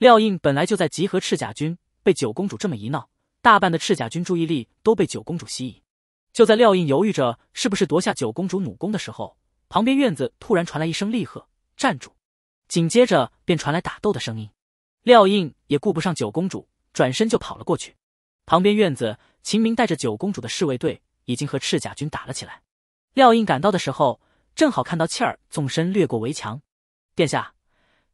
廖印本来就在集合赤甲军，被九公主这么一闹，大半的赤甲军注意力都被九公主吸引。就在廖印犹豫着是不是夺下九公主弩弓的时候，旁边院子突然传来一声厉喝：“站住！”紧接着便传来打斗的声音。廖印也顾不上九公主，转身就跑了过去。旁边院子，秦明带着九公主的侍卫队已经和赤甲军打了起来。廖印赶到的时候，正好看到倩儿纵身掠过围墙。殿下，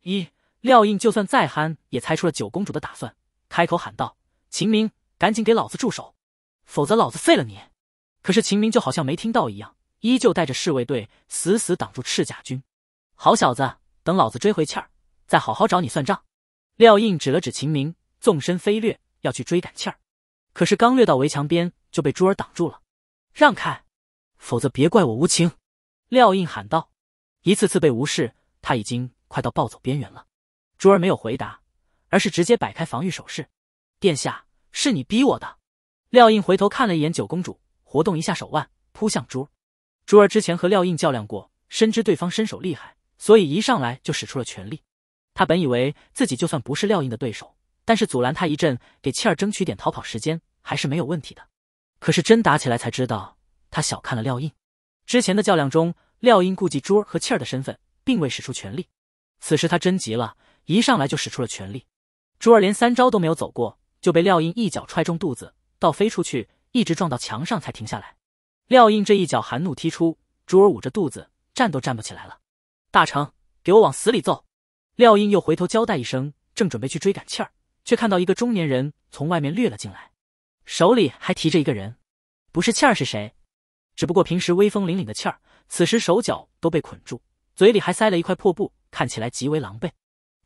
一。廖应就算再憨，也猜出了九公主的打算，开口喊道：“秦明，赶紧给老子住手，否则老子废了你！”可是秦明就好像没听到一样，依旧带着侍卫队死死挡住赤甲军。好小子，等老子追回气儿，再好好找你算账！廖应指了指秦明，纵身飞掠要去追赶气儿，可是刚掠到围墙边，就被珠儿挡住了：“让开，否则别怪我无情！”廖应喊道。一次次被无视，他已经快到暴走边缘了。珠儿没有回答，而是直接摆开防御手势。殿下，是你逼我的。廖印回头看了一眼九公主，活动一下手腕，扑向珠儿。珠儿之前和廖印较量过，深知对方身手厉害，所以一上来就使出了全力。他本以为自己就算不是廖印的对手，但是阻拦他一阵，给气儿争取点逃跑时间，还是没有问题的。可是真打起来才知道，他小看了廖印。之前的较量中，廖印顾忌珠儿和气儿的身份，并未使出全力。此时他真急了。一上来就使出了全力，珠儿连三招都没有走过，就被廖英一脚踹中肚子，倒飞出去，一直撞到墙上才停下来。廖英这一脚含怒踢出，珠儿捂着肚子，站都站不起来了。大成，给我往死里揍！廖英又回头交代一声，正准备去追赶气儿，却看到一个中年人从外面掠了进来，手里还提着一个人，不是气儿是谁？只不过平时威风凛凛的气儿，此时手脚都被捆住，嘴里还塞了一块破布，看起来极为狼狈。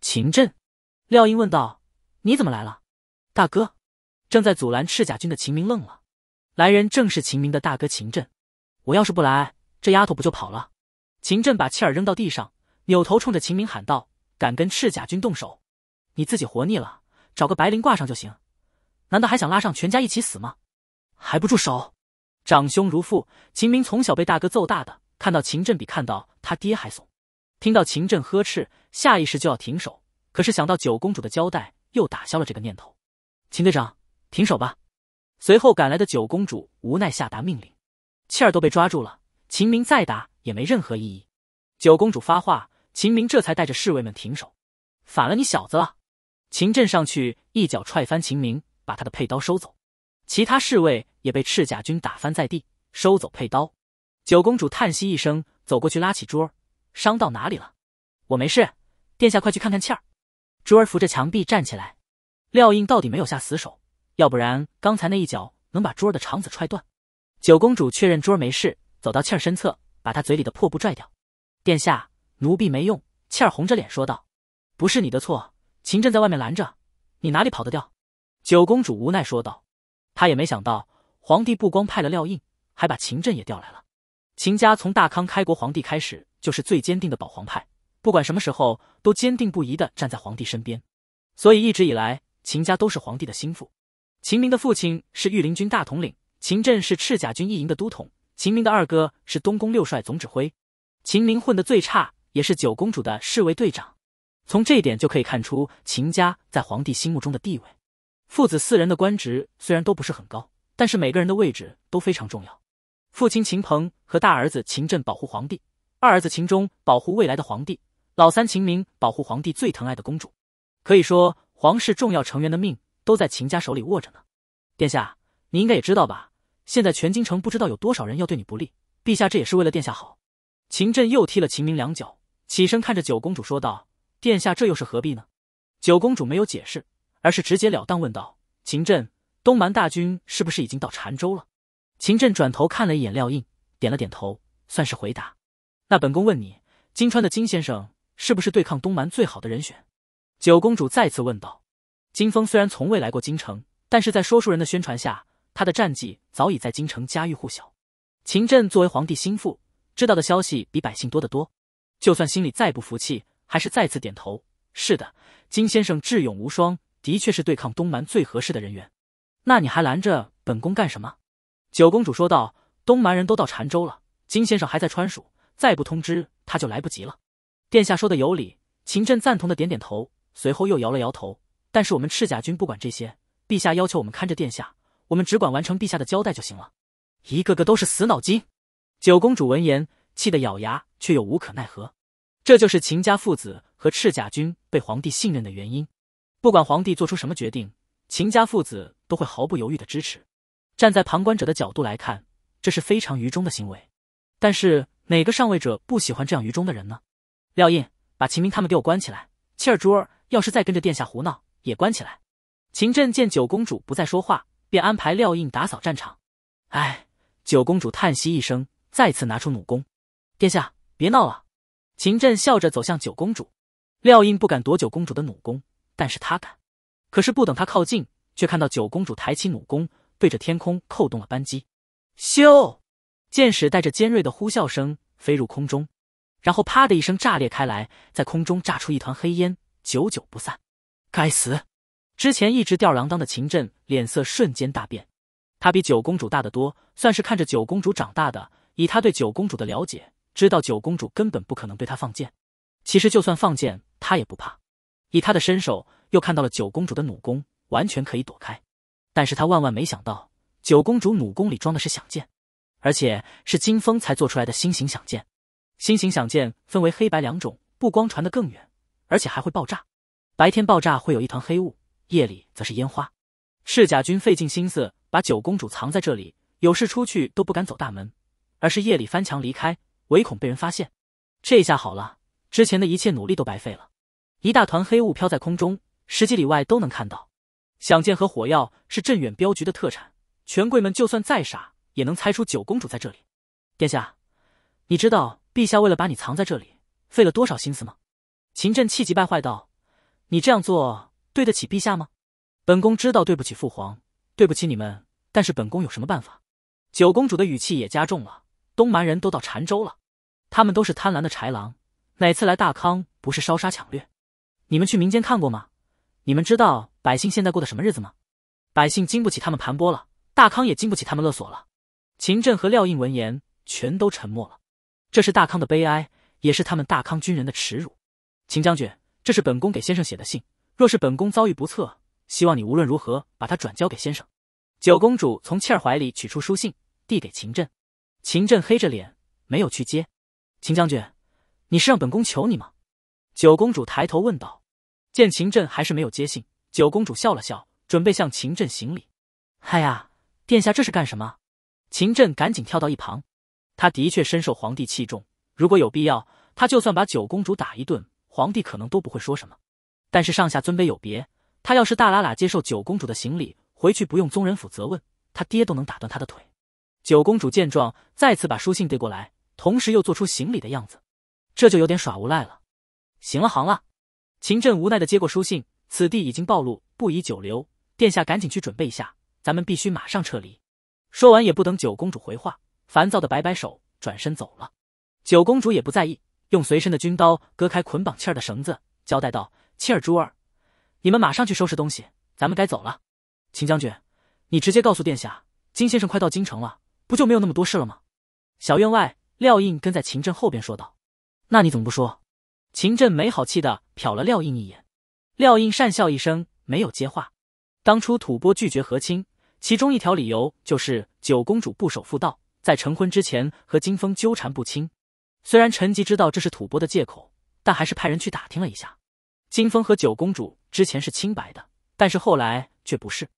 秦震，廖英问道：“你怎么来了，大哥？”正在阻拦赤甲军的秦明愣了，来人正是秦明的大哥秦震。我要是不来，这丫头不就跑了？秦震把气儿扔到地上，扭头冲着秦明喊道：“敢跟赤甲军动手，你自己活腻了，找个白绫挂上就行，难道还想拉上全家一起死吗？还不住手！”长兄如父，秦明从小被大哥揍大的，看到秦振比看到他爹还怂。听到秦振呵斥，下意识就要停手，可是想到九公主的交代，又打消了这个念头。秦队长，停手吧。随后赶来的九公主无奈下达命令：“倩儿都被抓住了，秦明再打也没任何意义。”九公主发话，秦明这才带着侍卫们停手。反了你小子了！秦振上去一脚踹翻秦明，把他的佩刀收走。其他侍卫也被赤甲军打翻在地，收走佩刀。九公主叹息一声，走过去拉起桌儿。伤到哪里了？我没事，殿下，快去看看倩儿。珠儿扶着墙壁站起来。廖印到底没有下死手，要不然刚才那一脚能把珠儿的肠子踹断。九公主确认珠儿没事，走到倩儿身侧，把她嘴里的破布拽掉。殿下，奴婢没用。倩儿红着脸说道：“不是你的错。”秦振在外面拦着，你哪里跑得掉？九公主无奈说道。她也没想到，皇帝不光派了廖印，还把秦振也调来了。秦家从大康开国皇帝开始。就是最坚定的保皇派，不管什么时候都坚定不移的站在皇帝身边，所以一直以来秦家都是皇帝的心腹。秦明的父亲是御林军大统领，秦振是赤甲军一营的都统，秦明的二哥是东宫六帅总指挥，秦明混的最差也是九公主的侍卫队长。从这一点就可以看出秦家在皇帝心目中的地位。父子四人的官职虽然都不是很高，但是每个人的位置都非常重要。父亲秦鹏和大儿子秦振保护皇帝。二儿子秦忠保护未来的皇帝，老三秦明保护皇帝最疼爱的公主，可以说皇室重要成员的命都在秦家手里握着呢。殿下，你应该也知道吧？现在全京城不知道有多少人要对你不利。陛下这也是为了殿下好。秦振又踢了秦明两脚，起身看着九公主说道：“殿下，这又是何必呢？”九公主没有解释，而是直截了当问道：“秦振，东蛮大军是不是已经到澶州了？”秦振转头看了一眼廖印，点了点头，算是回答。那本宫问你，金川的金先生是不是对抗东蛮最好的人选？九公主再次问道。金风虽然从未来过京城，但是在说书人的宣传下，他的战绩早已在京城家喻户晓。秦振作为皇帝心腹，知道的消息比百姓多得多。就算心里再不服气，还是再次点头。是的，金先生智勇无双，的确是对抗东蛮最合适的人员。那你还拦着本宫干什么？九公主说道。东蛮人都到澶州了，金先生还在川蜀。再不通知他就来不及了。殿下说的有理，秦震赞同的点点头，随后又摇了摇头。但是我们赤甲军不管这些，陛下要求我们看着殿下，我们只管完成陛下的交代就行了。一个个都是死脑筋。九公主闻言气得咬牙，却又无可奈何。这就是秦家父子和赤甲军被皇帝信任的原因。不管皇帝做出什么决定，秦家父子都会毫不犹豫的支持。站在旁观者的角度来看，这是非常愚忠的行为。但是。哪个上位者不喜欢这样愚忠的人呢？廖印，把秦明他们给我关起来。气儿珠儿，要是再跟着殿下胡闹，也关起来。秦震见九公主不再说话，便安排廖印打扫战场。哎，九公主叹息一声，再次拿出弩弓。殿下，别闹了。秦震笑着走向九公主。廖印不敢夺九公主的弩弓，但是他敢。可是不等他靠近，却看到九公主抬起弩弓，对着天空扣动了扳机。咻！箭矢带着尖锐的呼啸声飞入空中，然后啪的一声炸裂开来，在空中炸出一团黑烟，久久不散。该死！之前一直吊儿郎当的秦振脸色瞬间大变。他比九公主大得多，算是看着九公主长大的。以他对九公主的了解，知道九公主根本不可能对他放箭。其实就算放箭，他也不怕。以他的身手，又看到了九公主的弩弓，完全可以躲开。但是他万万没想到，九公主弩弓里装的是响箭。而且是金风才做出来的新型响箭，新型响箭分为黑白两种，不光传得更远，而且还会爆炸。白天爆炸会有一团黑雾，夜里则是烟花。赤甲军费尽心思把九公主藏在这里，有事出去都不敢走大门，而是夜里翻墙离开，唯恐被人发现。这下好了，之前的一切努力都白费了。一大团黑雾飘在空中，十几里外都能看到。响箭和火药是镇远镖局的特产，权贵们就算再傻。也能猜出九公主在这里，殿下，你知道陛下为了把你藏在这里，费了多少心思吗？秦振气急败坏道：“你这样做对得起陛下吗？”本宫知道对不起父皇，对不起你们，但是本宫有什么办法？九公主的语气也加重了。东蛮人都到禅州了，他们都是贪婪的豺狼，哪次来大康不是烧杀抢掠，你们去民间看过吗？你们知道百姓现在过的什么日子吗？百姓经不起他们盘剥了，大康也经不起他们勒索了。秦振和廖应闻言全都沉默了。这是大康的悲哀，也是他们大康军人的耻辱。秦将军，这是本宫给先生写的信。若是本宫遭遇不测，希望你无论如何把它转交给先生。九公主从妾儿怀里取出书信，递给秦振。秦振黑着脸没有去接。秦将军，你是让本宫求你吗？九公主抬头问道。见秦振还是没有接信，九公主笑了笑，准备向秦振行礼。哎呀，殿下这是干什么？秦震赶紧跳到一旁，他的确深受皇帝器重，如果有必要，他就算把九公主打一顿，皇帝可能都不会说什么。但是上下尊卑有别，他要是大喇喇接受九公主的行礼，回去不用宗人府责问，他爹都能打断他的腿。九公主见状，再次把书信递过来，同时又做出行礼的样子，这就有点耍无赖了。行了，行了，秦震无奈的接过书信，此地已经暴露，不宜久留，殿下赶紧去准备一下，咱们必须马上撤离。说完，也不等九公主回话，烦躁的摆摆手，转身走了。九公主也不在意，用随身的军刀割开捆绑契儿的绳子，交代道：“契儿、珠儿，你们马上去收拾东西，咱们该走了。”秦将军，你直接告诉殿下，金先生快到京城了，不就没有那么多事了吗？”小院外，廖印跟在秦振后边说道：“那你怎么不说？”秦振没好气的瞟了廖印一眼，廖印讪笑一声，没有接话。当初吐蕃拒绝和亲。其中一条理由就是九公主不守妇道，在成婚之前和金风纠缠不清。虽然陈吉知道这是吐蕃的借口，但还是派人去打听了一下。金风和九公主之前是清白的，但是后来却不是。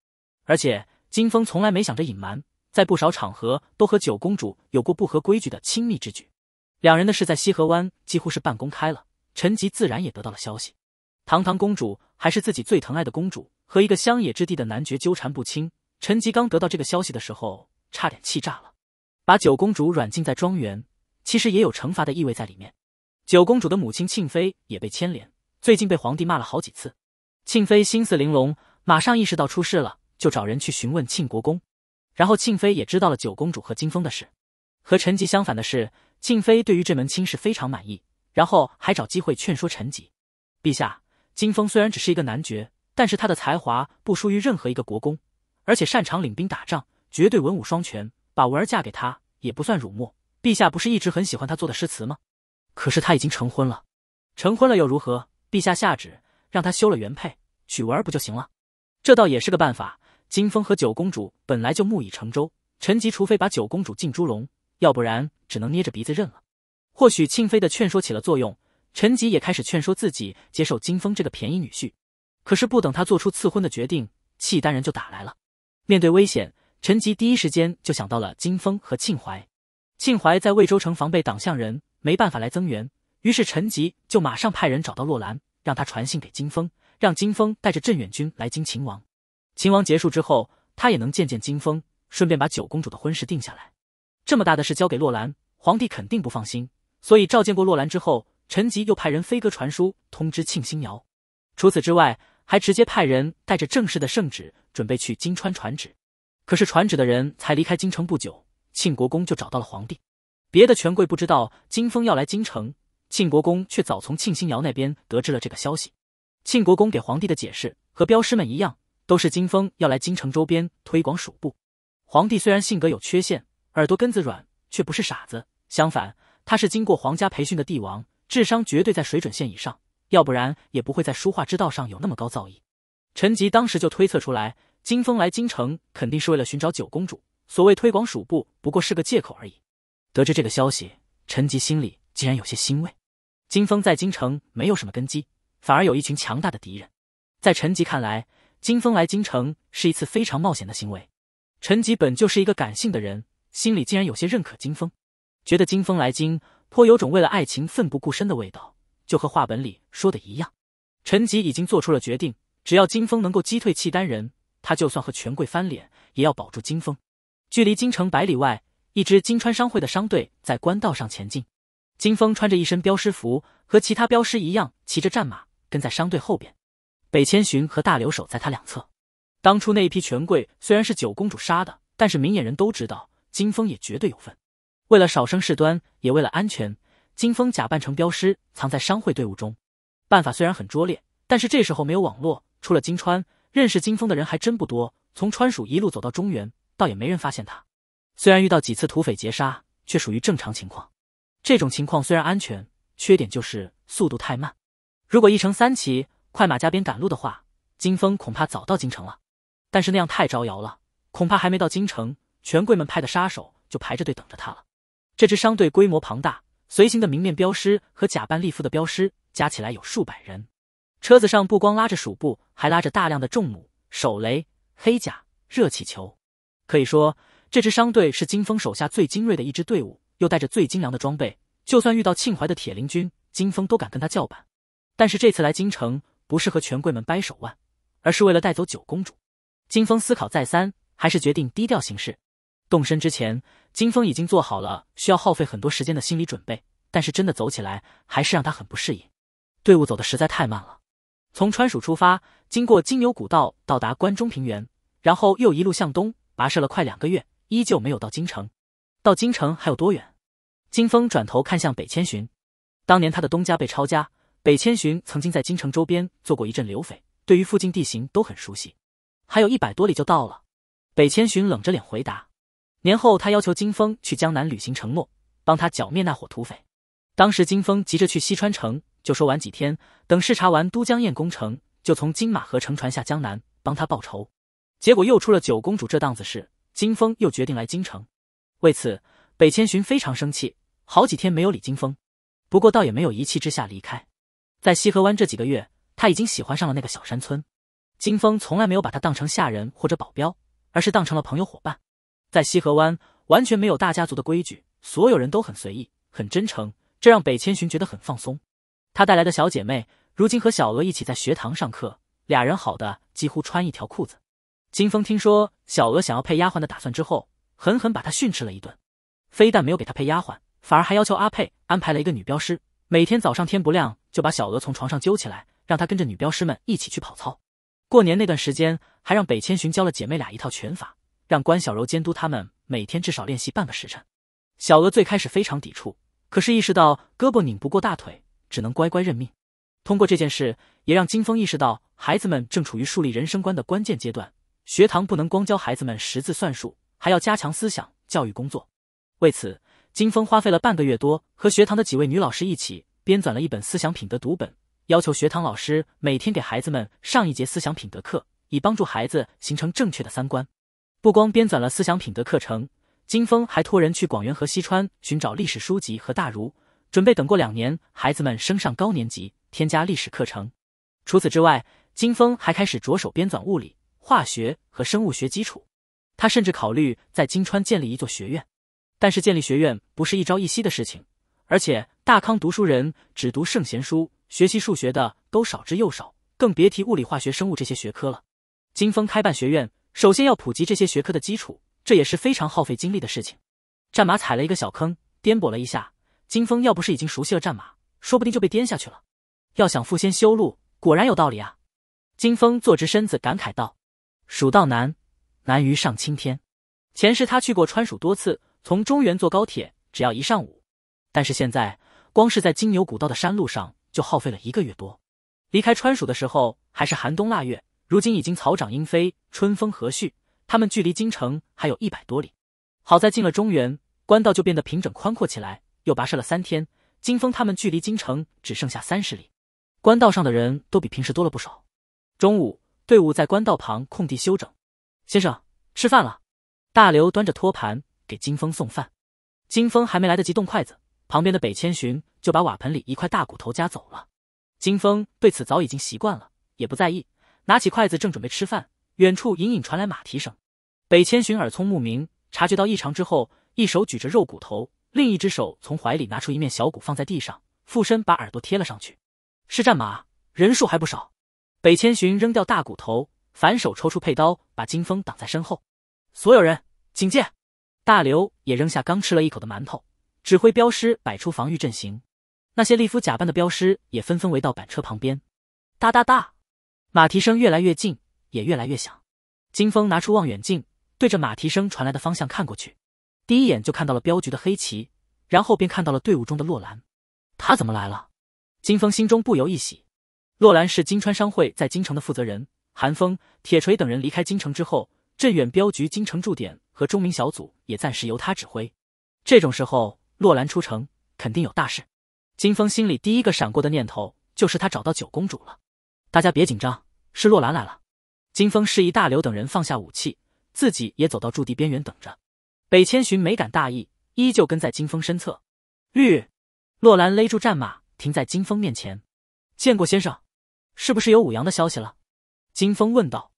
而且金风从来没想着隐瞒，在不少场合都和九公主有过不合规矩的亲密之举。两人的事在西河湾几乎是半公开了，陈吉自然也得到了消息。堂堂公主，还是自己最疼爱的公主，和一个乡野之地的男爵纠缠不清。陈吉刚得到这个消息的时候，差点气炸了。把九公主软禁在庄园，其实也有惩罚的意味在里面。九公主的母亲庆妃也被牵连，最近被皇帝骂了好几次。庆妃心思玲珑，马上意识到出事了，就找人去询问庆国公。然后庆妃也知道了九公主和金风的事。和陈吉相反的是，庆妃对于这门亲事非常满意，然后还找机会劝说陈吉：“陛下，金风虽然只是一个男爵，但是他的才华不输于任何一个国公。”而且擅长领兵打仗，绝对文武双全。把文儿嫁给他也不算辱没。陛下不是一直很喜欢他做的诗词吗？可是他已经成婚了，成婚了又如何？陛下下旨让他休了原配，娶文儿不就行了？这倒也是个办法。金风和九公主本来就木已成舟，陈吉除非把九公主进猪笼，要不然只能捏着鼻子认了。或许庆妃的劝说起了作用，陈吉也开始劝说自己接受金风这个便宜女婿。可是不等他做出赐婚的决定，契丹人就打来了。面对危险，陈吉第一时间就想到了金风和庆怀。庆怀在魏州城防备党项人，没办法来增援，于是陈吉就马上派人找到洛兰，让他传信给金风，让金风带着镇远军来京。秦王，秦王结束之后，他也能见见金风，顺便把九公主的婚事定下来。这么大的事交给洛兰，皇帝肯定不放心，所以召见过洛兰之后，陈吉又派人飞鸽传书通知庆新瑶。除此之外，还直接派人带着正式的圣旨，准备去金川传旨。可是传旨的人才离开京城不久，庆国公就找到了皇帝。别的权贵不知道金风要来京城，庆国公却早从庆星瑶那边得知了这个消息。庆国公给皇帝的解释和镖师们一样，都是金风要来京城周边推广属部。皇帝虽然性格有缺陷，耳朵根子软，却不是傻子。相反，他是经过皇家培训的帝王，智商绝对在水准线以上。要不然也不会在书画之道上有那么高造诣。陈吉当时就推测出来，金风来京城肯定是为了寻找九公主，所谓推广署部不过是个借口而已。得知这个消息，陈吉心里竟然有些欣慰。金风在京城没有什么根基，反而有一群强大的敌人。在陈吉看来，金风来京城是一次非常冒险的行为。陈吉本就是一个感性的人，心里竟然有些认可金风，觉得金风来京颇有种为了爱情奋不顾身的味道。就和话本里说的一样，陈吉已经做出了决定，只要金风能够击退契丹人，他就算和权贵翻脸，也要保住金风。距离京城百里外，一支金川商会的商队在官道上前进。金风穿着一身镖师服，和其他镖师一样，骑着战马，跟在商队后边。北千寻和大刘守在他两侧。当初那一批权贵虽然是九公主杀的，但是明眼人都知道，金风也绝对有份。为了少生事端，也为了安全。金风假扮成镖师，藏在商会队伍中。办法虽然很拙劣，但是这时候没有网络，出了金川，认识金风的人还真不多。从川蜀一路走到中原，倒也没人发现他。虽然遇到几次土匪劫杀，却属于正常情况。这种情况虽然安全，缺点就是速度太慢。如果一城三骑，快马加鞭赶路的话，金风恐怕早到京城了。但是那样太招摇了，恐怕还没到京城，权贵们派的杀手就排着队等着他了。这支商队规模庞大。随行的明面镖师和假扮利夫的镖师加起来有数百人，车子上不光拉着鼠布，还拉着大量的重弩、手雷、黑甲、热气球。可以说，这支商队是金风手下最精锐的一支队伍，又带着最精良的装备。就算遇到庆怀的铁林军，金风都敢跟他叫板。但是这次来京城，不是和权贵们掰手腕，而是为了带走九公主。金风思考再三，还是决定低调行事。动身之前，金峰已经做好了需要耗费很多时间的心理准备，但是真的走起来还是让他很不适应。队伍走的实在太慢了，从川蜀出发，经过金牛古道到达关中平原，然后又一路向东，跋涉了快两个月，依旧没有到京城。到京城还有多远？金峰转头看向北千寻，当年他的东家被抄家，北千寻曾经在京城周边做过一阵流匪，对于附近地形都很熟悉。还有一百多里就到了。北千寻冷着脸回答。年后，他要求金峰去江南履行承诺，帮他剿灭那伙土匪。当时金峰急着去西川城，就说晚几天，等视察完都江堰工程，就从金马河乘船下江南，帮他报仇。结果又出了九公主这档子事，金峰又决定来京城。为此，北千寻非常生气，好几天没有理金峰。不过倒也没有一气之下离开。在西河湾这几个月，他已经喜欢上了那个小山村。金峰从来没有把他当成下人或者保镖，而是当成了朋友伙伴。在西河湾完全没有大家族的规矩，所有人都很随意，很真诚，这让北千寻觉得很放松。他带来的小姐妹，如今和小娥一起在学堂上课，俩人好的几乎穿一条裤子。金风听说小娥想要配丫鬟的打算之后，狠狠把她训斥了一顿，非但没有给她配丫鬟，反而还要求阿佩安排了一个女镖师，每天早上天不亮就把小娥从床上揪起来，让她跟着女镖师们一起去跑操。过年那段时间，还让北千寻教了姐妹俩一套拳法。让关小柔监督他们每天至少练习半个时辰。小娥最开始非常抵触，可是意识到胳膊拧不过大腿，只能乖乖认命。通过这件事，也让金峰意识到孩子们正处于树立人生观的关键阶段，学堂不能光教孩子们识字算术，还要加强思想教育工作。为此，金峰花费了半个月多，和学堂的几位女老师一起编纂了一本思想品德读本，要求学堂老师每天给孩子们上一节思想品德课，以帮助孩子形成正确的三观。不光编纂了思想品德课程，金峰还托人去广元和西川寻找历史书籍和大儒，准备等过两年，孩子们升上高年级，添加历史课程。除此之外，金峰还开始着手编纂物理、化学和生物学基础。他甚至考虑在金川建立一座学院，但是建立学院不是一朝一夕的事情，而且大康读书人只读圣贤书，学习数学的都少之又少，更别提物理、化学、生物这些学科了。金峰开办学院。首先要普及这些学科的基础，这也是非常耗费精力的事情。战马踩了一个小坑，颠簸了一下。金风要不是已经熟悉了战马，说不定就被颠下去了。要想富，先修路，果然有道理啊！金风坐直身子，感慨道：“蜀道难，难于上青天。”前世他去过川蜀多次，从中原坐高铁只要一上午，但是现在光是在金牛古道的山路上就耗费了一个月多。离开川蜀的时候还是寒冬腊月。如今已经草长莺飞，春风和煦。他们距离京城还有一百多里，好在进了中原，官道就变得平整宽阔起来。又跋涉了三天，金风他们距离京城只剩下三十里。官道上的人都比平时多了不少。中午，队伍在官道旁空地休整。先生，吃饭了。大刘端着托盘给金风送饭。金风还没来得及动筷子，旁边的北千寻就把瓦盆里一块大骨头夹走了。金风对此早已经习惯了，也不在意。拿起筷子正准备吃饭，远处隐隐传来马蹄声。北千寻耳聪目明，察觉到异常之后，一手举着肉骨头，另一只手从怀里拿出一面小鼓放在地上，附身把耳朵贴了上去。是战马，人数还不少。北千寻扔掉大骨头，反手抽出佩刀，把金风挡在身后。所有人警戒。大刘也扔下刚吃了一口的馒头，指挥镖师摆出防御阵型。那些利夫假扮的镖师也纷纷围到板车旁边。哒哒哒。马蹄声越来越近，也越来越响。金峰拿出望远镜，对着马蹄声传来的方向看过去，第一眼就看到了镖局的黑旗，然后便看到了队伍中的洛兰。他怎么来了？金峰心中不由一喜。洛兰是金川商会在京城的负责人。韩风、铁锤等人离开京城之后，镇远镖局京城驻点和钟鸣小组也暂时由他指挥。这种时候，洛兰出城肯定有大事。金峰心里第一个闪过的念头就是他找到九公主了。大家别紧张。是洛兰来了，金风示意大刘等人放下武器，自己也走到驻地边缘等着。北千寻没敢大意，依旧跟在金风身侧。绿，洛兰勒住战马，停在金风面前。见过先生，是不是有武阳的消息了？金风问道。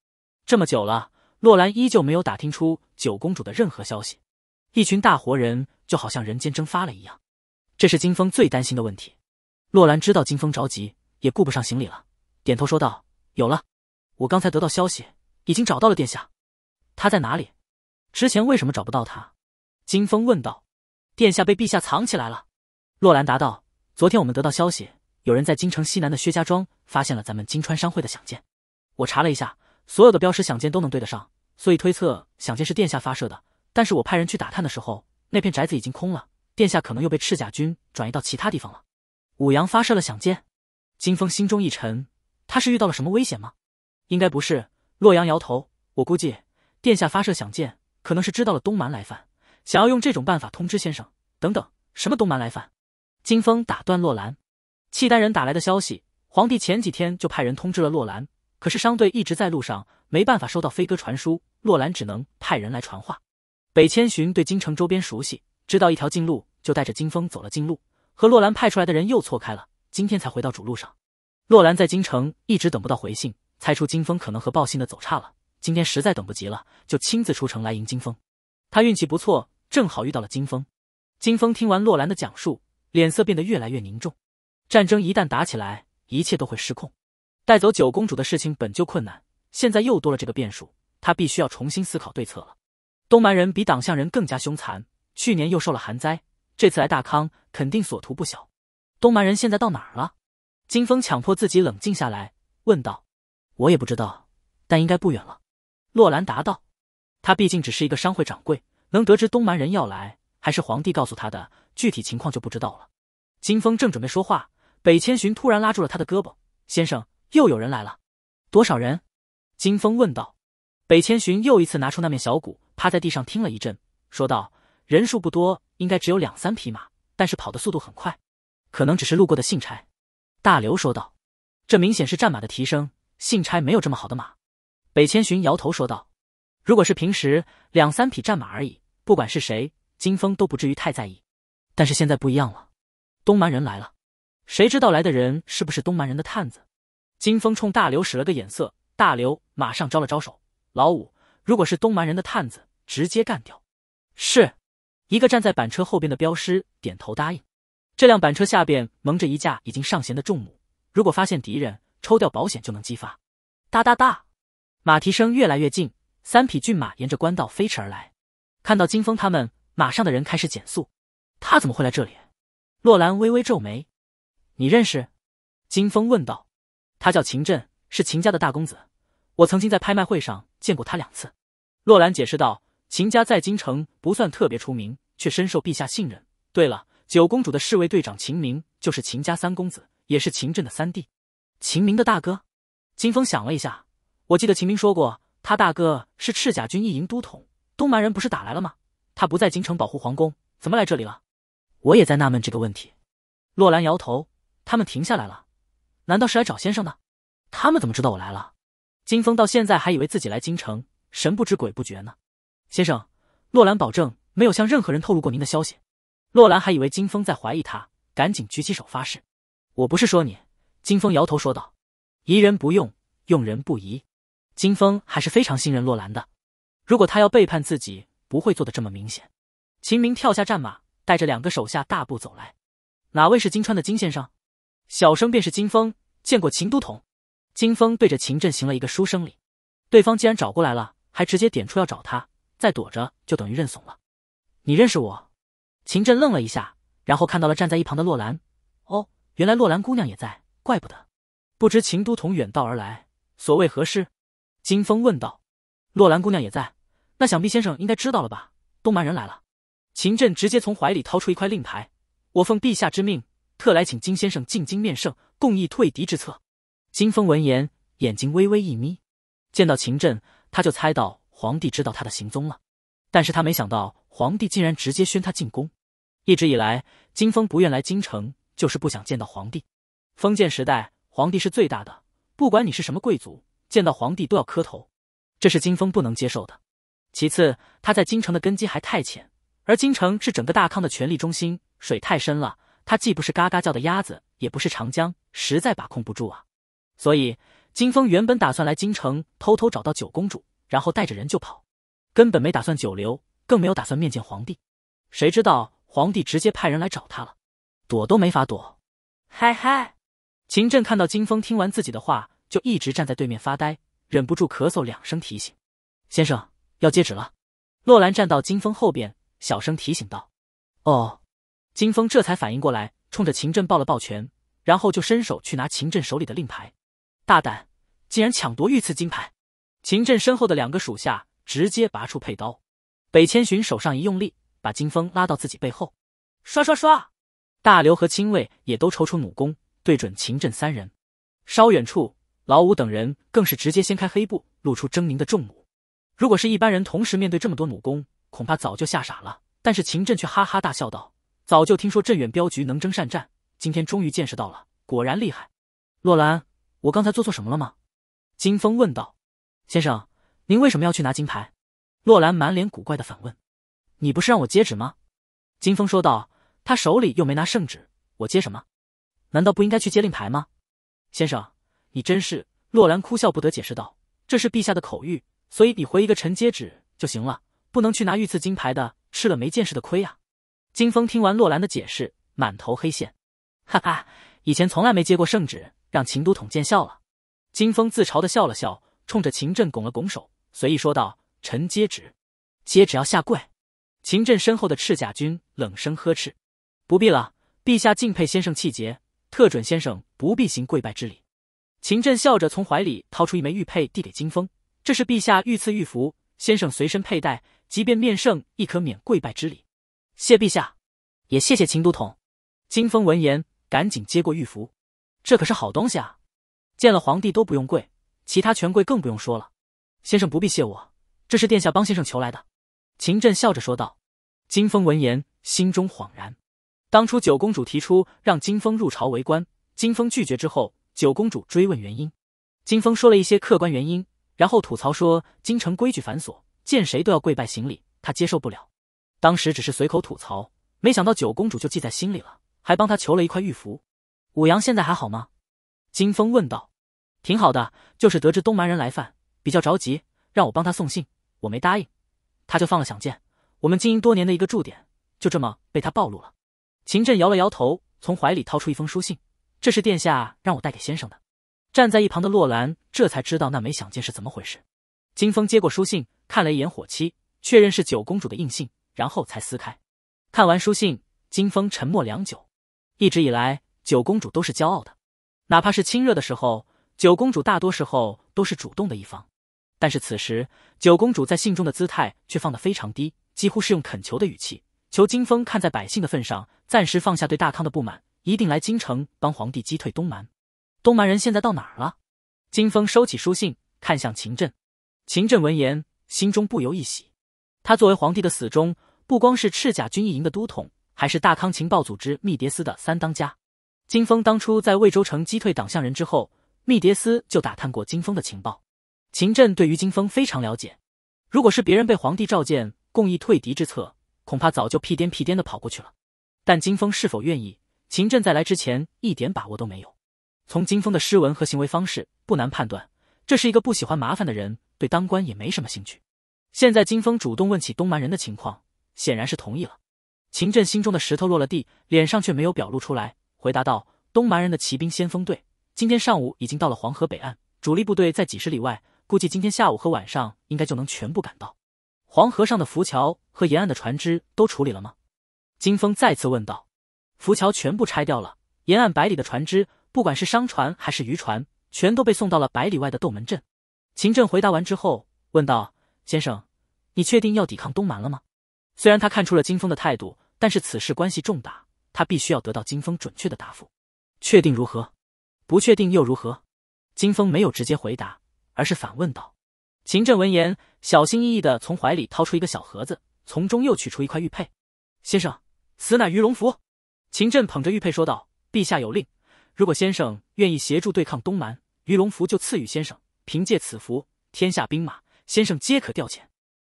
这么久了，洛兰依旧没有打听出九公主的任何消息，一群大活人就好像人间蒸发了一样，这是金风最担心的问题。洛兰知道金风着急，也顾不上行礼了，点头说道。有了，我刚才得到消息，已经找到了殿下。他在哪里？之前为什么找不到他？金风问道。殿下被陛下藏起来了。洛兰答道。昨天我们得到消息，有人在京城西南的薛家庄发现了咱们金川商会的响箭。我查了一下，所有的标识响箭都能对得上，所以推测响箭是殿下发射的。但是我派人去打探的时候，那片宅子已经空了，殿下可能又被赤甲军转移到其他地方了。武阳发射了响箭，金风心中一沉。他是遇到了什么危险吗？应该不是。洛阳摇头。我估计殿下发射响箭，可能是知道了东蛮来犯，想要用这种办法通知先生。等等，什么东蛮来犯？金风打断洛兰。契丹人打来的消息，皇帝前几天就派人通知了洛兰，可是商队一直在路上，没办法收到飞鸽传书。洛兰只能派人来传话。北千寻对京城周边熟悉，知道一条近路，就带着金风走了近路，和洛兰派出来的人又错开了，今天才回到主路上。洛兰在京城一直等不到回信，猜出金风可能和报信的走差了。今天实在等不及了，就亲自出城来迎金风。他运气不错，正好遇到了金风。金风听完洛兰的讲述，脸色变得越来越凝重。战争一旦打起来，一切都会失控。带走九公主的事情本就困难，现在又多了这个变数，他必须要重新思考对策了。东蛮人比党项人更加凶残，去年又受了寒灾，这次来大康肯定所图不小。东蛮人现在到哪儿了？金风强迫自己冷静下来，问道：“我也不知道，但应该不远了。”洛兰答道：“他毕竟只是一个商会掌柜，能得知东蛮人要来，还是皇帝告诉他的具体情况就不知道了。”金风正准备说话，北千寻突然拉住了他的胳膊：“先生，又有人来了，多少人？”金风问道。北千寻又一次拿出那面小鼓，趴在地上听了一阵，说道：“人数不多，应该只有两三匹马，但是跑的速度很快，可能只是路过的信差。”大刘说道：“这明显是战马的提升，信差没有这么好的马。”北千寻摇头说道：“如果是平时两三匹战马而已，不管是谁，金风都不至于太在意。但是现在不一样了，东蛮人来了，谁知道来的人是不是东蛮人的探子？”金风冲大刘使了个眼色，大刘马上招了招手：“老五，如果是东蛮人的探子，直接干掉。”是一个站在板车后边的镖师点头答应。这辆板车下边蒙着一架已经上弦的重弩，如果发现敌人，抽掉保险就能激发。哒哒哒，马蹄声越来越近，三匹骏马沿着官道飞驰而来。看到金风他们，马上的人开始减速。他怎么会来这里？洛兰微微皱眉。你认识？金风问道。他叫秦振，是秦家的大公子。我曾经在拍卖会上见过他两次。洛兰解释道。秦家在京城不算特别出名，却深受陛下信任。对了。九公主的侍卫队长秦明就是秦家三公子，也是秦振的三弟，秦明的大哥。金峰想了一下，我记得秦明说过，他大哥是赤甲军一营都统。东蛮人不是打来了吗？他不在京城保护皇宫，怎么来这里了？我也在纳闷这个问题。洛兰摇头，他们停下来了，难道是来找先生的？他们怎么知道我来了？金峰到现在还以为自己来京城神不知鬼不觉呢。先生，洛兰保证没有向任何人透露过您的消息。洛兰还以为金峰在怀疑他，赶紧举起手发誓：“我不是说你。”金峰摇头说道：“疑人不用，用人不疑。”金峰还是非常信任洛兰的，如果他要背叛自己，不会做的这么明显。秦明跳下战马，带着两个手下大步走来：“哪位是金川的金先生？”“小生便是金峰，见过秦都统。”金峰对着秦振行了一个书生礼。对方既然找过来了，还直接点出要找他，再躲着就等于认怂了。你认识我？秦振愣了一下，然后看到了站在一旁的洛兰。哦，原来洛兰姑娘也在，怪不得。不知秦都统远道而来，所谓何事？金风问道。洛兰姑娘也在，那想必先生应该知道了吧？东蛮人来了。秦振直接从怀里掏出一块令牌，我奉陛下之命，特来请金先生进京面圣，共议退敌之策。金风闻言，眼睛微微一眯，见到秦振，他就猜到皇帝知道他的行踪了。但是他没想到，皇帝竟然直接宣他进宫。一直以来，金风不愿来京城，就是不想见到皇帝。封建时代，皇帝是最大的，不管你是什么贵族，见到皇帝都要磕头，这是金风不能接受的。其次，他在京城的根基还太浅，而京城是整个大康的权力中心，水太深了。他既不是嘎嘎叫的鸭子，也不是长江，实在把控不住啊。所以，金峰原本打算来京城偷偷找到九公主，然后带着人就跑，根本没打算久留，更没有打算面见皇帝。谁知道？皇帝直接派人来找他了，躲都没法躲。嗨嗨！秦振看到金风听完自己的话，就一直站在对面发呆，忍不住咳嗽两声提醒：“先生要接旨了。”洛兰站到金风后边，小声提醒道：“哦。”金风这才反应过来，冲着秦振抱了抱拳，然后就伸手去拿秦振手里的令牌。大胆，竟然抢夺御赐金牌！秦振身后的两个属下直接拔出佩刀，北千寻手上一用力。把金风拉到自己背后，刷刷刷，大刘和亲卫也都抽出弩弓，对准秦振三人。稍远处，老五等人更是直接掀开黑布，露出狰狞的重弩。如果是一般人，同时面对这么多弩弓，恐怕早就吓傻了。但是秦振却哈哈大笑道：“早就听说镇远镖局能征善战，今天终于见识到了，果然厉害。”洛兰，我刚才做错什么了吗？”金风问道。“先生，您为什么要去拿金牌？”洛兰满脸古怪的反问。你不是让我接旨吗？金风说道，他手里又没拿圣旨，我接什么？难道不应该去接令牌吗？先生，你真是……洛兰哭笑不得解释道：“这是陛下的口谕，所以你回一个臣接旨就行了，不能去拿御赐金牌的，吃了没见识的亏啊！”金风听完洛兰的解释，满头黑线，哈哈，以前从来没接过圣旨，让秦都统见笑了。金风自嘲的笑了笑，冲着秦振拱了拱手，随意说道：“臣接旨，接旨要下跪。”秦振身后的赤甲军冷声呵斥：“不必了，陛下敬佩先生气节，特准先生不必行跪拜之礼。”秦振笑着从怀里掏出一枚玉佩，递给金风：“这是陛下御赐玉符，先生随身佩戴，即便面圣亦可免跪拜之礼。”谢陛下，也谢谢秦都统。金风闻言，赶紧接过玉符：“这可是好东西啊！见了皇帝都不用跪，其他权贵更不用说了。先生不必谢我，这是殿下帮先生求来的。”秦振笑着说道：“金风闻言，心中恍然。当初九公主提出让金风入朝为官，金风拒绝之后，九公主追问原因，金风说了一些客观原因，然后吐槽说京城规矩繁琐，见谁都要跪拜行礼，他接受不了。当时只是随口吐槽，没想到九公主就记在心里了，还帮他求了一块玉符。武阳现在还好吗？”金风问道：“挺好的，就是得知东蛮人来犯，比较着急，让我帮他送信，我没答应。”他就放了响箭，我们经营多年的一个驻点，就这么被他暴露了。秦振摇了摇头，从怀里掏出一封书信，这是殿下让我带给先生的。站在一旁的洛兰这才知道那枚响箭是怎么回事。金风接过书信，看了一眼火漆，确认是九公主的印信，然后才撕开。看完书信，金风沉默良久。一直以来，九公主都是骄傲的，哪怕是亲热的时候，九公主大多时候都是主动的一方。但是此时，九公主在信中的姿态却放得非常低，几乎是用恳求的语气，求金风看在百姓的份上，暂时放下对大康的不满，一定来京城帮皇帝击退东蛮。东蛮人现在到哪儿了？金风收起书信，看向秦振。秦振闻言，心中不由一喜。他作为皇帝的死忠，不光是赤甲军一营的都统，还是大康情报组织密迭司的三当家。金风当初在魏州城击退党项人之后，密迭司就打探过金风的情报。秦振对于金风非常了解，如果是别人被皇帝召见，共议退敌之策，恐怕早就屁颠屁颠的跑过去了。但金风是否愿意，秦振在来之前一点把握都没有。从金风的诗文和行为方式，不难判断，这是一个不喜欢麻烦的人，对当官也没什么兴趣。现在金风主动问起东蛮人的情况，显然是同意了。秦振心中的石头落了地，脸上却没有表露出来，回答道：“东蛮人的骑兵先锋队今天上午已经到了黄河北岸，主力部队在几十里外。”估计今天下午和晚上应该就能全部赶到。黄河上的浮桥和沿岸的船只都处理了吗？金风再次问道。浮桥全部拆掉了，沿岸百里的船只，不管是商船还是渔船，全都被送到了百里外的斗门镇。秦振回答完之后问道：“先生，你确定要抵抗东蛮了吗？”虽然他看出了金风的态度，但是此事关系重大，他必须要得到金风准确的答复。确定如何？不确定又如何？金风没有直接回答。而是反问道：“秦振，闻言小心翼翼的从怀里掏出一个小盒子，从中又取出一块玉佩。先生，此乃鱼龙符。”秦振捧着玉佩说道：“陛下有令，如果先生愿意协助对抗东蛮，鱼龙符就赐予先生。凭借此符，天下兵马，先生皆可调遣。”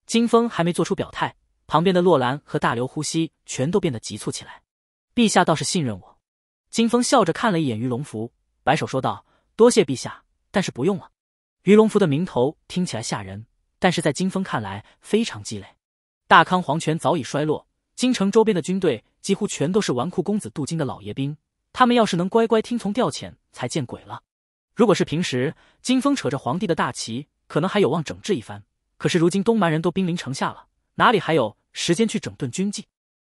金风还没做出表态，旁边的洛兰和大刘呼吸全都变得急促起来。陛下倒是信任我。”金风笑着看了一眼鱼龙符，摆手说道：“多谢陛下，但是不用了。”鱼龙福的名头听起来吓人，但是在金风看来非常鸡肋。大康皇权早已衰落，京城周边的军队几乎全都是纨绔公子镀金的老爷兵，他们要是能乖乖听从调遣，才见鬼了。如果是平时，金风扯着皇帝的大旗，可能还有望整治一番。可是如今东蛮人都兵临城下了，哪里还有时间去整顿军纪？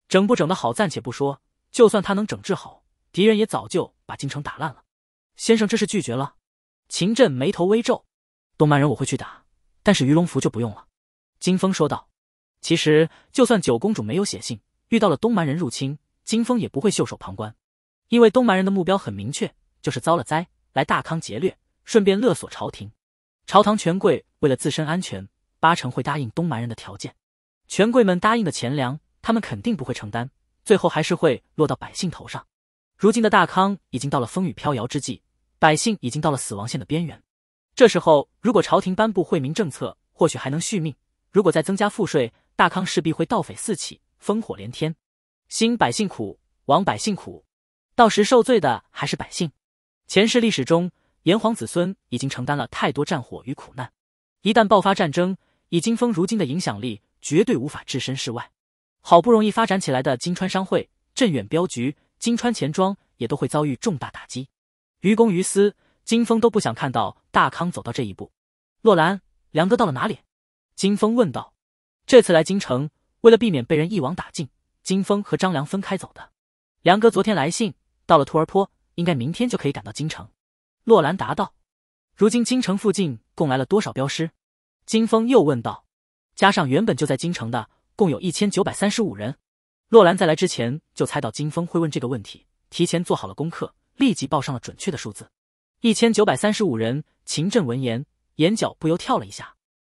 整不整得好暂且不说，就算他能整治好，敌人也早就把京城打烂了。先生这是拒绝了？秦震眉头微皱。东蛮人我会去打，但是鱼龙符就不用了。”金风说道。其实，就算九公主没有写信，遇到了东蛮人入侵，金风也不会袖手旁观，因为东蛮人的目标很明确，就是遭了灾来大康劫掠，顺便勒索朝廷。朝堂权贵为了自身安全，八成会答应东蛮人的条件。权贵们答应的钱粮，他们肯定不会承担，最后还是会落到百姓头上。如今的大康已经到了风雨飘摇之际，百姓已经到了死亡线的边缘。这时候，如果朝廷颁布惠民政策，或许还能续命；如果再增加赋税，大康势必会盗匪四起，烽火连天。兴百姓苦，亡百姓苦，到时受罪的还是百姓。前世历史中，炎黄子孙已经承担了太多战火与苦难。一旦爆发战争，以金风如今的影响力，绝对无法置身事外。好不容易发展起来的金川商会、镇远镖局、金川钱庄，也都会遭遇重大打击。于公于私。金峰都不想看到大康走到这一步。洛兰，梁哥到了哪里？金峰问道。这次来京城，为了避免被人一网打尽，金峰和张良分开走的。梁哥昨天来信，到了兔尔坡，应该明天就可以赶到京城。洛兰答道。如今京城附近共来了多少镖师？金峰又问道。加上原本就在京城的，共有一千九百三十五人。洛兰在来之前就猜到金峰会问这个问题，提前做好了功课，立即报上了准确的数字。一千九百三十五人。秦振闻言，眼角不由跳了一下。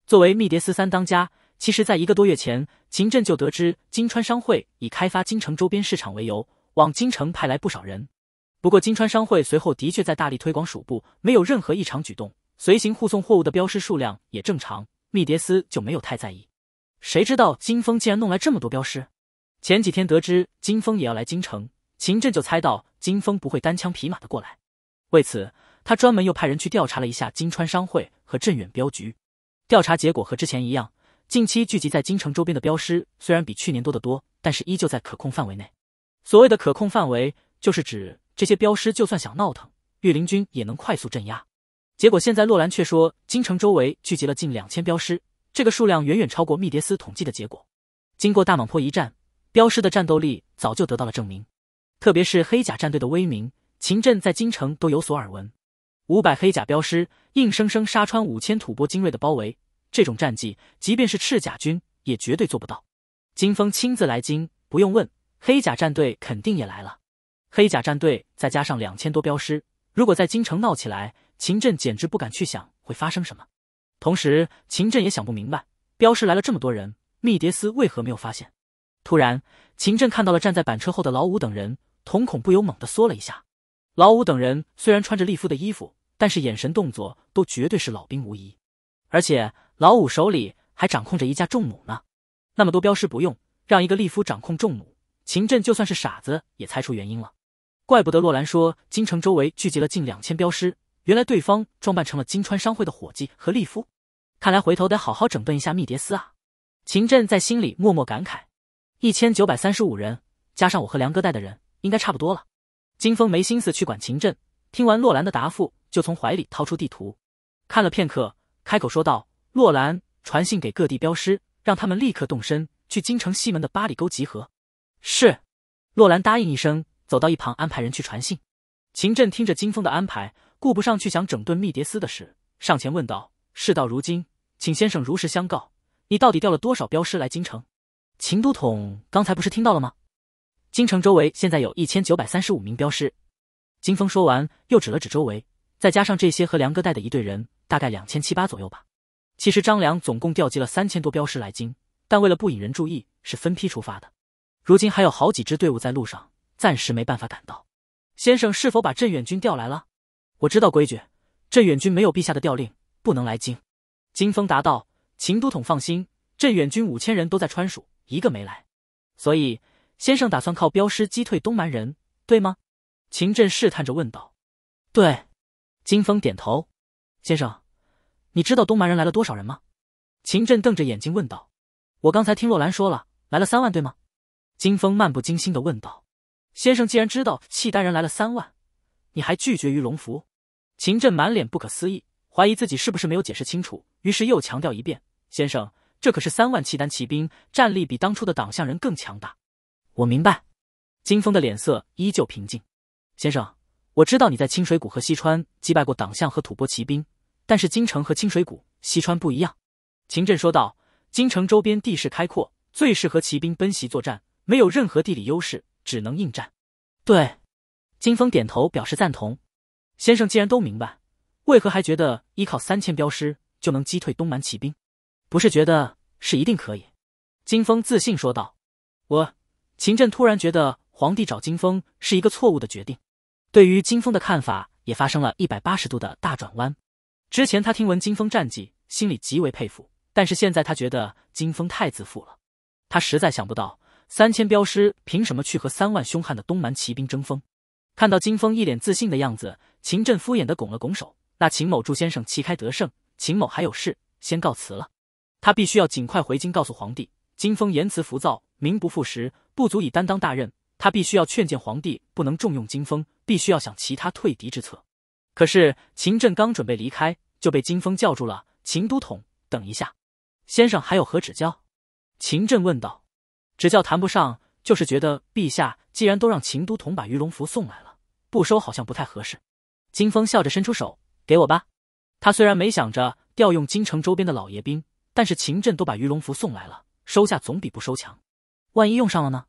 作为密谍司三当家，其实在一个多月前，秦振就得知金川商会以开发京城周边市场为由，往京城派来不少人。不过，金川商会随后的确在大力推广蜀布，没有任何异常举动。随行护送货物的镖师数量也正常，密谍司就没有太在意。谁知道金风竟然弄来这么多镖师？前几天得知金风也要来京城，秦振就猜到金风不会单枪匹马的过来，为此。他专门又派人去调查了一下金川商会和镇远镖局，调查结果和之前一样。近期聚集在京城周边的镖师虽然比去年多得多，但是依旧在可控范围内。所谓的可控范围，就是指这些镖师就算想闹腾，御林军也能快速镇压。结果现在洛兰却说，京城周围聚集了近两千镖师，这个数量远远超过密迭斯统计的结果。经过大蟒坡一战，镖师的战斗力早就得到了证明，特别是黑甲战队的威名，秦镇在京城都有所耳闻。五百黑甲镖师硬生生杀穿五千吐蕃精锐的包围，这种战绩，即便是赤甲军也绝对做不到。金风亲自来京，不用问，黑甲战队肯定也来了。黑甲战队再加上两千多镖师，如果在京城闹起来，秦振简直不敢去想会发生什么。同时，秦振也想不明白，镖师来了这么多人，密迭斯为何没有发现？突然，秦振看到了站在板车后的老五等人，瞳孔不由猛地缩了一下。老五等人虽然穿着利夫的衣服，但是眼神动作都绝对是老兵无疑，而且老五手里还掌控着一架重弩呢。那么多镖师不用，让一个利夫掌控重弩，秦震就算是傻子也猜出原因了。怪不得洛兰说京城周围聚集了近两千镖师，原来对方装扮成了金川商会的伙计和利夫。看来回头得好好整顿一下密迭斯啊！秦振在心里默默感慨。一千九百三十五人，加上我和梁哥带的人，应该差不多了。金峰没心思去管秦震，听完洛兰的答复。就从怀里掏出地图，看了片刻，开口说道：“洛兰，传信给各地镖师，让他们立刻动身去京城西门的八里沟集合。”是。洛兰答应一声，走到一旁安排人去传信。秦振听着金风的安排，顾不上去想整顿密迭斯的事，上前问道：“事到如今，请先生如实相告，你到底调了多少镖师来京城？”秦都统刚才不是听到了吗？京城周围现在有一千九百三十五名镖师。金风说完，又指了指周围。再加上这些和梁哥带的一队人，大概两千七八左右吧。其实张良总共调集了三千多镖师来京，但为了不引人注意，是分批出发的。如今还有好几支队伍在路上，暂时没办法赶到。先生是否把镇远军调来了？我知道规矩，镇远军没有陛下的调令，不能来京。金风答道：“秦都统放心，镇远军五千人都在川蜀，一个没来。所以先生打算靠镖师击退东蛮人，对吗？”秦震试探着问道：“对。”金风点头，先生，你知道东蛮人来了多少人吗？秦振瞪着眼睛问道。我刚才听洛兰说了，来了三万，对吗？金风漫不经心的问道。先生，既然知道契丹人来了三万，你还拒绝于龙符？秦振满脸不可思议，怀疑自己是不是没有解释清楚，于是又强调一遍。先生，这可是三万契丹骑兵，战力比当初的党项人更强大。我明白。金风的脸色依旧平静，先生。我知道你在清水谷和西川击败过党项和吐蕃骑兵，但是京城和清水谷、西川不一样。”秦振说道，“京城周边地势开阔，最适合骑兵奔袭作战，没有任何地理优势，只能应战。”对，金峰点头表示赞同。先生既然都明白，为何还觉得依靠三千镖师就能击退东蛮骑兵？不是觉得是一定可以？”金峰自信说道。我……秦震突然觉得皇帝找金峰是一个错误的决定。对于金风的看法也发生了一百八十度的大转弯。之前他听闻金风战绩，心里极为佩服，但是现在他觉得金风太自负了。他实在想不到三千镖师凭什么去和三万凶悍的东蛮骑兵争锋。看到金风一脸自信的样子，秦振敷衍的拱了拱手：“那秦某祝先生旗开得胜。秦某还有事，先告辞了。他必须要尽快回京，告诉皇帝，金风言辞浮躁，名不副实，不足以担当大任。”他必须要劝谏皇帝不能重用金峰，必须要想其他退敌之策。可是秦振刚准备离开，就被金峰叫住了：“秦都统，等一下，先生还有何指教？”秦振问道：“指教谈不上，就是觉得陛下既然都让秦都统把鱼龙符送来了，不收好像不太合适。”金峰笑着伸出手：“给我吧。”他虽然没想着调用京城周边的老爷兵，但是秦振都把鱼龙符送来了，收下总比不收强。万一用上了呢？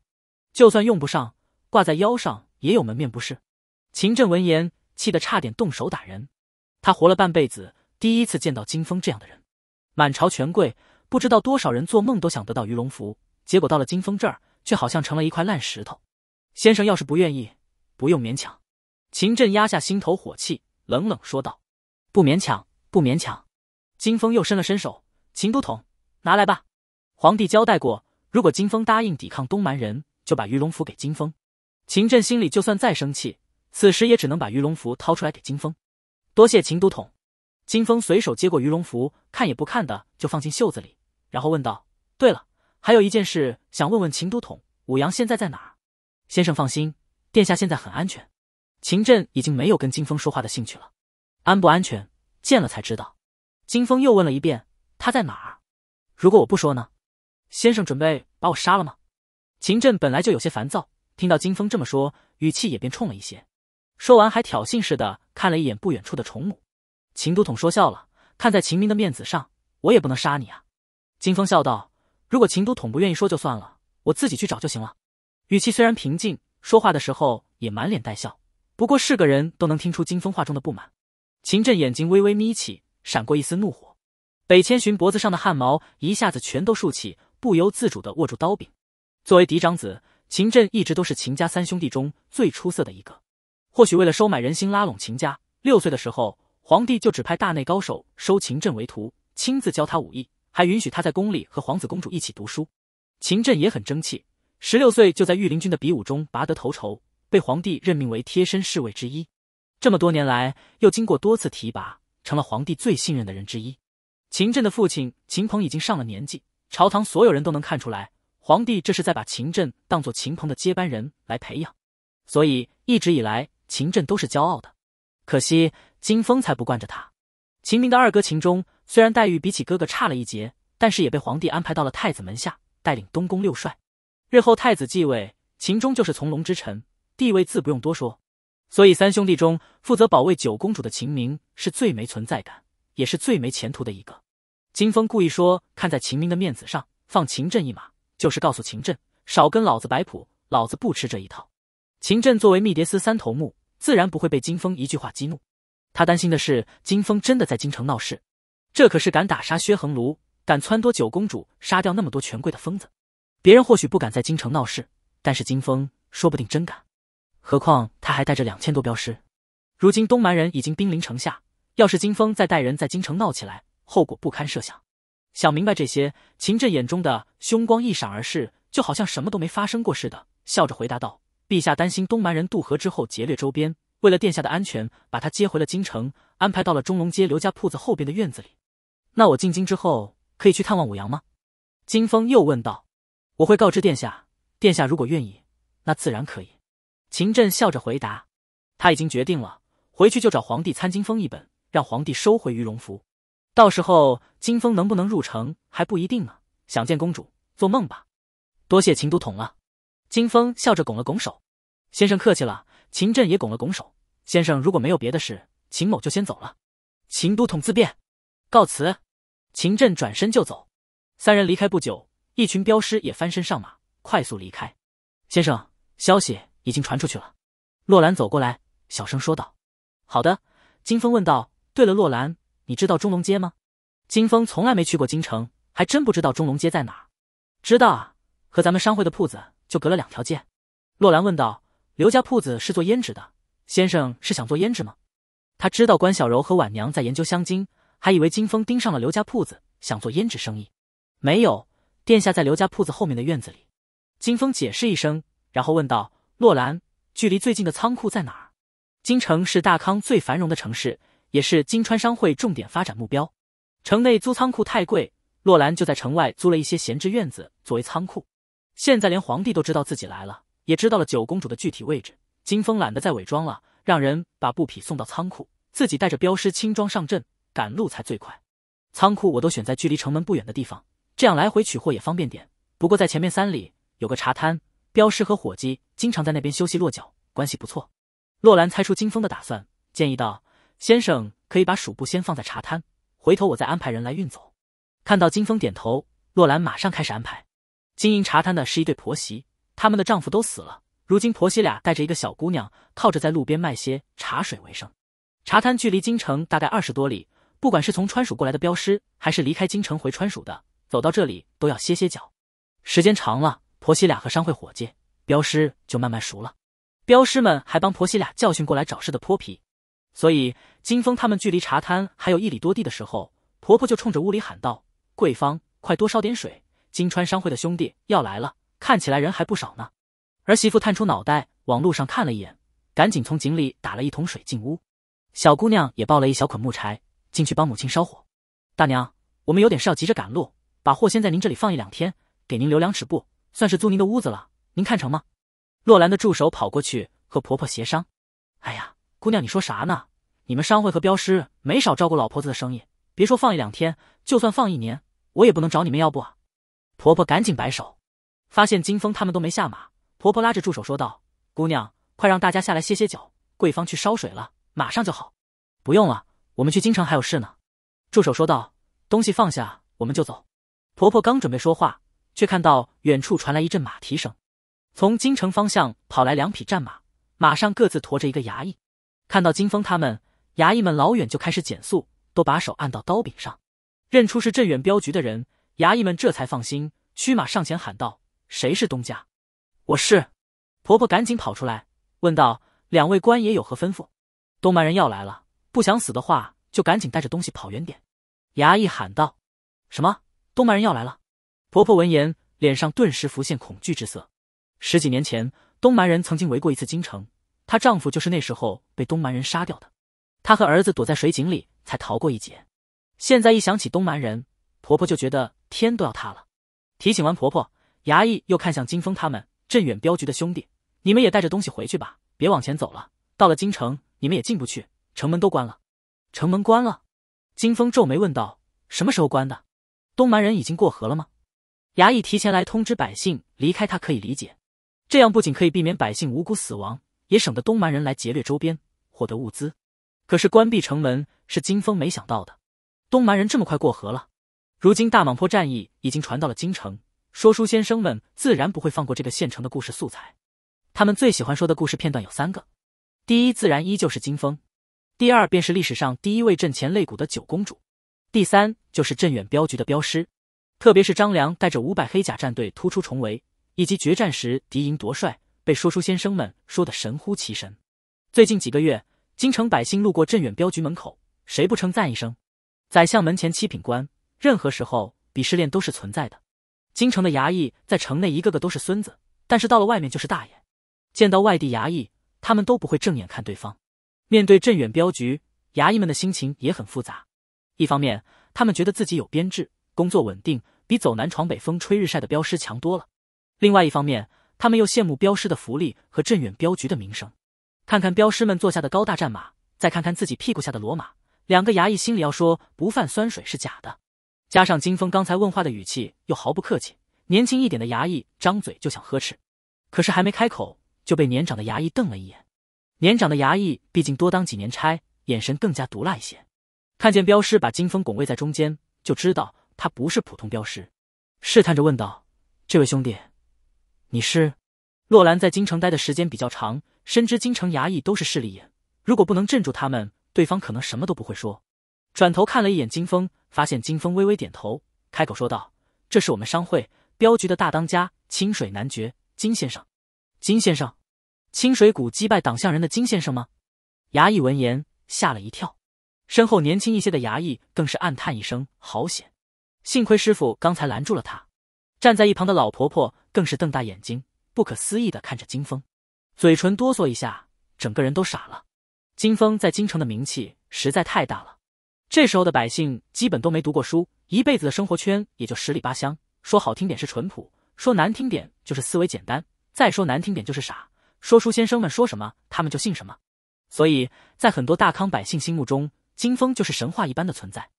就算用不上，挂在腰上也有门面，不是？秦振闻言气得差点动手打人。他活了半辈子，第一次见到金风这样的人。满朝权贵不知道多少人做梦都想得到鱼龙服，结果到了金风这儿，却好像成了一块烂石头。先生要是不愿意，不用勉强。秦振压下心头火气，冷冷说道：“不勉强，不勉强。”金风又伸了伸手：“秦都统，拿来吧。”皇帝交代过，如果金风答应抵抗东蛮人。就把鱼龙符给金风，秦振心里就算再生气，此时也只能把鱼龙符掏出来给金风。多谢秦都统。金风随手接过鱼龙符，看也不看的就放进袖子里，然后问道：“对了，还有一件事，想问问秦都统，武阳现在在哪儿？”先生放心，殿下现在很安全。秦振已经没有跟金风说话的兴趣了。安不安全，见了才知道。金风又问了一遍：“他在哪儿？”如果我不说呢？先生准备把我杀了吗？秦振本来就有些烦躁，听到金风这么说，语气也变冲了一些。说完还挑衅似的看了一眼不远处的虫母。秦都统说笑了，看在秦明的面子上，我也不能杀你啊。金风笑道：“如果秦都统不愿意说就算了，我自己去找就行了。”语气虽然平静，说话的时候也满脸带笑，不过是个人都能听出金风话中的不满。秦振眼睛微微眯起，闪过一丝怒火。北千寻脖子上的汗毛一下子全都竖起，不由自主地握住刀柄。作为嫡长子，秦振一直都是秦家三兄弟中最出色的一个。或许为了收买人心、拉拢秦家，六岁的时候，皇帝就指派大内高手收秦振为徒，亲自教他武艺，还允许他在宫里和皇子公主一起读书。秦振也很争气，十六岁就在御林军的比武中拔得头筹，被皇帝任命为贴身侍卫之一。这么多年来，又经过多次提拔，成了皇帝最信任的人之一。秦振的父亲秦鹏已经上了年纪，朝堂所有人都能看出来。皇帝这是在把秦振当做秦鹏的接班人来培养，所以一直以来秦振都是骄傲的。可惜金峰才不惯着他。秦明的二哥秦忠虽然待遇比起哥哥差了一截，但是也被皇帝安排到了太子门下，带领东宫六帅。日后太子继位，秦忠就是从龙之臣，地位自不用多说。所以三兄弟中，负责保卫九公主的秦明是最没存在感，也是最没前途的一个。金峰故意说，看在秦明的面子上，放秦振一马。就是告诉秦震，少跟老子摆谱，老子不吃这一套。秦震作为密谍司三头目，自然不会被金风一句话激怒。他担心的是，金风真的在京城闹事，这可是敢打杀薛恒卢，敢撺掇九公主杀掉那么多权贵的疯子。别人或许不敢在京城闹事，但是金风说不定真敢。何况他还带着两千多镖师，如今东蛮人已经兵临城下，要是金风再带人在京城闹起来，后果不堪设想。想明白这些，秦振眼中的凶光一闪而逝，就好像什么都没发生过似的，笑着回答道：“陛下担心东蛮人渡河之后劫掠周边，为了殿下的安全，把他接回了京城，安排到了中龙街刘家铺子后边的院子里。那我进京之后可以去探望武阳吗？”金风又问道。“我会告知殿下，殿下如果愿意，那自然可以。”秦振笑着回答。他已经决定了，回去就找皇帝参金风一本，让皇帝收回鱼龙服。到时候金风能不能入城还不一定呢。想见公主，做梦吧！多谢秦都统了。金风笑着拱了拱手：“先生客气了。”秦振也拱了拱手：“先生如果没有别的事，秦某就先走了。”秦都统自便，告辞。秦振转身就走。三人离开不久，一群镖师也翻身上马，快速离开。先生，消息已经传出去了。洛兰走过来，小声说道：“好的。”金风问道：“对了，洛兰。”你知道中龙街吗？金风从来没去过京城，还真不知道中龙街在哪儿。知道啊，和咱们商会的铺子就隔了两条街。洛兰问道：“刘家铺子是做胭脂的，先生是想做胭脂吗？”他知道关小柔和晚娘在研究香精，还以为金风盯上了刘家铺子，想做胭脂生意。没有，殿下在刘家铺子后面的院子里。金风解释一声，然后问道：“洛兰，距离最近的仓库在哪儿？”京城是大康最繁荣的城市。也是金川商会重点发展目标，城内租仓库太贵，洛兰就在城外租了一些闲置院子作为仓库。现在连皇帝都知道自己来了，也知道了九公主的具体位置。金风懒得再伪装了，让人把布匹送到仓库，自己带着镖师轻装上阵，赶路才最快。仓库我都选在距离城门不远的地方，这样来回取货也方便点。不过在前面三里有个茶摊，镖师和伙计经常在那边休息落脚，关系不错。洛兰猜出金风的打算，建议道。先生可以把鼠布先放在茶摊，回头我再安排人来运走。看到金风点头，洛兰马上开始安排。经营茶摊的是一对婆媳，他们的丈夫都死了，如今婆媳俩带着一个小姑娘，靠着在路边卖些茶水为生。茶摊距离京城大概二十多里，不管是从川蜀过来的镖师，还是离开京城回川蜀的，走到这里都要歇歇脚。时间长了，婆媳俩和商会伙计、镖师就慢慢熟了。镖师们还帮婆媳俩教训过来找事的泼皮。所以，金峰他们距离茶摊还有一里多地的时候，婆婆就冲着屋里喊道：“桂芳，快多烧点水！金川商会的兄弟要来了，看起来人还不少呢。”儿媳妇探出脑袋往路上看了一眼，赶紧从井里打了一桶水进屋。小姑娘也抱了一小捆木柴进去帮母亲烧火。大娘，我们有点事要急着赶路，把货先在您这里放一两天，给您留两尺布，算是租您的屋子了，您看成吗？洛兰的助手跑过去和婆婆协商：“哎呀！”姑娘，你说啥呢？你们商会和镖师没少照顾老婆子的生意，别说放一两天，就算放一年，我也不能找你们要不啊！婆婆赶紧摆手，发现金风他们都没下马，婆婆拉着助手说道：“姑娘，快让大家下来歇歇脚，桂芳去烧水了，马上就好。”“不用了，我们去京城还有事呢。”助手说道，“东西放下，我们就走。”婆婆刚准备说话，却看到远处传来一阵马蹄声，从京城方向跑来两匹战马，马上各自驮着一个衙役。看到金风他们，衙役们老远就开始减速，都把手按到刀柄上。认出是镇远镖局的人，衙役们这才放心，驱马上前喊道：“谁是东家？”“我是。”婆婆赶紧跑出来问道：“两位官爷有何吩咐？”“东蛮人要来了，不想死的话，就赶紧带着东西跑远点。”衙役喊道。“什么？东蛮人要来了？”婆婆闻言，脸上顿时浮现恐惧之色。十几年前，东蛮人曾经围过一次京城。她丈夫就是那时候被东蛮人杀掉的，她和儿子躲在水井里才逃过一劫。现在一想起东蛮人，婆婆就觉得天都要塌了。提醒完婆婆，衙役又看向金风他们，镇远镖局的兄弟，你们也带着东西回去吧，别往前走了。到了京城，你们也进不去，城门都关了。城门关了，金风皱眉问道：“什么时候关的？东蛮人已经过河了吗？”衙役提前来通知百姓离开，他可以理解，这样不仅可以避免百姓无辜死亡。也省得东蛮人来劫掠周边，获得物资。可是关闭城门是金风没想到的，东蛮人这么快过河了。如今大蟒坡战役已经传到了京城，说书先生们自然不会放过这个现成的故事素材。他们最喜欢说的故事片段有三个：第一，自然依旧是金风；第二，便是历史上第一位阵前擂鼓的九公主；第三，就是镇远镖局的镖师，特别是张良带着五百黑甲战队突出重围，以及决战时敌营夺帅。被说书先生们说得神乎其神。最近几个月，京城百姓路过镇远镖局门口，谁不称赞一声？宰相门前七品官，任何时候鄙视链都是存在的。京城的衙役在城内一个个都是孙子，但是到了外面就是大爷。见到外地衙役，他们都不会正眼看对方。面对镇远镖局，衙役们的心情也很复杂。一方面，他们觉得自己有编制，工作稳定，比走南闯北、风吹日晒的镖师强多了；另外一方面，他们又羡慕镖师的福利和镇远镖局的名声，看看镖师们坐下的高大战马，再看看自己屁股下的骡马，两个衙役心里要说不犯酸水是假的。加上金风刚才问话的语气又毫不客气，年轻一点的衙役张嘴就想呵斥，可是还没开口就被年长的衙役瞪了一眼。年长的衙役毕竟多当几年差，眼神更加毒辣一些。看见镖师把金风拱卫在中间，就知道他不是普通镖师，试探着问道：“这位兄弟。”你是，洛兰在京城待的时间比较长，深知京城衙役都是势利眼，如果不能镇住他们，对方可能什么都不会说。转头看了一眼金风，发现金风微微点头，开口说道：“这是我们商会镖局的大当家，清水男爵金先生。金先生，清水谷击败党项人的金先生吗？”衙役闻言吓了一跳，身后年轻一些的衙役更是暗叹一声：“好险，幸亏师傅刚才拦住了他。”站在一旁的老婆婆。更是瞪大眼睛，不可思议的看着金风，嘴唇哆嗦一下，整个人都傻了。金风在京城的名气实在太大了。这时候的百姓基本都没读过书，一辈子的生活圈也就十里八乡。说好听点是淳朴，说难听点就是思维简单。再说难听点就是傻。说书先生们说什么，他们就信什么。所以在很多大康百姓心目中，金风就是神话一般的存在。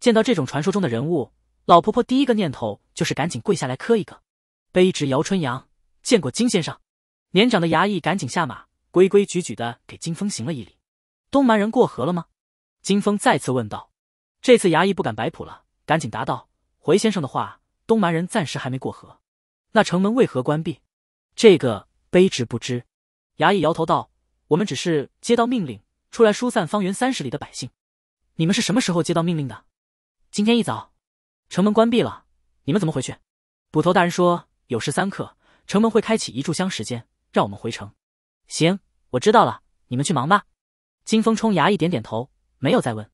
见到这种传说中的人物，老婆婆第一个念头就是赶紧跪下来磕一个。卑职姚春阳见过金先生。年长的衙役赶紧下马，规规矩矩的给金风行了一礼。东蛮人过河了吗？金风再次问道。这次衙役不敢摆谱了，赶紧答道：“回先生的话，东蛮人暂时还没过河。那城门为何关闭？”这个卑职不知。衙役摇头道：“我们只是接到命令，出来疏散方圆三十里的百姓。你们是什么时候接到命令的？今天一早，城门关闭了，你们怎么回去？”捕头大人说。有事三刻，城门会开启一炷香时间，让我们回城。行，我知道了，你们去忙吧。金风冲衙役点点头，没有再问。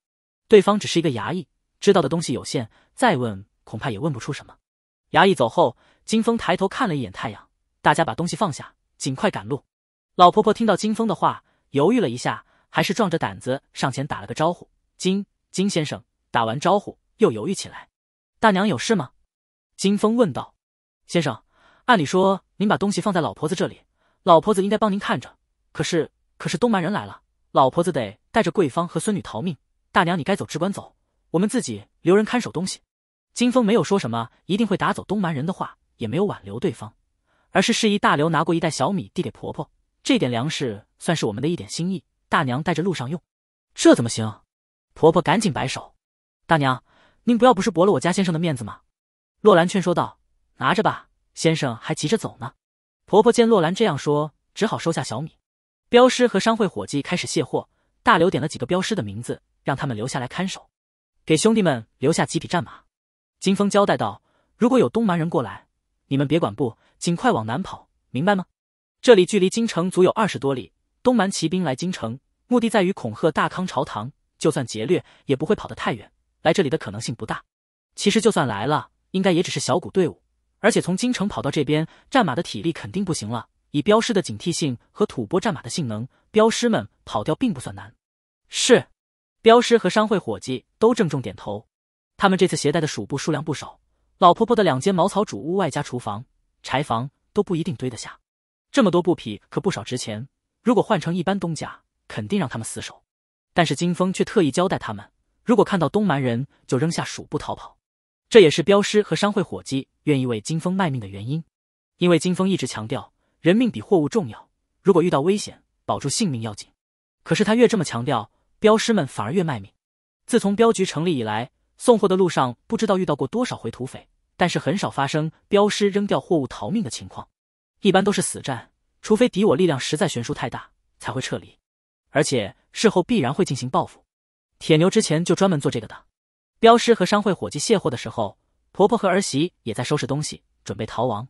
对方只是一个衙役，知道的东西有限，再问恐怕也问不出什么。衙役走后，金风抬头看了一眼太阳，大家把东西放下，尽快赶路。老婆婆听到金风的话，犹豫了一下，还是壮着胆子上前打了个招呼：“金金先生。”打完招呼又犹豫起来：“大娘有事吗？”金风问道：“先生。”按理说，您把东西放在老婆子这里，老婆子应该帮您看着。可是，可是东蛮人来了，老婆子得带着桂芳和孙女逃命。大娘，你该走只管走，我们自己留人看守东西。金风没有说什么一定会打走东蛮人的话，也没有挽留对方，而是示意大刘拿过一袋小米递给婆婆，这点粮食算是我们的一点心意，大娘带着路上用。这怎么行？婆婆赶紧摆手，大娘，您不要不是驳了我家先生的面子吗？洛兰劝说道，拿着吧。先生还急着走呢，婆婆见洛兰这样说，只好收下小米。镖师和商会伙计开始卸货，大刘点了几个镖师的名字，让他们留下来看守，给兄弟们留下几匹战马。金风交代道：“如果有东蛮人过来，你们别管不，尽快往南跑，明白吗？这里距离京城足有二十多里，东蛮骑兵来京城，目的在于恐吓大康朝堂，就算劫掠，也不会跑得太远，来这里的可能性不大。其实就算来了，应该也只是小股队伍。”而且从京城跑到这边，战马的体力肯定不行了。以镖师的警惕性和吐蕃战马的性能，镖师们跑掉并不算难。是，镖师和商会伙计都郑重点头。他们这次携带的鼠布数量不少，老婆婆的两间茅草主屋外加厨房、柴房都不一定堆得下这么多布匹，可不少值钱。如果换成一般东家，肯定让他们死守。但是金风却特意交代他们，如果看到东蛮人，就扔下鼠布逃跑。这也是镖师和商会伙计愿意为金风卖命的原因，因为金风一直强调人命比货物重要，如果遇到危险，保住性命要紧。可是他越这么强调，镖师们反而越卖命。自从镖局成立以来，送货的路上不知道遇到过多少回土匪，但是很少发生镖师扔掉货物逃命的情况，一般都是死战，除非敌我力量实在悬殊太大才会撤离，而且事后必然会进行报复。铁牛之前就专门做这个的。镖师和商会伙计卸货的时候，婆婆和儿媳也在收拾东西，准备逃亡。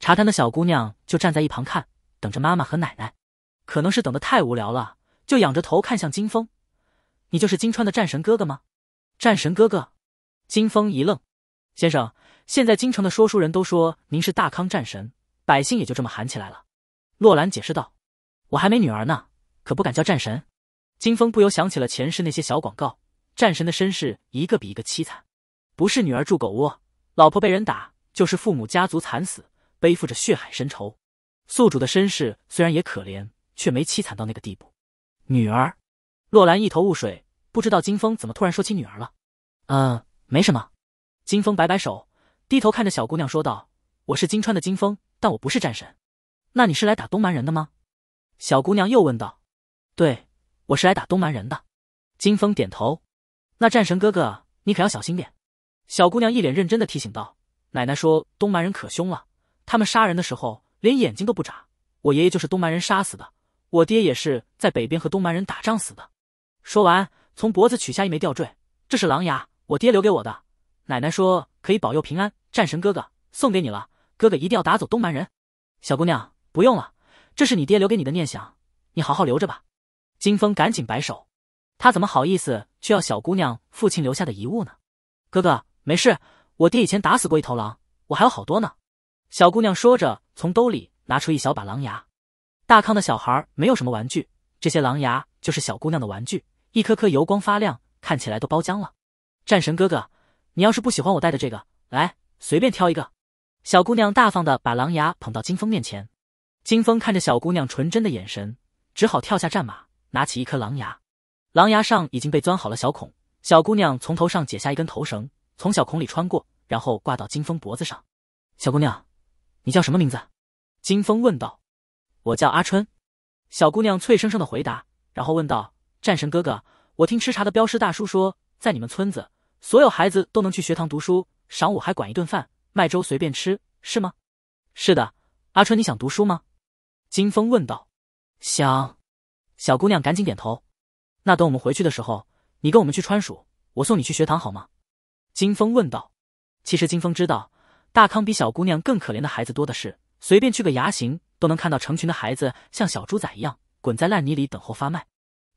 茶摊的小姑娘就站在一旁看，等着妈妈和奶奶。可能是等得太无聊了，就仰着头看向金风：“你就是金川的战神哥哥吗？”“战神哥哥。”金风一愣：“先生，现在京城的说书人都说您是大康战神，百姓也就这么喊起来了。”洛兰解释道：“我还没女儿呢，可不敢叫战神。”金风不由想起了前世那些小广告。战神的身世一个比一个凄惨，不是女儿住狗窝，老婆被人打，就是父母家族惨死，背负着血海深仇。宿主的身世虽然也可怜，却没凄惨到那个地步。女儿，洛兰一头雾水，不知道金风怎么突然说起女儿了。嗯，没什么。金风摆摆手，低头看着小姑娘说道：“我是金川的金风，但我不是战神。那你是来打东蛮人的吗？”小姑娘又问道：“对，我是来打东蛮人的。”金风点头。那战神哥哥，你可要小心点。”小姑娘一脸认真的提醒道。“奶奶说东蛮人可凶了，他们杀人的时候连眼睛都不眨。我爷爷就是东蛮人杀死的，我爹也是在北边和东蛮人打仗死的。”说完，从脖子取下一枚吊坠，“这是狼牙，我爹留给我的。奶奶说可以保佑平安。战神哥哥，送给你了，哥哥一定要打走东蛮人。”小姑娘，不用了，这是你爹留给你的念想，你好好留着吧。”金风赶紧摆手。他怎么好意思去要小姑娘父亲留下的遗物呢？哥哥，没事，我爹以前打死过一头狼，我还有好多呢。小姑娘说着，从兜里拿出一小把狼牙。大康的小孩没有什么玩具，这些狼牙就是小姑娘的玩具，一颗颗油光发亮，看起来都包浆了。战神哥哥，你要是不喜欢我带的这个，来随便挑一个。小姑娘大方的把狼牙捧到金风面前。金风看着小姑娘纯真的眼神，只好跳下战马，拿起一颗狼牙。狼牙上已经被钻好了小孔，小姑娘从头上解下一根头绳，从小孔里穿过，然后挂到金风脖子上。小姑娘，你叫什么名字？金风问道。我叫阿春。小姑娘脆生生的回答，然后问道：“战神哥哥，我听吃茶的镖师大叔说，在你们村子，所有孩子都能去学堂读书，晌午还管一顿饭，麦粥随便吃，是吗？”“是的。”阿春，你想读书吗？”金风问道。“想。”小姑娘赶紧点头。那等我们回去的时候，你跟我们去川蜀，我送你去学堂好吗？金风问道。其实金风知道，大康比小姑娘更可怜的孩子多的是，随便去个牙行，都能看到成群的孩子像小猪崽一样滚在烂泥里等候发卖。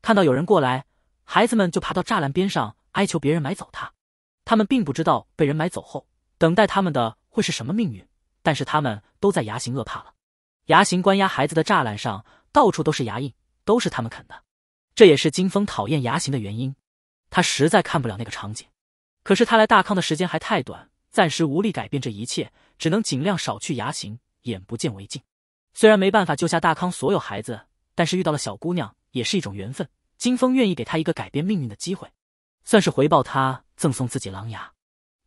看到有人过来，孩子们就爬到栅栏边上哀求别人买走他。他们并不知道被人买走后，等待他们的会是什么命运，但是他们都在牙行饿怕了。牙行关押孩子的栅栏上到处都是牙印，都是他们啃的。这也是金风讨厌牙行的原因，他实在看不了那个场景。可是他来大康的时间还太短，暂时无力改变这一切，只能尽量少去牙行，眼不见为净。虽然没办法救下大康所有孩子，但是遇到了小姑娘也是一种缘分。金风愿意给她一个改变命运的机会，算是回报她赠送自己狼牙。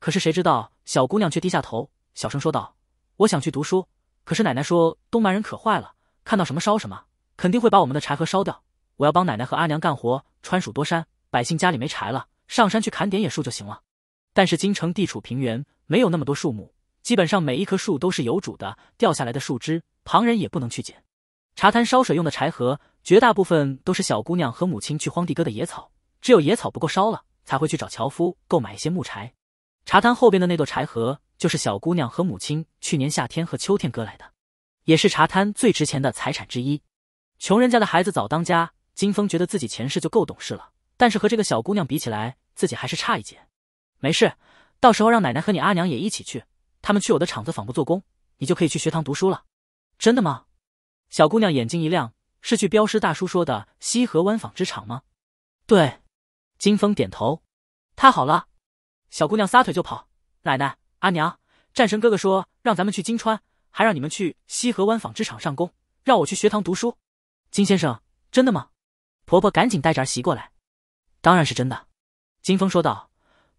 可是谁知道，小姑娘却低下头，小声说道：“我想去读书，可是奶奶说，东蛮人可坏了，看到什么烧什么，肯定会把我们的柴禾烧掉。”我要帮奶奶和阿娘干活。川蜀多山，百姓家里没柴了，上山去砍点野树就行了。但是京城地处平原，没有那么多树木，基本上每一棵树都是有主的。掉下来的树枝，旁人也不能去捡。茶摊烧水用的柴禾，绝大部分都是小姑娘和母亲去荒地割的野草。只有野草不够烧了，才会去找樵夫购买一些木柴。茶摊后边的那垛柴禾，就是小姑娘和母亲去年夏天和秋天割来的，也是茶摊最值钱的财产之一。穷人家的孩子早当家。金峰觉得自己前世就够懂事了，但是和这个小姑娘比起来，自己还是差一截。没事，到时候让奶奶和你阿娘也一起去，他们去我的厂子纺布做工，你就可以去学堂读书了。真的吗？小姑娘眼睛一亮，是去镖师大叔说的西河湾纺织厂吗？对，金峰点头。太好了！小姑娘撒腿就跑。奶奶、阿娘，战神哥哥说让咱们去金川，还让你们去西河湾纺织厂上工，让我去学堂读书。金先生，真的吗？婆婆赶紧带着儿媳过来，当然是真的，金风说道。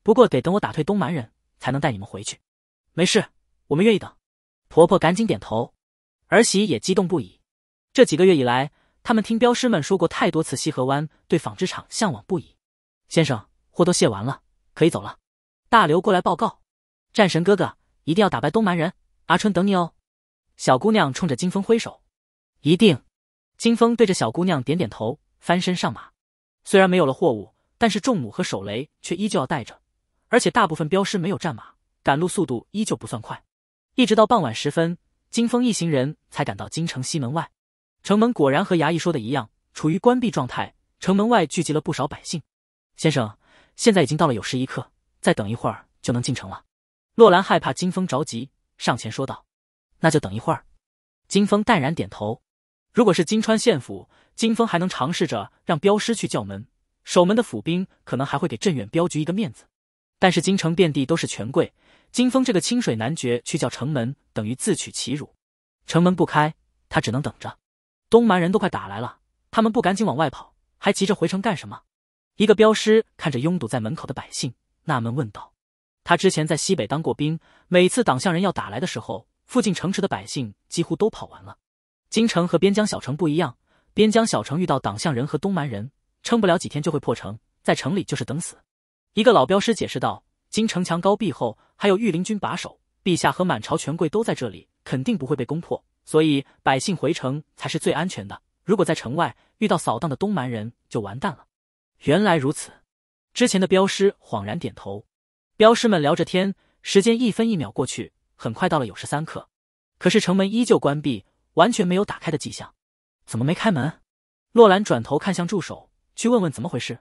不过得等我打退东蛮人，才能带你们回去。没事，我们愿意等。婆婆赶紧点头，儿媳也激动不已。这几个月以来，他们听镖师们说过太多次西河湾对纺织厂向往不已。先生，货都卸完了，可以走了。大刘过来报告，战神哥哥一定要打败东蛮人，阿春等你哦。小姑娘冲着金风挥手，一定。金风对着小姑娘点点头。翻身上马，虽然没有了货物，但是重弩和手雷却依旧要带着，而且大部分镖师没有战马，赶路速度依旧不算快。一直到傍晚时分，金风一行人才赶到京城西门外，城门果然和衙役说的一样，处于关闭状态。城门外聚集了不少百姓。先生，现在已经到了酉时一刻，再等一会儿就能进城了。洛兰害怕金风着急，上前说道：“那就等一会儿。”金风淡然点头。如果是金川县府。金峰还能尝试着让镖师去叫门，守门的府兵可能还会给镇远镖局一个面子。但是京城遍地都是权贵，金峰这个清水男爵去叫城门等于自取其辱，城门不开，他只能等着。东蛮人都快打来了，他们不赶紧往外跑，还急着回城干什么？一个镖师看着拥堵在门口的百姓，纳闷问道：“他之前在西北当过兵，每次党项人要打来的时候，附近城池的百姓几乎都跑完了。京城和边疆小城不一样。”边疆小城遇到党项人和东蛮人，撑不了几天就会破城，在城里就是等死。一个老镖师解释道：“经城墙高壁厚，还有御林军把守，陛下和满朝权贵都在这里，肯定不会被攻破，所以百姓回城才是最安全的。如果在城外遇到扫荡的东蛮人，就完蛋了。”原来如此，之前的镖师恍然点头。镖师们聊着天，时间一分一秒过去，很快到了酉时三刻，可是城门依旧关闭，完全没有打开的迹象。怎么没开门？洛兰转头看向助手，去问问怎么回事。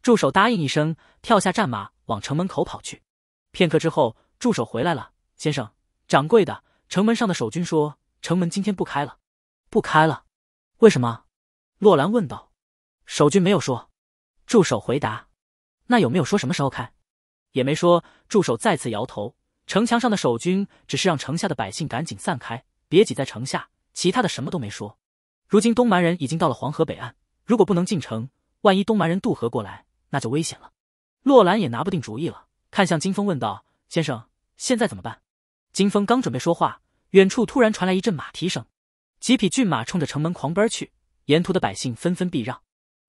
助手答应一声，跳下战马往城门口跑去。片刻之后，助手回来了。先生，掌柜的，城门上的守军说，城门今天不开了，不开了。为什么？洛兰问道。守军没有说。助手回答。那有没有说什么时候开？也没说。助手再次摇头。城墙上的守军只是让城下的百姓赶紧散开，别挤在城下，其他的什么都没说。如今东蛮人已经到了黄河北岸，如果不能进城，万一东蛮人渡河过来，那就危险了。洛兰也拿不定主意了，看向金风问道：“先生，现在怎么办？”金风刚准备说话，远处突然传来一阵马蹄声，几匹骏马冲着城门狂奔去，沿途的百姓纷纷避让。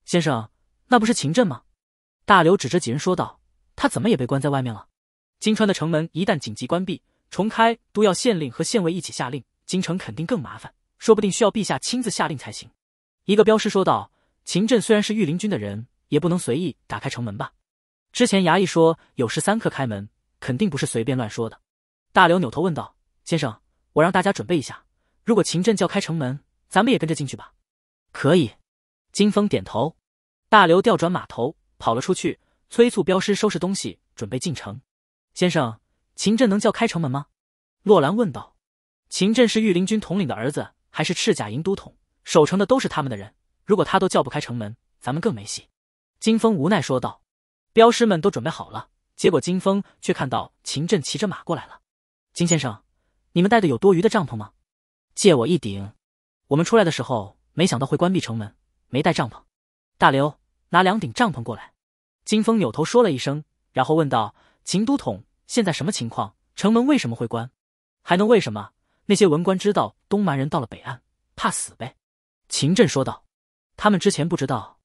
先生，那不是秦镇吗？大刘指着几人说道：“他怎么也被关在外面了？”金川的城门一旦紧急关闭，重开都要县令和县尉一起下令，京城肯定更麻烦。说不定需要陛下亲自下令才行。”一个镖师说道。“秦震虽然是御林军的人，也不能随意打开城门吧？之前衙役说有十三刻开门，肯定不是随便乱说的。”大刘扭头问道：“先生，我让大家准备一下，如果秦震叫开城门，咱们也跟着进去吧？”“可以。”金风点头。大刘调转马头跑了出去，催促镖师收拾东西，准备进城。“先生，秦震能叫开城门吗？”洛兰问道。“秦震是御林军统领的儿子。”还是赤甲银都统守城的都是他们的人，如果他都叫不开城门，咱们更没戏。金风无奈说道。镖师们都准备好了，结果金风却看到秦振骑着马过来了。金先生，你们带的有多余的帐篷吗？借我一顶。我们出来的时候没想到会关闭城门，没带帐篷。大刘，拿两顶帐篷过来。金风扭头说了一声，然后问道：秦都统，现在什么情况？城门为什么会关？还能为什么？那些文官知道东蛮人到了北岸，怕死呗？秦振说道：“他们之前不知道，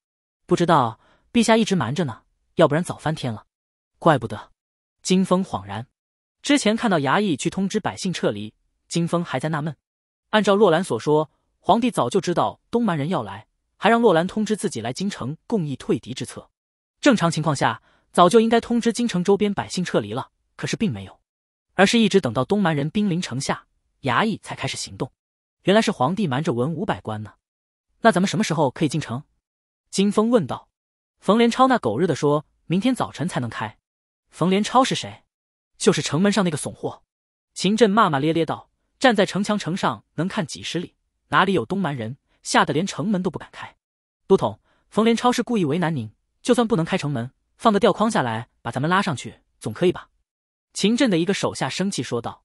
不知道陛下一直瞒着呢，要不然早翻天了。怪不得。”金风恍然，之前看到衙役去通知百姓撤离，金风还在纳闷。按照洛兰所说，皇帝早就知道东蛮人要来，还让洛兰通知自己来京城共议退敌之策。正常情况下，早就应该通知京城周边百姓撤离了，可是并没有，而是一直等到东蛮人兵临城下。衙役才开始行动，原来是皇帝瞒着文武百官呢。那咱们什么时候可以进城？金风问道。冯连超那狗日的说，明天早晨才能开。冯连超是谁？就是城门上那个怂货。秦振骂骂咧咧道：“站在城墙城上能看几十里，哪里有东蛮人？吓得连城门都不敢开。”都统冯连超是故意为难您，就算不能开城门，放个吊筐下来把咱们拉上去，总可以吧？秦振的一个手下生气说道。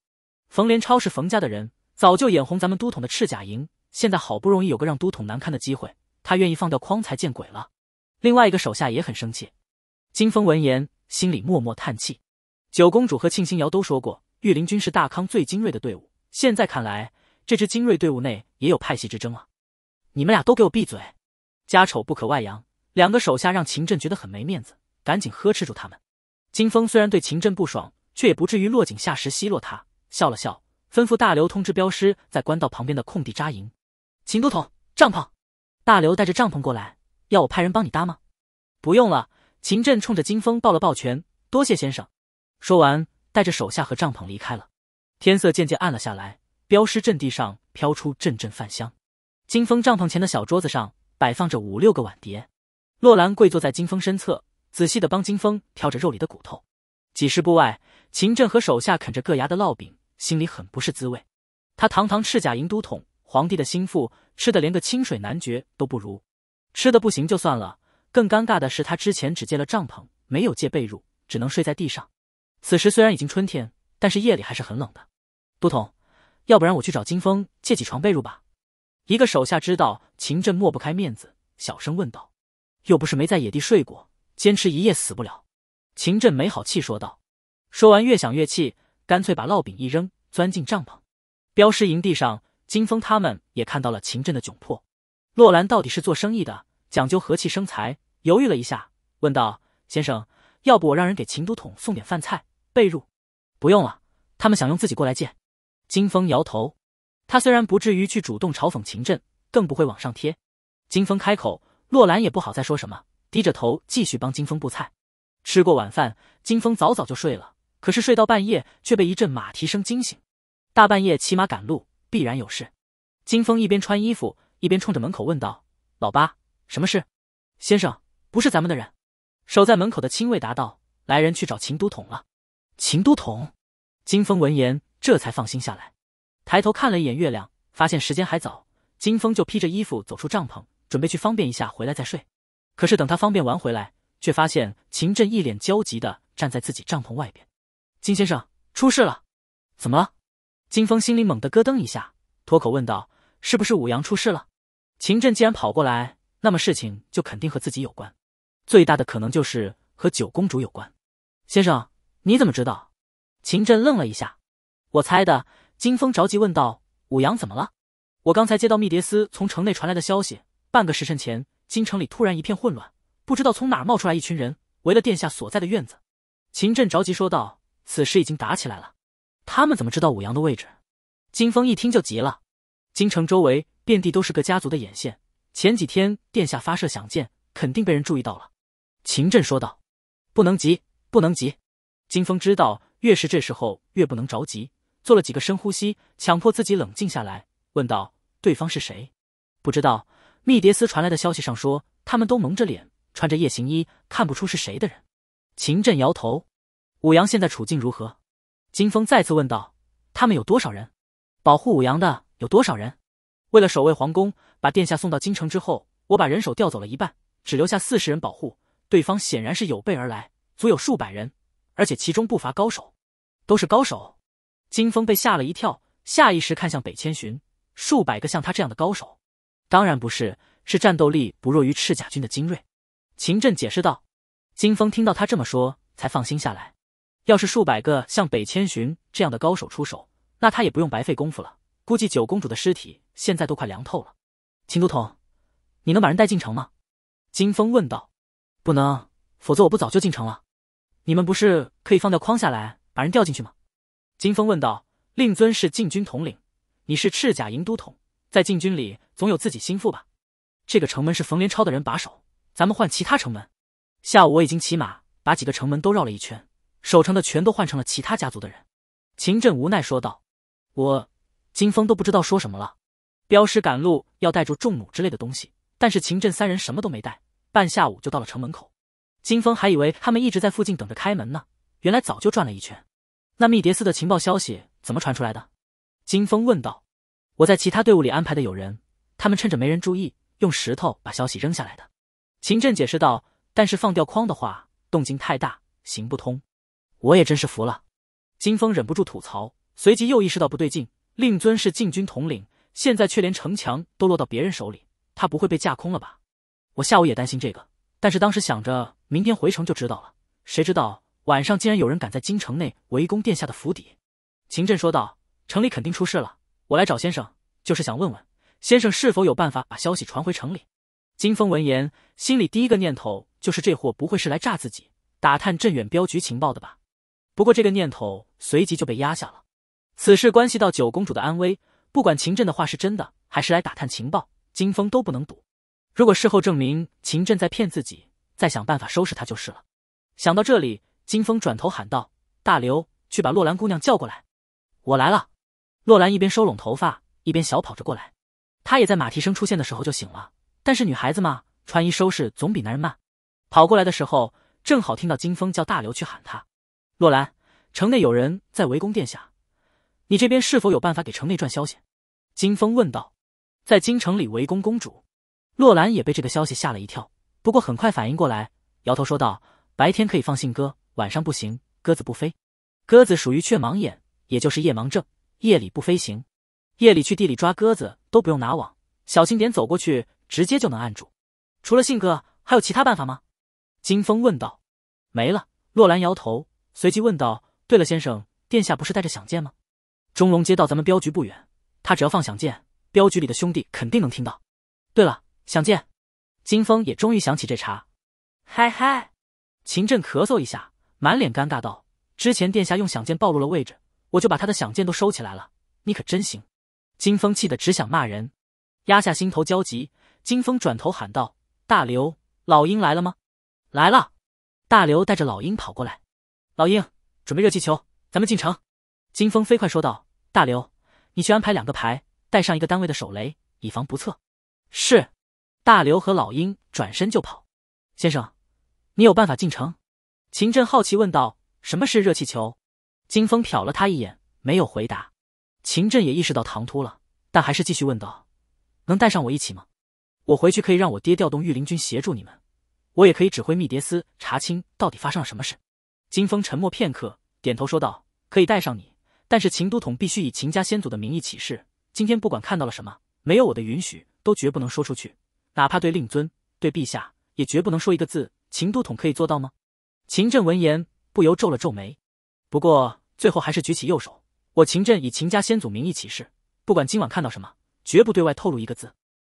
冯连超是冯家的人，早就眼红咱们都统的赤甲营。现在好不容易有个让都统难堪的机会，他愿意放掉匡才见鬼了。另外一个手下也很生气。金风闻言，心里默默叹气。九公主和庆星瑶都说过，御林军是大康最精锐的队伍。现在看来，这支精锐队伍内也有派系之争了。你们俩都给我闭嘴！家丑不可外扬。两个手下让秦振觉得很没面子，赶紧呵斥住他们。金风虽然对秦振不爽，却也不至于落井下石奚落他。笑了笑，吩咐大刘通知镖师在官道旁边的空地扎营。秦都统，帐篷。大刘带着帐篷过来，要我派人帮你搭吗？不用了。秦震冲着金风抱了抱拳，多谢先生。说完，带着手下和帐篷离开了。天色渐渐暗了下来，镖师阵地上飘出阵阵饭香。金风帐篷前的小桌子上摆放着五六个碗碟，洛兰跪坐在金风身侧，仔细的帮金风挑着肉里的骨头。几十步外，秦震和手下啃着硌牙的烙饼，心里很不是滋味。他堂堂赤甲银都统，皇帝的心腹，吃的连个清水男爵都不如。吃的不行就算了，更尴尬的是，他之前只借了帐篷，没有借被褥，只能睡在地上。此时虽然已经春天，但是夜里还是很冷的。都统，要不然我去找金风借几床被褥吧？一个手下知道秦震抹不开面子，小声问道：“又不是没在野地睡过，坚持一夜死不了。”秦振没好气说道，说完越想越气，干脆把烙饼一扔，钻进帐篷。镖师营地上，金风他们也看到了秦振的窘迫。洛兰到底是做生意的，讲究和气生财，犹豫了一下，问道：“先生，要不我让人给秦都统送点饭菜、被褥？”“不用了，他们想用自己过来见。”金风摇头。他虽然不至于去主动嘲讽秦振，更不会往上贴。金风开口，洛兰也不好再说什么，低着头继续帮金风布菜。吃过晚饭，金风早早就睡了。可是睡到半夜，却被一阵马蹄声惊醒。大半夜骑马赶路，必然有事。金风一边穿衣服，一边冲着门口问道：“老八，什么事？”“先生，不是咱们的人。”守在门口的亲卫答道：“来人去找秦都统了。”秦都统。金风闻言，这才放心下来，抬头看了一眼月亮，发现时间还早。金风就披着衣服走出帐篷，准备去方便一下，回来再睡。可是等他方便完回来，却发现秦振一脸焦急的站在自己帐篷外边，金先生出事了，怎么了？金峰心里猛地咯噔一下，脱口问道：“是不是武阳出事了？”秦振既然跑过来，那么事情就肯定和自己有关，最大的可能就是和九公主有关。先生，你怎么知道？秦振愣了一下，我猜的。金峰着急问道：“武阳怎么了？我刚才接到密蝶司从城内传来的消息，半个时辰前，京城里突然一片混乱。”不知道从哪冒出来一群人，围了殿下所在的院子。秦振着急说道：“此时已经打起来了，他们怎么知道武阳的位置？”金风一听就急了：“京城周围遍地都是各家族的眼线，前几天殿下发射响箭，肯定被人注意到了。”秦振说道：“不能急，不能急。”金风知道，越是这时候越不能着急，做了几个深呼吸，强迫自己冷静下来，问道：“对方是谁？”“不知道。”密蝶斯传来的消息上说，他们都蒙着脸。穿着夜行衣，看不出是谁的人。秦震摇头。武阳现在处境如何？金风再次问道。他们有多少人？保护武阳的有多少人？为了守卫皇宫，把殿下送到京城之后，我把人手调走了一半，只留下四十人保护。对方显然是有备而来，足有数百人，而且其中不乏高手。都是高手？金风被吓了一跳，下意识看向北千寻。数百个像他这样的高手？当然不是，是战斗力不弱于赤甲军的精锐。秦震解释道，金风听到他这么说，才放心下来。要是数百个像北千寻这样的高手出手，那他也不用白费功夫了。估计九公主的尸体现在都快凉透了。秦都统，你能把人带进城吗？金风问道。不能，否则我不早就进城了。你们不是可以放掉筐下来，把人调进去吗？金风问道。令尊是禁军统领，你是赤甲营都统，在禁军里总有自己心腹吧？这个城门是冯连超的人把守。咱们换其他城门。下午我已经骑马把几个城门都绕了一圈，守城的全都换成了其他家族的人。秦振无奈说道：“我金风都不知道说什么了。”镖师赶路要带住重弩之类的东西，但是秦振三人什么都没带，半下午就到了城门口。金风还以为他们一直在附近等着开门呢，原来早就转了一圈。那密蝶司的情报消息怎么传出来的？金风问道：“我在其他队伍里安排的有人，他们趁着没人注意，用石头把消息扔下来的。”秦震解释道：“但是放掉筐的话，动静太大，行不通。”我也真是服了。金风忍不住吐槽，随即又意识到不对劲。令尊是禁军统领，现在却连城墙都落到别人手里，他不会被架空了吧？我下午也担心这个，但是当时想着明天回城就知道了。谁知道晚上竟然有人敢在京城内围攻殿下的府邸？秦振说道：“城里肯定出事了，我来找先生就是想问问先生是否有办法把消息传回城里。”金风闻言，心里第一个念头就是这货不会是来炸自己、打探镇远镖局情报的吧？不过这个念头随即就被压下了。此事关系到九公主的安危，不管秦振的话是真的还是来打探情报，金风都不能赌。如果事后证明秦振在骗自己，再想办法收拾他就是了。想到这里，金风转头喊道：“大刘，去把洛兰姑娘叫过来。”我来了。洛兰一边收拢头发，一边小跑着过来。她也在马蹄声出现的时候就醒了。但是女孩子嘛，穿衣收拾总比男人慢。跑过来的时候，正好听到金风叫大刘去喊他。洛兰，城内有人在围攻殿下，你这边是否有办法给城内转消息？金风问道。在京城里围攻公主，洛兰也被这个消息吓了一跳，不过很快反应过来，摇头说道：“白天可以放信鸽，晚上不行，鸽子不飞。鸽子属于雀盲眼，也就是夜盲症，夜里不飞行。夜里去地里抓鸽子都不用拿网，小心点走过去。”直接就能按住，除了信鸽，还有其他办法吗？金风问道。没了，洛兰摇头，随即问道：“对了，先生，殿下不是带着响箭吗？钟龙街到咱们镖局不远，他只要放响箭，镖局里的兄弟肯定能听到。对了，响箭。”金风也终于想起这茬。嗨嗨，秦振咳嗽一下，满脸尴尬道：“之前殿下用响箭暴露了位置，我就把他的响箭都收起来了。你可真行。”金风气得只想骂人，压下心头焦急。金风转头喊道：“大刘，老鹰来了吗？来了。”大刘带着老鹰跑过来。老鹰，准备热气球，咱们进城。金风飞快说道：“大刘，你去安排两个排，带上一个单位的手雷，以防不测。”是。大刘和老鹰转身就跑。先生，你有办法进城？秦振好奇问道：“什么是热气球？”金风瞟了他一眼，没有回答。秦振也意识到唐突了，但还是继续问道：“能带上我一起吗？”我回去可以让我爹调动御林军协助你们，我也可以指挥密谍司查清到底发生了什么事。金风沉默片刻，点头说道：“可以带上你，但是秦都统必须以秦家先祖的名义起誓，今天不管看到了什么，没有我的允许，都绝不能说出去，哪怕对令尊、对陛下，也绝不能说一个字。秦都统可以做到吗？”秦振闻言不由皱了皱眉，不过最后还是举起右手：“我秦振以秦家先祖名义起誓，不管今晚看到什么，绝不对外透露一个字。”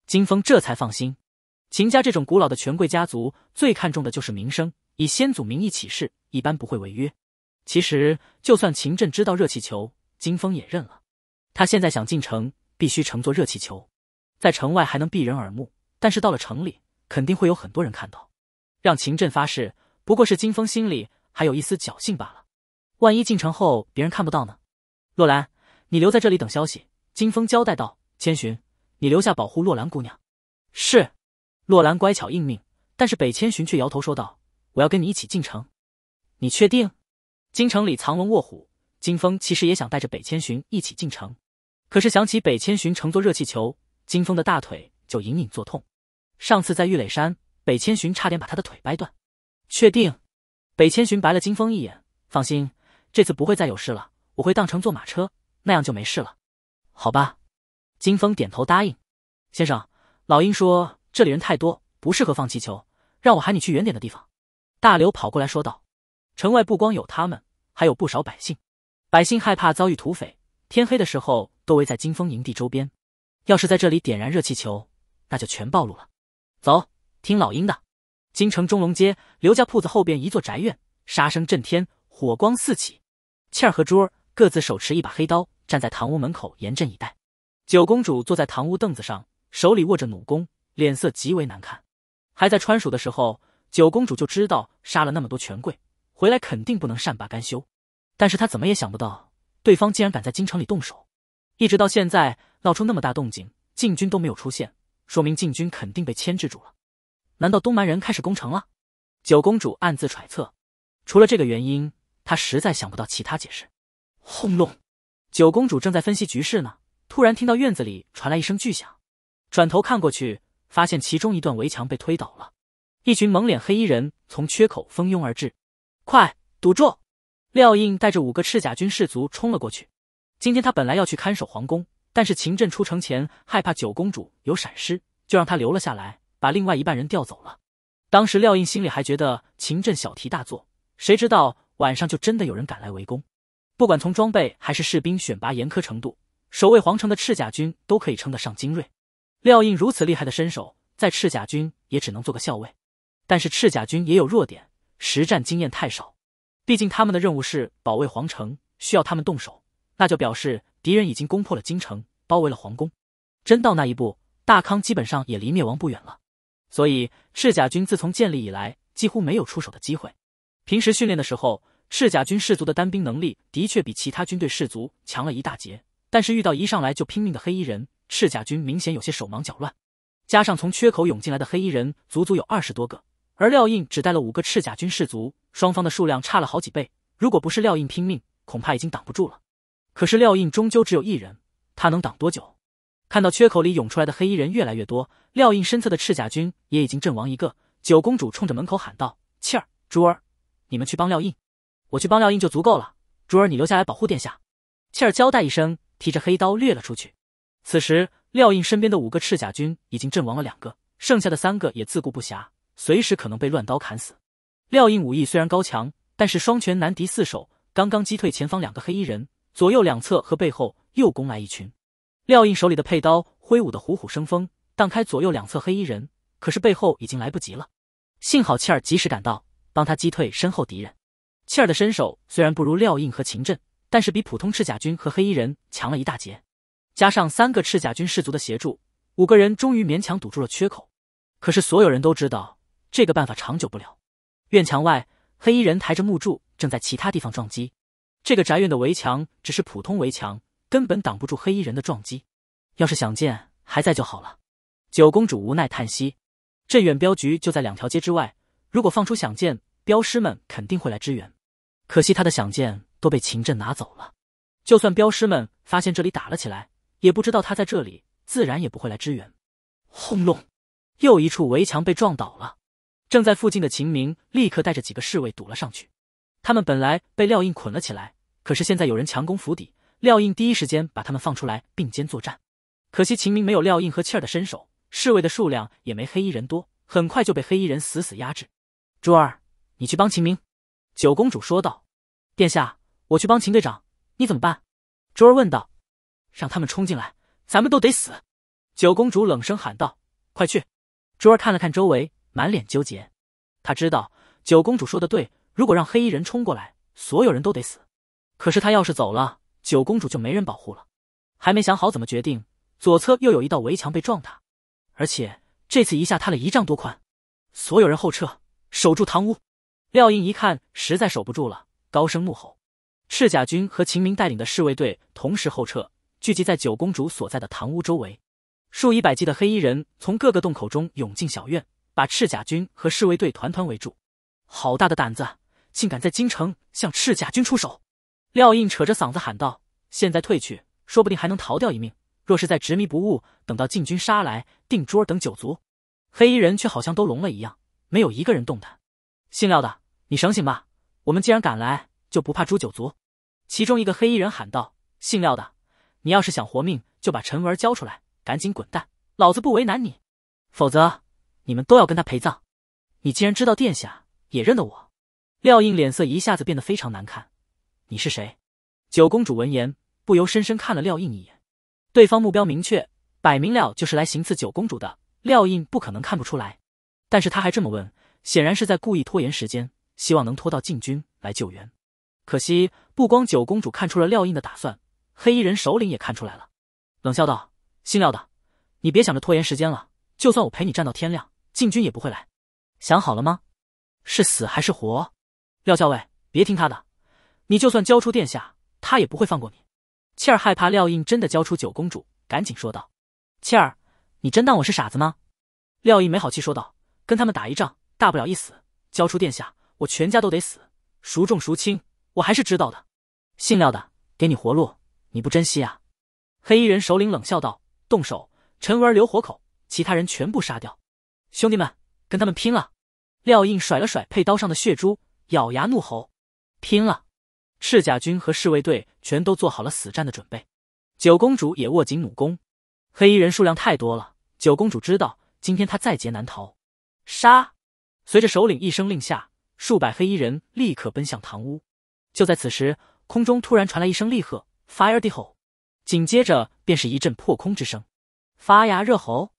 金峰这才放心。秦家这种古老的权贵家族最看重的就是名声，以先祖名义起誓一般不会违约。其实就算秦振知道热气球，金峰也认了。他现在想进城，必须乘坐热气球，在城外还能避人耳目，但是到了城里肯定会有很多人看到。让秦振发誓，不过是金峰心里还有一丝侥幸罢了。万一进城后别人看不到呢？洛兰，你留在这里等消息。”金峰交代道。千寻。你留下保护洛兰姑娘，是。洛兰乖巧应命，但是北千寻却摇头说道：“我要跟你一起进城。”你确定？京城里藏龙卧虎，金风其实也想带着北千寻一起进城，可是想起北千寻乘坐热气球，金风的大腿就隐隐作痛。上次在玉垒山，北千寻差点把他的腿掰断。确定？北千寻白了金风一眼：“放心，这次不会再有事了，我会当成坐马车，那样就没事了，好吧？”金风点头答应，先生，老鹰说这里人太多，不适合放气球，让我喊你去远点的地方。大刘跑过来说道：“城外不光有他们，还有不少百姓，百姓害怕遭遇土匪，天黑的时候都围在金风营地周边。要是在这里点燃热气球，那就全暴露了。走，听老鹰的。”京城中龙街刘家铺子后边一座宅院，杀声震天，火光四起。倩儿和珠儿各自手持一把黑刀，站在堂屋门口严阵以待。九公主坐在堂屋凳子上，手里握着弩弓，脸色极为难看。还在川蜀的时候，九公主就知道杀了那么多权贵，回来肯定不能善罢甘休。但是她怎么也想不到，对方竟然敢在京城里动手。一直到现在闹出那么大动静，禁军都没有出现，说明禁军肯定被牵制住了。难道东蛮人开始攻城了？九公主暗自揣测。除了这个原因，她实在想不到其他解释。轰隆！九公主正在分析局势呢。突然听到院子里传来一声巨响，转头看过去，发现其中一段围墙被推倒了，一群蒙脸黑衣人从缺口蜂拥而至。快堵住！廖印带着五个赤甲军士卒冲了过去。今天他本来要去看守皇宫，但是秦振出城前害怕九公主有闪失，就让他留了下来，把另外一半人调走了。当时廖印心里还觉得秦振小题大做，谁知道晚上就真的有人赶来围攻。不管从装备还是士兵选拔严苛程度。守卫皇城的赤甲军都可以称得上精锐，廖印如此厉害的身手，在赤甲军也只能做个校尉。但是赤甲军也有弱点，实战经验太少。毕竟他们的任务是保卫皇城，需要他们动手，那就表示敌人已经攻破了京城，包围了皇宫。真到那一步，大康基本上也离灭亡不远了。所以赤甲军自从建立以来，几乎没有出手的机会。平时训练的时候，赤甲军士卒的单兵能力的确比其他军队士卒强了一大截。但是遇到一上来就拼命的黑衣人，赤甲军明显有些手忙脚乱。加上从缺口涌进来的黑衣人足足有二十多个，而廖印只带了五个赤甲军士卒，双方的数量差了好几倍。如果不是廖印拼命，恐怕已经挡不住了。可是廖印终究只有一人，他能挡多久？看到缺口里涌出来的黑衣人越来越多，廖印身侧的赤甲军也已经阵亡一个。九公主冲着门口喊道：“气儿，珠儿，你们去帮廖印，我去帮廖印就足够了。珠儿，你留下来保护殿下。”气儿交代一声。提着黑刀掠了出去。此时，廖印身边的五个赤甲军已经阵亡了两个，剩下的三个也自顾不暇，随时可能被乱刀砍死。廖印武艺虽然高强，但是双拳难敌四手。刚刚击退前方两个黑衣人，左右两侧和背后又攻来一群。廖印手里的佩刀挥舞的虎虎生风，荡开左右两侧黑衣人，可是背后已经来不及了。幸好气儿及时赶到，帮他击退身后敌人。气儿的身手虽然不如廖印和秦振。但是比普通赤甲军和黑衣人强了一大截，加上三个赤甲军士卒的协助，五个人终于勉强堵住了缺口。可是所有人都知道，这个办法长久不了。院墙外，黑衣人抬着木柱正在其他地方撞击。这个宅院的围墙只是普通围墙，根本挡不住黑衣人的撞击。要是响箭还在就好了。九公主无奈叹息：“镇远镖局就在两条街之外，如果放出响箭，镖师们肯定会来支援。可惜他的响箭。”都被秦震拿走了，就算镖师们发现这里打了起来，也不知道他在这里，自然也不会来支援。轰隆！又一处围墙被撞倒了，正在附近的秦明立刻带着几个侍卫堵了上去。他们本来被廖印捆了起来，可是现在有人强攻府邸，廖印第一时间把他们放出来并肩作战。可惜秦明没有廖印和气儿的身手，侍卫的数量也没黑衣人多，很快就被黑衣人死死压制。珠儿，你去帮秦明。”九公主说道，“殿下。”我去帮秦队长，你怎么办？卓儿问道。让他们冲进来，咱们都得死。九公主冷声喊道：“快去！”卓儿看了看周围，满脸纠结。他知道九公主说的对，如果让黑衣人冲过来，所有人都得死。可是他要是走了，九公主就没人保护了。还没想好怎么决定，左侧又有一道围墙被撞塌，而且这次一下塌了一丈多宽。所有人后撤，守住堂屋。廖英一看实在守不住了，高声怒吼。赤甲军和秦明带领的侍卫队同时后撤，聚集在九公主所在的堂屋周围。数以百计的黑衣人从各个洞口中涌进小院，把赤甲军和侍卫队团团围住。好大的胆子，竟敢在京城向赤甲军出手！廖应扯着嗓子喊道：“现在退去，说不定还能逃掉一命。若是再执迷不悟，等到禁军杀来，定桌等九族。”黑衣人却好像都聋了一样，没有一个人动弹。姓廖的，你省省吧！我们既然敢来。就不怕诛九族？其中一个黑衣人喊道：“姓廖的，你要是想活命，就把陈文儿交出来，赶紧滚蛋！老子不为难你，否则你们都要跟他陪葬。”你既然知道殿下也认得我！廖应脸色一下子变得非常难看。你是谁？九公主闻言，不由深深看了廖应一眼。对方目标明确，摆明了就是来行刺九公主的。廖应不可能看不出来，但是他还这么问，显然是在故意拖延时间，希望能拖到禁军来救援。可惜，不光九公主看出了廖印的打算，黑衣人首领也看出来了，冷笑道：“姓廖的，你别想着拖延时间了。就算我陪你站到天亮，禁军也不会来。想好了吗？是死还是活？”廖校尉，别听他的，你就算交出殿下，他也不会放过你。”倩儿害怕廖印真的交出九公主，赶紧说道：“倩儿，你真当我是傻子吗？”廖印没好气说道：“跟他们打一仗，大不了一死；交出殿下，我全家都得死，孰重孰轻？”我还是知道的，姓廖的，给你活路，你不珍惜啊！黑衣人首领冷笑道：“动手，陈文留活口，其他人全部杀掉！兄弟们，跟他们拼了！”廖印甩了甩佩刀上的血珠，咬牙怒吼：“拼了！”赤甲军和侍卫队全都做好了死战的准备，九公主也握紧弩弓。黑衣人数量太多了，九公主知道今天她在劫难逃。杀！随着首领一声令下，数百黑衣人立刻奔向堂屋。就在此时，空中突然传来一声厉喝，fire the hole！” 紧接着便是一阵破空之声，发芽热喉。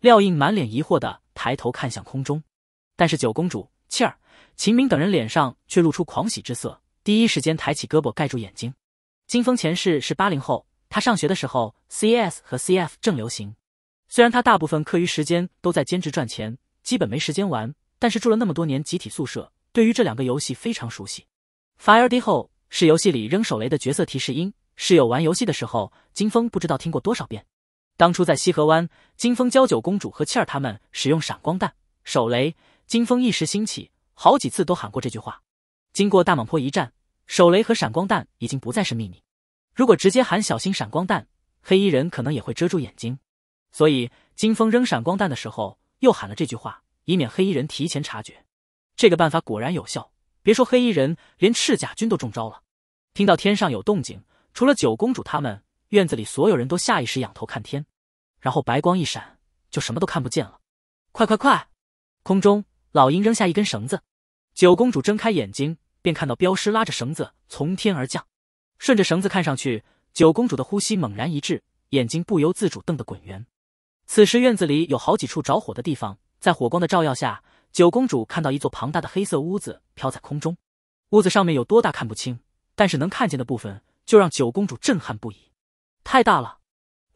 廖印满脸疑惑的抬头看向空中，但是九公主、倩儿、秦明等人脸上却露出狂喜之色，第一时间抬起胳膊盖住眼睛。金风前世是八零后，他上学的时候，CS 和 CF 正流行。虽然他大部分课余时间都在兼职赚钱，基本没时间玩，但是住了那么多年集体宿舍，对于这两个游戏非常熟悉。Fire D 后是游戏里扔手雷的角色提示音。室友玩游戏的时候，金风不知道听过多少遍。当初在西河湾，金风教九公主和倩儿他们使用闪光弹、手雷。金风一时兴起，好几次都喊过这句话。经过大蟒坡一战，手雷和闪光弹已经不再是秘密。如果直接喊小心闪光弹，黑衣人可能也会遮住眼睛。所以金风扔闪光弹的时候，又喊了这句话，以免黑衣人提前察觉。这个办法果然有效。别说黑衣人，连赤甲军都中招了。听到天上有动静，除了九公主他们院子里所有人都下意识仰头看天，然后白光一闪，就什么都看不见了。快快快！空中老鹰扔下一根绳子，九公主睁开眼睛，便看到镖师拉着绳子从天而降。顺着绳子看上去，九公主的呼吸猛然一滞，眼睛不由自主瞪得滚圆。此时院子里有好几处着火的地方，在火光的照耀下。九公主看到一座庞大的黑色屋子飘在空中，屋子上面有多大看不清，但是能看见的部分就让九公主震撼不已，太大了。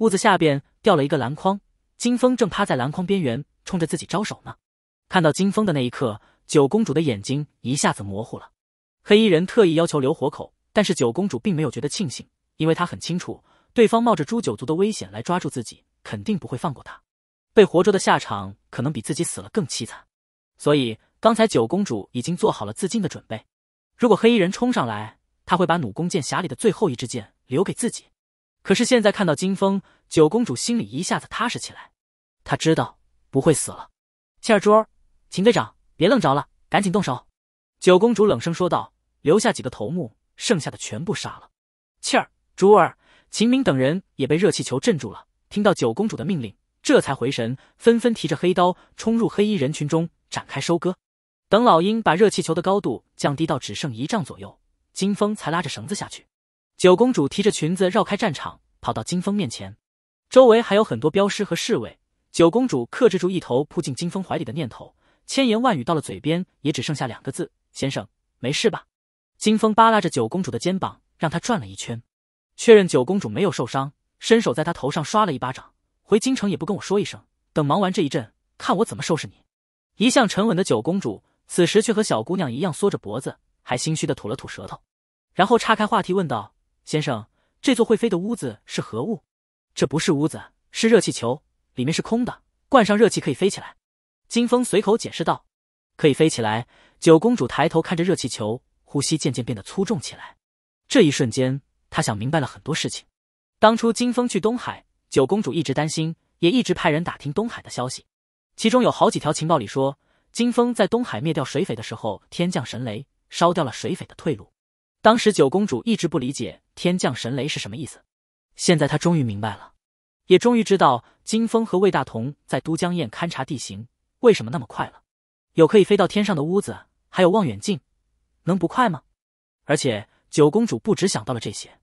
屋子下边掉了一个篮筐，金风正趴在篮筐边缘，冲着自己招手呢。看到金风的那一刻，九公主的眼睛一下子模糊了。黑衣人特意要求留活口，但是九公主并没有觉得庆幸，因为她很清楚，对方冒着诛九族的危险来抓住自己，肯定不会放过他。被活捉的下场可能比自己死了更凄惨。所以刚才九公主已经做好了自尽的准备，如果黑衣人冲上来，她会把弩弓箭匣里的最后一支箭留给自己。可是现在看到金风，九公主心里一下子踏实起来，她知道不会死了。倩儿珠儿，秦队长，别愣着了，赶紧动手！九公主冷声说道：“留下几个头目，剩下的全部杀了。”倩儿珠儿、秦明等人也被热气球镇住了，听到九公主的命令，这才回神，纷纷提着黑刀冲入黑衣人群中。展开收割，等老鹰把热气球的高度降低到只剩一丈左右，金风才拉着绳子下去。九公主提着裙子绕开战场，跑到金风面前。周围还有很多镖师和侍卫。九公主克制住一头扑进金风怀里的念头，千言万语到了嘴边也只剩下两个字：“先生，没事吧？”金风扒拉着九公主的肩膀，让她转了一圈，确认九公主没有受伤，伸手在她头上刷了一巴掌：“回京城也不跟我说一声，等忙完这一阵，看我怎么收拾你。”一向沉稳的九公主，此时却和小姑娘一样缩着脖子，还心虚的吐了吐舌头，然后岔开话题问道：“先生，这座会飞的屋子是何物？”“这不是屋子，是热气球，里面是空的，灌上热气可以飞起来。”金风随口解释道。“可以飞起来。”九公主抬头看着热气球，呼吸渐渐变得粗重起来。这一瞬间，她想明白了很多事情。当初金风去东海，九公主一直担心，也一直派人打听东海的消息。其中有好几条情报里说，金风在东海灭掉水匪的时候，天降神雷，烧掉了水匪的退路。当时九公主一直不理解天降神雷是什么意思，现在她终于明白了，也终于知道金风和魏大同在都江堰勘察地形为什么那么快了。有可以飞到天上的屋子，还有望远镜，能不快吗？而且九公主不止想到了这些。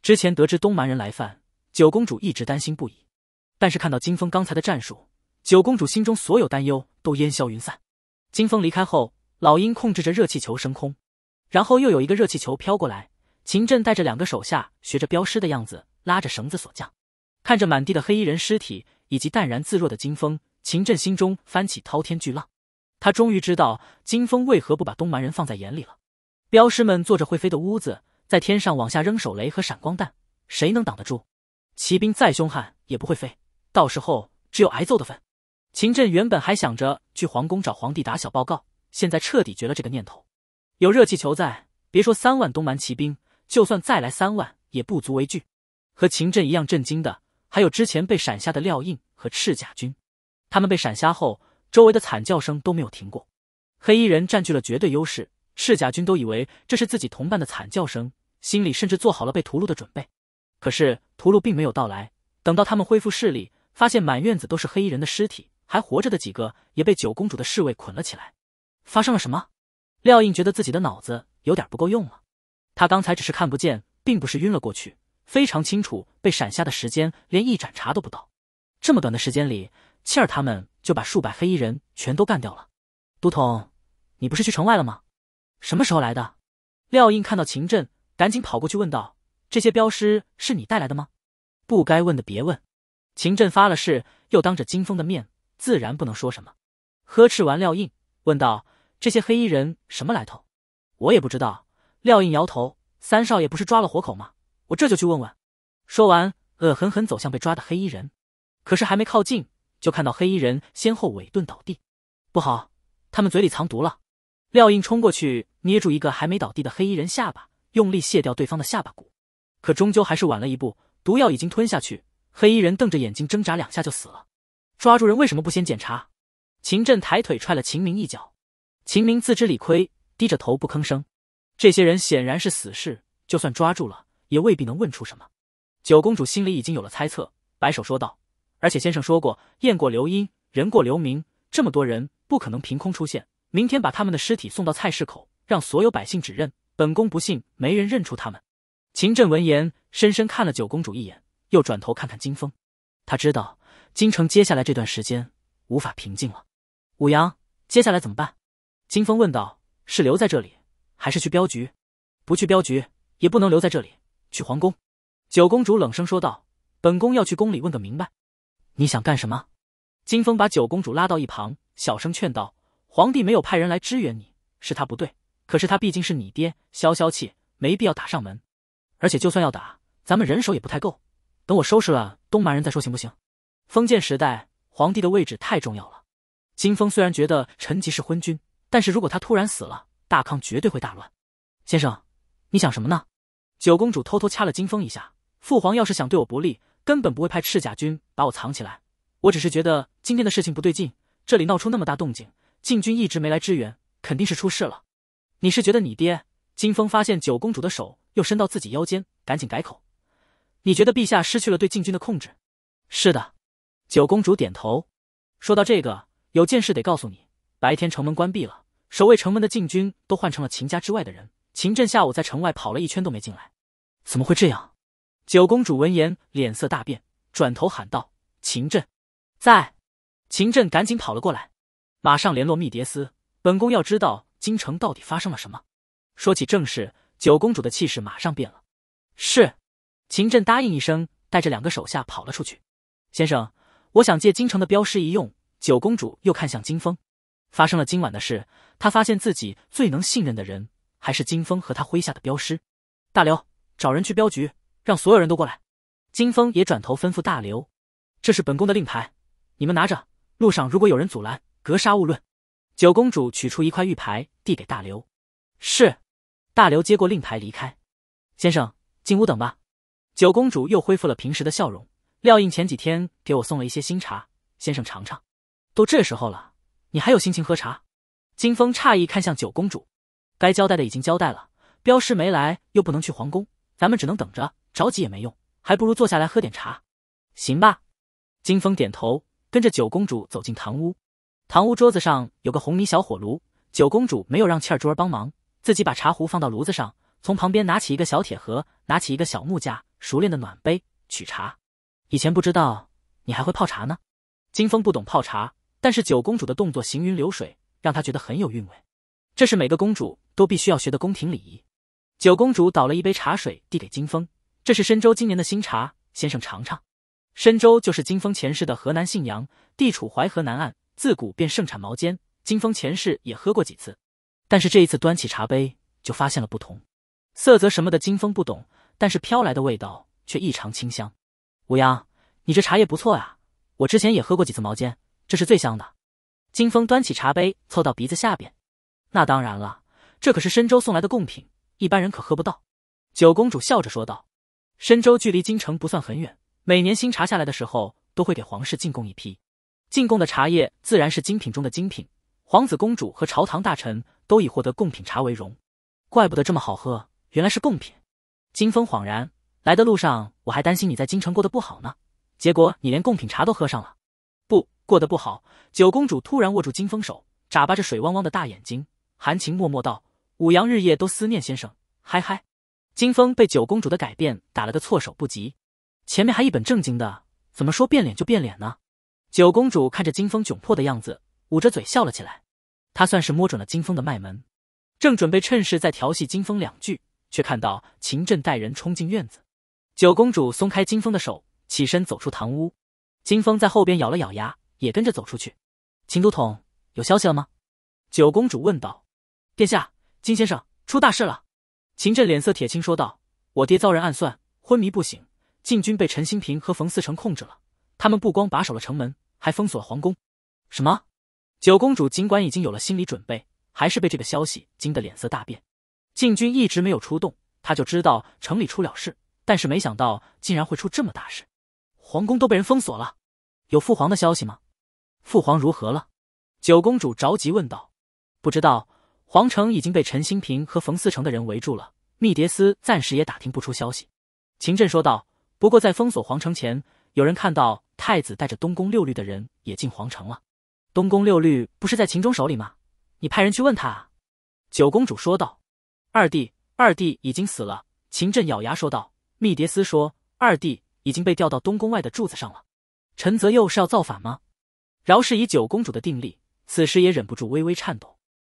之前得知东蛮人来犯，九公主一直担心不已，但是看到金风刚才的战术。九公主心中所有担忧都烟消云散。金风离开后，老鹰控制着热气球升空，然后又有一个热气球飘过来。秦振带着两个手下学着镖师的样子拉着绳子索降，看着满地的黑衣人尸体以及淡然自若的金风，秦振心中翻起滔天巨浪。他终于知道金风为何不把东蛮人放在眼里了。镖师们坐着会飞的屋子在天上往下扔手雷和闪光弹，谁能挡得住？骑兵再凶悍也不会飞，到时候只有挨揍的份。秦振原本还想着去皇宫找皇帝打小报告，现在彻底绝了这个念头。有热气球在，别说三万东蛮骑兵，就算再来三万也不足为惧。和秦振一样震惊的还有之前被闪瞎的廖印和赤甲军。他们被闪瞎后，周围的惨叫声都没有停过。黑衣人占据了绝对优势，赤甲军都以为这是自己同伴的惨叫声，心里甚至做好了被屠戮的准备。可是屠戮并没有到来。等到他们恢复视力，发现满院子都是黑衣人的尸体。还活着的几个也被九公主的侍卫捆了起来。发生了什么？廖印觉得自己的脑子有点不够用了。他刚才只是看不见，并不是晕了过去，非常清楚被闪瞎的时间连一盏茶都不到。这么短的时间里，倩儿他们就把数百黑衣人全都干掉了。都统，你不是去城外了吗？什么时候来的？廖印看到秦振，赶紧跑过去问道：“这些镖师是你带来的吗？”不该问的别问。秦振发了誓，又当着金风的面。自然不能说什么。呵斥完，廖印问道：“这些黑衣人什么来头？”我也不知道。廖印摇头：“三少爷不是抓了活口吗？我这就去问问。”说完，恶狠狠走向被抓的黑衣人。可是还没靠近，就看到黑衣人先后尾顿倒地。不好，他们嘴里藏毒了！廖印冲过去，捏住一个还没倒地的黑衣人下巴，用力卸掉对方的下巴骨。可终究还是晚了一步，毒药已经吞下去，黑衣人瞪着眼睛挣扎两下就死了。抓住人为什么不先检查？秦振抬腿踹了秦明一脚，秦明自知理亏，低着头不吭声。这些人显然是死士，就算抓住了，也未必能问出什么。九公主心里已经有了猜测，摆手说道：“而且先生说过，雁过留音，人过留名，这么多人不可能凭空出现。明天把他们的尸体送到菜市口，让所有百姓指认，本宫不信没人认出他们。”秦振闻言，深深看了九公主一眼，又转头看看金风，他知道。京城接下来这段时间无法平静了，武阳，接下来怎么办？金风问道：“是留在这里，还是去镖局？不去镖局，也不能留在这里，去皇宫。”九公主冷声说道：“本宫要去宫里问个明白。”你想干什么？金风把九公主拉到一旁，小声劝道：“皇帝没有派人来支援你，是他不对。可是他毕竟是你爹，消消气，没必要打上门。而且就算要打，咱们人手也不太够。等我收拾了东蛮人再说，行不行？”封建时代，皇帝的位置太重要了。金峰虽然觉得陈吉是昏君，但是如果他突然死了，大康绝对会大乱。先生，你想什么呢？九公主偷偷掐了金峰一下。父皇要是想对我不利，根本不会派赤甲军把我藏起来。我只是觉得今天的事情不对劲，这里闹出那么大动静，禁军一直没来支援，肯定是出事了。你是觉得你爹？金峰发现九公主的手又伸到自己腰间，赶紧改口。你觉得陛下失去了对禁军的控制？是的。九公主点头，说到：“这个有件事得告诉你，白天城门关闭了，守卫城门的禁军都换成了秦家之外的人。秦振下午在城外跑了一圈都没进来，怎么会这样？”九公主闻言脸色大变，转头喊道：“秦振，在！”秦振赶紧跑了过来，马上联络密迭司，本宫要知道京城到底发生了什么。说起正事，九公主的气势马上变了。是，秦振答应一声，带着两个手下跑了出去。先生。我想借京城的镖师一用。九公主又看向金风，发生了今晚的事，她发现自己最能信任的人还是金风和他麾下的镖师。大刘，找人去镖局，让所有人都过来。金风也转头吩咐大刘：“这是本宫的令牌，你们拿着，路上如果有人阻拦，格杀勿论。”九公主取出一块玉牌，递给大刘：“是。”大刘接过令牌离开。先生，进屋等吧。九公主又恢复了平时的笑容。廖印前几天给我送了一些新茶，先生尝尝。都这时候了，你还有心情喝茶？金风诧异看向九公主，该交代的已经交代了，镖师没来又不能去皇宫，咱们只能等着，着急也没用，还不如坐下来喝点茶，行吧？金风点头，跟着九公主走进堂屋。堂屋桌子上有个红泥小火炉，九公主没有让气儿珠儿帮忙，自己把茶壶放到炉子上，从旁边拿起一个小铁盒，拿起一个小木架，熟练的暖杯取茶。以前不知道你还会泡茶呢。金风不懂泡茶，但是九公主的动作行云流水，让他觉得很有韵味。这是每个公主都必须要学的宫廷礼仪。九公主倒了一杯茶水递给金风，这是深州今年的新茶，先生尝尝。深州就是金风前世的河南信阳，地处淮河南岸，自古便盛产毛尖。金风前世也喝过几次，但是这一次端起茶杯就发现了不同。色泽什么的金风不懂，但是飘来的味道却异常清香。武阳，你这茶叶不错呀！我之前也喝过几次毛尖，这是最香的。金风端起茶杯，凑到鼻子下边。那当然了，这可是深州送来的贡品，一般人可喝不到。九公主笑着说道：“深州距离京城不算很远，每年新茶下来的时候，都会给皇室进贡一批。进贡的茶叶自然是精品中的精品，皇子公主和朝堂大臣都以获得贡品茶为荣。怪不得这么好喝，原来是贡品。”金风恍然。来的路上，我还担心你在京城过得不好呢，结果你连贡品茶都喝上了，不过得不好。九公主突然握住金风手，眨巴着水汪汪的大眼睛，含情脉脉道：“五阳日夜都思念先生，嗨嗨。”金风被九公主的改变打了个措手不及，前面还一本正经的，怎么说变脸就变脸呢？九公主看着金风窘迫的样子，捂着嘴笑了起来。她算是摸准了金风的脉门，正准备趁势再调戏金风两句，却看到秦振带人冲进院子。九公主松开金风的手，起身走出堂屋。金风在后边咬了咬牙，也跟着走出去。秦都统有消息了吗？九公主问道。殿下，金先生出大事了！秦振脸色铁青说道：“我爹遭人暗算，昏迷不醒。禁军被陈新平和冯四成控制了，他们不光把守了城门，还封锁了皇宫。”什么？九公主尽管已经有了心理准备，还是被这个消息惊得脸色大变。禁军一直没有出动，他就知道城里出了事。但是没想到竟然会出这么大事，皇宫都被人封锁了，有父皇的消息吗？父皇如何了？九公主着急问道。不知道，皇城已经被陈新平和冯思成的人围住了，密迭司暂时也打听不出消息。秦振说道。不过在封锁皇城前，有人看到太子带着东宫六律的人也进皇城了。东宫六律不是在秦钟手里吗？你派人去问他啊。九公主说道。二弟，二弟已经死了。秦振咬牙说道。密蝶斯说：“二弟已经被吊到东宫外的柱子上了。”陈泽佑是要造反吗？饶是以九公主的定力，此时也忍不住微微颤抖，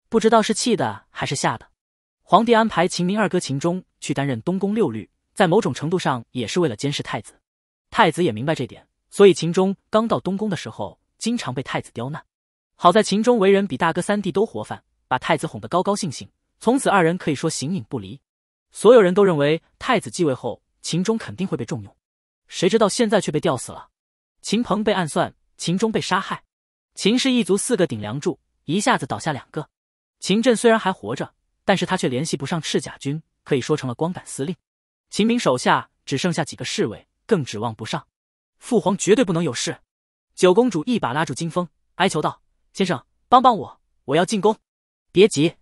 不知道是气的还是吓的。皇帝安排秦明二哥秦钟去担任东宫六律，在某种程度上也是为了监视太子。太子也明白这点，所以秦钟刚到东宫的时候，经常被太子刁难。好在秦钟为人比大哥三弟都活泛，把太子哄得高高兴兴，从此二人可以说形影不离。所有人都认为太子继位后。秦钟肯定会被重用，谁知道现在却被吊死了。秦鹏被暗算，秦钟被杀害，秦氏一族四个顶梁柱一下子倒下两个。秦震虽然还活着，但是他却联系不上赤甲军，可以说成了光杆司令。秦明手下只剩下几个侍卫，更指望不上。父皇绝对不能有事。九公主一把拉住金风，哀求道：“先生，帮帮我，我要进宫。”别急。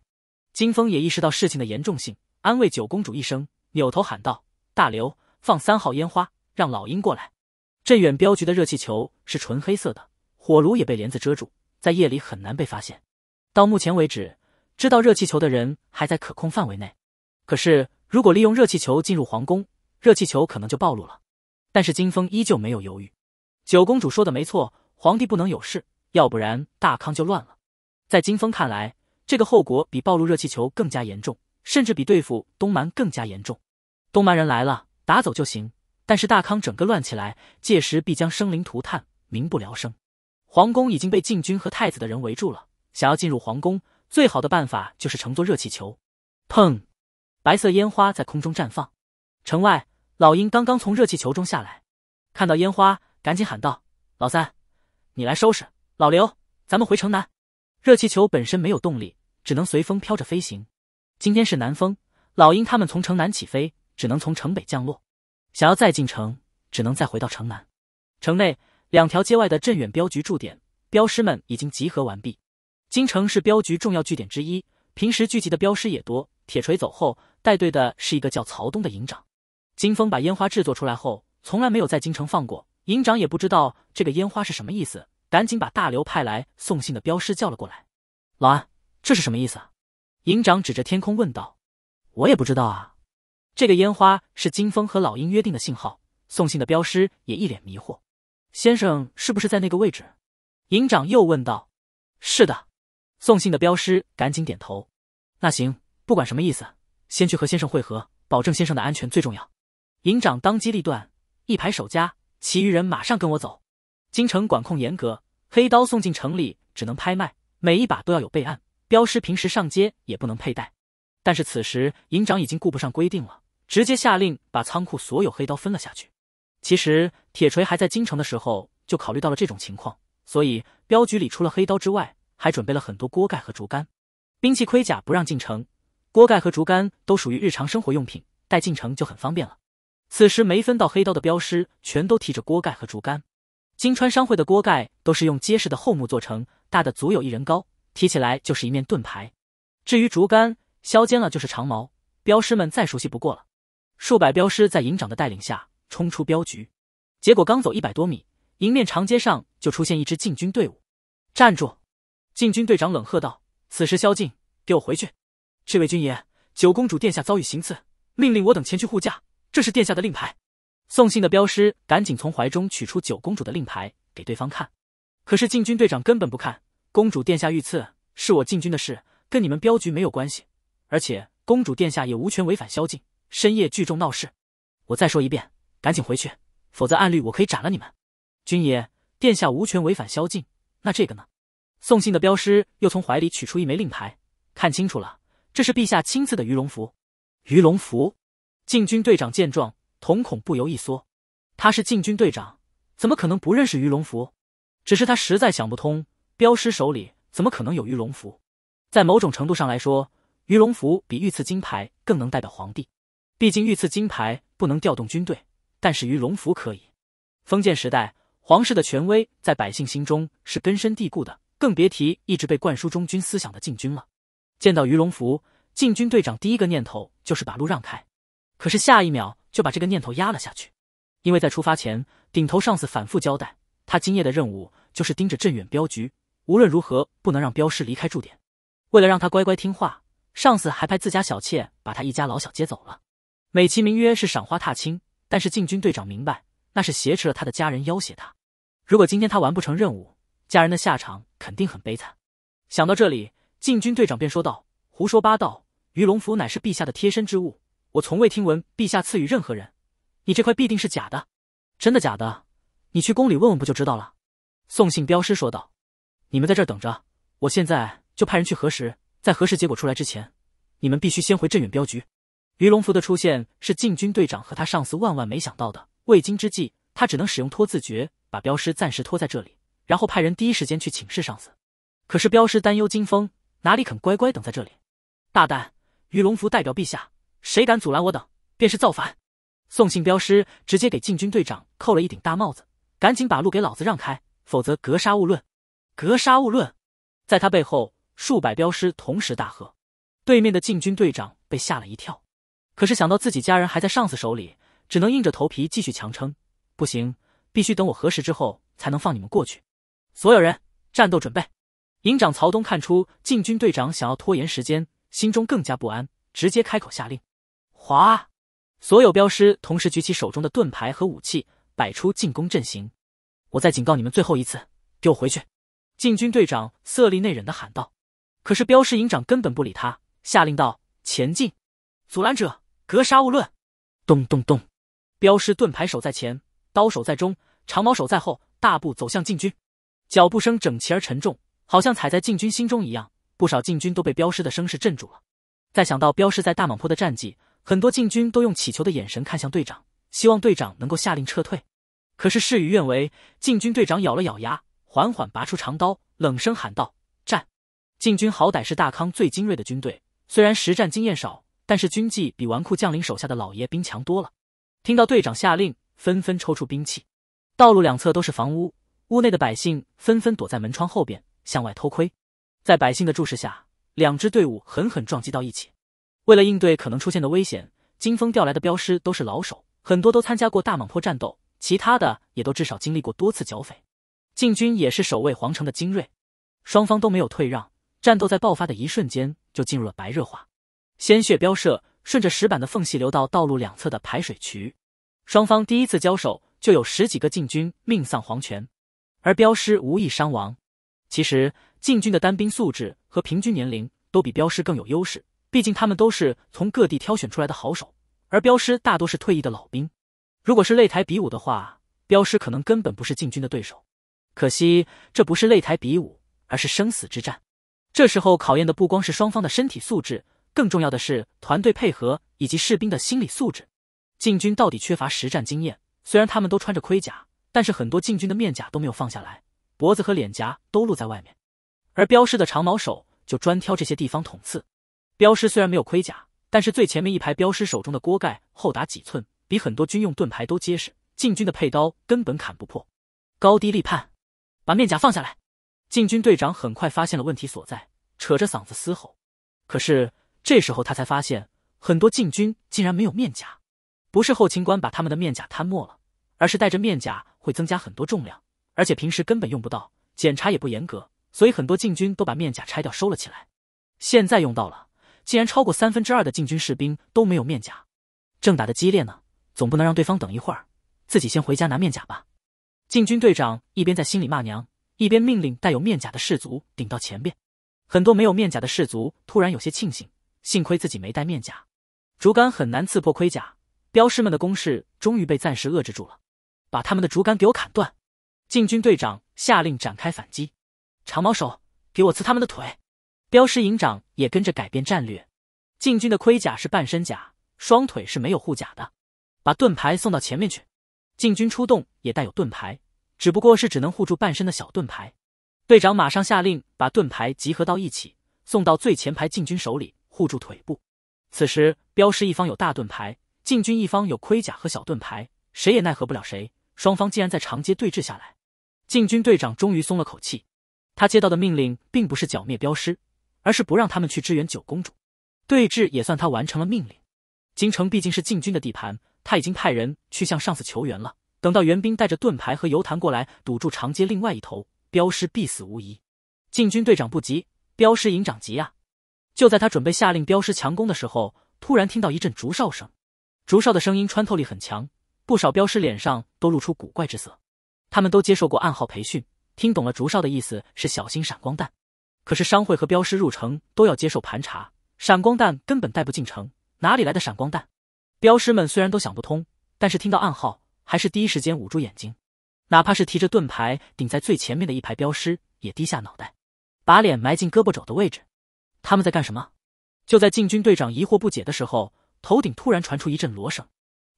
金风也意识到事情的严重性，安慰九公主一声，扭头喊道。大刘，放三号烟花，让老鹰过来。镇远镖局的热气球是纯黑色的，火炉也被帘子遮住，在夜里很难被发现。到目前为止，知道热气球的人还在可控范围内。可是，如果利用热气球进入皇宫，热气球可能就暴露了。但是，金风依旧没有犹豫。九公主说的没错，皇帝不能有事，要不然大康就乱了。在金风看来，这个后果比暴露热气球更加严重，甚至比对付东蛮更加严重。东蛮人来了，打走就行。但是大康整个乱起来，届时必将生灵涂炭，民不聊生。皇宫已经被禁军和太子的人围住了，想要进入皇宫，最好的办法就是乘坐热气球。砰！白色烟花在空中绽放。城外，老鹰刚刚从热气球中下来，看到烟花，赶紧喊道：“老三，你来收拾；老刘，咱们回城南。”热气球本身没有动力，只能随风飘着飞行。今天是南风，老鹰他们从城南起飞。只能从城北降落，想要再进城，只能再回到城南。城内两条街外的镇远镖局驻点，镖师们已经集合完毕。京城是镖局重要据点之一，平时聚集的镖师也多。铁锤走后，带队的是一个叫曹东的营长。金风把烟花制作出来后，从来没有在京城放过。营长也不知道这个烟花是什么意思，赶紧把大刘派来送信的镖师叫了过来。老安，这是什么意思？啊？营长指着天空问道。我也不知道啊。这个烟花是金风和老鹰约定的信号。送信的镖师也一脸迷惑：“先生是不是在那个位置？”营长又问道：“是的。”送信的镖师赶紧点头。那行，不管什么意思，先去和先生汇合，保证先生的安全最重要。营长当机立断：“一排守家，其余人马上跟我走。”京城管控严格，黑刀送进城里只能拍卖，每一把都要有备案。镖师平时上街也不能佩戴，但是此时营长已经顾不上规定了。直接下令把仓库所有黑刀分了下去。其实铁锤还在京城的时候就考虑到了这种情况，所以镖局里除了黑刀之外，还准备了很多锅盖和竹竿。兵器盔甲不让进城，锅盖和竹竿都属于日常生活用品，带进城就很方便了。此时没分到黑刀的镖师全都提着锅盖和竹竿。金川商会的锅盖都是用结实的厚木做成，大的足有一人高，提起来就是一面盾牌。至于竹竿，削尖了就是长矛，镖师们再熟悉不过了。数百镖师在营长的带领下冲出镖局，结果刚走一百多米，迎面长街上就出现一支禁军队伍。站住！禁军队长冷喝道：“此时宵禁，给我回去！”这位军爷，九公主殿下遭遇行刺，命令我等前去护驾。这是殿下的令牌。送信的镖师赶紧从怀中取出九公主的令牌给对方看，可是禁军队长根本不看。公主殿下遇刺是我禁军的事，跟你们镖局没有关系。而且公主殿下也无权违反宵禁。深夜聚众闹事，我再说一遍，赶紧回去，否则按律我可以斩了你们。军爷，殿下无权违反宵禁。那这个呢？送信的镖师又从怀里取出一枚令牌，看清楚了，这是陛下亲赐的鱼龙符。鱼龙符，禁军队长见状，瞳孔不由一缩。他是禁军队长，怎么可能不认识鱼龙符？只是他实在想不通，镖师手里怎么可能有鱼龙符？在某种程度上来说，鱼龙符比御赐金牌更能代表皇帝。毕竟御赐金牌不能调动军队，但是于龙福可以。封建时代，皇室的权威在百姓心中是根深蒂固的，更别提一直被灌输忠君思想的禁军了。见到于龙福，禁军队长第一个念头就是把路让开，可是下一秒就把这个念头压了下去，因为在出发前，顶头上司反复交代，他今夜的任务就是盯着镇远镖局，无论如何不能让镖师离开驻点。为了让他乖乖听话，上司还派自家小妾把他一家老小接走了。美其名曰是赏花踏青，但是禁军队长明白，那是挟持了他的家人要挟他。如果今天他完不成任务，家人的下场肯定很悲惨。想到这里，禁军队长便说道：“胡说八道，鱼龙符乃是陛下的贴身之物，我从未听闻陛下赐予任何人。你这块必定是假的，真的假的？你去宫里问问不就知道了？”送信镖师说道：“你们在这儿等着，我现在就派人去核实。在核实结果出来之前，你们必须先回镇远镖局。”于龙福的出现是禁军队长和他上司万万没想到的。未经之际，他只能使用拖字诀，把镖师暂时拖在这里，然后派人第一时间去请示上司。可是镖师担忧金风，哪里肯乖乖等在这里？大胆！于龙福代表陛下，谁敢阻拦我等，便是造反！送信镖师直接给禁军队长扣了一顶大帽子，赶紧把路给老子让开，否则格杀勿论！格杀勿论！在他背后，数百镖师同时大喝。对面的禁军队长被吓了一跳。可是想到自己家人还在上司手里，只能硬着头皮继续强撑。不行，必须等我核实之后才能放你们过去。所有人，战斗准备！营长曹东看出禁军队长想要拖延时间，心中更加不安，直接开口下令。哗！所有镖师同时举起手中的盾牌和武器，摆出进攻阵型。我再警告你们最后一次，给我回去！禁军队长色厉内荏地喊道。可是镖师营长根本不理他，下令道：前进！阻拦者！格杀勿论！咚咚咚！镖师盾牌手在前，刀手在中，长矛手在后，大步走向禁军。脚步声整齐而沉重，好像踩在禁军心中一样。不少禁军都被镖师的声势镇住了。再想到镖师在大蟒坡的战绩，很多禁军都用乞求的眼神看向队长，希望队长能够下令撤退。可是事与愿违，禁军队长咬了咬牙，缓缓拔出长刀，冷声喊道：“战！”禁军好歹是大康最精锐的军队，虽然实战经验少。但是军纪比纨绔将领手下的老爷兵强多了。听到队长下令，纷纷抽出兵器。道路两侧都是房屋，屋内的百姓纷纷躲在门窗后边向外偷窥。在百姓的注视下，两支队伍狠狠撞击到一起。为了应对可能出现的危险，金风调来的镖师都是老手，很多都参加过大蟒坡战斗，其他的也都至少经历过多次剿匪。禁军也是守卫皇城的精锐，双方都没有退让，战斗在爆发的一瞬间就进入了白热化。鲜血飙射，顺着石板的缝隙流到道路两侧的排水渠。双方第一次交手，就有十几个禁军命丧黄泉，而镖师无一伤亡。其实，禁军的单兵素质和平均年龄都比镖师更有优势，毕竟他们都是从各地挑选出来的好手，而镖师大多是退役的老兵。如果是擂台比武的话，镖师可能根本不是禁军的对手。可惜，这不是擂台比武，而是生死之战。这时候考验的不光是双方的身体素质。更重要的是团队配合以及士兵的心理素质。禁军到底缺乏实战经验，虽然他们都穿着盔甲，但是很多禁军的面甲都没有放下来，脖子和脸颊都露在外面。而镖师的长矛手就专挑这些地方捅刺。镖师虽然没有盔甲，但是最前面一排镖师手中的锅盖厚达几寸，比很多军用盾牌都结实，禁军的佩刀根本砍不破。高低立判，把面甲放下来！禁军队长很快发现了问题所在，扯着嗓子嘶吼。可是。这时候他才发现，很多禁军竟然没有面甲。不是后勤官把他们的面甲贪没了，而是带着面甲会增加很多重量，而且平时根本用不到，检查也不严格，所以很多禁军都把面甲拆掉收了起来。现在用到了，竟然超过三分之二的禁军士兵都没有面甲。正打的激烈呢，总不能让对方等一会儿，自己先回家拿面甲吧。禁军队长一边在心里骂娘，一边命令带有面甲的士卒顶到前边。很多没有面甲的士卒突然有些庆幸。幸亏自己没戴面甲，竹竿很难刺破盔甲。镖师们的攻势终于被暂时遏制住了。把他们的竹竿给我砍断！禁军队长下令展开反击。长矛手，给我刺他们的腿！镖师营长也跟着改变战略。禁军的盔甲是半身甲，双腿是没有护甲的。把盾牌送到前面去。禁军出动也带有盾牌，只不过是只能护住半身的小盾牌。队长马上下令把盾牌集合到一起，送到最前排禁军手里。护住腿部。此时镖师一方有大盾牌，禁军一方有盔甲和小盾牌，谁也奈何不了谁。双方竟然在长街对峙下来。禁军队长终于松了口气，他接到的命令并不是剿灭镖师，而是不让他们去支援九公主。对峙也算他完成了命令。京城毕竟是禁军的地盘，他已经派人去向上司求援了。等到援兵带着盾牌和油坛过来堵住长街另外一头，镖师必死无疑。禁军队长不急，镖师营长急呀。就在他准备下令镖师强攻的时候，突然听到一阵竹哨声。竹哨的声音穿透力很强，不少镖师脸上都露出古怪之色。他们都接受过暗号培训，听懂了竹哨的意思是小心闪光弹。可是商会和镖师入城都要接受盘查，闪光弹根本带不进城，哪里来的闪光弹？镖师们虽然都想不通，但是听到暗号还是第一时间捂住眼睛。哪怕是提着盾牌顶在最前面的一排镖师，也低下脑袋，把脸埋进胳膊肘的位置。他们在干什么？就在禁军队长疑惑不解的时候，头顶突然传出一阵锣声，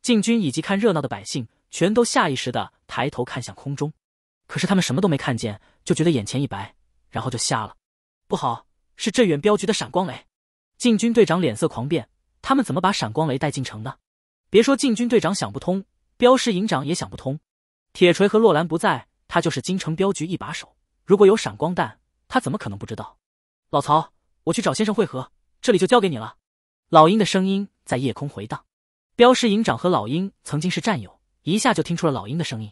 禁军以及看热闹的百姓全都下意识的抬头看向空中，可是他们什么都没看见，就觉得眼前一白，然后就瞎了。不好，是镇远镖局的闪光雷！禁军队长脸色狂变，他们怎么把闪光雷带进城的？别说禁军队长想不通，镖师营长也想不通。铁锤和洛兰不在，他就是京城镖局一把手，如果有闪光弹，他怎么可能不知道？老曹。我去找先生会合，这里就交给你了。老鹰的声音在夜空回荡。镖师营长和老鹰曾经是战友，一下就听出了老鹰的声音。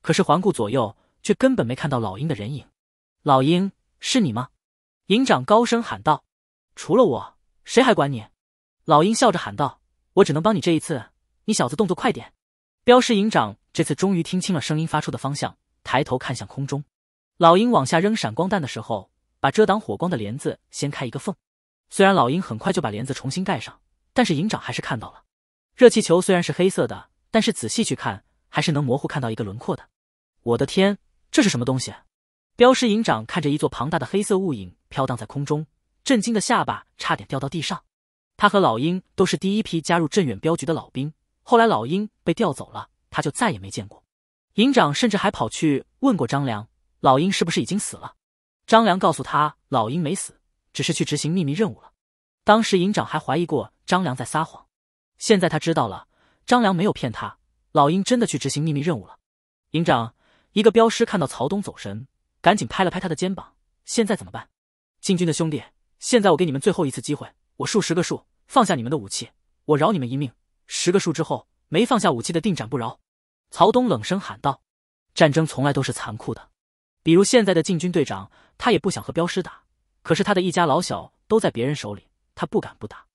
可是环顾左右，却根本没看到老鹰的人影。老鹰，是你吗？营长高声喊道。除了我，谁还管你？老鹰笑着喊道。我只能帮你这一次。你小子动作快点！镖师营长这次终于听清了声音发出的方向，抬头看向空中。老鹰往下扔闪光弹的时候。把遮挡火光的帘子掀开一个缝，虽然老鹰很快就把帘子重新盖上，但是营长还是看到了。热气球虽然是黑色的，但是仔细去看，还是能模糊看到一个轮廓的。我的天，这是什么东西？镖师营长看着一座庞大的黑色物影飘荡在空中，震惊的下巴差点掉到地上。他和老鹰都是第一批加入镇远镖局的老兵，后来老鹰被调走了，他就再也没见过。营长甚至还跑去问过张良，老鹰是不是已经死了。张良告诉他，老鹰没死，只是去执行秘密任务了。当时营长还怀疑过张良在撒谎，现在他知道了，张良没有骗他，老鹰真的去执行秘密任务了。营长，一个镖师看到曹东走神，赶紧拍了拍他的肩膀。现在怎么办？禁军的兄弟，现在我给你们最后一次机会，我数十个数，放下你们的武器，我饶你们一命。十个数之后没放下武器的，定斩不饶。曹东冷声喊道：“战争从来都是残酷的。”比如现在的禁军队长，他也不想和镖师打，可是他的一家老小都在别人手里，他不敢不打。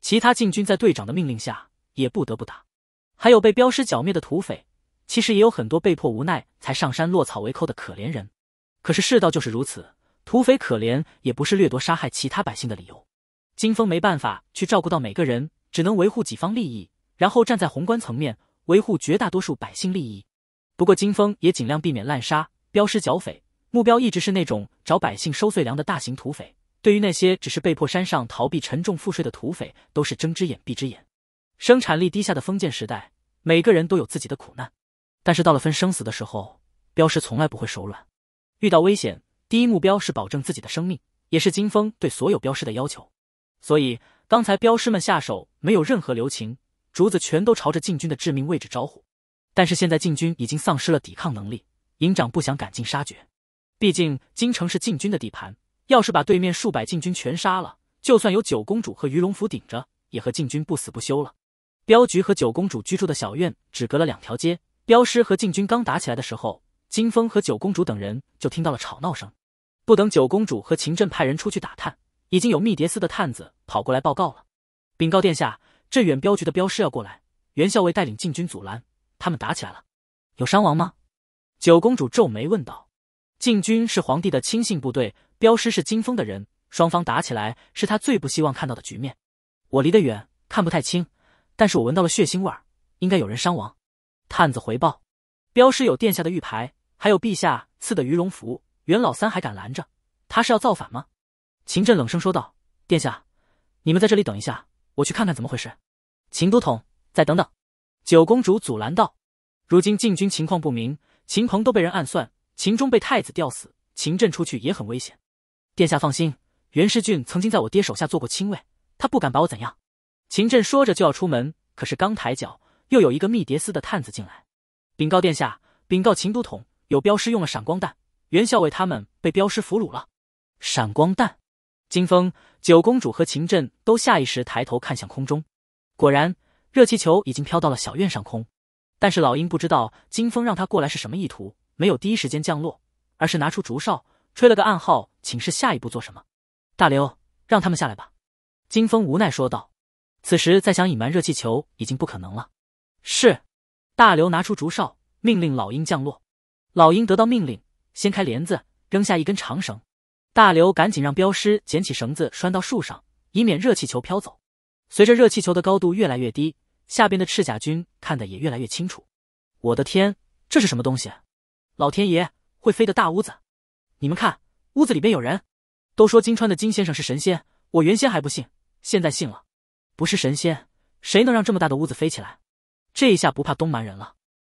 其他禁军在队长的命令下，也不得不打。还有被镖师剿灭的土匪，其实也有很多被迫无奈才上山落草为寇的可怜人。可是世道就是如此，土匪可怜也不是掠夺杀害其他百姓的理由。金峰没办法去照顾到每个人，只能维护己方利益，然后站在宏观层面维护绝大多数百姓利益。不过金峰也尽量避免滥杀。镖师剿匪目标一直是那种找百姓收碎粮的大型土匪，对于那些只是被迫山上逃避沉重赋税的土匪，都是睁只眼闭只眼。生产力低下的封建时代，每个人都有自己的苦难，但是到了分生死的时候，镖师从来不会手软。遇到危险，第一目标是保证自己的生命，也是金风对所有镖师的要求。所以刚才镖师们下手没有任何留情，竹子全都朝着禁军的致命位置招呼。但是现在禁军已经丧失了抵抗能力。营长不想赶尽杀绝，毕竟京城是禁军的地盘，要是把对面数百禁军全杀了，就算有九公主和鱼龙府顶着，也和禁军不死不休了。镖局和九公主居住的小院只隔了两条街，镖师和禁军刚打起来的时候，金风和九公主等人就听到了吵闹声。不等九公主和秦镇派人出去打探，已经有密谍司的探子跑过来报告了：“禀告殿下，镇远镖局的镖师要过来，袁校尉带领禁军阻拦，他们打起来了，有伤亡吗？”九公主皱眉问道：“禁军是皇帝的亲信部队，镖师是金风的人，双方打起来是他最不希望看到的局面。我离得远，看不太清，但是我闻到了血腥味儿，应该有人伤亡。”探子回报：“镖师有殿下的玉牌，还有陛下赐的鱼龙符。袁老三还敢拦着，他是要造反吗？”秦振冷声说道：“殿下，你们在这里等一下，我去看看怎么回事。”秦都统，再等等。”九公主阻拦道：“如今禁军情况不明。”秦鹏都被人暗算，秦钟被太子吊死，秦震出去也很危险。殿下放心，袁世俊曾经在我爹手下做过亲卫，他不敢把我怎样。秦震说着就要出门，可是刚抬脚，又有一个密谍司的探子进来，禀告殿下，禀告秦都统，有镖师用了闪光弹，袁校尉他们被镖师俘虏了。闪光弹，金风、九公主和秦震都下意识抬头看向空中，果然，热气球已经飘到了小院上空。但是老鹰不知道金风让他过来是什么意图，没有第一时间降落，而是拿出竹哨吹了个暗号，请示下一步做什么。大刘，让他们下来吧。金风无奈说道。此时再想隐瞒热气球已经不可能了。是。大刘拿出竹哨，命令老鹰降落。老鹰得到命令，掀开帘子，扔下一根长绳。大刘赶紧让镖师捡起绳子拴到树上，以免热气球飘走。随着热气球的高度越来越低。下边的赤甲军看得也越来越清楚。我的天，这是什么东西？老天爷，会飞的大屋子！你们看，屋子里边有人。都说金川的金先生是神仙，我原先还不信，现在信了。不是神仙，谁能让这么大的屋子飞起来？这一下不怕东蛮人了。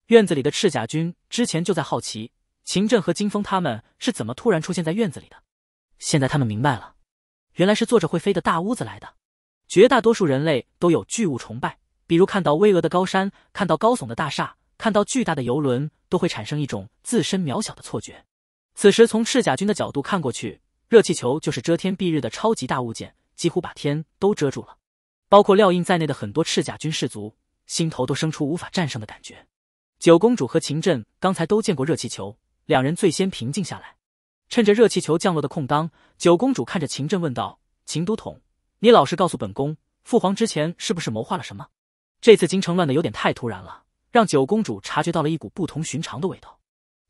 院子里的赤甲军之前就在好奇，秦振和金峰他们是怎么突然出现在院子里的。现在他们明白了，原来是坐着会飞的大屋子来的。绝大多数人类都有巨物崇拜。比如看到巍峨的高山，看到高耸的大厦，看到巨大的游轮，都会产生一种自身渺小的错觉。此时从赤甲军的角度看过去，热气球就是遮天蔽日的超级大物件，几乎把天都遮住了。包括廖印在内的很多赤甲军士卒心头都生出无法战胜的感觉。九公主和秦振刚才都见过热气球，两人最先平静下来。趁着热气球降落的空当，九公主看着秦振问道：“秦都统，你老实告诉本宫，父皇之前是不是谋划了什么？”这次京城乱的有点太突然了，让九公主察觉到了一股不同寻常的味道。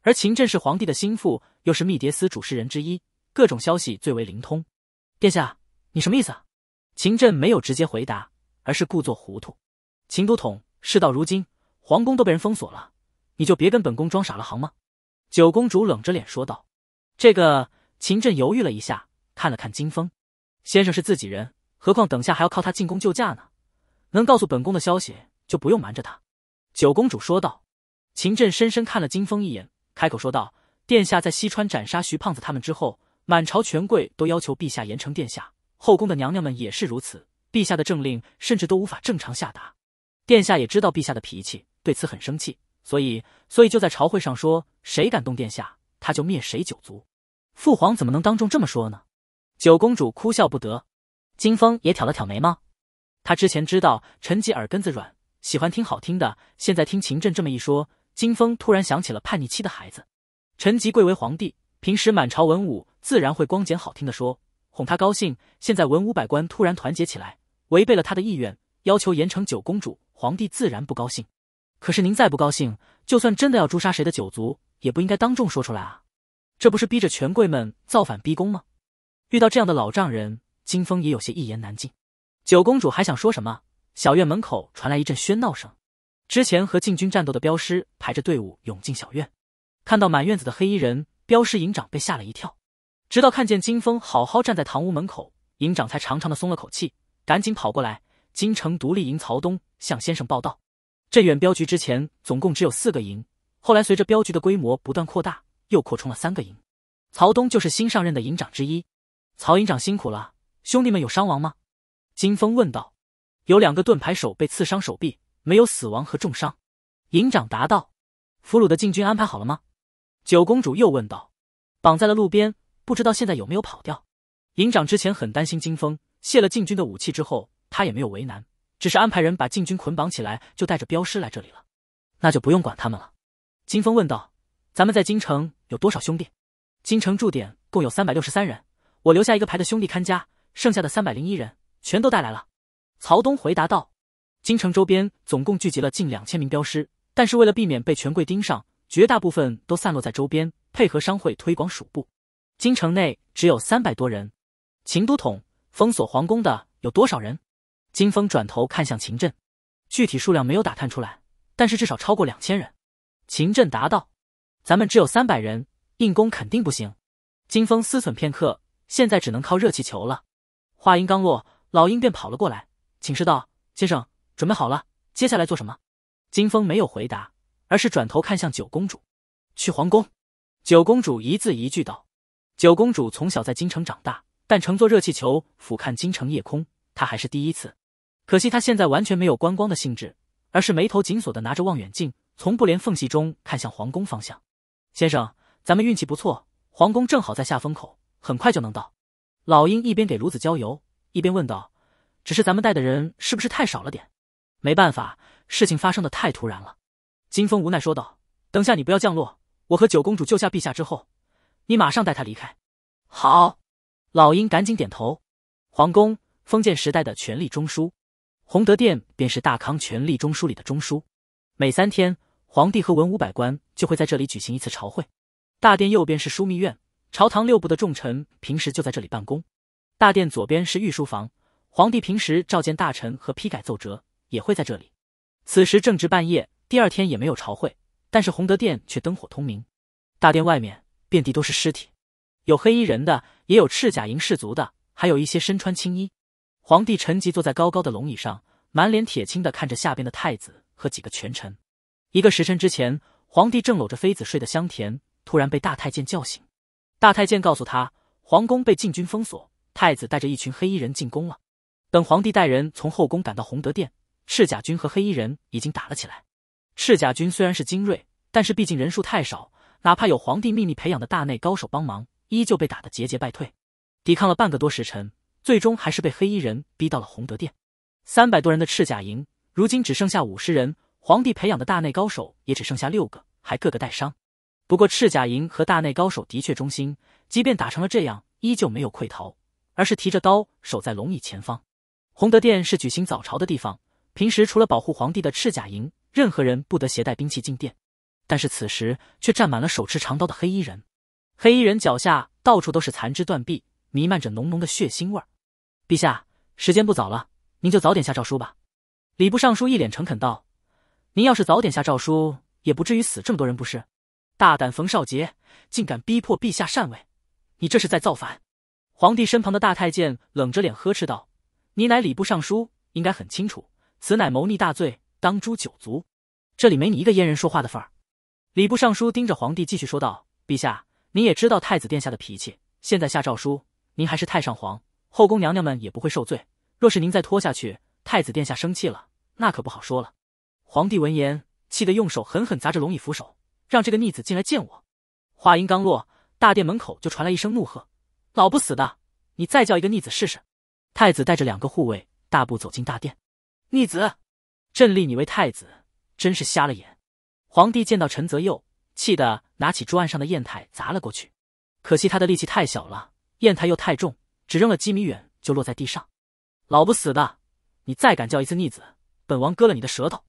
而秦振是皇帝的心腹，又是密谍司主事人之一，各种消息最为灵通。殿下，你什么意思？啊？秦振没有直接回答，而是故作糊涂。秦都统，事到如今，皇宫都被人封锁了，你就别跟本宫装傻了，行吗？九公主冷着脸说道。这个秦振犹豫了一下，看了看金风先生是自己人，何况等下还要靠他进宫救驾呢。能告诉本宫的消息，就不用瞒着他。”九公主说道。秦振深深看了金风一眼，开口说道：“殿下在西川斩杀徐胖子他们之后，满朝权贵都要求陛下严惩殿下，后宫的娘娘们也是如此。陛下的政令甚至都无法正常下达。殿下也知道陛下的脾气，对此很生气，所以，所以就在朝会上说，谁敢动殿下，他就灭谁九族。父皇怎么能当众这么说呢？”九公主哭笑不得。金风也挑了挑眉毛。他之前知道陈吉耳根子软，喜欢听好听的。现在听秦振这么一说，金风突然想起了叛逆期的孩子。陈吉贵为皇帝，平时满朝文武自然会光捡好听的说，哄他高兴。现在文武百官突然团结起来，违背了他的意愿，要求严惩九公主，皇帝自然不高兴。可是您再不高兴，就算真的要诛杀谁的九族，也不应该当众说出来啊！这不是逼着权贵们造反逼宫吗？遇到这样的老丈人，金风也有些一言难尽。九公主还想说什么？小院门口传来一阵喧闹声，之前和禁军战斗的镖师排着队伍涌进小院，看到满院子的黑衣人，镖师营长被吓了一跳。直到看见金风好好站在堂屋门口，营长才长长的松了口气，赶紧跑过来。京城独立营曹东向先生报道：镇远镖局之前总共只有四个营，后来随着镖局的规模不断扩大，又扩充了三个营。曹东就是新上任的营长之一。曹营长辛苦了，兄弟们有伤亡吗？金风问道：“有两个盾牌手被刺伤手臂，没有死亡和重伤。”营长答道：“俘虏的禁军安排好了吗？”九公主又问道：“绑在了路边，不知道现在有没有跑掉？”营长之前很担心金风卸了禁军的武器之后，他也没有为难，只是安排人把禁军捆绑起来，就带着镖师来这里了。那就不用管他们了。金风问道：“咱们在京城有多少兄弟？”京城驻点共有三百六十三人，我留下一个排的兄弟看家，剩下的三百零一人。全都带来了，曹东回答道：“京城周边总共聚集了近两千名镖师，但是为了避免被权贵盯上，绝大部分都散落在周边，配合商会推广鼠部。京城内只有三百多人。”秦都统封锁皇宫的有多少人？金风转头看向秦震，具体数量没有打探出来，但是至少超过两千人。秦振答道：“咱们只有三百人，硬攻肯定不行。”金风思忖片刻，现在只能靠热气球了。话音刚落。老鹰便跑了过来，请示道：“先生，准备好了，接下来做什么？”金风没有回答，而是转头看向九公主：“去皇宫。”九公主一字一句道：“九公主从小在京城长大，但乘坐热气球俯瞰京城夜空，她还是第一次。可惜她现在完全没有观光的兴致，而是眉头紧锁的拿着望远镜，从布帘缝隙中看向皇宫方向。先生，咱们运气不错，皇宫正好在下风口，很快就能到。”老鹰一边给炉子浇油。一边问道：“只是咱们带的人是不是太少了点？”没办法，事情发生的太突然了。金风无奈说道：“等下你不要降落，我和九公主救下陛下之后，你马上带他离开。”好，老鹰赶紧点头。皇宫，封建时代的权力中枢，洪德殿便是大康权力中枢里的中枢。每三天，皇帝和文武百官就会在这里举行一次朝会。大殿右边是枢密院，朝堂六部的重臣平时就在这里办公。大殿左边是御书房，皇帝平时召见大臣和批改奏折也会在这里。此时正值半夜，第二天也没有朝会，但是洪德殿却灯火通明。大殿外面遍地都是尸体，有黑衣人的，也有赤甲营士卒的，还有一些身穿青衣。皇帝陈寂坐在高高的龙椅上，满脸铁青的看着下边的太子和几个权臣。一个时辰之前，皇帝正搂着妃子睡得香甜，突然被大太监叫醒。大太监告诉他，皇宫被禁军封锁。太子带着一群黑衣人进宫了。等皇帝带人从后宫赶到洪德殿，赤甲军和黑衣人已经打了起来。赤甲军虽然是精锐，但是毕竟人数太少，哪怕有皇帝秘密培养的大内高手帮忙，依旧被打得节节败退。抵抗了半个多时辰，最终还是被黑衣人逼到了洪德殿。三百多人的赤甲营，如今只剩下五十人；皇帝培养的大内高手也只剩下六个，还个个带伤。不过赤甲营和大内高手的确忠心，即便打成了这样，依旧没有溃逃。而是提着刀守在龙椅前方。洪德殿是举行早朝的地方，平时除了保护皇帝的赤甲营，任何人不得携带兵器进殿。但是此时却站满了手持长刀的黑衣人，黑衣人脚下到处都是残肢断臂，弥漫着浓浓的血腥味儿。陛下，时间不早了，您就早点下诏书吧。礼部尚书一脸诚恳道：“您要是早点下诏书，也不至于死这么多人，不是？”大胆冯少杰，竟敢逼迫陛下禅位，你这是在造反！皇帝身旁的大太监冷着脸呵斥道：“你乃礼部尚书，应该很清楚，此乃谋逆大罪，当诛九族。这里没你一个阉人说话的份儿。”礼部尚书盯着皇帝继续说道：“陛下，您也知道太子殿下的脾气，现在下诏书，您还是太上皇，后宫娘娘们也不会受罪。若是您再拖下去，太子殿下生气了，那可不好说了。”皇帝闻言，气得用手狠狠砸着龙椅扶手，让这个逆子进来见我。话音刚落，大殿门口就传来一声怒喝。老不死的，你再叫一个逆子试试！太子带着两个护卫大步走进大殿。逆子，朕立你为太子，真是瞎了眼！皇帝见到陈泽佑，气得拿起桌案上的砚台砸了过去，可惜他的力气太小了，砚台又太重，只扔了几米远就落在地上。老不死的，你再敢叫一次逆子，本王割了你的舌头！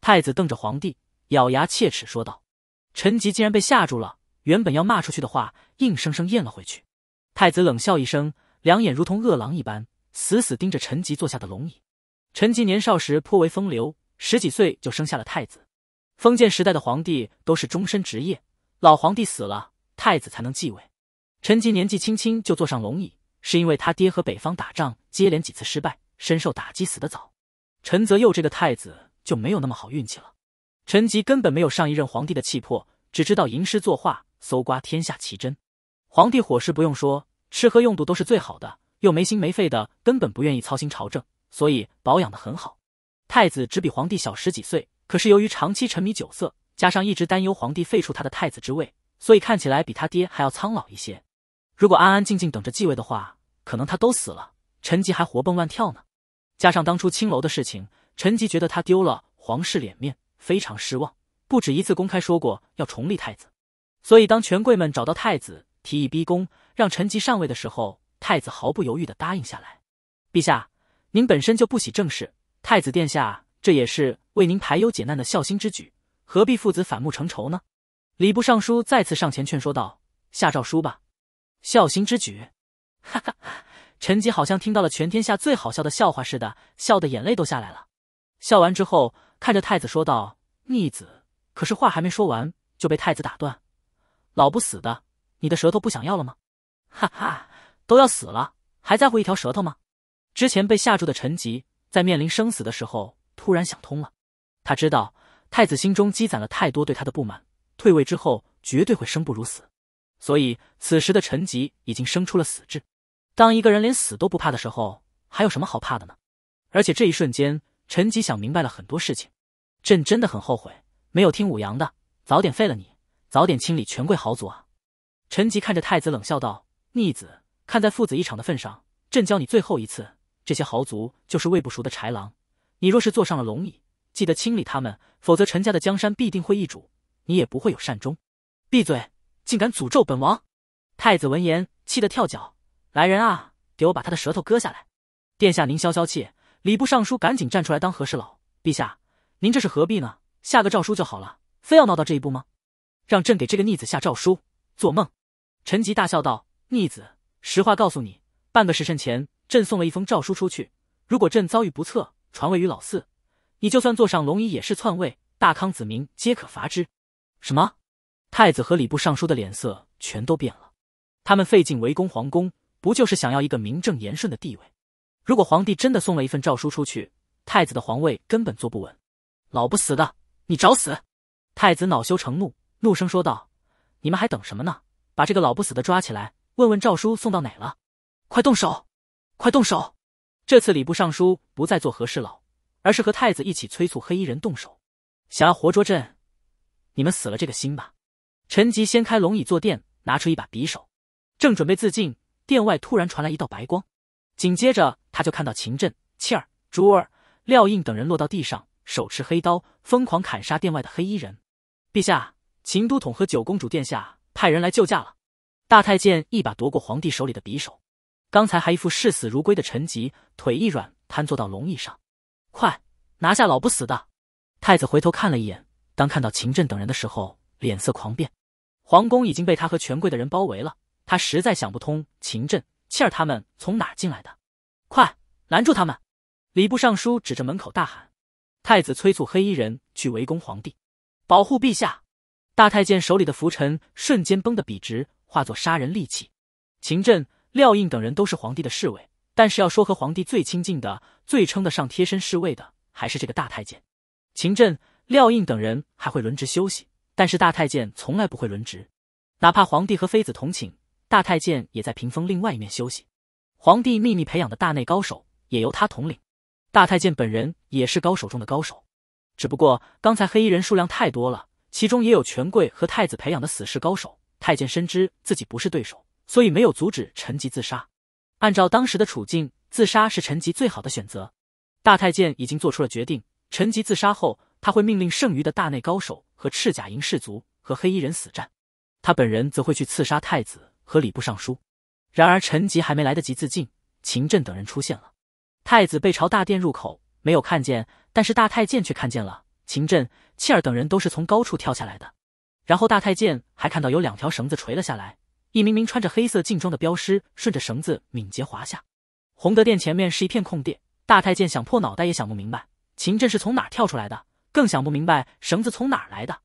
太子瞪着皇帝，咬牙切齿说道。陈吉竟然被吓住了，原本要骂出去的话，硬生生咽了回去。太子冷笑一声，两眼如同饿狼一般，死死盯着陈吉坐下的龙椅。陈吉年少时颇为风流，十几岁就生下了太子。封建时代的皇帝都是终身职业，老皇帝死了，太子才能继位。陈吉年纪轻轻就坐上龙椅，是因为他爹和北方打仗接连几次失败，深受打击死得早。陈泽佑这个太子就没有那么好运气了。陈吉根本没有上一任皇帝的气魄，只知道吟诗作画，搜刮天下奇珍。皇帝伙食不用说，吃喝用度都是最好的，又没心没肺的，根本不愿意操心朝政，所以保养的很好。太子只比皇帝小十几岁，可是由于长期沉迷酒色，加上一直担忧皇帝废黜他的太子之位，所以看起来比他爹还要苍老一些。如果安安静静等着继位的话，可能他都死了，陈吉还活蹦乱跳呢。加上当初青楼的事情，陈吉觉得他丢了皇室脸面，非常失望，不止一次公开说过要重立太子。所以当权贵们找到太子。提议逼宫，让陈吉上位的时候，太子毫不犹豫的答应下来。陛下，您本身就不喜政事，太子殿下这也是为您排忧解难的孝心之举，何必父子反目成仇呢？礼部尚书再次上前劝说道：“下诏书吧。”孝心之举，哈哈！陈吉好像听到了全天下最好笑的笑话似的，笑得眼泪都下来了。笑完之后，看着太子说道：“逆子！”可是话还没说完，就被太子打断：“老不死的！”你的舌头不想要了吗？哈哈，都要死了，还在乎一条舌头吗？之前被吓住的陈吉，在面临生死的时候突然想通了。他知道太子心中积攒了太多对他的不满，退位之后绝对会生不如死。所以此时的陈吉已经生出了死志。当一个人连死都不怕的时候，还有什么好怕的呢？而且这一瞬间，陈吉想明白了很多事情。朕真的很后悔，没有听武阳的，早点废了你，早点清理权贵豪族啊！陈吉看着太子冷笑道：“逆子，看在父子一场的份上，朕教你最后一次。这些豪族就是喂不熟的豺狼，你若是坐上了龙椅，记得清理他们，否则陈家的江山必定会易主，你也不会有善终。”闭嘴！竟敢诅咒本王！太子闻言气得跳脚：“来人啊，给我把他的舌头割下来！”殿下，您消消气。礼部尚书赶紧站出来当和事佬：“陛下，您这是何必呢？下个诏书就好了，非要闹到这一步吗？让朕给这个逆子下诏书？做梦！”陈吉大笑道：“逆子，实话告诉你，半个时辰前，朕送了一封诏书出去。如果朕遭遇不测，传位于老四，你就算坐上龙椅，也是篡位，大康子民皆可伐之。”什么？太子和礼部尚书的脸色全都变了。他们费劲围攻皇宫，不就是想要一个名正言顺的地位？如果皇帝真的送了一份诏书出去，太子的皇位根本坐不稳。老不死的，你找死！太子恼羞成怒，怒声说道：“你们还等什么呢？”把这个老不死的抓起来，问问诏书送到哪了！快动手，快动手！这次礼部尚书不再做和事佬，而是和太子一起催促黑衣人动手。想要活捉朕，你们死了这个心吧！陈吉掀开龙椅坐垫，拿出一把匕首，正准备自尽，殿外突然传来一道白光，紧接着他就看到秦震、倩儿、珠儿、廖印等人落到地上，手持黑刀疯狂砍杀殿外的黑衣人。陛下，秦都统和九公主殿下。派人来救驾了！大太监一把夺过皇帝手里的匕首，刚才还一副视死如归的陈吉腿一软，瘫坐到龙椅上。快拿下老不死的！太子回头看了一眼，当看到秦振等人的时候，脸色狂变。皇宫已经被他和权贵的人包围了，他实在想不通秦振、倩儿他们从哪进来的。快拦住他们！礼部尚书指着门口大喊，太子催促黑衣人去围攻皇帝，保护陛下。大太监手里的拂尘瞬间崩得笔直，化作杀人利器。秦震、廖印等人都是皇帝的侍卫，但是要说和皇帝最亲近的、最称得上贴身侍卫的，还是这个大太监。秦震、廖印等人还会轮值休息，但是大太监从来不会轮值。哪怕皇帝和妃子同寝，大太监也在屏风另外一面休息。皇帝秘密培养的大内高手也由他统领。大太监本人也是高手中的高手，只不过刚才黑衣人数量太多了。其中也有权贵和太子培养的死士高手，太监深知自己不是对手，所以没有阻止陈吉自杀。按照当时的处境，自杀是陈吉最好的选择。大太监已经做出了决定，陈吉自杀后，他会命令剩余的大内高手和赤甲营士卒和黑衣人死战，他本人则会去刺杀太子和礼部尚书。然而陈吉还没来得及自尽，秦振等人出现了。太子被朝大殿入口，没有看见，但是大太监却看见了。秦振、倩儿等人都是从高处跳下来的，然后大太监还看到有两条绳子垂了下来，一名名穿着黑色劲装的镖师顺着绳子敏捷滑下。洪德殿前面是一片空地，大太监想破脑袋也想不明白秦振是从哪跳出来的，更想不明白绳子从哪儿来的。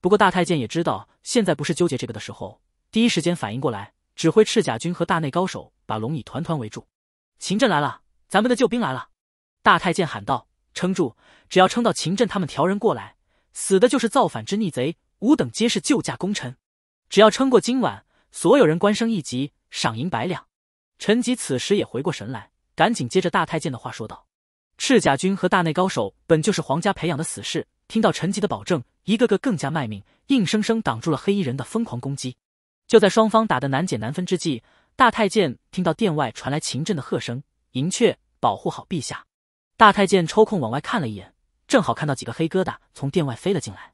不过大太监也知道现在不是纠结这个的时候，第一时间反应过来，指挥赤甲军和大内高手把龙椅团团围住。秦振来了，咱们的救兵来了！大太监喊道。撑住！只要撑到秦震他们调人过来，死的就是造反之逆贼，吾等皆是救驾功臣。只要撑过今晚，所有人官升一级，赏银百两。陈吉此时也回过神来，赶紧接着大太监的话说道：“赤甲军和大内高手本就是皇家培养的死士，听到陈吉的保证，一个个更加卖命，硬生生挡住了黑衣人的疯狂攻击。”就在双方打得难解难分之际，大太监听到殿外传来秦震的喝声：“银雀，保护好陛下！”大太监抽空往外看了一眼，正好看到几个黑疙瘩从殿外飞了进来。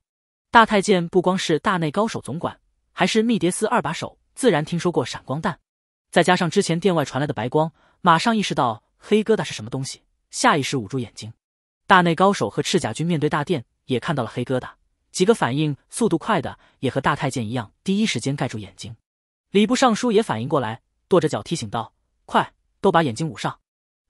大太监不光是大内高手总管，还是密迭司二把手，自然听说过闪光弹。再加上之前殿外传来的白光，马上意识到黑疙瘩是什么东西，下意识捂住眼睛。大内高手和赤甲军面对大殿，也看到了黑疙瘩，几个反应速度快的也和大太监一样，第一时间盖住眼睛。礼部尚书也反应过来，跺着脚提醒道：“快，都把眼睛捂上！”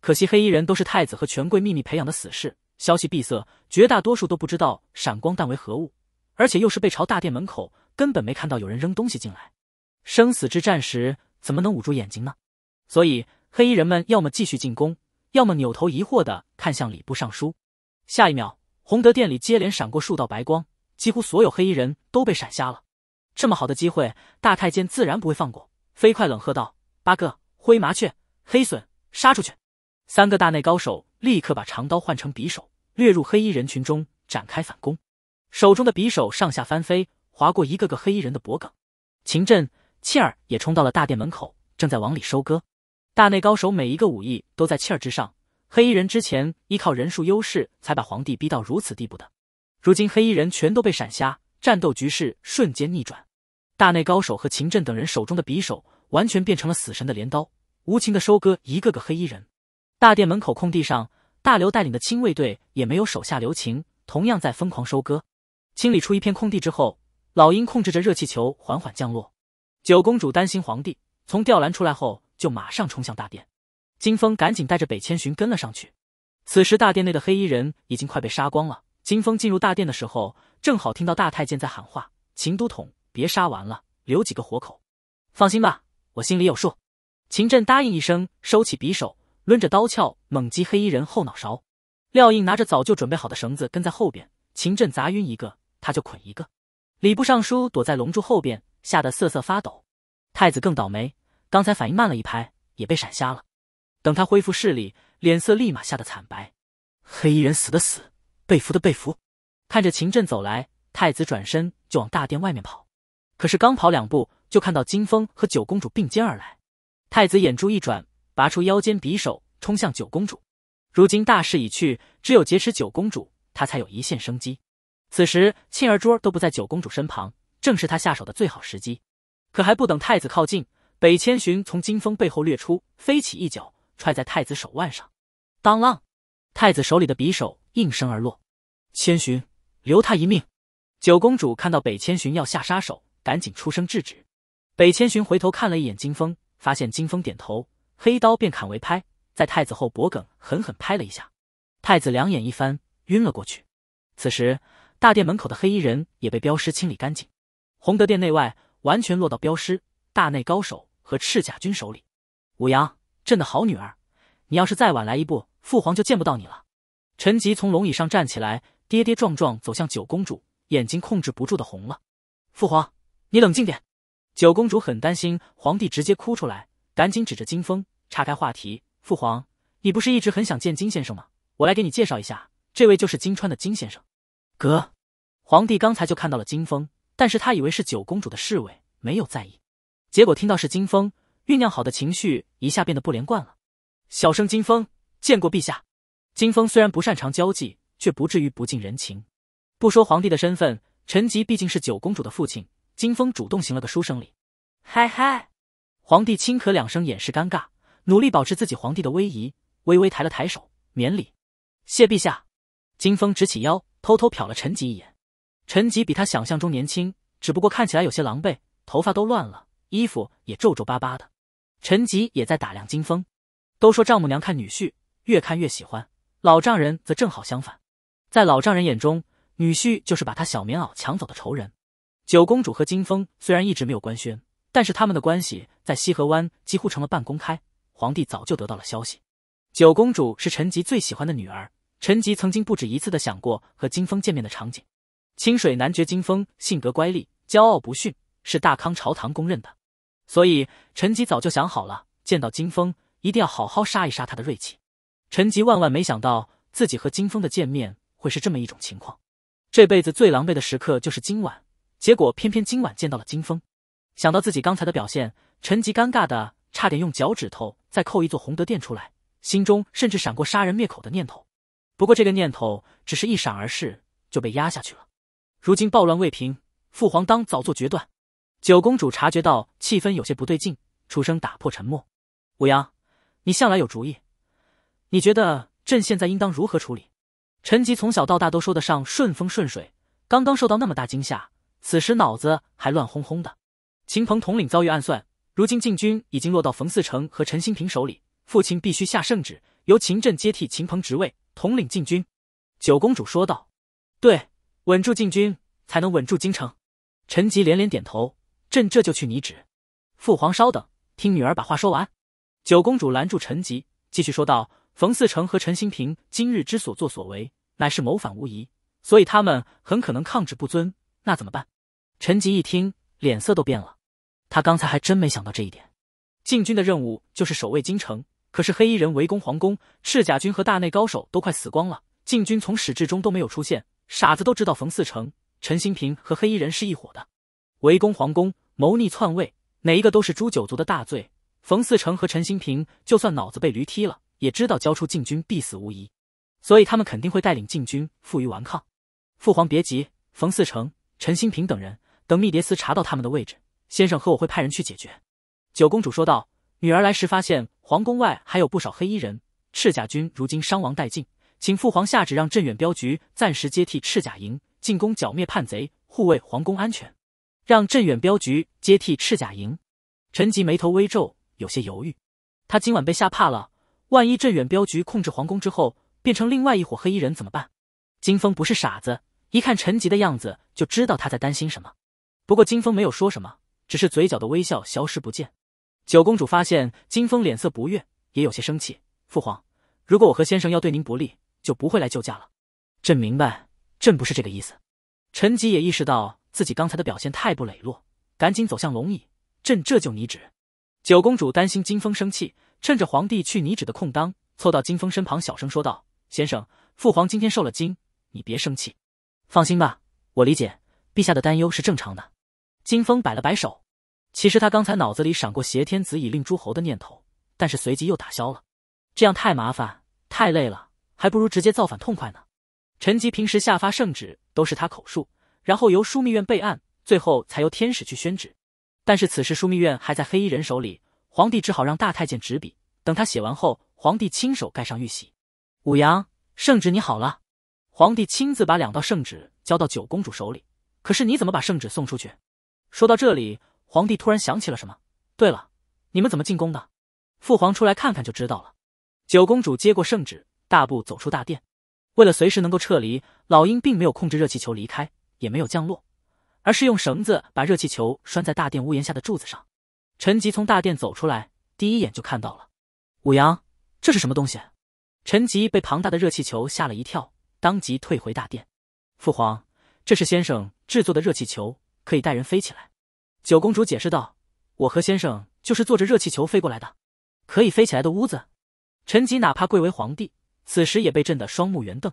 可惜，黑衣人都是太子和权贵秘密培养的死士，消息闭塞，绝大多数都不知道闪光弹为何物，而且又是被朝大殿门口，根本没看到有人扔东西进来。生死之战时怎么能捂住眼睛呢？所以，黑衣人们要么继续进攻，要么扭头疑惑地看向礼部尚书。下一秒，洪德殿里接连闪过数道白光，几乎所有黑衣人都被闪瞎了。这么好的机会，大太监自然不会放过，飞快冷喝道：“八哥，灰麻雀，黑隼，杀出去！”三个大内高手立刻把长刀换成匕首，掠入黑衣人群中展开反攻。手中的匕首上下翻飞，划过一个个黑衣人的脖颈。秦震、契儿也冲到了大殿门口，正在往里收割。大内高手每一个武艺都在契儿之上，黑衣人之前依靠人数优势才把皇帝逼到如此地步的，如今黑衣人全都被闪瞎，战斗局势瞬间逆转。大内高手和秦震等人手中的匕首完全变成了死神的镰刀，无情的收割一个个黑衣人。大殿门口空地上，大刘带领的亲卫队也没有手下留情，同样在疯狂收割，清理出一片空地之后，老鹰控制着热气球缓缓降落。九公主担心皇帝从吊篮出来后就马上冲向大殿，金风赶紧带着北千寻跟了上去。此时大殿内的黑衣人已经快被杀光了。金风进入大殿的时候，正好听到大太监在喊话：“秦都统，别杀完了，留几个活口。”“放心吧，我心里有数。”秦震答应一声，收起匕首。抡着刀鞘猛击黑衣人后脑勺，廖应拿着早就准备好的绳子跟在后边，秦震砸晕一个，他就捆一个。礼部尚书躲在龙柱后边，吓得瑟瑟发抖。太子更倒霉，刚才反应慢了一拍，也被闪瞎了。等他恢复视力，脸色立马吓得惨白。黑衣人死的死，被俘的被俘。看着秦震走来，太子转身就往大殿外面跑。可是刚跑两步，就看到金风和九公主并肩而来。太子眼珠一转。拔出腰间匕首，冲向九公主。如今大势已去，只有劫持九公主，她才有一线生机。此时庆儿桌都不在九公主身旁，正是他下手的最好时机。可还不等太子靠近，北千寻从金风背后掠出，飞起一脚踹在太子手腕上。当啷！太子手里的匕首应声而落。千寻，留他一命。九公主看到北千寻要下杀手，赶紧出声制止。北千寻回头看了一眼金风，发现金风点头。黑刀便砍为拍，在太子后脖颈狠狠拍了一下，太子两眼一翻，晕了过去。此时，大殿门口的黑衣人也被镖师清理干净，洪德殿内外完全落到镖师、大内高手和赤甲军手里。武阳，朕的好女儿，你要是再晚来一步，父皇就见不到你了。陈吉从龙椅上站起来，跌跌撞撞走向九公主，眼睛控制不住的红了。父皇，你冷静点。九公主很担心皇帝直接哭出来。赶紧指着金风，岔开话题：“父皇，你不是一直很想见金先生吗？我来给你介绍一下，这位就是金川的金先生。”哥，皇帝刚才就看到了金风，但是他以为是九公主的侍卫，没有在意。结果听到是金风，酝酿好的情绪一下变得不连贯了。小生金风，见过陛下。金风虽然不擅长交际，却不至于不近人情。不说皇帝的身份，陈吉毕竟是九公主的父亲，金风主动行了个书生礼。嗨嗨。皇帝轻咳两声，掩饰尴尬，努力保持自己皇帝的威仪，微微抬了抬手，免礼，谢陛下。金风直起腰，偷偷瞟了陈吉一眼。陈吉比他想象中年轻，只不过看起来有些狼狈，头发都乱了，衣服也皱皱巴巴的。陈吉也在打量金风。都说丈母娘看女婿，越看越喜欢；老丈人则正好相反，在老丈人眼中，女婿就是把他小棉袄抢走的仇人。九公主和金风虽然一直没有官宣。但是他们的关系在西河湾几乎成了半公开。皇帝早就得到了消息，九公主是陈吉最喜欢的女儿。陈吉曾经不止一次的想过和金风见面的场景。清水男爵金风性格乖戾，骄傲不逊，是大康朝堂公认的。所以陈吉早就想好了，见到金风一定要好好杀一杀他的锐气。陈吉万万没想到自己和金风的见面会是这么一种情况。这辈子最狼狈的时刻就是今晚，结果偏偏今晚见到了金风。想到自己刚才的表现，陈吉尴尬的差点用脚趾头再扣一座洪德殿出来，心中甚至闪过杀人灭口的念头。不过这个念头只是一闪而逝，就被压下去了。如今暴乱未平，父皇当早做决断。九公主察觉到气氛有些不对劲，出声打破沉默：“武阳，你向来有主意，你觉得朕现在应当如何处理？”陈吉从小到大都说得上顺风顺水，刚刚受到那么大惊吓，此时脑子还乱哄哄的。秦鹏统领遭遇暗算，如今禁军已经落到冯四成和陈新平手里，父亲必须下圣旨，由秦镇接替秦鹏职位，统领禁军。九公主说道：“对，稳住禁军，才能稳住京城。”陈吉连连点头：“朕这就去拟旨。”父皇稍等，听女儿把话说完。九公主拦住陈吉，继续说道：“冯四成和陈新平今日之所作所为，乃是谋反无疑，所以他们很可能抗旨不遵，那怎么办？”陈吉一听，脸色都变了。他刚才还真没想到这一点。禁军的任务就是守卫京城，可是黑衣人围攻皇宫，赤甲军和大内高手都快死光了，禁军从始至终都没有出现。傻子都知道冯四成、陈新平和黑衣人是一伙的，围攻皇宫、谋逆篡位，哪一个都是诛九族的大罪。冯四成和陈新平就算脑子被驴踢了，也知道交出禁军必死无疑，所以他们肯定会带领禁军负隅顽抗。父皇别急，冯四成、陈新平等人等密谍司查到他们的位置。先生和我会派人去解决。”九公主说道，“女儿来时发现皇宫外还有不少黑衣人，赤甲军如今伤亡殆尽，请父皇下旨让镇远镖局暂时接替赤甲营，进攻剿灭叛贼，护卫皇宫安全。让镇远镖局接替赤甲营。”陈吉眉头微皱，有些犹豫。他今晚被吓怕了，万一镇远镖局控制皇宫之后变成另外一伙黑衣人怎么办？金风不是傻子，一看陈吉的样子就知道他在担心什么。不过金风没有说什么。只是嘴角的微笑消失不见。九公主发现金风脸色不悦，也有些生气。父皇，如果我和先生要对您不利，就不会来救驾了。朕明白，朕不是这个意思。陈吉也意识到自己刚才的表现太不磊落，赶紧走向龙椅。朕这就拟旨。九公主担心金风生气，趁着皇帝去拟旨的空当，凑到金风身旁，小声说道：“先生，父皇今天受了惊，你别生气。放心吧，我理解陛下的担忧是正常的。”金风摆了摆手，其实他刚才脑子里闪过挟天子以令诸侯的念头，但是随即又打消了。这样太麻烦，太累了，还不如直接造反痛快呢。陈吉平时下发圣旨都是他口述，然后由枢密院备案，最后才由天使去宣旨。但是此时枢密院还在黑衣人手里，皇帝只好让大太监执笔。等他写完后，皇帝亲手盖上玉玺。武阳，圣旨你好了。皇帝亲自把两道圣旨交到九公主手里，可是你怎么把圣旨送出去？说到这里，皇帝突然想起了什么。对了，你们怎么进宫的？父皇出来看看就知道了。九公主接过圣旨，大步走出大殿。为了随时能够撤离，老鹰并没有控制热气球离开，也没有降落，而是用绳子把热气球拴在大殿屋檐下的柱子上。陈吉从大殿走出来，第一眼就看到了。武阳，这是什么东西？陈吉被庞大的热气球吓了一跳，当即退回大殿。父皇，这是先生制作的热气球。可以带人飞起来，九公主解释道：“我和先生就是坐着热气球飞过来的，可以飞起来的屋子。”陈吉哪怕贵为皇帝，此时也被震得双目圆瞪。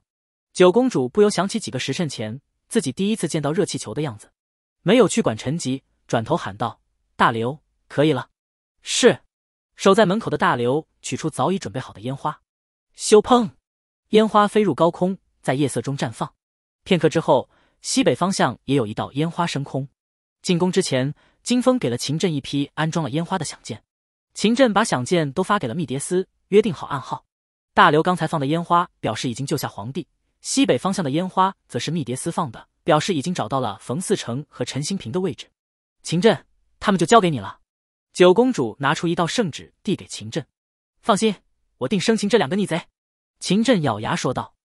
九公主不由想起几个时辰前自己第一次见到热气球的样子，没有去管陈吉，转头喊道：“大刘，可以了。”是，守在门口的大刘取出早已准备好的烟花，咻砰，烟花飞入高空，在夜色中绽放。片刻之后。西北方向也有一道烟花升空。进攻之前，金风给了秦振一批安装了烟花的响箭。秦振把响箭都发给了密迭司，约定好暗号。大刘刚才放的烟花表示已经救下皇帝，西北方向的烟花则是密迭司放的，表示已经找到了冯四成和陈新平的位置。秦振，他们就交给你了。九公主拿出一道圣旨递给秦振：“放心，我定生擒这两个逆贼。”秦振咬牙说道：“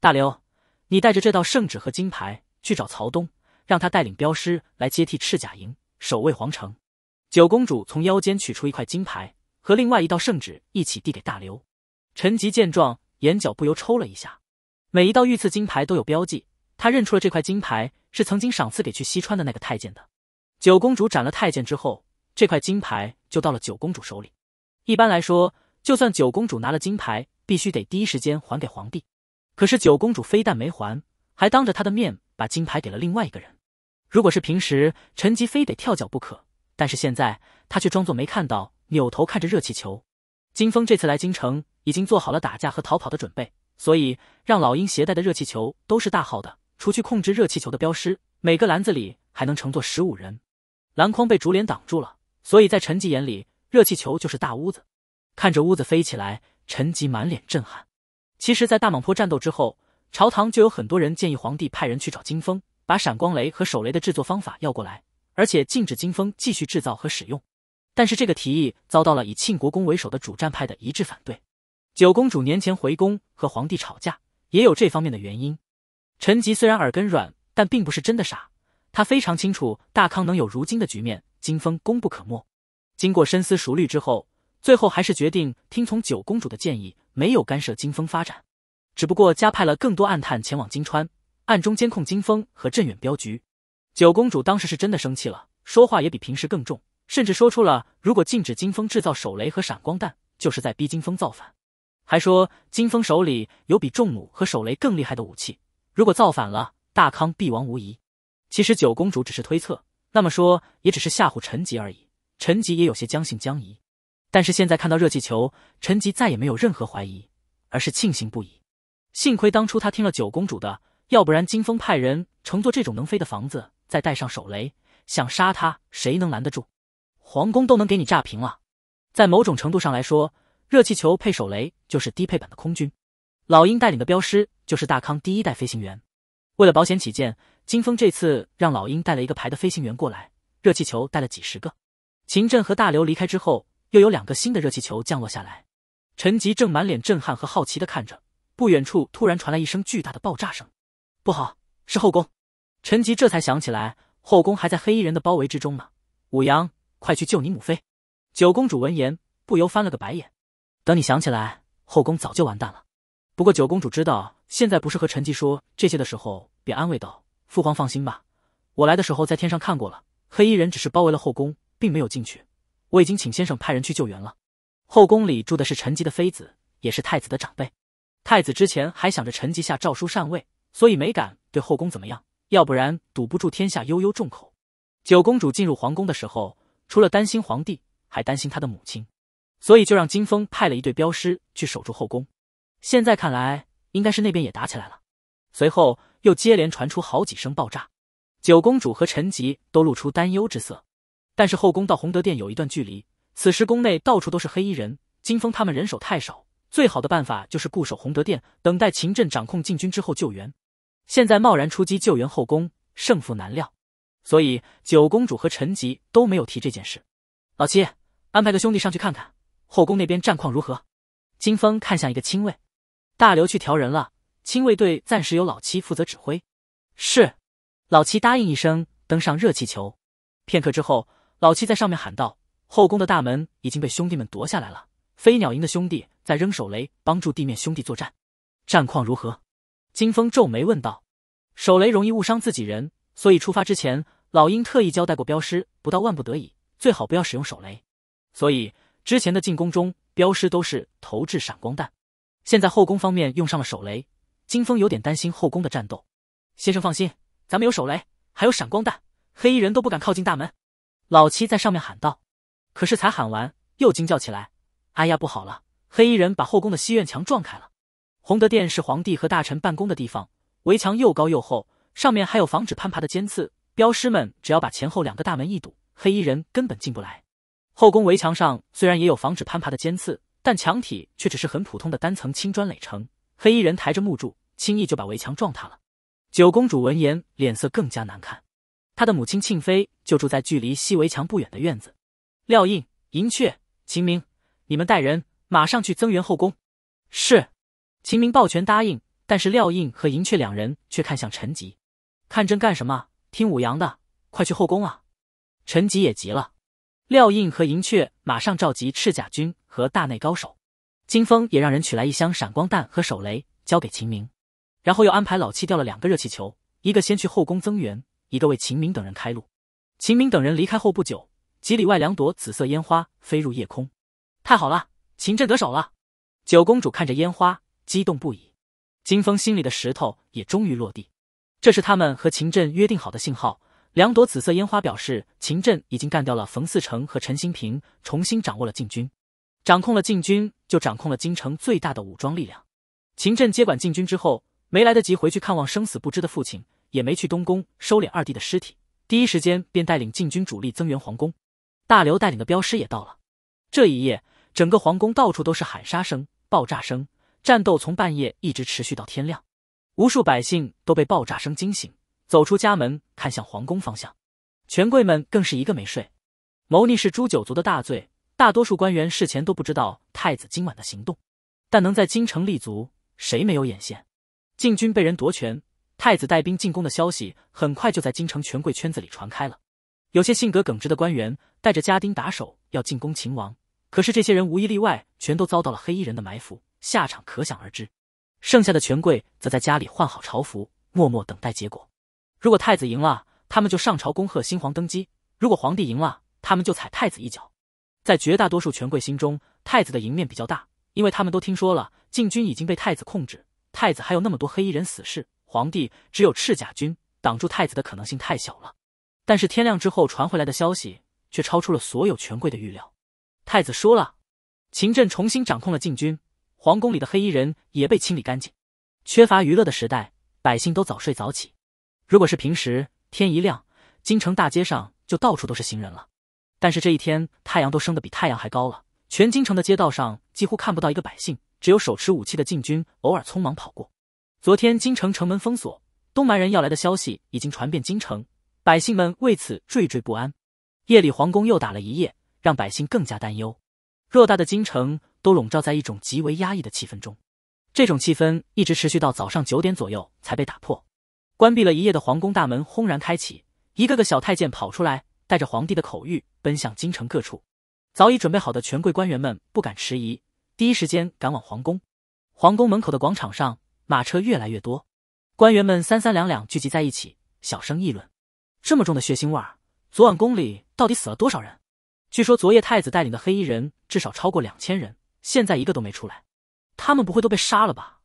大刘，你带着这道圣旨和金牌。”去找曹东，让他带领镖师来接替赤甲营守卫皇城。九公主从腰间取出一块金牌和另外一道圣旨一起递给大刘。陈吉见状，眼角不由抽了一下。每一道御赐金牌都有标记，他认出了这块金牌是曾经赏赐给去西川的那个太监的。九公主斩了太监之后，这块金牌就到了九公主手里。一般来说，就算九公主拿了金牌，必须得第一时间还给皇帝。可是九公主非但没还，还当着他的面。把金牌给了另外一个人。如果是平时，陈吉非得跳脚不可。但是现在，他却装作没看到，扭头看着热气球。金峰这次来京城，已经做好了打架和逃跑的准备，所以让老鹰携带的热气球都是大号的。除去控制热气球的镖师，每个篮子里还能乘坐十五人。篮筐被竹帘挡住了，所以在陈吉眼里，热气球就是大屋子。看着屋子飞起来，陈吉满脸震撼。其实，在大蟒坡战斗之后。朝堂就有很多人建议皇帝派人去找金风，把闪光雷和手雷的制作方法要过来，而且禁止金风继续制造和使用。但是这个提议遭到了以庆国公为首的主战派的一致反对。九公主年前回宫和皇帝吵架，也有这方面的原因。陈吉虽然耳根软，但并不是真的傻，他非常清楚大康能有如今的局面，金风功不可没。经过深思熟虑之后，最后还是决定听从九公主的建议，没有干涉金风发展。只不过加派了更多暗探前往金川，暗中监控金风和镇远镖局。九公主当时是真的生气了，说话也比平时更重，甚至说出了如果禁止金风制造手雷和闪光弹，就是在逼金风造反。还说金风手里有比重弩和手雷更厉害的武器，如果造反了，大康必亡无疑。其实九公主只是推测，那么说也只是吓唬陈吉而已。陈吉也有些将信将疑，但是现在看到热气球，陈吉再也没有任何怀疑，而是庆幸不已。幸亏当初他听了九公主的，要不然金风派人乘坐这种能飞的房子，再带上手雷，想杀他，谁能拦得住？皇宫都能给你炸平了。在某种程度上来说，热气球配手雷就是低配版的空军。老鹰带领的镖师就是大康第一代飞行员。为了保险起见，金风这次让老鹰带了一个排的飞行员过来，热气球带了几十个。秦振和大刘离开之后，又有两个新的热气球降落下来。陈吉正满脸震撼和好奇的看着。不远处突然传来一声巨大的爆炸声，不好，是后宫！陈吉这才想起来，后宫还在黑衣人的包围之中呢。武阳，快去救你母妃！九公主闻言不由翻了个白眼，等你想起来，后宫早就完蛋了。不过九公主知道现在不是和陈吉说这些的时候，便安慰道：“父皇放心吧，我来的时候在天上看过了，黑衣人只是包围了后宫，并没有进去。我已经请先生派人去救援了。后宫里住的是陈吉的妃子，也是太子的长辈。”太子之前还想着陈吉下诏书禅位，所以没敢对后宫怎么样，要不然堵不住天下悠悠众口。九公主进入皇宫的时候，除了担心皇帝，还担心她的母亲，所以就让金风派了一队镖师去守住后宫。现在看来，应该是那边也打起来了。随后又接连传出好几声爆炸，九公主和陈吉都露出担忧之色。但是后宫到洪德殿有一段距离，此时宫内到处都是黑衣人，金峰他们人手太少。最好的办法就是固守洪德殿，等待秦振掌控禁军之后救援。现在贸然出击救援后宫，胜负难料。所以九公主和陈吉都没有提这件事。老七，安排个兄弟上去看看后宫那边战况如何。金风看向一个亲卫，大刘去调人了，亲卫队暂时由老七负责指挥。是，老七答应一声，登上热气球。片刻之后，老七在上面喊道：“后宫的大门已经被兄弟们夺下来了，飞鸟营的兄弟。”在扔手雷，帮助地面兄弟作战，战况如何？金风皱眉问道。手雷容易误伤自己人，所以出发之前，老鹰特意交代过镖师，不到万不得已，最好不要使用手雷。所以之前的进攻中，镖师都是投掷闪光弹。现在后宫方面用上了手雷，金风有点担心后宫的战斗。先生放心，咱们有手雷，还有闪光弹，黑衣人都不敢靠近大门。老七在上面喊道，可是才喊完，又惊叫起来：“哎呀，不好了！”黑衣人把后宫的西院墙撞开了。洪德殿是皇帝和大臣办公的地方，围墙又高又厚，上面还有防止攀爬的尖刺。镖师们只要把前后两个大门一堵，黑衣人根本进不来。后宫围墙上虽然也有防止攀爬的尖刺，但墙体却只是很普通的单层青砖垒成。黑衣人抬着木柱，轻易就把围墙撞塌了。九公主闻言，脸色更加难看。她的母亲庆妃就住在距离西围墙不远的院子。廖印、银雀、秦明，你们带人。马上去增援后宫，是，秦明抱拳答应。但是廖印和银雀两人却看向陈吉，看朕干什么？听武阳的，快去后宫啊！陈吉也急了。廖印和银雀马上召集赤甲军和大内高手，金风也让人取来一箱闪光弹和手雷交给秦明，然后又安排老七调了两个热气球，一个先去后宫增援，一个为秦明等人开路。秦明等人离开后不久，几里外两朵紫色烟花飞入夜空。太好了！秦震得手了，九公主看着烟花，激动不已。金风心里的石头也终于落地。这是他们和秦震约定好的信号，两朵紫色烟花表示秦震已经干掉了冯四成和陈新平，重新掌握了禁军。掌控了禁军，就掌控了京城最大的武装力量。秦震接管禁军之后，没来得及回去看望生死不知的父亲，也没去东宫收敛二弟的尸体，第一时间便带领禁军主力增援皇宫。大刘带领的镖师也到了。这一夜。整个皇宫到处都是喊杀声、爆炸声，战斗从半夜一直持续到天亮。无数百姓都被爆炸声惊醒，走出家门看向皇宫方向。权贵们更是一个没睡。谋逆是诛九族的大罪，大多数官员事前都不知道太子今晚的行动。但能在京城立足，谁没有眼线？禁军被人夺权，太子带兵进攻的消息很快就在京城权贵圈子里传开了。有些性格耿直的官员带着家丁打手要进攻秦王。可是这些人无一例外，全都遭到了黑衣人的埋伏，下场可想而知。剩下的权贵则在家里换好朝服，默默等待结果。如果太子赢了，他们就上朝恭贺新皇登基；如果皇帝赢了，他们就踩太子一脚。在绝大多数权贵心中，太子的赢面比较大，因为他们都听说了禁军已经被太子控制，太子还有那么多黑衣人死士，皇帝只有赤甲军，挡住太子的可能性太小了。但是天亮之后传回来的消息，却超出了所有权贵的预料。太子输了，秦镇重新掌控了禁军，皇宫里的黑衣人也被清理干净。缺乏娱乐的时代，百姓都早睡早起。如果是平时，天一亮，京城大街上就到处都是行人了。但是这一天，太阳都升得比太阳还高了，全京城的街道上几乎看不到一个百姓，只有手持武器的禁军偶尔匆忙跑过。昨天京城城门封锁，东蛮人要来的消息已经传遍京城，百姓们为此惴惴不安。夜里皇宫又打了一夜。让百姓更加担忧，偌大的京城都笼罩在一种极为压抑的气氛中。这种气氛一直持续到早上九点左右才被打破。关闭了一夜的皇宫大门轰然开启，一个个小太监跑出来，带着皇帝的口谕奔向京城各处。早已准备好的权贵官员们不敢迟疑，第一时间赶往皇宫。皇宫门口的广场上，马车越来越多，官员们三三两两聚集在一起，小声议论：“这么重的血腥味儿，昨晚宫里到底死了多少人？”据说昨夜太子带领的黑衣人至少超过两千人，现在一个都没出来。他们不会都被杀了吧？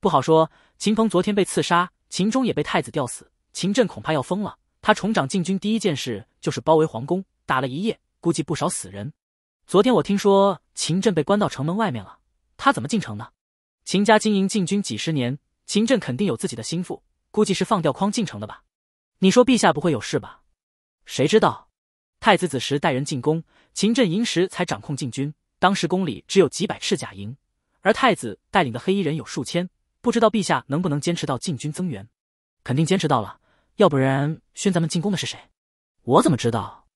不好说。秦鹏昨天被刺杀，秦钟也被太子吊死，秦振恐怕要疯了。他重掌禁军第一件事就是包围皇宫，打了一夜，估计不少死人。昨天我听说秦振被关到城门外面了，他怎么进城呢？秦家经营禁军几十年，秦振肯定有自己的心腹，估计是放掉筐进城的吧？你说陛下不会有事吧？谁知道。太子子时带人进宫，秦振营时才掌控禁军。当时宫里只有几百赤甲营，而太子带领的黑衣人有数千。不知道陛下能不能坚持到禁军增援？肯定坚持到了，要不然宣咱们进宫的是谁？我怎么知道？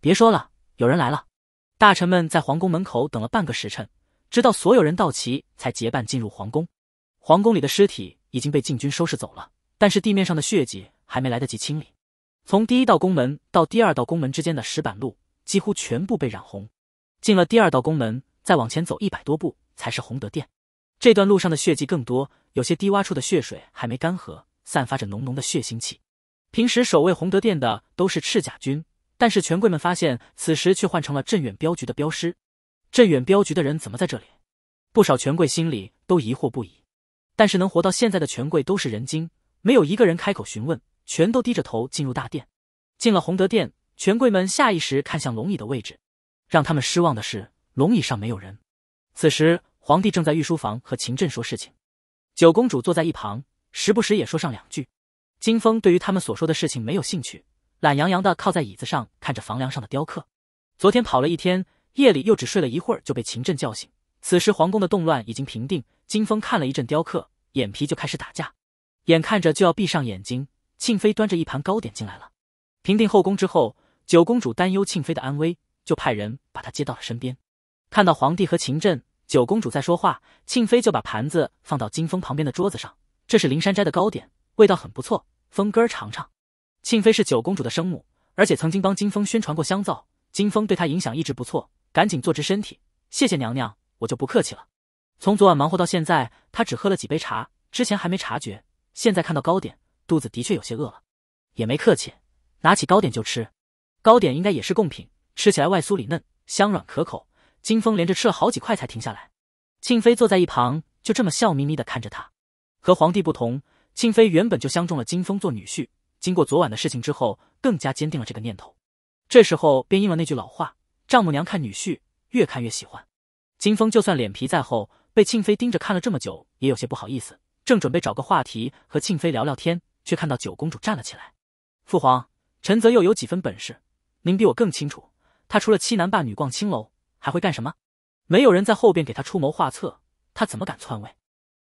别说了，有人来了。大臣们在皇宫门口等了半个时辰，直到所有人到齐，才结伴进入皇宫。皇宫里的尸体已经被禁军收拾走了，但是地面上的血迹还没来得及清理。从第一道宫门到第二道宫门之间的石板路几乎全部被染红。进了第二道宫门，再往前走一百多步才是洪德殿。这段路上的血迹更多，有些低洼处的血水还没干涸，散发着浓浓的血腥气。平时守卫洪德殿的都是赤甲军，但是权贵们发现此时却换成了镇远镖局的镖师。镇远镖局的人怎么在这里？不少权贵心里都疑惑不已。但是能活到现在的权贵都是人精，没有一个人开口询问。全都低着头进入大殿，进了洪德殿，权贵们下意识看向龙椅的位置，让他们失望的是，龙椅上没有人。此时，皇帝正在御书房和秦振说事情，九公主坐在一旁，时不时也说上两句。金风对于他们所说的事情没有兴趣，懒洋洋的靠在椅子上，看着房梁上的雕刻。昨天跑了一天，夜里又只睡了一会儿，就被秦振叫醒。此时皇宫的动乱已经平定，金风看了一阵雕刻，眼皮就开始打架，眼看着就要闭上眼睛。庆妃端着一盘糕点进来了。平定后宫之后，九公主担忧庆妃的安危，就派人把她接到了身边。看到皇帝和秦振九公主在说话，庆妃就把盘子放到金风旁边的桌子上。这是灵山斋的糕点，味道很不错，风哥尝尝。庆妃是九公主的生母，而且曾经帮金风宣传过香皂，金风对她影响一直不错。赶紧坐直身体，谢谢娘娘，我就不客气了。从昨晚忙活到现在，她只喝了几杯茶，之前还没察觉，现在看到糕点。肚子的确有些饿了，也没客气，拿起糕点就吃。糕点应该也是贡品，吃起来外酥里嫩，香软可口。金风连着吃了好几块才停下来。庆妃坐在一旁，就这么笑眯眯的看着他。和皇帝不同，庆妃原本就相中了金风做女婿，经过昨晚的事情之后，更加坚定了这个念头。这时候便应了那句老话：丈母娘看女婿，越看越喜欢。金风就算脸皮再厚，被庆妃盯着看了这么久，也有些不好意思，正准备找个话题和庆妃聊聊天。却看到九公主站了起来。父皇，陈泽又有几分本事？您比我更清楚。他除了欺男霸女、逛青楼，还会干什么？没有人在后边给他出谋划策，他怎么敢篡位？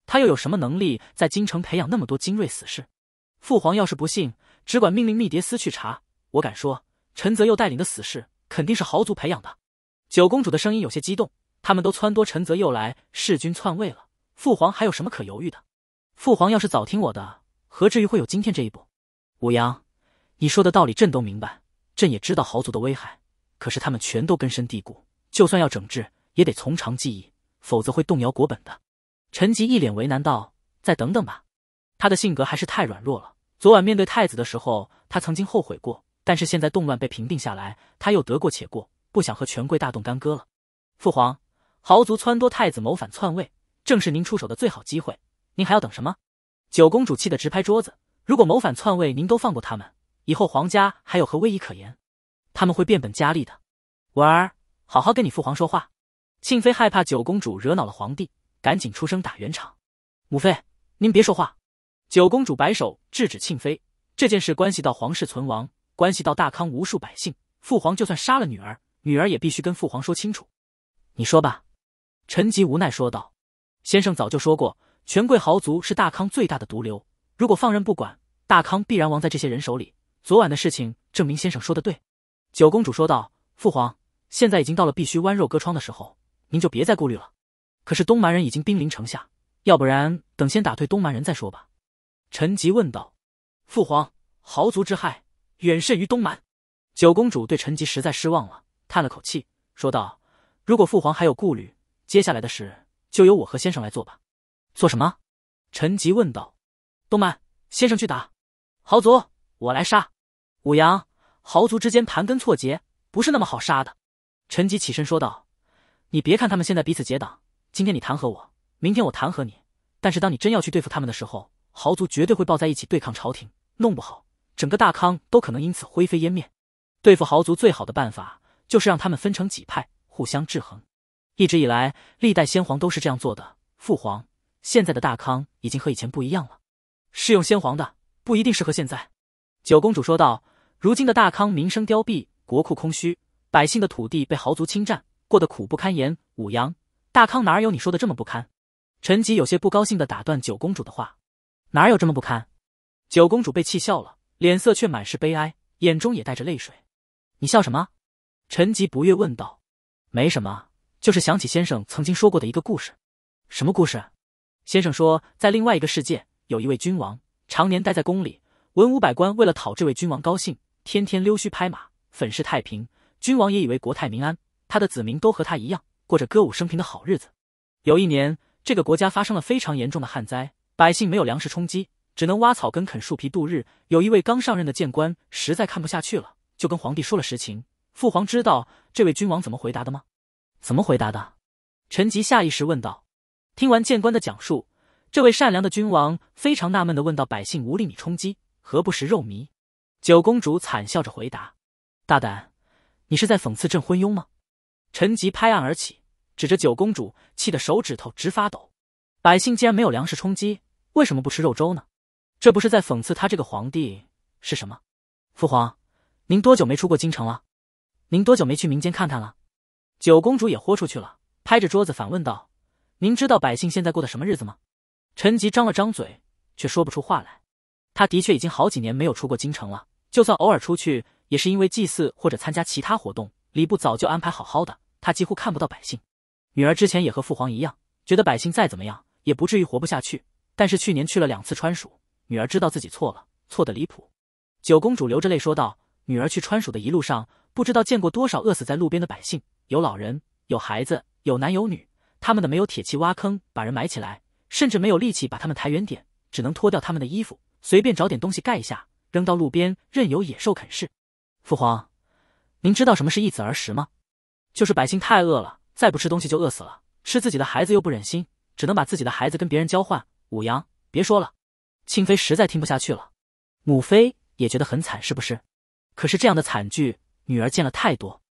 他又有什么能力在京城培养那么多精锐死士？父皇要是不信，只管命令密牒司去查。我敢说，陈泽佑带领的死士肯定是豪族培养的。九公主的声音有些激动。他们都撺掇陈泽佑来弑君篡位了，父皇还有什么可犹豫的？父皇要是早听我的。何至于会有今天这一步？武阳，你说的道理朕都明白，朕也知道豪族的危害，可是他们全都根深蒂固，就算要整治，也得从长计议，否则会动摇国本的。陈吉一脸为难道：“再等等吧。”他的性格还是太软弱了。昨晚面对太子的时候，他曾经后悔过，但是现在动乱被平定下来，他又得过且过，不想和权贵大动干戈了。父皇，豪族撺掇太子谋反篡位，正是您出手的最好机会，您还要等什么？九公主气得直拍桌子。如果谋反篡位，您都放过他们，以后皇家还有何威仪可言？他们会变本加厉的。婉儿，好好跟你父皇说话。庆妃害怕九公主惹恼了皇帝，赶紧出声打圆场。母妃，您别说话。九公主摆手制止庆妃。这件事关系到皇室存亡，关系到大康无数百姓。父皇就算杀了女儿，女儿也必须跟父皇说清楚。你说吧。陈吉无奈说道：“先生早就说过。”权贵豪族是大康最大的毒瘤，如果放任不管，大康必然亡在这些人手里。昨晚的事情，证明先生说的对。”九公主说道，“父皇，现在已经到了必须剜肉割疮的时候，您就别再顾虑了。可是东蛮人已经兵临城下，要不然等先打退东蛮人再说吧。”陈吉问道，“父皇，豪族之害远甚于东蛮。”九公主对陈吉实在失望了，叹了口气说道：“如果父皇还有顾虑，接下来的事就由我和先生来做吧。”做什么？陈吉问道。动漫先生去打豪族，我来杀。武阳，豪族之间盘根错节，不是那么好杀的。陈吉起身说道：“你别看他们现在彼此结党，今天你弹劾我，明天我弹劾你。但是当你真要去对付他们的时候，豪族绝对会抱在一起对抗朝廷，弄不好整个大康都可能因此灰飞烟灭。对付豪族最好的办法就是让他们分成几派，互相制衡。一直以来，历代先皇都是这样做的，父皇。”现在的大康已经和以前不一样了，适用先皇的不一定适合现在。九公主说道：“如今的大康民生凋敝，国库空虚，百姓的土地被豪族侵占，过得苦不堪言。”武阳，大康哪有你说的这么不堪？陈吉有些不高兴的打断九公主的话：“哪有这么不堪？”九公主被气笑了，脸色却满是悲哀，眼中也带着泪水。“你笑什么？”陈吉不悦问道。“没什么，就是想起先生曾经说过的一个故事。”“什么故事？”先生说，在另外一个世界，有一位君王常年待在宫里，文武百官为了讨这位君王高兴，天天溜须拍马，粉饰太平。君王也以为国泰民安，他的子民都和他一样，过着歌舞升平的好日子。有一年，这个国家发生了非常严重的旱灾，百姓没有粮食充饥，只能挖草根、啃树皮度日。有一位刚上任的谏官实在看不下去了，就跟皇帝说了实情。父皇知道这位君王怎么回答的吗？怎么回答的？陈吉下意识问道。听完谏官的讲述，这位善良的君王非常纳闷的问道：“百姓无力米充饥，何不食肉糜？”九公主惨笑着回答：“大胆，你是在讽刺朕昏庸吗？”陈吉拍案而起，指着九公主，气得手指头直发抖：“百姓既然没有粮食充饥，为什么不吃肉粥呢？这不是在讽刺他这个皇帝是什么？”父皇，您多久没出过京城了？您多久没去民间看看了？九公主也豁出去了，拍着桌子反问道。您知道百姓现在过的什么日子吗？陈吉张了张嘴，却说不出话来。他的确已经好几年没有出过京城了，就算偶尔出去，也是因为祭祀或者参加其他活动。礼部早就安排好好的，他几乎看不到百姓。女儿之前也和父皇一样，觉得百姓再怎么样也不至于活不下去。但是去年去了两次川蜀，女儿知道自己错了，错得离谱。九公主流着泪说道：“女儿去川蜀的一路上，不知道见过多少饿死在路边的百姓，有老人，有孩子，有男有女。”他们的没有铁器挖坑把人埋起来，甚至没有力气把他们抬远点，只能脱掉他们的衣服，随便找点东西盖一下，扔到路边，任由野兽啃噬。父皇，您知道什么是“一子而食”吗？就是百姓太饿了，再不吃东西就饿死了，吃自己的孩子又不忍心，只能把自己的孩子跟别人交换。五阳，别说了。庆妃实在听不下去了，母妃也觉得很惨，是不是？可是这样的惨剧，女儿见了太多。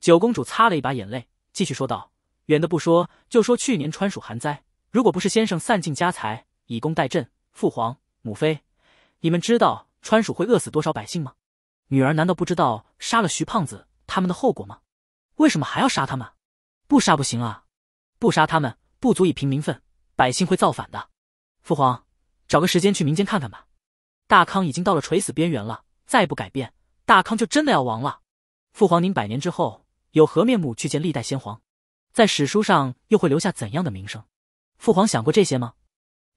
九公主擦了一把眼泪，继续说道。远的不说，就说去年川蜀旱灾，如果不是先生散尽家财以工代赈，父皇母妃，你们知道川蜀会饿死多少百姓吗？女儿难道不知道杀了徐胖子他们的后果吗？为什么还要杀他们？不杀不行啊！不杀他们不足以平民愤，百姓会造反的。父皇，找个时间去民间看看吧。大康已经到了垂死边缘了，再不改变，大康就真的要亡了。父皇，您百年之后有何面目去见历代先皇？在史书上又会留下怎样的名声？父皇想过这些吗？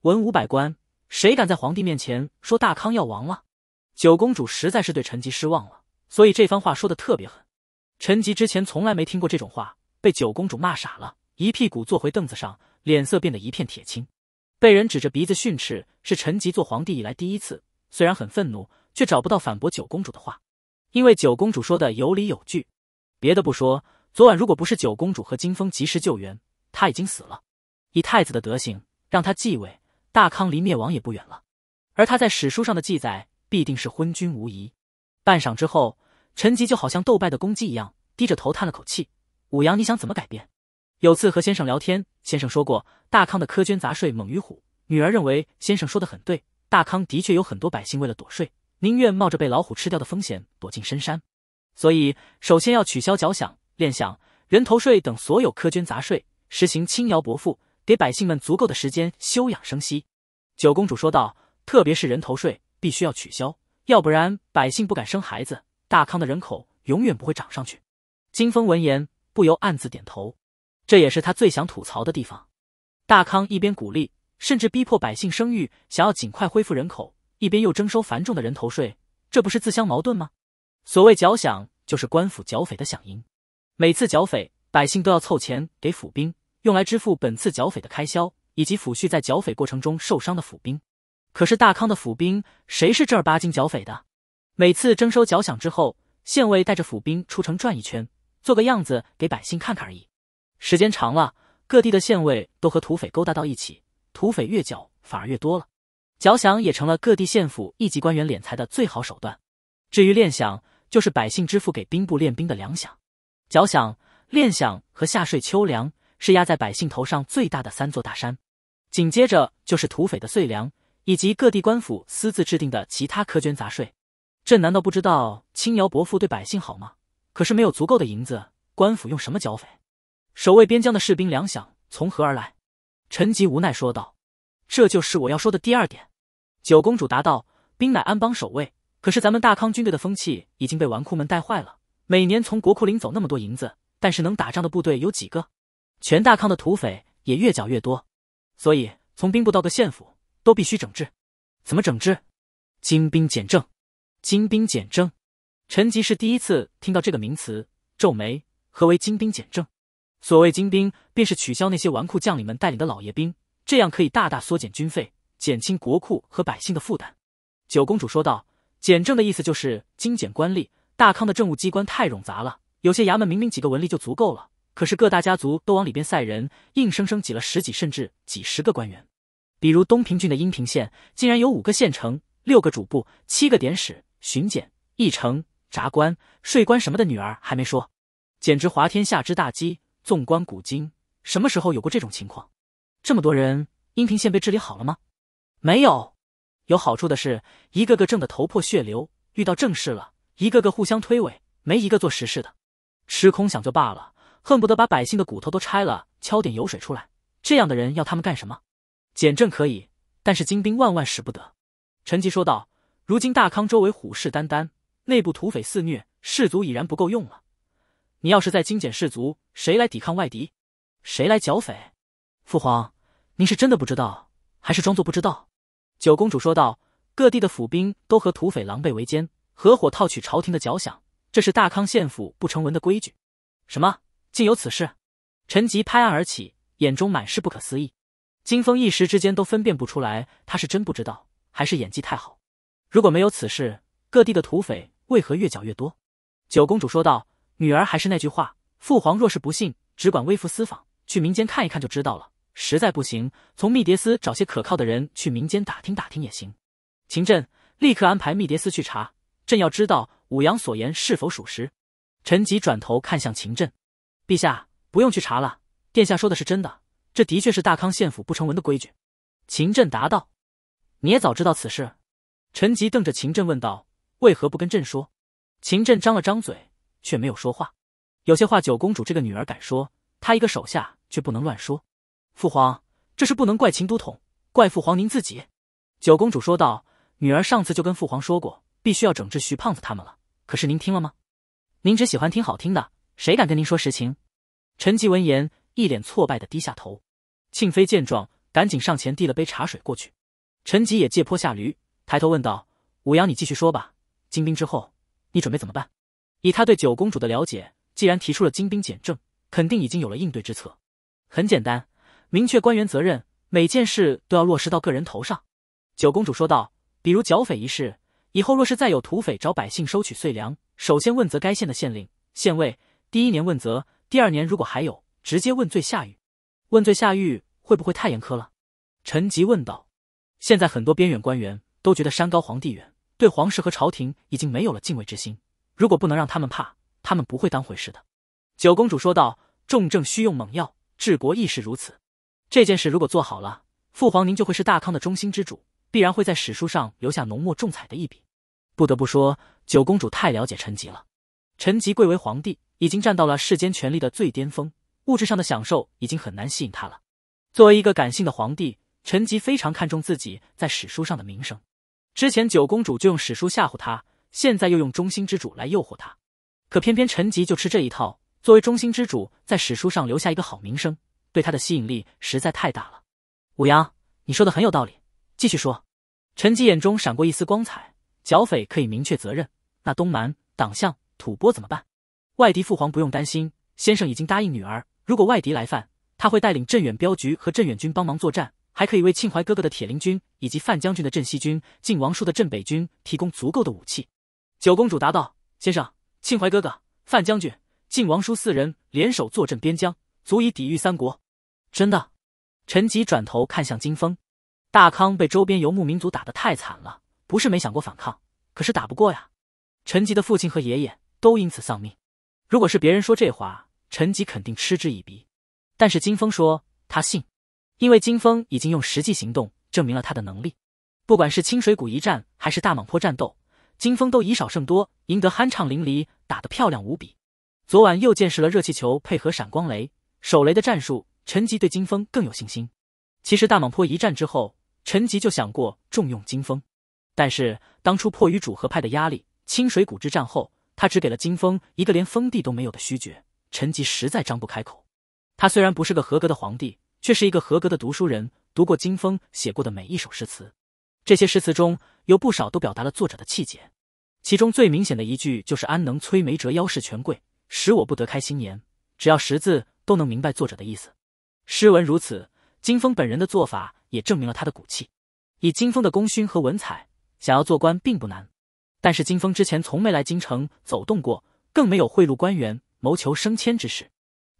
文武百官谁敢在皇帝面前说大康要亡了？九公主实在是对陈吉失望了，所以这番话说的特别狠。陈吉之前从来没听过这种话，被九公主骂傻了，一屁股坐回凳子上，脸色变得一片铁青。被人指着鼻子训斥是陈吉做皇帝以来第一次，虽然很愤怒，却找不到反驳九公主的话，因为九公主说的有理有据。别的不说。昨晚如果不是九公主和金风及时救援，他已经死了。以太子的德行，让他继位，大康离灭亡也不远了。而他在史书上的记载，必定是昏君无疑。半晌之后，陈吉就好像斗败的公鸡一样，低着头叹了口气：“武阳，你想怎么改变？”有次和先生聊天，先生说过：“大康的苛捐杂税猛于虎。”女儿认为先生说的很对，大康的确有很多百姓为了躲税，宁愿冒着被老虎吃掉的风险躲进深山。所以，首先要取消缴饷，练饷、人头税等所有苛捐杂税实行轻徭薄赋，给百姓们足够的时间休养生息。九公主说道：“特别是人头税必须要取消，要不然百姓不敢生孩子，大康的人口永远不会涨上去。”金风闻言不由暗自点头，这也是他最想吐槽的地方。大康一边鼓励甚至逼迫百姓生育，想要尽快恢复人口，一边又征收繁重的人头税，这不是自相矛盾吗？所谓剿饷，就是官府剿匪的饷银。每次剿匪，百姓都要凑钱给府兵，用来支付本次剿匪的开销以及抚恤在剿匪过程中受伤的府兵。可是大康的府兵，谁是正儿八经剿匪的？每次征收剿饷之后，县尉带着府兵出城转一圈，做个样子给百姓看看而已。时间长了，各地的县尉都和土匪勾搭到一起，土匪越剿反而越多了，剿饷也成了各地县府一级官员敛财的最好手段。至于练饷，就是百姓支付给兵部练兵的粮饷。缴饷、练饷和夏税秋粮是压在百姓头上最大的三座大山，紧接着就是土匪的碎粮，以及各地官府私自制定的其他苛捐杂税。朕难道不知道青瑶伯父对百姓好吗？可是没有足够的银子，官府用什么剿匪？守卫边疆的士兵粮饷从何而来？陈吉无奈说道：“这就是我要说的第二点。”九公主答道：“兵乃安邦守卫，可是咱们大康军队的风气已经被纨绔们带坏了。”每年从国库领走那么多银子，但是能打仗的部队有几个？全大康的土匪也越剿越多，所以从兵部到个县府都必须整治。怎么整治？精兵简政。精兵简政。陈吉是第一次听到这个名词，皱眉。何为精兵简政？所谓精兵，便是取消那些纨绔将领们带领的老爷兵，这样可以大大缩减军费，减轻国库和百姓的负担。九公主说道：“简政的意思就是精简官吏。”大康的政务机关太冗杂了，有些衙门明明几个文吏就足够了，可是各大家族都往里边塞人，硬生生挤了十几甚至几十个官员。比如东平郡的阴平县，竟然有五个县城、六个主簿、七个典史、巡检、驿丞、闸官、税官什么的女儿还没说，简直滑天下之大稽。纵观古今，什么时候有过这种情况？这么多人，阴平县被治理好了吗？没有。有好处的是，一个个挣得头破血流，遇到正事了。一个个互相推诿，没一个做实事的，吃空饷就罢了，恨不得把百姓的骨头都拆了，敲点油水出来。这样的人要他们干什么？减政可以，但是精兵万万使不得。陈吉说道：“如今大康周围虎视眈眈，内部土匪肆虐，士卒已然不够用了。你要是再精简士卒，谁来抵抗外敌？谁来剿匪？”父皇，您是真的不知道，还是装作不知道？”九公主说道：“各地的府兵都和土匪狼狈为奸。”合伙套取朝廷的脚响，这是大康县府不成文的规矩。什么？竟有此事！陈吉拍案而起，眼中满是不可思议。金风一时之间都分辨不出来，他是真不知道还是演技太好。如果没有此事，各地的土匪为何越剿越多？九公主说道：“女儿还是那句话，父皇若是不信，只管微服私访，去民间看一看就知道了。实在不行，从密谍司找些可靠的人去民间打听打听也行。”秦振立刻安排密谍司去查。朕要知道武阳所言是否属实，陈吉转头看向秦振，陛下不用去查了，殿下说的是真的，这的确是大康县府不成文的规矩。秦振答道：“你也早知道此事？”陈吉瞪着秦振问道：“为何不跟朕说？”秦振张了张嘴，却没有说话。有些话九公主这个女儿敢说，她一个手下却不能乱说。父皇，这是不能怪秦都统，怪父皇您自己。九公主说道：“女儿上次就跟父皇说过。”必须要整治徐胖子他们了。可是您听了吗？您只喜欢听好听的，谁敢跟您说实情？陈吉闻言，一脸挫败的低下头。庆妃见状，赶紧上前递了杯茶水过去。陈吉也借坡下驴，抬头问道：“武阳，你继续说吧。精兵之后，你准备怎么办？”以他对九公主的了解，既然提出了精兵简政，肯定已经有了应对之策。很简单，明确官员责任，每件事都要落实到个人头上。九公主说道：“比如剿匪一事。”以后若是再有土匪找百姓收取碎粮，首先问责该县的县令、县尉。第一年问责，第二年如果还有，直接问罪下狱。问罪下狱会不会太严苛了？陈吉问道。现在很多边远官员都觉得山高皇帝远，对皇室和朝廷已经没有了敬畏之心。如果不能让他们怕，他们不会当回事的。九公主说道：“重症需用猛药，治国亦是如此。这件事如果做好了，父皇您就会是大康的中心之主，必然会在史书上留下浓墨重彩的一笔。”不得不说，九公主太了解陈吉了。陈吉贵为皇帝，已经站到了世间权力的最巅峰，物质上的享受已经很难吸引他了。作为一个感性的皇帝，陈吉非常看重自己在史书上的名声。之前九公主就用史书吓唬他，现在又用中心之主来诱惑他。可偏偏陈吉就吃这一套。作为中心之主，在史书上留下一个好名声，对他的吸引力实在太大了。武阳，你说的很有道理，继续说。陈吉眼中闪过一丝光彩。剿匪可以明确责任，那东蛮、党项、吐蕃怎么办？外敌父皇不用担心，先生已经答应女儿，如果外敌来犯，他会带领镇远镖局和镇远军帮忙作战，还可以为庆怀哥哥的铁林军以及范将军的镇西军、晋王叔的镇北军提供足够的武器。九公主答道：“先生、庆怀哥哥、范将军、晋王叔四人联手坐镇边疆，足以抵御三国。”真的？陈吉转头看向金风，大康被周边游牧民族打得太惨了。不是没想过反抗，可是打不过呀。陈吉的父亲和爷爷都因此丧命。如果是别人说这话，陈吉肯定嗤之以鼻。但是金峰说他信，因为金峰已经用实际行动证明了他的能力。不管是清水谷一战还是大蟒坡战斗，金峰都以少胜多，赢得酣畅淋漓，打得漂亮无比。昨晚又见识了热气球配合闪光雷手雷的战术，陈吉对金峰更有信心。其实大蟒坡一战之后，陈吉就想过重用金峰。但是当初迫于主和派的压力，清水谷之战后，他只给了金峰一个连封地都没有的虚爵。陈吉实在张不开口。他虽然不是个合格的皇帝，却是一个合格的读书人，读过金峰写过的每一首诗词。这些诗词中有不少都表达了作者的气节，其中最明显的一句就是“安能摧眉折腰事权贵，使我不得开心颜”。只要识字，都能明白作者的意思。诗文如此，金峰本人的做法也证明了他的骨气。以金峰的功勋和文采。想要做官并不难，但是金峰之前从没来京城走动过，更没有贿赂官员谋求升迁之事。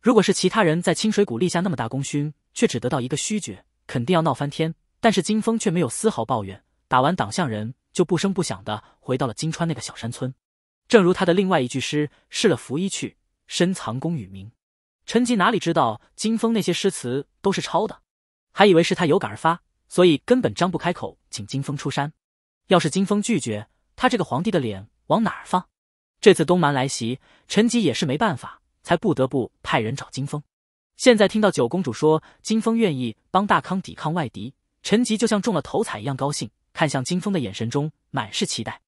如果是其他人在清水谷立下那么大功勋，却只得到一个虚爵，肯定要闹翻天。但是金峰却没有丝毫抱怨，打完党项人就不声不响的回到了金川那个小山村。正如他的另外一句诗：“试了拂衣去，深藏功与名。”陈吉哪里知道金峰那些诗词都是抄的，还以为是他有感而发，所以根本张不开口请金峰出山。要是金风拒绝，他这个皇帝的脸往哪儿放？这次东蛮来袭，陈吉也是没办法，才不得不派人找金风。现在听到九公主说金风愿意帮大康抵抗外敌，陈吉就像中了头彩一样高兴，看向金风的眼神中满是期待。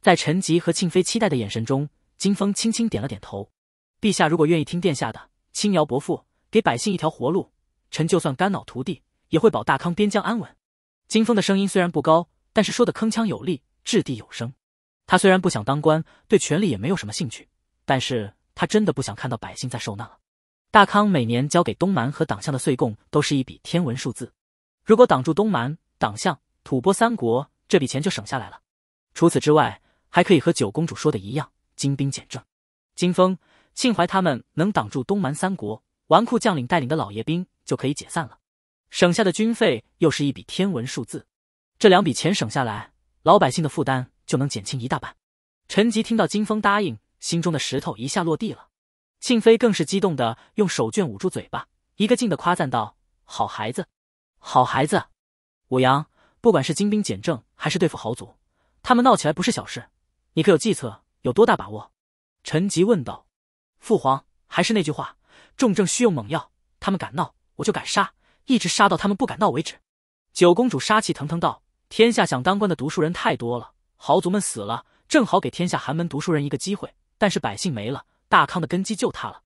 在陈吉和庆妃期待的眼神中，金风轻轻点了点头。陛下如果愿意听殿下的，轻摇伯父给百姓一条活路，臣就算肝脑涂地，也会保大康边疆安稳。金风的声音虽然不高。但是说的铿锵有力，掷地有声。他虽然不想当官，对权力也没有什么兴趣，但是他真的不想看到百姓在受难了。大康每年交给东蛮和党项的岁贡都是一笔天文数字，如果挡住东蛮、党项、吐蕃三国，这笔钱就省下来了。除此之外，还可以和九公主说的一样，精兵简政。金峰、庆怀他们能挡住东蛮三国纨绔将领带领的老爷兵，就可以解散了，省下的军费又是一笔天文数字。这两笔钱省下来，老百姓的负担就能减轻一大半。陈吉听到金风答应，心中的石头一下落地了。庆妃更是激动的用手绢捂住嘴巴，一个劲的夸赞道：“好孩子，好孩子！”武阳，不管是精兵简政，还是对付豪族，他们闹起来不是小事，你可有计策？有多大把握？”陈吉问道。父皇，还是那句话，重症需用猛药。他们敢闹，我就敢杀，一直杀到他们不敢闹为止。”九公主杀气腾腾道。天下想当官的读书人太多了，豪族们死了，正好给天下寒门读书人一个机会。但是百姓没了，大康的根基就塌了。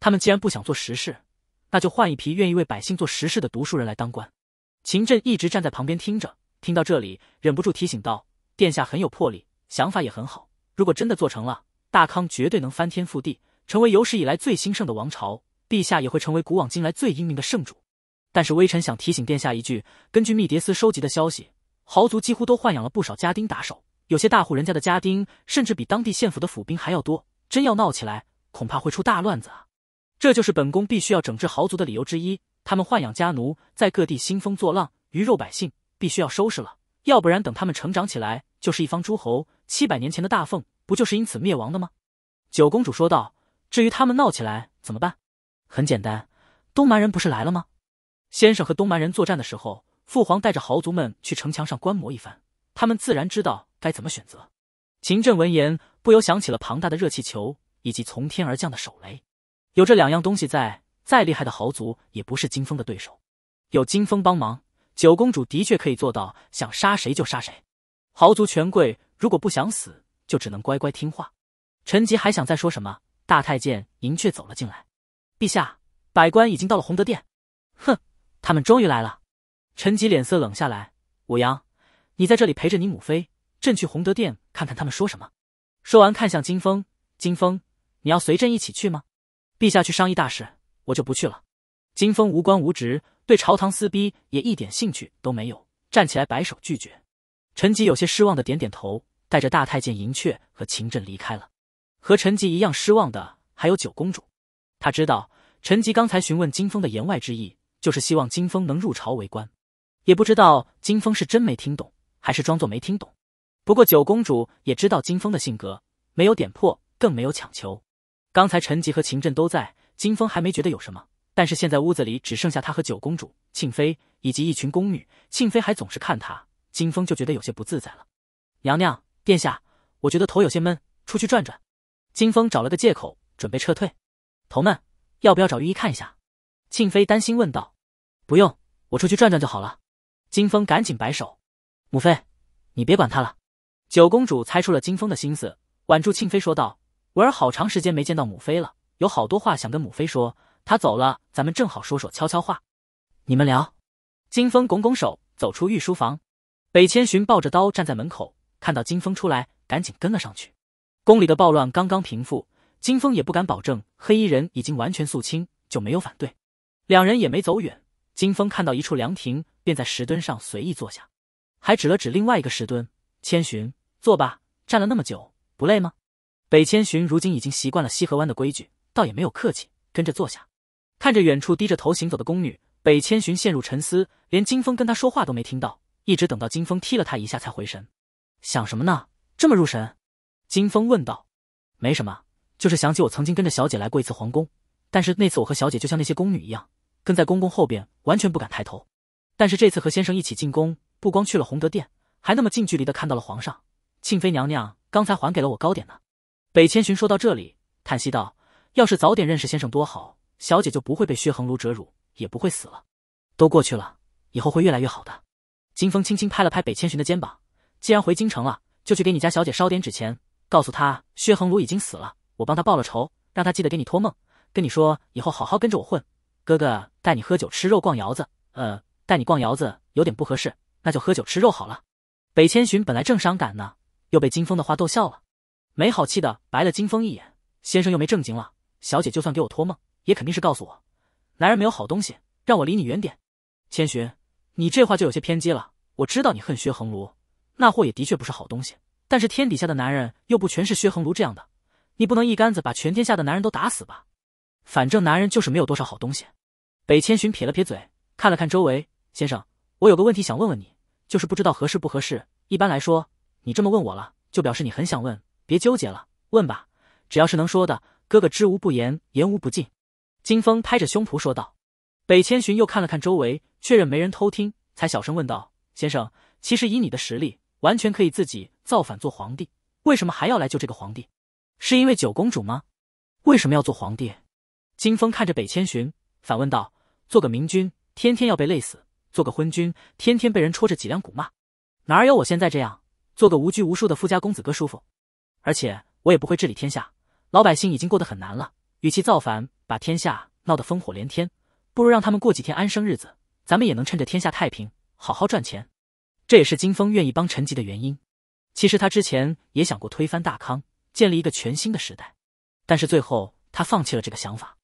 他们既然不想做实事，那就换一批愿意为百姓做实事的读书人来当官。秦振一直站在旁边听着，听到这里，忍不住提醒道：“殿下很有魄力，想法也很好。如果真的做成了，大康绝对能翻天覆地，成为有史以来最兴盛的王朝。陛下也会成为古往今来最英明的圣主。”但是微臣想提醒殿下一句，根据密迭斯收集的消息。豪族几乎都豢养了不少家丁打手，有些大户人家的家丁甚至比当地县府的府兵还要多。真要闹起来，恐怕会出大乱子啊！这就是本宫必须要整治豪族的理由之一。他们豢养家奴，在各地兴风作浪，鱼肉百姓，必须要收拾了，要不然等他们成长起来，就是一方诸侯。七百年前的大凤不就是因此灭亡的吗？九公主说道。至于他们闹起来怎么办？很简单，东蛮人不是来了吗？先生和东蛮人作战的时候。父皇带着豪族们去城墙上观摩一番，他们自然知道该怎么选择。秦政闻言，不由想起了庞大的热气球以及从天而降的手雷，有这两样东西在，再厉害的豪族也不是金风的对手。有金风帮忙，九公主的确可以做到想杀谁就杀谁。豪族权贵如果不想死，就只能乖乖听话。陈吉还想再说什么，大太监银雀走了进来。陛下，百官已经到了洪德殿。哼，他们终于来了。陈吉脸色冷下来。武阳，你在这里陪着你母妃。朕去洪德殿看看他们说什么。说完，看向金风。金风，你要随朕一起去吗？陛下去商议大事，我就不去了。金风无官无职，对朝堂撕逼也一点兴趣都没有，站起来摆手拒绝。陈吉有些失望的点点头，带着大太监银雀和秦振离开了。和陈吉一样失望的还有九公主。她知道陈吉刚才询问金风的言外之意，就是希望金风能入朝为官。也不知道金风是真没听懂，还是装作没听懂。不过九公主也知道金风的性格，没有点破，更没有强求。刚才陈吉和秦振都在，金风还没觉得有什么。但是现在屋子里只剩下他和九公主、庆妃以及一群宫女，庆妃还总是看他，金风就觉得有些不自在了。娘娘、殿下，我觉得头有些闷，出去转转。金风找了个借口，准备撤退。头闷，要不要找御医看一下？庆妃担心问道。不用，我出去转转就好了。金风赶紧摆手：“母妃，你别管他了。”九公主猜出了金风的心思，挽住庆妃说道：“婉儿好长时间没见到母妃了，有好多话想跟母妃说。她走了，咱们正好说说悄悄话。”你们聊。金风拱拱手，走出御书房。北千寻抱着刀站在门口，看到金风出来，赶紧跟了上去。宫里的暴乱刚刚平复，金风也不敢保证黑衣人已经完全肃清，就没有反对。两人也没走远，金风看到一处凉亭。便在石墩上随意坐下，还指了指另外一个石墩：“千寻，坐吧，站了那么久，不累吗？”北千寻如今已经习惯了西河湾的规矩，倒也没有客气，跟着坐下。看着远处低着头行走的宫女，北千寻陷入沉思，连金风跟他说话都没听到，一直等到金风踢了他一下才回神。想什么呢？这么入神？金风问道。没什么，就是想起我曾经跟着小姐来过一次皇宫，但是那次我和小姐就像那些宫女一样，跟在公公后边，完全不敢抬头。但是这次和先生一起进宫，不光去了洪德殿，还那么近距离的看到了皇上。庆妃娘娘刚才还给了我糕点呢。北千寻说到这里，叹息道：“要是早点认识先生多好，小姐就不会被薛恒儒折辱，也不会死了。都过去了，以后会越来越好的。”金风轻轻拍了拍北千寻的肩膀：“既然回京城了，就去给你家小姐烧点纸钱，告诉她薛恒儒已经死了，我帮他报了仇，让他记得给你托梦，跟你说以后好好跟着我混，哥哥带你喝酒吃肉逛窑子。”呃。带你逛窑子有点不合适，那就喝酒吃肉好了。北千寻本来正伤感呢，又被金风的话逗笑了，没好气的白了金风一眼：“先生又没正经了，小姐就算给我托梦，也肯定是告诉我，男人没有好东西，让我离你远点。”千寻，你这话就有些偏激了。我知道你恨薛恒儒，那货也的确不是好东西。但是天底下的男人又不全是薛恒儒这样的，你不能一竿子把全天下的男人都打死吧？反正男人就是没有多少好东西。北千寻撇了撇嘴，看了看周围。先生，我有个问题想问问你，就是不知道合适不合适。一般来说，你这么问我了，就表示你很想问，别纠结了，问吧。只要是能说的，哥哥知无不言，言无不尽。金风拍着胸脯说道。北千寻又看了看周围，确认没人偷听，才小声问道：“先生，其实以你的实力，完全可以自己造反做皇帝，为什么还要来救这个皇帝？是因为九公主吗？为什么要做皇帝？”金风看着北千寻，反问道：“做个明君，天天要被累死。”做个昏君，天天被人戳着脊梁骨骂，哪有我现在这样，做个无拘无束的富家公子哥舒服？而且我也不会治理天下，老百姓已经过得很难了，与其造反把天下闹得烽火连天，不如让他们过几天安生日子，咱们也能趁着天下太平好好赚钱。这也是金峰愿意帮陈吉的原因。其实他之前也想过推翻大康，建立一个全新的时代，但是最后他放弃了这个想法。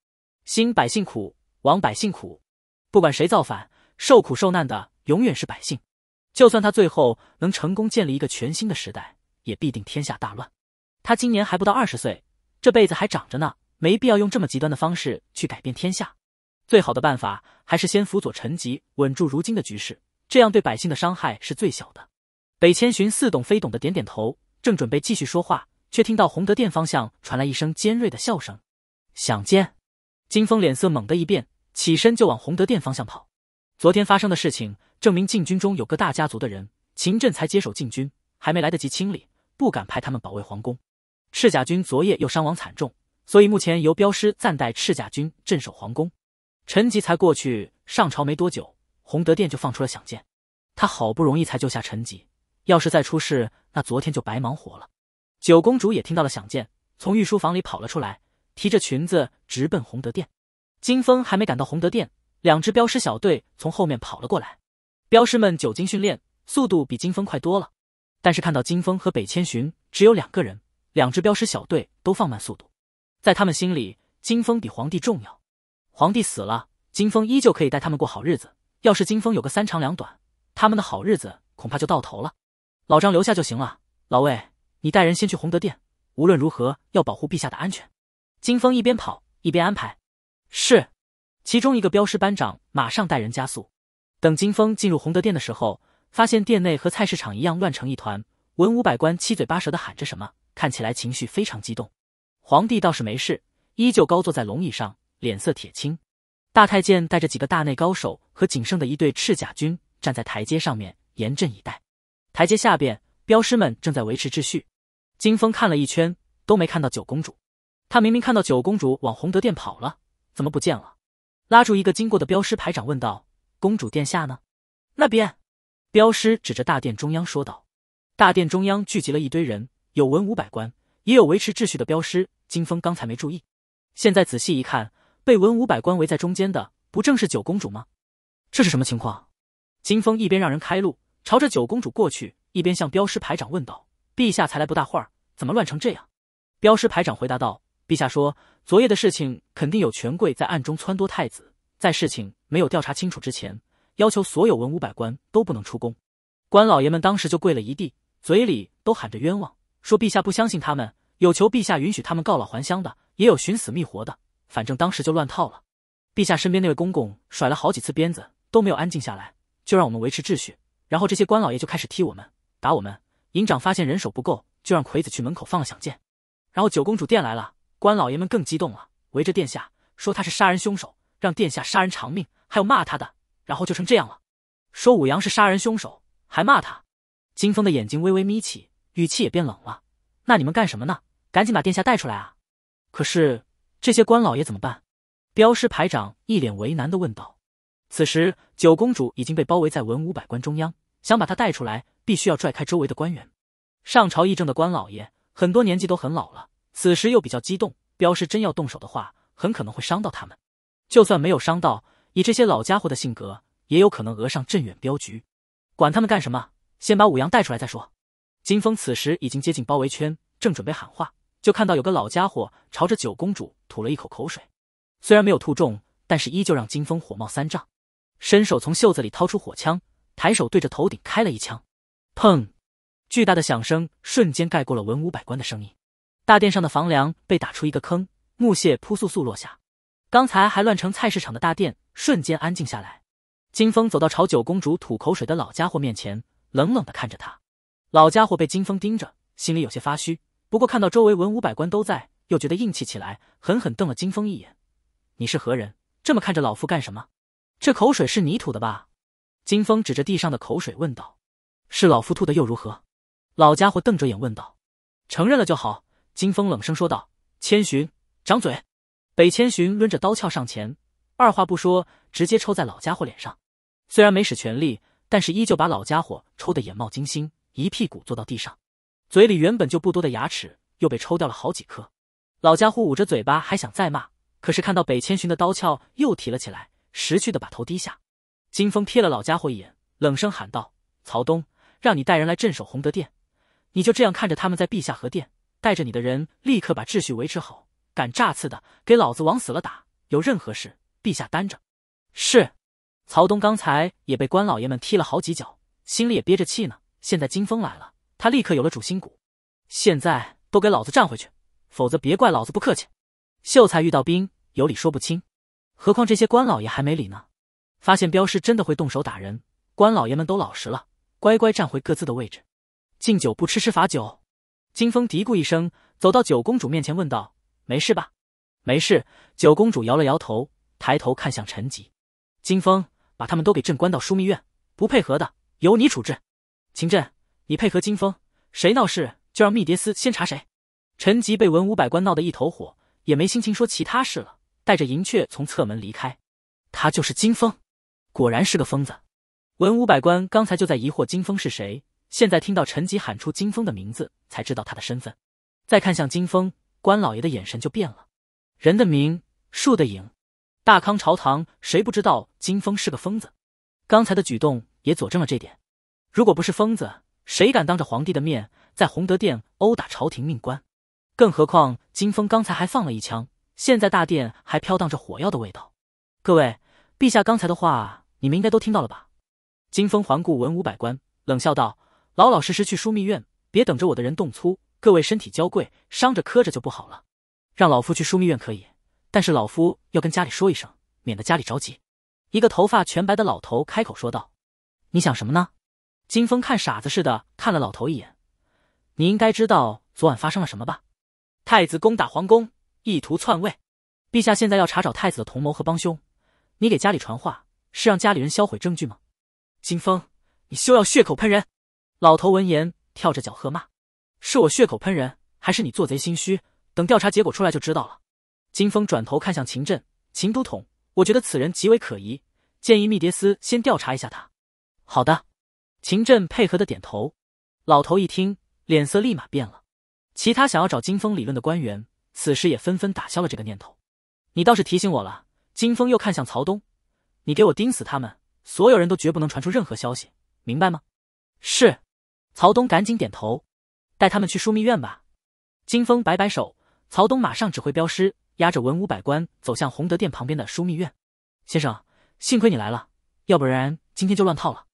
兴百姓苦，亡百姓苦，不管谁造反。受苦受难的永远是百姓，就算他最后能成功建立一个全新的时代，也必定天下大乱。他今年还不到二十岁，这辈子还长着呢，没必要用这么极端的方式去改变天下。最好的办法还是先辅佐陈吉，稳住如今的局势，这样对百姓的伤害是最小的。北千寻似懂非懂的点点头，正准备继续说话，却听到洪德殿方向传来一声尖锐的笑声。想见金风脸色猛地一变，起身就往洪德殿方向跑。昨天发生的事情证明禁军中有个大家族的人，秦振才接手禁军，还没来得及清理，不敢派他们保卫皇宫。赤甲军昨夜又伤亡惨重，所以目前由镖师暂代赤甲军镇守皇宫。陈吉才过去上朝没多久，洪德殿就放出了响箭。他好不容易才救下陈吉，要是再出事，那昨天就白忙活了。九公主也听到了响箭，从御书房里跑了出来，提着裙子直奔洪德殿。金风还没赶到洪德殿。两支镖师小队从后面跑了过来，镖师们久经训练，速度比金风快多了。但是看到金风和北千寻只有两个人，两支镖师小队都放慢速度。在他们心里，金风比皇帝重要。皇帝死了，金风依旧可以带他们过好日子。要是金风有个三长两短，他们的好日子恐怕就到头了。老张留下就行了，老魏，你带人先去洪德殿。无论如何，要保护陛下的安全。金风一边跑一边安排。是。其中一个镖师班长马上带人加速。等金风进入洪德殿的时候，发现殿内和菜市场一样乱成一团，文武百官七嘴八舌的喊着什么，看起来情绪非常激动。皇帝倒是没事，依旧高坐在龙椅上，脸色铁青。大太监带着几个大内高手和仅剩的一队赤甲军站在台阶上面严阵以待。台阶下边，镖师们正在维持秩序。金风看了一圈，都没看到九公主。他明明看到九公主往洪德殿跑了，怎么不见了？拉住一个经过的镖师排长问道：“公主殿下呢？”那边，镖师指着大殿中央说道：“大殿中央聚集了一堆人，有文武百官，也有维持秩序的镖师。金风刚才没注意，现在仔细一看，被文武百官围在中间的，不正是九公主吗？这是什么情况？”金风一边让人开路，朝着九公主过去，一边向镖师排长问道：“陛下才来不大会儿，怎么乱成这样？”镖师排长回答道。陛下说，昨夜的事情肯定有权贵在暗中撺掇太子。在事情没有调查清楚之前，要求所有文武百官都不能出宫。官老爷们当时就跪了一地，嘴里都喊着冤枉，说陛下不相信他们。有求陛下允许他们告老还乡的，也有寻死觅活的。反正当时就乱套了。陛下身边那位公公甩了好几次鞭子都没有安静下来，就让我们维持秩序。然后这些官老爷就开始踢我们、打我们。营长发现人手不够，就让魁子去门口放了响箭。然后九公主殿来了。官老爷们更激动了，围着殿下说他是杀人凶手，让殿下杀人偿命，还有骂他的，然后就成这样了。说武阳是杀人凶手，还骂他。金峰的眼睛微微眯起，语气也变冷了。那你们干什么呢？赶紧把殿下带出来啊！可是这些官老爷怎么办？镖师排长一脸为难地问道。此时九公主已经被包围在文武百官中央，想把她带出来，必须要拽开周围的官员。上朝议政的官老爷很多，年纪都很老了。此时又比较激动，镖师真要动手的话，很可能会伤到他们。就算没有伤到，以这些老家伙的性格，也有可能讹上镇远镖局。管他们干什么？先把武阳带出来再说。金风此时已经接近包围圈，正准备喊话，就看到有个老家伙朝着九公主吐了一口口水。虽然没有吐中，但是依旧让金风火冒三丈，伸手从袖子里掏出火枪，抬手对着头顶开了一枪。砰！巨大的响声瞬间盖过了文武百官的声音。大殿上的房梁被打出一个坑，木屑扑簌簌落下。刚才还乱成菜市场的大殿，瞬间安静下来。金风走到朝九公主吐口水的老家伙面前，冷冷的看着他。老家伙被金风盯着，心里有些发虚。不过看到周围文武百官都在，又觉得硬气起来，狠狠瞪了金风一眼：“你是何人？这么看着老夫干什么？这口水是你吐的吧？”金风指着地上的口水问道：“是老夫吐的又如何？”老家伙瞪着眼问道：“承认了就好。”金风冷声说道：“千寻，掌嘴！”北千寻抡着刀鞘上前，二话不说，直接抽在老家伙脸上。虽然没使全力，但是依旧把老家伙抽得眼冒金星，一屁股坐到地上，嘴里原本就不多的牙齿又被抽掉了好几颗。老家伙捂着嘴巴，还想再骂，可是看到北千寻的刀鞘又提了起来，识趣的把头低下。金风瞥了老家伙一眼，冷声喊道：“曹东，让你带人来镇守洪德殿，你就这样看着他们在陛下和殿？”带着你的人，立刻把秩序维持好！敢炸刺的，给老子往死了打！有任何事，陛下担着。是。曹东刚才也被关老爷们踢了好几脚，心里也憋着气呢。现在金风来了，他立刻有了主心骨。现在都给老子站回去，否则别怪老子不客气！秀才遇到兵，有理说不清，何况这些官老爷还没理呢。发现镖师真的会动手打人，关老爷们都老实了，乖乖站回各自的位置。敬酒不吃吃罚酒。金风嘀咕一声，走到九公主面前问道：“没事吧？”“没事。”九公主摇了摇头，抬头看向陈吉。金风，把他们都给朕关到枢密院，不配合的由你处置。秦振，你配合金风，谁闹事就让密牒司先查谁。陈吉被文武百官闹得一头火，也没心情说其他事了，带着银雀从侧门离开。他就是金风，果然是个疯子。文武百官刚才就在疑惑金风是谁。现在听到陈吉喊出金风的名字，才知道他的身份。再看向金风，关老爷的眼神就变了。人的名，树的影。大康朝堂谁不知道金风是个疯子？刚才的举动也佐证了这点。如果不是疯子，谁敢当着皇帝的面在洪德殿殴打朝廷命官？更何况金风刚才还放了一枪，现在大殿还飘荡着火药的味道。各位，陛下刚才的话，你们应该都听到了吧？金风环顾文武百官，冷笑道。老老实实去枢密院，别等着我的人动粗。各位身体娇贵，伤着磕着就不好了。让老夫去枢密院可以，但是老夫要跟家里说一声，免得家里着急。一个头发全白的老头开口说道：“你想什么呢？”金风看傻子似的看了老头一眼。“你应该知道昨晚发生了什么吧？”太子攻打皇宫，意图篡位。陛下现在要查找太子的同谋和帮凶。你给家里传话是让家里人销毁证据吗？金风，你休要血口喷人！老头闻言，跳着脚喝骂：“是我血口喷人，还是你做贼心虚？等调查结果出来就知道了。”金风转头看向秦振，秦都统，我觉得此人极为可疑，建议密牒司先调查一下他。好的，秦振配合的点头。老头一听，脸色立马变了。其他想要找金风理论的官员，此时也纷纷打消了这个念头。你倒是提醒我了。金风又看向曹东：“你给我盯死他们，所有人都绝不能传出任何消息，明白吗？”是。曹东赶紧点头，带他们去枢密院吧。金风摆摆手，曹东马上指挥镖师押着文武百官走向洪德殿旁边的枢密院。先生，幸亏你来了，要不然今天就乱套了。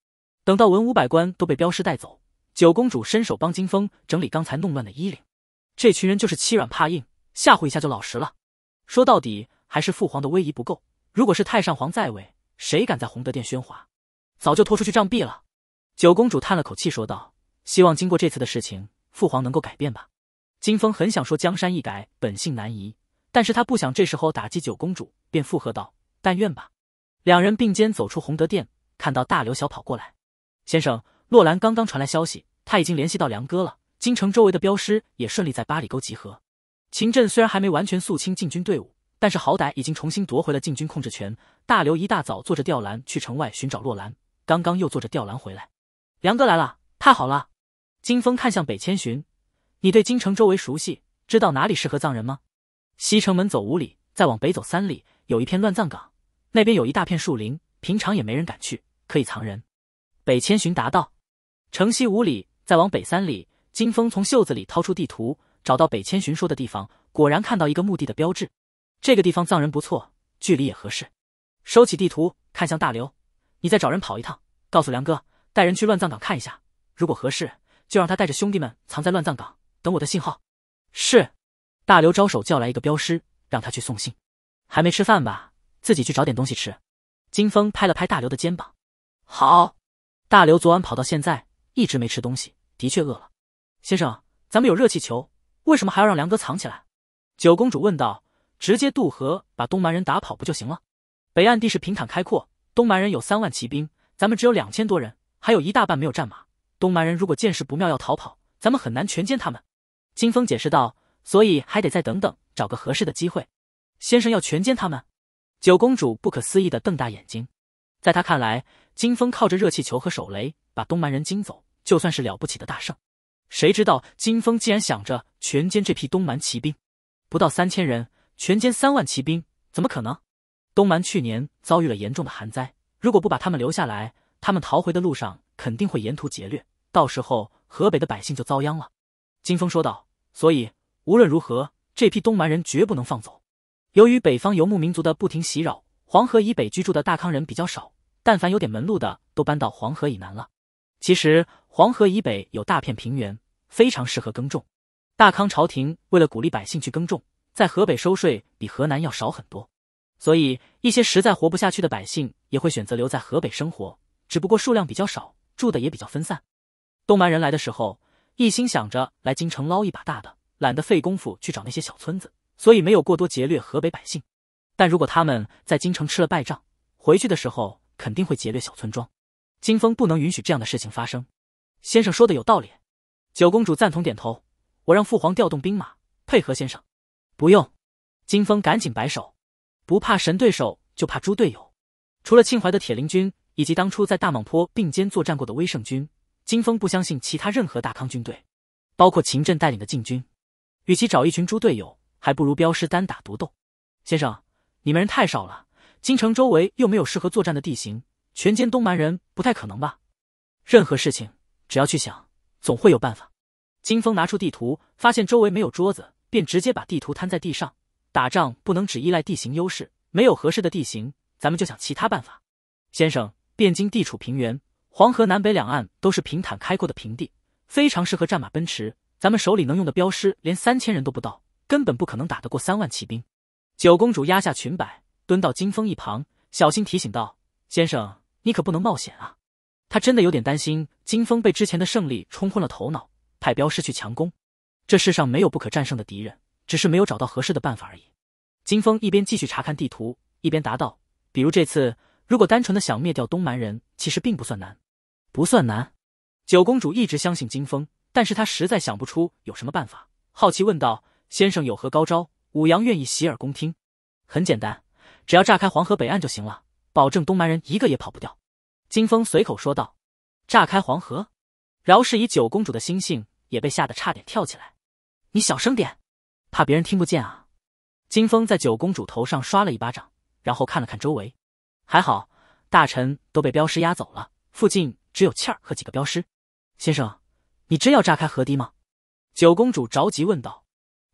等到文武百官都被镖师带走，九公主伸手帮金风整理刚才弄乱的衣领。这群人就是欺软怕硬，吓唬一下就老实了。说到底还是父皇的威仪不够，如果是太上皇在位，谁敢在洪德殿喧哗，早就拖出去杖毙了。九公主叹了口气说道。希望经过这次的事情，父皇能够改变吧。金风很想说“江山易改，本性难移”，但是他不想这时候打击九公主，便附和道：“但愿吧。”两人并肩走出洪德殿，看到大刘小跑过来：“先生，洛兰刚刚传来消息，他已经联系到梁哥了。京城周围的镖师也顺利在八里沟集合。秦镇虽然还没完全肃清禁军队伍，但是好歹已经重新夺回了禁军控制权。”大刘一大早坐着吊篮去城外寻找洛兰，刚刚又坐着吊篮回来。梁哥来了，太好了！金风看向北千寻：“你对京城周围熟悉，知道哪里适合藏人吗？”“西城门走五里，再往北走三里，有一片乱葬岗，那边有一大片树林，平常也没人敢去，可以藏人。”北千寻答道：“城西五里，再往北三里。”金风从袖子里掏出地图，找到北千寻说的地方，果然看到一个墓地的标志。这个地方藏人不错，距离也合适。收起地图，看向大刘：“你再找人跑一趟，告诉梁哥，带人去乱葬岗看一下，如果合适。”就让他带着兄弟们藏在乱葬岗，等我的信号。是，大刘招手叫来一个镖师，让他去送信。还没吃饭吧？自己去找点东西吃。金风拍了拍大刘的肩膀。好，大刘昨晚跑到现在，一直没吃东西，的确饿了。先生，咱们有热气球，为什么还要让梁哥藏起来？九公主问道。直接渡河，把东蛮人打跑不就行了？北岸地势平坦开阔，东蛮人有三万骑兵，咱们只有两千多人，还有一大半没有战马。东蛮人如果见势不妙要逃跑，咱们很难全歼他们。金风解释道：“所以还得再等等，找个合适的机会。”先生要全歼他们？九公主不可思议的瞪大眼睛。在她看来，金风靠着热气球和手雷把东蛮人惊走，就算是了不起的大胜。谁知道金风竟然想着全歼这批东蛮骑兵？不到三千人全歼三万骑兵，怎么可能？东蛮去年遭遇了严重的旱灾，如果不把他们留下来，他们逃回的路上肯定会沿途劫掠。到时候河北的百姓就遭殃了，金风说道。所以无论如何，这批东蛮人绝不能放走。由于北方游牧民族的不停袭扰，黄河以北居住的大康人比较少，但凡有点门路的都搬到黄河以南了。其实黄河以北有大片平原，非常适合耕种。大康朝廷为了鼓励百姓去耕种，在河北收税比河南要少很多，所以一些实在活不下去的百姓也会选择留在河北生活，只不过数量比较少，住的也比较分散。东蛮人来的时候，一心想着来京城捞一把大的，懒得费功夫去找那些小村子，所以没有过多劫掠河北百姓。但如果他们在京城吃了败仗，回去的时候肯定会劫掠小村庄。金风不能允许这样的事情发生。先生说的有道理。九公主赞同点头。我让父皇调动兵马配合先生。不用。金风赶紧摆手。不怕神对手，就怕猪队友。除了庆淮的铁林军，以及当初在大蟒坡并肩作战过的威胜军。金峰不相信其他任何大康军队，包括秦振带领的禁军。与其找一群猪队友，还不如镖师单打独斗。先生，你们人太少了，京城周围又没有适合作战的地形，全歼东蛮人不太可能吧？任何事情只要去想，总会有办法。金峰拿出地图，发现周围没有桌子，便直接把地图摊在地上。打仗不能只依赖地形优势，没有合适的地形，咱们就想其他办法。先生，汴京地处平原。黄河南北两岸都是平坦开阔的平地，非常适合战马奔驰。咱们手里能用的镖师连三千人都不到，根本不可能打得过三万骑兵。九公主压下裙摆，蹲到金风一旁，小心提醒道：“先生，你可不能冒险啊！”她真的有点担心金风被之前的胜利冲昏了头脑，派镖师去强攻。这世上没有不可战胜的敌人，只是没有找到合适的办法而已。金风一边继续查看地图，一边答道：“比如这次，如果单纯的想灭掉东蛮人，其实并不算难。”不算难，九公主一直相信金风，但是她实在想不出有什么办法，好奇问道：“先生有何高招？”武阳愿意洗耳恭听。很简单，只要炸开黄河北岸就行了，保证东蛮人一个也跑不掉。”金风随口说道。炸开黄河，饶是以九公主的心性，也被吓得差点跳起来。你小声点，怕别人听不见啊！金风在九公主头上刷了一巴掌，然后看了看周围，还好，大臣都被镖师押走了，附近。只有倩儿和几个镖师。先生，你真要炸开河堤吗？九公主着急问道。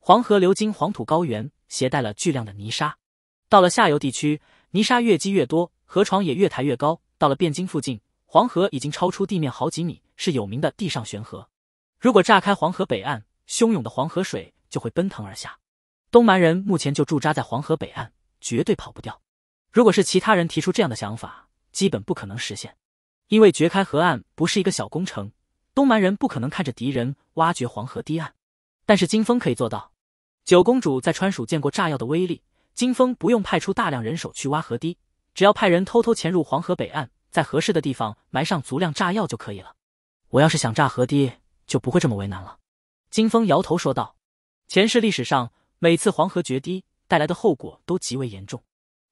黄河流经黄土高原，携带了巨量的泥沙，到了下游地区，泥沙越积越多，河床也越抬越高。到了汴京附近，黄河已经超出地面好几米，是有名的地上悬河。如果炸开黄河北岸，汹涌的黄河水就会奔腾而下。东蛮人目前就驻扎在黄河北岸，绝对跑不掉。如果是其他人提出这样的想法，基本不可能实现。因为掘开河岸不是一个小工程，东蛮人不可能看着敌人挖掘黄河堤岸，但是金风可以做到。九公主在川蜀见过炸药的威力，金风不用派出大量人手去挖河堤，只要派人偷偷潜入黄河北岸，在合适的地方埋上足量炸药就可以了。我要是想炸河堤，就不会这么为难了。金风摇头说道：“前世历史上，每次黄河决堤带来的后果都极为严重，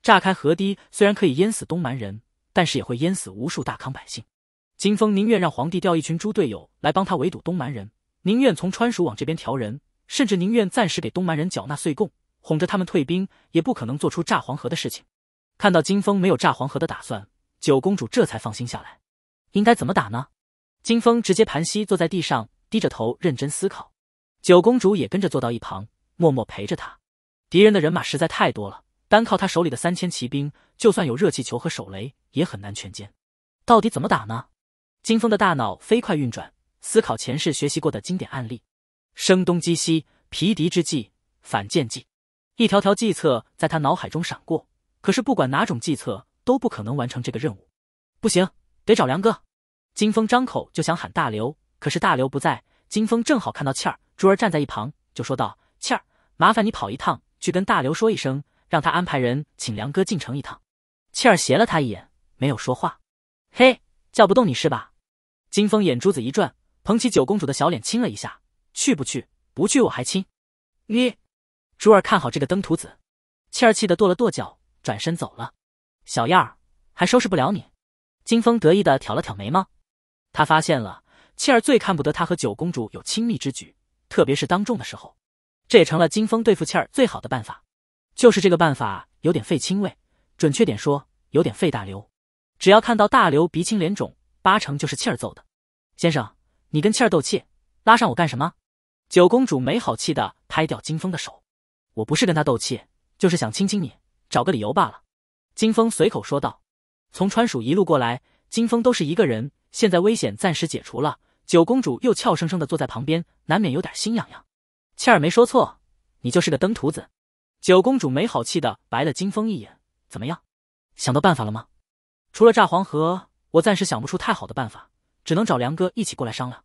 炸开河堤虽然可以淹死东蛮人。”但是也会淹死无数大康百姓。金峰宁愿让皇帝调一群猪队友来帮他围堵东蛮人，宁愿从川蜀往这边调人，甚至宁愿暂时给东蛮人缴纳岁贡，哄着他们退兵，也不可能做出炸黄河的事情。看到金峰没有炸黄河的打算，九公主这才放心下来。应该怎么打呢？金峰直接盘膝坐在地上，低着头认真思考。九公主也跟着坐到一旁，默默陪着他。敌人的人马实在太多了。单靠他手里的三千骑兵，就算有热气球和手雷，也很难全歼。到底怎么打呢？金峰的大脑飞快运转，思考前世学习过的经典案例：声东击西、疲敌之计、反间计。一条条计策在他脑海中闪过。可是不管哪种计策，都不可能完成这个任务。不行，得找梁哥。金峰张口就想喊大刘，可是大刘不在。金峰正好看到倩儿、珠儿站在一旁，就说道：“倩儿，麻烦你跑一趟，去跟大刘说一声。”让他安排人请梁哥进城一趟。倩儿斜了他一眼，没有说话。嘿，叫不动你是吧？金风眼珠子一转，捧起九公主的小脸亲了一下。去不去？不去我还亲。你，珠儿看好这个登徒子。倩儿气得跺了跺脚，转身走了。小样儿，还收拾不了你？金风得意的挑了挑眉毛。他发现了，倩儿最看不得他和九公主有亲密之举，特别是当众的时候。这也成了金风对付倩儿最好的办法。就是这个办法有点费亲味，准确点说有点费大刘。只要看到大刘鼻青脸肿，八成就是气儿揍的。先生，你跟气儿斗气，拉上我干什么？九公主没好气的拍掉金风的手。我不是跟他斗气，就是想亲亲你，找个理由罢了。金风随口说道。从川蜀一路过来，金风都是一个人。现在危险暂时解除了，九公主又俏生生的坐在旁边，难免有点心痒痒。气儿没说错，你就是个登徒子。九公主没好气的白了金风一眼：“怎么样，想到办法了吗？除了炸黄河，我暂时想不出太好的办法，只能找梁哥一起过来商量。”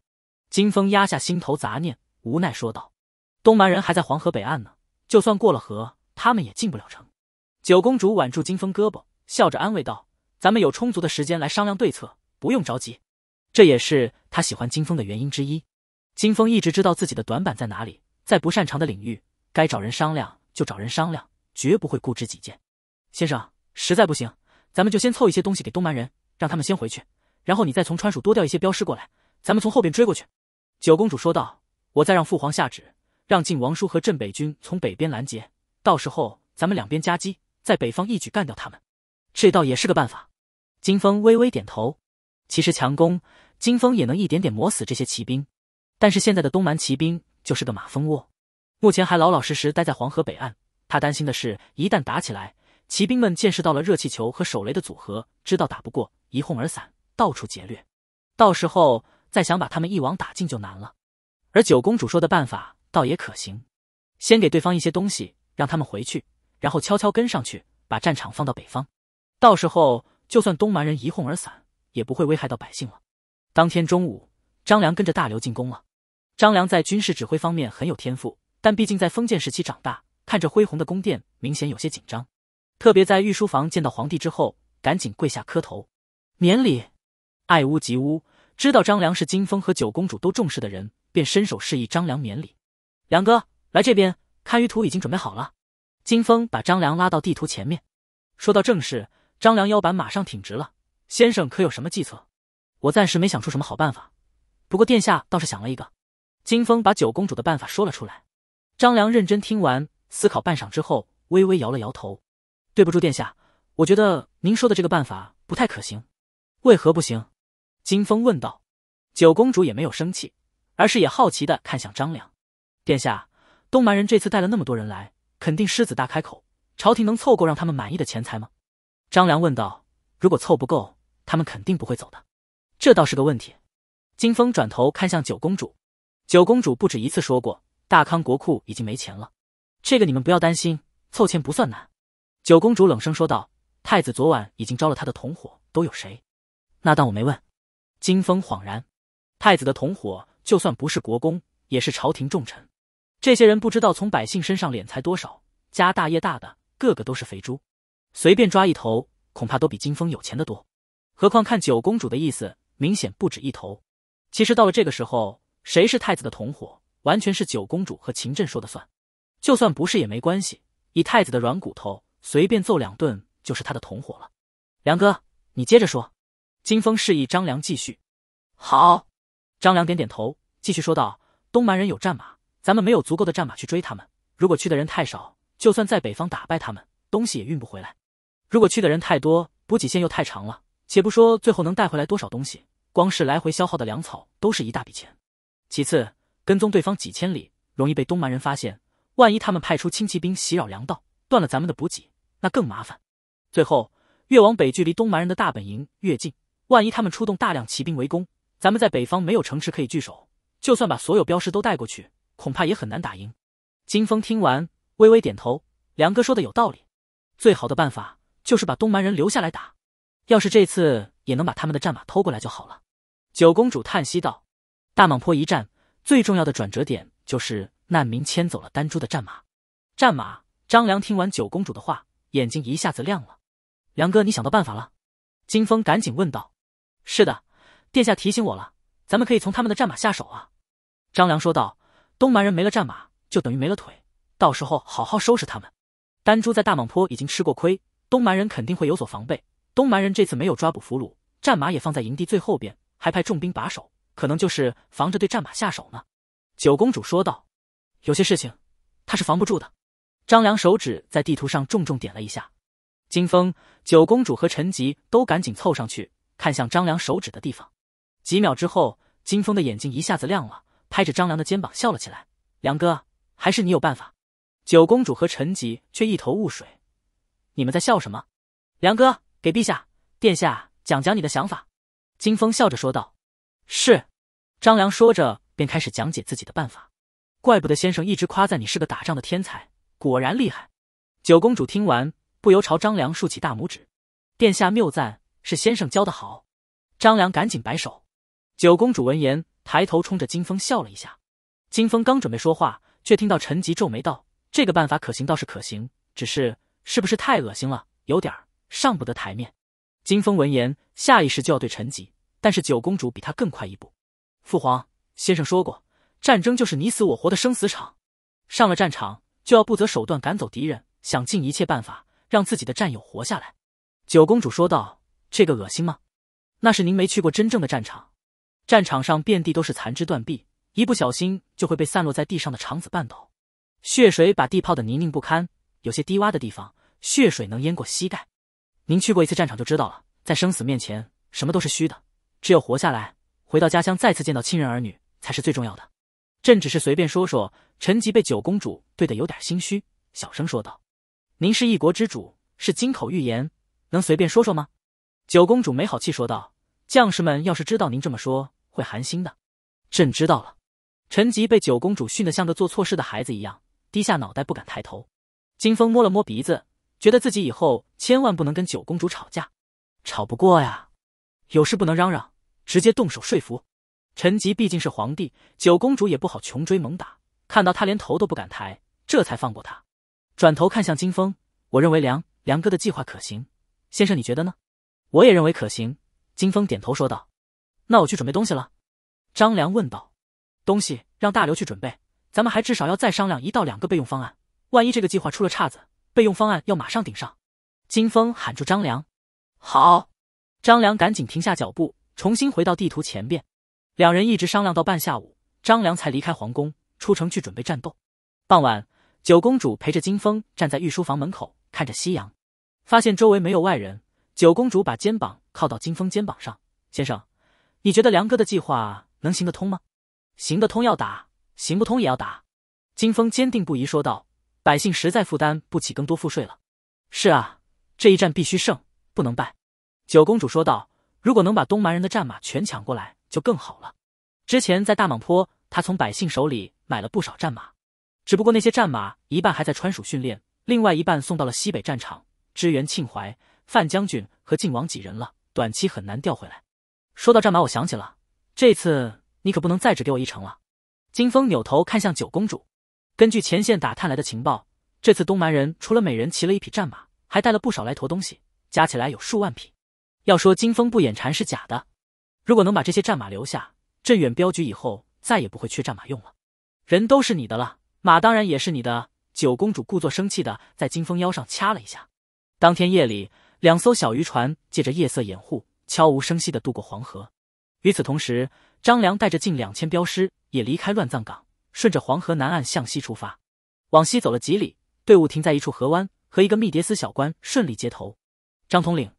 金风压下心头杂念，无奈说道：“东蛮人还在黄河北岸呢，就算过了河，他们也进不了城。”九公主挽住金风胳膊，笑着安慰道：“咱们有充足的时间来商量对策，不用着急。”这也是他喜欢金风的原因之一。金风一直知道自己的短板在哪里，在不擅长的领域，该找人商量。就找人商量，绝不会固执己见。先生，实在不行，咱们就先凑一些东西给东蛮人，让他们先回去，然后你再从川蜀多调一些镖师过来，咱们从后边追过去。”九公主说道，“我再让父皇下旨，让晋王叔和镇北军从北边拦截，到时候咱们两边夹击，在北方一举干掉他们。这倒也是个办法。”金风微微点头。其实强攻，金风也能一点点磨死这些骑兵，但是现在的东蛮骑兵就是个马蜂窝。目前还老老实实待在黄河北岸。他担心的是，一旦打起来，骑兵们见识到了热气球和手雷的组合，知道打不过，一哄而散，到处劫掠。到时候再想把他们一网打尽就难了。而九公主说的办法倒也可行，先给对方一些东西，让他们回去，然后悄悄跟上去，把战场放到北方。到时候就算东蛮人一哄而散，也不会危害到百姓了。当天中午，张良跟着大刘进宫了。张良在军事指挥方面很有天赋。但毕竟在封建时期长大，看着恢宏的宫殿，明显有些紧张，特别在御书房见到皇帝之后，赶紧跪下磕头，免礼。爱屋及乌，知道张良是金风和九公主都重视的人，便伸手示意张良免礼。梁哥，来这边，看舆图已经准备好了。金风把张良拉到地图前面，说到正事，张良腰板马上挺直了。先生可有什么计策？我暂时没想出什么好办法，不过殿下倒是想了一个。金风把九公主的办法说了出来。张良认真听完，思考半晌之后，微微摇了摇头：“对不住殿下，我觉得您说的这个办法不太可行。”“为何不行？”金风问道。九公主也没有生气，而是也好奇的看向张良。“殿下，东蛮人这次带了那么多人来，肯定狮子大开口，朝廷能凑够让他们满意的钱财吗？”张良问道。“如果凑不够，他们肯定不会走的。”“这倒是个问题。”金风转头看向九公主。九公主不止一次说过。大康国库已经没钱了，这个你们不要担心，凑钱不算难。九公主冷声说道：“太子昨晚已经招了他的同伙，都有谁？”那当我没问。金风恍然，太子的同伙就算不是国公，也是朝廷重臣。这些人不知道从百姓身上敛财多少，家大业大的个个都是肥猪，随便抓一头，恐怕都比金风有钱的多。何况看九公主的意思，明显不止一头。其实到了这个时候，谁是太子的同伙？完全是九公主和秦振说的算，就算不是也没关系。以太子的软骨头，随便揍两顿就是他的同伙了。梁哥，你接着说。金风示意张良继续。好，张良点点头，继续说道：“东蛮人有战马，咱们没有足够的战马去追他们。如果去的人太少，就算在北方打败他们，东西也运不回来。如果去的人太多，补给线又太长了，且不说最后能带回来多少东西，光是来回消耗的粮草都是一大笔钱。其次。”跟踪对方几千里，容易被东蛮人发现。万一他们派出轻骑兵袭扰粮道，断了咱们的补给，那更麻烦。最后越往北，距离东蛮人的大本营越近。万一他们出动大量骑兵围攻，咱们在北方没有城池可以据守。就算把所有镖师都带过去，恐怕也很难打赢。金风听完微微点头，梁哥说的有道理。最好的办法就是把东蛮人留下来打。要是这次也能把他们的战马偷过来就好了。九公主叹息道：“大蟒坡一战。”最重要的转折点就是难民牵走了丹珠的战马。战马，张良听完九公主的话，眼睛一下子亮了。梁哥，你想到办法了？金风赶紧问道。是的，殿下提醒我了，咱们可以从他们的战马下手啊。张良说道。东蛮人没了战马，就等于没了腿，到时候好好收拾他们。丹珠在大蟒坡已经吃过亏，东蛮人肯定会有所防备。东蛮人这次没有抓捕俘虏，战马也放在营地最后边，还派重兵把守。可能就是防着对战马下手呢，九公主说道：“有些事情他是防不住的。”张良手指在地图上重重点了一下，金风、九公主和陈吉都赶紧凑上去看向张良手指的地方。几秒之后，金风的眼睛一下子亮了，拍着张良的肩膀笑了起来：“梁哥，还是你有办法。”九公主和陈吉却一头雾水：“你们在笑什么？”“梁哥，给陛下、殿下讲讲你的想法。”金风笑着说道。是，张良说着便开始讲解自己的办法。怪不得先生一直夸赞你是个打仗的天才，果然厉害。九公主听完，不由朝张良竖起大拇指。殿下谬赞，是先生教的好。张良赶紧摆手。九公主闻言，抬头冲着金风笑了一下。金风刚准备说话，却听到陈吉皱眉道：“这个办法可行倒是可行，只是是不是太恶心了，有点上不得台面。”金风闻言，下意识就要对陈吉。但是九公主比他更快一步。父皇，先生说过，战争就是你死我活的生死场，上了战场就要不择手段赶走敌人，想尽一切办法让自己的战友活下来。九公主说道：“这个恶心吗？那是您没去过真正的战场。战场上遍地都是残肢断臂，一不小心就会被散落在地上的肠子绊倒，血水把地泡的泥泞不堪，有些低洼的地方血水能淹过膝盖。您去过一次战场就知道了，在生死面前，什么都是虚的。”只有活下来，回到家乡再次见到亲人儿女才是最重要的。朕只是随便说说。陈吉被九公主怼得有点心虚，小声说道：“您是一国之主，是金口玉言，能随便说说吗？”九公主没好气说道：“将士们要是知道您这么说，会寒心的。”朕知道了。陈吉被九公主训得像个做错事的孩子一样，低下脑袋不敢抬头。金风摸了摸鼻子，觉得自己以后千万不能跟九公主吵架，吵不过呀，有事不能嚷嚷。直接动手说服，陈吉毕竟是皇帝，九公主也不好穷追猛打。看到他连头都不敢抬，这才放过他。转头看向金风，我认为梁梁哥的计划可行。先生，你觉得呢？我也认为可行。金风点头说道：“那我去准备东西了。”张良问道：“东西让大刘去准备，咱们还至少要再商量一到两个备用方案。万一这个计划出了岔子，备用方案要马上顶上。”金风喊住张良：“好。”张良赶紧停下脚步。重新回到地图前边，两人一直商量到半下午，张良才离开皇宫，出城去准备战斗。傍晚，九公主陪着金风站在御书房门口，看着夕阳，发现周围没有外人，九公主把肩膀靠到金风肩膀上：“先生，你觉得梁哥的计划能行得通吗？”“行得通要打，行不通也要打。”金风坚定不移说道：“百姓实在负担不起更多赋税了。”“是啊，这一战必须胜，不能败。”九公主说道。如果能把东蛮人的战马全抢过来，就更好了。之前在大蟒坡，他从百姓手里买了不少战马，只不过那些战马一半还在川蜀训练，另外一半送到了西北战场支援庆怀、范将军和靖王几人了，短期很难调回来。说到战马，我想起了，这次你可不能再只给我一城了。金风扭头看向九公主，根据前线打探来的情报，这次东蛮人除了每人骑了一匹战马，还带了不少来驮东西，加起来有数万匹。要说金风不眼馋是假的，如果能把这些战马留下，镇远镖局以后再也不会缺战马用了。人都是你的了，马当然也是你的。九公主故作生气的在金风腰上掐了一下。当天夜里，两艘小渔船借着夜色掩护，悄无声息的渡过黄河。与此同时，张良带着近两千镖师也离开乱葬岗，顺着黄河南岸向西出发。往西走了几里，队伍停在一处河湾，和一个密迭斯小官顺利接头。张统领。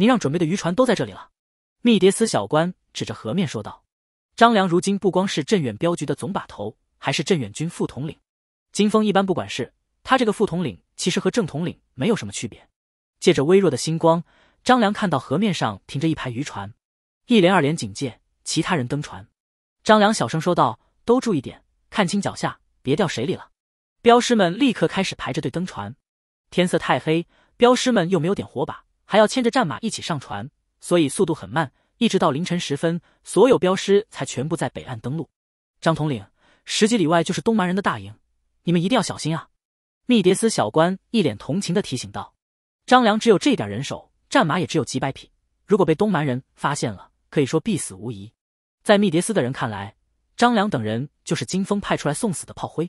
您让准备的渔船都在这里了，密迭斯小官指着河面说道。张良如今不光是镇远镖局的总把头，还是镇远军副统领。金风一般不管事，他这个副统领其实和正统领没有什么区别。借着微弱的星光，张良看到河面上停着一排渔船，一连二连警戒，其他人登船。张良小声说道：“都注意点，看清脚下，别掉水里了。”镖师们立刻开始排着队登船。天色太黑，镖师们又没有点火把。还要牵着战马一起上船，所以速度很慢，一直到凌晨时分，所有镖师才全部在北岸登陆。张统领，十几里外就是东蛮人的大营，你们一定要小心啊！密迭斯小官一脸同情的提醒道。张良只有这点人手，战马也只有几百匹，如果被东蛮人发现了，可以说必死无疑。在密迭斯的人看来，张良等人就是金风派出来送死的炮灰。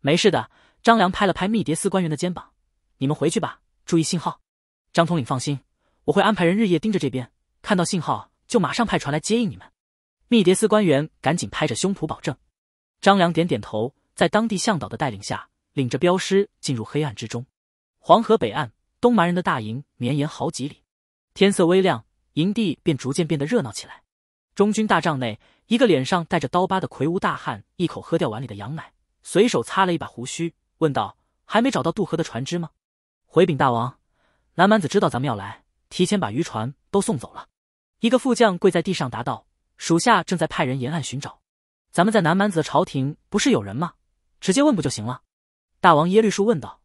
没事的，张良拍了拍密迭斯官员的肩膀，你们回去吧，注意信号。张统领放心，我会安排人日夜盯着这边，看到信号就马上派船来接应你们。密迭斯官员赶紧拍着胸脯保证。张良点点头，在当地向导的带领下，领着镖师进入黑暗之中。黄河北岸，东蛮人的大营绵延好几里。天色微亮，营地便逐渐变得热闹起来。中军大帐内，一个脸上带着刀疤的魁梧大汉一口喝掉碗里的羊奶，随手擦了一把胡须，问道：“还没找到渡河的船只吗？”回禀大王。南蛮子知道咱们要来，提前把渔船都送走了。一个副将跪在地上答道：“属下正在派人沿岸寻找。咱们在南蛮子的朝廷不是有人吗？直接问不就行了？”大王耶律树问道：“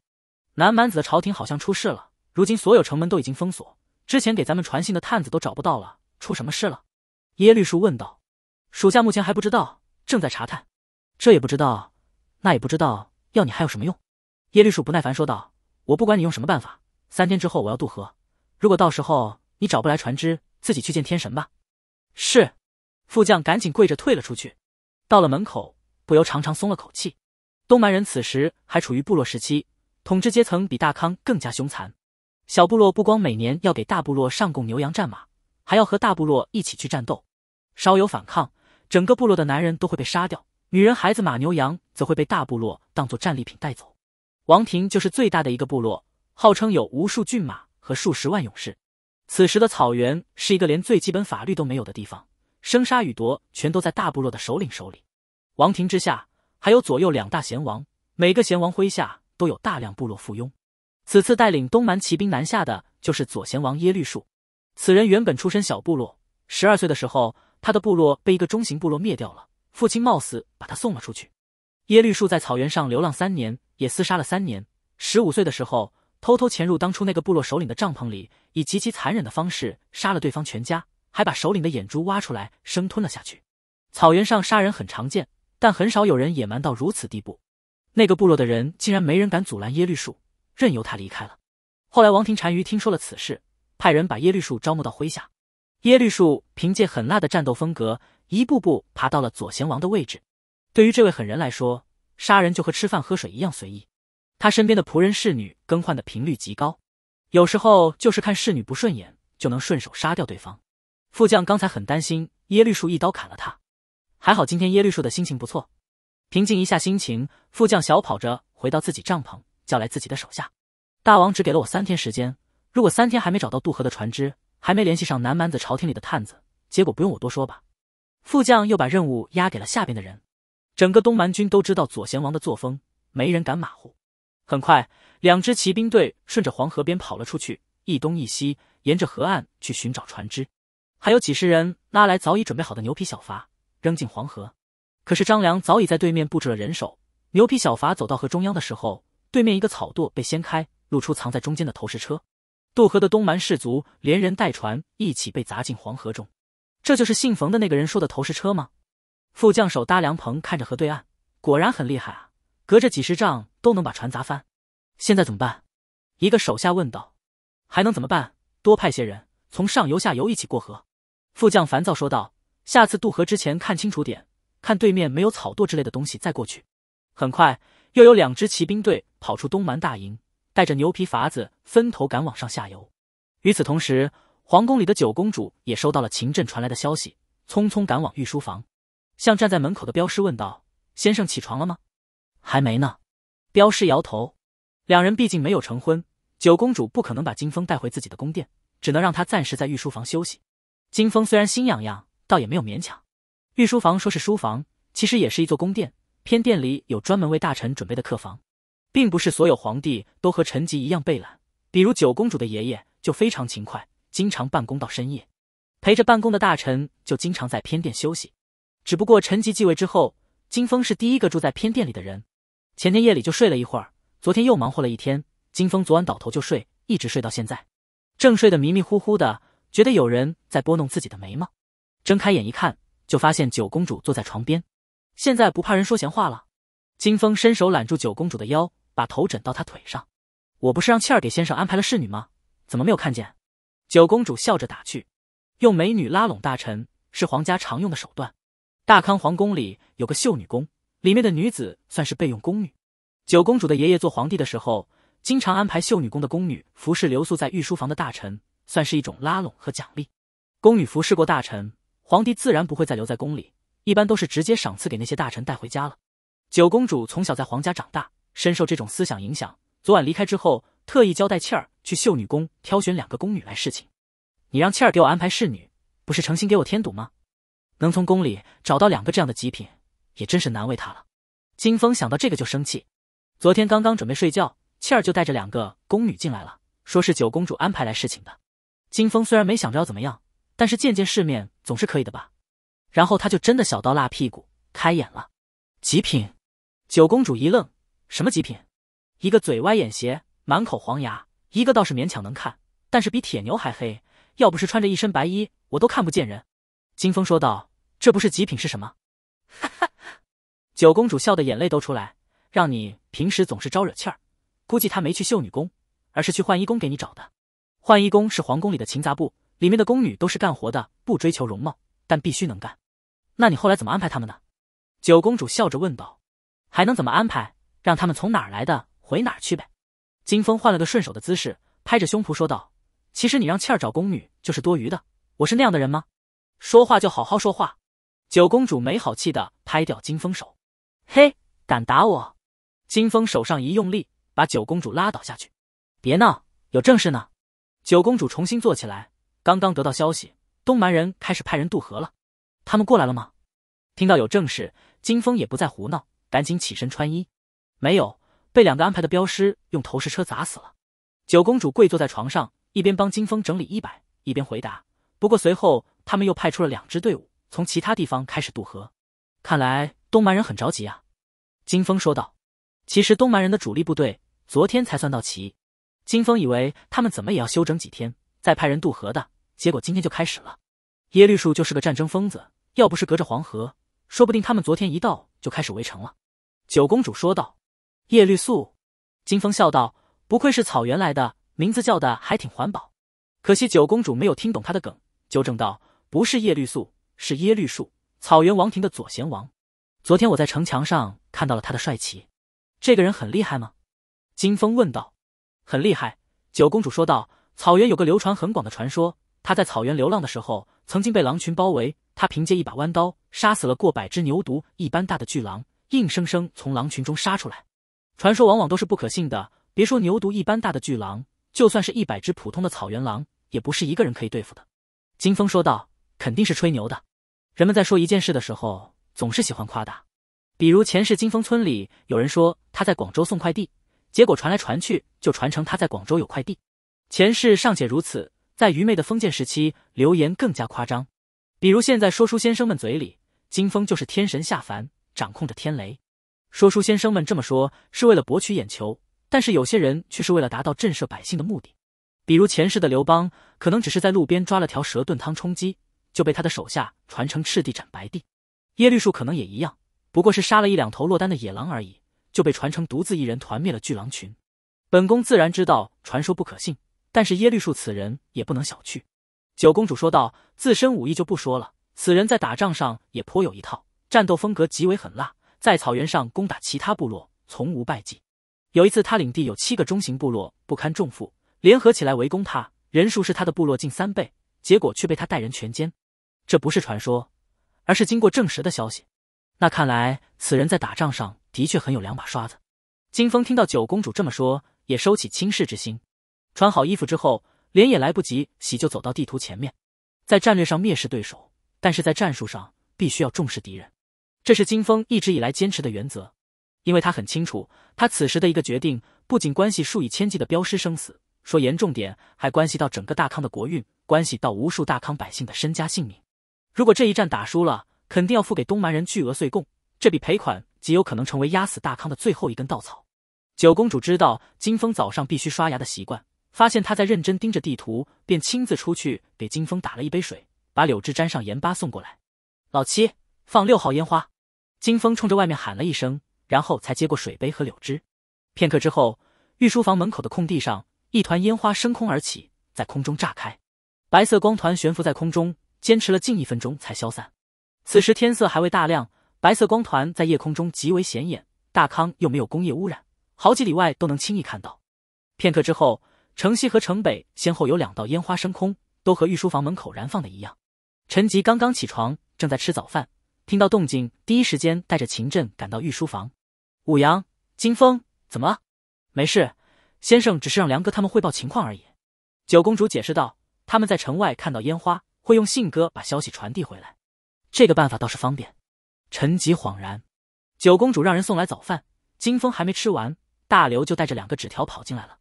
南蛮子的朝廷好像出事了，如今所有城门都已经封锁，之前给咱们传信的探子都找不到了，出什么事了？”耶律树问道：“属下目前还不知道，正在查探。这也不知道，那也不知道，要你还有什么用？”耶律树不耐烦说道：“我不管你用什么办法。”三天之后我要渡河，如果到时候你找不来船只，自己去见天神吧。是，副将赶紧跪着退了出去。到了门口，不由长长松了口气。东蛮人此时还处于部落时期，统治阶层比大康更加凶残。小部落不光每年要给大部落上供牛羊战马，还要和大部落一起去战斗。稍有反抗，整个部落的男人都会被杀掉，女人孩子马牛羊则会被大部落当作战利品带走。王庭就是最大的一个部落。号称有无数骏马和数十万勇士。此时的草原是一个连最基本法律都没有的地方，生杀与夺全都在大部落的首领手里。王庭之下还有左右两大贤王，每个贤王麾下都有大量部落附庸。此次带领东蛮骑兵南下的就是左贤王耶律树。此人原本出身小部落，十二岁的时候，他的部落被一个中型部落灭掉了，父亲冒死把他送了出去。耶律树在草原上流浪三年，也厮杀了三年。十五岁的时候。偷偷潜入当初那个部落首领的帐篷里，以极其残忍的方式杀了对方全家，还把首领的眼珠挖出来生吞了下去。草原上杀人很常见，但很少有人野蛮到如此地步。那个部落的人竟然没人敢阻拦耶律树，任由他离开了。后来王庭单于听说了此事，派人把耶律树招募到麾下。耶律树凭借狠辣的战斗风格，一步步爬到了左贤王的位置。对于这位狠人来说，杀人就和吃饭喝水一样随意。他身边的仆人侍女更换的频率极高，有时候就是看侍女不顺眼，就能顺手杀掉对方。副将刚才很担心耶律树一刀砍了他，还好今天耶律树的心情不错，平静一下心情。副将小跑着回到自己帐篷，叫来自己的手下。大王只给了我三天时间，如果三天还没找到渡河的船只，还没联系上南蛮子朝廷里的探子，结果不用我多说吧。副将又把任务压给了下边的人。整个东蛮军都知道左贤王的作风，没人敢马虎。很快，两支骑兵队顺着黄河边跑了出去，一东一西，沿着河岸去寻找船只。还有几十人拉来早已准备好的牛皮小筏，扔进黄河。可是张良早已在对面布置了人手。牛皮小筏走到河中央的时候，对面一个草垛被掀开，露出藏在中间的投石车。渡河的东蛮士卒连人带船一起被砸进黄河中。这就是姓冯的那个人说的投石车吗？副将手搭凉棚看着河对岸，果然很厉害啊！隔着几十丈。都能把船砸翻，现在怎么办？一个手下问道。还能怎么办？多派些人，从上游下游一起过河。副将烦躁说道。下次渡河之前看清楚点，看对面没有草垛之类的东西再过去。很快，又有两支骑兵队跑出东蛮大营，带着牛皮筏子分头赶往上下游。与此同时，皇宫里的九公主也收到了秦镇传来的消息，匆匆赶往御书房，向站在门口的镖师问道：“先生起床了吗？”“还没呢。”镖师摇头，两人毕竟没有成婚，九公主不可能把金风带回自己的宫殿，只能让他暂时在御书房休息。金风虽然心痒痒，倒也没有勉强。御书房说是书房，其实也是一座宫殿，偏殿里有专门为大臣准备的客房，并不是所有皇帝都和陈吉一样被懒。比如九公主的爷爷就非常勤快，经常办公到深夜，陪着办公的大臣就经常在偏殿休息。只不过陈吉继位之后，金风是第一个住在偏殿里的人。前天夜里就睡了一会儿，昨天又忙活了一天。金风昨晚倒头就睡，一直睡到现在，正睡得迷迷糊糊的，觉得有人在拨弄自己的眉毛。睁开眼一看，就发现九公主坐在床边。现在不怕人说闲话了。金风伸手揽住九公主的腰，把头枕到她腿上。我不是让倩儿给先生安排了侍女吗？怎么没有看见？九公主笑着打趣：“用美女拉拢大臣，是皇家常用的手段。大康皇宫里有个秀女宫。”里面的女子算是备用宫女。九公主的爷爷做皇帝的时候，经常安排秀女宫的宫女服侍留宿在御书房的大臣，算是一种拉拢和奖励。宫女服侍过大臣，皇帝自然不会再留在宫里，一般都是直接赏赐给那些大臣带回家了。九公主从小在皇家长大，深受这种思想影响。昨晚离开之后，特意交代倩儿去秀女宫挑选两个宫女来侍寝。你让倩儿给我安排侍女，不是成心给我添堵吗？能从宫里找到两个这样的极品？也真是难为他了，金风想到这个就生气。昨天刚刚准备睡觉，倩儿就带着两个宫女进来了，说是九公主安排来侍寝的。金风虽然没想着要怎么样，但是见见世面总是可以的吧？然后他就真的小刀拉屁股开眼了，极品！九公主一愣：“什么极品？”一个嘴歪眼斜，满口黄牙；一个倒是勉强能看，但是比铁牛还黑，要不是穿着一身白衣，我都看不见人。”金风说道：“这不是极品是什么？”哈哈。九公主笑的眼泪都出来，让你平时总是招惹气儿，估计她没去秀女宫，而是去浣衣宫给你找的。浣衣宫是皇宫里的勤杂部，里面的宫女都是干活的，不追求容貌，但必须能干。那你后来怎么安排她们呢？九公主笑着问道。还能怎么安排？让他们从哪儿来的回哪儿去呗。金风换了个顺手的姿势，拍着胸脯说道：“其实你让倩儿找宫女就是多余的，我是那样的人吗？说话就好好说话。”九公主没好气的拍掉金风手。嘿，敢打我！金风手上一用力，把九公主拉倒下去。别闹，有正事呢。九公主重新坐起来，刚刚得到消息，东蛮人开始派人渡河了。他们过来了吗？听到有正事，金风也不再胡闹，赶紧起身穿衣。没有，被两个安排的镖师用投石车砸死了。九公主跪坐在床上，一边帮金风整理衣摆，一边回答。不过随后他们又派出了两支队伍，从其他地方开始渡河。看来。东蛮人很着急啊，金风说道。其实东蛮人的主力部队昨天才算到齐。金风以为他们怎么也要休整几天，再派人渡河的，结果今天就开始了。耶律树就是个战争疯子，要不是隔着黄河，说不定他们昨天一到就开始围城了。九公主说道。耶律树，金风笑道，不愧是草原来的名字叫的还挺环保。可惜九公主没有听懂他的梗，纠正道，不是耶律树，是耶律树，草原王庭的左贤王。昨天我在城墙上看到了他的帅旗，这个人很厉害吗？金风问道。很厉害，九公主说道。草原有个流传很广的传说，他在草原流浪的时候，曾经被狼群包围，他凭借一把弯刀杀死了过百只牛犊一般大的巨狼，硬生生从狼群中杀出来。传说往往都是不可信的，别说牛犊一般大的巨狼，就算是一百只普通的草原狼，也不是一个人可以对付的。金风说道，肯定是吹牛的。人们在说一件事的时候。总是喜欢夸大，比如前世金风村里有人说他在广州送快递，结果传来传去就传承他在广州有快递。前世尚且如此，在愚昧的封建时期，流言更加夸张。比如现在说书先生们嘴里，金风就是天神下凡，掌控着天雷。说书先生们这么说是为了博取眼球，但是有些人却是为了达到震慑百姓的目的。比如前世的刘邦，可能只是在路边抓了条蛇炖汤充饥，就被他的手下传成赤帝斩白帝。耶律树可能也一样，不过是杀了一两头落单的野狼而已，就被传成独自一人团灭了巨狼群。本宫自然知道传说不可信，但是耶律树此人也不能小觑。九公主说道：“自身武艺就不说了，此人在打仗上也颇有一套，战斗风格极为狠辣，在草原上攻打其他部落从无败绩。有一次，他领地有七个中型部落不堪重负，联合起来围攻他，人数是他的部落近三倍，结果却被他带人全歼。这不是传说。”而是经过证实的消息，那看来此人在打仗上的确很有两把刷子。金峰听到九公主这么说，也收起轻视之心。穿好衣服之后，脸也来不及洗，就走到地图前面。在战略上蔑视对手，但是在战术上必须要重视敌人，这是金峰一直以来坚持的原则。因为他很清楚，他此时的一个决定不仅关系数以千计的镖师生死，说严重点，还关系到整个大康的国运，关系到无数大康百姓的身家性命。如果这一战打输了，肯定要付给东蛮人巨额岁贡，这笔赔款极有可能成为压死大康的最后一根稻草。九公主知道金风早上必须刷牙的习惯，发现他在认真盯着地图，便亲自出去给金风打了一杯水，把柳枝沾上盐巴送过来。老七，放六号烟花。金风冲着外面喊了一声，然后才接过水杯和柳枝。片刻之后，御书房门口的空地上，一团烟花升空而起，在空中炸开，白色光团悬浮在空中。坚持了近一分钟才消散，此时天色还未大亮，白色光团在夜空中极为显眼。大康又没有工业污染，好几里外都能轻易看到。片刻之后，城西和城北先后有两道烟花升空，都和御书房门口燃放的一样。陈吉刚刚起床，正在吃早饭，听到动静，第一时间带着秦振赶到御书房。武阳、金风，怎么了？没事，先生只是让梁哥他们汇报情况而已。九公主解释道：“他们在城外看到烟花。”会用信鸽把消息传递回来，这个办法倒是方便。陈吉恍然。九公主让人送来早饭，金风还没吃完，大刘就带着两个纸条跑进来了。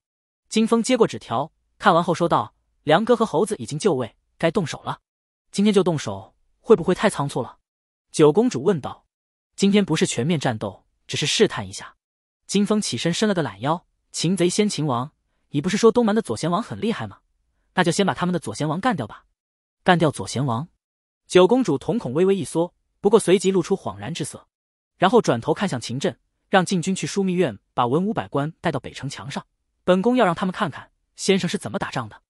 金风接过纸条，看完后说道：“梁哥和猴子已经就位，该动手了。今天就动手，会不会太仓促了？”九公主问道：“今天不是全面战斗，只是试探一下。”金风起身伸了个懒腰：“擒贼先擒王，你不是说东蛮的左贤王很厉害吗？那就先把他们的左贤王干掉吧。”干掉左贤王，九公主瞳孔微微一缩，不过随即露出恍然之色，然后转头看向秦震，让禁军去枢密院把文武百官带到北城墙上，本宫要让他们看看先生是怎么打仗的。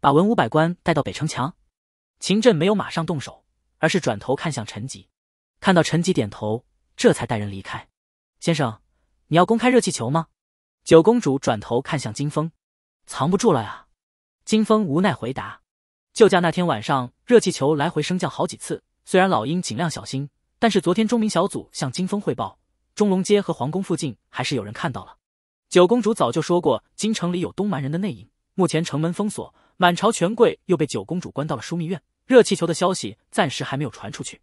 把文武百官带到北城墙，秦震没有马上动手，而是转头看向陈吉，看到陈吉点头，这才带人离开。先生，你要公开热气球吗？九公主转头看向金风，藏不住了呀。金风无奈回答。救驾那天晚上，热气球来回升降好几次。虽然老鹰尽量小心，但是昨天钟鸣小组向金风汇报，钟龙街和皇宫附近还是有人看到了。九公主早就说过，京城里有东蛮人的内应。目前城门封锁，满朝权贵又被九公主关到了枢密院。热气球的消息暂时还没有传出去，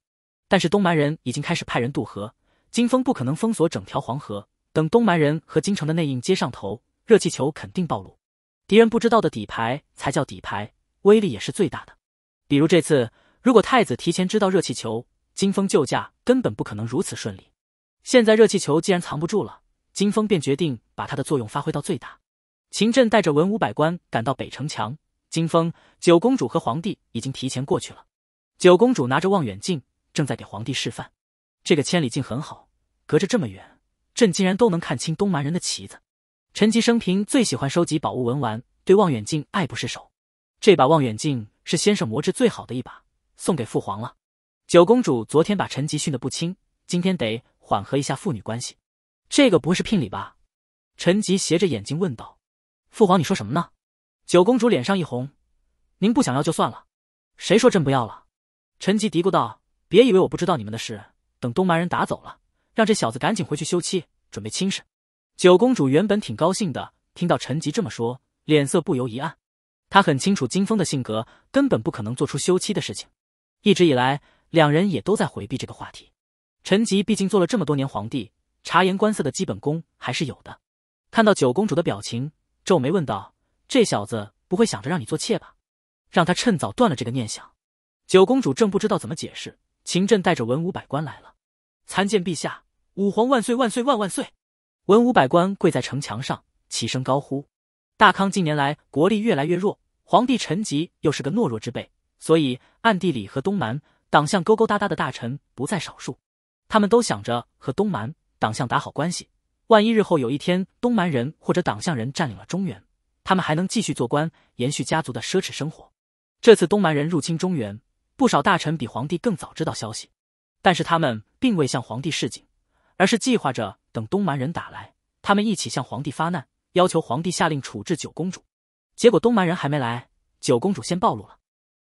但是东蛮人已经开始派人渡河。金风不可能封锁整条黄河。等东蛮人和京城的内应接上头，热气球肯定暴露。敌人不知道的底牌，才叫底牌。威力也是最大的。比如这次，如果太子提前知道热气球，金风救驾，根本不可能如此顺利。现在热气球既然藏不住了，金风便决定把它的作用发挥到最大。秦振带着文武百官赶到北城墙，金风、九公主和皇帝已经提前过去了。九公主拿着望远镜，正在给皇帝示范。这个千里镜很好，隔着这么远，朕竟然都能看清东蛮人的旗子。陈吉生平最喜欢收集宝物文玩，对望远镜爱不释手。这把望远镜是先生磨制最好的一把，送给父皇了。九公主昨天把陈吉训得不轻，今天得缓和一下父女关系。这个不会是聘礼吧？陈吉斜着眼睛问道：“父皇，你说什么呢？”九公主脸上一红：“您不想要就算了，谁说朕不要了？”陈吉嘀咕道：“别以为我不知道你们的事，等东蛮人打走了，让这小子赶紧回去休妻，准备亲事。”九公主原本挺高兴的，听到陈吉这么说，脸色不由一暗。他很清楚金风的性格，根本不可能做出休妻的事情。一直以来，两人也都在回避这个话题。陈吉毕竟做了这么多年皇帝，察言观色的基本功还是有的。看到九公主的表情，皱眉问道：“这小子不会想着让你做妾吧？让他趁早断了这个念想。”九公主正不知道怎么解释，秦振带着文武百官来了。参见陛下，武皇万岁万岁万万岁！文武百官跪在城墙上，齐声高呼。大康近年来国力越来越弱，皇帝陈吉又是个懦弱之辈，所以暗地里和东蛮党项勾勾搭搭的大臣不在少数。他们都想着和东蛮党项打好关系，万一日后有一天东蛮人或者党项人占领了中原，他们还能继续做官，延续家族的奢侈生活。这次东蛮人入侵中原，不少大臣比皇帝更早知道消息，但是他们并未向皇帝示警，而是计划着等东蛮人打来，他们一起向皇帝发难。要求皇帝下令处置九公主，结果东蛮人还没来，九公主先暴露了。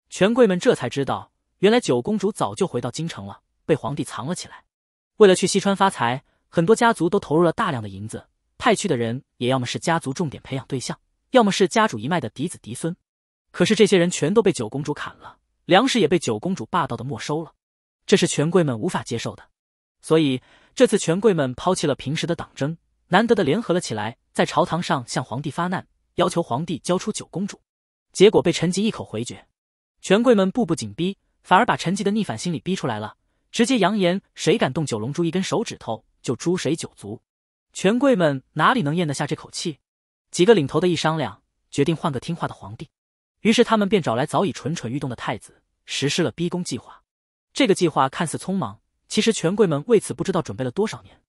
权贵们这才知道，原来九公主早就回到京城了，被皇帝藏了起来。为了去西川发财，很多家族都投入了大量的银子，派去的人也要么是家族重点培养对象，要么是家主一脉的嫡子嫡孙。可是这些人全都被九公主砍了，粮食也被九公主霸道的没收了，这是权贵们无法接受的。所以这次权贵们抛弃了平时的党争。难得的联合了起来，在朝堂上向皇帝发难，要求皇帝交出九公主，结果被陈吉一口回绝。权贵们步步紧逼，反而把陈吉的逆反心理逼出来了，直接扬言谁敢动九龙珠一根手指头，就诛谁九族。权贵们哪里能咽得下这口气？几个领头的一商量，决定换个听话的皇帝，于是他们便找来早已蠢蠢欲动的太子，实施了逼宫计划。这个计划看似匆忙，其实权贵们为此不知道准备了多少年。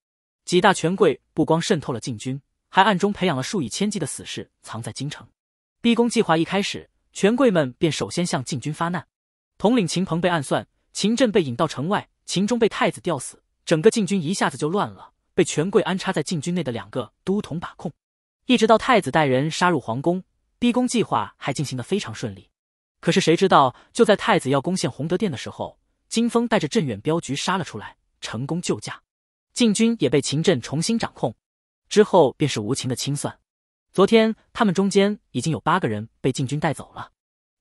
几大权贵不光渗透了禁军，还暗中培养了数以千计的死士，藏在京城。逼宫计划一开始，权贵们便首先向禁军发难。统领秦鹏被暗算，秦振被引到城外，秦忠被太子吊死，整个禁军一下子就乱了。被权贵安插在禁军内的两个都统把控，一直到太子带人杀入皇宫，逼宫计划还进行的非常顺利。可是谁知道，就在太子要攻陷洪德殿的时候，金峰带着镇远镖局杀了出来，成功救驾。禁军也被秦振重新掌控，之后便是无情的清算。昨天他们中间已经有八个人被禁军带走了。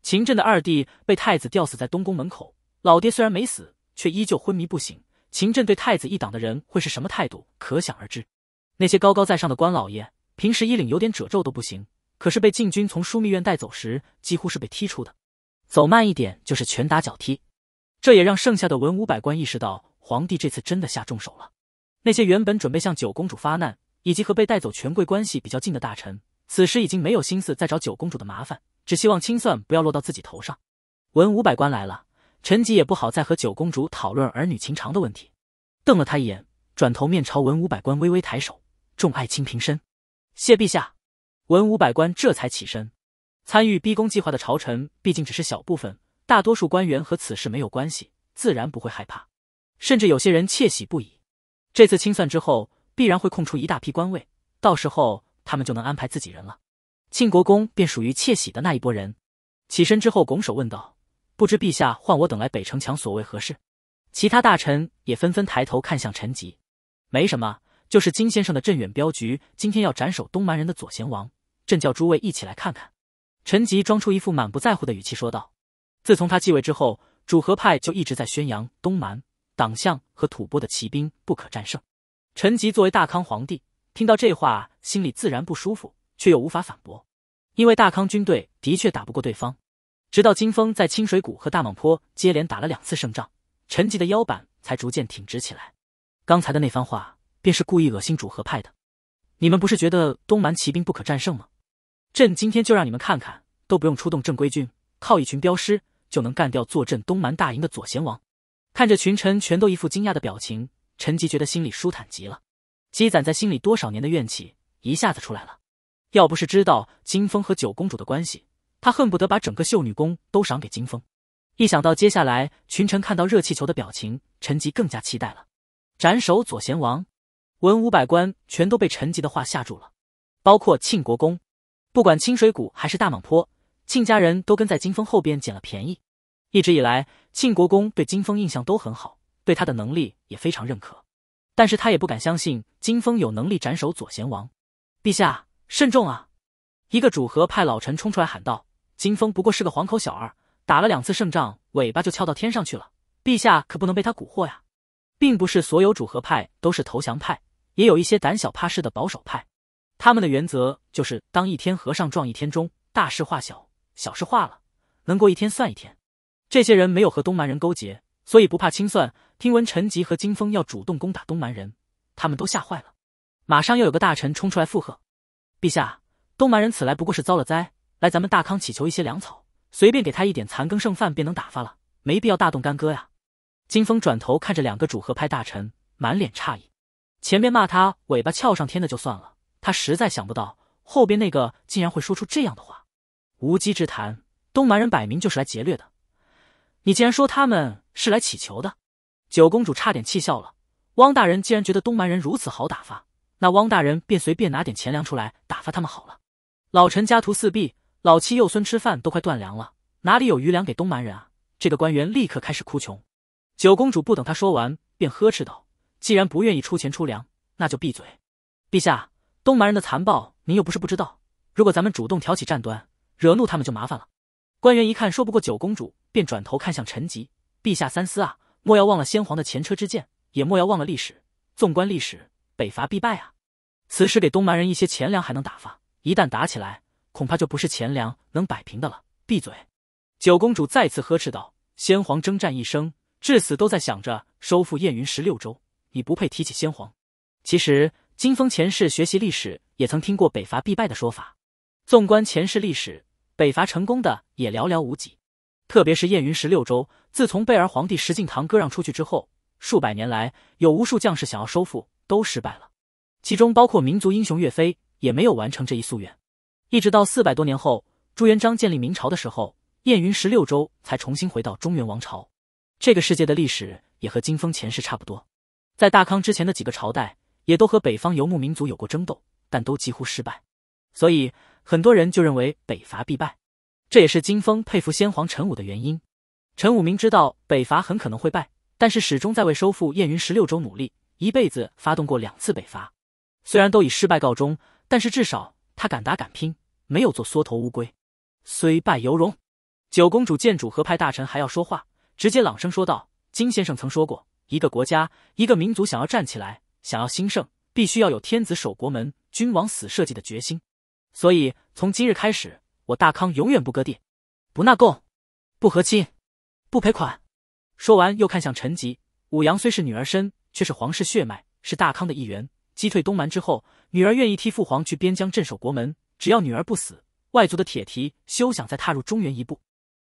秦振的二弟被太子吊死在东宫门口，老爹虽然没死，却依旧昏迷不醒。秦振对太子一党的人会是什么态度，可想而知。那些高高在上的官老爷，平时衣领有点褶皱都不行，可是被禁军从枢密院带走时，几乎是被踢出的，走慢一点就是拳打脚踢。这也让剩下的文武百官意识到，皇帝这次真的下重手了。那些原本准备向九公主发难，以及和被带走权贵关系比较近的大臣，此时已经没有心思再找九公主的麻烦，只希望清算不要落到自己头上。文武百官来了，陈吉也不好再和九公主讨论儿女情长的问题，瞪了他一眼，转头面朝文武百官微微抬手：“众爱卿平身，谢陛下。”文武百官这才起身。参与逼宫计划的朝臣毕竟只是小部分，大多数官员和此事没有关系，自然不会害怕，甚至有些人窃喜不已。这次清算之后，必然会空出一大批官位，到时候他们就能安排自己人了。庆国公便属于窃喜的那一拨人。起身之后，拱手问道：“不知陛下唤我等来北城墙，所为何事？”其他大臣也纷纷抬头看向陈吉。没什么，就是金先生的镇远镖局今天要斩首东蛮人的左贤王，朕叫诸位一起来看看。陈吉装出一副满不在乎的语气说道：“自从他继位之后，主和派就一直在宣扬东蛮。”党项和吐蕃的骑兵不可战胜。陈吉作为大康皇帝，听到这话，心里自然不舒服，却又无法反驳，因为大康军队的确打不过对方。直到金峰在清水谷和大蟒坡接连打了两次胜仗，陈吉的腰板才逐渐挺直起来。刚才的那番话，便是故意恶心主和派的。你们不是觉得东蛮骑兵不可战胜吗？朕今天就让你们看看，都不用出动正规军，靠一群镖师就能干掉坐镇东蛮大营的左贤王。看着群臣全都一副惊讶的表情，陈吉觉得心里舒坦极了，积攒在心里多少年的怨气一下子出来了。要不是知道金风和九公主的关系，他恨不得把整个秀女宫都赏给金风。一想到接下来群臣看到热气球的表情，陈吉更加期待了。斩首左贤王，文武百官全都被陈吉的话吓住了，包括庆国公。不管清水谷还是大蟒坡，庆家人都跟在金风后边捡了便宜。一直以来，庆国公对金风印象都很好，对他的能力也非常认可。但是他也不敢相信金风有能力斩首左贤王。陛下慎重啊！一个主和派老臣冲出来喊道：“金风不过是个黄口小儿，打了两次胜仗，尾巴就翘到天上去了。陛下可不能被他蛊惑呀！”并不是所有主和派都是投降派，也有一些胆小怕事的保守派。他们的原则就是当一天和尚撞一天钟，大事化小，小事化了，能过一天算一天。这些人没有和东蛮人勾结，所以不怕清算。听闻陈吉和金风要主动攻打东蛮人，他们都吓坏了。马上又有个大臣冲出来附和：“陛下，东蛮人此来不过是遭了灾，来咱们大康乞求一些粮草，随便给他一点残羹剩饭便能打发了，没必要大动干戈呀。”金风转头看着两个主和派大臣，满脸诧异。前面骂他尾巴翘上天的就算了，他实在想不到后边那个竟然会说出这样的话，无稽之谈。东蛮人摆明就是来劫掠的。你竟然说他们是来乞求的，九公主差点气笑了。汪大人既然觉得东蛮人如此好打发，那汪大人便随便拿点钱粮出来打发他们好了。老臣家徒四壁，老妻幼孙吃饭都快断粮了，哪里有余粮给东蛮人啊？这个官员立刻开始哭穷。九公主不等他说完，便呵斥道：“既然不愿意出钱出粮，那就闭嘴。”陛下，东蛮人的残暴您又不是不知道，如果咱们主动挑起战端，惹怒他们就麻烦了。官员一看说不过九公主。便转头看向陈吉，陛下三思啊，莫要忘了先皇的前车之鉴，也莫要忘了历史。纵观历史，北伐必败啊！此时给东蛮人一些钱粮还能打发，一旦打起来，恐怕就不是钱粮能摆平的了。闭嘴！九公主再次呵斥道：“先皇征战一生，至死都在想着收复燕云十六州，你不配提起先皇。”其实，金风前世学习历史，也曾听过北伐必败的说法。纵观前世历史，北伐成功的也寥寥无几。特别是燕云十六州，自从贝儿皇帝石敬瑭割让出去之后，数百年来有无数将士想要收复，都失败了。其中包括民族英雄岳飞，也没有完成这一夙愿。一直到四百多年后，朱元璋建立明朝的时候，燕云十六州才重新回到中原王朝。这个世界的历史也和金风前世差不多，在大康之前的几个朝代，也都和北方游牧民族有过争斗，但都几乎失败。所以很多人就认为北伐必败。这也是金风佩服先皇陈武的原因。陈武明知道北伐很可能会败，但是始终在为收复燕云十六州努力，一辈子发动过两次北伐，虽然都以失败告终，但是至少他敢打敢拼，没有做缩头乌龟，虽败犹荣。九公主见主和派大臣还要说话，直接朗声说道：“金先生曾说过，一个国家，一个民族想要站起来，想要兴盛，必须要有天子守国门，君王死社稷的决心。所以从今日开始。”我大康永远不割地，不纳贡，不和亲，不赔款。说完，又看向陈吉。武阳虽是女儿身，却是皇室血脉，是大康的一员。击退东蛮之后，女儿愿意替父皇去边疆镇守国门。只要女儿不死，外族的铁蹄休想再踏入中原一步。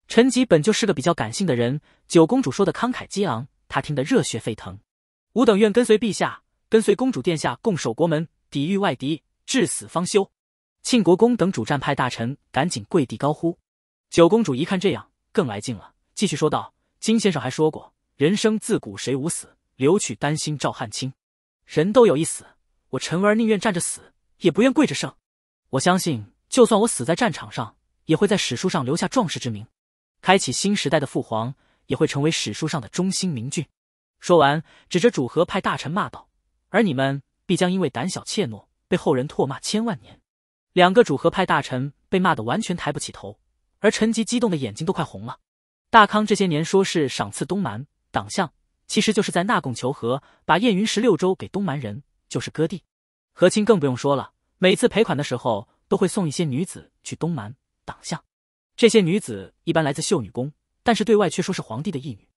陈吉本就是个比较感性的人，九公主说的慷慨激昂，他听得热血沸腾。吾等愿跟随陛下，跟随公主殿下，共守国门，抵御外敌，至死方休。庆国公等主战派大臣赶紧跪地高呼。九公主一看这样，更来劲了，继续说道：“金先生还说过，人生自古谁无死，留取丹心照汗青。人都有一死，我陈文儿宁愿站着死，也不愿跪着生。我相信，就算我死在战场上，也会在史书上留下壮士之名。开启新时代的父皇，也会成为史书上的中心明郡。”说完，指着主和派大臣骂道：“而你们必将因为胆小怯懦，被后人唾骂千万年。”两个主和派大臣被骂得完全抬不起头，而陈吉激动的眼睛都快红了。大康这些年说是赏赐东蛮党项，其实就是在纳贡求和，把燕云十六州给东蛮人就是割地，和亲更不用说了。每次赔款的时候都会送一些女子去东蛮党项，这些女子一般来自秀女宫，但是对外却说是皇帝的义女。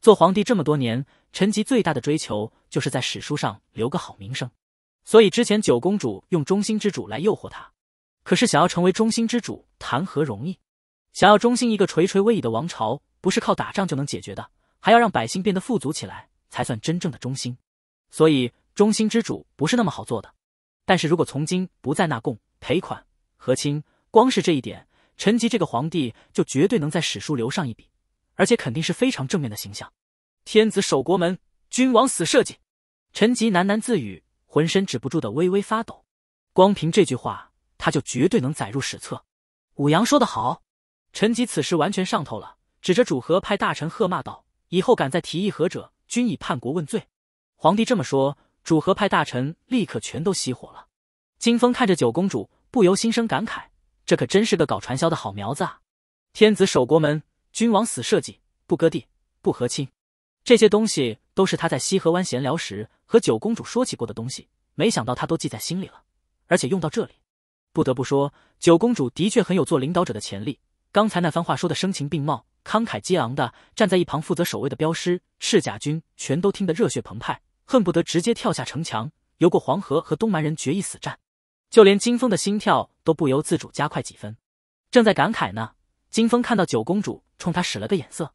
做皇帝这么多年，陈吉最大的追求就是在史书上留个好名声，所以之前九公主用忠心之主来诱惑他。可是想要成为忠心之主，谈何容易？想要忠心一个垂垂危矣的王朝，不是靠打仗就能解决的，还要让百姓变得富足起来，才算真正的忠心。所以，忠心之主不是那么好做的。但是如果从今不再纳贡、赔款、和亲，光是这一点，陈吉这个皇帝就绝对能在史书留上一笔，而且肯定是非常正面的形象。天子守国门，君王死社稷。陈吉喃喃自语，浑身止不住的微微发抖。光凭这句话。他就绝对能载入史册。武阳说得好，陈吉此时完全上头了，指着主和派大臣喝骂道：“以后敢再提议和者，均以叛国问罪。”皇帝这么说，主和派大臣立刻全都熄火了。金风看着九公主，不由心生感慨：“这可真是个搞传销的好苗子啊！”天子守国门，君王死社稷，不割地，不和亲，这些东西都是他在西河湾闲聊时和九公主说起过的东西，没想到他都记在心里了，而且用到这里。不得不说，九公主的确很有做领导者的潜力。刚才那番话说的声情并茂、慷慨激昂的，站在一旁负责守卫的镖师、赤甲军全都听得热血澎湃，恨不得直接跳下城墙、游过黄河和东蛮人决一死战。就连金风的心跳都不由自主加快几分。正在感慨呢，金风看到九公主冲他使了个眼色，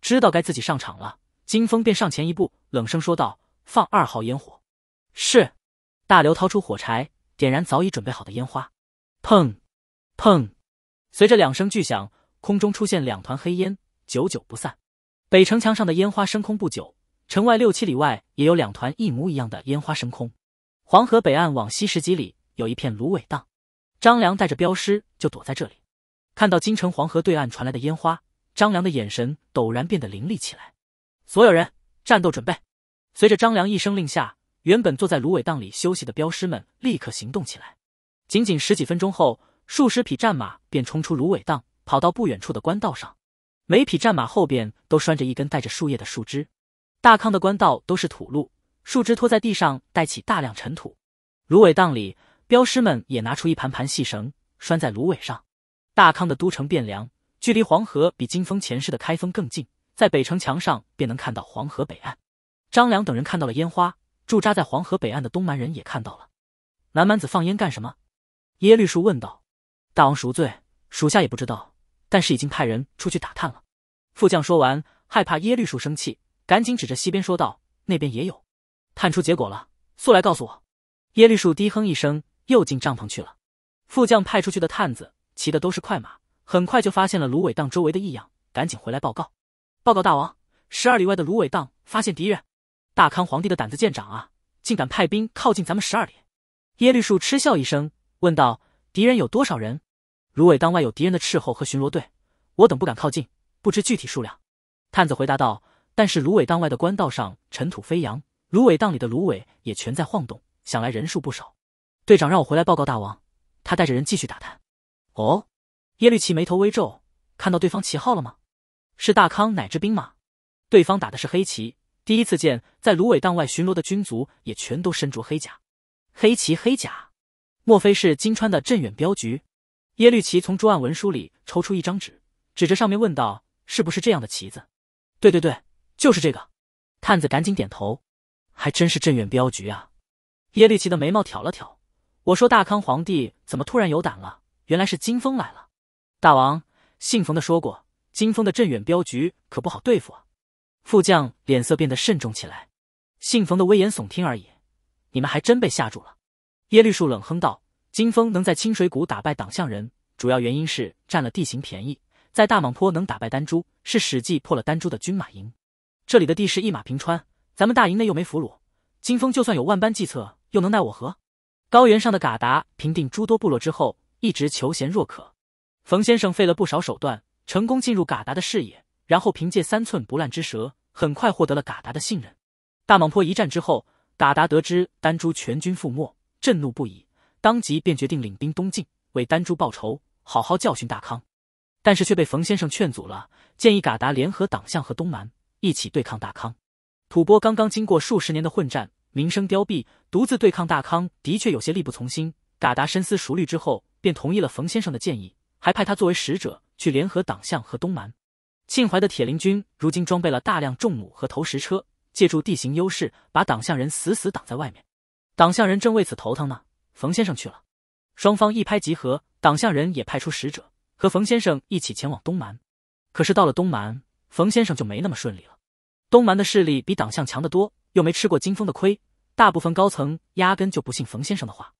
知道该自己上场了。金风便上前一步，冷声说道：“放二号烟火。”“是。”大刘掏出火柴，点燃早已准备好的烟花。砰，砰！随着两声巨响，空中出现两团黑烟，久久不散。北城墙上的烟花升空不久，城外六七里外也有两团一模一样的烟花升空。黄河北岸往西十几里有一片芦苇荡，张良带着镖师就躲在这里。看到京城黄河对岸传来的烟花，张良的眼神陡然变得凌厉起来。所有人，战斗准备！随着张良一声令下，原本坐在芦苇荡里休息的镖师们立刻行动起来。仅仅十几分钟后，数十匹战马便冲出芦苇荡，跑到不远处的官道上。每匹战马后边都拴着一根带着树叶的树枝。大康的官道都是土路，树枝拖在地上带起大量尘土。芦苇荡里，镖师们也拿出一盘盘细绳，拴在芦苇上。大康的都城汴梁距离黄河比金风前世的开封更近，在北城墙上便能看到黄河北岸。张良等人看到了烟花，驻扎在黄河北岸的东蛮人也看到了。南蛮子放烟干什么？耶律树问道：“大王赎罪，属下也不知道，但是已经派人出去打探了。”副将说完，害怕耶律树生气，赶紧指着西边说道：“那边也有，探出结果了，速来告诉我。”耶律树低哼一声，又进帐篷去了。副将派出去的探子骑的都是快马，很快就发现了芦苇荡周围的异样，赶紧回来报告：“报告大王，十二里外的芦苇荡发现敌人。”大康皇帝的胆子见长啊，竟敢派兵靠近咱们十二里！耶律树嗤笑一声。问道：“敌人有多少人？”芦苇荡外有敌人的斥候和巡逻队，我等不敢靠近，不知具体数量。探子回答道：“但是芦苇荡外的官道上尘土飞扬，芦苇荡里的芦苇也全在晃动，想来人数不少。”队长让我回来报告大王，他带着人继续打探。哦，耶律齐眉头微皱，看到对方旗号了吗？是大康乃至兵马？对方打的是黑旗，第一次见在芦苇荡外巡逻的军卒也全都身着黑甲，黑旗黑甲。莫非是金川的镇远镖局？耶律齐从桌案文书里抽出一张纸，指着上面问道：“是不是这样的旗子？”“对对对，就是这个。”探子赶紧点头。“还真是镇远镖局啊！”耶律齐的眉毛挑了挑。“我说大康皇帝怎么突然有胆了？原来是金风来了。”“大王，姓冯的说过，金风的镇远镖局可不好对付啊。”副将脸色变得慎重起来。“姓冯的危言耸听而已，你们还真被吓住了。”耶律树冷哼道：“金风能在清水谷打败党项人，主要原因是占了地形便宜；在大蟒坡能打败丹珠，是史记破了丹珠的军马营。这里的地势一马平川，咱们大营内又没俘虏，金风就算有万般计策，又能奈我何？”高原上的嘎达平定诸多部落之后，一直求贤若渴。冯先生费了不少手段，成功进入嘎达的视野，然后凭借三寸不烂之舌，很快获得了嘎达的信任。大蟒坡一战之后，嘎达得知丹珠全军覆没。震怒不已，当即便决定领兵东进，为丹珠报仇，好好教训大康。但是却被冯先生劝阻了，建议嘎达联合党项和东蛮一起对抗大康。吐蕃刚刚经过数十年的混战，民生凋敝，独自对抗大康的确有些力不从心。嘎达深思熟虑之后，便同意了冯先生的建议，还派他作为使者去联合党项和东蛮。庆怀的铁林军如今装备了大量重弩和投石车，借助地形优势，把党项人死死挡在外面。党项人正为此头疼呢，冯先生去了，双方一拍即合，党项人也派出使者和冯先生一起前往东蛮。可是到了东蛮，冯先生就没那么顺利了。东蛮的势力比党项强得多，又没吃过金风的亏，大部分高层压根就不信冯先生的话。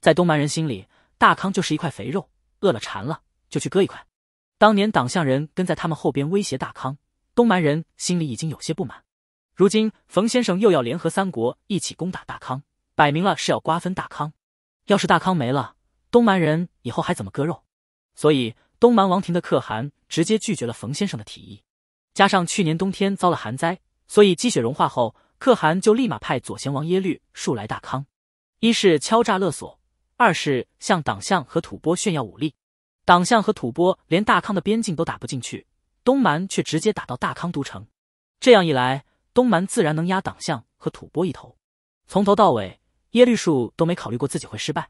在东蛮人心里，大康就是一块肥肉，饿了馋了就去割一块。当年党项人跟在他们后边威胁大康，东蛮人心里已经有些不满。如今冯先生又要联合三国一起攻打大康。摆明了是要瓜分大康，要是大康没了，东蛮人以后还怎么割肉？所以东蛮王庭的可汗直接拒绝了冯先生的提议。加上去年冬天遭了寒灾，所以积雪融化后，可汗就立马派左贤王耶律树来大康，一是敲诈勒索，二是向党项和吐蕃炫耀武力。党项和吐蕃连大康的边境都打不进去，东蛮却直接打到大康都城。这样一来，东蛮自然能压党项和吐蕃一头。从头到尾。耶律树都没考虑过自己会失败。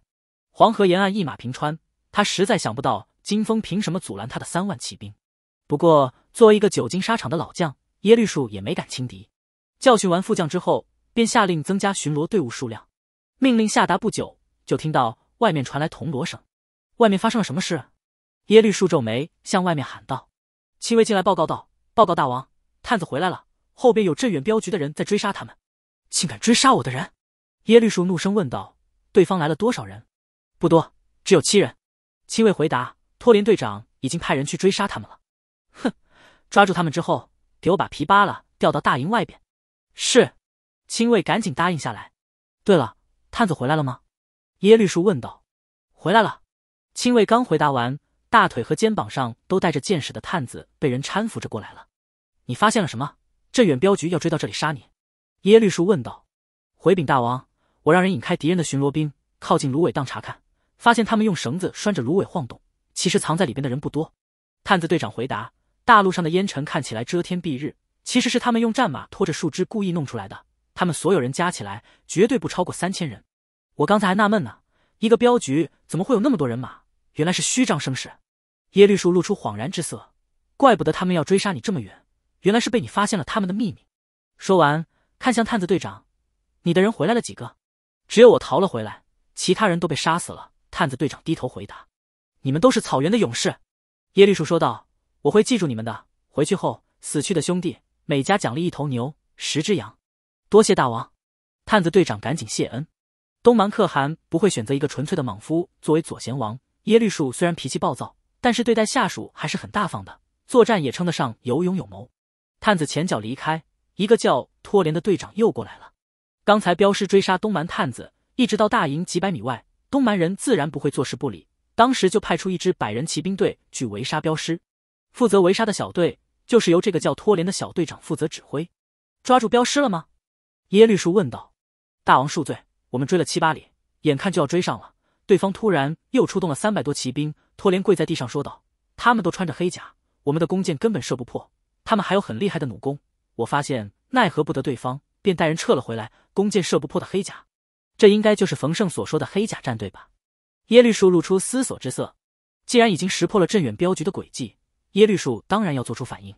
黄河沿岸一马平川，他实在想不到金风凭什么阻拦他的三万骑兵。不过，作为一个久经沙场的老将，耶律树也没敢轻敌。教训完副将之后，便下令增加巡逻队伍数量。命令下达不久，就听到外面传来铜锣声。外面发生了什么事？耶律树皱眉向外面喊道：“戚薇进来报告道，报告大王，探子回来了，后边有镇远镖局的人在追杀他们。竟敢追杀我的人！”耶律树怒声问道：“对方来了多少人？”“不多，只有七人。”亲卫回答。“托林队长已经派人去追杀他们了。”“哼，抓住他们之后，给我把皮扒了，吊到大营外边。”“是。”亲卫赶紧答应下来。“对了，探子回来了吗？”耶律树问道。“回来了。”亲卫刚回答完，大腿和肩膀上都带着箭矢的探子被人搀扶着过来了。“你发现了什么？”镇远镖局要追到这里杀你。”耶律树问道。“回禀大王。”我让人引开敌人的巡逻兵，靠近芦苇荡查看，发现他们用绳子拴着芦苇晃动，其实藏在里边的人不多。探子队长回答：“大路上的烟尘看起来遮天蔽日，其实是他们用战马拖着树枝故意弄出来的。他们所有人加起来绝对不超过三千人。”我刚才还纳闷呢，一个镖局怎么会有那么多人马？原来是虚张声势。耶律树露出恍然之色，怪不得他们要追杀你这么远，原来是被你发现了他们的秘密。说完，看向探子队长：“你的人回来了几个？”只有我逃了回来，其他人都被杀死了。探子队长低头回答：“你们都是草原的勇士。”耶律树说道：“我会记住你们的。回去后，死去的兄弟每家奖励一头牛、十只羊。多谢大王。”探子队长赶紧谢恩。东蛮可汗不会选择一个纯粹的莽夫作为左贤王。耶律树虽然脾气暴躁，但是对待下属还是很大方的。作战也称得上有勇有谋。探子前脚离开，一个叫托连的队长又过来了。刚才镖师追杀东蛮探子，一直到大营几百米外，东蛮人自然不会坐视不理，当时就派出一支百人骑兵队去围杀镖师。负责围杀的小队就是由这个叫托连的小队长负责指挥。抓住镖师了吗？耶律树问道。大王恕罪，我们追了七八里，眼看就要追上了，对方突然又出动了三百多骑兵。托连跪在地上说道：“他们都穿着黑甲，我们的弓箭根本射不破，他们还有很厉害的弩弓，我发现奈何不得对方。”便带人撤了回来，弓箭射不破的黑甲，这应该就是冯胜所说的黑甲战队吧？耶律树露出思索之色。既然已经识破了镇远镖局的诡计，耶律树当然要做出反应。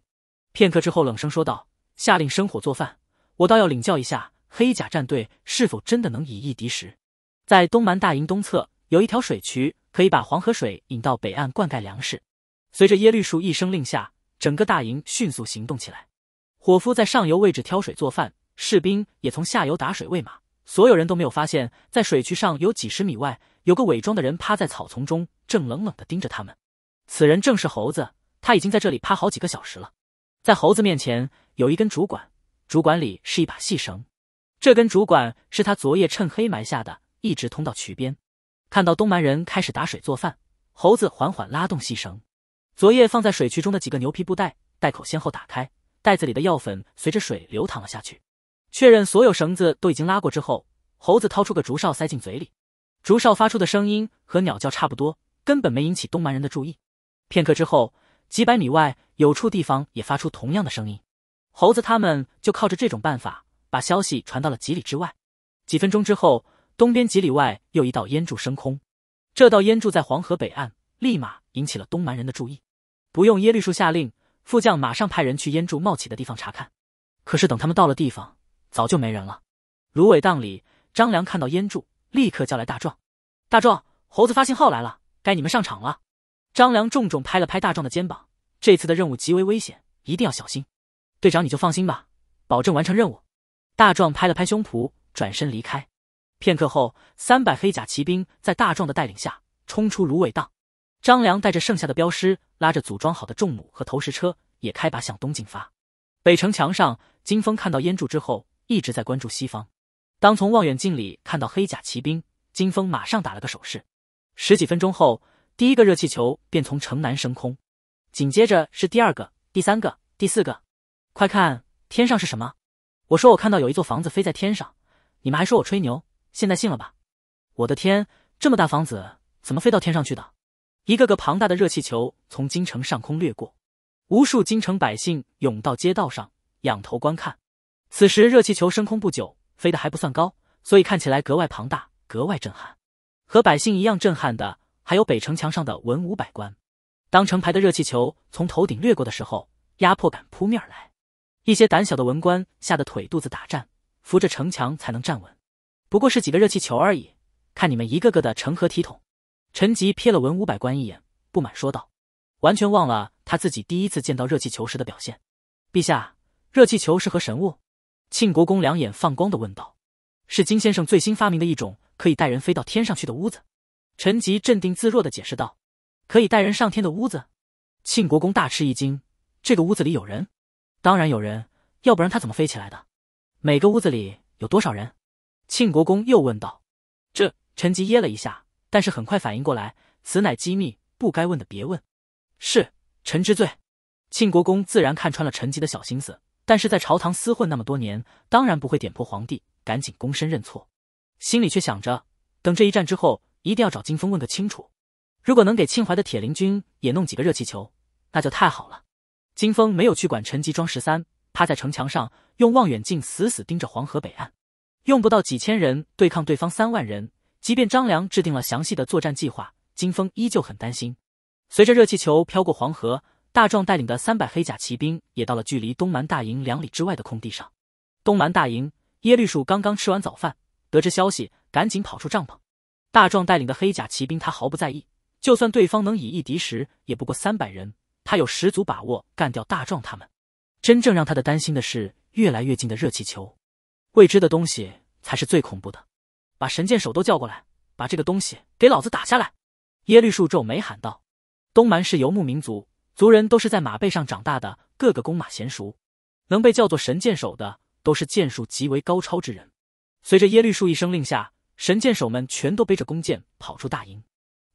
片刻之后，冷声说道：“下令生火做饭，我倒要领教一下黑甲战队是否真的能以一敌十。”在东蛮大营东侧有一条水渠，可以把黄河水引到北岸灌溉粮食。随着耶律树一声令下，整个大营迅速行动起来，伙夫在上游位置挑水做饭。士兵也从下游打水喂马，所有人都没有发现，在水渠上有几十米外有个伪装的人趴在草丛中，正冷冷地盯着他们。此人正是猴子，他已经在这里趴好几个小时了。在猴子面前有一根竹管，竹管里是一把细绳。这根竹管是他昨夜趁黑埋下的，一直通到渠边。看到东蛮人开始打水做饭，猴子缓缓拉动细绳。昨夜放在水渠中的几个牛皮布袋，袋口先后打开，袋子里的药粉随着水流淌了下去。确认所有绳子都已经拉过之后，猴子掏出个竹哨塞进嘴里，竹哨发出的声音和鸟叫差不多，根本没引起东蛮人的注意。片刻之后，几百米外有处地方也发出同样的声音，猴子他们就靠着这种办法把消息传到了几里之外。几分钟之后，东边几里外又一道烟柱升空，这道烟柱在黄河北岸立马引起了东蛮人的注意。不用耶律树下令，副将马上派人去烟柱冒起的地方查看。可是等他们到了地方，早就没人了，芦苇荡里，张良看到燕柱，立刻叫来大壮。大壮，猴子发信号来了，该你们上场了。张良重重拍了拍大壮的肩膀，这次的任务极为危险，一定要小心。队长，你就放心吧，保证完成任务。大壮拍了拍胸脯，转身离开。片刻后，三百黑甲骑兵在大壮的带领下冲出芦苇荡。张良带着剩下的镖师，拉着组装好的重弩和投石车，也开拔向东进发。北城墙上，金风看到燕柱之后。一直在关注西方。当从望远镜里看到黑甲骑兵，金风马上打了个手势。十几分钟后，第一个热气球便从城南升空，紧接着是第二个、第三个、第四个。快看，天上是什么？我说我看到有一座房子飞在天上，你们还说我吹牛，现在信了吧？我的天，这么大房子怎么飞到天上去的？一个个庞大的热气球从京城上空掠过，无数京城百姓涌到街道上，仰头观看。此时热气球升空不久，飞得还不算高，所以看起来格外庞大，格外震撼。和百姓一样震撼的，还有北城墙上的文武百官。当成排的热气球从头顶掠过的时候，压迫感扑面而来。一些胆小的文官吓得腿肚子打颤，扶着城墙才能站稳。不过是几个热气球而已，看你们一个个的成何体统！陈吉瞥了文武百官一眼，不满说道：“完全忘了他自己第一次见到热气球时的表现。”陛下，热气球是何神物？庆国公两眼放光的问道：“是金先生最新发明的一种可以带人飞到天上去的屋子。”陈吉镇定自若的解释道：“可以带人上天的屋子。”庆国公大吃一惊：“这个屋子里有人？当然有人，要不然他怎么飞起来的？”“每个屋子里有多少人？”庆国公又问道。这陈吉噎了一下，但是很快反应过来：“此乃机密，不该问的别问。”“是臣之罪。”庆国公自然看穿了陈吉的小心思。但是在朝堂厮混那么多年，当然不会点破皇帝，赶紧躬身认错，心里却想着，等这一战之后，一定要找金风问个清楚。如果能给庆怀的铁林军也弄几个热气球，那就太好了。金风没有去管陈吉庄十三，趴在城墙上用望远镜死死盯着黄河北岸。用不到几千人对抗对方三万人，即便张良制定了详细的作战计划，金风依旧很担心。随着热气球飘过黄河。大壮带领的三百黑甲骑兵也到了距离东蛮大营两里之外的空地上。东蛮大营，耶律树刚刚吃完早饭，得知消息，赶紧跑出帐篷。大壮带领的黑甲骑兵，他毫不在意，就算对方能以一敌十，也不过三百人，他有十足把握干掉大壮他们。真正让他的担心的是越来越近的热气球。未知的东西才是最恐怖的。把神箭手都叫过来，把这个东西给老子打下来！耶律树皱眉喊道：“东蛮是游牧民族。”族人都是在马背上长大的，各个弓马娴熟，能被叫做神箭手的，都是箭术极为高超之人。随着耶律树一声令下，神箭手们全都背着弓箭跑出大营。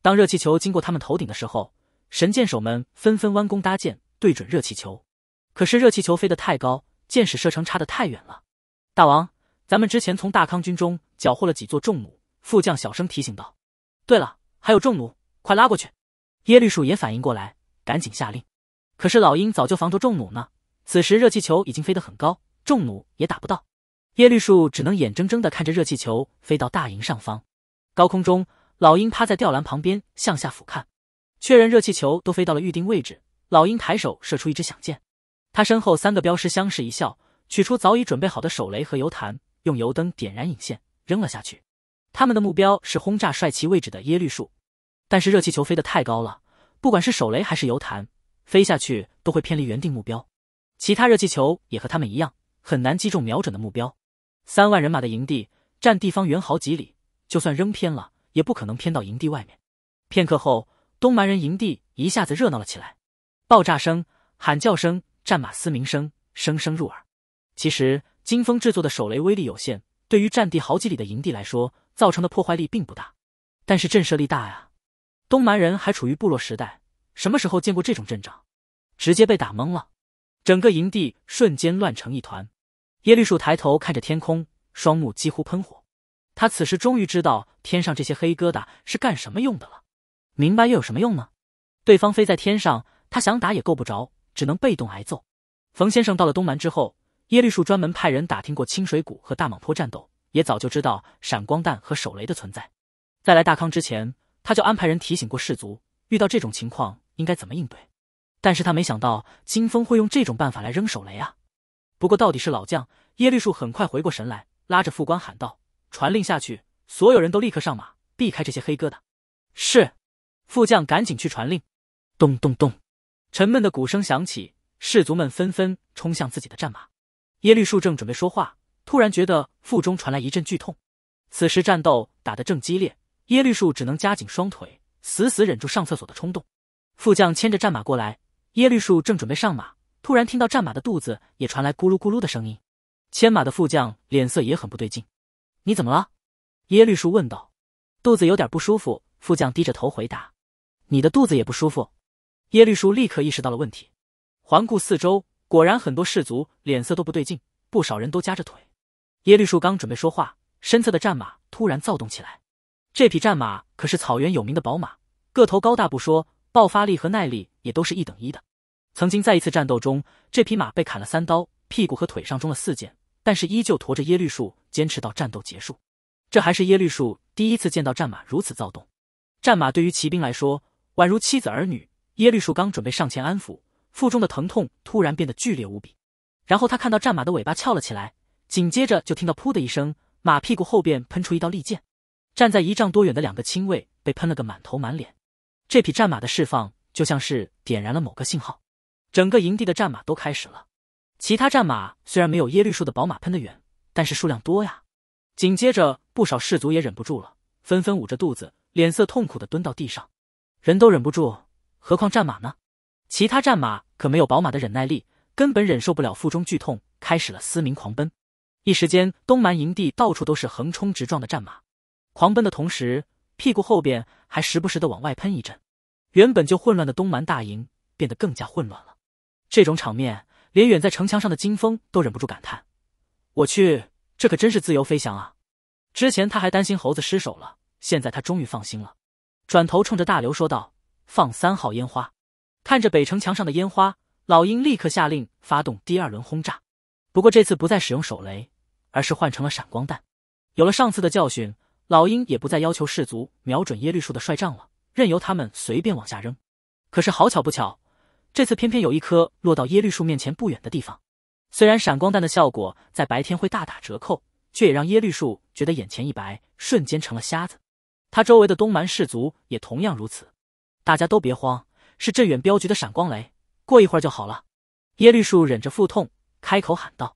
当热气球经过他们头顶的时候，神箭手们纷纷弯弓搭箭，对准热气球。可是热气球飞得太高，箭矢射程差得太远了。大王，咱们之前从大康军中缴获了几座重弩，副将小声提醒道：“对了，还有重弩，快拉过去。”耶律树也反应过来。赶紧下令，可是老鹰早就防着重弩呢。此时热气球已经飞得很高，重弩也打不到。耶律树只能眼睁睁的看着热气球飞到大营上方。高空中，老鹰趴在吊篮旁边向下俯瞰，确认热气球都飞到了预定位置。老鹰抬手射出一支响箭，他身后三个镖师相视一笑，取出早已准备好的手雷和油弹，用油灯点燃引线扔了下去。他们的目标是轰炸帅旗位置的耶律树，但是热气球飞得太高了。不管是手雷还是油弹，飞下去都会偏离原定目标。其他热气球也和他们一样，很难击中瞄准的目标。三万人马的营地，占地方圆好几里，就算扔偏了，也不可能偏到营地外面。片刻后，东蛮人营地一下子热闹了起来，爆炸声、喊叫声、战马嘶鸣声，声声入耳。其实，金风制作的手雷威力有限，对于占地好几里的营地来说，造成的破坏力并不大，但是震慑力大呀。东蛮人还处于部落时代，什么时候见过这种阵仗？直接被打懵了，整个营地瞬间乱成一团。耶律树抬头看着天空，双目几乎喷火。他此时终于知道天上这些黑疙瘩是干什么用的了。明白又有什么用呢？对方飞在天上，他想打也够不着，只能被动挨揍。冯先生到了东蛮之后，耶律树专门派人打听过清水谷和大蟒坡战斗，也早就知道闪光弹和手雷的存在。在来大康之前。他就安排人提醒过士卒，遇到这种情况应该怎么应对，但是他没想到金峰会用这种办法来扔手雷啊。不过到底是老将，耶律树很快回过神来，拉着副官喊道：“传令下去，所有人都立刻上马，避开这些黑疙瘩。”是，副将赶紧去传令。咚咚咚，沉闷的鼓声响起，士卒们纷纷冲向自己的战马。耶律树正准备说话，突然觉得腹中传来一阵剧痛。此时战斗打得正激烈。耶律树只能夹紧双腿，死死忍住上厕所的冲动。副将牵着战马过来，耶律树正准备上马，突然听到战马的肚子也传来咕噜咕噜的声音。牵马的副将脸色也很不对劲。“你怎么了？”耶律树问道。“肚子有点不舒服。”副将低着头回答。“你的肚子也不舒服？”耶律树立刻意识到了问题，环顾四周，果然很多士卒脸色都不对劲，不少人都夹着腿。耶律树刚准备说话，身侧的战马突然躁动起来。这匹战马可是草原有名的宝马，个头高大不说，爆发力和耐力也都是一等一的。曾经在一次战斗中，这匹马被砍了三刀，屁股和腿上中了四箭，但是依旧驮着耶律树坚持到战斗结束。这还是耶律树第一次见到战马如此躁动。战马对于骑兵来说，宛如妻子儿女。耶律树刚准备上前安抚，腹中的疼痛突然变得剧烈无比。然后他看到战马的尾巴翘了起来，紧接着就听到噗的一声，马屁股后边喷出一道利剑。站在一丈多远的两个亲卫被喷了个满头满脸，这匹战马的释放就像是点燃了某个信号，整个营地的战马都开始了。其他战马虽然没有耶律树的宝马喷得远，但是数量多呀。紧接着，不少士卒也忍不住了，纷纷捂着肚子，脸色痛苦的蹲到地上。人都忍不住，何况战马呢？其他战马可没有宝马的忍耐力，根本忍受不了腹中剧痛，开始了嘶鸣狂奔。一时间，东蛮营地到处都是横冲直撞的战马。狂奔的同时，屁股后边还时不时的往外喷一阵。原本就混乱的东蛮大营变得更加混乱了。这种场面，连远在城墙上的金风都忍不住感叹：“我去，这可真是自由飞翔啊！”之前他还担心猴子失手了，现在他终于放心了，转头冲着大刘说道：“放三号烟花。”看着北城墙上的烟花，老鹰立刻下令发动第二轮轰炸。不过这次不再使用手雷，而是换成了闪光弹。有了上次的教训。老鹰也不再要求士卒瞄准耶律树的帅帐了，任由他们随便往下扔。可是好巧不巧，这次偏偏有一颗落到耶律树面前不远的地方。虽然闪光弹的效果在白天会大打折扣，却也让耶律树觉得眼前一白，瞬间成了瞎子。他周围的东蛮士卒也同样如此。大家都别慌，是镇远镖局的闪光雷，过一会儿就好了。耶律树忍着腹痛开口喊道：“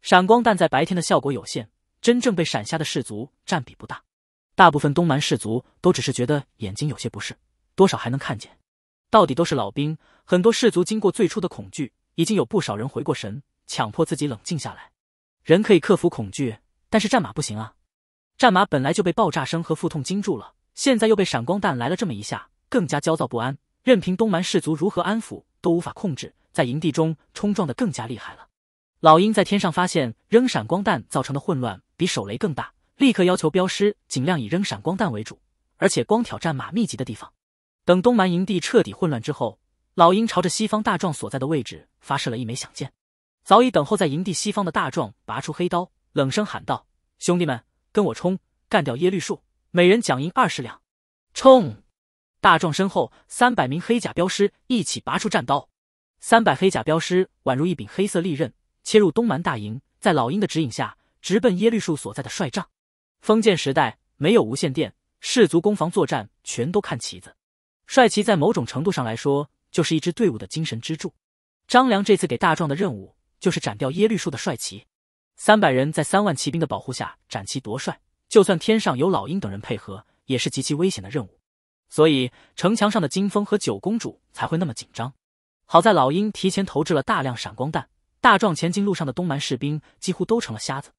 闪光弹在白天的效果有限，真正被闪瞎的士卒占比不大。”大部分东蛮氏族都只是觉得眼睛有些不适，多少还能看见。到底都是老兵，很多氏族经过最初的恐惧，已经有不少人回过神，强迫自己冷静下来。人可以克服恐惧，但是战马不行啊！战马本来就被爆炸声和腹痛惊住了，现在又被闪光弹来了这么一下，更加焦躁不安。任凭东蛮氏族如何安抚，都无法控制，在营地中冲撞的更加厉害了。老鹰在天上发现，扔闪光弹造成的混乱比手雷更大。立刻要求镖师尽量以扔闪光弹为主，而且光挑战马密集的地方。等东蛮营地彻底混乱之后，老鹰朝着西方大壮所在的位置发射了一枚响箭。早已等候在营地西方的大壮拔出黑刀，冷声喊道：“兄弟们，跟我冲！干掉耶律树，每人奖银二十两！”冲！大壮身后三百名黑甲镖师一起拔出战刀，三百黑甲镖师宛如一柄黑色利刃，切入东蛮大营，在老鹰的指引下，直奔耶律树所在的帅帐。封建时代没有无线电，士卒攻防作战全都看旗子。帅旗在某种程度上来说，就是一支队伍的精神支柱。张良这次给大壮的任务，就是斩掉耶律树的帅旗。三百人在三万骑兵的保护下斩旗夺帅，就算天上有老鹰等人配合，也是极其危险的任务。所以城墙上的金风和九公主才会那么紧张。好在老鹰提前投掷了大量闪光弹，大壮前进路上的东蛮士兵几乎都成了瞎子，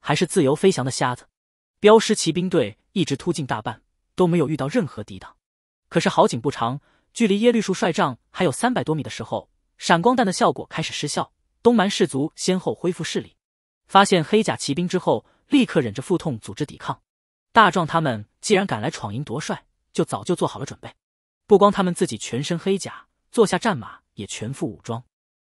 还是自由飞翔的瞎子。镖师骑兵队一直突进大半，都没有遇到任何抵挡。可是好景不长，距离耶律树帅帐还有三百多米的时候，闪光弹的效果开始失效，东蛮士卒先后恢复视力，发现黑甲骑兵之后，立刻忍着腹痛组织抵抗。大壮他们既然赶来闯营夺帅，就早就做好了准备，不光他们自己全身黑甲，坐下战马也全副武装。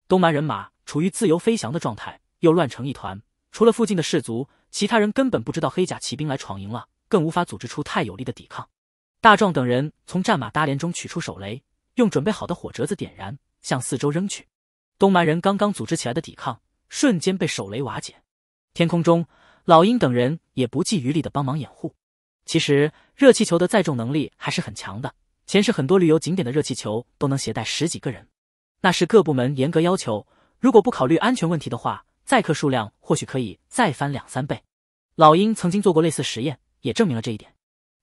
东蛮人马处于自由飞翔的状态，又乱成一团，除了附近的士卒。其他人根本不知道黑甲骑兵来闯营了，更无法组织出太有力的抵抗。大壮等人从战马搭连中取出手雷，用准备好的火折子点燃，向四周扔去。东蛮人刚刚组织起来的抵抗，瞬间被手雷瓦解。天空中，老鹰等人也不计余力的帮忙掩护。其实，热气球的载重能力还是很强的，前世很多旅游景点的热气球都能携带十几个人，那是各部门严格要求，如果不考虑安全问题的话。载客数量或许可以再翻两三倍。老鹰曾经做过类似实验，也证明了这一点。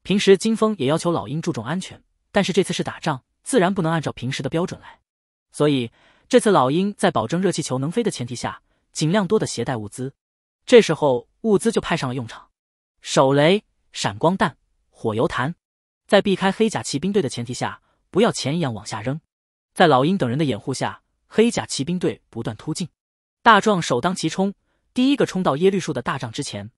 平时金峰也要求老鹰注重安全，但是这次是打仗，自然不能按照平时的标准来。所以这次老鹰在保证热气球能飞的前提下，尽量多的携带物资。这时候物资就派上了用场：手雷、闪光弹、火油弹，在避开黑甲骑兵队的前提下，不要钱一样往下扔。在老鹰等人的掩护下，黑甲骑兵队不断突进。大壮首当其冲，第一个冲到耶律树的大帐之前。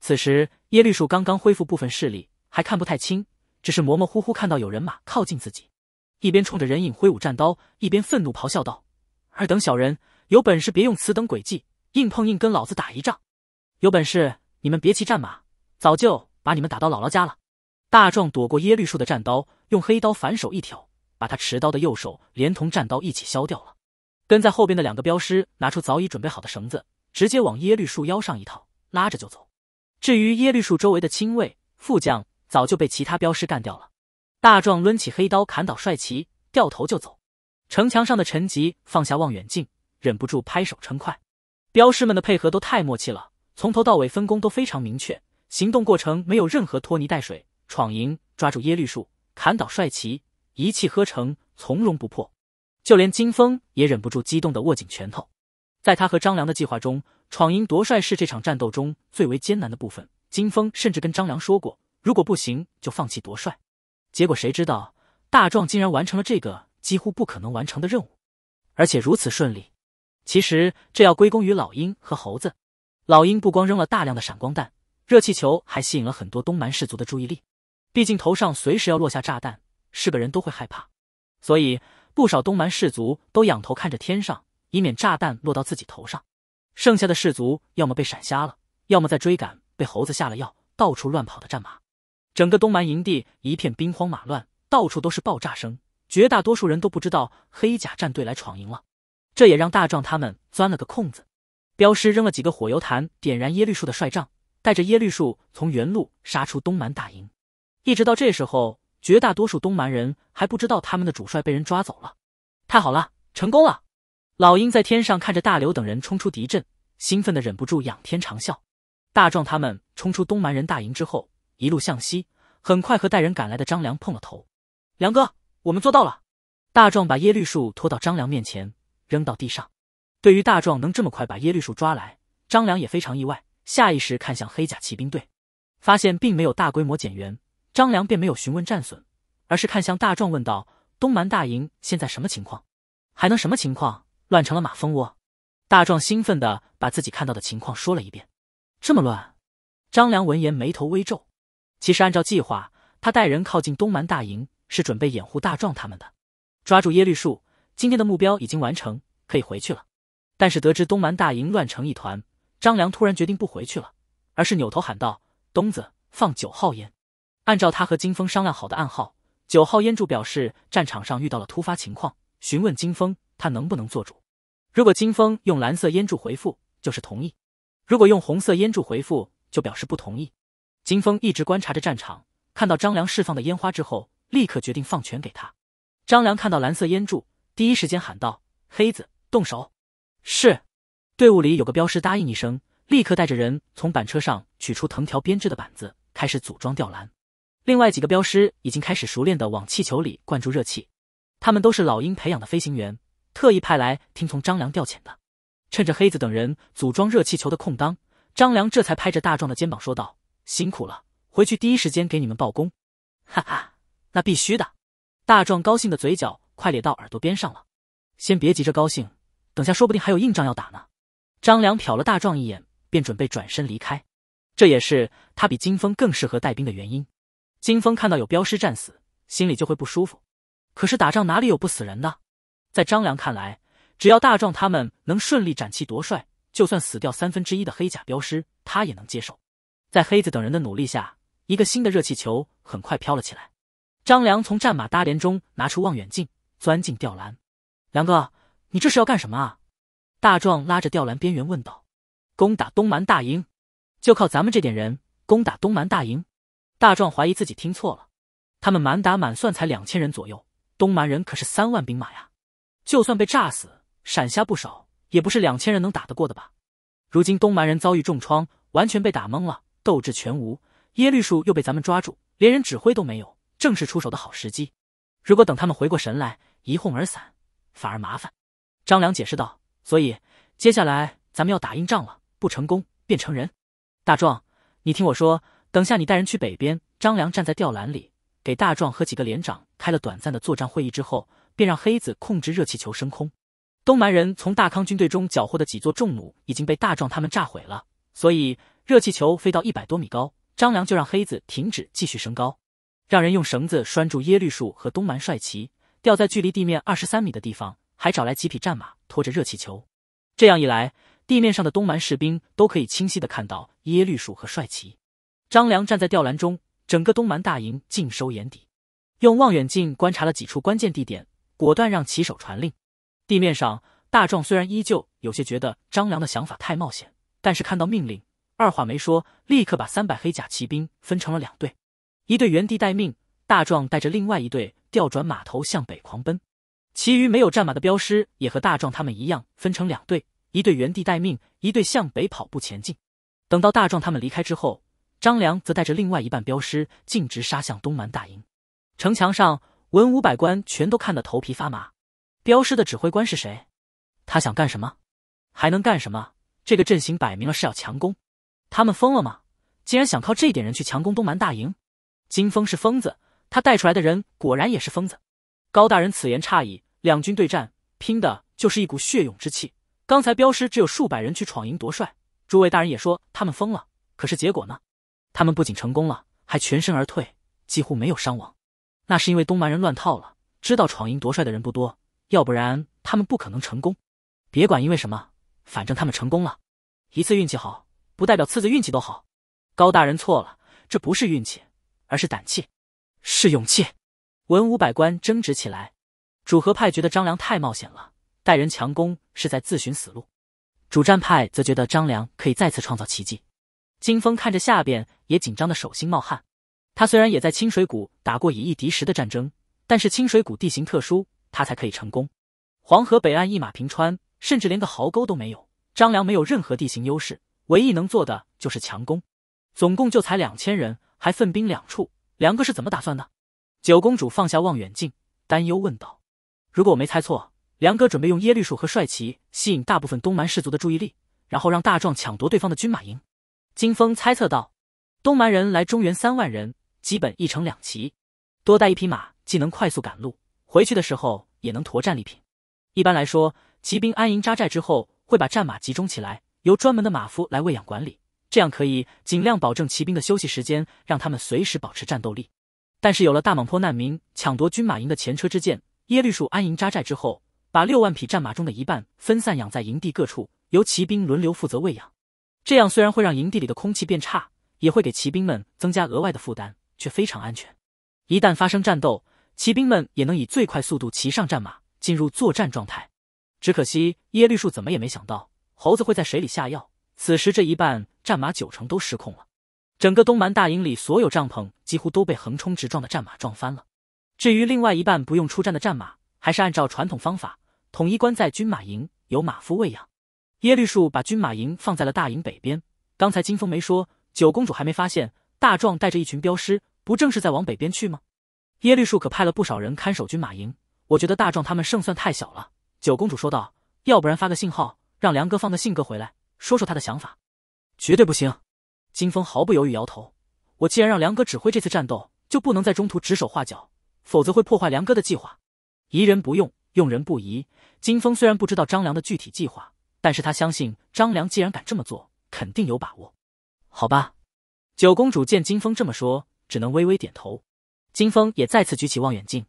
此时耶律树刚刚恢复部分视力，还看不太清，只是模模糊糊看到有人马靠近自己，一边冲着人影挥舞战刀，一边愤怒咆哮道：“尔等小人，有本事别用此等诡计，硬碰硬跟老子打一仗！有本事你们别骑战马，早就把你们打到姥姥家了！”大壮躲过耶律树的战刀，用黑刀反手一挑，把他持刀的右手连同战刀一起削掉了。跟在后边的两个镖师拿出早已准备好的绳子，直接往耶律树腰上一套，拉着就走。至于耶律树周围的亲卫、副将，早就被其他镖师干掉了。大壮抡起黑刀砍倒帅旗，掉头就走。城墙上的陈吉放下望远镜，忍不住拍手称快。镖师们的配合都太默契了，从头到尾分工都非常明确，行动过程没有任何拖泥带水。闯营，抓住耶律树，砍倒帅旗，一气呵成，从容不迫。就连金峰也忍不住激动的握紧拳头，在他和张良的计划中，闯营夺帅是这场战斗中最为艰难的部分。金峰甚至跟张良说过，如果不行就放弃夺帅。结果谁知道，大壮竟然完成了这个几乎不可能完成的任务，而且如此顺利。其实这要归功于老鹰和猴子。老鹰不光扔了大量的闪光弹，热气球还吸引了很多东蛮氏族的注意力。毕竟头上随时要落下炸弹，是个人都会害怕，所以。不少东蛮氏族都仰头看着天上，以免炸弹落到自己头上。剩下的氏族要么被闪瞎了，要么在追赶被猴子下了药、到处乱跑的战马。整个东蛮营地一片兵荒马乱，到处都是爆炸声。绝大多数人都不知道黑甲战队来闯营了，这也让大壮他们钻了个空子。镖师扔了几个火油坛，点燃耶律树的帅帐，带着耶律树从原路杀出东蛮大营。一直到这时候。绝大多数东蛮人还不知道他们的主帅被人抓走了。太好了，成功了！老鹰在天上看着大刘等人冲出敌阵，兴奋的忍不住仰天长啸。大壮他们冲出东蛮人大营之后，一路向西，很快和带人赶来的张良碰了头。梁哥，我们做到了！大壮把耶律树拖到张良面前，扔到地上。对于大壮能这么快把耶律树抓来，张良也非常意外，下意识看向黑甲骑兵队，发现并没有大规模减员。张良便没有询问战损，而是看向大壮问道：“东蛮大营现在什么情况？还能什么情况？乱成了马蜂窝！”大壮兴奋地把自己看到的情况说了一遍。这么乱，张良闻言眉头微皱。其实按照计划，他带人靠近东蛮大营是准备掩护大壮他们的，抓住耶律树。今天的目标已经完成，可以回去了。但是得知东蛮大营乱成一团，张良突然决定不回去了，而是扭头喊道：“东子，放九号烟。”按照他和金峰商量好的暗号，九号烟柱表示战场上遇到了突发情况，询问金峰他能不能做主。如果金峰用蓝色烟柱回复，就是同意；如果用红色烟柱回复，就表示不同意。金峰一直观察着战场，看到张良释放的烟花之后，立刻决定放权给他。张良看到蓝色烟柱，第一时间喊道：“黑子，动手！”是。队伍里有个镖师答应一声，立刻带着人从板车上取出藤条编制的板子，开始组装吊篮。另外几个镖师已经开始熟练的往气球里灌注热气，他们都是老鹰培养的飞行员，特意派来听从张良调遣的。趁着黑子等人组装热气球的空当，张良这才拍着大壮的肩膀说道：“辛苦了，回去第一时间给你们报功。”哈哈，那必须的！大壮高兴的嘴角快咧到耳朵边上了。先别急着高兴，等下说不定还有硬仗要打呢。张良瞟了大壮一眼，便准备转身离开。这也是他比金风更适合带兵的原因。金风看到有镖师战死，心里就会不舒服。可是打仗哪里有不死人的？在张良看来，只要大壮他们能顺利斩旗夺帅，就算死掉三分之一的黑甲镖师，他也能接受。在黑子等人的努力下，一个新的热气球很快飘了起来。张良从战马搭帘中拿出望远镜，钻进吊篮。梁哥，你这是要干什么啊？大壮拉着吊篮边缘问道：“攻打东蛮大营，就靠咱们这点人攻打东蛮大营？”大壮怀疑自己听错了，他们满打满算才两千人左右，东蛮人可是三万兵马呀，就算被炸死、闪瞎不少，也不是两千人能打得过的吧？如今东蛮人遭遇重创，完全被打懵了，斗志全无，耶律树又被咱们抓住，连人指挥都没有，正是出手的好时机。如果等他们回过神来，一哄而散，反而麻烦。张良解释道：“所以接下来咱们要打硬仗了，不成功便成仁。”大壮，你听我说。等下，你带人去北边。张良站在吊篮里，给大壮和几个连长开了短暂的作战会议之后，便让黑子控制热气球升空。东蛮人从大康军队中缴获的几座重弩已经被大壮他们炸毁了，所以热气球飞到一百多米高，张良就让黑子停止继续升高，让人用绳子拴住耶律树和东蛮帅旗，吊在距离地面二十三米的地方，还找来几匹战马拖着热气球。这样一来，地面上的东蛮士兵都可以清晰的看到耶律树和帅旗。张良站在吊篮中，整个东蛮大营尽收眼底。用望远镜观察了几处关键地点，果断让骑手传令。地面上，大壮虽然依旧有些觉得张良的想法太冒险，但是看到命令，二话没说，立刻把三百黑甲骑兵分成了两队，一队原地待命，大壮带着另外一队调转马头向北狂奔。其余没有战马的镖师也和大壮他们一样，分成两队，一队原地待命，一队向北跑步前进。等到大壮他们离开之后。张良则带着另外一半镖师径直杀向东蛮大营，城墙上文武百官全都看得头皮发麻。镖师的指挥官是谁？他想干什么？还能干什么？这个阵型摆明了是要强攻。他们疯了吗？竟然想靠这点人去强攻东蛮大营？金风是疯子，他带出来的人果然也是疯子。高大人此言差矣，两军对战拼的就是一股血勇之气。刚才镖师只有数百人去闯营夺帅，诸位大人也说他们疯了，可是结果呢？他们不仅成功了，还全身而退，几乎没有伤亡。那是因为东蛮人乱套了，知道闯营夺帅的人不多，要不然他们不可能成功。别管因为什么，反正他们成功了。一次运气好，不代表次次运气都好。高大人错了，这不是运气，而是胆气，是勇气。文武百官争执起来，主和派觉得张良太冒险了，带人强攻是在自寻死路；主战派则觉得张良可以再次创造奇迹。金风看着下边，也紧张的手心冒汗。他虽然也在清水谷打过以一敌十的战争，但是清水谷地形特殊，他才可以成功。黄河北岸一马平川，甚至连个壕沟都没有。张良没有任何地形优势，唯一能做的就是强攻。总共就才两千人，还分兵两处，梁哥是怎么打算的？九公主放下望远镜，担忧问道：“如果我没猜错，梁哥准备用耶律术和帅旗吸引大部分东蛮氏族的注意力，然后让大壮抢夺对方的军马营。”金风猜测道：“东蛮人来中原三万人，基本一城两骑，多带一匹马，既能快速赶路，回去的时候也能驮战利品。一般来说，骑兵安营扎寨之后，会把战马集中起来，由专门的马夫来喂养管理，这样可以尽量保证骑兵的休息时间，让他们随时保持战斗力。但是有了大蟒坡难民抢夺军马营的前车之鉴，耶律树安营扎寨之后，把六万匹战马中的一半分散养在营地各处，由骑兵轮流负责喂养。”这样虽然会让营地里的空气变差，也会给骑兵们增加额外的负担，却非常安全。一旦发生战斗，骑兵们也能以最快速度骑上战马，进入作战状态。只可惜耶律树怎么也没想到，猴子会在水里下药。此时这一半战马九成都失控了，整个东蛮大营里所有帐篷几乎都被横冲直撞的战马撞翻了。至于另外一半不用出战的战马，还是按照传统方法，统一关在军马营，由马夫喂养。耶律树把军马营放在了大营北边。刚才金风没说，九公主还没发现，大壮带着一群镖师，不正是在往北边去吗？耶律树可派了不少人看守军马营。我觉得大壮他们胜算太小了。九公主说道：“要不然发个信号，让梁哥放个信鸽回来，说说他的想法。”绝对不行。金风毫不犹豫摇头。我既然让梁哥指挥这次战斗，就不能在中途指手画脚，否则会破坏梁哥的计划。疑人不用，用人不疑。金风虽然不知道张良的具体计划。但是他相信张良，既然敢这么做，肯定有把握。好吧，九公主见金风这么说，只能微微点头。金风也再次举起望远镜。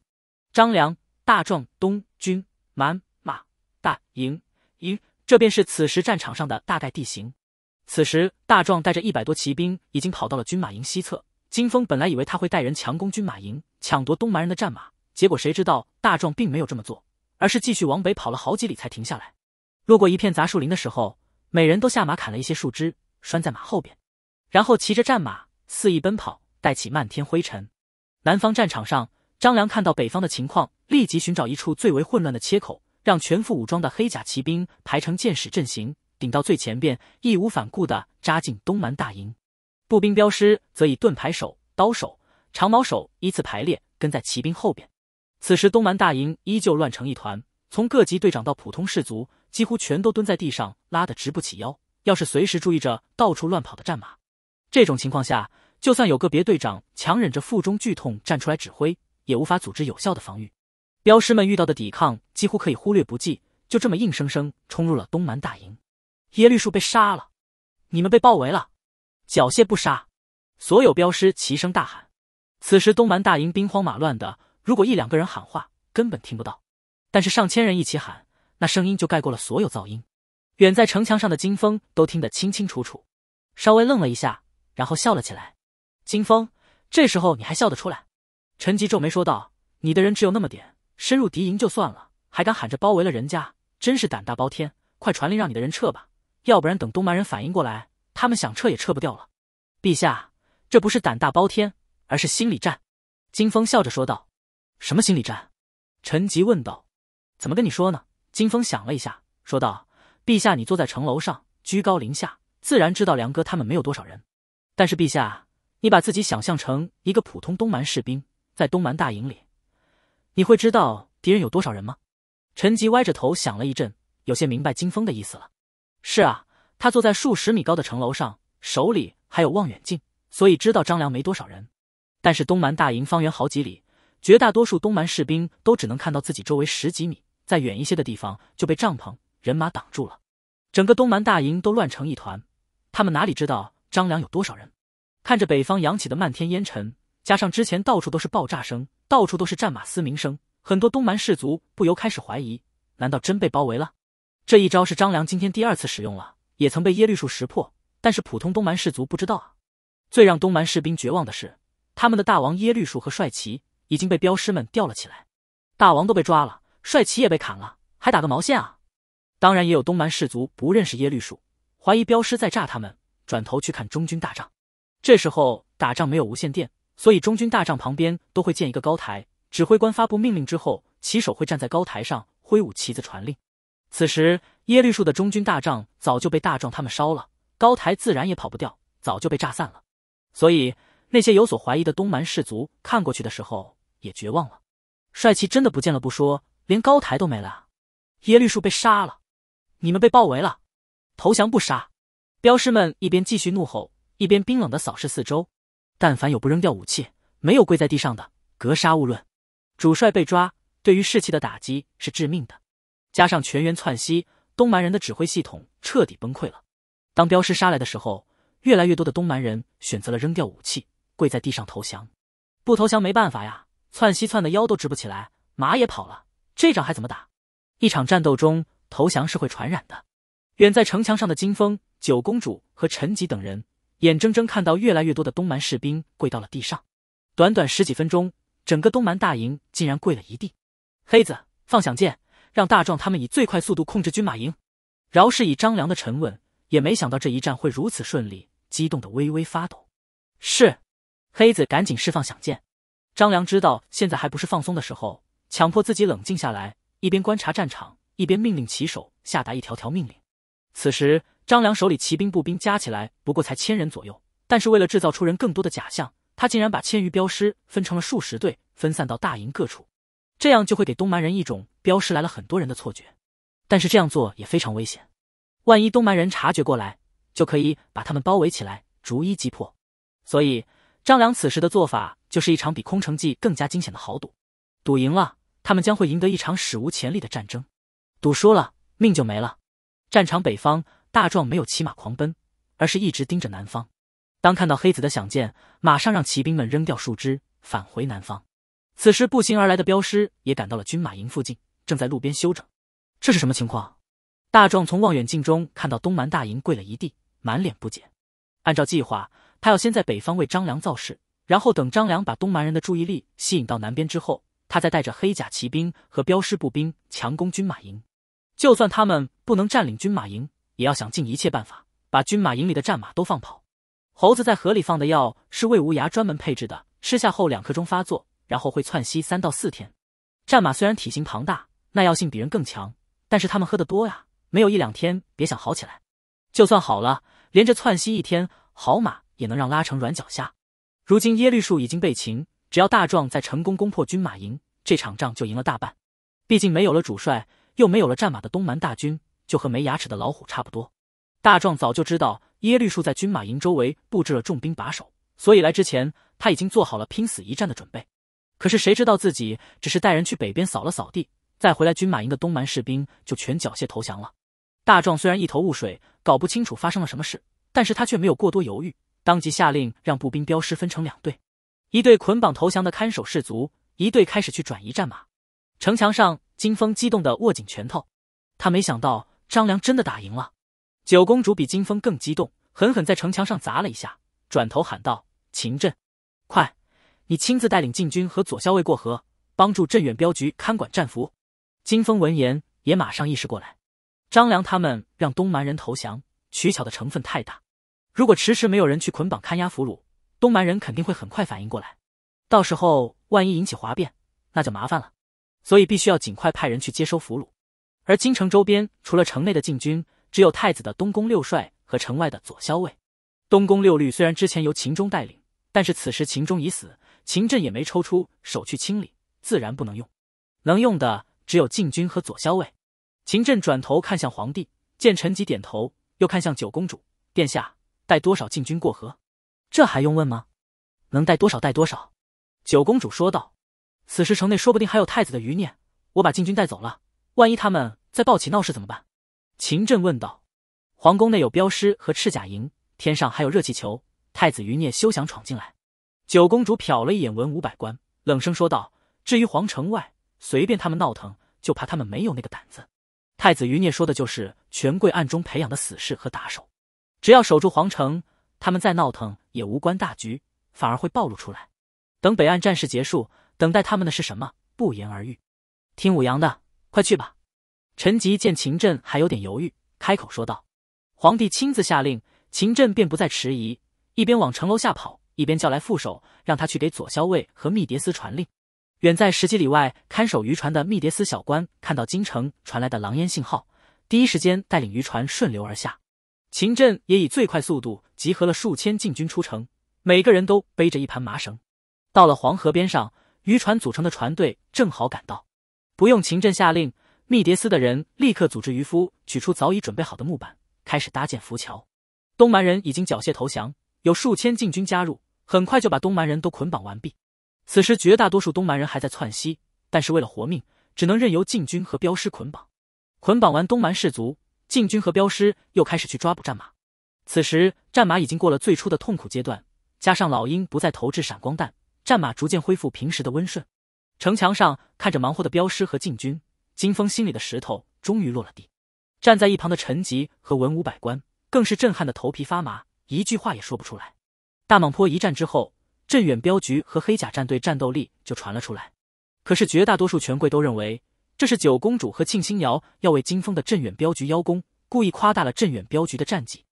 张良、大壮、东军、蛮马、大营、营，这便是此时战场上的大概地形。此时，大壮带着一百多骑兵已经跑到了军马营西侧。金风本来以为他会带人强攻军马营，抢夺东蛮人的战马，结果谁知道大壮并没有这么做，而是继续往北跑了好几里才停下来。路过一片杂树林的时候，每人都下马砍了一些树枝，拴在马后边，然后骑着战马肆意奔跑，带起漫天灰尘。南方战场上，张良看到北方的情况，立即寻找一处最为混乱的切口，让全副武装的黑甲骑兵排成箭矢阵型，顶到最前边，义无反顾地扎进东蛮大营。步兵镖师则以盾牌手、刀手、长矛手依次排列，跟在骑兵后边。此时，东蛮大营依旧乱成一团，从各级队长到普通士卒。几乎全都蹲在地上，拉得直不起腰，要是随时注意着到处乱跑的战马，这种情况下，就算有个别队长强忍着腹中剧痛站出来指挥，也无法组织有效的防御。镖师们遇到的抵抗几乎可以忽略不计，就这么硬生生冲入了东蛮大营。耶律树被杀了，你们被包围了，缴械不杀！所有镖师齐声大喊。此时东蛮大营兵荒马乱的，如果一两个人喊话，根本听不到，但是上千人一起喊。那声音就盖过了所有噪音，远在城墙上的金风都听得清清楚楚，稍微愣了一下，然后笑了起来。金风，这时候你还笑得出来？陈吉皱眉说道：“你的人只有那么点，深入敌营就算了，还敢喊着包围了人家，真是胆大包天！快传令让你的人撤吧，要不然等东蛮人反应过来，他们想撤也撤不掉了。”陛下，这不是胆大包天，而是心理战。”金风笑着说道。“什么心理战？”陈吉问道。“怎么跟你说呢？”金风想了一下，说道：“陛下，你坐在城楼上，居高临下，自然知道梁哥他们没有多少人。但是，陛下，你把自己想象成一个普通东蛮士兵，在东蛮大营里，你会知道敌人有多少人吗？”陈吉歪着头想了一阵，有些明白金风的意思了。是啊，他坐在数十米高的城楼上，手里还有望远镜，所以知道张良没多少人。但是，东蛮大营方圆好几里，绝大多数东蛮士兵都只能看到自己周围十几米。在远一些的地方就被帐篷、人马挡住了，整个东蛮大营都乱成一团。他们哪里知道张良有多少人？看着北方扬起的漫天烟尘，加上之前到处都是爆炸声，到处都是战马嘶鸣声，很多东蛮士卒不由开始怀疑：难道真被包围了？这一招是张良今天第二次使用了，也曾被耶律树识破，但是普通东蛮士卒不知道啊。最让东蛮士兵绝望的是，他们的大王耶律树和帅旗已经被镖师们吊了起来，大王都被抓了。帅旗也被砍了，还打个毛线啊！当然，也有东蛮氏族不认识耶律树，怀疑镖师在炸他们，转头去看中军大帐。这时候打仗没有无线电，所以中军大帐旁边都会建一个高台，指挥官发布命令之后，旗手会站在高台上挥舞旗子传令。此时，耶律树的中军大帐早就被大壮他们烧了，高台自然也跑不掉，早就被炸散了。所以，那些有所怀疑的东蛮氏族看过去的时候，也绝望了。帅旗真的不见了，不说。连高台都没了，耶律树被杀了，你们被包围了，投降不杀。镖师们一边继续怒吼，一边冰冷的扫视四周，但凡有不扔掉武器、没有跪在地上的，格杀勿论。主帅被抓，对于士气的打击是致命的，加上全员窜西，东蛮人的指挥系统彻底崩溃了。当镖师杀来的时候，越来越多的东蛮人选择了扔掉武器，跪在地上投降。不投降没办法呀，窜西窜的腰都直不起来，马也跑了。这仗还怎么打？一场战斗中，投降是会传染的。远在城墙上的金风、九公主和陈吉等人，眼睁睁看到越来越多的东蛮士兵跪到了地上。短短十几分钟，整个东蛮大营竟然跪了一地。黑子，放响箭，让大壮他们以最快速度控制军马营。饶是以张良的沉稳，也没想到这一战会如此顺利，激动的微微发抖。是，黑子，赶紧释放响箭。张良知道现在还不是放松的时候。强迫自己冷静下来，一边观察战场，一边命令骑手下达一条条命令。此时，张良手里骑兵、步兵加起来不过才千人左右，但是为了制造出人更多的假象，他竟然把千余镖师分成了数十队，分散到大营各处，这样就会给东蛮人一种镖师来了很多人的错觉。但是这样做也非常危险，万一东蛮人察觉过来，就可以把他们包围起来，逐一击破。所以，张良此时的做法就是一场比空城计更加惊险的豪赌，赌赢了。他们将会赢得一场史无前例的战争，赌输了命就没了。战场北方，大壮没有骑马狂奔，而是一直盯着南方。当看到黑子的响箭，马上让骑兵们扔掉树枝，返回南方。此时步行而来的镖师也赶到了军马营附近，正在路边休整。这是什么情况？大壮从望远镜中看到东蛮大营跪了一地，满脸不解。按照计划，他要先在北方为张良造势，然后等张良把东蛮人的注意力吸引到南边之后。他在带着黑甲骑兵和镖师步兵强攻军马营，就算他们不能占领军马营，也要想尽一切办法把军马营里的战马都放跑。猴子在河里放的药是魏无涯专门配置的，吃下后两刻钟发作，然后会窜稀三到四天。战马虽然体型庞大，耐药性比人更强，但是他们喝的多呀，没有一两天别想好起来。就算好了，连着窜稀一天，好马也能让拉成软脚虾。如今耶律树已经被擒。只要大壮在成功攻破军马营，这场仗就赢了大半。毕竟没有了主帅，又没有了战马的东蛮大军，就和没牙齿的老虎差不多。大壮早就知道耶律树在军马营周围布置了重兵把守，所以来之前他已经做好了拼死一战的准备。可是谁知道自己只是带人去北边扫了扫地，再回来军马营的东蛮士兵就全缴械投降了。大壮虽然一头雾水，搞不清楚发生了什么事，但是他却没有过多犹豫，当即下令让步兵镖师分成两队。一队捆绑投降的看守士卒，一队开始去转移战马。城墙上，金风激动的握紧拳头，他没想到张良真的打赢了。九公主比金风更激动，狠狠在城墙上砸了一下，转头喊道：“秦镇，快，你亲自带领禁军和左校尉过河，帮助镇远镖局看管战俘。”金风闻言也马上意识过来，张良他们让东蛮人投降，取巧的成分太大，如果迟迟没有人去捆绑看押俘虏。东蛮人肯定会很快反应过来，到时候万一引起哗变，那就麻烦了。所以必须要尽快派人去接收俘虏。而京城周边除了城内的禁军，只有太子的东宫六帅和城外的左骁卫。东宫六律虽然之前由秦忠带领，但是此时秦忠已死，秦振也没抽出手去清理，自然不能用。能用的只有禁军和左骁卫。秦振转头看向皇帝，见陈吉点头，又看向九公主殿下：“带多少禁军过河？”这还用问吗？能带多少带多少。”九公主说道。“此时城内说不定还有太子的余孽，我把禁军带走了，万一他们再暴起闹事怎么办？”秦震问道。“皇宫内有镖师和赤甲营，天上还有热气球，太子余孽休想闯进来。”九公主瞟了一眼文武百官，冷声说道：“至于皇城外，随便他们闹腾，就怕他们没有那个胆子。”太子余孽说的就是权贵暗中培养的死士和打手，只要守住皇城。他们再闹腾也无关大局，反而会暴露出来。等北岸战事结束，等待他们的是什么，不言而喻。听武阳的，快去吧！陈吉见秦震还有点犹豫，开口说道：“皇帝亲自下令，秦震便不再迟疑，一边往城楼下跑，一边叫来副手，让他去给左骁卫和密迭斯传令。”远在十几里外看守渔船的密迭斯小官看到京城传来的狼烟信号，第一时间带领渔船顺流而下。秦镇也以最快速度集合了数千禁军出城，每个人都背着一盘麻绳。到了黄河边上，渔船组成的船队正好赶到。不用秦镇下令，密迭斯的人立刻组织渔夫取出早已准备好的木板，开始搭建浮桥。东蛮人已经缴械投降，有数千禁军加入，很快就把东蛮人都捆绑完毕。此时绝大多数东蛮人还在窜西，但是为了活命，只能任由禁军和镖师捆绑。捆绑完东蛮士卒。禁军和镖师又开始去抓捕战马，此时战马已经过了最初的痛苦阶段，加上老鹰不再投掷闪光弹，战马逐渐恢复平时的温顺。城墙上看着忙活的镖师和禁军，金风心里的石头终于落了地。站在一旁的陈吉和文武百官更是震撼的头皮发麻，一句话也说不出来。大蟒坡一战之后，镇远镖局和黑甲战队战斗力就传了出来，可是绝大多数权贵都认为。这是九公主和庆星瑶要为金风的镇远镖局邀功，故意夸大了镇远镖局的战绩。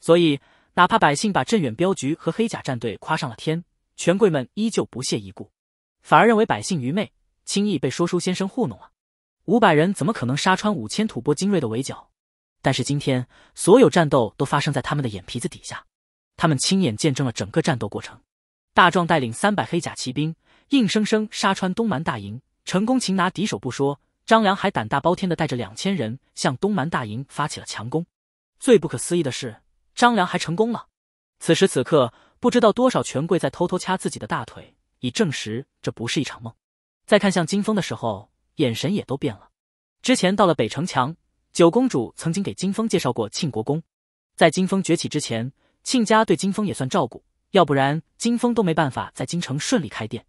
所以，哪怕百姓把镇远镖局和黑甲战队夸上了天，权贵们依旧不屑一顾，反而认为百姓愚昧，轻易被说书先生糊弄了。五百人怎么可能杀穿五千吐蕃精锐的围剿？但是今天，所有战斗都发生在他们的眼皮子底下，他们亲眼见证了整个战斗过程。大壮带领三百黑甲骑兵，硬生生杀穿东蛮大营，成功擒拿敌手，不说。张良还胆大包天的带着两千人向东蛮大营发起了强攻。最不可思议的是，张良还成功了。此时此刻，不知道多少权贵在偷偷掐自己的大腿，以证实这不是一场梦。在看向金风的时候，眼神也都变了。之前到了北城墙，九公主曾经给金风介绍过庆国公。在金风崛起之前，庆家对金风也算照顾，要不然金风都没办法在京城顺利开店。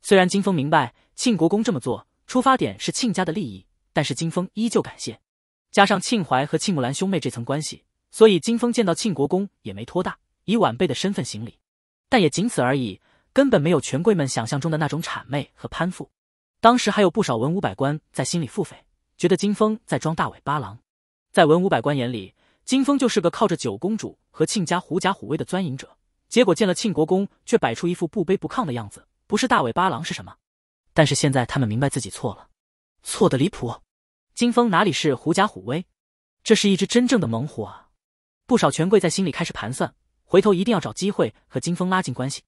虽然金风明白庆国公这么做。出发点是庆家的利益，但是金峰依旧感谢，加上庆怀和庆木兰兄妹这层关系，所以金峰见到庆国公也没托大，以晚辈的身份行礼，但也仅此而已，根本没有权贵们想象中的那种谄媚和攀附。当时还有不少文武百官在心里腹诽，觉得金峰在装大尾巴狼。在文武百官眼里，金峰就是个靠着九公主和庆家狐假虎威的钻营者，结果见了庆国公却摆出一副不卑不亢的样子，不是大尾巴狼是什么？但是现在他们明白自己错了，错的离谱。金风哪里是狐假虎威，这是一只真正的猛虎啊！不少权贵在心里开始盘算，回头一定要找机会和金风拉近关系。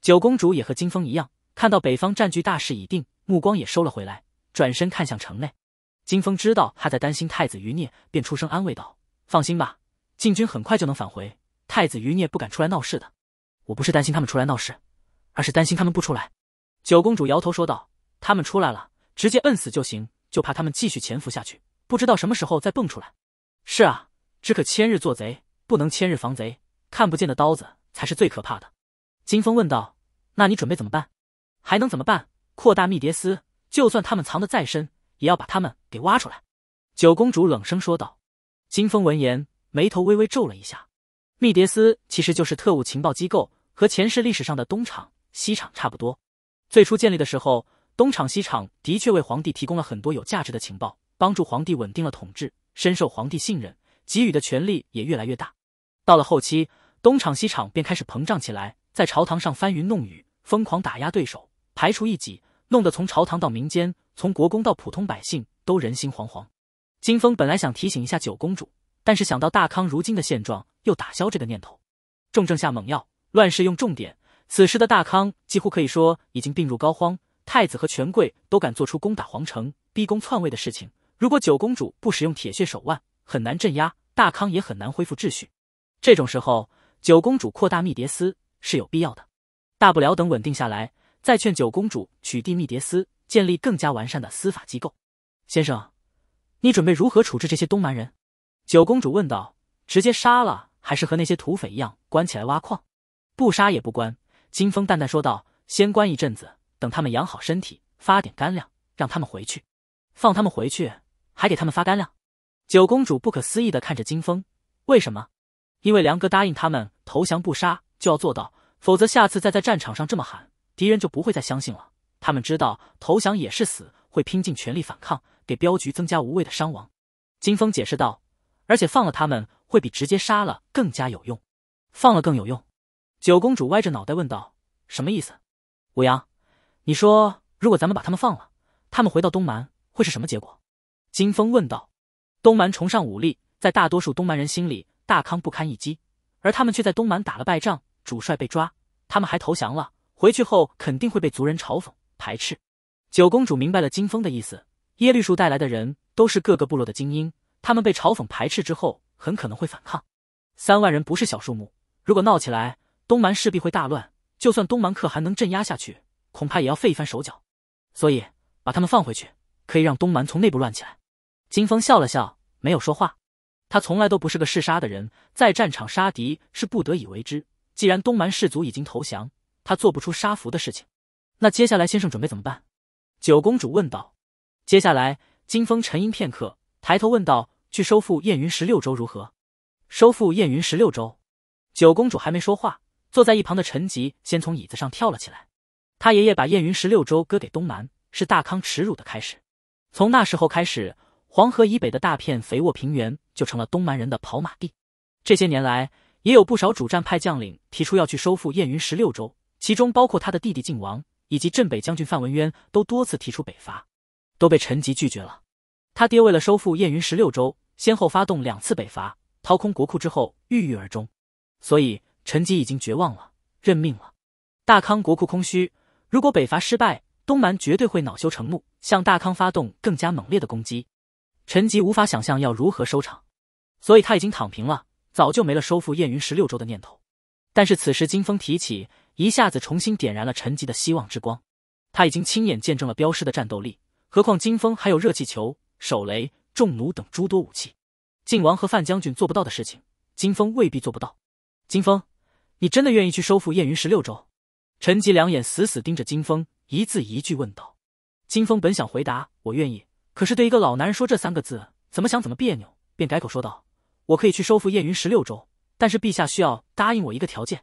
九公主也和金风一样，看到北方占据大势已定，目光也收了回来，转身看向城内。金风知道她在担心太子余孽，便出声安慰道：“放心吧，禁军很快就能返回，太子余孽不敢出来闹事的。我不是担心他们出来闹事，而是担心他们不出来。”九公主摇头说道：“他们出来了，直接摁死就行。就怕他们继续潜伏下去，不知道什么时候再蹦出来。”“是啊，只可千日做贼，不能千日防贼。看不见的刀子才是最可怕的。”金风问道：“那你准备怎么办？还能怎么办？扩大密谍司，就算他们藏得再深，也要把他们给挖出来。”九公主冷声说道。金风闻言，眉头微微皱了一下。密谍司其实就是特务情报机构，和前世历史上的东厂、西厂差不多。最初建立的时候，东厂西厂的确为皇帝提供了很多有价值的情报，帮助皇帝稳定了统治，深受皇帝信任，给予的权力也越来越大。到了后期，东厂西厂便开始膨胀起来，在朝堂上翻云弄雨，疯狂打压对手，排除异己，弄得从朝堂到民间，从国公到普通百姓都人心惶惶。金风本来想提醒一下九公主，但是想到大康如今的现状，又打消这个念头。重症下猛药，乱世用重点。此时的大康几乎可以说已经病入膏肓，太子和权贵都敢做出攻打皇城、逼宫篡位的事情。如果九公主不使用铁血手腕，很难镇压大康，也很难恢复秩序。这种时候，九公主扩大密牒司是有必要的。大不了等稳定下来，再劝九公主取缔密牒司，建立更加完善的司法机构。先生，你准备如何处置这些东蛮人？九公主问道：“直接杀了，还是和那些土匪一样关起来挖矿？不杀也不关？”金风淡淡说道：“先关一阵子，等他们养好身体，发点干粮，让他们回去。放他们回去，还给他们发干粮。”九公主不可思议地看着金风：“为什么？”“因为梁哥答应他们投降不杀，就要做到，否则下次再在战场上这么喊，敌人就不会再相信了。他们知道投降也是死，会拼尽全力反抗，给镖局增加无谓的伤亡。”金风解释道：“而且放了他们会比直接杀了更加有用，放了更有用。”九公主歪着脑袋问道：“什么意思？”武阳，你说如果咱们把他们放了，他们回到东蛮会是什么结果？”金风问道。东蛮崇尚武力，在大多数东蛮人心里，大康不堪一击，而他们却在东蛮打了败仗，主帅被抓，他们还投降了。回去后肯定会被族人嘲讽、排斥。九公主明白了金风的意思。耶律树带来的人都是各个部落的精英，他们被嘲讽、排斥之后，很可能会反抗。三万人不是小数目，如果闹起来。东蛮势必会大乱，就算东蛮可汗能镇压下去，恐怕也要费一番手脚。所以把他们放回去，可以让东蛮从内部乱起来。金风笑了笑，没有说话。他从来都不是个嗜杀的人，在战场杀敌是不得已为之。既然东蛮氏族已经投降，他做不出杀俘的事情。那接下来先生准备怎么办？九公主问道。接下来，金风沉吟片刻，抬头问道：“去收复燕云十六州，如何？”收复燕云十六州？九公主还没说话。坐在一旁的陈吉先从椅子上跳了起来。他爷爷把燕云十六州割给东蛮，是大康耻辱的开始。从那时候开始，黄河以北的大片肥沃平原就成了东蛮人的跑马地。这些年来，也有不少主战派将领提出要去收复燕云十六州，其中包括他的弟弟靖王以及镇北将军范文渊，都多次提出北伐，都被陈吉拒绝了。他爹为了收复燕云十六州，先后发动两次北伐，掏空国库之后郁郁而终。所以。陈吉已经绝望了，认命了。大康国库空虚，如果北伐失败，东蛮绝对会恼羞成怒，向大康发动更加猛烈的攻击。陈吉无法想象要如何收场，所以他已经躺平了，早就没了收复燕云十六州的念头。但是此时金风提起，一下子重新点燃了陈吉的希望之光。他已经亲眼见证了镖师的战斗力，何况金风还有热气球、手雷、重弩等诸多武器。靖王和范将军做不到的事情，金风未必做不到。金风。你真的愿意去收复燕云十六州？陈吉两眼死死盯着金风，一字一句问道。金风本想回答我愿意，可是对一个老男人说这三个字，怎么想怎么别扭，便改口说道：“我可以去收复燕云十六州，但是陛下需要答应我一个条件。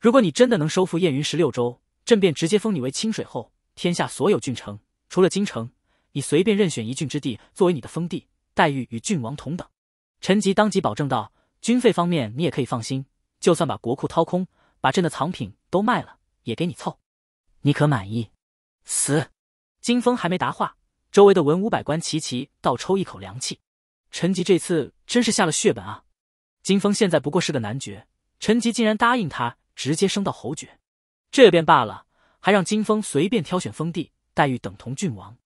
如果你真的能收复燕云十六州，朕便直接封你为清水侯。天下所有郡城，除了京城，你随便任选一郡之地作为你的封地，待遇与郡王同等。”陈吉当即保证道：“军费方面，你也可以放心。”就算把国库掏空，把朕的藏品都卖了，也给你凑。你可满意？死！金风还没答话，周围的文武百官齐齐倒抽一口凉气。陈吉这次真是下了血本啊！金风现在不过是个男爵，陈吉竟然答应他直接升到侯爵，这便罢了，还让金风随便挑选封地，待遇等同郡王。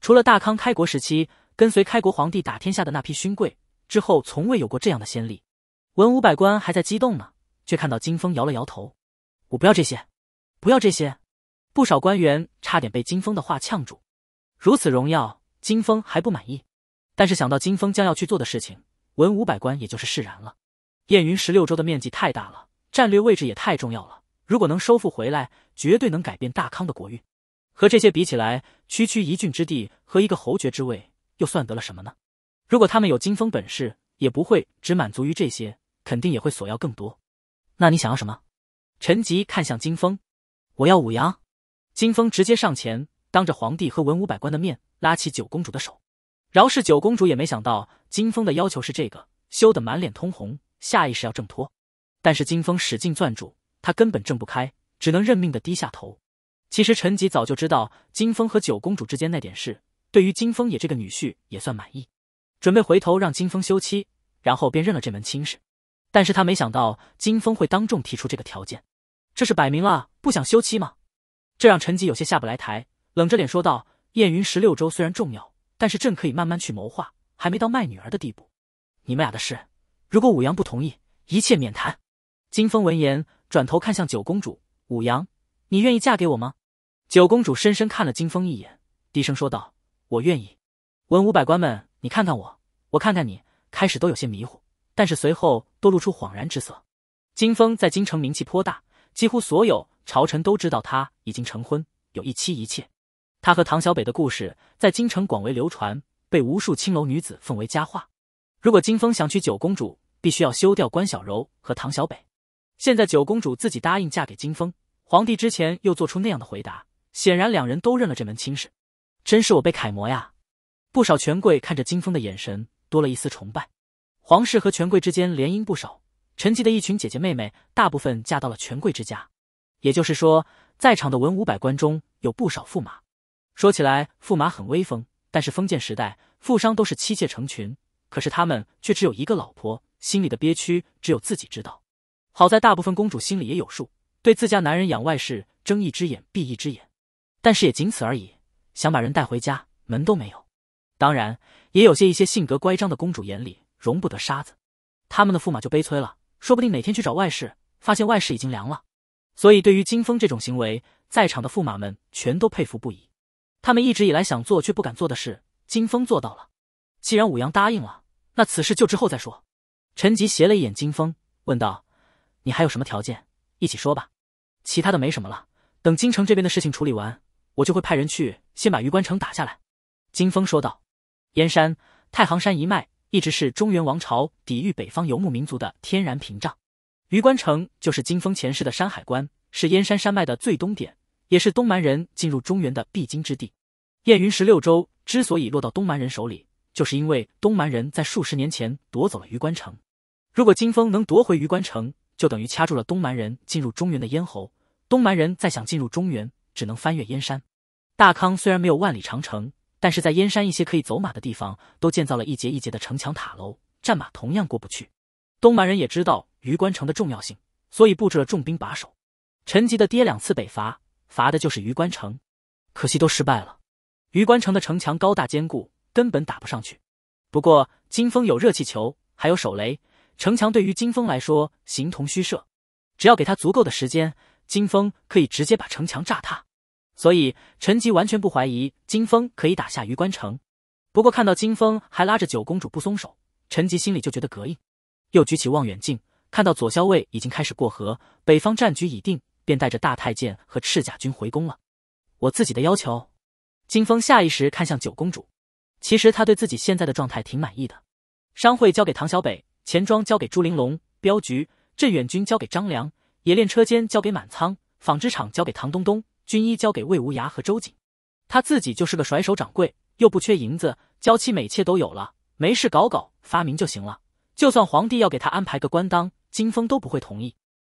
除了大康开国时期跟随开国皇帝打天下的那批勋贵之后，从未有过这样的先例。文武百官还在激动呢。却看到金风摇了摇头，我不要这些，不要这些。不少官员差点被金风的话呛住。如此荣耀，金风还不满意。但是想到金风将要去做的事情，文武百官也就是释然了。燕云十六州的面积太大了，战略位置也太重要了。如果能收复回来，绝对能改变大康的国运。和这些比起来，区区一郡之地和一个侯爵之位，又算得了什么呢？如果他们有金风本事，也不会只满足于这些，肯定也会索要更多。那你想要什么？陈吉看向金风，我要武阳。金风直接上前，当着皇帝和文武百官的面，拉起九公主的手。饶是九公主也没想到金风的要求是这个，羞得满脸通红，下意识要挣脱，但是金风使劲攥住，她根本挣不开，只能认命的低下头。其实陈吉早就知道金风和九公主之间那点事，对于金风也这个女婿也算满意，准备回头让金风休妻，然后便认了这门亲事。但是他没想到金峰会当众提出这个条件，这是摆明了不想休妻吗？这让陈吉有些下不来台，冷着脸说道：“燕云十六州虽然重要，但是朕可以慢慢去谋划，还没到卖女儿的地步。你们俩的事，如果武阳不同意，一切免谈。”金峰闻言，转头看向九公主：“武阳，你愿意嫁给我吗？”九公主深深看了金峰一眼，低声说道：“我愿意。”文武百官们，你看看我，我看看你，开始都有些迷糊。但是随后都露出恍然之色。金风在京城名气颇大，几乎所有朝臣都知道他已经成婚，有一妻一妾。他和唐小北的故事在京城广为流传，被无数青楼女子奉为佳话。如果金风想娶九公主，必须要休掉关小柔和唐小北。现在九公主自己答应嫁给金风，皇帝之前又做出那样的回答，显然两人都认了这门亲事。真是我辈楷模呀！不少权贵看着金风的眼神多了一丝崇拜。皇室和权贵之间联姻不少，陈吉的一群姐姐妹妹大部分嫁到了权贵之家。也就是说，在场的文武百官中有不少驸马。说起来，驸马很威风，但是封建时代富商都是妻妾成群，可是他们却只有一个老婆，心里的憋屈只有自己知道。好在大部分公主心里也有数，对自家男人养外室睁一只眼闭一只眼，但是也仅此而已。想把人带回家门都没有。当然，也有些一些性格乖张的公主眼里。容不得沙子，他们的驸马就悲催了。说不定哪天去找外室，发现外室已经凉了。所以，对于金风这种行为，在场的驸马们全都佩服不已。他们一直以来想做却不敢做的事，金风做到了。既然武阳答应了，那此事就之后再说。陈吉斜了一眼金风，问道：“你还有什么条件？一起说吧。其他的没什么了。等京城这边的事情处理完，我就会派人去先把榆关城打下来。”金风说道：“燕山、太行山一脉。”一直是中原王朝抵御北方游牧民族的天然屏障，榆关城就是金风前世的山海关，是燕山山脉的最东点，也是东蛮人进入中原的必经之地。燕云十六州之所以落到东蛮人手里，就是因为东蛮人在数十年前夺走了榆关城。如果金风能夺回榆关城，就等于掐住了东蛮人进入中原的咽喉。东蛮人再想进入中原，只能翻越燕山。大康虽然没有万里长城。但是在燕山一些可以走马的地方，都建造了一节一节的城墙塔楼，战马同样过不去。东蛮人也知道榆关城的重要性，所以布置了重兵把守。陈吉的爹两次北伐，伐的就是榆关城，可惜都失败了。榆关城的城墙高大坚固，根本打不上去。不过金峰有热气球，还有手雷，城墙对于金峰来说形同虚设。只要给他足够的时间，金峰可以直接把城墙炸塌。所以陈吉完全不怀疑金风可以打下榆关城，不过看到金风还拉着九公主不松手，陈吉心里就觉得膈应。又举起望远镜，看到左骁卫已经开始过河，北方战局已定，便带着大太监和赤甲军回宫了。我自己的要求，金风下意识看向九公主，其实他对自己现在的状态挺满意的。商会交给唐小北，钱庄交给朱玲珑，镖局、镇远军交给张良，冶炼车间交给满仓，纺织厂交给唐东东。军医交给魏无涯和周瑾，他自己就是个甩手掌柜，又不缺银子，娇妻美妾都有了，没事搞搞发明就行了。就算皇帝要给他安排个官当，金风都不会同意。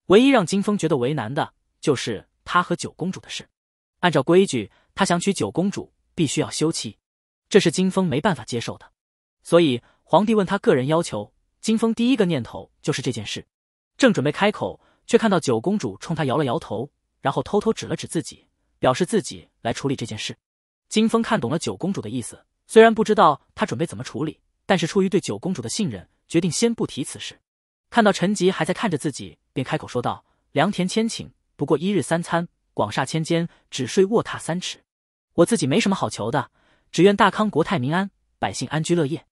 唯一让金风觉得为难的就是他和九公主的事。按照规矩，他想娶九公主必须要休妻，这是金风没办法接受的。所以皇帝问他个人要求，金风第一个念头就是这件事。正准备开口，却看到九公主冲他摇了摇头。然后偷偷指了指自己，表示自己来处理这件事。金风看懂了九公主的意思，虽然不知道她准备怎么处理，但是出于对九公主的信任，决定先不提此事。看到陈吉还在看着自己，便开口说道：“良田千顷，不过一日三餐；广厦千间，只睡卧榻三尺。我自己没什么好求的，只愿大康国泰民安，百姓安居乐业。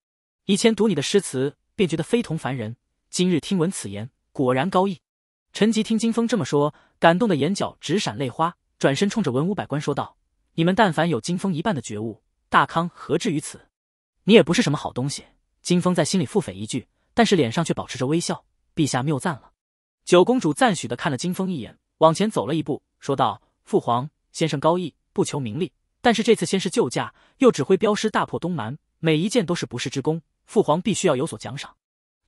以前读你的诗词，便觉得非同凡人，今日听闻此言，果然高义。”陈吉听金风这么说，感动的眼角直闪泪花，转身冲着文武百官说道：“你们但凡有金风一半的觉悟，大康何至于此？”你也不是什么好东西。”金风在心里腹诽一句，但是脸上却保持着微笑。“陛下谬赞了。”九公主赞许的看了金风一眼，往前走了一步，说道：“父皇，先生高义，不求名利，但是这次先是救驾，又指挥镖师大破东蛮，每一件都是不世之功，父皇必须要有所奖赏。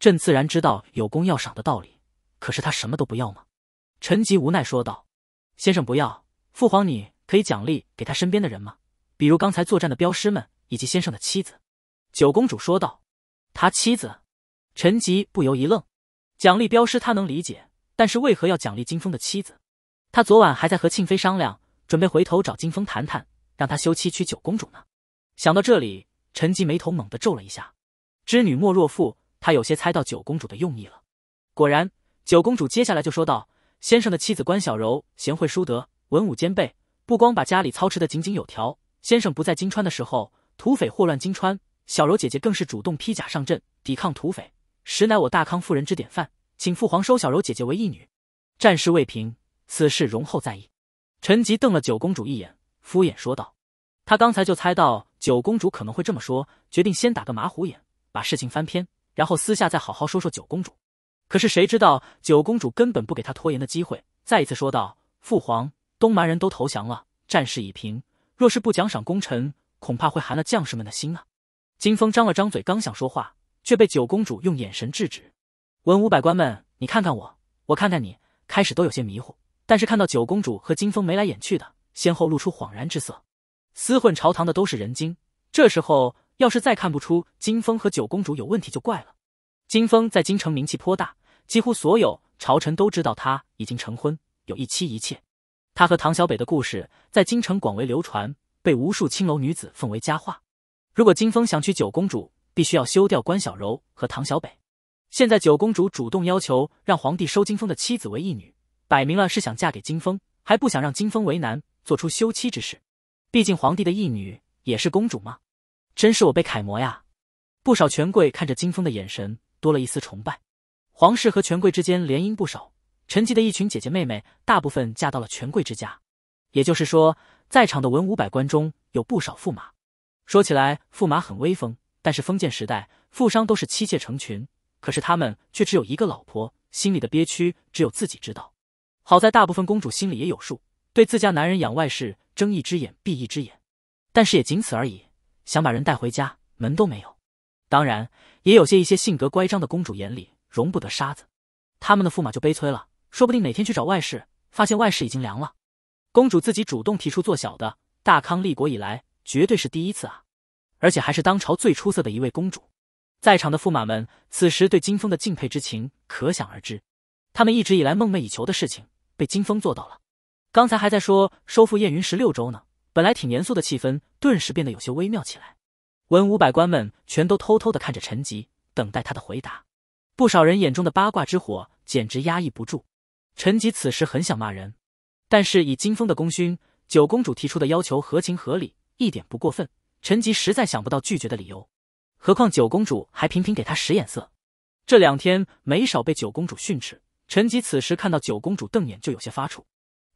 朕自然知道有功要赏的道理。”可是他什么都不要吗？陈吉无奈说道：“先生不要，父皇，你可以奖励给他身边的人吗？比如刚才作战的镖师们，以及先生的妻子。”九公主说道：“他妻子？”陈吉不由一愣。奖励镖师他能理解，但是为何要奖励金风的妻子？他昨晚还在和庆妃商量，准备回头找金风谈谈，让他休妻娶九公主呢。想到这里，陈吉眉头猛地皱了一下。织女莫若父，他有些猜到九公主的用意了。果然。九公主接下来就说道：“先生的妻子关小柔贤惠淑德，文武兼备，不光把家里操持的井井有条。先生不在金川的时候，土匪祸乱金川，小柔姐姐更是主动披甲上阵，抵抗土匪，实乃我大康妇人之典范。请父皇收小柔姐姐为义女。”战事未平，此事容后再议。陈吉瞪了九公主一眼，敷衍说道：“他刚才就猜到九公主可能会这么说，决定先打个马虎眼，把事情翻篇，然后私下再好好说说九公主。”可是谁知道九公主根本不给他拖延的机会，再一次说道：“父皇，东蛮人都投降了，战事已平。若是不奖赏功臣，恐怕会寒了将士们的心啊！”金风张了张嘴，刚想说话，却被九公主用眼神制止。文武百官们，你看看我，我看看你，开始都有些迷糊，但是看到九公主和金风眉来眼去的，先后露出恍然之色。厮混朝堂的都是人精，这时候要是再看不出金风和九公主有问题，就怪了。金风在京城名气颇大。几乎所有朝臣都知道他已经成婚，有一妻一妾。他和唐小北的故事在京城广为流传，被无数青楼女子奉为佳话。如果金风想娶九公主，必须要休掉关小柔和唐小北。现在九公主主动要求让皇帝收金风的妻子为义女，摆明了是想嫁给金风，还不想让金风为难，做出休妻之事。毕竟皇帝的义女也是公主嘛。真是我辈楷模呀！不少权贵看着金风的眼神多了一丝崇拜。皇室和权贵之间联姻不少，陈吉的一群姐姐妹妹大部分嫁到了权贵之家。也就是说，在场的文武百官中有不少驸马。说起来，驸马很威风，但是封建时代富商都是妻妾成群，可是他们却只有一个老婆，心里的憋屈只有自己知道。好在大部分公主心里也有数，对自家男人养外室睁一只眼闭一只眼，但是也仅此而已。想把人带回家门都没有。当然，也有些一些性格乖张的公主眼里。容不得沙子，他们的驸马就悲催了。说不定哪天去找外室，发现外室已经凉了。公主自己主动提出做小的，大康立国以来绝对是第一次啊！而且还是当朝最出色的一位公主。在场的驸马们此时对金风的敬佩之情可想而知。他们一直以来梦寐以求的事情被金风做到了。刚才还在说收复燕云十六州呢，本来挺严肃的气氛顿时变得有些微妙起来。文武百官们全都偷偷的看着陈吉，等待他的回答。不少人眼中的八卦之火简直压抑不住。陈吉此时很想骂人，但是以金风的功勋，九公主提出的要求合情合理，一点不过分。陈吉实在想不到拒绝的理由。何况九公主还频频给他使眼色，这两天没少被九公主训斥。陈吉此时看到九公主瞪眼就有些发怵，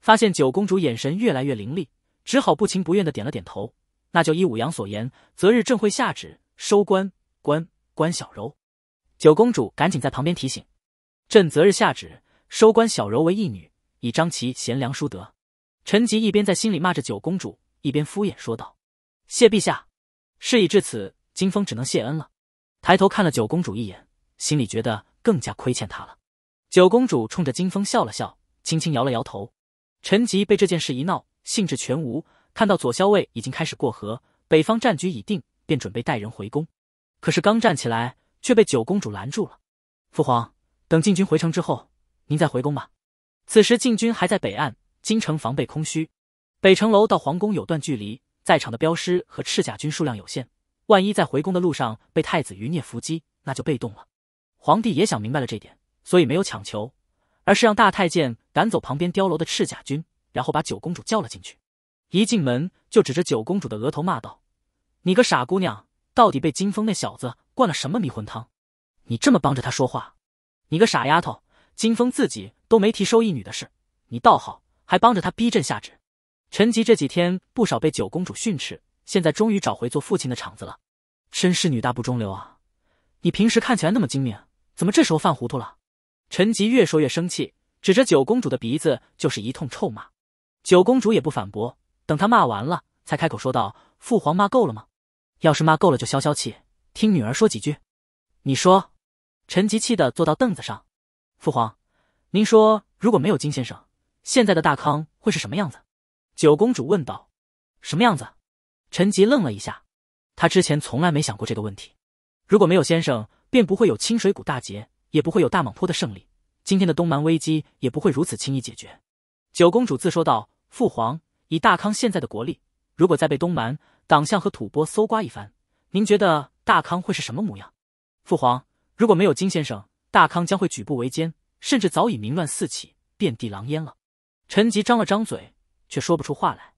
发现九公主眼神越来越凌厉，只好不情不愿的点了点头。那就依武阳所言，择日朕会下旨收关关关小柔。九公主赶紧在旁边提醒：“朕择日下旨，收官小柔为义女，以彰其贤良淑德。”陈吉一边在心里骂着九公主，一边敷衍说道：“谢陛下，事已至此，金风只能谢恩了。”抬头看了九公主一眼，心里觉得更加亏欠她了。九公主冲着金风笑了笑，轻轻摇了摇头。陈吉被这件事一闹，兴致全无。看到左校尉已经开始过河，北方战局已定，便准备带人回宫。可是刚站起来，却被九公主拦住了。父皇，等禁军回城之后，您再回宫吧。此时禁军还在北岸，京城防备空虚。北城楼到皇宫有段距离，在场的镖师和赤甲军数量有限，万一在回宫的路上被太子余孽伏击，那就被动了。皇帝也想明白了这点，所以没有强求，而是让大太监赶走旁边碉楼的赤甲军，然后把九公主叫了进去。一进门就指着九公主的额头骂道：“你个傻姑娘，到底被金风那小子？”灌了什么迷魂汤？你这么帮着他说话，你个傻丫头！金风自己都没提收义女的事，你倒好，还帮着他逼朕下旨。陈吉这几天不少被九公主训斥，现在终于找回做父亲的场子了，真是女大不中留啊！你平时看起来那么精明，怎么这时候犯糊涂了？陈吉越说越生气，指着九公主的鼻子就是一通臭骂。九公主也不反驳，等他骂完了，才开口说道：“父皇骂够了吗？要是骂够了，就消消气。”听女儿说几句，你说。陈吉气的坐到凳子上。父皇，您说，如果没有金先生，现在的大康会是什么样子？九公主问道。什么样子？陈吉愣了一下，他之前从来没想过这个问题。如果没有先生，便不会有清水谷大捷，也不会有大蟒坡的胜利，今天的东蛮危机也不会如此轻易解决。九公主自说道。父皇，以大康现在的国力，如果再被东蛮、党项和吐蕃搜刮一番，您觉得？大康会是什么模样？父皇，如果没有金先生，大康将会举步维艰，甚至早已民乱四起，遍地狼烟了。陈吉张了张嘴，却说不出话来。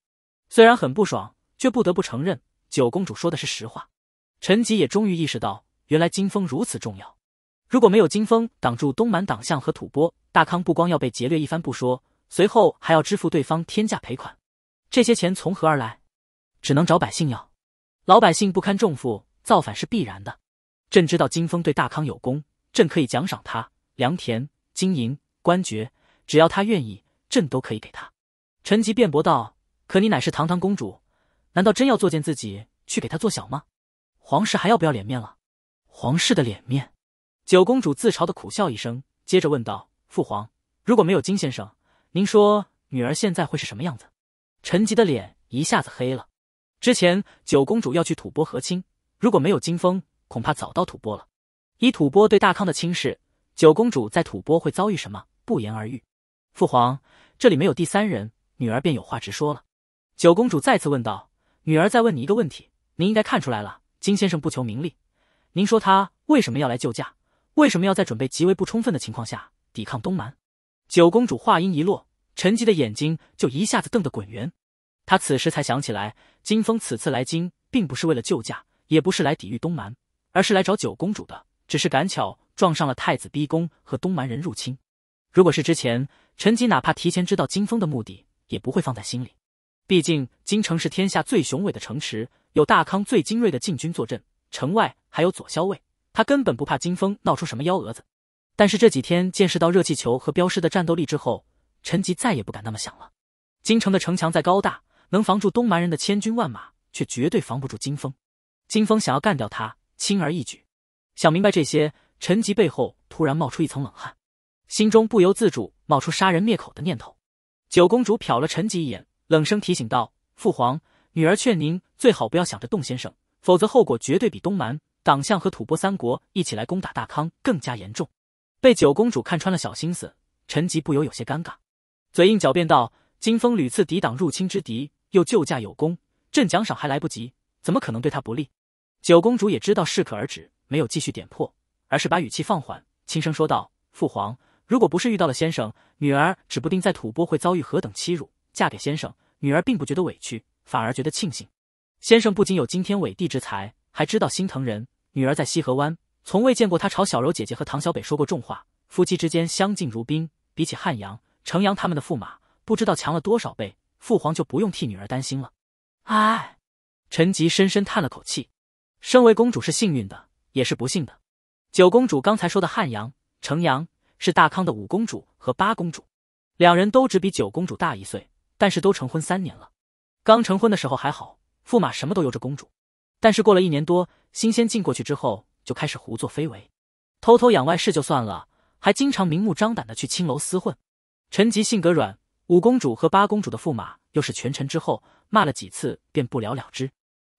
虽然很不爽，却不得不承认九公主说的是实话。陈吉也终于意识到，原来金风如此重要。如果没有金风挡住东蛮党项和吐蕃，大康不光要被劫掠一番不说，随后还要支付对方天价赔款。这些钱从何而来？只能找百姓要。老百姓不堪重负。造反是必然的，朕知道金峰对大康有功，朕可以奖赏他良田、金银、官爵，只要他愿意，朕都可以给他。陈吉辩驳道：“可你乃是堂堂公主，难道真要作贱自己去给他做小吗？皇室还要不要脸面了？皇室的脸面？”九公主自嘲的苦笑一声，接着问道：“父皇，如果没有金先生，您说女儿现在会是什么样子？”陈吉的脸一下子黑了。之前九公主要去吐蕃和亲。如果没有金风，恐怕早到吐蕃了。以吐蕃对大康的轻视，九公主在吐蕃会遭遇什么，不言而喻。父皇，这里没有第三人，女儿便有话直说了。九公主再次问道：“女儿再问你一个问题，您应该看出来了，金先生不求名利。您说他为什么要来救驾？为什么要在准备极为不充分的情况下抵抗东蛮？”九公主话音一落，陈吉的眼睛就一下子瞪得滚圆。他此时才想起来，金风此次来京，并不是为了救驾。也不是来抵御东蛮，而是来找九公主的。只是赶巧撞上了太子逼宫和东蛮人入侵。如果是之前，陈吉哪怕提前知道金风的目的，也不会放在心里。毕竟京城是天下最雄伟的城池，有大康最精锐的禁军坐镇，城外还有左骁卫，他根本不怕金风闹出什么幺蛾子。但是这几天见识到热气球和镖师的战斗力之后，陈吉再也不敢那么想了。京城的城墙再高大，能防住东蛮人的千军万马，却绝对防不住金风。金风想要干掉他，轻而易举。想明白这些，陈吉背后突然冒出一层冷汗，心中不由自主冒出杀人灭口的念头。九公主瞟了陈吉一眼，冷声提醒道：“父皇，女儿劝您最好不要想着动先生，否则后果绝对比东蛮、党项和吐蕃三国一起来攻打大康更加严重。”被九公主看穿了小心思，陈吉不由有些尴尬，嘴硬狡辩道：“金风屡次抵挡入侵之敌，又救驾有功，朕奖赏还来不及，怎么可能对他不利？”九公主也知道适可而止，没有继续点破，而是把语气放缓，轻声说道：“父皇，如果不是遇到了先生，女儿指不定在吐蕃会遭遇何等欺辱。嫁给先生，女儿并不觉得委屈，反而觉得庆幸。先生不仅有惊天伟地之才，还知道心疼人。女儿在西河湾从未见过他朝小柔姐姐和唐小北说过重话，夫妻之间相敬如宾。比起汉阳、程阳他们的驸马，不知道强了多少倍。父皇就不用替女儿担心了。”哎，陈吉深深叹了口气。身为公主是幸运的，也是不幸的。九公主刚才说的汉阳、城阳是大康的五公主和八公主，两人都只比九公主大一岁，但是都成婚三年了。刚成婚的时候还好，驸马什么都由着公主，但是过了一年多，新鲜劲过去之后，就开始胡作非为，偷偷养外室就算了，还经常明目张胆的去青楼厮混。陈吉性格软，五公主和八公主的驸马又是权臣，之后骂了几次便不了了之。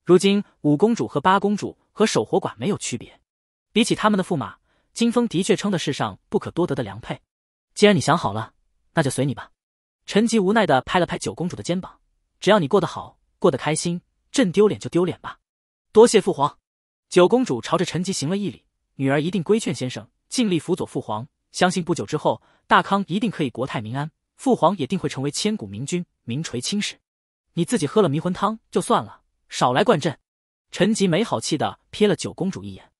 如今五公主和八公主和守活寡没有区别，比起他们的驸马金风，的确称得世上不可多得的良配。既然你想好了，那就随你吧。陈吉无奈地拍了拍九公主的肩膀，只要你过得好，过得开心，朕丢脸就丢脸吧。多谢父皇。九公主朝着陈吉行了一礼，女儿一定规劝先生，尽力辅佐父皇，相信不久之后大康一定可以国泰民安，父皇也定会成为千古明君，名垂青史。你自己喝了迷魂汤就算了。少来灌朕！陈吉没好气的瞥了九公主一眼。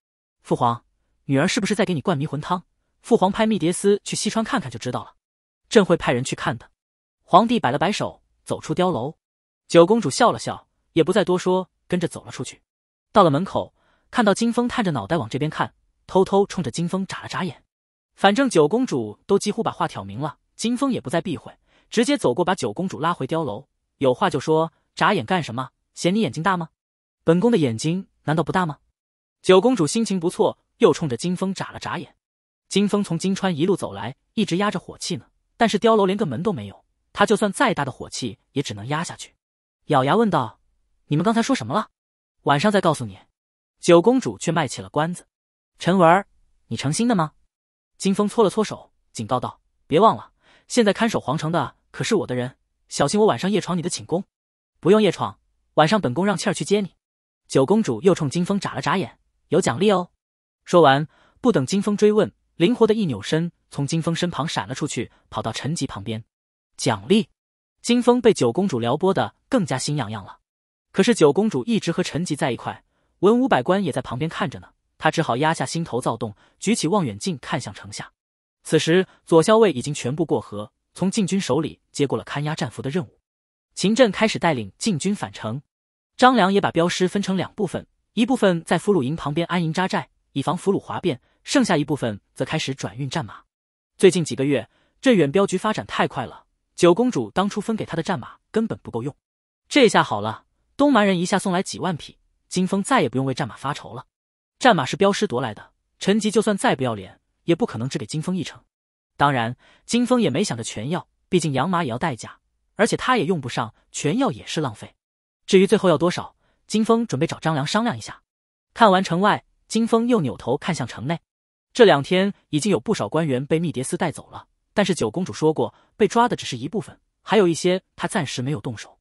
父皇，女儿是不是在给你灌迷魂汤？父皇派密迭斯去西川看看就知道了。朕会派人去看的。皇帝摆了摆手，走出碉楼。九公主笑了笑，也不再多说，跟着走了出去。到了门口，看到金风探着脑袋往这边看，偷偷冲着金风眨了眨眼。反正九公主都几乎把话挑明了，金风也不再避讳，直接走过，把九公主拉回碉楼。有话就说，眨眼干什么？嫌你眼睛大吗？本宫的眼睛难道不大吗？九公主心情不错，又冲着金风眨了眨眼。金风从金川一路走来，一直压着火气呢。但是碉楼连个门都没有，他就算再大的火气也只能压下去。咬牙问道：“你们刚才说什么了？”晚上再告诉你。九公主却卖起了关子：“陈文，你成心的吗？”金风搓了搓手，警告道：“别忘了，现在看守皇城的可是我的人，小心我晚上夜闯你的寝宫。”不用夜闯。晚上本宫让倩儿去接你，九公主又冲金风眨了眨眼，有奖励哦。说完，不等金风追问，灵活的一扭身，从金风身旁闪了出去，跑到陈吉旁边。奖励。金风被九公主撩拨的更加心痒痒了。可是九公主一直和陈吉在一块，文武百官也在旁边看着呢，她只好压下心头躁动，举起望远镜看向城下。此时，左校尉已经全部过河，从禁军手里接过了看押战俘的任务。秦振开始带领禁军返程。张良也把镖师分成两部分，一部分在俘虏营旁边安营扎寨，以防俘虏哗变；剩下一部分则开始转运战马。最近几个月，镇远镖局发展太快了，九公主当初分给他的战马根本不够用。这下好了，东蛮人一下送来几万匹，金风再也不用为战马发愁了。战马是镖师夺来的，陈吉就算再不要脸，也不可能只给金风一成。当然，金风也没想着全要，毕竟养马也要代价，而且他也用不上，全要也是浪费。至于最后要多少，金风准备找张良商量一下。看完城外，金风又扭头看向城内。这两天已经有不少官员被密谍司带走了，但是九公主说过，被抓的只是一部分，还有一些她暂时没有动手。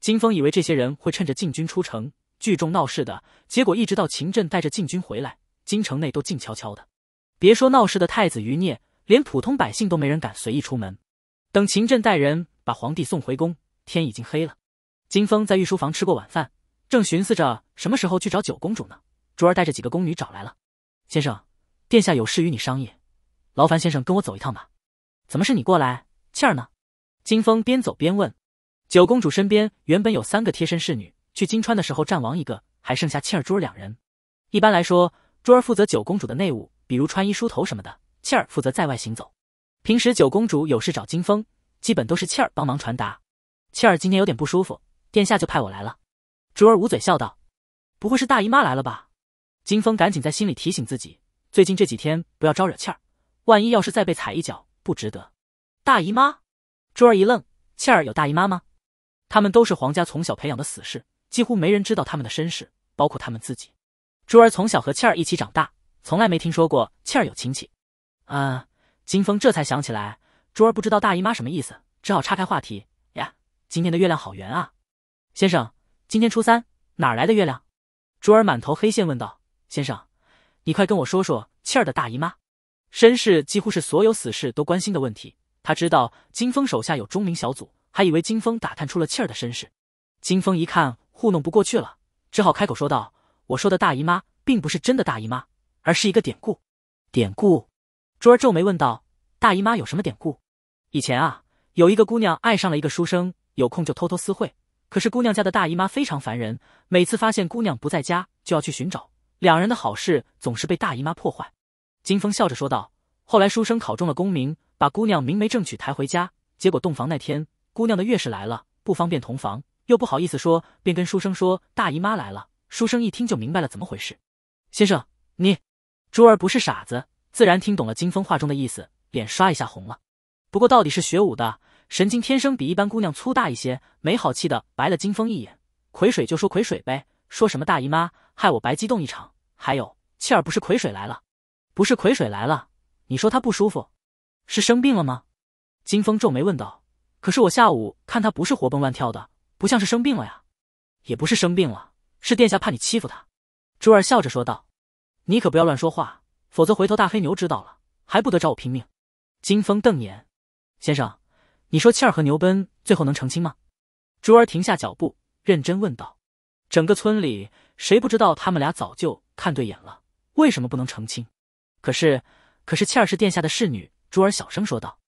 金风以为这些人会趁着禁军出城聚众闹事的，结果一直到秦镇带着禁军回来，京城内都静悄悄的。别说闹事的太子余孽，连普通百姓都没人敢随意出门。等秦镇带人把皇帝送回宫，天已经黑了。金风在御书房吃过晚饭，正寻思着什么时候去找九公主呢。珠儿带着几个宫女找来了。先生，殿下有事与你商议，劳烦先生跟我走一趟吧。怎么是你过来？倩儿呢？金风边走边问。九公主身边原本有三个贴身侍女，去金川的时候战王一个，还剩下倩儿、珠儿两人。一般来说，珠儿负责九公主的内务，比如穿衣梳头什么的；倩儿负责在外行走。平时九公主有事找金风，基本都是倩儿帮忙传达。倩儿今天有点不舒服。殿下就派我来了，珠儿捂嘴笑道：“不会是大姨妈来了吧？”金风赶紧在心里提醒自己，最近这几天不要招惹倩儿，万一要是再被踩一脚，不值得。大姨妈？珠儿一愣，倩儿有大姨妈吗？他们都是皇家从小培养的死士，几乎没人知道他们的身世，包括他们自己。珠儿从小和倩儿一起长大，从来没听说过倩儿有亲戚。啊！金风这才想起来，珠儿不知道大姨妈什么意思，只好岔开话题：“呀，今天的月亮好圆啊！”先生，今天初三，哪来的月亮？珠儿满头黑线问道：“先生，你快跟我说说气儿的大姨妈身世，几乎是所有死士都关心的问题。”他知道金风手下有钟鸣小组，还以为金风打探出了气儿的身世。金风一看糊弄不过去了，只好开口说道：“我说的大姨妈，并不是真的大姨妈，而是一个典故。”典故？珠儿皱眉问道：“大姨妈有什么典故？”以前啊，有一个姑娘爱上了一个书生，有空就偷偷私会。可是姑娘家的大姨妈非常烦人，每次发现姑娘不在家就要去寻找，两人的好事总是被大姨妈破坏。金风笑着说道。后来书生考中了功名，把姑娘明媒正娶抬回家，结果洞房那天姑娘的月事来了，不方便同房，又不好意思说，便跟书生说大姨妈来了。书生一听就明白了怎么回事。先生，你珠儿不是傻子，自然听懂了金风话中的意思，脸刷一下红了。不过到底是学武的。神经天生比一般姑娘粗大一些，没好气的白了金风一眼。葵水就说葵水呗，说什么大姨妈，害我白激动一场。还有，倩儿不是葵水来了，不是葵水来了，你说她不舒服，是生病了吗？金风皱眉问道。可是我下午看她不是活蹦乱跳的，不像是生病了呀。也不是生病了，是殿下怕你欺负她。珠儿笑着说道。你可不要乱说话，否则回头大黑牛知道了，还不得找我拼命。金风瞪眼，先生。你说倩儿和牛奔最后能成亲吗？珠儿停下脚步，认真问道。整个村里谁不知道他们俩早就看对眼了，为什么不能成亲？可是，可是倩儿是殿下的侍女，珠儿小声说道。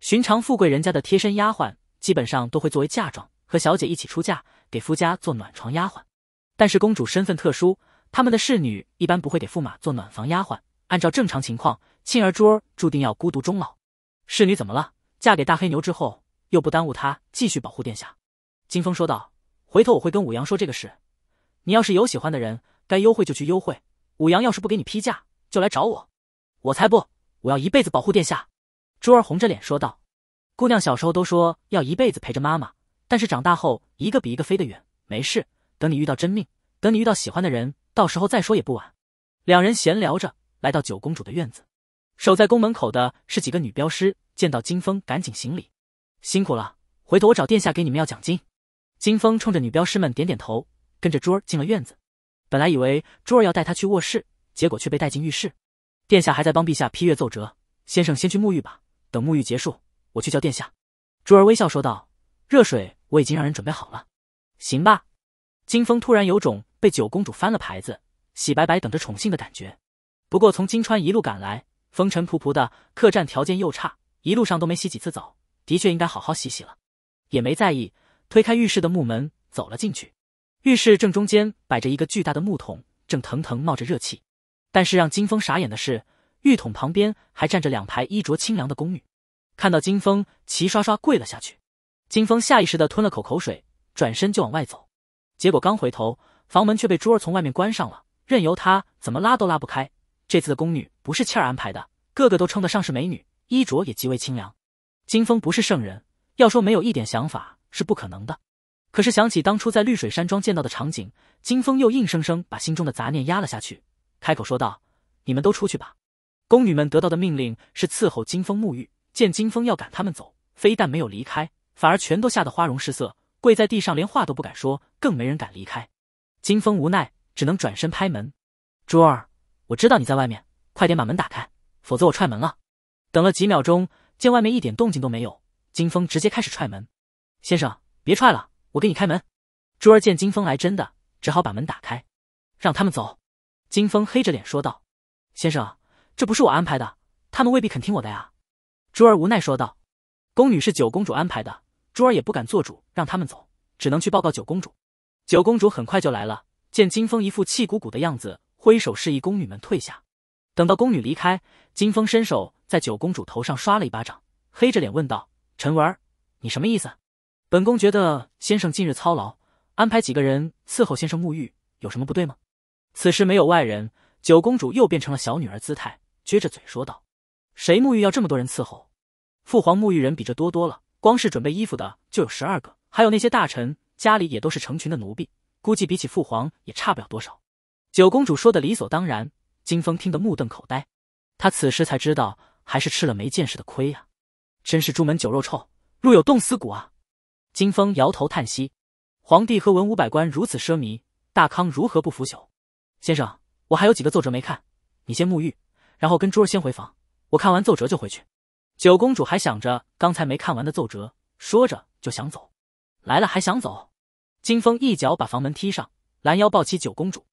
寻常富贵人家的贴身丫鬟，基本上都会作为嫁妆和小姐一起出嫁，给夫家做暖床丫鬟。但是公主身份特殊，他们的侍女一般不会给驸马做暖房丫鬟。按照正常情况，倩儿珠儿注定要孤独终老。侍女怎么了？嫁给大黑牛之后，又不耽误他继续保护殿下。金风说道：“回头我会跟武阳说这个事。你要是有喜欢的人，该优惠就去优惠；武阳要是不给你批假，就来找我。我才不！我要一辈子保护殿下。”珠儿红着脸说道：“姑娘小时候都说要一辈子陪着妈妈，但是长大后一个比一个飞得远。没事，等你遇到真命，等你遇到喜欢的人，到时候再说也不晚。”两人闲聊着，来到九公主的院子。守在宫门口的是几个女镖师。见到金风，赶紧行礼，辛苦了。回头我找殿下给你们要奖金。金风冲着女镖师们点点头，跟着珠儿进了院子。本来以为珠儿要带他去卧室，结果却被带进浴室。殿下还在帮陛下批阅奏折，先生先去沐浴吧。等沐浴结束，我去叫殿下。珠儿微笑说道：“热水我已经让人准备好了。”行吧。金风突然有种被九公主翻了牌子，洗白白等着宠幸的感觉。不过从金川一路赶来，风尘仆仆的，客栈条件又差。一路上都没洗几次澡，的确应该好好洗洗了。也没在意，推开浴室的木门，走了进去。浴室正中间摆着一个巨大的木桶，正腾腾冒着热气。但是让金峰傻眼的是，浴桶旁边还站着两排衣着清凉的宫女，看到金峰，齐刷刷跪了下去。金峰下意识的吞了口口水，转身就往外走。结果刚回头，房门却被珠儿从外面关上了，任由他怎么拉都拉不开。这次的宫女不是倩儿安排的，个个都称得上是美女。衣着也极为清凉，金风不是圣人，要说没有一点想法是不可能的。可是想起当初在绿水山庄见到的场景，金风又硬生生把心中的杂念压了下去，开口说道：“你们都出去吧。”宫女们得到的命令是伺候金风沐浴，见金风要赶他们走，非但没有离开，反而全都吓得花容失色，跪在地上连话都不敢说，更没人敢离开。金风无奈，只能转身拍门：“珠儿，我知道你在外面，快点把门打开，否则我踹门了。”等了几秒钟，见外面一点动静都没有，金风直接开始踹门。先生，别踹了，我给你开门。珠儿见金风来真的，只好把门打开，让他们走。金风黑着脸说道：“先生，这不是我安排的，他们未必肯听我的呀。”珠儿无奈说道：“宫女是九公主安排的，珠儿也不敢做主，让他们走，只能去报告九公主。”九公主很快就来了，见金风一副气鼓鼓的样子，挥手示意宫女们退下。等到宫女离开，金风伸手。在九公主头上刷了一巴掌，黑着脸问道：“陈文，你什么意思？本宫觉得先生近日操劳，安排几个人伺候先生沐浴，有什么不对吗？”此时没有外人，九公主又变成了小女儿姿态，撅着嘴说道：“谁沐浴要这么多人伺候？父皇沐浴人比这多多了，光是准备衣服的就有十二个，还有那些大臣家里也都是成群的奴婢，估计比起父皇也差不了多少。”九公主说的理所当然，金风听得目瞪口呆，他此时才知道。还是吃了没见识的亏呀！真是朱门酒肉臭，路有冻死骨啊！金风摇头叹息：皇帝和文武百官如此奢靡，大康如何不腐朽？先生，我还有几个奏折没看，你先沐浴，然后跟珠儿先回房，我看完奏折就回去。九公主还想着刚才没看完的奏折，说着就想走。来了还想走？金风一脚把房门踢上，拦腰抱起九公主。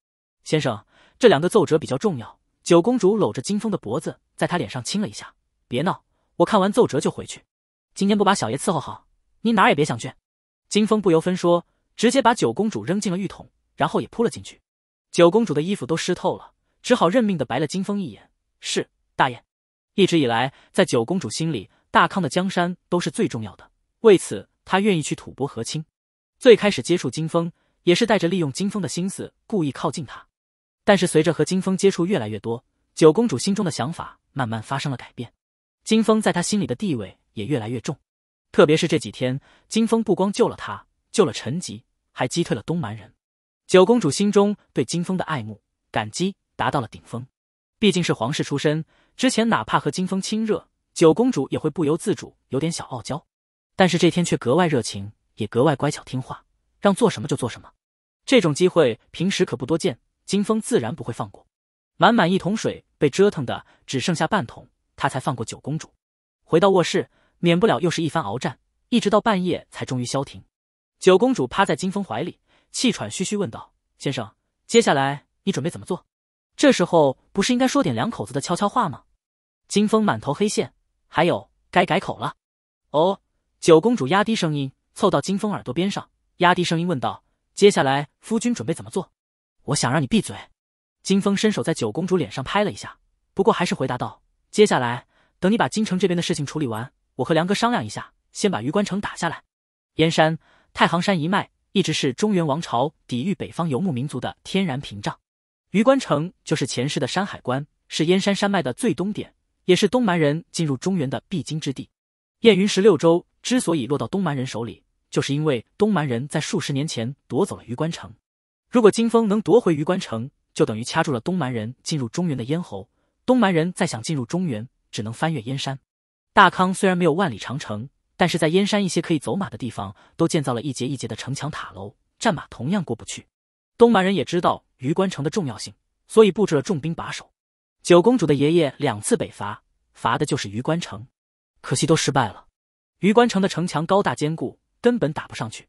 先生，这两个奏折比较重要。九公主搂着金风的脖子。在他脸上亲了一下，别闹！我看完奏折就回去。今天不把小爷伺候好，你哪儿也别想去。金风不由分说，直接把九公主扔进了浴桶，然后也扑了进去。九公主的衣服都湿透了，只好认命的白了金风一眼。是大爷。一直以来，在九公主心里，大康的江山都是最重要的，为此她愿意去吐蕃和亲。最开始接触金风，也是带着利用金风的心思，故意靠近他。但是随着和金风接触越来越多，九公主心中的想法慢慢发生了改变，金风在她心里的地位也越来越重。特别是这几天，金风不光救了她，救了陈吉，还击退了东蛮人。九公主心中对金风的爱慕、感激达到了顶峰。毕竟是皇室出身，之前哪怕和金风亲热，九公主也会不由自主有点小傲娇。但是这天却格外热情，也格外乖巧听话，让做什么就做什么。这种机会平时可不多见，金风自然不会放过。满满一桶水。被折腾的只剩下半桶，他才放过九公主。回到卧室，免不了又是一番鏖战，一直到半夜才终于消停。九公主趴在金风怀里，气喘吁吁问道：“先生，接下来你准备怎么做？”这时候不是应该说点两口子的悄悄话吗？金风满头黑线，还有该改口了。哦，九公主压低声音，凑到金风耳朵边上，压低声音问道：“接下来夫君准备怎么做？”我想让你闭嘴。金风伸手在九公主脸上拍了一下，不过还是回答道：“接下来，等你把京城这边的事情处理完，我和梁哥商量一下，先把榆关城打下来。燕山、太行山一脉一直是中原王朝抵御北方游牧民族的天然屏障，榆关城就是前世的山海关，是燕山山脉的最东点，也是东蛮人进入中原的必经之地。燕云十六州之所以落到东蛮人手里，就是因为东蛮人在数十年前夺走了榆关城。如果金风能夺回榆关城。”就等于掐住了东蛮人进入中原的咽喉。东蛮人再想进入中原，只能翻越燕山。大康虽然没有万里长城，但是在燕山一些可以走马的地方，都建造了一节一节的城墙塔楼，战马同样过不去。东蛮人也知道榆关城的重要性，所以布置了重兵把守。九公主的爷爷两次北伐，伐的就是榆关城，可惜都失败了。榆关城的城墙高大坚固，根本打不上去。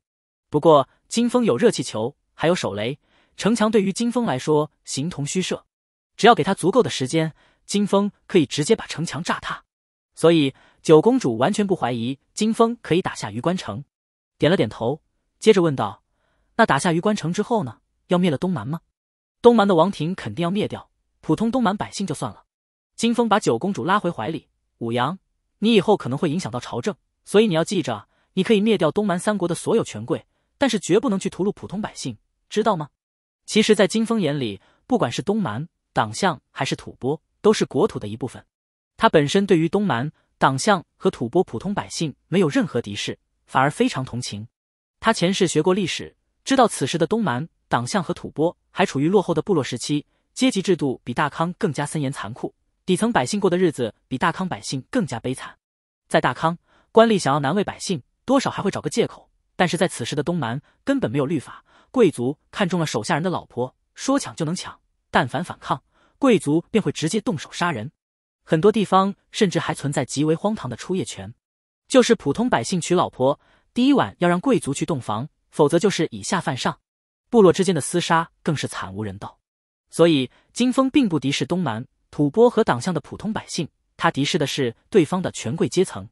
不过金风有热气球，还有手雷。城墙对于金风来说形同虚设，只要给他足够的时间，金风可以直接把城墙炸塌。所以九公主完全不怀疑金风可以打下榆关城，点了点头，接着问道：“那打下榆关城之后呢？要灭了东蛮吗？东蛮的王庭肯定要灭掉，普通东蛮百姓就算了。”金风把九公主拉回怀里：“武阳，你以后可能会影响到朝政，所以你要记着，你可以灭掉东蛮三国的所有权贵，但是绝不能去屠戮普通百姓，知道吗？”其实，在金峰眼里，不管是东蛮党项还是吐蕃，都是国土的一部分。他本身对于东蛮党项和吐蕃普通百姓没有任何敌视，反而非常同情。他前世学过历史，知道此时的东蛮党项和吐蕃还处于落后的部落时期，阶级制度比大康更加森严残酷，底层百姓过的日子比大康百姓更加悲惨。在大康，官吏想要难为百姓，多少还会找个借口。但是在此时的东蛮根本没有律法，贵族看中了手下人的老婆，说抢就能抢；但凡反抗，贵族便会直接动手杀人。很多地方甚至还存在极为荒唐的初夜权，就是普通百姓娶老婆，第一晚要让贵族去洞房，否则就是以下犯上。部落之间的厮杀更是惨无人道。所以金峰并不敌视东蛮、吐蕃和党项的普通百姓，他敌视的是对方的权贵阶层。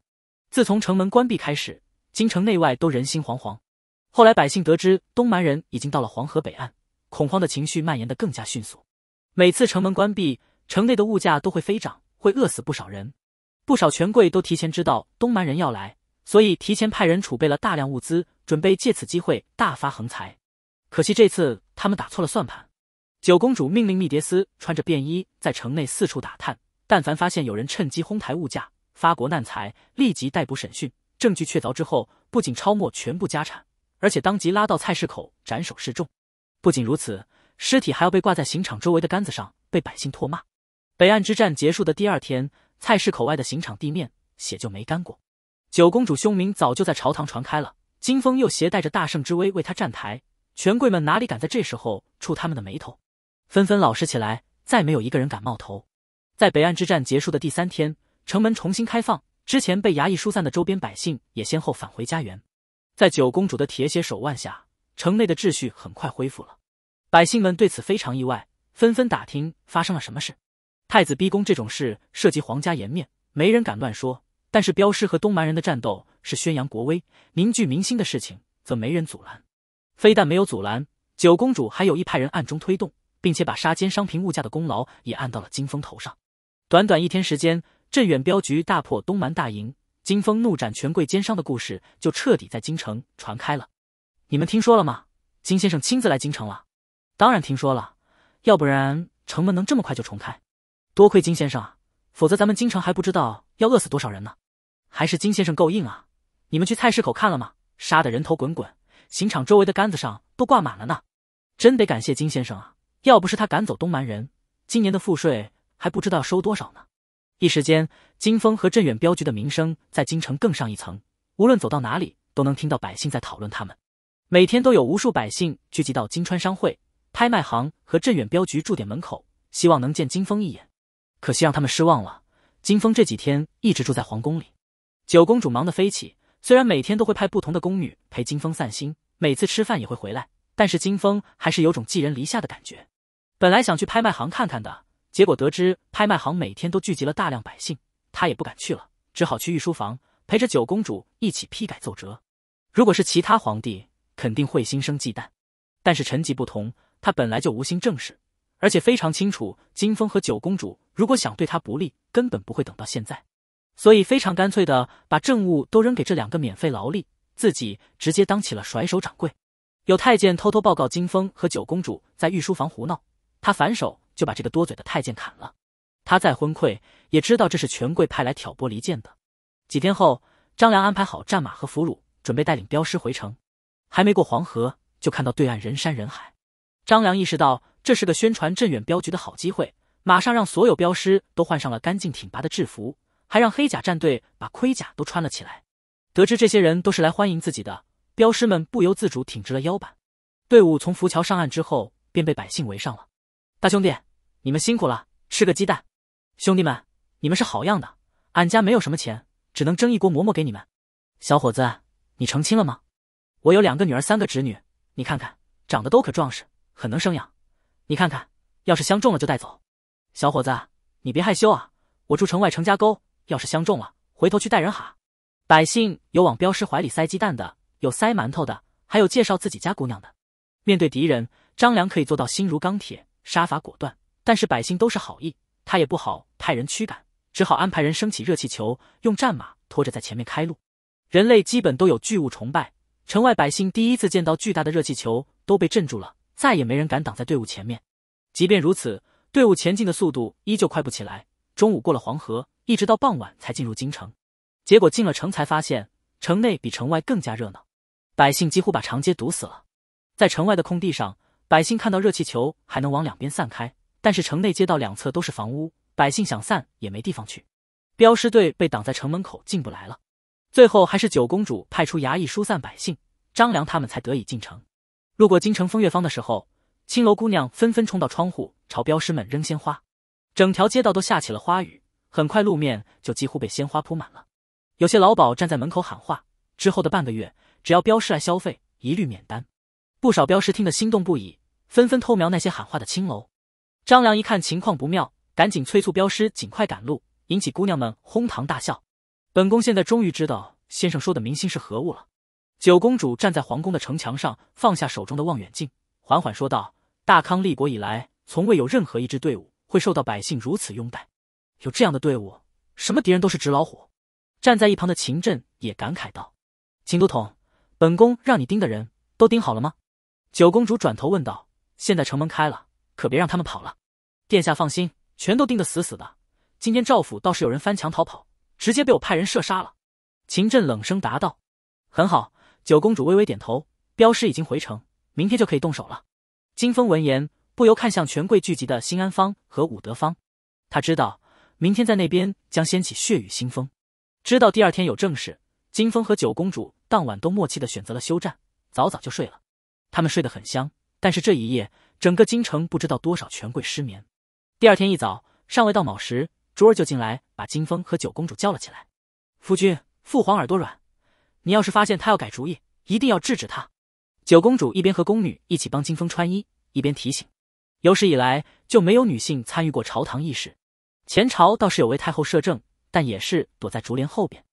自从城门关闭开始。京城内外都人心惶惶，后来百姓得知东蛮人已经到了黄河北岸，恐慌的情绪蔓延得更加迅速。每次城门关闭，城内的物价都会飞涨，会饿死不少人。不少权贵都提前知道东蛮人要来，所以提前派人储备了大量物资，准备借此机会大发横财。可惜这次他们打错了算盘。九公主命令密迭斯穿着便衣在城内四处打探，但凡发现有人趁机哄抬物价、发国难财，立即逮捕审讯。证据确凿之后，不仅抄没全部家产，而且当即拉到菜市口斩首示众。不仅如此，尸体还要被挂在刑场周围的杆子上，被百姓唾骂。北岸之战结束的第二天，菜市口外的刑场地面血就没干过。九公主凶名早就在朝堂传开了，金风又携带着大圣之威为她站台，权贵们哪里敢在这时候触他们的霉头，纷纷老实起来，再没有一个人敢冒头。在北岸之战结束的第三天，城门重新开放。之前被衙役疏散的周边百姓也先后返回家园，在九公主的铁血手腕下，城内的秩序很快恢复了。百姓们对此非常意外，纷纷打听发生了什么事。太子逼宫这种事涉及皇家颜面，没人敢乱说；但是镖师和东蛮人的战斗是宣扬国威、凝聚民心的事情，则没人阻拦。非但没有阻拦，九公主还有意派人暗中推动，并且把杀奸商平物价的功劳也按到了金风头上。短短一天时间。镇远镖局大破东蛮大营，金风怒斩权贵奸商的故事就彻底在京城传开了。你们听说了吗？金先生亲自来京城了。当然听说了，要不然城门能这么快就重开？多亏金先生啊，否则咱们京城还不知道要饿死多少人呢。还是金先生够硬啊！你们去菜市口看了吗？杀的人头滚滚，刑场周围的杆子上都挂满了呢。真得感谢金先生啊，要不是他赶走东蛮人，今年的赋税还不知道要收多少呢。一时间，金风和镇远镖局的名声在京城更上一层，无论走到哪里，都能听到百姓在讨论他们。每天都有无数百姓聚集到金川商会、拍卖行和镇远镖局驻点门口，希望能见金风一眼。可惜让他们失望了，金风这几天一直住在皇宫里。九公主忙得飞起，虽然每天都会派不同的宫女陪金风散心，每次吃饭也会回来，但是金风还是有种寄人篱下的感觉。本来想去拍卖行看看的。结果得知拍卖行每天都聚集了大量百姓，他也不敢去了，只好去御书房陪着九公主一起批改奏折。如果是其他皇帝，肯定会心生忌惮，但是陈吉不同，他本来就无心政事，而且非常清楚金风和九公主如果想对他不利，根本不会等到现在，所以非常干脆的把政务都扔给这两个免费劳力，自己直接当起了甩手掌柜。有太监偷偷报告金风和九公主在御书房胡闹，他反手。就把这个多嘴的太监砍了。他再昏聩，也知道这是权贵派来挑拨离间的。几天后，张良安排好战马和俘虏，准备带领镖师回城。还没过黄河，就看到对岸人山人海。张良意识到这是个宣传镇远镖局的好机会，马上让所有镖师都换上了干净挺拔的制服，还让黑甲战队把盔甲都穿了起来。得知这些人都是来欢迎自己的，镖师们不由自主挺直了腰板。队伍从浮桥上岸之后，便被百姓围上了。大兄弟。你们辛苦了，吃个鸡蛋。兄弟们，你们是好样的。俺家没有什么钱，只能蒸一锅馍馍给你们。小伙子，你成亲了吗？我有两个女儿，三个侄女，你看看长得都可壮实，很能生养。你看看，要是相中了就带走。小伙子，你别害羞啊。我住城外程家沟，要是相中了，回头去带人哈。百姓有往镖师怀里塞鸡蛋的，有塞馒头的，还有介绍自己家姑娘的。面对敌人，张良可以做到心如钢铁，杀伐果断。但是百姓都是好意，他也不好派人驱赶，只好安排人升起热气球，用战马拖着在前面开路。人类基本都有巨物崇拜，城外百姓第一次见到巨大的热气球，都被镇住了，再也没人敢挡在队伍前面。即便如此，队伍前进的速度依旧快不起来。中午过了黄河，一直到傍晚才进入京城。结果进了城才发现，城内比城外更加热闹，百姓几乎把长街堵死了。在城外的空地上，百姓看到热气球还能往两边散开。但是城内街道两侧都是房屋，百姓想散也没地方去，镖师队被挡在城门口进不来了。最后还是九公主派出衙役疏散百姓，张良他们才得以进城。路过京城风月坊的时候，青楼姑娘纷纷冲到窗户朝镖师们扔鲜花，整条街道都下起了花雨，很快路面就几乎被鲜花铺满了。有些老鸨站在门口喊话，之后的半个月，只要镖师来消费，一律免单。不少镖师听得心动不已，纷纷偷瞄那些喊话的青楼。张良一看情况不妙，赶紧催促镖师尽快赶路，引起姑娘们哄堂大笑。本宫现在终于知道先生说的明星是何物了。九公主站在皇宫的城墙上，放下手中的望远镜，缓缓说道：“大康立国以来，从未有任何一支队伍会受到百姓如此拥戴。有这样的队伍，什么敌人都是纸老虎。”站在一旁的秦振也感慨道：“秦都统，本宫让你盯的人都盯好了吗？”九公主转头问道：“现在城门开了。”可别让他们跑了，殿下放心，全都盯得死死的。今天赵府倒是有人翻墙逃跑，直接被我派人射杀了。秦振冷声答道：“很好。”九公主微微点头。镖师已经回城，明天就可以动手了。金风闻言不由看向权贵聚集的新安坊和武德坊，他知道明天在那边将掀起血雨腥风。知道第二天有正事，金风和九公主当晚都默契的选择了休战，早早就睡了。他们睡得很香，但是这一夜。整个京城不知道多少权贵失眠。第二天一早，尚未到卯时，珠儿就进来把金风和九公主叫了起来。夫君，父皇耳朵软，你要是发现他要改主意，一定要制止他。九公主一边和宫女一起帮金风穿衣，一边提醒：有史以来就没有女性参与过朝堂议事。前朝倒是有位太后摄政，但也是躲在竹帘后边。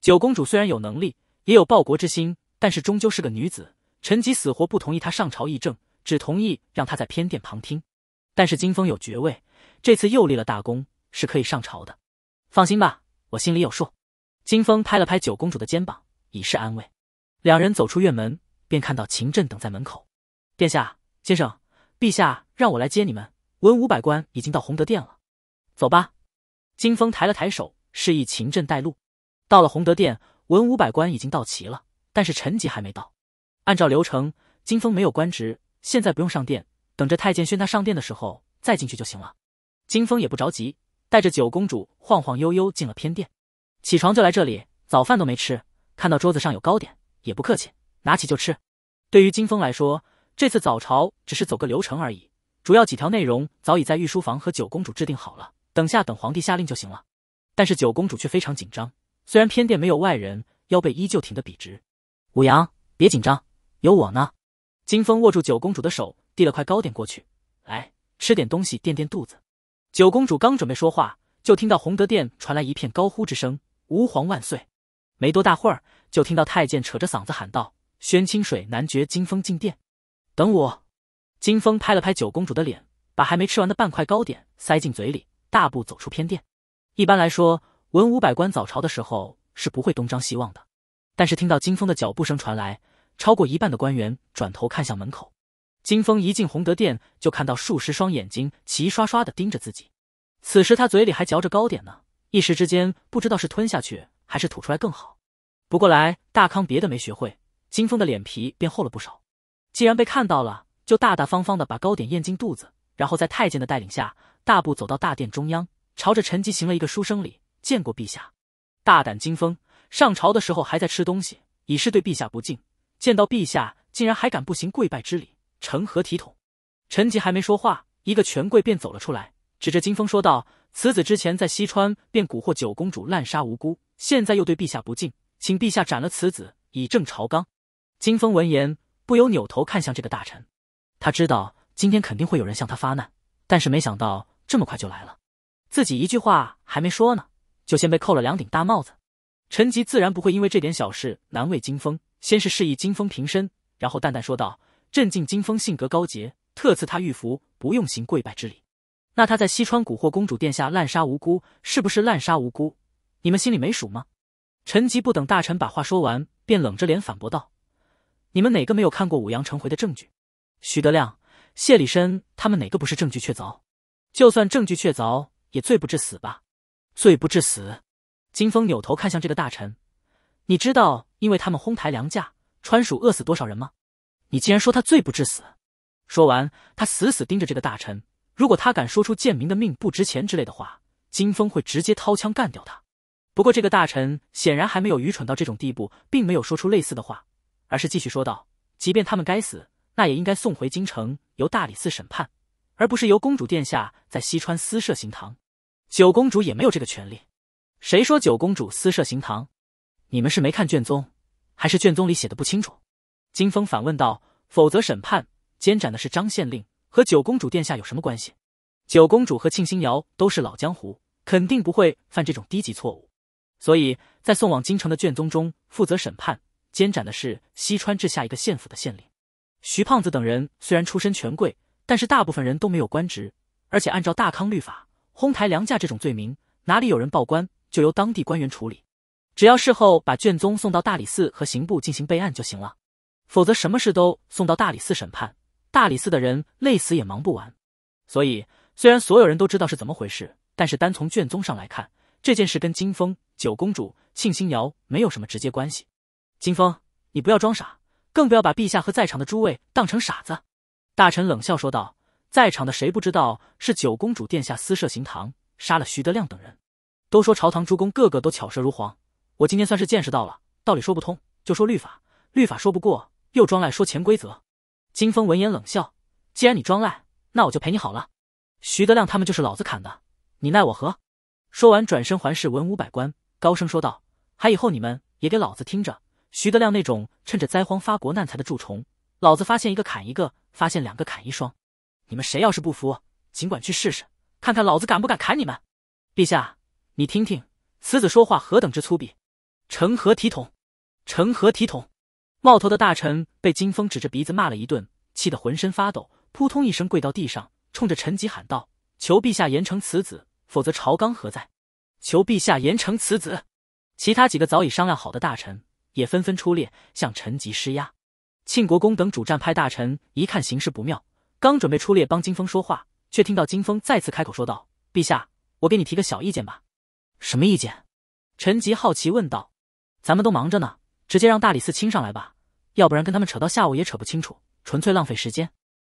九公主虽然有能力，也有报国之心，但是终究是个女子，臣吉死活不同意她上朝议政。只同意让他在偏殿旁听，但是金风有爵位，这次又立了大功，是可以上朝的。放心吧，我心里有数。金风拍了拍九公主的肩膀，以示安慰。两人走出院门，便看到秦振等在门口。殿下、先生，陛下让我来接你们。文武百官已经到洪德殿了，走吧。金风抬了抬手，示意秦振带路。到了洪德殿，文武百官已经到齐了，但是陈吉还没到。按照流程，金风没有官职。现在不用上殿，等着太监宣他上殿的时候再进去就行了。金风也不着急，带着九公主晃晃悠悠进了偏殿。起床就来这里，早饭都没吃，看到桌子上有糕点也不客气，拿起就吃。对于金风来说，这次早朝只是走个流程而已，主要几条内容早已在御书房和九公主制定好了，等下等皇帝下令就行了。但是九公主却非常紧张，虽然偏殿没有外人，腰背依旧挺得笔直。武阳，别紧张，有我呢。金风握住九公主的手，递了块糕点过去，来吃点东西垫垫肚子。九公主刚准备说话，就听到洪德殿传来一片高呼之声：“吾皇万岁！”没多大会儿，就听到太监扯着嗓子喊道：“宣清水男爵金风进殿！”等我。金风拍了拍九公主的脸，把还没吃完的半块糕点塞进嘴里，大步走出偏殿。一般来说，文武百官早朝的时候是不会东张西望的，但是听到金风的脚步声传来。超过一半的官员转头看向门口，金风一进洪德殿就看到数十双眼睛齐刷刷的盯着自己。此时他嘴里还嚼着糕点呢，一时之间不知道是吞下去还是吐出来更好。不过来大康别的没学会，金风的脸皮变厚了不少。既然被看到了，就大大方方的把糕点咽进肚子，然后在太监的带领下大步走到大殿中央，朝着陈吉行了一个书生礼：“见过陛下。”大胆金风上朝的时候还在吃东西，已是对陛下不敬。见到陛下竟然还敢不行跪拜之礼，成何体统？陈吉还没说话，一个权贵便走了出来，指着金风说道：“此子之前在西川便蛊惑九公主滥杀无辜，现在又对陛下不敬，请陛下斩了此子，以正朝纲。”金风闻言，不由扭头看向这个大臣。他知道今天肯定会有人向他发难，但是没想到这么快就来了。自己一句话还没说呢，就先被扣了两顶大帽子。陈吉自然不会因为这点小事难为金风。先是示意金风平身，然后淡淡说道：“镇静金风性格高洁，特赐他玉符，不用行跪拜之礼。那他在西川蛊惑公主殿下滥杀无辜，是不是滥杀无辜？你们心里没数吗？”陈吉不等大臣把话说完，便冷着脸反驳道：“你们哪个没有看过武阳城回的证据？徐德亮、谢礼深他们哪个不是证据确凿？就算证据确凿，也罪不至死吧？罪不至死。”金风扭头看向这个大臣：“你知道？”因为他们哄抬粮价，川蜀饿死多少人吗？你竟然说他罪不至死！说完，他死死盯着这个大臣。如果他敢说出贱民的命不值钱之类的话，金峰会直接掏枪干掉他。不过，这个大臣显然还没有愚蠢到这种地步，并没有说出类似的话，而是继续说道：“即便他们该死，那也应该送回京城，由大理寺审判，而不是由公主殿下在西川私设刑堂。九公主也没有这个权利。谁说九公主私设刑堂？你们是没看卷宗。”还是卷宗里写的不清楚，金风反问道：“否则审判监斩的是张县令，和九公主殿下有什么关系？九公主和庆星瑶都是老江湖，肯定不会犯这种低级错误。所以在送往京城的卷宗中，负责审判监斩的是西川治下一个县府的县令。徐胖子等人虽然出身权贵，但是大部分人都没有官职，而且按照大康律法，哄抬粮价这种罪名，哪里有人报官，就由当地官员处理。”只要事后把卷宗送到大理寺和刑部进行备案就行了，否则什么事都送到大理寺审判，大理寺的人累死也忙不完。所以，虽然所有人都知道是怎么回事，但是单从卷宗上来看，这件事跟金风、九公主、庆星瑶没有什么直接关系。金风，你不要装傻，更不要把陛下和在场的诸位当成傻子。大臣冷笑说道：“在场的谁不知道是九公主殿下私设刑堂，杀了徐德亮等人？都说朝堂诸公个个都巧舌如簧。”我今天算是见识到了，道理说不通就说律法，律法说不过又装赖说潜规则。金风闻言冷笑：“既然你装赖，那我就陪你好了。”徐德亮他们就是老子砍的，你奈我何？说完转身环视文武百官，高声说道：“还以后你们也给老子听着，徐德亮那种趁着灾荒发国难财的蛀虫，老子发现一个砍一个，发现两个砍一双。你们谁要是不服，尽管去试试，看看老子敢不敢砍你们。”陛下，你听听，此子说话何等之粗鄙！成何体统！成何体统！冒头的大臣被金风指着鼻子骂了一顿，气得浑身发抖，扑通一声跪到地上，冲着陈吉喊道：“求陛下严惩此子，否则朝纲何在？求陛下严惩此子！”其他几个早已商量好的大臣也纷纷出列，向陈吉施压。庆国公等主战派大臣一看形势不妙，刚准备出列帮金风说话，却听到金风再次开口说道：“陛下，我给你提个小意见吧。”“什么意见？”陈吉好奇问道。咱们都忙着呢，直接让大理寺请上来吧。要不然跟他们扯到下午也扯不清楚，纯粹浪费时间。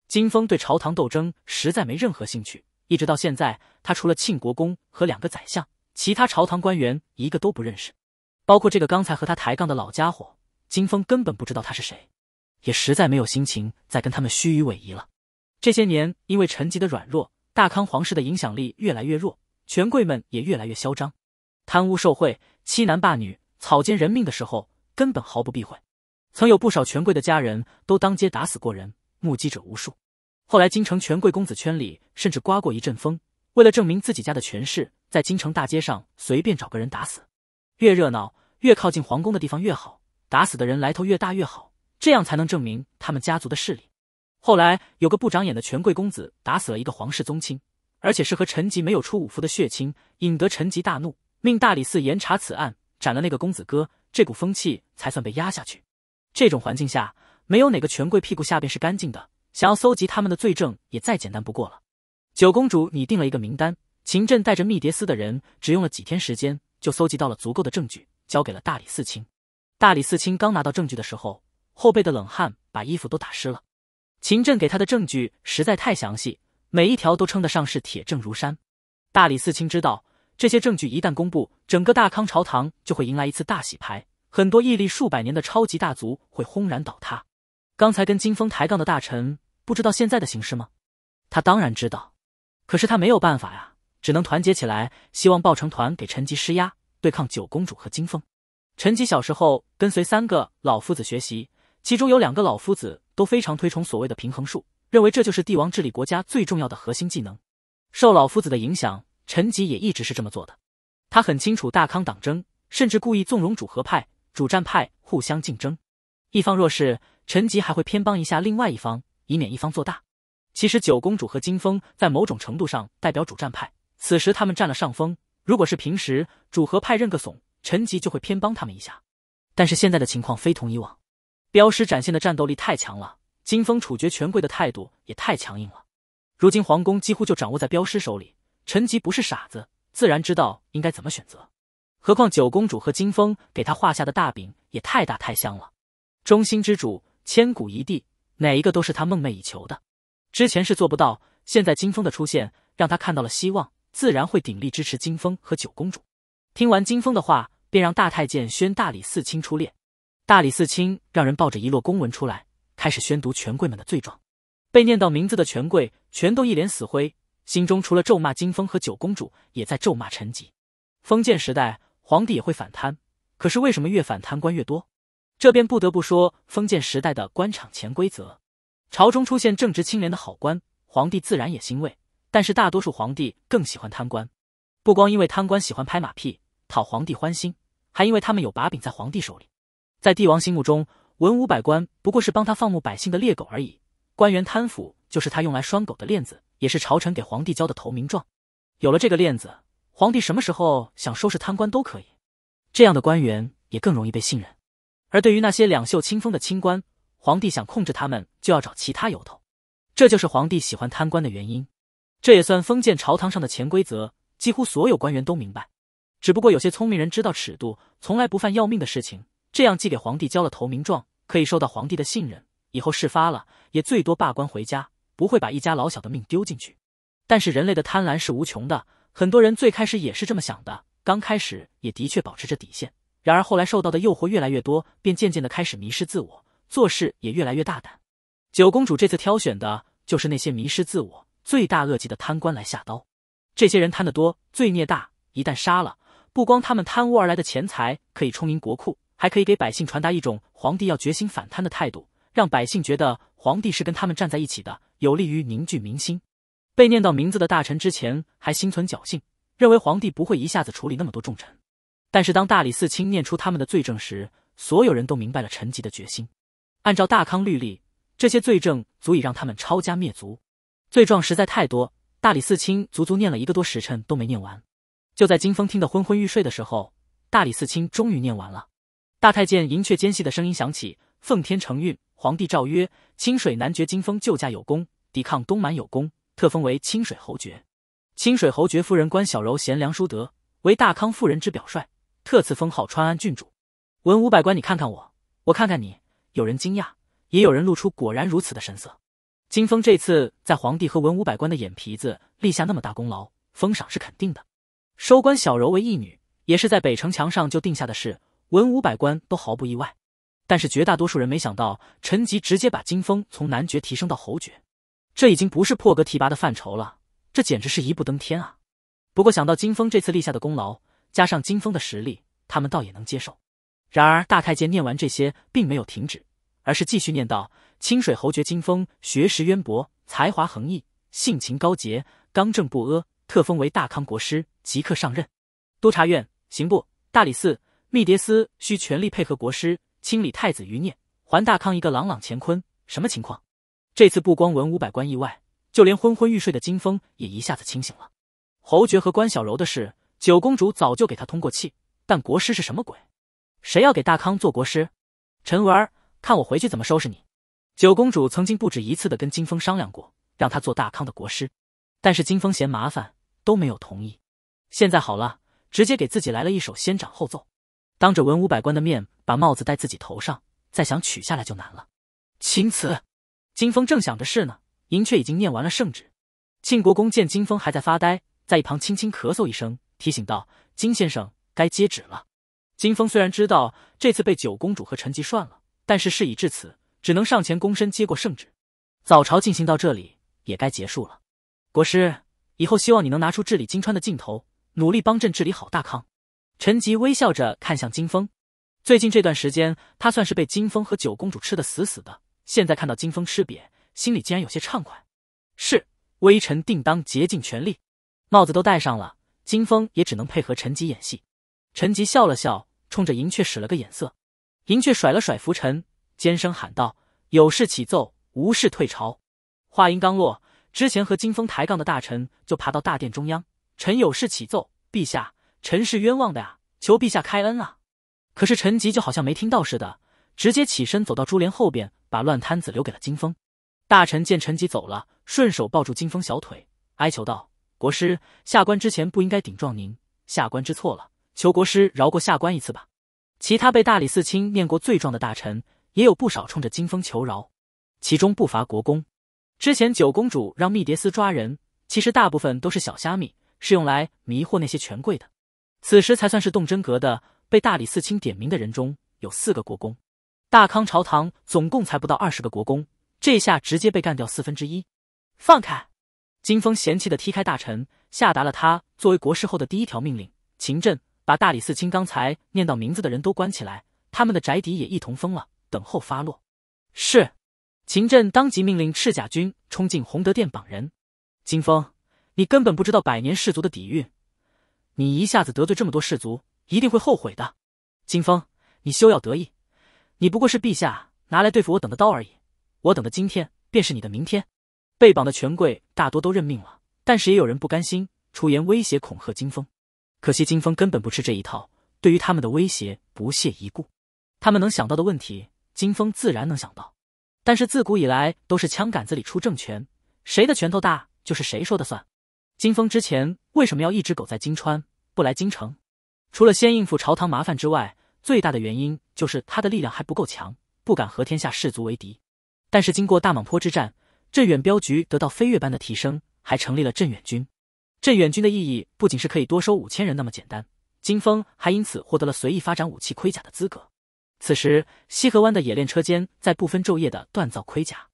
金峰对朝堂斗争实在没任何兴趣，一直到现在，他除了庆国公和两个宰相，其他朝堂官员一个都不认识，包括这个刚才和他抬杠的老家伙，金峰根本不知道他是谁，也实在没有心情再跟他们虚与委蛇了。这些年，因为陈吉的软弱，大康皇室的影响力越来越弱，权贵们也越来越嚣张，贪污受贿，欺男霸女。草菅人命的时候，根本毫不避讳。曾有不少权贵的家人都当街打死过人，目击者无数。后来，京城权贵公子圈里甚至刮过一阵风，为了证明自己家的权势，在京城大街上随便找个人打死，越热闹，越靠近皇宫的地方越好，打死的人来头越大越好，这样才能证明他们家族的势力。后来，有个不长眼的权贵公子打死了一个皇室宗亲，而且是和陈吉没有出五服的血亲，引得陈吉大怒，命大理寺严查此案。斩了那个公子哥，这股风气才算被压下去。这种环境下，没有哪个权贵屁股下边是干净的，想要搜集他们的罪证也再简单不过了。九公主拟定了一个名单，秦振带着密蝶司的人，只用了几天时间就搜集到了足够的证据，交给了大理寺卿。大理寺卿刚拿到证据的时候，后背的冷汗把衣服都打湿了。秦振给他的证据实在太详细，每一条都称得上是铁证如山。大理寺卿知道。这些证据一旦公布，整个大康朝堂就会迎来一次大洗牌，很多屹立数百年的超级大族会轰然倒塌。刚才跟金风抬杠的大臣，不知道现在的形势吗？他当然知道，可是他没有办法呀，只能团结起来，希望抱成团给陈吉施压，对抗九公主和金风。陈吉小时候跟随三个老夫子学习，其中有两个老夫子都非常推崇所谓的平衡术，认为这就是帝王治理国家最重要的核心技能。受老夫子的影响。陈吉也一直是这么做的，他很清楚大康党争，甚至故意纵容主和派、主战派互相竞争。一方弱势，陈吉还会偏帮一下另外一方，以免一方做大。其实九公主和金风在某种程度上代表主战派，此时他们占了上风。如果是平时，主和派认个怂，陈吉就会偏帮他们一下。但是现在的情况非同以往，镖师展现的战斗力太强了，金风处决权贵的态度也太强硬了。如今皇宫几乎就掌握在镖师手里。陈吉不是傻子，自然知道应该怎么选择。何况九公主和金风给他画下的大饼也太大太香了，忠心之主、千古一帝，哪一个都是他梦寐以求的。之前是做不到，现在金风的出现让他看到了希望，自然会鼎力支持金风和九公主。听完金风的话，便让大太监宣大理四卿出列。大理四卿让人抱着一摞公文出来，开始宣读权贵们的罪状。被念到名字的权贵全都一脸死灰。心中除了咒骂金风和九公主，也在咒骂陈吉。封建时代，皇帝也会反贪，可是为什么越反贪官越多？这便不得不说封建时代的官场潜规则。朝中出现正直清廉的好官，皇帝自然也欣慰。但是大多数皇帝更喜欢贪官，不光因为贪官喜欢拍马屁讨皇帝欢心，还因为他们有把柄在皇帝手里。在帝王心目中，文武百官不过是帮他放牧百姓的猎狗而已，官员贪腐就是他用来拴狗的链子。也是朝臣给皇帝交的投名状，有了这个链子，皇帝什么时候想收拾贪官都可以。这样的官员也更容易被信任。而对于那些两袖清风的清官，皇帝想控制他们就要找其他由头。这就是皇帝喜欢贪官的原因。这也算封建朝堂上的潜规则，几乎所有官员都明白。只不过有些聪明人知道尺度，从来不犯要命的事情。这样既给皇帝交了投名状，可以受到皇帝的信任，以后事发了也最多罢官回家。不会把一家老小的命丢进去，但是人类的贪婪是无穷的。很多人最开始也是这么想的，刚开始也的确保持着底线，然而后来受到的诱惑越来越多，便渐渐的开始迷失自我，做事也越来越大胆。九公主这次挑选的就是那些迷失自我、罪大恶极的贪官来下刀。这些人贪得多、罪孽大，一旦杀了，不光他们贪污而来的钱财可以充盈国库，还可以给百姓传达一种皇帝要决心反贪的态度，让百姓觉得皇帝是跟他们站在一起的。有利于凝聚民心。被念到名字的大臣之前还心存侥幸，认为皇帝不会一下子处理那么多重臣。但是当大理寺卿念出他们的罪证时，所有人都明白了陈吉的决心。按照大康律例，这些罪证足以让他们抄家灭族。罪状实在太多，大理寺卿足足念了一个多时辰都没念完。就在金风听得昏昏欲睡的时候，大理寺卿终于念完了。大太监银雀尖细的声音响起：“奉天承运。”皇帝诏曰：清水男爵金峰救驾有功，抵抗东蛮有功，特封为清水侯爵。清水侯爵夫人关小柔贤良淑德，为大康妇人之表率，特赐封号川安郡主。文武百官，你看看我，我看看你，有人惊讶，也有人露出果然如此的神色。金峰这次在皇帝和文武百官的眼皮子立下那么大功劳，封赏是肯定的。收关小柔为义女，也是在北城墙上就定下的事，文武百官都毫不意外。但是绝大多数人没想到，陈吉直接把金风从男爵提升到侯爵，这已经不是破格提拔的范畴了，这简直是一步登天啊！不过想到金风这次立下的功劳，加上金风的实力，他们倒也能接受。然而大太监念完这些，并没有停止，而是继续念道：“清水侯爵金风，学识渊博，才华横溢，性情高洁，刚正不阿，特封为大康国师，即刻上任。督察院、刑部、大理寺、密迭司需全力配合国师。”清理太子余孽，还大康一个朗朗乾坤。什么情况？这次不光文武百官意外，就连昏昏欲睡的金风也一下子清醒了。侯爵和关小柔的事，九公主早就给他通过气，但国师是什么鬼？谁要给大康做国师？陈文儿，看我回去怎么收拾你！九公主曾经不止一次的跟金风商量过，让他做大康的国师，但是金风嫌麻烦，都没有同意。现在好了，直接给自己来了一手先斩后奏，当着文武百官的面。把帽子戴自己头上，再想取下来就难了。钦此。金风正想着事呢，银雀已经念完了圣旨。晋国公见金风还在发呆，在一旁轻轻咳嗽一声，提醒道：“金先生，该接旨了。”金风虽然知道这次被九公主和陈吉涮了，但是事已至此，只能上前躬身接过圣旨。早朝进行到这里，也该结束了。国师，以后希望你能拿出治理金川的劲头，努力帮朕治理好大康。陈吉微笑着看向金风。最近这段时间，他算是被金风和九公主吃的死死的。现在看到金风吃瘪，心里竟然有些畅快。是微臣定当竭尽全力。帽子都戴上了，金风也只能配合陈吉演戏。陈吉笑了笑，冲着银雀使了个眼色。银雀甩了甩拂尘，尖声喊道：“有事启奏，无事退朝。”话音刚落，之前和金风抬杠的大臣就爬到大殿中央：“臣有事启奏，陛下，臣是冤枉的呀，求陛下开恩啊！”可是陈吉就好像没听到似的，直接起身走到珠帘后边，把乱摊子留给了金风。大臣见陈吉走了，顺手抱住金风小腿，哀求道：“国师，下官之前不应该顶撞您，下官知错了，求国师饶过下官一次吧。”其他被大理寺卿念过罪状的大臣也有不少冲着金风求饶，其中不乏国公。之前九公主让密蝶司抓人，其实大部分都是小虾米，是用来迷惑那些权贵的。此时才算是动真格的。被大理寺卿点名的人中有四个国公，大康朝堂总共才不到二十个国公，这下直接被干掉四分之一。放开！金风嫌弃的踢开大臣，下达了他作为国师后的第一条命令：秦振，把大理寺卿刚才念到名字的人都关起来，他们的宅邸也一同封了，等候发落。是。秦振当即命令赤甲军冲进洪德殿绑人。金风，你根本不知道百年氏族的底蕴，你一下子得罪这么多氏族。一定会后悔的，金风，你休要得意，你不过是陛下拿来对付我等的刀而已。我等的今天，便是你的明天。被绑的权贵大多都认命了，但是也有人不甘心，出言威胁恐吓金风。可惜金风根本不吃这一套，对于他们的威胁不屑一顾。他们能想到的问题，金风自然能想到。但是自古以来都是枪杆子里出政权，谁的拳头大就是谁说的算。金风之前为什么要一直苟在金川，不来京城？除了先应付朝堂麻烦之外，最大的原因就是他的力量还不够强，不敢和天下士族为敌。但是经过大蟒坡之战，镇远镖局得到飞跃般的提升，还成立了镇远军。镇远军的意义不仅是可以多收五千人那么简单，金风还因此获得了随意发展武器盔甲的资格。此时西河湾的冶炼车间在不分昼夜的锻造盔甲，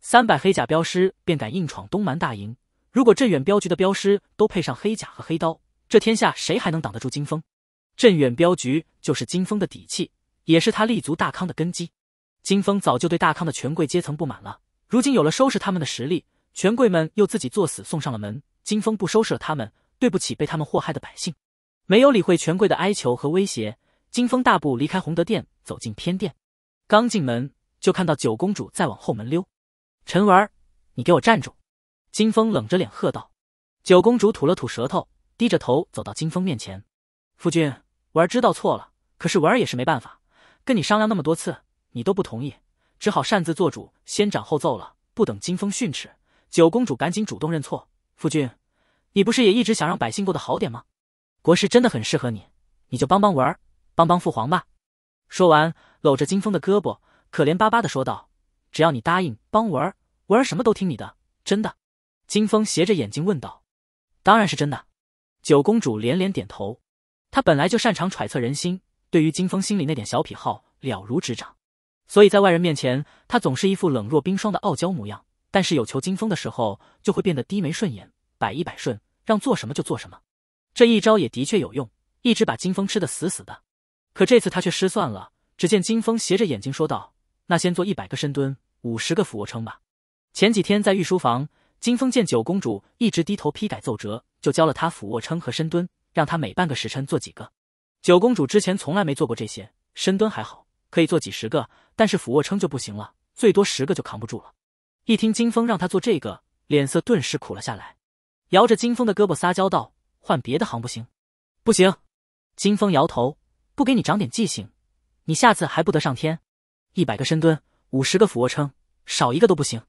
三百黑甲镖师便敢硬闯东蛮大营。如果镇远镖局的镖师都配上黑甲和黑刀，这天下谁还能挡得住金风？镇远镖局就是金峰的底气，也是他立足大康的根基。金峰早就对大康的权贵阶层不满了，如今有了收拾他们的实力，权贵们又自己作死送上了门。金峰不收拾了他们，对不起被他们祸害的百姓。没有理会权贵的哀求和威胁，金峰大步离开洪德殿，走进偏殿。刚进门，就看到九公主在往后门溜。陈文儿，你给我站住！金峰冷着脸喝道。九公主吐了吐舌头，低着头走到金峰面前，夫君。文儿知道错了，可是文儿也是没办法，跟你商量那么多次，你都不同意，只好擅自做主，先斩后奏了。不等金风训斥，九公主赶紧主动认错。夫君，你不是也一直想让百姓过得好点吗？国师真的很适合你，你就帮帮文儿，帮帮父皇吧。说完，搂着金风的胳膊，可怜巴巴的说道：“只要你答应帮文儿，文儿什么都听你的，真的。”金风斜着眼睛问道：“当然是真的。”九公主连连点头。他本来就擅长揣测人心，对于金风心里那点小癖好了如指掌，所以在外人面前，他总是一副冷若冰霜的傲娇模样。但是有求金风的时候，就会变得低眉顺眼，百依百顺，让做什么就做什么。这一招也的确有用，一直把金风吃得死死的。可这次他却失算了。只见金风斜着眼睛说道：“那先做一百个深蹲，五十个俯卧撑吧。”前几天在御书房，金风见九公主一直低头批改奏折，就教了她俯卧撑和深蹲。让他每半个时辰做几个。九公主之前从来没做过这些，深蹲还好，可以做几十个，但是俯卧撑就不行了，最多十个就扛不住了。一听金风让他做这个，脸色顿时苦了下来，摇着金风的胳膊撒娇道：“换别的行不行？”“不行。”金风摇头，“不给你长点记性，你下次还不得上天？一百个深蹲，五十个俯卧撑，少一个都不行。”“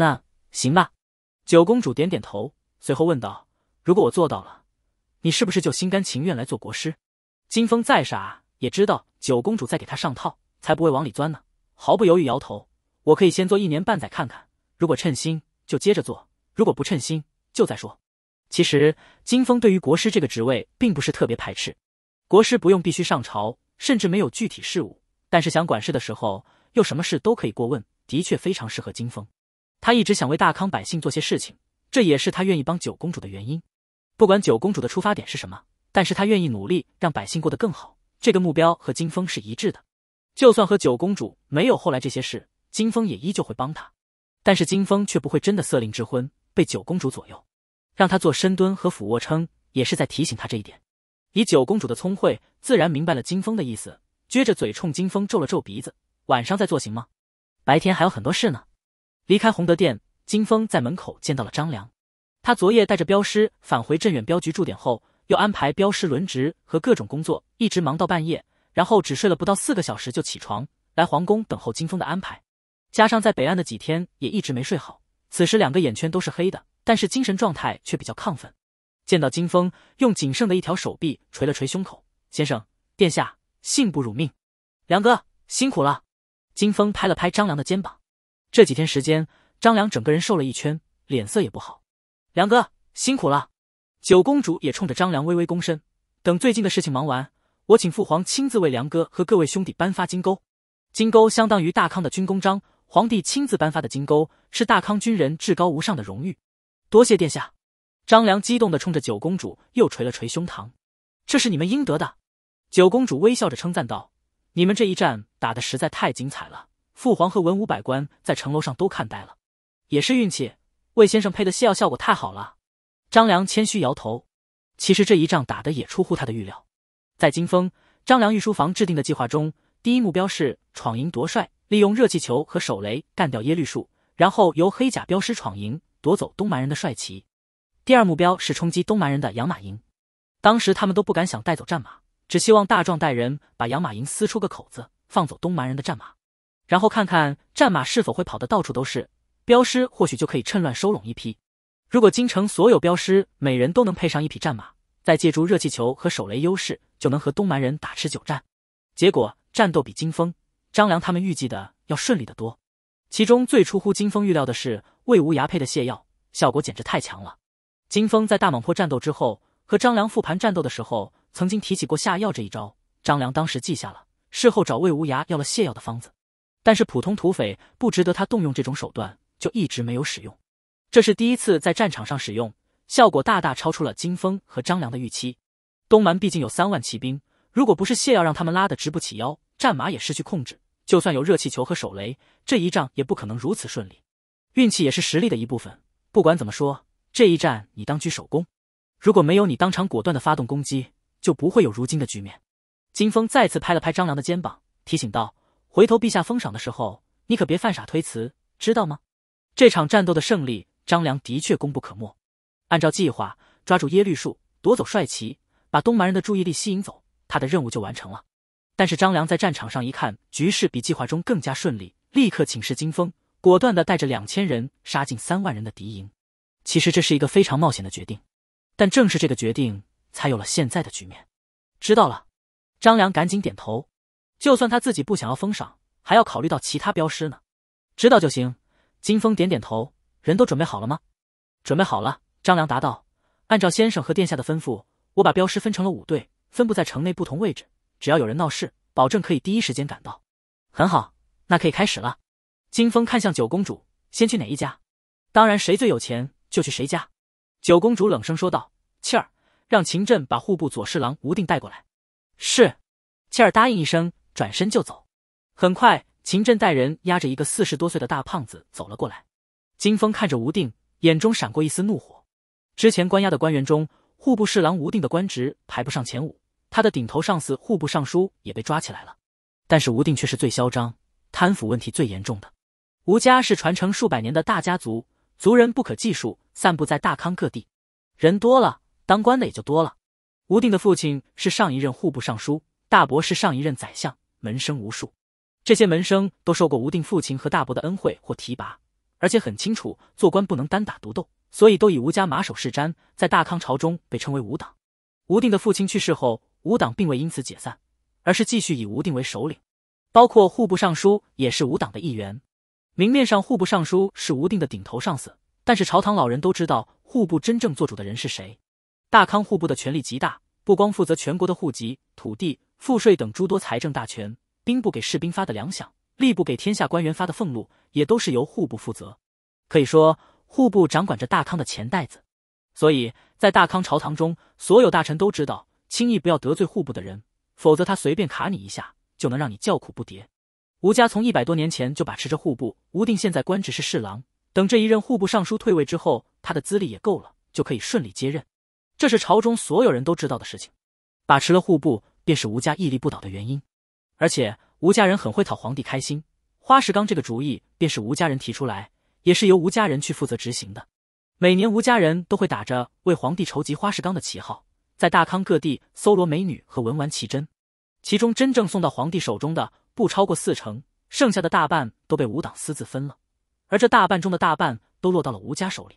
那行吧。”九公主点点头，随后问道：“如果我做到了？”你是不是就心甘情愿来做国师？金风再傻也知道九公主在给他上套，才不会往里钻呢。毫不犹豫摇头，我可以先做一年半载看看，如果称心就接着做，如果不称心就再说。其实金风对于国师这个职位并不是特别排斥，国师不用必须上朝，甚至没有具体事务，但是想管事的时候又什么事都可以过问，的确非常适合金风。他一直想为大康百姓做些事情，这也是他愿意帮九公主的原因。不管九公主的出发点是什么，但是她愿意努力让百姓过得更好，这个目标和金风是一致的。就算和九公主没有后来这些事，金风也依旧会帮她。但是金风却不会真的色令智昏，被九公主左右，让她做深蹲和俯卧撑，也是在提醒她这一点。以九公主的聪慧，自然明白了金风的意思，撅着嘴冲金风皱了皱鼻子。晚上再做行吗？白天还有很多事呢。离开洪德殿，金风在门口见到了张良。他昨夜带着镖师返回镇远镖局驻点后，又安排镖师轮值和各种工作，一直忙到半夜，然后只睡了不到四个小时就起床来皇宫等候金风的安排。加上在北岸的几天也一直没睡好，此时两个眼圈都是黑的，但是精神状态却比较亢奋。见到金风，用仅剩的一条手臂捶了捶胸口：“先生，殿下，幸不辱命。梁哥辛苦了。”金风拍了拍张良的肩膀。这几天时间，张良整个人瘦了一圈，脸色也不好。梁哥辛苦了，九公主也冲着张良微微躬身。等最近的事情忙完，我请父皇亲自为梁哥和各位兄弟颁发金钩。金钩相当于大康的军功章，皇帝亲自颁发的金钩是大康军人至高无上的荣誉。多谢殿下。张良激动地冲着九公主又捶了捶胸膛，这是你们应得的。九公主微笑着称赞道：“你们这一战打得实在太精彩了，父皇和文武百官在城楼上都看呆了，也是运气。”魏先生配的泻药效果太好了，张良谦虚摇头。其实这一仗打的也出乎他的预料。在金风张良御书房制定的计划中，第一目标是闯营夺帅，利用热气球和手雷干掉耶律树，然后由黑甲镖师闯营夺走东蛮人的帅旗。第二目标是冲击东蛮人的养马营。当时他们都不敢想带走战马，只希望大壮带人把养马营撕出个口子，放走东蛮人的战马，然后看看战马是否会跑得到处都是。镖师或许就可以趁乱收拢一批。如果京城所有镖师每人都能配上一匹战马，再借助热气球和手雷优势，就能和东蛮人打持久战。结果战斗比金风、张良他们预计的要顺利得多。其中最出乎金风预料的是魏无涯配的泻药，效果简直太强了。金风在大蟒坡战斗之后，和张良复盘战斗的时候，曾经提起过下药这一招。张良当时记下了，事后找魏无涯要了泻药的方子。但是普通土匪不值得他动用这种手段。就一直没有使用，这是第一次在战场上使用，效果大大超出了金风和张良的预期。东蛮毕竟有三万骑兵，如果不是谢耀让他们拉的直不起腰，战马也失去控制，就算有热气球和手雷，这一仗也不可能如此顺利。运气也是实力的一部分。不管怎么说，这一战你当居首功。如果没有你当场果断的发动攻击，就不会有如今的局面。金风再次拍了拍张良的肩膀，提醒道：“回头陛下封赏的时候，你可别犯傻推辞，知道吗？”这场战斗的胜利，张良的确功不可没。按照计划，抓住耶律树，夺走帅旗，把东蛮人的注意力吸引走，他的任务就完成了。但是张良在战场上一看，局势比计划中更加顺利，立刻请示金风，果断的带着两千人杀进三万人的敌营。其实这是一个非常冒险的决定，但正是这个决定才有了现在的局面。知道了，张良赶紧点头。就算他自己不想要封赏，还要考虑到其他镖师呢。知道就行。金峰点点头，人都准备好了吗？准备好了，张良答道。按照先生和殿下的吩咐，我把镖师分成了五队，分布在城内不同位置。只要有人闹事，保证可以第一时间赶到。很好，那可以开始了。金峰看向九公主，先去哪一家？当然，谁最有钱就去谁家。九公主冷声说道：“气儿，让秦振把户部左侍郎吴定带过来。”是，气儿答应一声，转身就走。很快。秦震带人押着一个四十多岁的大胖子走了过来，金风看着吴定，眼中闪过一丝怒火。之前关押的官员中，户部侍郎吴定的官职排不上前五，他的顶头上司户部尚书也被抓起来了，但是吴定却是最嚣张、贪腐问题最严重的。吴家是传承数百年的大家族，族人不可计数，散布在大康各地，人多了，当官的也就多了。吴定的父亲是上一任户部尚书，大伯是上一任宰相，门生无数。这些门生都受过吴定父亲和大伯的恩惠或提拔，而且很清楚做官不能单打独斗，所以都以吴家马首是瞻，在大康朝中被称为吴党。吴定的父亲去世后，吴党并未因此解散，而是继续以吴定为首领，包括户部尚书也是吴党的一员。明面上，户部尚书是吴定的顶头上司，但是朝堂老人都知道，户部真正做主的人是谁。大康户部的权力极大，不光负责全国的户籍、土地、赋税等诸多财政大权。兵部给士兵发的粮饷，吏部给天下官员发的俸禄，也都是由户部负责。可以说，户部掌管着大康的钱袋子。所以在大康朝堂中，所有大臣都知道，轻易不要得罪户部的人，否则他随便卡你一下，就能让你叫苦不迭。吴家从一百多年前就把持着户部，吴定现在官职是侍郎。等这一任户部尚书退位之后，他的资历也够了，就可以顺利接任。这是朝中所有人都知道的事情。把持了户部，便是吴家屹立不倒的原因。而且吴家人很会讨皇帝开心，花石纲这个主意便是吴家人提出来，也是由吴家人去负责执行的。每年吴家人都会打着为皇帝筹集花石纲的旗号，在大康各地搜罗美女和文玩奇珍，其中真正送到皇帝手中的不超过四成，剩下的大半都被吴党私自分了，而这大半中的大半都落到了吴家手里。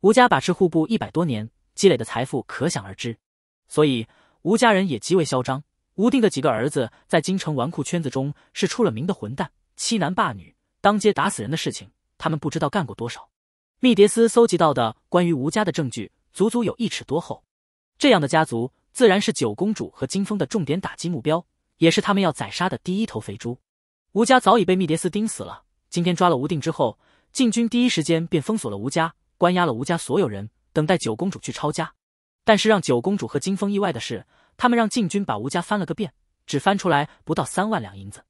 吴家把持户部一百多年积累的财富可想而知，所以吴家人也极为嚣张。吴定的几个儿子在京城纨绔圈子中是出了名的混蛋，欺男霸女，当街打死人的事情他们不知道干过多少。密迭斯搜集到的关于吴家的证据足足有一尺多厚，这样的家族自然是九公主和金风的重点打击目标，也是他们要宰杀的第一头肥猪。吴家早已被密迭斯盯死了，今天抓了吴定之后，禁军第一时间便封锁了吴家，关押了吴家所有人，等待九公主去抄家。但是让九公主和金风意外的是。他们让禁军把吴家翻了个遍，只翻出来不到三万两银子。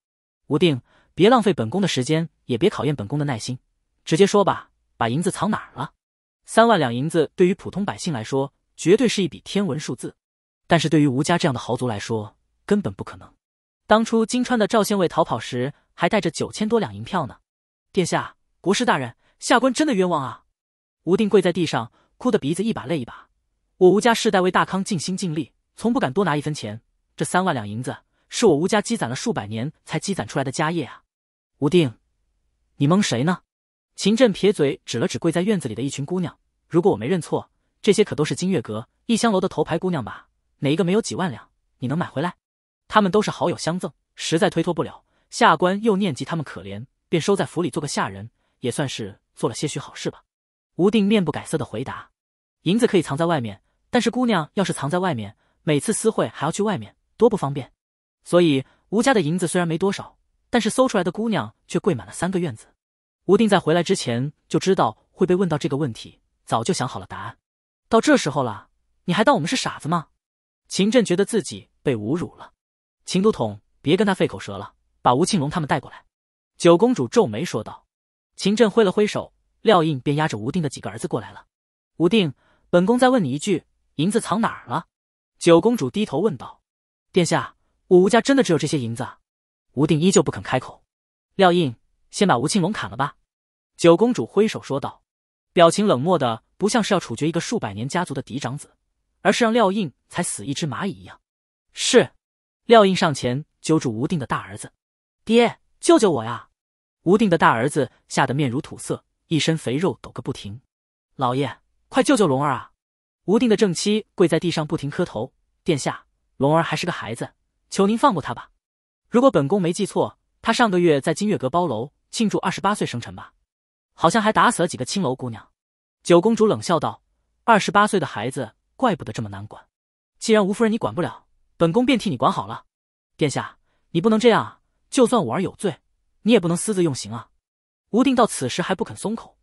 吴定，别浪费本宫的时间，也别考验本宫的耐心，直接说吧，把银子藏哪儿了？三万两银子对于普通百姓来说，绝对是一笔天文数字，但是对于吴家这样的豪族来说，根本不可能。当初金川的赵县尉逃跑时，还带着九千多两银票呢。殿下，国师大人，下官真的冤枉啊！吴定跪在地上，哭得鼻子一把泪一把。我吴家世代为大康尽心尽力。从不敢多拿一分钱。这三万两银子是我吴家积攒了数百年才积攒出来的家业啊！吴定，你蒙谁呢？秦振撇嘴，指了指跪在院子里的一群姑娘。如果我没认错，这些可都是金月阁、逸香楼的头牌姑娘吧？哪一个没有几万两？你能买回来？他们都是好友相赠，实在推脱不了。下官又念及他们可怜，便收在府里做个下人，也算是做了些许好事吧。吴定面不改色的回答：“银子可以藏在外面，但是姑娘要是藏在外面。”每次私会还要去外面，多不方便。所以吴家的银子虽然没多少，但是搜出来的姑娘却跪满了三个院子。吴定在回来之前就知道会被问到这个问题，早就想好了答案。到这时候了，你还当我们是傻子吗？秦振觉得自己被侮辱了。秦都统，别跟他费口舌了，把吴庆龙他们带过来。九公主皱眉说道。秦振挥了挥手，廖应便押着吴定的几个儿子过来了。吴定，本宫再问你一句，银子藏哪儿了？九公主低头问道：“殿下，我吴家真的只有这些银子？”吴定依旧不肯开口。廖印，先把吴庆龙砍了吧。”九公主挥手说道，表情冷漠的不像是要处决一个数百年家族的嫡长子，而是让廖印才死一只蚂蚁一样。是。廖印上前揪住吴定的大儿子：“爹，救救我呀！”吴定的大儿子吓得面如土色，一身肥肉抖个不停：“老爷，快救救龙儿啊！”吴定的正妻跪在地上不停磕头：“殿下，龙儿还是个孩子，求您放过他吧。如果本宫没记错，他上个月在金月阁包楼庆祝二十八岁生辰吧，好像还打死了几个青楼姑娘。”九公主冷笑道：“二十八岁的孩子，怪不得这么难管。既然吴夫人你管不了，本宫便替你管好了。”殿下，你不能这样啊！就算我儿有罪，你也不能私自用刑啊！”吴定到此时还不肯松口，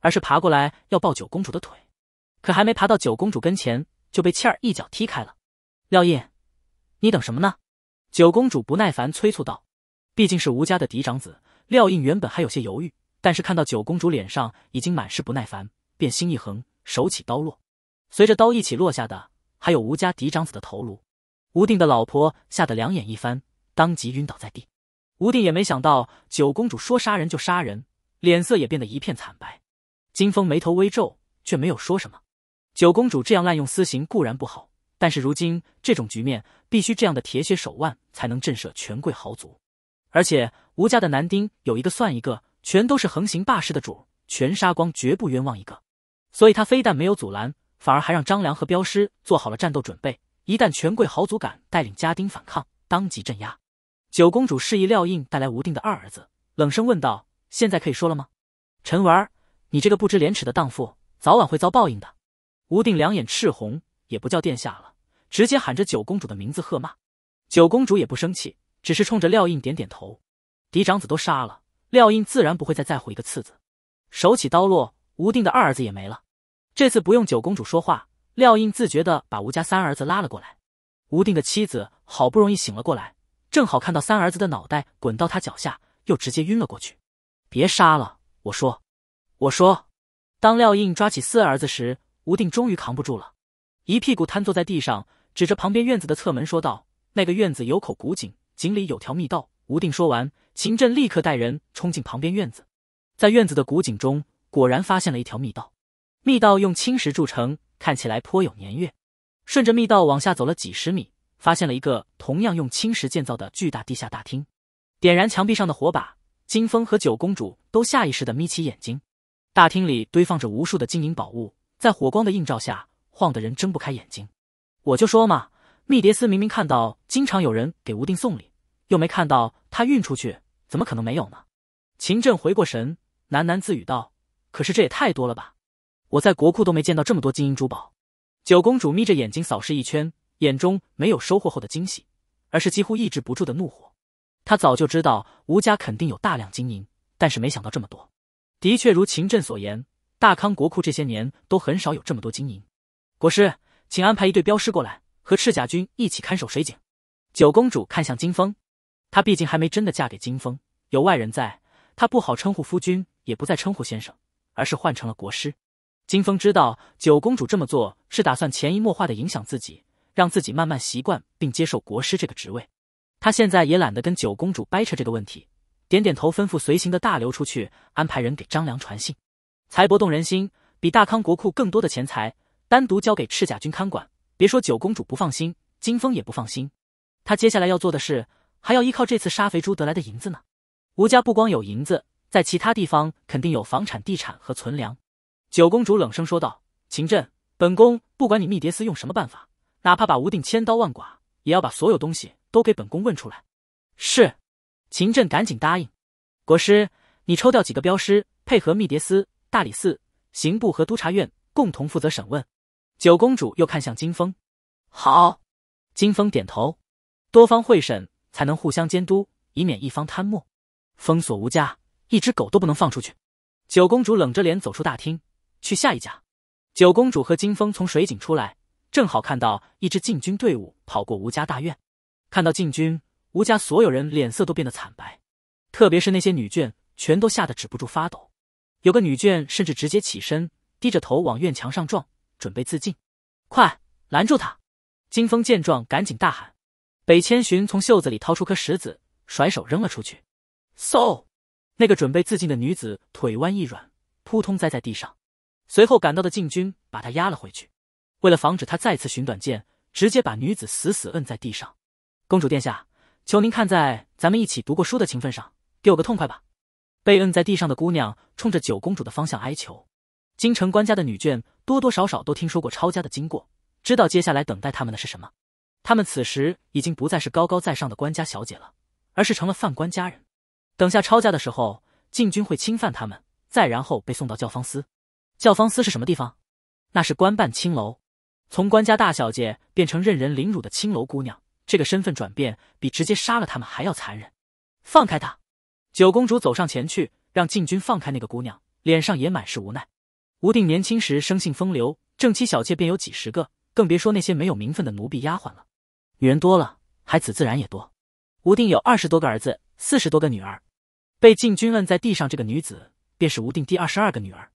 而是爬过来要抱九公主的腿。可还没爬到九公主跟前，就被倩儿一脚踢开了。廖印，你等什么呢？九公主不耐烦催促道。毕竟是吴家的嫡长子，廖印原本还有些犹豫，但是看到九公主脸上已经满是不耐烦，便心一横，手起刀落。随着刀一起落下的，还有吴家嫡长子的头颅。吴定的老婆吓得两眼一翻，当即晕倒在地。吴定也没想到九公主说杀人就杀人，脸色也变得一片惨白。金风眉头微皱，却没有说什么。九公主这样滥用私刑固然不好，但是如今这种局面，必须这样的铁血手腕才能震慑权贵豪族。而且吴家的男丁有一个算一个，全都是横行霸市的主，全杀光，绝不冤枉一个。所以他非但没有阻拦，反而还让张良和镖师做好了战斗准备。一旦权贵豪族敢带领家丁反抗，当即镇压。九公主示意廖印带来吴定的二儿子，冷声问道：“现在可以说了吗？”陈文儿，你这个不知廉耻的荡妇，早晚会遭报应的。吴定两眼赤红，也不叫殿下了，直接喊着九公主的名字喝骂。九公主也不生气，只是冲着廖印点点头。嫡长子都杀了，廖印自然不会再在乎一个次子。手起刀落，吴定的二儿子也没了。这次不用九公主说话，廖印自觉的把吴家三儿子拉了过来。吴定的妻子好不容易醒了过来，正好看到三儿子的脑袋滚到他脚下，又直接晕了过去。别杀了，我说，我说。当廖印抓起四儿子时。吴定终于扛不住了，一屁股瘫坐在地上，指着旁边院子的侧门说道：“那个院子有口古井，井里有条密道。”吴定说完，秦振立刻带人冲进旁边院子，在院子的古井中，果然发现了一条密道。密道用青石筑成，看起来颇有年月。顺着密道往下走了几十米，发现了一个同样用青石建造的巨大地下大厅。点燃墙壁上的火把，金风和九公主都下意识地眯起眼睛。大厅里堆放着无数的金银宝物。在火光的映照下，晃得人睁不开眼睛。我就说嘛，密迭斯明明看到经常有人给吴定送礼，又没看到他运出去，怎么可能没有呢？秦振回过神，喃喃自语道：“可是这也太多了吧？我在国库都没见到这么多金银珠宝。”九公主眯着眼睛扫视一圈，眼中没有收获后的惊喜，而是几乎抑制不住的怒火。她早就知道吴家肯定有大量金银，但是没想到这么多。的确如秦振所言。大康国库这些年都很少有这么多金银。国师，请安排一队镖师过来，和赤甲军一起看守水井。九公主看向金风，她毕竟还没真的嫁给金风，有外人在，她不好称呼夫君，也不再称呼先生，而是换成了国师。金风知道九公主这么做是打算潜移默化的影响自己，让自己慢慢习惯并接受国师这个职位。他现在也懒得跟九公主掰扯这个问题，点点头，吩咐随行的大刘出去安排人给张良传信。财不动人心，比大康国库更多的钱财，单独交给赤甲军看管。别说九公主不放心，金风也不放心。他接下来要做的事，还要依靠这次杀肥猪得来的银子呢。吴家不光有银子，在其他地方肯定有房产、地产和存粮。九公主冷声说道：“秦振，本宫不管你密蝶司用什么办法，哪怕把吴定千刀万剐，也要把所有东西都给本宫问出来。”是，秦振赶紧答应。国师，你抽调几个镖师，配合密蝶司。大理寺、刑部和督察院共同负责审问。九公主又看向金风，好。金风点头，多方会审才能互相监督，以免一方贪墨。封锁吴家，一只狗都不能放出去。九公主冷着脸走出大厅，去下一家。九公主和金风从水井出来，正好看到一支禁军队伍跑过吴家大院。看到禁军，吴家所有人脸色都变得惨白，特别是那些女眷，全都吓得止不住发抖。有个女眷甚至直接起身，低着头往院墙上撞，准备自尽。快拦住她！金风见状，赶紧大喊。北千寻从袖子里掏出颗石子，甩手扔了出去。嗖！那个准备自尽的女子腿弯一软，扑通栽在地上。随后赶到的禁军把她压了回去，为了防止她再次寻短见，直接把女子死死摁在地上。公主殿下，求您看在咱们一起读过书的情分上，给我个痛快吧。被摁在地上的姑娘冲着九公主的方向哀求。京城官家的女眷多多少少都听说过抄家的经过，知道接下来等待他们的是什么。他们此时已经不再是高高在上的官家小姐了，而是成了犯官家人。等下抄家的时候，禁军会侵犯他们，再然后被送到教坊司。教坊司是什么地方？那是官办青楼。从官家大小姐变成任人凌辱的青楼姑娘，这个身份转变比直接杀了他们还要残忍。放开她！九公主走上前去，让禁军放开那个姑娘，脸上也满是无奈。吴定年轻时生性风流，正妻小妾便有几十个，更别说那些没有名分的奴婢丫鬟了。女人多了，孩子自然也多。吴定有二十多个儿子，四十多个女儿。被禁军摁在地上，这个女子便是吴定第二十二个女儿。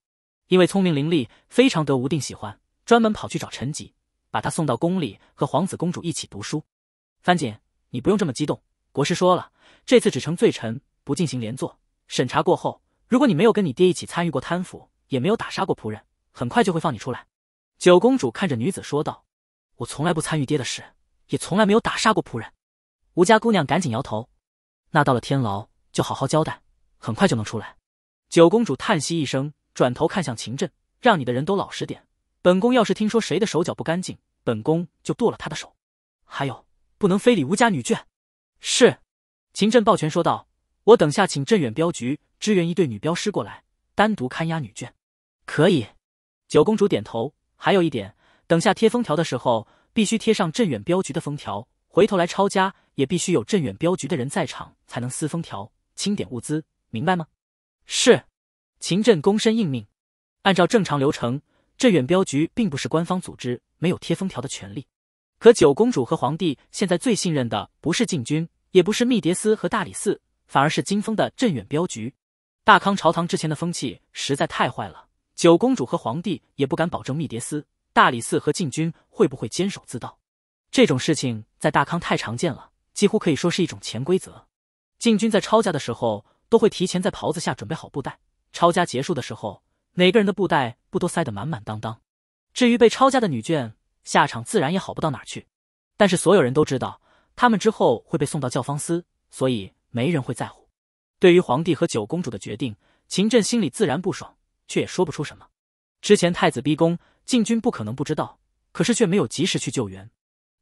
因为聪明伶俐，非常得吴定喜欢，专门跑去找陈吉，把她送到宫里和皇子公主一起读书。番锦，你不用这么激动。国师说了，这次只成罪臣。不进行连坐审查过后，如果你没有跟你爹一起参与过贪腐，也没有打杀过仆人，很快就会放你出来。九公主看着女子说道：“我从来不参与爹的事，也从来没有打杀过仆人。”吴家姑娘赶紧摇头。那到了天牢就好好交代，很快就能出来。九公主叹息一声，转头看向秦镇：“让你的人都老实点，本宫要是听说谁的手脚不干净，本宫就剁了他的手。还有，不能非礼吴家女眷。”是秦镇抱拳说道。我等下请镇远镖局支援一队女镖师过来，单独看押女眷，可以。九公主点头。还有一点，等下贴封条的时候，必须贴上镇远镖局的封条。回头来抄家，也必须有镇远镖局的人在场，才能撕封条、清点物资，明白吗？是。秦镇躬身应命。按照正常流程，镇远镖局并不是官方组织，没有贴封条的权利。可九公主和皇帝现在最信任的，不是禁军，也不是密迭司和大理寺。反而是金风的镇远镖局，大康朝堂之前的风气实在太坏了。九公主和皇帝也不敢保证密迭司、大理寺和禁军会不会监守自盗。这种事情在大康太常见了，几乎可以说是一种潜规则。禁军在抄家的时候，都会提前在袍子下准备好布袋。抄家结束的时候，哪个人的布袋不都塞得满满当当？至于被抄家的女眷，下场自然也好不到哪去。但是所有人都知道，他们之后会被送到教坊司，所以。没人会在乎，对于皇帝和九公主的决定，秦振心里自然不爽，却也说不出什么。之前太子逼宫，禁军不可能不知道，可是却没有及时去救援。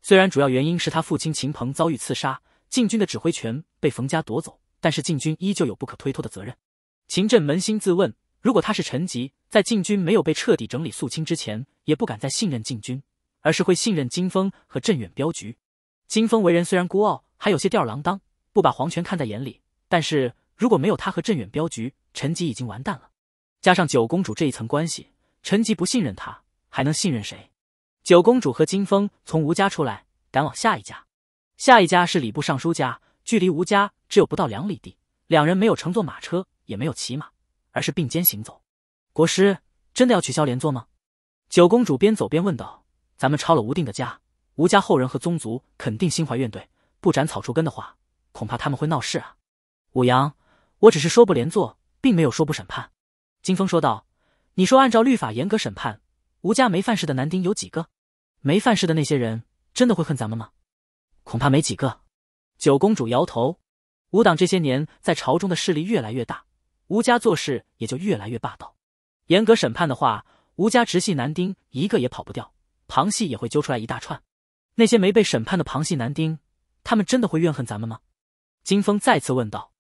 虽然主要原因是他父亲秦鹏遭遇刺杀，禁军的指挥权被冯家夺走，但是禁军依旧有不可推脱的责任。秦振扪心自问，如果他是陈吉，在禁军没有被彻底整理肃清之前，也不敢再信任禁军，而是会信任金风和镇远镖局。金风为人虽然孤傲，还有些吊儿郎当。不把皇权看在眼里，但是如果没有他和镇远镖局，陈吉已经完蛋了。加上九公主这一层关系，陈吉不信任他，还能信任谁？九公主和金风从吴家出来，赶往下一家。下一家是礼部尚书家，距离吴家只有不到两里地。两人没有乘坐马车，也没有骑马，而是并肩行走。国师真的要取消连坐吗？九公主边走边问道：“咱们抄了吴定的家，吴家后人和宗族肯定心怀怨怼，不斩草除根的话。”恐怕他们会闹事啊！武阳，我只是说不连坐，并没有说不审判。”金风说道，“你说按照律法严格审判，吴家没犯事的男丁有几个？没犯事的那些人真的会恨咱们吗？恐怕没几个。”九公主摇头：“吴党这些年在朝中的势力越来越大，吴家做事也就越来越霸道。严格审判的话，吴家直系男丁一个也跑不掉，旁系也会揪出来一大串。那些没被审判的旁系男丁，他们真的会怨恨咱们吗？”金风再次问道：“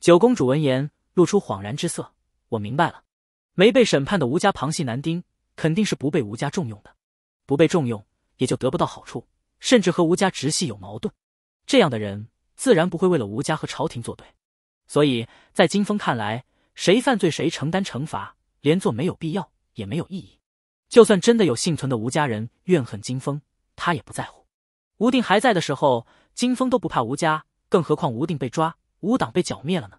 九公主闻言，露出恍然之色。我明白了，没被审判的吴家旁系男丁，肯定是不被吴家重用的。不被重用，也就得不到好处，甚至和吴家直系有矛盾。这样的人，自然不会为了吴家和朝廷作对。所以在金风看来，谁犯罪谁承担惩罚，连坐没有必要，也没有意义。就算真的有幸存的吴家人怨恨金风，他也不在乎。吴定还在的时候，金风都不怕吴家。”更何况吴定被抓，吴党被剿灭了呢？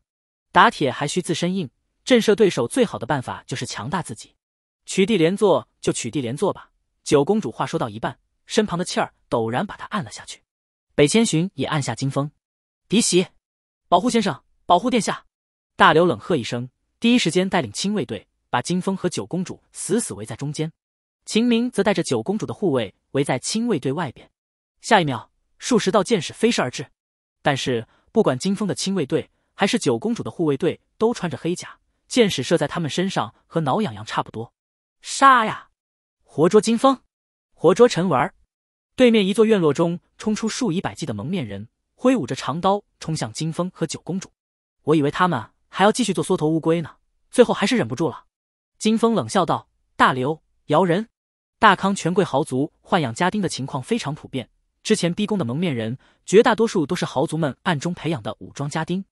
打铁还需自身硬，震慑对手最好的办法就是强大自己。取缔连坐就取缔连坐吧。九公主话说到一半，身旁的气儿陡然把她按了下去。北千寻也按下金风。敌袭！保护先生，保护殿下！大刘冷喝一声，第一时间带领亲卫队把金风和九公主死死围在中间。秦明则带着九公主的护卫围在亲卫队外边。下一秒，数十道箭矢飞射而至。但是，不管金风的亲卫队还是九公主的护卫队，都穿着黑甲，箭矢射在他们身上，和挠痒痒差不多。杀呀！活捉金风，活捉陈文。对面一座院落中冲出数以百计的蒙面人，挥舞着长刀冲向金风和九公主。我以为他们还要继续做缩头乌龟呢，最后还是忍不住了。金风冷笑道：“大刘，摇人！大康权贵豪族豢养家丁的情况非常普遍。”之前逼宫的蒙面人，绝大多数都是豪族们暗中培养的武装家丁。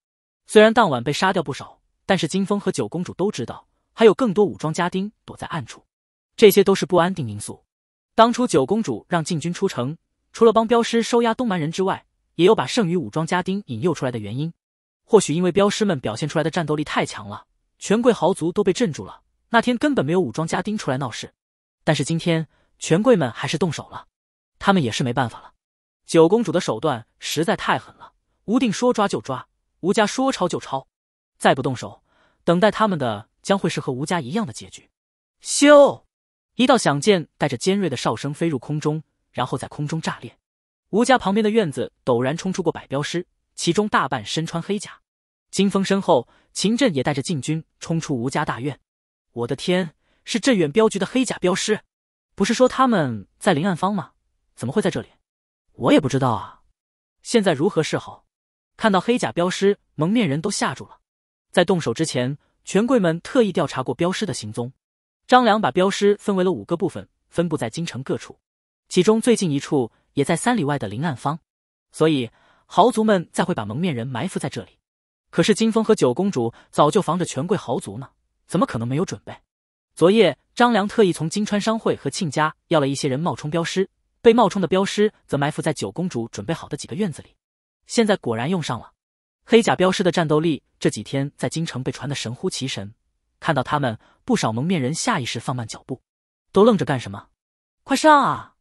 虽然当晚被杀掉不少，但是金风和九公主都知道，还有更多武装家丁躲在暗处。这些都是不安定因素。当初九公主让禁军出城，除了帮镖师收押东蛮人之外，也有把剩余武装家丁引诱出来的原因。或许因为镖师们表现出来的战斗力太强了，权贵豪族都被镇住了。那天根本没有武装家丁出来闹事，但是今天权贵们还是动手了，他们也是没办法了。九公主的手段实在太狠了，吴定说抓就抓，吴家说抄就抄，再不动手，等待他们的将会是和吴家一样的结局。咻！一道响箭带着尖锐的哨声飞入空中，然后在空中炸裂。吴家旁边的院子陡然冲出过百镖师，其中大半身穿黑甲。金风身后，秦震也带着禁军冲出吴家大院。我的天，是镇远镖局的黑甲镖师，不是说他们在临暗方吗？怎么会在这里？我也不知道啊，现在如何是好？看到黑甲镖师，蒙面人都吓住了。在动手之前，权贵们特意调查过镖师的行踪。张良把镖师分为了五个部分，分布在京城各处，其中最近一处也在三里外的临岸坊，所以豪族们才会把蒙面人埋伏在这里。可是金风和九公主早就防着权贵豪族呢，怎么可能没有准备？昨夜张良特意从金川商会和庆家要了一些人冒充镖师。被冒充的镖师则埋伏在九公主准备好的几个院子里，现在果然用上了。黑甲镖师的战斗力这几天在京城被传得神乎其神，看到他们，不少蒙面人下意识放慢脚步，都愣着干什么？快上啊！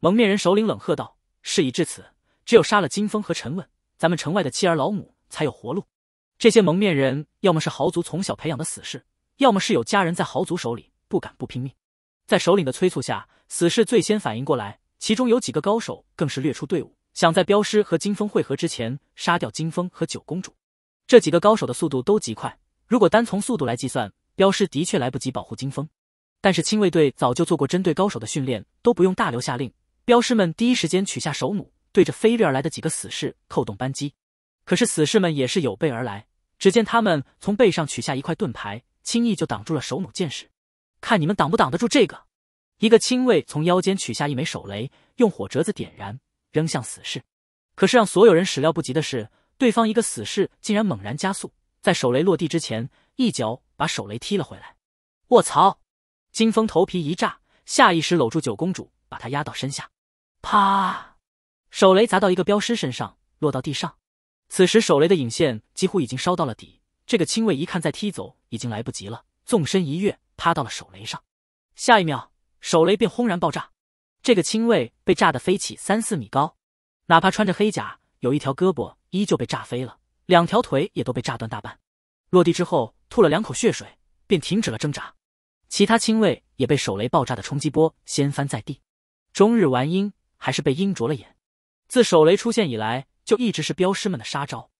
蒙面人首领冷喝道：“事已至此，只有杀了金风和沉稳，咱们城外的妻儿老母才有活路。”这些蒙面人要么是豪族从小培养的死士，要么是有家人在豪族手里，不敢不拼命。在首领的催促下，死士最先反应过来。其中有几个高手更是掠出队伍，想在镖师和金风会合之前杀掉金风和九公主。这几个高手的速度都极快，如果单从速度来计算，镖师的确来不及保护金风。但是亲卫队早就做过针对高手的训练，都不用大流下令，镖师们第一时间取下手弩，对着飞掠而来的几个死士扣动扳机。可是死士们也是有备而来，只见他们从背上取下一块盾牌，轻易就挡住了手弩箭矢。看你们挡不挡得住这个！一个亲卫从腰间取下一枚手雷，用火折子点燃，扔向死士。可是让所有人始料不及的是，对方一个死士竟然猛然加速，在手雷落地之前，一脚把手雷踢了回来。卧槽！金风头皮一炸，下意识搂住九公主，把她压到身下。啪！手雷砸到一个镖师身上，落到地上。此时手雷的引线几乎已经烧到了底。这个亲卫一看再踢走已经来不及了，纵身一跃，趴到了手雷上。下一秒。手雷便轰然爆炸，这个亲卫被炸得飞起三四米高，哪怕穿着黑甲，有一条胳膊依旧被炸飞了，两条腿也都被炸断大半。落地之后吐了两口血水，便停止了挣扎。其他亲卫也被手雷爆炸的冲击波掀翻在地。中日玩鹰还是被鹰啄了眼。自手雷出现以来，就一直是镖师们的杀招。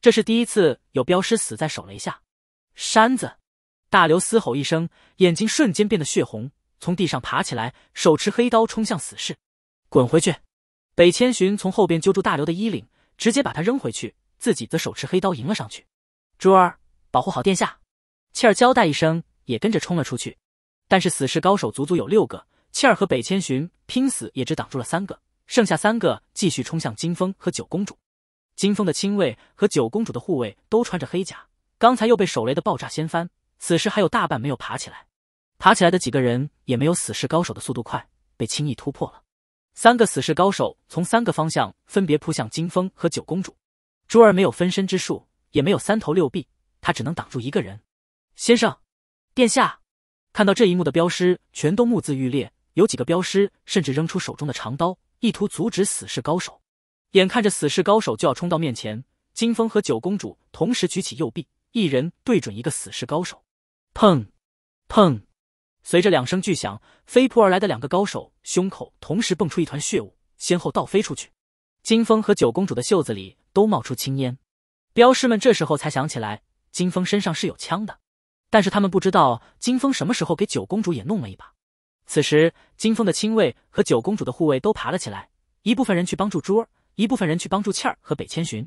这是第一次有镖师死在手雷下。山子，大刘嘶吼一声，眼睛瞬间变得血红。从地上爬起来，手持黑刀冲向死士，滚回去！北千寻从后边揪住大刘的衣领，直接把他扔回去，自己则手持黑刀迎了上去。珠儿，保护好殿下！气儿交代一声，也跟着冲了出去。但是死士高手足足有六个，气儿和北千寻拼死也只挡住了三个，剩下三个继续冲向金风和九公主。金风的亲卫和九公主的护卫都穿着黑甲，刚才又被手雷的爆炸掀翻，此时还有大半没有爬起来。爬起来的几个人也没有死侍高手的速度快，被轻易突破了。三个死侍高手从三个方向分别扑向金风和九公主。珠儿没有分身之术，也没有三头六臂，她只能挡住一个人。先生，殿下，看到这一幕的镖师全都目眦欲裂，有几个镖师甚至扔出手中的长刀，意图阻止死侍高手。眼看着死侍高手就要冲到面前，金风和九公主同时举起右臂，一人对准一个死侍高手，砰，砰。随着两声巨响，飞扑而来的两个高手胸口同时蹦出一团血雾，先后倒飞出去。金风和九公主的袖子里都冒出青烟。镖师们这时候才想起来，金风身上是有枪的，但是他们不知道金风什么时候给九公主也弄了一把。此时，金风的亲卫和九公主的护卫都爬了起来，一部分人去帮助珠儿，一部分人去帮助倩儿和北千寻。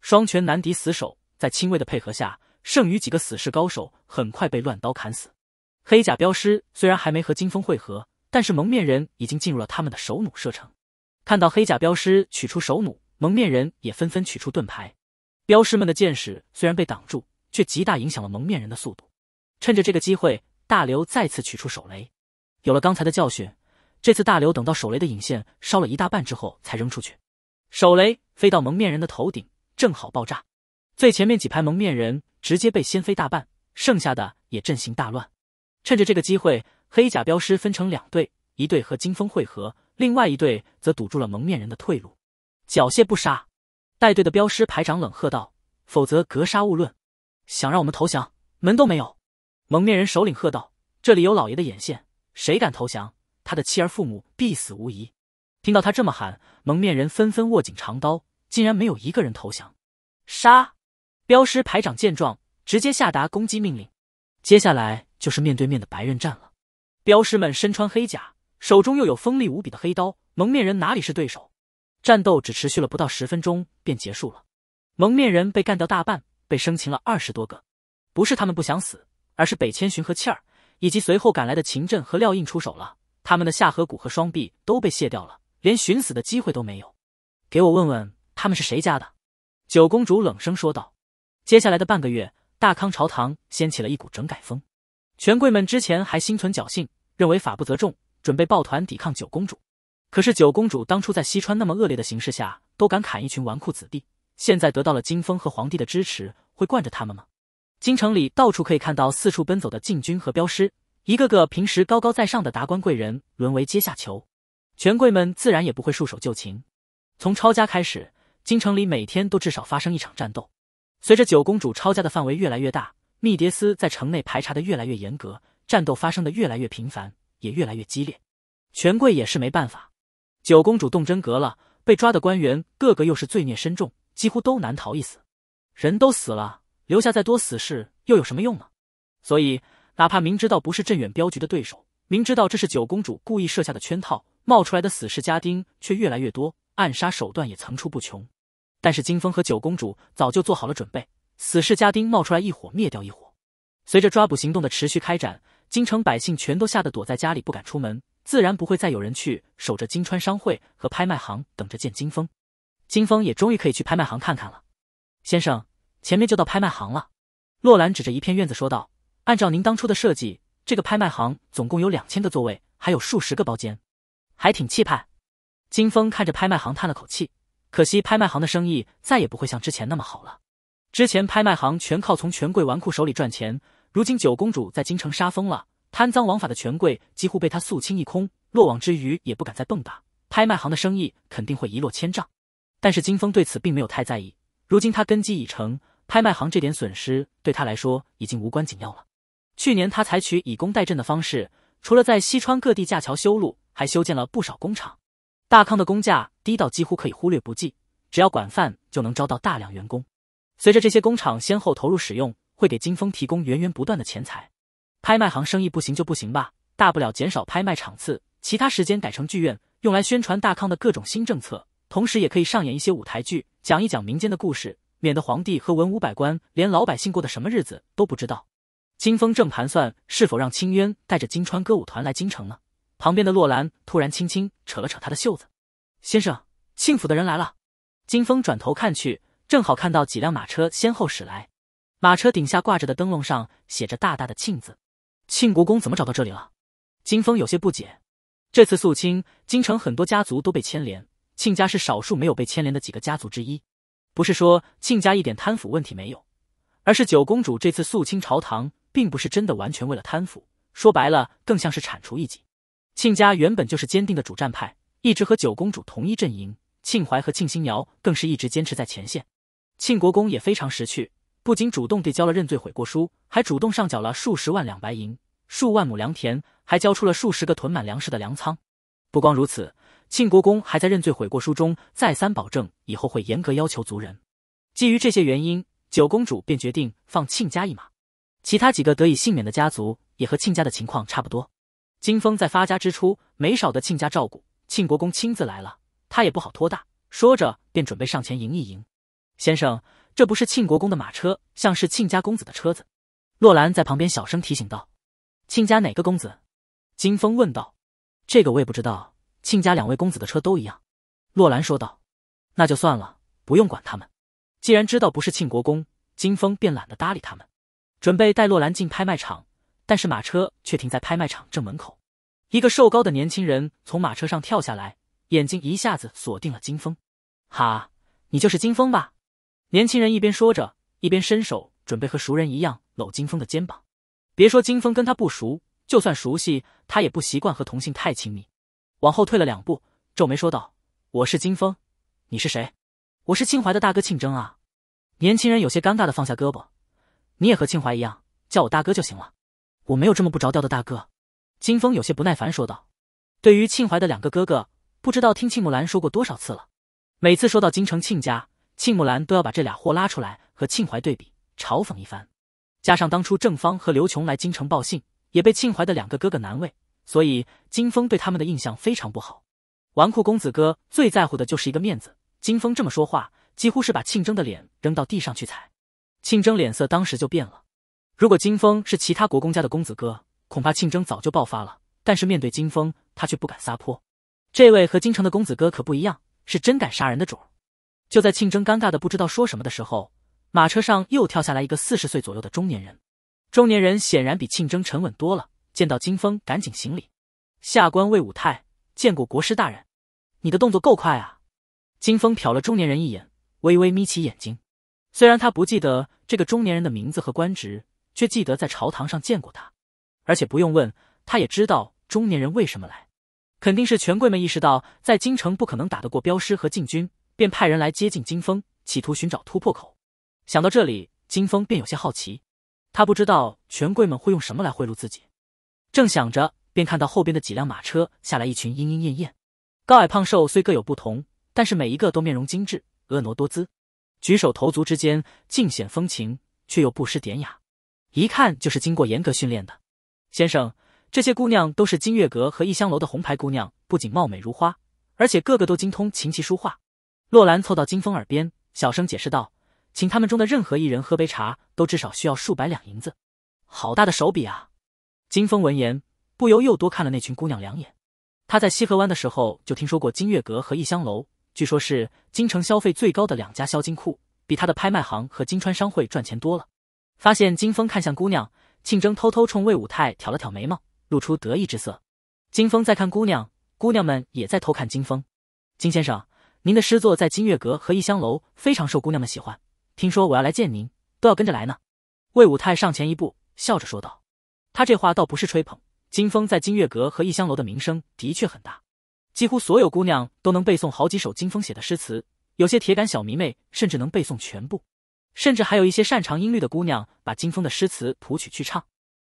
双拳难敌死手，在亲卫的配合下，剩余几个死士高手很快被乱刀砍死。黑甲镖师虽然还没和金风汇合，但是蒙面人已经进入了他们的手弩射程。看到黑甲镖师取出手弩，蒙面人也纷纷取出盾牌。镖师们的箭矢虽然被挡住，却极大影响了蒙面人的速度。趁着这个机会，大刘再次取出手雷。有了刚才的教训，这次大刘等到手雷的引线烧了一大半之后才扔出去。手雷飞到蒙面人的头顶，正好爆炸。最前面几排蒙面人直接被掀飞大半，剩下的也阵型大乱。趁着这个机会，黑甲镖师分成两队，一队和金风会合，另外一队则堵住了蒙面人的退路。缴械不杀，带队的镖师排长冷喝道：“否则格杀勿论！”想让我们投降，门都没有！蒙面人首领喝道：“这里有老爷的眼线，谁敢投降，他的妻儿父母必死无疑！”听到他这么喊，蒙面人纷纷握紧长刀，竟然没有一个人投降。杀！镖师排长见状，直接下达攻击命令。接下来。就是面对面的白刃战了，镖师们身穿黑甲，手中又有锋利无比的黑刀，蒙面人哪里是对手？战斗只持续了不到十分钟便结束了，蒙面人被干掉大半，被生擒了二十多个。不是他们不想死，而是北千寻和气儿以及随后赶来的秦振和廖印出手了，他们的下颌骨和双臂都被卸掉了，连寻死的机会都没有。给我问问他们是谁家的？九公主冷声说道。接下来的半个月，大康朝堂掀起了一股整改风。权贵们之前还心存侥幸，认为法不责众，准备抱团抵抗九公主。可是九公主当初在西川那么恶劣的形势下都敢砍一群纨绔子弟，现在得到了金峰和皇帝的支持，会惯着他们吗？京城里到处可以看到四处奔走的禁军和镖师，一个个平时高高在上的达官贵人沦为阶下囚，权贵们自然也不会束手就擒。从抄家开始，京城里每天都至少发生一场战斗。随着九公主抄家的范围越来越大。密迭斯在城内排查的越来越严格，战斗发生的越来越频繁，也越来越激烈。权贵也是没办法，九公主动真格了，被抓的官员个个又是罪孽深重，几乎都难逃一死。人都死了，留下再多死士又有什么用呢？所以，哪怕明知道不是镇远镖局的对手，明知道这是九公主故意设下的圈套，冒出来的死士家丁却越来越多，暗杀手段也层出不穷。但是，金风和九公主早就做好了准备。死士家丁冒出来一伙灭掉一伙，随着抓捕行动的持续开展，京城百姓全都吓得躲在家里不敢出门，自然不会再有人去守着金川商会和拍卖行等着见金风。金风也终于可以去拍卖行看看了。先生，前面就到拍卖行了。洛兰指着一片院子说道：“按照您当初的设计，这个拍卖行总共有两千个座位，还有数十个包间，还挺气派。”金风看着拍卖行叹了口气，可惜拍卖行的生意再也不会像之前那么好了。之前拍卖行全靠从权贵纨绔手里赚钱，如今九公主在京城杀疯了，贪赃枉法的权贵几乎被他肃清一空，落网之鱼也不敢再蹦跶，拍卖行的生意肯定会一落千丈。但是金峰对此并没有太在意，如今他根基已成，拍卖行这点损失对他来说已经无关紧要了。去年他采取以工代赈的方式，除了在西川各地架桥修路，还修建了不少工厂。大康的工价低到几乎可以忽略不计，只要管饭就能招到大量员工。随着这些工厂先后投入使用，会给金风提供源源不断的钱财。拍卖行生意不行就不行吧，大不了减少拍卖场次，其他时间改成剧院，用来宣传大康的各种新政策，同时也可以上演一些舞台剧，讲一讲民间的故事，免得皇帝和文武百官连老百姓过的什么日子都不知道。金风正盘算是否让清渊带着金川歌舞团来京城呢，旁边的洛兰突然轻轻扯了扯他的袖子：“先生，庆府的人来了。”金风转头看去。正好看到几辆马车先后驶来，马车顶下挂着的灯笼上写着大大的“庆”字。庆国公怎么找到这里了？金风有些不解。这次肃清，京城很多家族都被牵连，庆家是少数没有被牵连的几个家族之一。不是说庆家一点贪腐问题没有，而是九公主这次肃清朝堂，并不是真的完全为了贪腐，说白了更像是铲除异己。庆家原本就是坚定的主战派，一直和九公主同一阵营。庆怀和庆新瑶更是一直坚持在前线。庆国公也非常识趣，不仅主动递交了认罪悔过书，还主动上缴了数十万两白银、数万亩良田，还交出了数十个囤满粮食的粮仓。不光如此，庆国公还在认罪悔过书中再三保证，以后会严格要求族人。基于这些原因，九公主便决定放庆家一马。其他几个得以幸免的家族也和庆家的情况差不多。金峰在发家之初没少得庆家照顾，庆国公亲自来了，他也不好拖大，说着便准备上前迎一迎。先生，这不是庆国公的马车，像是庆家公子的车子。洛兰在旁边小声提醒道：“庆家哪个公子？”金风问道：“这个我也不知道。庆家两位公子的车都一样。”洛兰说道：“那就算了，不用管他们。既然知道不是庆国公，金风便懒得搭理他们，准备带洛兰进拍卖场。但是马车却停在拍卖场正门口，一个瘦高的年轻人从马车上跳下来，眼睛一下子锁定了金风：“哈，你就是金风吧？”年轻人一边说着，一边伸手准备和熟人一样搂金风的肩膀。别说金风跟他不熟，就算熟悉，他也不习惯和同性太亲密。往后退了两步，皱眉说道：“我是金风，你是谁？我是庆怀的大哥庆征啊。”年轻人有些尴尬的放下胳膊：“你也和庆怀一样，叫我大哥就行了。我没有这么不着调的大哥。”金风有些不耐烦说道：“对于庆怀的两个哥哥，不知道听庆木兰说过多少次了。每次说到京城庆家。”庆木兰都要把这俩货拉出来和庆怀对比，嘲讽一番。加上当初正芳和刘琼来京城报信，也被庆怀的两个哥哥难为，所以金风对他们的印象非常不好。纨绔公子哥最在乎的就是一个面子，金风这么说话，几乎是把庆征的脸扔到地上去踩。庆征脸色当时就变了。如果金风是其他国公家的公子哥，恐怕庆征早就爆发了。但是面对金风，他却不敢撒泼。这位和京城的公子哥可不一样，是真敢杀人的主。就在庆征尴尬的不知道说什么的时候，马车上又跳下来一个四十岁左右的中年人。中年人显然比庆征沉稳多了，见到金风赶紧行礼：“下官魏武泰，见过国师大人。”“你的动作够快啊！”金风瞟了中年人一眼，微微眯起眼睛。虽然他不记得这个中年人的名字和官职，却记得在朝堂上见过他，而且不用问，他也知道中年人为什么来，肯定是权贵们意识到在京城不可能打得过镖师和禁军。便派人来接近金风，企图寻找突破口。想到这里，金风便有些好奇。他不知道权贵们会用什么来贿赂自己。正想着，便看到后边的几辆马车下来一群莺莺燕燕，高矮胖瘦虽各有不同，但是每一个都面容精致、婀娜多姿，举手投足之间尽显风情，却又不失典雅，一看就是经过严格训练的。先生，这些姑娘都是金月阁和逸香楼的红牌姑娘，不仅貌美如花，而且个个都精通琴棋书画。洛兰凑到金风耳边，小声解释道：“请他们中的任何一人喝杯茶，都至少需要数百两银子，好大的手笔啊！”金风闻言，不由又多看了那群姑娘两眼。他在西河湾的时候就听说过金月阁和异香楼，据说是京城消费最高的两家销金库，比他的拍卖行和金川商会赚钱多了。发现金风看向姑娘，庆征偷偷冲魏武泰挑了挑眉毛，露出得意之色。金风再看姑娘，姑娘们也在偷看金风。金先生。您的诗作在金月阁和逸香楼非常受姑娘们喜欢，听说我要来见您，都要跟着来呢。魏武泰上前一步，笑着说道：“他这话倒不是吹捧，金风在金月阁和逸香楼的名声的确很大，几乎所有姑娘都能背诵好几首金风写的诗词，有些铁杆小迷妹甚至能背诵全部，甚至还有一些擅长音律的姑娘把金风的诗词谱曲去唱。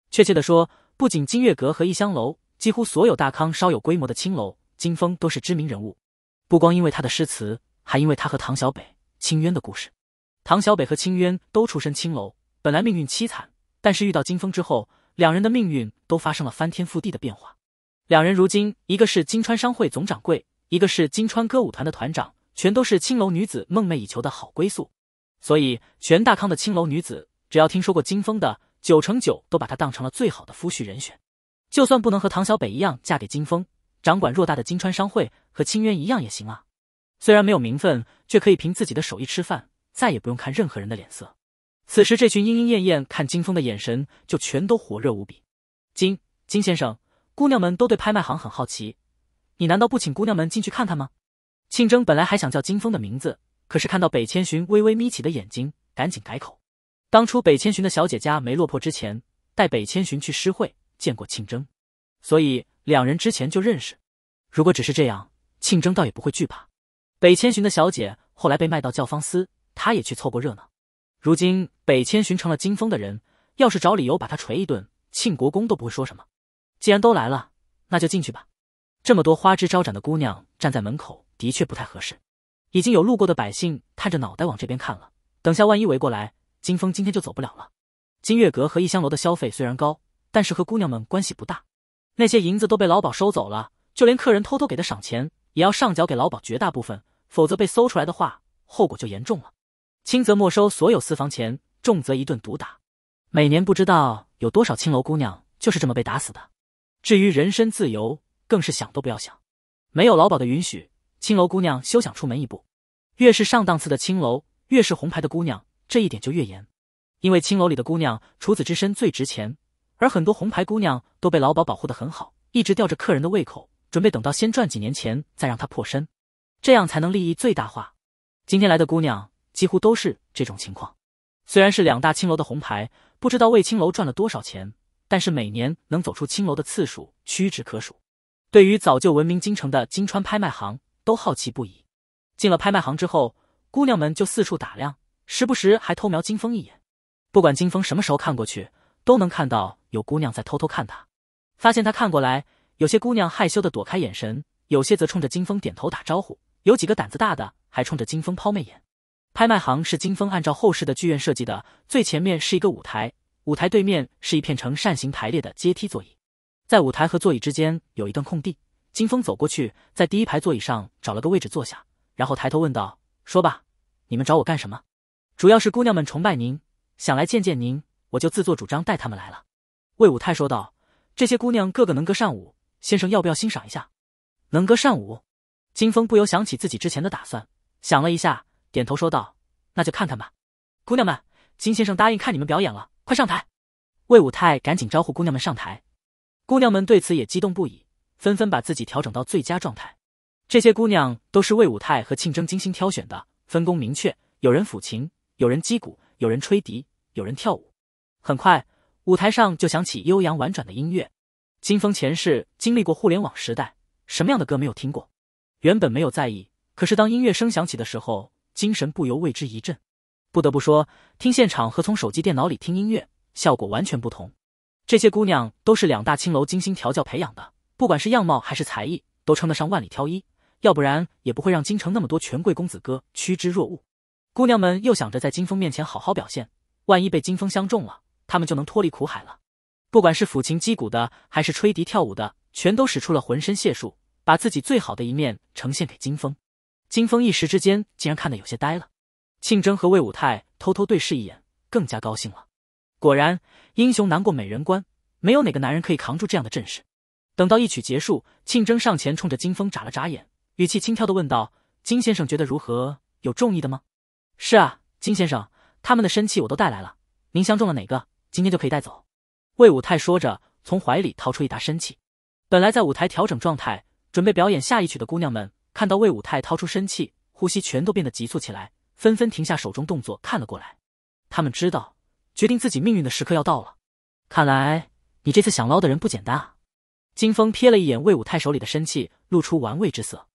确切的说，不仅金月阁和逸香楼，几乎所有大康稍有规模的青楼，金风都是知名人物。”不光因为他的诗词，还因为他和唐小北、青渊的故事。唐小北和青渊都出身青楼，本来命运凄惨，但是遇到金风之后，两人的命运都发生了翻天覆地的变化。两人如今，一个是金川商会总掌柜，一个是金川歌舞团的团长，全都是青楼女子梦寐以求的好归宿。所以，全大康的青楼女子，只要听说过金风的，九成九都把他当成了最好的夫婿人选。就算不能和唐小北一样嫁给金风。掌管偌大的金川商会和清渊一样也行啊，虽然没有名分，却可以凭自己的手艺吃饭，再也不用看任何人的脸色。此时这群莺莺燕燕看金风的眼神就全都火热无比。金金先生，姑娘们都对拍卖行很好奇，你难道不请姑娘们进去看看吗？庆征本来还想叫金风的名字，可是看到北千寻微微眯起的眼睛，赶紧改口。当初北千寻的小姐家没落魄之前，带北千寻去诗会见过庆征，所以。两人之前就认识，如果只是这样，庆征倒也不会惧怕。北千寻的小姐后来被卖到教坊司，他也去凑过热闹。如今北千寻成了金风的人，要是找理由把他锤一顿，庆国公都不会说什么。既然都来了，那就进去吧。这么多花枝招展的姑娘站在门口，的确不太合适。已经有路过的百姓探着脑袋往这边看了，等下万一围过来，金风今天就走不了了。金月阁和异香楼的消费虽然高，但是和姑娘们关系不大。那些银子都被老鸨收走了，就连客人偷偷给的赏钱，也要上缴给老鸨绝大部分，否则被搜出来的话，后果就严重了。轻则没收所有私房钱，重则一顿毒打。每年不知道有多少青楼姑娘就是这么被打死的。至于人身自由，更是想都不要想。没有老鸨的允许，青楼姑娘休想出门一步。越是上档次的青楼，越是红牌的姑娘，这一点就越严。因为青楼里的姑娘处子之身最值钱。而很多红牌姑娘都被老鸨保护的很好，一直吊着客人的胃口，准备等到先赚几年钱，再让她破身，这样才能利益最大化。今天来的姑娘几乎都是这种情况。虽然是两大青楼的红牌，不知道为青楼赚了多少钱，但是每年能走出青楼的次数屈指可数。对于早就闻名京城的金川拍卖行，都好奇不已。进了拍卖行之后，姑娘们就四处打量，时不时还偷瞄金风一眼。不管金风什么时候看过去。都能看到有姑娘在偷偷看他，发现他看过来，有些姑娘害羞的躲开眼神，有些则冲着金峰点头打招呼，有几个胆子大的还冲着金峰抛媚眼。拍卖行是金峰按照后世的剧院设计的，最前面是一个舞台，舞台对面是一片呈扇形排列的阶梯座椅，在舞台和座椅之间有一段空地。金峰走过去，在第一排座椅上找了个位置坐下，然后抬头问道：“说吧，你们找我干什么？主要是姑娘们崇拜您，想来见见您。”我就自作主张带他们来了。”魏武泰说道，“这些姑娘个个能歌善舞，先生要不要欣赏一下？”能歌善舞，金风不由想起自己之前的打算，想了一下，点头说道：“那就看看吧。”姑娘们，金先生答应看你们表演了，快上台！”魏武泰赶紧招呼姑娘们上台。姑娘们对此也激动不已，纷纷把自己调整到最佳状态。这些姑娘都是魏武泰和庆征精心挑选的，分工明确：有人抚琴，有人击鼓，有人吹笛，有人跳舞。很快，舞台上就响起悠扬婉转的音乐。金峰前世经历过互联网时代，什么样的歌没有听过？原本没有在意，可是当音乐声响起的时候，精神不由为之一振。不得不说，听现场和从手机、电脑里听音乐效果完全不同。这些姑娘都是两大青楼精心调教培养的，不管是样貌还是才艺，都称得上万里挑一。要不然也不会让京城那么多权贵公子哥趋之若鹜。姑娘们又想着在金峰面前好好表现，万一被金峰相中了。他们就能脱离苦海了。不管是抚琴击鼓的，还是吹笛跳舞的，全都使出了浑身解数，把自己最好的一面呈现给金风。金风一时之间竟然看得有些呆了。庆征和魏武泰偷偷对视一眼，更加高兴了。果然，英雄难过美人关，没有哪个男人可以扛住这样的阵势。等到一曲结束，庆征上前冲着金风眨了眨眼，语气轻佻地问道：“金先生觉得如何？有中意的吗？”“是啊，金先生，他们的身契我都带来了。您相中了哪个？”今天就可以带走。魏武泰说着，从怀里掏出一沓身气。本来在舞台调整状态，准备表演下一曲的姑娘们，看到魏武泰掏出身气，呼吸全都变得急促起来，纷纷停下手中动作看了过来。他们知道，决定自己命运的时刻要到了。看来你这次想捞的人不简单啊！金风瞥了一眼魏武泰手里的身气，露出玩味之色。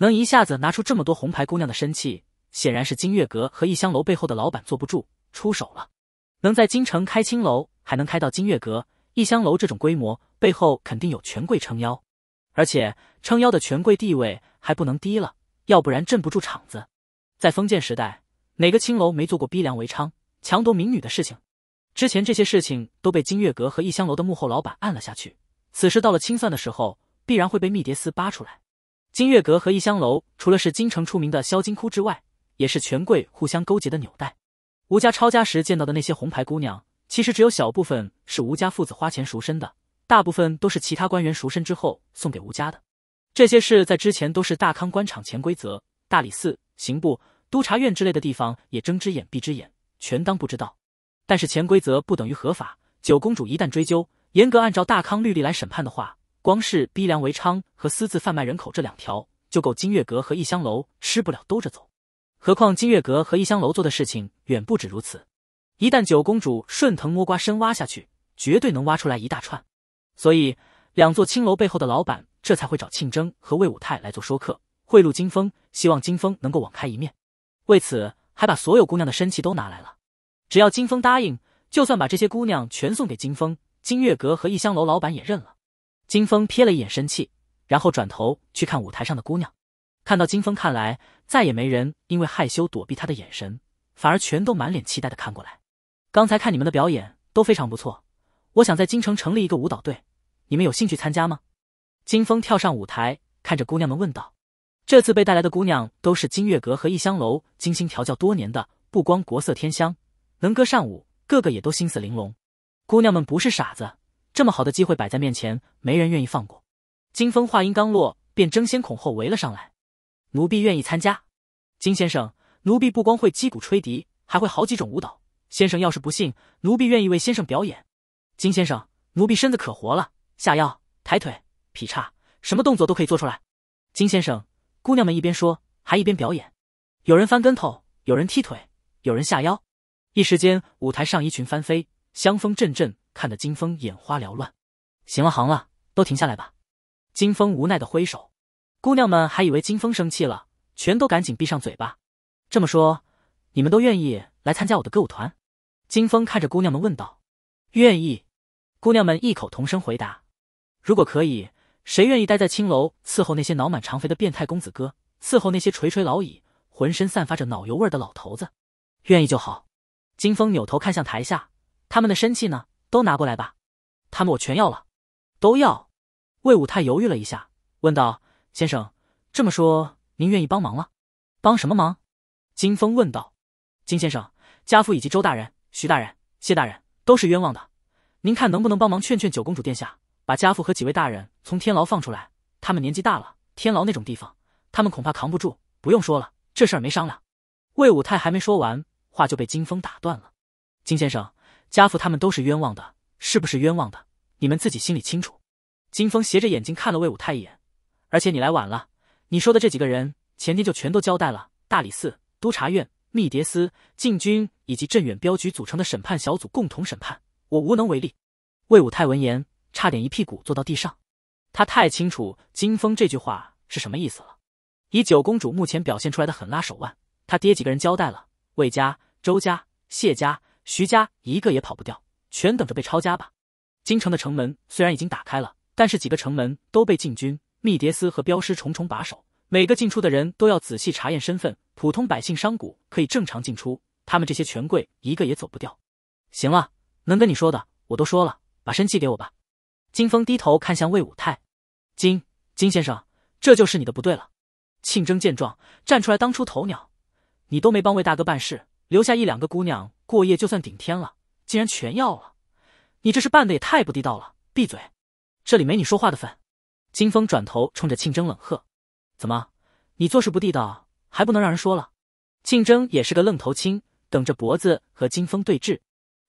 能一下子拿出这么多红牌姑娘的身气，显然是金月阁和异香楼背后的老板坐不住，出手了。能在京城开青楼，还能开到金月阁、逸香楼这种规模，背后肯定有权贵撑腰，而且撑腰的权贵地位还不能低了，要不然镇不住场子。在封建时代，哪个青楼没做过逼良为娼、强夺民女的事情？之前这些事情都被金月阁和逸香楼的幕后老板按了下去，此时到了清算的时候，必然会被密谍司扒出来。金月阁和逸香楼除了是京城出名的销金窟之外，也是权贵互相勾结的纽带。吴家抄家时见到的那些红牌姑娘，其实只有小部分是吴家父子花钱赎身的，大部分都是其他官员赎身之后送给吴家的。这些事在之前都是大康官场潜规则，大理寺、刑部、督察院之类的地方也睁只眼闭只眼，全当不知道。但是潜规则不等于合法，九公主一旦追究，严格按照大康律例来审判的话，光是逼良为娼和私自贩卖人口这两条，就够金月阁和异香楼吃不了兜着走。何况金月阁和异香楼做的事情远不止如此，一旦九公主顺藤摸瓜深挖下去，绝对能挖出来一大串。所以两座青楼背后的老板这才会找庆征和魏武泰来做说客，贿赂金风，希望金风能够网开一面。为此，还把所有姑娘的身契都拿来了。只要金风答应，就算把这些姑娘全送给金风，金月阁和异香楼老板也认了。金风瞥了一眼生气，然后转头去看舞台上的姑娘，看到金风看来。再也没人因为害羞躲避他的眼神，反而全都满脸期待的看过来。刚才看你们的表演都非常不错，我想在京城成立一个舞蹈队，你们有兴趣参加吗？金风跳上舞台，看着姑娘们问道。这次被带来的姑娘都是金月阁和异香楼精心调教多年的，不光国色天香，能歌善舞，个个也都心思玲珑。姑娘们不是傻子，这么好的机会摆在面前，没人愿意放过。金风话音刚落，便争先恐后围了上来。奴婢愿意参加，金先生，奴婢不光会击鼓吹笛，还会好几种舞蹈。先生要是不信，奴婢愿意为先生表演。金先生，奴婢身子可活了，下腰、抬腿、劈叉，什么动作都可以做出来。金先生，姑娘们一边说，还一边表演，有人翻跟头，有人踢腿，有人下腰，一时间舞台上衣裙翻飞，香风阵阵，看得金风眼花缭乱。行了行了，都停下来吧。金风无奈的挥手。姑娘们还以为金风生气了，全都赶紧闭上嘴巴。这么说，你们都愿意来参加我的歌舞团？金风看着姑娘们问道。愿意。姑娘们异口同声回答。如果可以，谁愿意待在青楼伺候那些脑满肠肥的变态公子哥，伺候那些垂垂老矣、浑身散发着脑油味的老头子？愿意就好。金风扭头看向台下，他们的身契呢，都拿过来吧，他们我全要了。都要。魏武泰犹豫了一下，问道。先生，这么说您愿意帮忙了？帮什么忙？金风问道。金先生，家父以及周大人、徐大人、谢大人都是冤枉的，您看能不能帮忙劝劝九公主殿下，把家父和几位大人从天牢放出来？他们年纪大了，天牢那种地方，他们恐怕扛不住。不用说了，这事没商量。魏武泰还没说完话，就被金风打断了。金先生，家父他们都是冤枉的，是不是冤枉的？你们自己心里清楚。金风斜着眼睛看了魏武泰一眼。而且你来晚了，你说的这几个人前天就全都交代了。大理寺、督察院、密迭司、禁军以及镇远镖局组成的审判小组共同审判，我无能为力。魏武泰闻言，差点一屁股坐到地上。他太清楚金风这句话是什么意思了。以九公主目前表现出来的狠辣手腕，他爹几个人交代了，魏家、周家、谢家、徐家一个也跑不掉，全等着被抄家吧。京城的城门虽然已经打开了，但是几个城门都被禁军。密迭斯和镖师重重把守，每个进出的人都要仔细查验身份。普通百姓、商贾可以正常进出，他们这些权贵一个也走不掉。行了，能跟你说的我都说了，把身契给我吧。金风低头看向魏武泰，金金先生，这就是你的不对了。庆征见状，站出来当出头鸟，你都没帮魏大哥办事，留下一两个姑娘过夜就算顶天了，竟然全要了，你这是办的也太不地道了！闭嘴，这里没你说话的份。金风转头冲着庆征冷喝：“怎么，你做事不地道，还不能让人说了？”庆征也是个愣头青，等着脖子和金风对峙。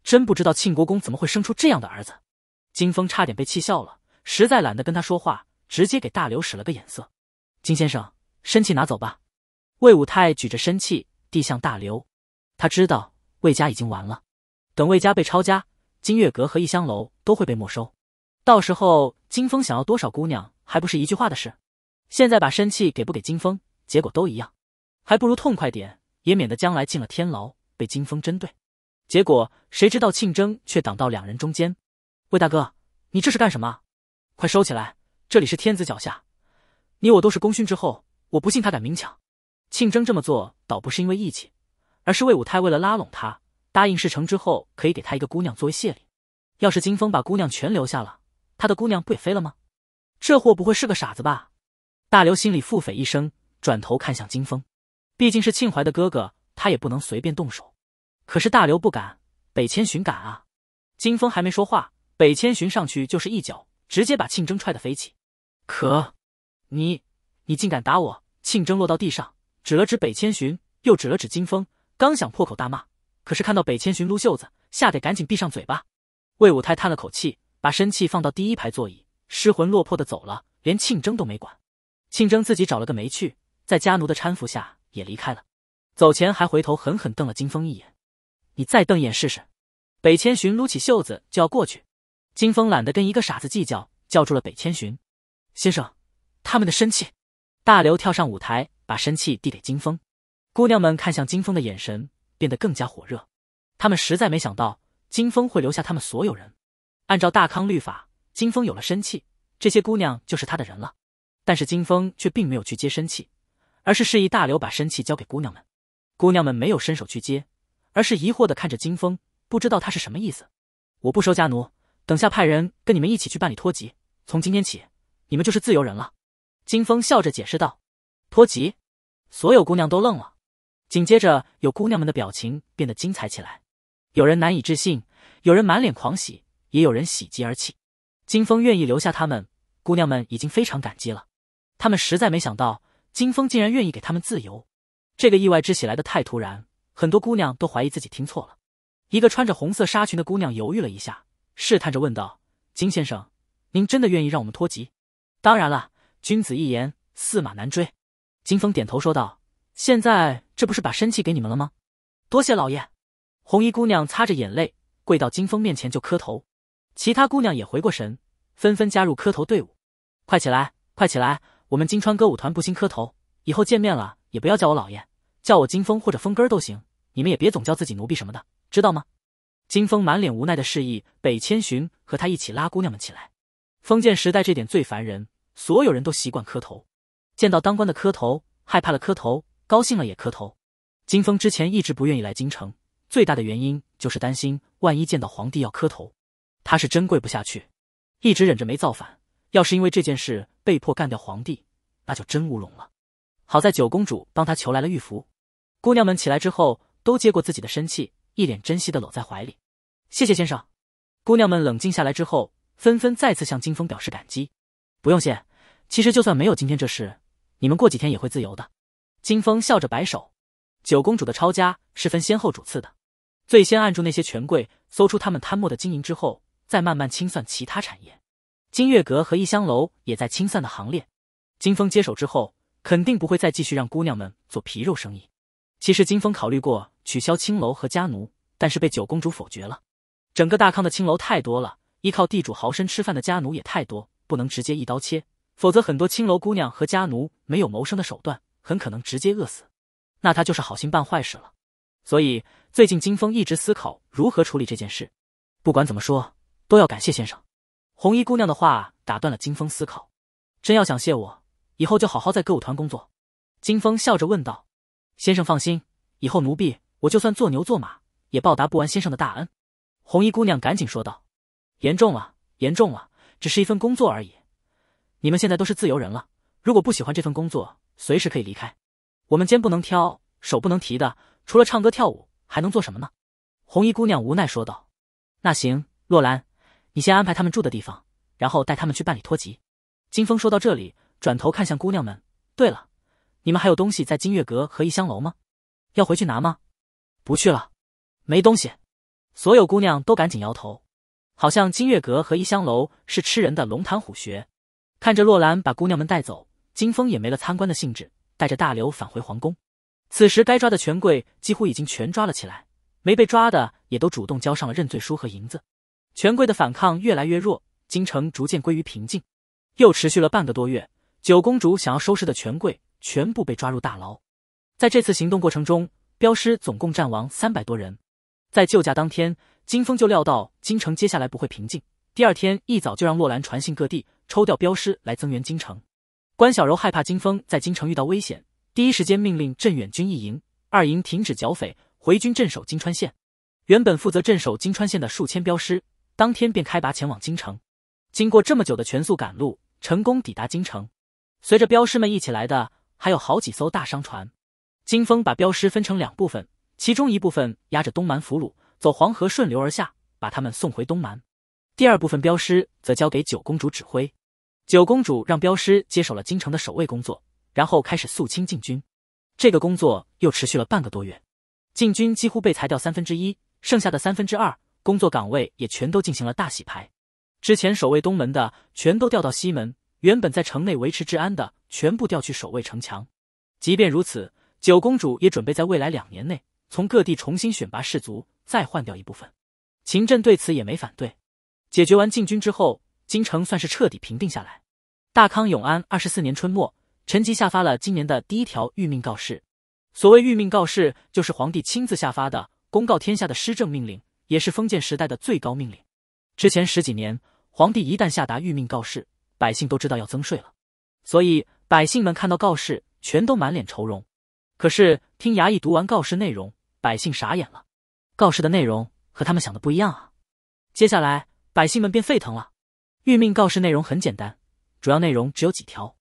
真不知道庆国公怎么会生出这样的儿子。金风差点被气笑了，实在懒得跟他说话，直接给大刘使了个眼色：“金先生，身契拿走吧。”魏武泰举着身契递向大刘，他知道魏家已经完了，等魏家被抄家，金月阁和异香楼都会被没收。到时候，金风想要多少姑娘？还不是一句话的事，现在把身契给不给金风，结果都一样，还不如痛快点，也免得将来进了天牢被金风针对。结果谁知道庆征却挡到两人中间，魏大哥，你这是干什么？快收起来，这里是天子脚下，你我都是功勋之后，我不信他敢明抢。庆征这么做，倒不是因为义气，而是魏武太为了拉拢他，答应事成之后可以给他一个姑娘作为谢礼。要是金风把姑娘全留下了，他的姑娘不也飞了吗？这货不会是个傻子吧？大刘心里腹诽一声，转头看向金风，毕竟是庆怀的哥哥，他也不能随便动手。可是大刘不敢，北千寻敢啊！金风还没说话，北千寻上去就是一脚，直接把庆征踹得飞起。可你你竟敢打我！庆征落到地上，指了指北千寻，又指了指金风，刚想破口大骂，可是看到北千寻撸袖子，吓得赶紧闭上嘴巴。魏武太叹了口气，把身气放到第一排座椅。失魂落魄的走了，连庆征都没管。庆征自己找了个没趣，在家奴的搀扶下也离开了。走前还回头狠狠瞪了金风一眼：“你再瞪一眼试试！”北千寻撸起袖子就要过去，金风懒得跟一个傻子计较，叫住了北千寻：“先生，他们的生气。”大刘跳上舞台，把生气递给金风。姑娘们看向金风的眼神变得更加火热。他们实在没想到金风会留下他们所有人。按照大康律法。金风有了身契，这些姑娘就是他的人了。但是金风却并没有去接身契，而是示意大刘把身契交给姑娘们。姑娘们没有伸手去接，而是疑惑的看着金风，不知道他是什么意思。我不收家奴，等下派人跟你们一起去办理脱籍。从今天起，你们就是自由人了。金风笑着解释道。脱籍，所有姑娘都愣了，紧接着有姑娘们的表情变得精彩起来，有人难以置信，有人满脸狂喜，也有人喜极而泣。金风愿意留下他们，姑娘们已经非常感激了。他们实在没想到金风竟然愿意给他们自由，这个意外之喜来的太突然，很多姑娘都怀疑自己听错了。一个穿着红色纱裙的姑娘犹豫了一下，试探着问道：“金先生，您真的愿意让我们脱籍？”“当然了，君子一言，驷马难追。”金风点头说道：“现在这不是把身契给你们了吗？”“多谢老爷。”红衣姑娘擦着眼泪，跪到金风面前就磕头。其他姑娘也回过神，纷纷加入磕头队伍。快起来，快起来！我们金川歌舞团不兴磕头，以后见面了也不要叫我老爷，叫我金风或者风根都行。你们也别总叫自己奴婢什么的，知道吗？金风满脸无奈的示意北千寻和他一起拉姑娘们起来。封建时代这点最烦人，所有人都习惯磕头，见到当官的磕头，害怕了磕头，高兴了也磕头。金风之前一直不愿意来京城，最大的原因就是担心万一见到皇帝要磕头。他是真跪不下去，一直忍着没造反。要是因为这件事被迫干掉皇帝，那就真乌龙了。好在九公主帮他求来了玉符。姑娘们起来之后，都接过自己的身契，一脸珍惜的搂在怀里。谢谢先生。姑娘们冷静下来之后，纷纷再次向金风表示感激。不用谢，其实就算没有今天这事，你们过几天也会自由的。金风笑着摆手。九公主的抄家是分先后主次的，最先按住那些权贵，搜出他们贪墨的金银之后。再慢慢清算其他产业，金月阁和异香楼也在清算的行列。金风接手之后，肯定不会再继续让姑娘们做皮肉生意。其实金风考虑过取消青楼和家奴，但是被九公主否决了。整个大康的青楼太多了，依靠地主豪绅吃饭的家奴也太多，不能直接一刀切，否则很多青楼姑娘和家奴没有谋生的手段，很可能直接饿死。那他就是好心办坏事了。所以最近金风一直思考如何处理这件事。不管怎么说。都要感谢先生。红衣姑娘的话打断了金风思考。真要想谢我，以后就好好在歌舞团工作。金风笑着问道：“先生放心，以后奴婢我就算做牛做马，也报答不完先生的大恩。”红衣姑娘赶紧说道：“严重了，严重了，只是一份工作而已。你们现在都是自由人了，如果不喜欢这份工作，随时可以离开。我们肩不能挑，手不能提的，除了唱歌跳舞，还能做什么呢？”红衣姑娘无奈说道：“那行，洛兰。”你先安排他们住的地方，然后带他们去办理脱籍。金风说到这里，转头看向姑娘们。对了，你们还有东西在金月阁和一香楼吗？要回去拿吗？不去了，没东西。所有姑娘都赶紧摇头，好像金月阁和一香楼是吃人的龙潭虎穴。看着洛兰把姑娘们带走，金风也没了参观的兴致，带着大刘返回皇宫。此时该抓的权贵几乎已经全抓了起来，没被抓的也都主动交上了认罪书和银子。权贵的反抗越来越弱，京城逐渐归于平静，又持续了半个多月。九公主想要收拾的权贵全部被抓入大牢。在这次行动过程中，镖师总共战亡三百多人。在救驾当天，金风就料到京城接下来不会平静，第二天一早就让洛兰传信各地，抽调镖师来增援京城。关小柔害怕金风在京城遇到危险，第一时间命令镇远军一营、二营停止剿匪，回军镇守金川县。原本负责镇守金川县的数千镖师。当天便开拔前往京城，经过这么久的全速赶路，成功抵达京城。随着镖师们一起来的，还有好几艘大商船。金风把镖师分成两部分，其中一部分押着东蛮俘虏，走黄河顺流而下，把他们送回东蛮；第二部分镖师则交给九公主指挥。九公主让镖师接手了京城的守卫工作，然后开始肃清禁军。这个工作又持续了半个多月，禁军几乎被裁掉三分之一，剩下的三分之二。工作岗位也全都进行了大洗牌，之前守卫东门的全都调到西门，原本在城内维持治安的全部调去守卫城墙。即便如此，九公主也准备在未来两年内从各地重新选拔士卒，再换掉一部分。秦振对此也没反对。解决完禁军之后，京城算是彻底平定下来。大康永安二十四年春末，陈集下发了今年的第一条御命告示。所谓御命告示，就是皇帝亲自下发的，公告天下的施政命令。也是封建时代的最高命令。之前十几年，皇帝一旦下达御命告示，百姓都知道要增税了，所以百姓们看到告示全都满脸愁容。可是听衙役读完告示内容，百姓傻眼了，告示的内容和他们想的不一样啊！接下来，百姓们便沸腾了。御命告示内容很简单，主要内容只有几条：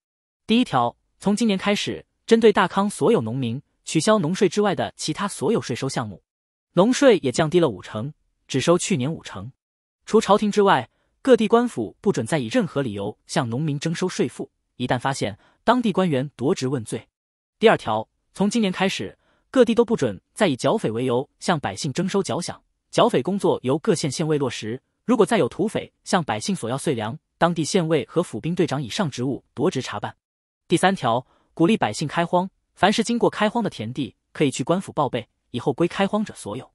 第一条，从今年开始，针对大康所有农民，取消农税之外的其他所有税收项目，农税也降低了五成。只收去年五成，除朝廷之外，各地官府不准再以任何理由向农民征收税赋。一旦发现当地官员夺职问罪。第二条，从今年开始，各地都不准再以剿匪为由向百姓征收缴饷。剿匪工作由各县县尉落实。如果再有土匪向百姓索要碎粮，当地县尉和府兵队长以上职务夺职查办。第三条，鼓励百姓开荒。凡是经过开荒的田地，可以去官府报备，以后归开荒者所有。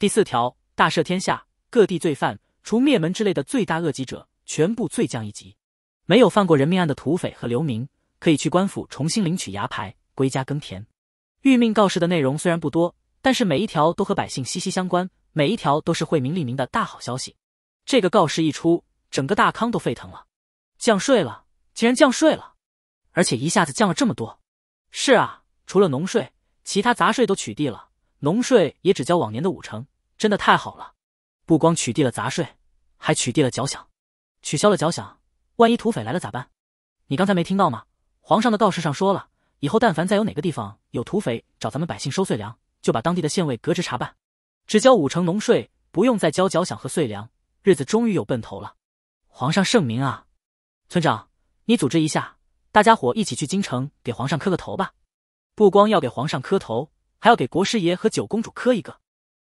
第四条。大赦天下，各地罪犯除灭门之类的罪大恶极者，全部罪降一级。没有犯过人命案的土匪和流民，可以去官府重新领取牙牌，归家耕田。谕命告示的内容虽然不多，但是每一条都和百姓息息相关，每一条都是惠民利民的大好消息。这个告示一出，整个大康都沸腾了。降税了，竟然降税了，而且一下子降了这么多。是啊，除了农税，其他杂税都取缔了，农税也只交往年的五成。真的太好了，不光取缔了杂税，还取缔了缴响，取消了缴响，万一土匪来了咋办？你刚才没听到吗？皇上的告示上说了，以后但凡再有哪个地方有土匪找咱们百姓收碎粮，就把当地的县尉革职查办，只交五成农税，不用再交缴响和碎粮，日子终于有奔头了。皇上圣明啊！村长，你组织一下大家伙一起去京城给皇上磕个头吧，不光要给皇上磕头，还要给国师爷和九公主磕一个。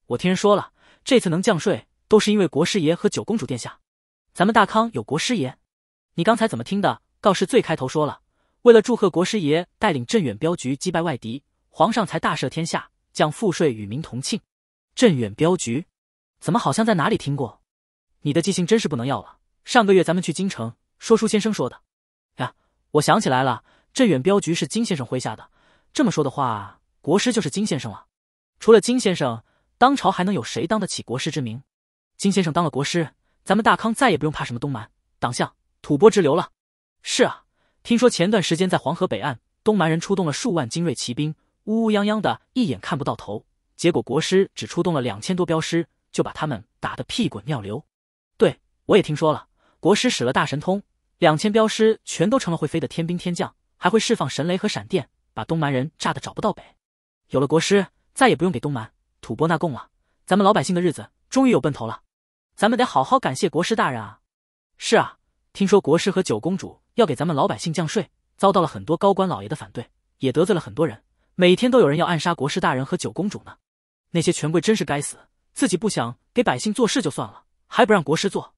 我听人说了，这次能降税，都是因为国师爷和九公主殿下。咱们大康有国师爷，你刚才怎么听的告示？最开头说了，为了祝贺国师爷带领镇远镖局击败外敌，皇上才大赦天下，降赋税与民同庆。镇远镖局，怎么好像在哪里听过？你的记性真是不能要了。上个月咱们去京城，说书先生说的。呀，我想起来了，镇远镖局是金先生麾下的。这么说的话，国师就是金先生了。除了金先生。当朝还能有谁当得起国师之名？金先生当了国师，咱们大康再也不用怕什么东蛮、党项、吐蕃之流了。是啊，听说前段时间在黄河北岸，东蛮人出动了数万精锐骑兵，乌乌泱泱的，一眼看不到头。结果国师只出动了两千多镖师，就把他们打得屁滚尿流。对，我也听说了，国师使了大神通，两千镖师全都成了会飞的天兵天将，还会释放神雷和闪电，把东蛮人炸得找不到北。有了国师，再也不用给东蛮。吐蕃纳贡了，咱们老百姓的日子终于有奔头了。咱们得好好感谢国师大人啊！是啊，听说国师和九公主要给咱们老百姓降税，遭到了很多高官老爷的反对，也得罪了很多人。每天都有人要暗杀国师大人和九公主呢。那些权贵真是该死，自己不想给百姓做事就算了，还不让国师做。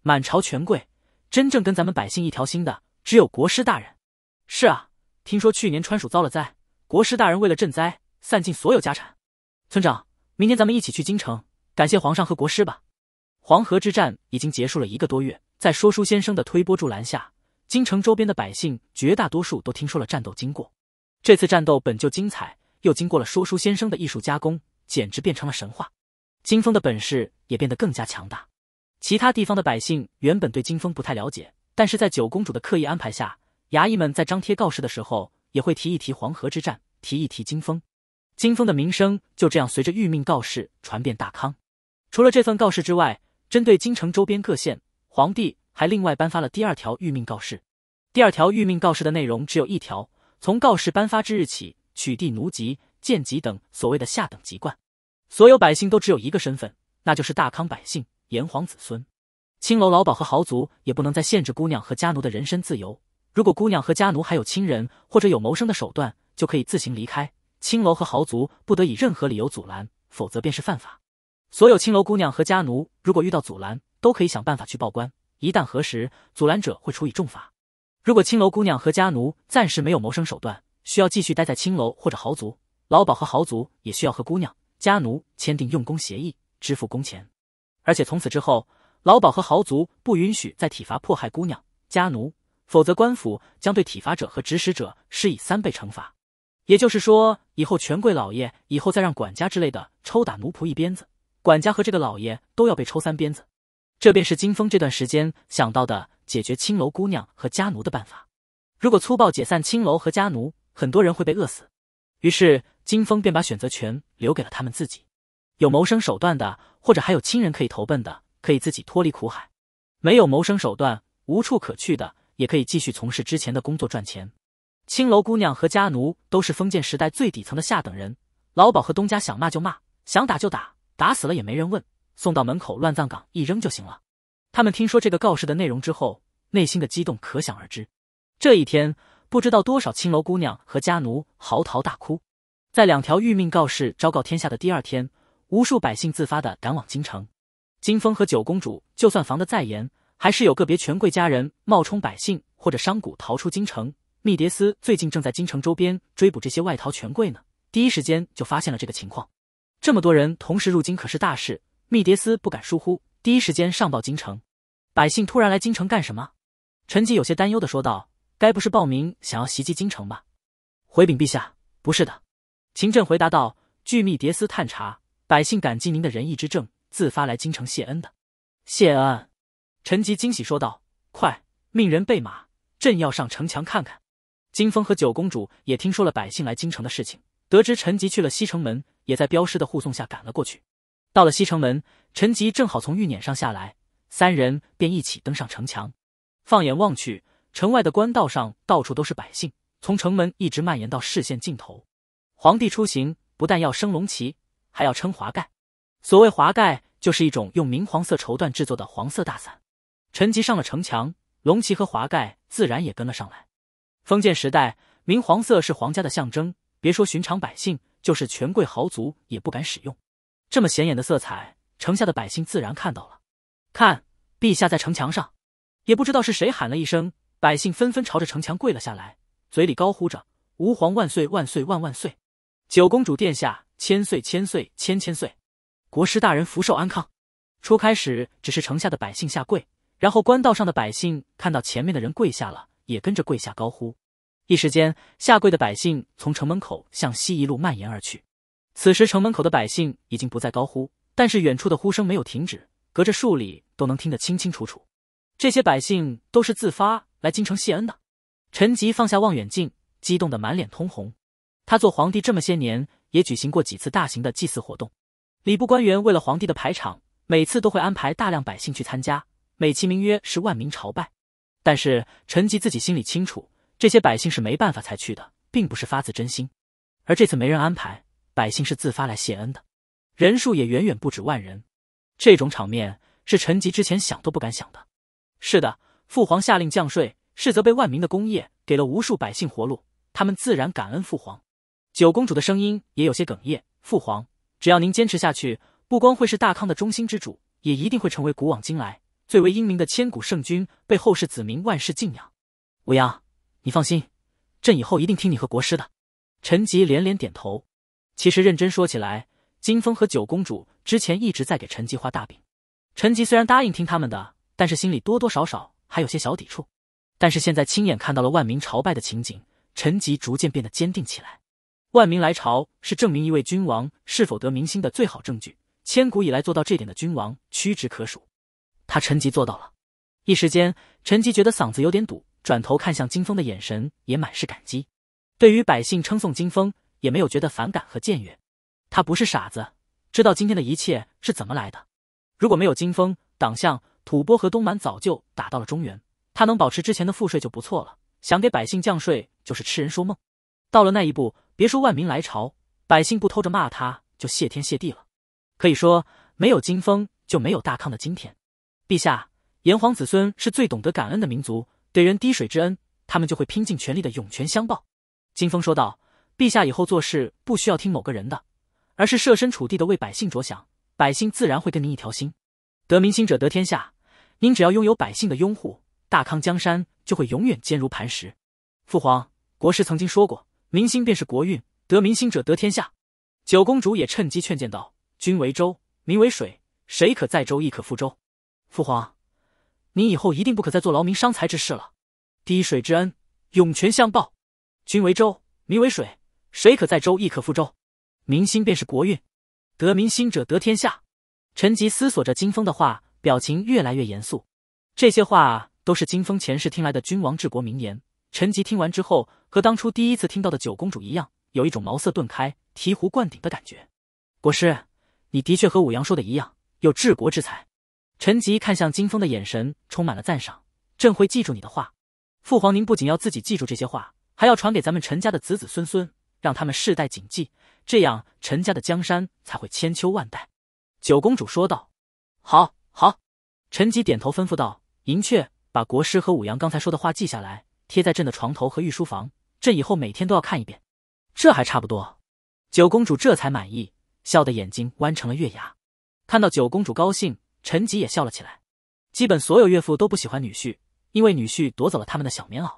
满朝权贵，真正跟咱们百姓一条心的只有国师大人。是啊，听说去年川蜀遭了灾，国师大人为了赈灾，散尽所有家产。村长。明天咱们一起去京城，感谢皇上和国师吧。黄河之战已经结束了一个多月，在说书先生的推波助澜下，京城周边的百姓绝大多数都听说了战斗经过。这次战斗本就精彩，又经过了说书先生的艺术加工，简直变成了神话。金风的本事也变得更加强大。其他地方的百姓原本对金风不太了解，但是在九公主的刻意安排下，衙役们在张贴告示的时候也会提一提黄河之战，提一提金风。金风的名声就这样随着御命告示传遍大康。除了这份告示之外，针对京城周边各县，皇帝还另外颁发了第二条御命告示。第二条御命告示的内容只有一条：从告示颁发之日起，取缔奴籍、贱籍等所谓的下等籍贯。所有百姓都只有一个身份，那就是大康百姓，炎黄子孙。青楼老鸨和豪族也不能再限制姑娘和家奴的人身自由。如果姑娘和家奴还有亲人，或者有谋生的手段，就可以自行离开。青楼和豪族不得以任何理由阻拦，否则便是犯法。所有青楼姑娘和家奴如果遇到阻拦，都可以想办法去报官。一旦核实，阻拦者会处以重罚。如果青楼姑娘和家奴暂时没有谋生手段，需要继续待在青楼或者豪族，老鸨和豪族也需要和姑娘、家奴签订用工协议，支付工钱。而且从此之后，老鸨和豪族不允许再体罚迫害姑娘、家奴，否则官府将对体罚者和指使者施以三倍惩罚。也就是说，以后权贵老爷以后再让管家之类的抽打奴仆一鞭子，管家和这个老爷都要被抽三鞭子。这便是金风这段时间想到的解决青楼姑娘和家奴的办法。如果粗暴解散青楼和家奴，很多人会被饿死。于是金风便把选择权留给了他们自己。有谋生手段的，或者还有亲人可以投奔的，可以自己脱离苦海；没有谋生手段、无处可去的，也可以继续从事之前的工作赚钱。青楼姑娘和家奴都是封建时代最底层的下等人，老鸨和东家想骂就骂，想打就打，打死了也没人问，送到门口乱葬岗一扔就行了。他们听说这个告示的内容之后，内心的激动可想而知。这一天，不知道多少青楼姑娘和家奴嚎啕大哭。在两条御命告示昭告天下的第二天，无数百姓自发的赶往京城。金风和九公主就算防得再严，还是有个别权贵家人冒充百姓或者商贾逃出京城。密迭斯最近正在京城周边追捕这些外逃权贵呢，第一时间就发现了这个情况。这么多人同时入京可是大事，密迭斯不敢疏忽，第一时间上报京城。百姓突然来京城干什么？陈吉有些担忧的说道：“该不是报名想要袭击京城吧？”回禀陛下，不是的。”秦振回答道：“据密迭斯探查，百姓感激您的仁义之政，自发来京城谢恩的。”谢恩！陈吉惊喜说道：“快命人备马，朕要上城墙看看。”金风和九公主也听说了百姓来京城的事情，得知陈吉去了西城门，也在镖师的护送下赶了过去。到了西城门，陈吉正好从玉辇上下来，三人便一起登上城墙。放眼望去，城外的官道上到处都是百姓，从城门一直蔓延到视线尽头。皇帝出行不但要升龙旗，还要撑华盖。所谓华盖，就是一种用明黄色绸缎制作的黄色大伞。陈吉上了城墙，龙旗和华盖自然也跟了上来。封建时代，明黄色是皇家的象征，别说寻常百姓，就是权贵豪族也不敢使用这么显眼的色彩。城下的百姓自然看到了，看，陛下在城墙上。也不知道是谁喊了一声，百姓纷纷朝着城墙跪了下来，嘴里高呼着：“吾皇万岁万岁万万岁！”“九公主殿下千岁千岁千千岁！”“国师大人福寿安康！”初开始只是城下的百姓下跪，然后官道上的百姓看到前面的人跪下了。也跟着跪下高呼，一时间，下跪的百姓从城门口向西一路蔓延而去。此时，城门口的百姓已经不再高呼，但是远处的呼声没有停止，隔着数里都能听得清清楚楚。这些百姓都是自发来京城谢恩的。陈吉放下望远镜，激动得满脸通红。他做皇帝这么些年，也举行过几次大型的祭祀活动。礼部官员为了皇帝的排场，每次都会安排大量百姓去参加，美其名曰是万民朝拜。但是陈吉自己心里清楚，这些百姓是没办法才去的，并不是发自真心。而这次没人安排，百姓是自发来谢恩的，人数也远远不止万人。这种场面是陈吉之前想都不敢想的。是的，父皇下令降税，是责被万民的功业给了无数百姓活路，他们自然感恩父皇。九公主的声音也有些哽咽：“父皇，只要您坚持下去，不光会是大康的中心之主，也一定会成为古往今来。”最为英明的千古圣君，被后世子民万世敬仰。武阳，你放心，朕以后一定听你和国师的。陈吉连连点头。其实认真说起来，金风和九公主之前一直在给陈吉画大饼。陈吉虽然答应听他们的，但是心里多多少少还有些小抵触。但是现在亲眼看到了万民朝拜的情景，陈吉逐渐变得坚定起来。万民来朝是证明一位君王是否得民心的最好证据。千古以来做到这点的君王屈指可数。他陈吉做到了，一时间，陈吉觉得嗓子有点堵，转头看向金风的眼神也满是感激。对于百姓称颂金风，也没有觉得反感和僭越。他不是傻子，知道今天的一切是怎么来的。如果没有金风，党项、吐蕃和东蛮早就打到了中原，他能保持之前的赋税就不错了。想给百姓降税，就是痴人说梦。到了那一步，别说万民来朝，百姓不偷着骂他，就谢天谢地了。可以说，没有金风，就没有大康的今天。陛下，炎黄子孙是最懂得感恩的民族，给人滴水之恩，他们就会拼尽全力的涌泉相报。金风说道：“陛下以后做事不需要听某个人的，而是设身处地的为百姓着想，百姓自然会跟您一条心。得民心者得天下，您只要拥有百姓的拥护，大康江山就会永远坚如磐石。”父皇，国师曾经说过，民心便是国运，得民心者得天下。九公主也趁机劝谏道：“君为舟，民为水，谁可载舟亦可覆舟。”父皇，您以后一定不可再做劳民伤财之事了。滴水之恩，涌泉相报。君为舟，民为水，水可在舟，亦可覆舟。民心便是国运，得民心者得天下。陈吉思索着金风的话，表情越来越严肃。这些话都是金风前世听来的君王治国名言。陈吉听完之后，和当初第一次听到的九公主一样，有一种茅塞顿开、醍醐灌顶的感觉。国师，你的确和武阳说的一样，有治国之才。陈吉看向金风的眼神充满了赞赏。朕会记住你的话，父皇，您不仅要自己记住这些话，还要传给咱们陈家的子子孙孙，让他们世代谨记，这样陈家的江山才会千秋万代。九公主说道。好，好。陈吉点头吩咐道：“银雀，把国师和武阳刚才说的话记下来，贴在朕的床头和御书房，朕以后每天都要看一遍。”这还差不多。九公主这才满意，笑得眼睛弯成了月牙。看到九公主高兴。陈吉也笑了起来。基本所有岳父都不喜欢女婿，因为女婿夺走了他们的小棉袄。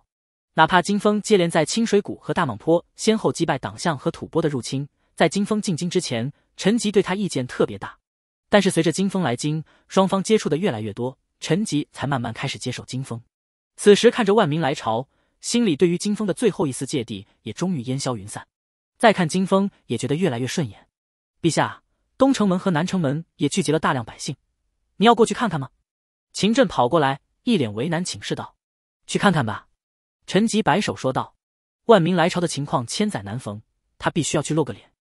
哪怕金风接连在清水谷和大蟒坡先后击败党项和吐蕃的入侵，在金风进京之前，陈吉对他意见特别大。但是随着金风来京，双方接触的越来越多，陈吉才慢慢开始接受金风。此时看着万民来朝，心里对于金风的最后一丝芥蒂也终于烟消云散。再看金风，也觉得越来越顺眼。陛下，东城门和南城门也聚集了大量百姓。你要过去看看吗？秦振跑过来，一脸为难，请示道：“去看看吧。”陈吉摆手说道：“万民来朝的情况千载难逢，他必须要去露个脸。”“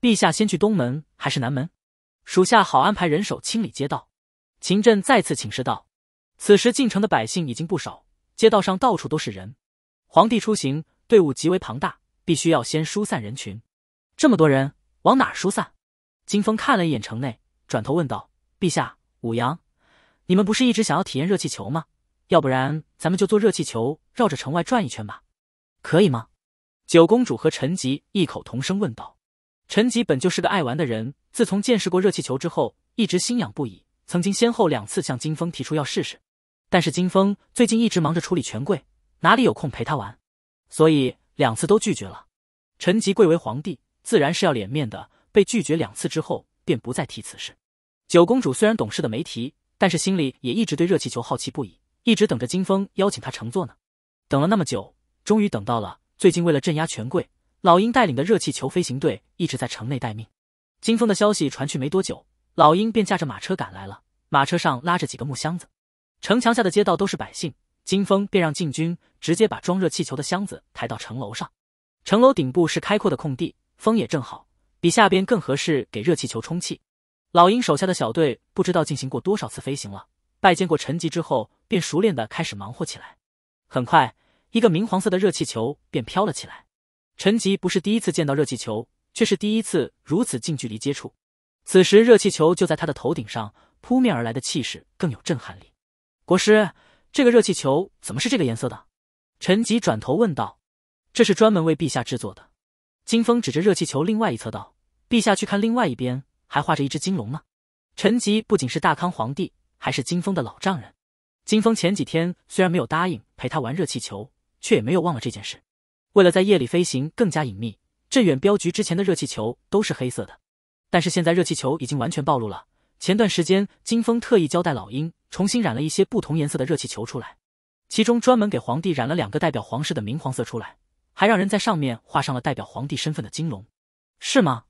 陛下先去东门还是南门？”“属下好安排人手清理街道。”秦振再次请示道。此时进城的百姓已经不少，街道上到处都是人。皇帝出行，队伍极为庞大，必须要先疏散人群。这么多人往哪疏散？金峰看了一眼城内，转头问道：“陛下。”五阳，你们不是一直想要体验热气球吗？要不然咱们就坐热气球绕着城外转一圈吧，可以吗？九公主和陈吉异口同声问道。陈吉本就是个爱玩的人，自从见识过热气球之后，一直心痒不已。曾经先后两次向金风提出要试试，但是金风最近一直忙着处理权贵，哪里有空陪他玩，所以两次都拒绝了。陈吉贵为皇帝，自然是要脸面的，被拒绝两次之后，便不再提此事。九公主虽然懂事的没提，但是心里也一直对热气球好奇不已，一直等着金风邀请她乘坐呢。等了那么久，终于等到了。最近为了镇压权贵，老鹰带领的热气球飞行队一直在城内待命。金风的消息传去没多久，老鹰便驾着马车赶来了，马车上拉着几个木箱子。城墙下的街道都是百姓，金风便让禁军直接把装热气球的箱子抬到城楼上。城楼顶部是开阔的空地，风也正好，比下边更合适给热气球充气。老鹰手下的小队不知道进行过多少次飞行了，拜见过陈吉之后，便熟练的开始忙活起来。很快，一个明黄色的热气球便飘了起来。陈吉不是第一次见到热气球，却是第一次如此近距离接触。此时，热气球就在他的头顶上，扑面而来的气势更有震撼力。国师，这个热气球怎么是这个颜色的？陈吉转头问道：“这是专门为陛下制作的。”金风指着热气球另外一侧道：“陛下去看另外一边。”还画着一只金龙呢。陈吉不仅是大康皇帝，还是金风的老丈人。金风前几天虽然没有答应陪他玩热气球，却也没有忘了这件事。为了在夜里飞行更加隐秘，镇远镖局之前的热气球都是黑色的。但是现在热气球已经完全暴露了。前段时间金风特意交代老鹰重新染了一些不同颜色的热气球出来，其中专门给皇帝染了两个代表皇室的明黄色出来，还让人在上面画上了代表皇帝身份的金龙，是吗？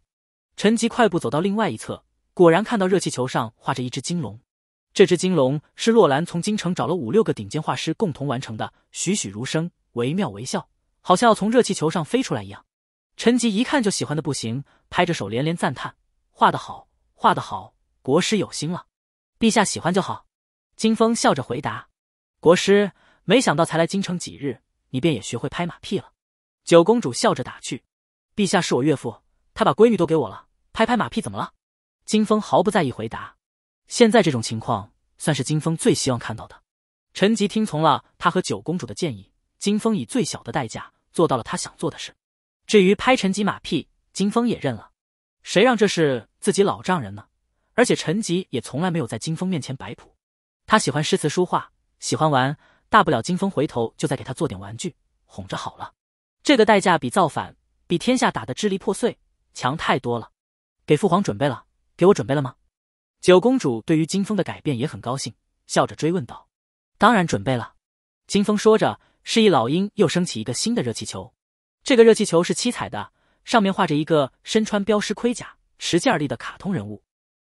陈吉快步走到另外一侧，果然看到热气球上画着一只金龙。这只金龙是洛兰从京城找了五六个顶尖画师共同完成的，栩栩如生，惟妙惟肖，好像要从热气球上飞出来一样。陈吉一看就喜欢的不行，拍着手连连赞叹：“画得好，画得好！国师有心了，陛下喜欢就好。”金风笑着回答：“国师，没想到才来京城几日，你便也学会拍马屁了。”九公主笑着打趣：“陛下是我岳父，他把闺女都给我了。”拍拍马屁怎么了？金峰毫不在意回答。现在这种情况算是金峰最希望看到的。陈吉听从了他和九公主的建议，金峰以最小的代价做到了他想做的事。至于拍陈吉马屁，金峰也认了。谁让这是自己老丈人呢？而且陈吉也从来没有在金峰面前摆谱。他喜欢诗词书画，喜欢玩，大不了金峰回头就再给他做点玩具哄着好了。这个代价比造反，比天下打的支离破碎强太多了。给父皇准备了，给我准备了吗？九公主对于金风的改变也很高兴，笑着追问道：“当然准备了。”金风说着，示意老鹰又升起一个新的热气球。这个热气球是七彩的，上面画着一个身穿镖师盔甲、持剑而立的卡通人物。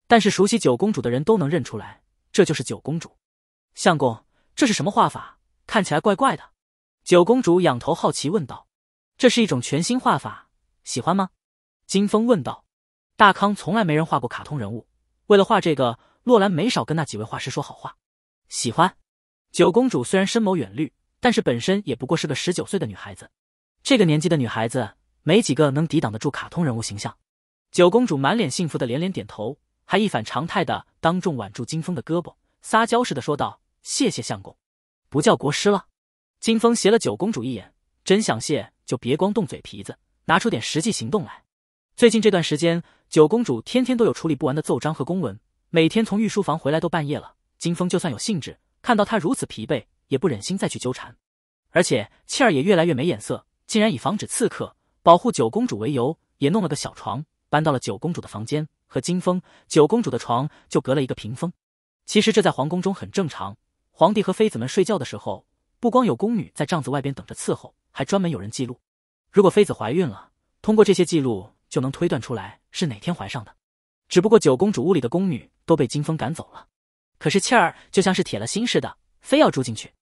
但是熟悉九公主的人都能认出来，这就是九公主。相公，这是什么画法？看起来怪怪的。九公主仰头好奇问道：“这是一种全新画法，喜欢吗？”金风问道。大康从来没人画过卡通人物，为了画这个，洛兰没少跟那几位画师说好话。喜欢九公主虽然深谋远虑，但是本身也不过是个十九岁的女孩子，这个年纪的女孩子没几个能抵挡得住卡通人物形象。九公主满脸幸福的连连点头，还一反常态的当众挽住金风的胳膊，撒娇似的说道：“谢谢相公，不叫国师了。”金风斜了九公主一眼，真想谢就别光动嘴皮子，拿出点实际行动来。最近这段时间。九公主天天都有处理不完的奏章和公文，每天从御书房回来都半夜了。金风就算有兴致，看到她如此疲惫，也不忍心再去纠缠。而且倩儿也越来越没眼色，竟然以防止刺客、保护九公主为由，也弄了个小床，搬到了九公主的房间，和金风。九公主的床就隔了一个屏风。其实这在皇宫中很正常，皇帝和妃子们睡觉的时候，不光有宫女在帐子外边等着伺候，还专门有人记录。如果妃子怀孕了，通过这些记录就能推断出来。是哪天怀上的？只不过九公主屋里的宫女都被金风赶走了，可是倩儿就像是铁了心似的，非要住进去。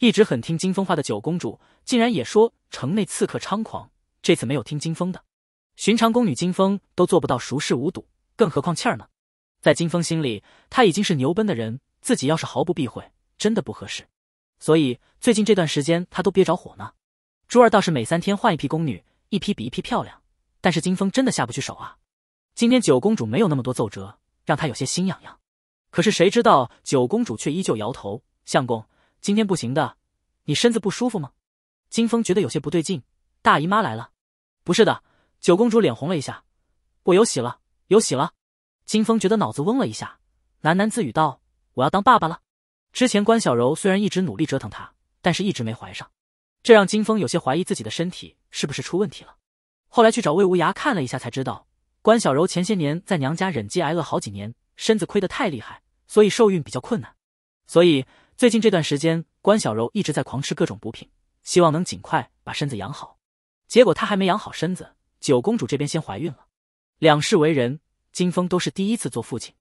一直很听金风话的九公主，竟然也说城内刺客猖狂，这次没有听金风的。寻常宫女金风都做不到熟视无睹，更何况倩儿呢？在金风心里，她已经是牛奔的人，自己要是毫不避讳，真的不合适。所以最近这段时间，她都憋着火呢。珠儿倒是每三天换一批宫女，一批比一批漂亮，但是金风真的下不去手啊。今天九公主没有那么多奏折，让她有些心痒痒。可是谁知道九公主却依旧摇头：“相公，今天不行的，你身子不舒服吗？”金风觉得有些不对劲，大姨妈来了？不是的，九公主脸红了一下：“我有喜了，有喜了！”金风觉得脑子嗡了一下，喃喃自语道：“我要当爸爸了。”之前关小柔虽然一直努力折腾他，但是一直没怀上，这让金风有些怀疑自己的身体是不是出问题了。后来去找魏无涯看了一下，才知道。关小柔前些年在娘家忍饥挨饿好几年，身子亏得太厉害，所以受孕比较困难。所以最近这段时间，关小柔一直在狂吃各种补品，希望能尽快把身子养好。结果她还没养好身子，九公主这边先怀孕了。两世为人，金峰都是第一次做父亲，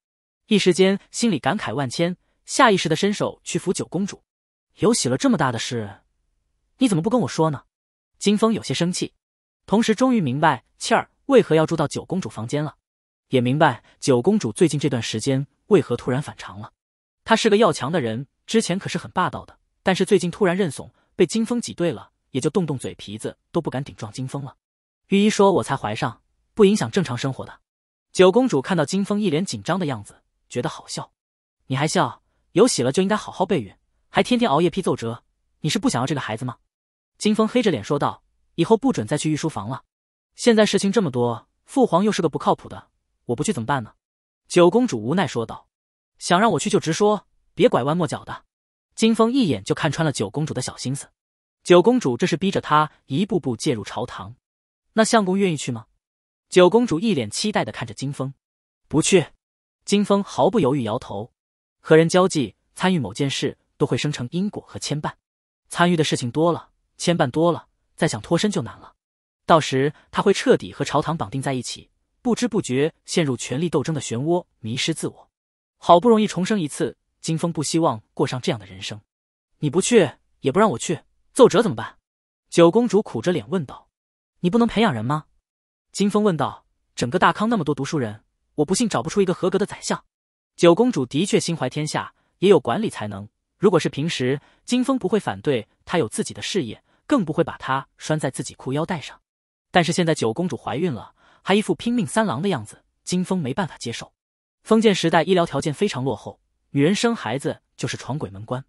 一时间心里感慨万千，下意识的伸手去扶九公主。有喜了这么大的事，你怎么不跟我说呢？金峰有些生气，同时终于明白气儿。为何要住到九公主房间了？也明白九公主最近这段时间为何突然反常了。她是个要强的人，之前可是很霸道的，但是最近突然认怂，被金风挤兑了，也就动动嘴皮子都不敢顶撞金风了。御医说我才怀上，不影响正常生活的。九公主看到金风一脸紧张的样子，觉得好笑。你还笑？有喜了就应该好好备孕，还天天熬夜批奏折，你是不想要这个孩子吗？金风黑着脸说道：“以后不准再去御书房了。”现在事情这么多，父皇又是个不靠谱的，我不去怎么办呢？九公主无奈说道：“想让我去就直说，别拐弯抹角的。”金风一眼就看穿了九公主的小心思。九公主这是逼着他一步步介入朝堂。那相公愿意去吗？九公主一脸期待的看着金风。不去。金风毫不犹豫摇头。和人交际，参与某件事，都会生成因果和牵绊。参与的事情多了，牵绊多了，再想脱身就难了。到时他会彻底和朝堂绑定在一起，不知不觉陷入权力斗争的漩涡，迷失自我。好不容易重生一次，金风不希望过上这样的人生。你不去，也不让我去，奏折怎么办？九公主苦着脸问道：“你不能培养人吗？”金风问道：“整个大康那么多读书人，我不信找不出一个合格的宰相。”九公主的确心怀天下，也有管理才能。如果是平时，金风不会反对她有自己的事业，更不会把她拴在自己裤腰带上。但是现在九公主怀孕了，还一副拼命三郎的样子，金风没办法接受。封建时代医疗条件非常落后，女人生孩子就是闯鬼门关。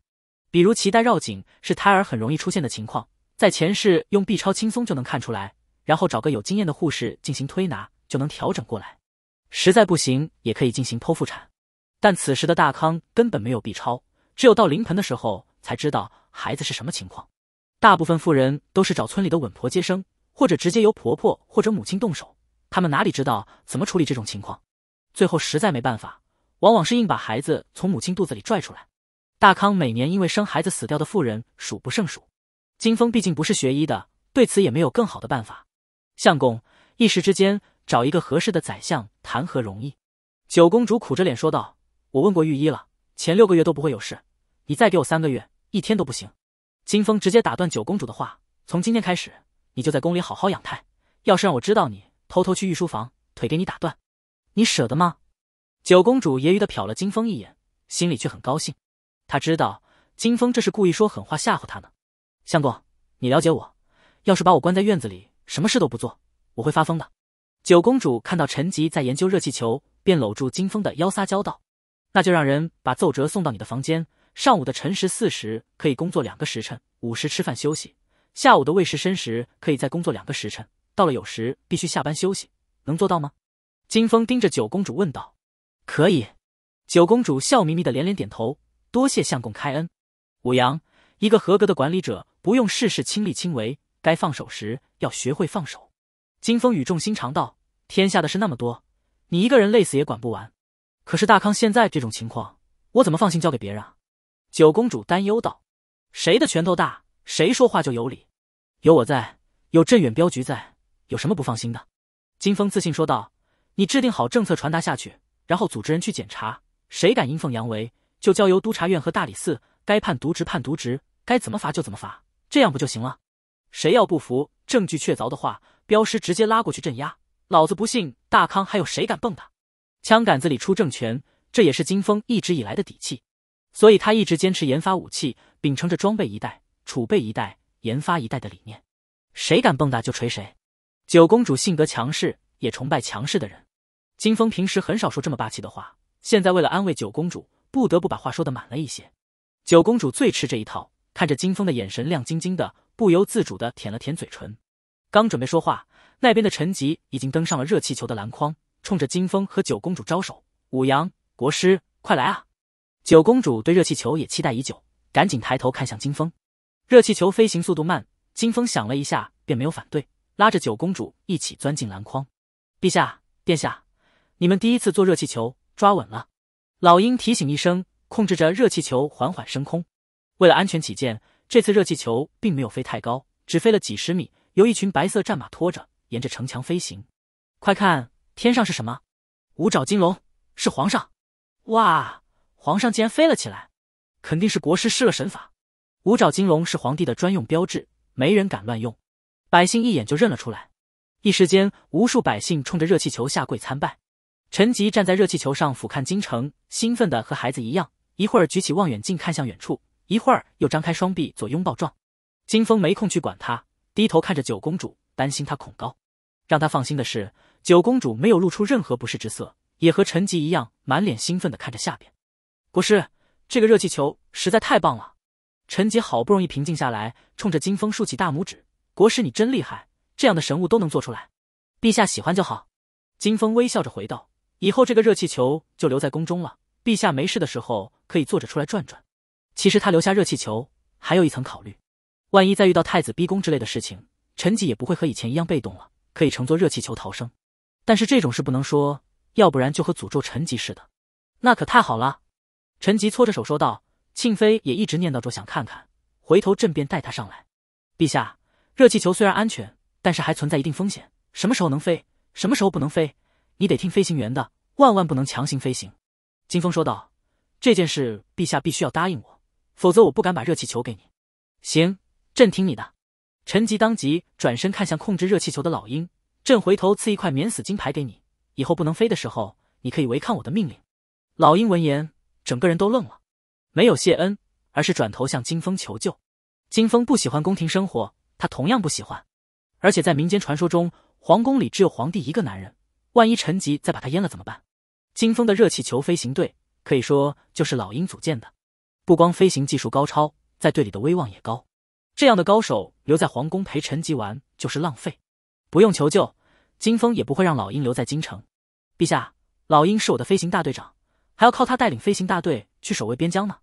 比如脐带绕颈是胎儿很容易出现的情况，在前世用 B 超轻松就能看出来，然后找个有经验的护士进行推拿就能调整过来。实在不行也可以进行剖腹产。但此时的大康根本没有 B 超，只有到临盆的时候才知道孩子是什么情况。大部分妇人都是找村里的稳婆接生。或者直接由婆婆或者母亲动手，他们哪里知道怎么处理这种情况？最后实在没办法，往往是硬把孩子从母亲肚子里拽出来。大康每年因为生孩子死掉的妇人数不胜数。金风毕竟不是学医的，对此也没有更好的办法。相公，一时之间找一个合适的宰相谈何容易？九公主苦着脸说道：“我问过御医了，前六个月都不会有事，你再给我三个月，一天都不行。”金风直接打断九公主的话：“从今天开始。”你就在宫里好好养胎，要是让我知道你偷偷去御书房，腿给你打断，你舍得吗？九公主揶揄地瞟了金风一眼，心里却很高兴。她知道金风这是故意说狠话吓唬她呢。相公，你了解我，要是把我关在院子里，什么事都不做，我会发疯的。九公主看到陈吉在研究热气球，便搂住金风的腰撒娇道：“那就让人把奏折送到你的房间。上午的辰时、巳时可以工作两个时辰，午时吃饭休息。”下午的未时申时可以再工作两个时辰，到了酉时必须下班休息，能做到吗？金风盯着九公主问道。可以。九公主笑眯眯的连连点头，多谢相公开恩。武阳，一个合格的管理者不用事事亲力亲为，该放手时要学会放手。金风语重心长道。天下的事那么多，你一个人累死也管不完。可是大康现在这种情况，我怎么放心交给别人啊？九公主担忧道。谁的拳头大，谁说话就有理。有我在，有镇远镖局在，有什么不放心的？金峰自信说道：“你制定好政策，传达下去，然后组织人去检查，谁敢阴奉阳违，就交由督察院和大理寺，该判渎职判渎职，该怎么罚就怎么罚，这样不就行了？谁要不服，证据确凿的话，镖师直接拉过去镇压，老子不信大康还有谁敢蹦他！枪杆子里出政权，这也是金峰一直以来的底气，所以他一直坚持研发武器，秉承着装备一代，储备一代。”研发一代的理念，谁敢蹦跶就锤谁。九公主性格强势，也崇拜强势的人。金风平时很少说这么霸气的话，现在为了安慰九公主，不得不把话说的满了一些。九公主最吃这一套，看着金风的眼神亮晶晶的，不由自主的舔了舔嘴唇。刚准备说话，那边的陈吉已经登上了热气球的篮筐，冲着金风和九公主招手：“五阳国师，快来啊！”九公主对热气球也期待已久，赶紧抬头看向金风。热气球飞行速度慢，金风想了一下，便没有反对，拉着九公主一起钻进篮筐。陛下，殿下，你们第一次坐热气球，抓稳了。老鹰提醒一声，控制着热气球缓缓升空。为了安全起见，这次热气球并没有飞太高，只飞了几十米，由一群白色战马拖着，沿着城墙飞行。快看，天上是什么？五爪金龙，是皇上！哇，皇上竟然飞了起来，肯定是国师施了神法。五爪金龙是皇帝的专用标志，没人敢乱用。百姓一眼就认了出来，一时间无数百姓冲着热气球下跪参拜。陈吉站在热气球上俯瞰京城，兴奋的和孩子一样，一会儿举起望远镜看向远处，一会儿又张开双臂做拥抱状。金风没空去管他，低头看着九公主，担心她恐高。让他放心的是，九公主没有露出任何不适之色，也和陈吉一样满脸兴奋的看着下边。国师，这个热气球实在太棒了。陈吉好不容易平静下来，冲着金风竖起大拇指：“国师你真厉害，这样的神物都能做出来。陛下喜欢就好。”金风微笑着回道：“以后这个热气球就留在宫中了，陛下没事的时候可以坐着出来转转。”其实他留下热气球还有一层考虑，万一再遇到太子逼宫之类的事情，陈吉也不会和以前一样被动了，可以乘坐热气球逃生。但是这种事不能说，要不然就和诅咒陈吉似的。那可太好了，陈吉搓着手说道。庆妃也一直念叨着，想看看，回头朕便带他上来。陛下，热气球虽然安全，但是还存在一定风险。什么时候能飞，什么时候不能飞，你得听飞行员的，万万不能强行飞行。金风说道：“这件事，陛下必须要答应我，否则我不敢把热气球给你。”行，朕听你的。陈吉当即转身看向控制热气球的老鹰，朕回头赐一块免死金牌给你，以后不能飞的时候，你可以违抗我的命令。老鹰闻言，整个人都愣了。没有谢恩，而是转头向金风求救。金风不喜欢宫廷生活，他同样不喜欢。而且在民间传说中，皇宫里只有皇帝一个男人，万一陈吉再把他阉了怎么办？金风的热气球飞行队可以说就是老鹰组建的，不光飞行技术高超，在队里的威望也高。这样的高手留在皇宫陪陈吉玩就是浪费。不用求救，金风也不会让老鹰留在京城。陛下，老鹰是我的飞行大队长，还要靠他带领飞行大队去守卫边疆呢。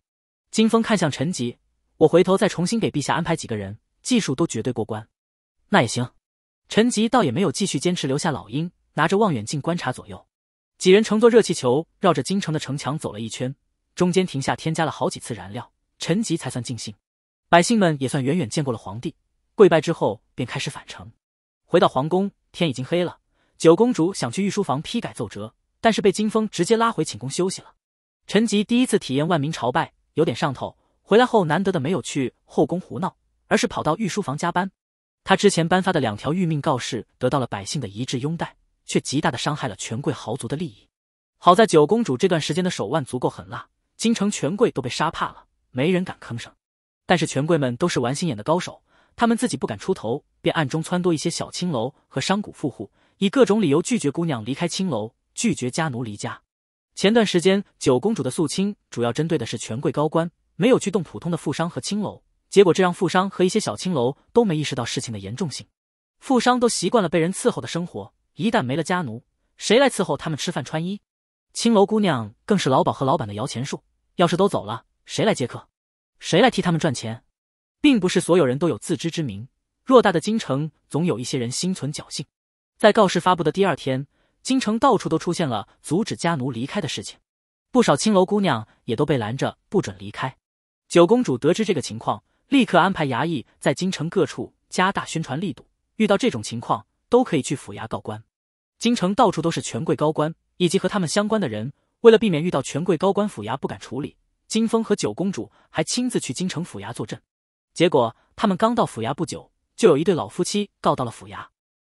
金风看向陈吉，我回头再重新给陛下安排几个人，技术都绝对过关。那也行，陈吉倒也没有继续坚持留下。老鹰拿着望远镜观察左右，几人乘坐热气球绕着京城的城墙走了一圈，中间停下添加了好几次燃料，陈吉才算尽兴。百姓们也算远远见过了皇帝，跪拜之后便开始返程。回到皇宫，天已经黑了。九公主想去御书房批改奏折，但是被金风直接拉回寝宫休息了。陈吉第一次体验万民朝拜。有点上头，回来后难得的没有去后宫胡闹，而是跑到御书房加班。他之前颁发的两条御命告示得到了百姓的一致拥戴，却极大的伤害了权贵豪族的利益。好在九公主这段时间的手腕足够狠辣，京城权贵都被杀怕了，没人敢吭声。但是权贵们都是玩心眼的高手，他们自己不敢出头，便暗中撺掇一些小青楼和商贾富户，以各种理由拒绝姑娘离开青楼，拒绝家奴离家。前段时间九公主的肃清主要针对的是权贵高官，没有去动普通的富商和青楼。结果这让富商和一些小青楼都没意识到事情的严重性。富商都习惯了被人伺候的生活，一旦没了家奴，谁来伺候他们吃饭穿衣？青楼姑娘更是老鸨和老板的摇钱树，要是都走了，谁来接客？谁来替他们赚钱？并不是所有人都有自知之明，偌大的京城总有一些人心存侥幸。在告示发布的第二天。京城到处都出现了阻止家奴离开的事情，不少青楼姑娘也都被拦着不准离开。九公主得知这个情况，立刻安排衙役在京城各处加大宣传力度，遇到这种情况都可以去府衙告官。京城到处都是权贵高官以及和他们相关的人，为了避免遇到权贵高官府衙不敢处理，金风和九公主还亲自去京城府衙坐镇。结果他们刚到府衙不久，就有一对老夫妻告到了府衙，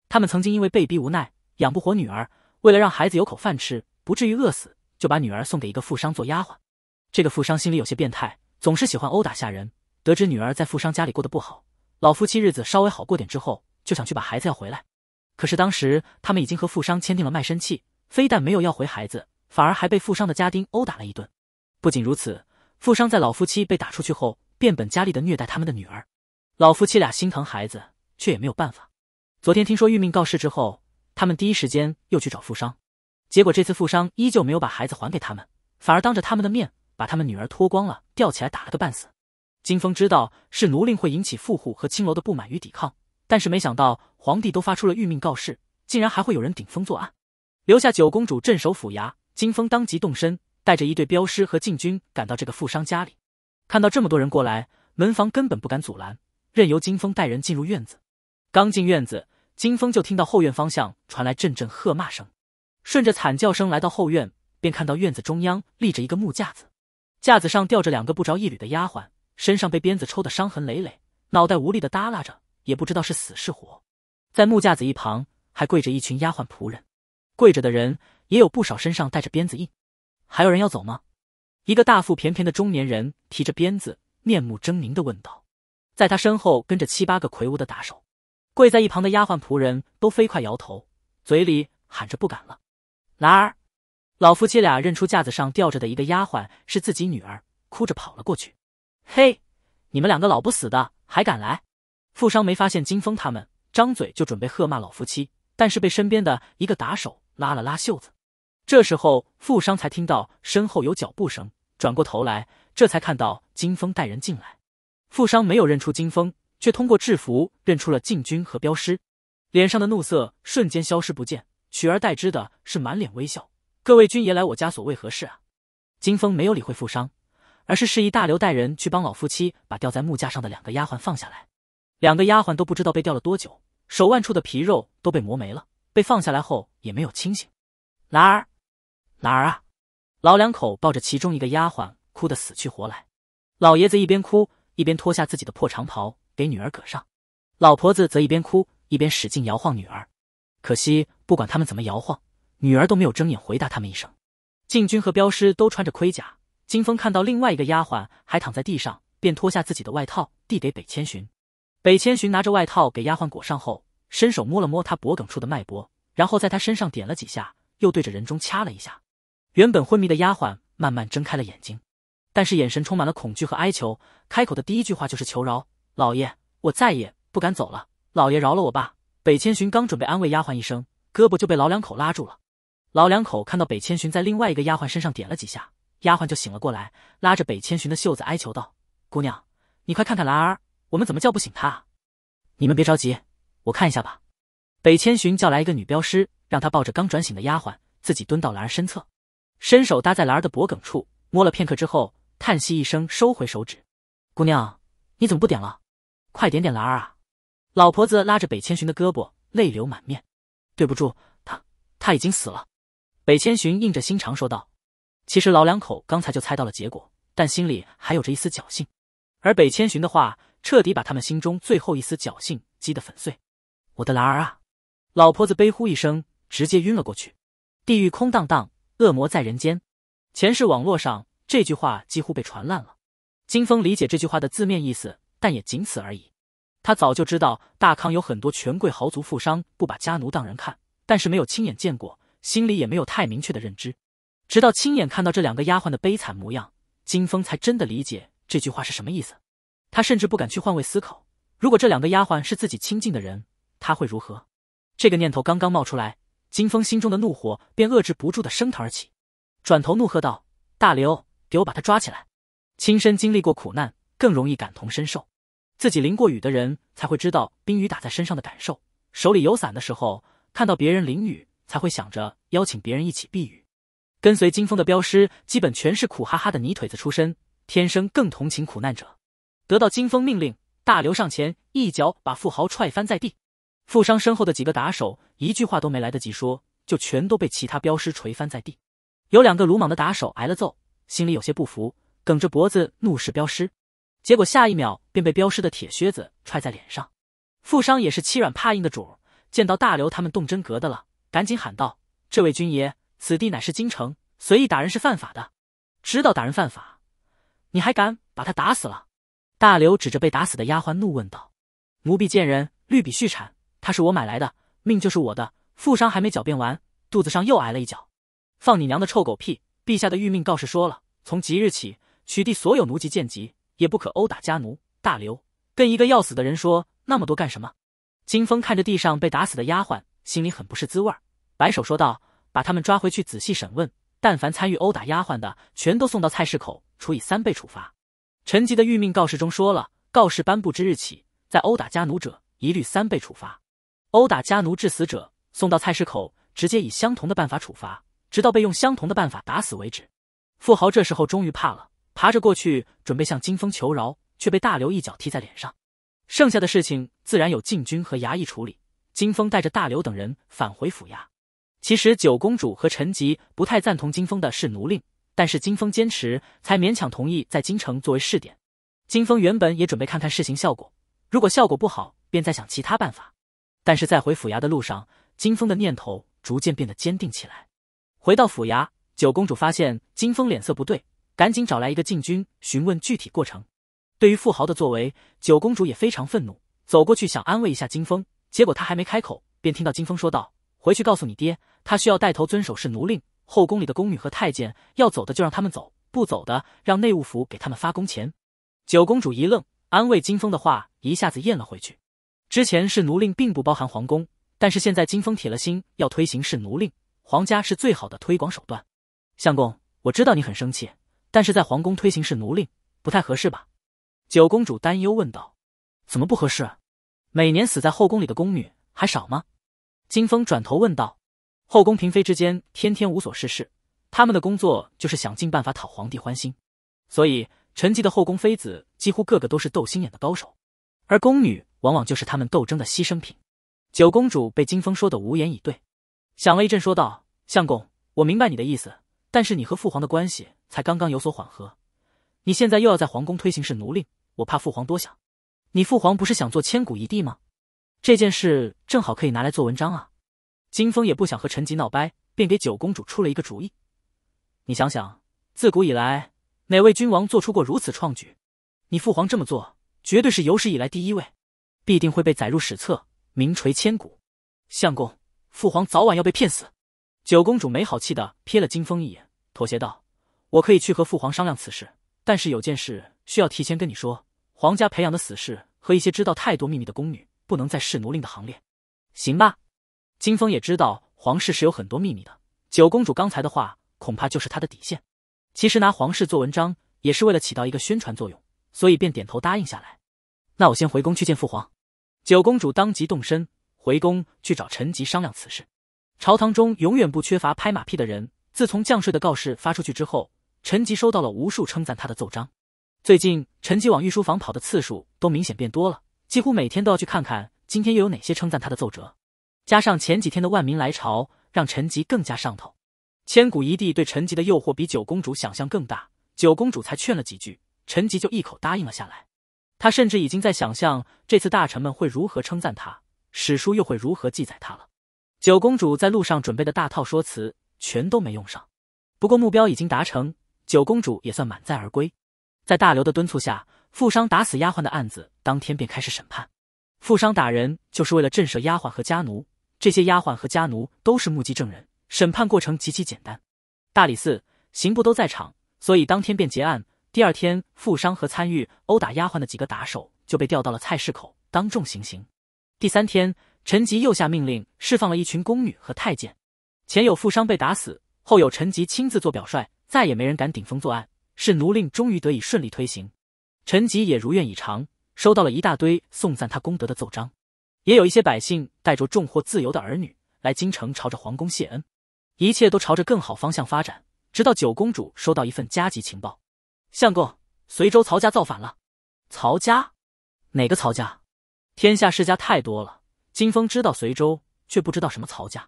他们曾经因为被逼无奈，养不活女儿。为了让孩子有口饭吃，不至于饿死，就把女儿送给一个富商做丫鬟。这个富商心里有些变态，总是喜欢殴打下人。得知女儿在富商家里过得不好，老夫妻日子稍微好过点之后，就想去把孩子要回来。可是当时他们已经和富商签订了卖身契，非但没有要回孩子，反而还被富商的家丁殴打了一顿。不仅如此，富商在老夫妻被打出去后，变本加厉的虐待他们的女儿。老夫妻俩心疼孩子，却也没有办法。昨天听说玉命告示之后。他们第一时间又去找富商，结果这次富商依旧没有把孩子还给他们，反而当着他们的面把他们女儿脱光了吊起来打了个半死。金风知道是奴令会引起富户和青楼的不满与抵抗，但是没想到皇帝都发出了御命告示，竟然还会有人顶风作案。留下九公主镇守府衙，金风当即动身，带着一队镖师和禁军赶到这个富商家里。看到这么多人过来，门房根本不敢阻拦，任由金风带人进入院子。刚进院子。金风就听到后院方向传来阵阵喝骂声，顺着惨叫声来到后院，便看到院子中央立着一个木架子，架子上吊着两个不着一缕的丫鬟，身上被鞭子抽得伤痕累累，脑袋无力的耷拉着，也不知道是死是活。在木架子一旁还跪着一群丫鬟仆人，跪着的人也有不少身上带着鞭子印。还有人要走吗？一个大腹便便的中年人提着鞭子，面目狰狞的问道，在他身后跟着七八个魁梧的打手。跪在一旁的丫鬟仆人都飞快摇头，嘴里喊着不敢了。然而，老夫妻俩认出架子上吊着的一个丫鬟是自己女儿，哭着跑了过去。嘿，你们两个老不死的，还敢来！富商没发现金风他们，张嘴就准备喝骂老夫妻，但是被身边的一个打手拉了拉袖子。这时候，富商才听到身后有脚步声，转过头来，这才看到金风带人进来。富商没有认出金风。却通过制服认出了禁军和镖师，脸上的怒色瞬间消失不见，取而代之的是满脸微笑。各位军爷来我家所为何事啊？金风没有理会富商，而是示意大刘带人去帮老夫妻把吊在木架上的两个丫鬟放下来。两个丫鬟都不知道被吊了多久，手腕处的皮肉都被磨没了。被放下来后也没有清醒。哪儿？哪儿啊？老两口抱着其中一个丫鬟哭得死去活来。老爷子一边哭一边脱下自己的破长袍。给女儿搁上，老婆子则一边哭一边使劲摇晃女儿，可惜不管他们怎么摇晃，女儿都没有睁眼回答他们一声。禁军和镖师都穿着盔甲，金风看到另外一个丫鬟还躺在地上，便脱下自己的外套递给北千寻。北千寻拿着外套给丫鬟裹上后，伸手摸了摸她脖梗处的脉搏，然后在她身上点了几下，又对着人中掐了一下。原本昏迷的丫鬟慢慢睁开了眼睛，但是眼神充满了恐惧和哀求，开口的第一句话就是求饶。老爷，我再也不敢走了。老爷饶了我吧！北千寻刚准备安慰丫鬟一声，胳膊就被老两口拉住了。老两口看到北千寻在另外一个丫鬟身上点了几下，丫鬟就醒了过来，拉着北千寻的袖子哀求道：“姑娘，你快看看兰儿，我们怎么叫不醒她？”你们别着急，我看一下吧。北千寻叫来一个女镖师，让她抱着刚转醒的丫鬟，自己蹲到兰儿身侧，伸手搭在兰儿的脖颈处，摸了片刻之后，叹息一声收回手指：“姑娘，你怎么不点了？”快点点兰儿啊！老婆子拉着北千寻的胳膊，泪流满面。对不住，他他已经死了。北千寻硬着心肠说道。其实老两口刚才就猜到了结果，但心里还有着一丝侥幸。而北千寻的话，彻底把他们心中最后一丝侥幸击得粉碎。我的兰儿啊！老婆子悲呼一声，直接晕了过去。地狱空荡荡，恶魔在人间。前世网络上这句话几乎被传烂了。金风理解这句话的字面意思。但也仅此而已。他早就知道大康有很多权贵豪族富商不把家奴当人看，但是没有亲眼见过，心里也没有太明确的认知。直到亲眼看到这两个丫鬟的悲惨模样，金风才真的理解这句话是什么意思。他甚至不敢去换位思考，如果这两个丫鬟是自己亲近的人，他会如何？这个念头刚刚冒出来，金风心中的怒火便遏制不住的升腾而起，转头怒喝道：“大刘，给我把他抓起来！”亲身经历过苦难，更容易感同身受。自己淋过雨的人才会知道冰雨打在身上的感受。手里有伞的时候，看到别人淋雨，才会想着邀请别人一起避雨。跟随金风的镖师基本全是苦哈哈的泥腿子出身，天生更同情苦难者。得到金风命令，大刘上前一脚把富豪踹翻在地。富商身后的几个打手一句话都没来得及说，就全都被其他镖师锤翻在地。有两个鲁莽的打手挨了揍，心里有些不服，梗着脖子怒视镖师。结果下一秒便被镖师的铁靴子踹在脸上。富商也是欺软怕硬的主，见到大刘他们动真格的了，赶紧喊道：“这位军爷，此地乃是京城，随意打人是犯法的。知道打人犯法，你还敢把他打死了？”大刘指着被打死的丫鬟怒问道：“奴婢贱人，绿比续产，她是我买来的，命就是我的。”富商还没狡辩完，肚子上又挨了一脚。“放你娘的臭狗屁！陛下的御命告示说了，从即日起取缔所有奴籍贱籍。”也不可殴打家奴。大刘跟一个要死的人说那么多干什么？金风看着地上被打死的丫鬟，心里很不是滋味儿，摆手说道：“把他们抓回去，仔细审问。但凡参与殴打丫鬟的，全都送到菜市口，处以三倍处罚。”陈吉的御命告示中说了，告示颁布之日起，在殴打家奴者，一律三倍处罚。殴打家奴致死者，送到菜市口，直接以相同的办法处罚，直到被用相同的办法打死为止。富豪这时候终于怕了。爬着过去，准备向金风求饶，却被大刘一脚踢在脸上。剩下的事情自然有禁军和衙役处理。金风带着大刘等人返回府衙。其实九公主和陈吉不太赞同金风的是奴令，但是金风坚持，才勉强同意在京城作为试点。金风原本也准备看看试行效果，如果效果不好，便再想其他办法。但是在回府衙的路上，金风的念头逐渐变得坚定起来。回到府衙，九公主发现金风脸色不对。赶紧找来一个禁军询问具体过程。对于富豪的作为，九公主也非常愤怒，走过去想安慰一下金风。结果她还没开口，便听到金风说道：“回去告诉你爹，他需要带头遵守是奴令。后宫里的宫女和太监，要走的就让他们走，不走的让内务府给他们发工钱。”九公主一愣，安慰金风的话一下子咽了回去。之前是奴令并不包含皇宫，但是现在金风铁了心要推行是奴令，皇家是最好的推广手段。相公，我知道你很生气。但是在皇宫推行是奴令，不太合适吧？九公主担忧问道：“怎么不合适？每年死在后宫里的宫女还少吗？”金风转头问道：“后宫嫔妃之间天天无所事事，他们的工作就是想尽办法讨皇帝欢心，所以沉寂的后宫妃子几乎个个都是斗心眼的高手，而宫女往往就是他们斗争的牺牲品。”九公主被金风说的无言以对，想了一阵说道：“相公，我明白你的意思，但是你和父皇的关系……”才刚刚有所缓和，你现在又要在皇宫推行是奴令，我怕父皇多想。你父皇不是想做千古一帝吗？这件事正好可以拿来做文章啊。金风也不想和陈吉闹掰，便给九公主出了一个主意。你想想，自古以来哪位君王做出过如此创举？你父皇这么做，绝对是有史以来第一位，必定会被载入史册，名垂千古。相公，父皇早晚要被骗死。九公主没好气的瞥了金风一眼，妥协道。我可以去和父皇商量此事，但是有件事需要提前跟你说：皇家培养的死士和一些知道太多秘密的宫女，不能在侍奴令的行列，行吧？金风也知道皇室是有很多秘密的，九公主刚才的话恐怕就是她的底线。其实拿皇室做文章，也是为了起到一个宣传作用，所以便点头答应下来。那我先回宫去见父皇。九公主当即动身回宫去找陈吉商量此事。朝堂中永远不缺乏拍马屁的人，自从降税的告示发出去之后。陈吉收到了无数称赞他的奏章，最近陈吉往御书房跑的次数都明显变多了，几乎每天都要去看看今天又有哪些称赞他的奏折。加上前几天的万民来朝，让陈吉更加上头。千古一帝对陈吉的诱惑比九公主想象更大，九公主才劝了几句，陈吉就一口答应了下来。他甚至已经在想象这次大臣们会如何称赞他，史书又会如何记载他了。九公主在路上准备的大套说辞全都没用上，不过目标已经达成。九公主也算满载而归，在大刘的敦促下，富商打死丫鬟的案子当天便开始审判。富商打人就是为了震慑丫鬟和家奴，这些丫鬟和家奴都是目击证人，审判过程极其简单。大理寺、刑部都在场，所以当天便结案。第二天，富商和参与殴打丫鬟的几个打手就被调到了菜市口当众行刑。第三天，陈吉又下命令释放了一群宫女和太监。前有富商被打死，后有陈吉亲自做表率。再也没人敢顶风作案，是奴令终于得以顺利推行，陈吉也如愿以偿，收到了一大堆颂赞他功德的奏章，也有一些百姓带着重获自由的儿女来京城，朝着皇宫谢恩，一切都朝着更好方向发展。直到九公主收到一份加急情报：相公，随州曹家造反了。曹家？哪个曹家？天下世家太多了，金风知道随州，却不知道什么曹家。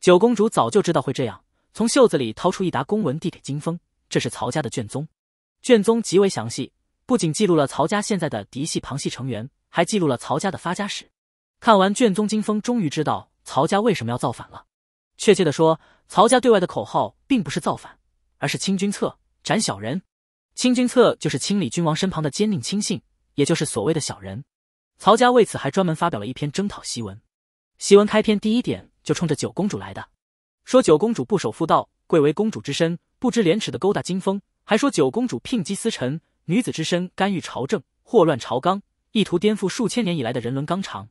九公主早就知道会这样。从袖子里掏出一沓公文递给金峰，这是曹家的卷宗，卷宗极为详细，不仅记录了曹家现在的嫡系旁系成员，还记录了曹家的发家史。看完卷宗，金峰终于知道曹家为什么要造反了。确切的说，曹家对外的口号并不是造反，而是清君侧，斩小人。清君侧就是清理君王身旁的奸佞亲信，也就是所谓的小人。曹家为此还专门发表了一篇征讨檄文，檄文开篇第一点就冲着九公主来的。说九公主不守妇道，贵为公主之身，不知廉耻的勾搭金风，还说九公主聘姬私臣，女子之身干预朝政，祸乱朝纲，意图颠覆数千年以来的人伦纲常。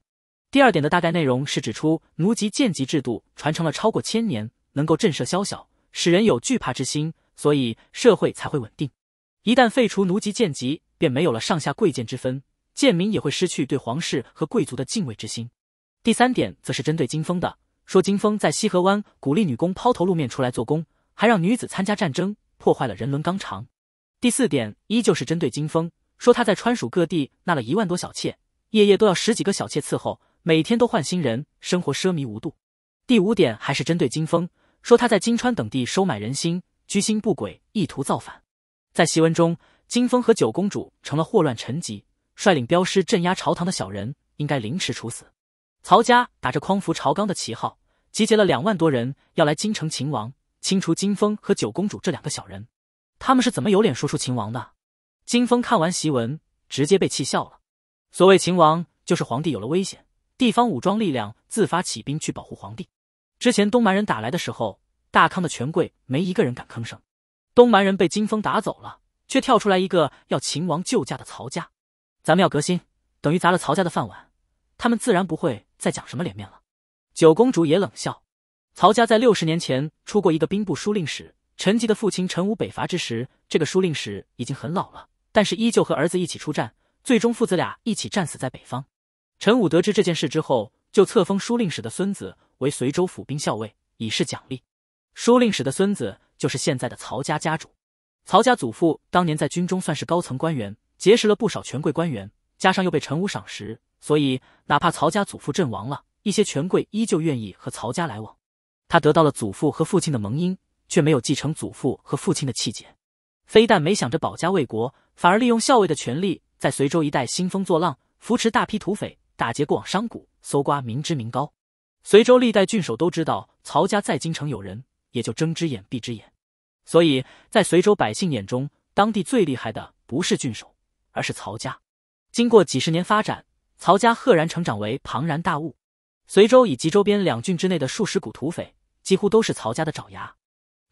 第二点的大概内容是指出奴籍贱籍制度传承了超过千年，能够震慑宵小，使人有惧怕之心，所以社会才会稳定。一旦废除奴籍贱籍，便没有了上下贵贱之分，贱民也会失去对皇室和贵族的敬畏之心。第三点则是针对金风的。说金风在西河湾鼓励女工抛头露面出来做工，还让女子参加战争，破坏了人伦纲常。第四点依旧是针对金风，说他在川蜀各地纳了一万多小妾，夜夜都要十几个小妾伺候，每天都换新人，生活奢靡无度。第五点还是针对金风，说他在金川等地收买人心，居心不轨，意图造反。在檄文中，金风和九公主成了祸乱臣级，率领镖师镇压朝堂的小人，应该凌迟处死。曹家打着匡扶朝纲的旗号。集结了两万多人要来京城擒王，清除金风和九公主这两个小人。他们是怎么有脸说出秦王的？金风看完檄文，直接被气笑了。所谓秦王，就是皇帝有了危险，地方武装力量自发起兵去保护皇帝。之前东蛮人打来的时候，大康的权贵没一个人敢吭声。东蛮人被金风打走了，却跳出来一个要秦王救驾的曹家。咱们要革新，等于砸了曹家的饭碗，他们自然不会再讲什么脸面了。九公主也冷笑。曹家在六十年前出过一个兵部书令史，陈吉的父亲陈武北伐之时，这个书令史已经很老了，但是依旧和儿子一起出战，最终父子俩一起战死在北方。陈武得知这件事之后，就册封书令史的孙子为随州府兵校尉，以示奖励。书令史的孙子就是现在的曹家家主。曹家祖父当年在军中算是高层官员，结识了不少权贵官员，加上又被陈武赏识，所以哪怕曹家祖父阵亡了。一些权贵依旧愿意和曹家来往，他得到了祖父和父亲的盟荫，却没有继承祖父和父亲的气节，非但没想着保家卫国，反而利用校尉的权力在随州一带兴风作浪，扶持大批土匪，打劫过往商贾，搜刮民脂民膏。随州历代郡守都知道曹家在京城有人，也就睁只眼闭只眼。所以在随州百姓眼中，当地最厉害的不是郡守，而是曹家。经过几十年发展，曹家赫然成长为庞然大物。随州以及周边两郡之内的数十股土匪，几乎都是曹家的爪牙。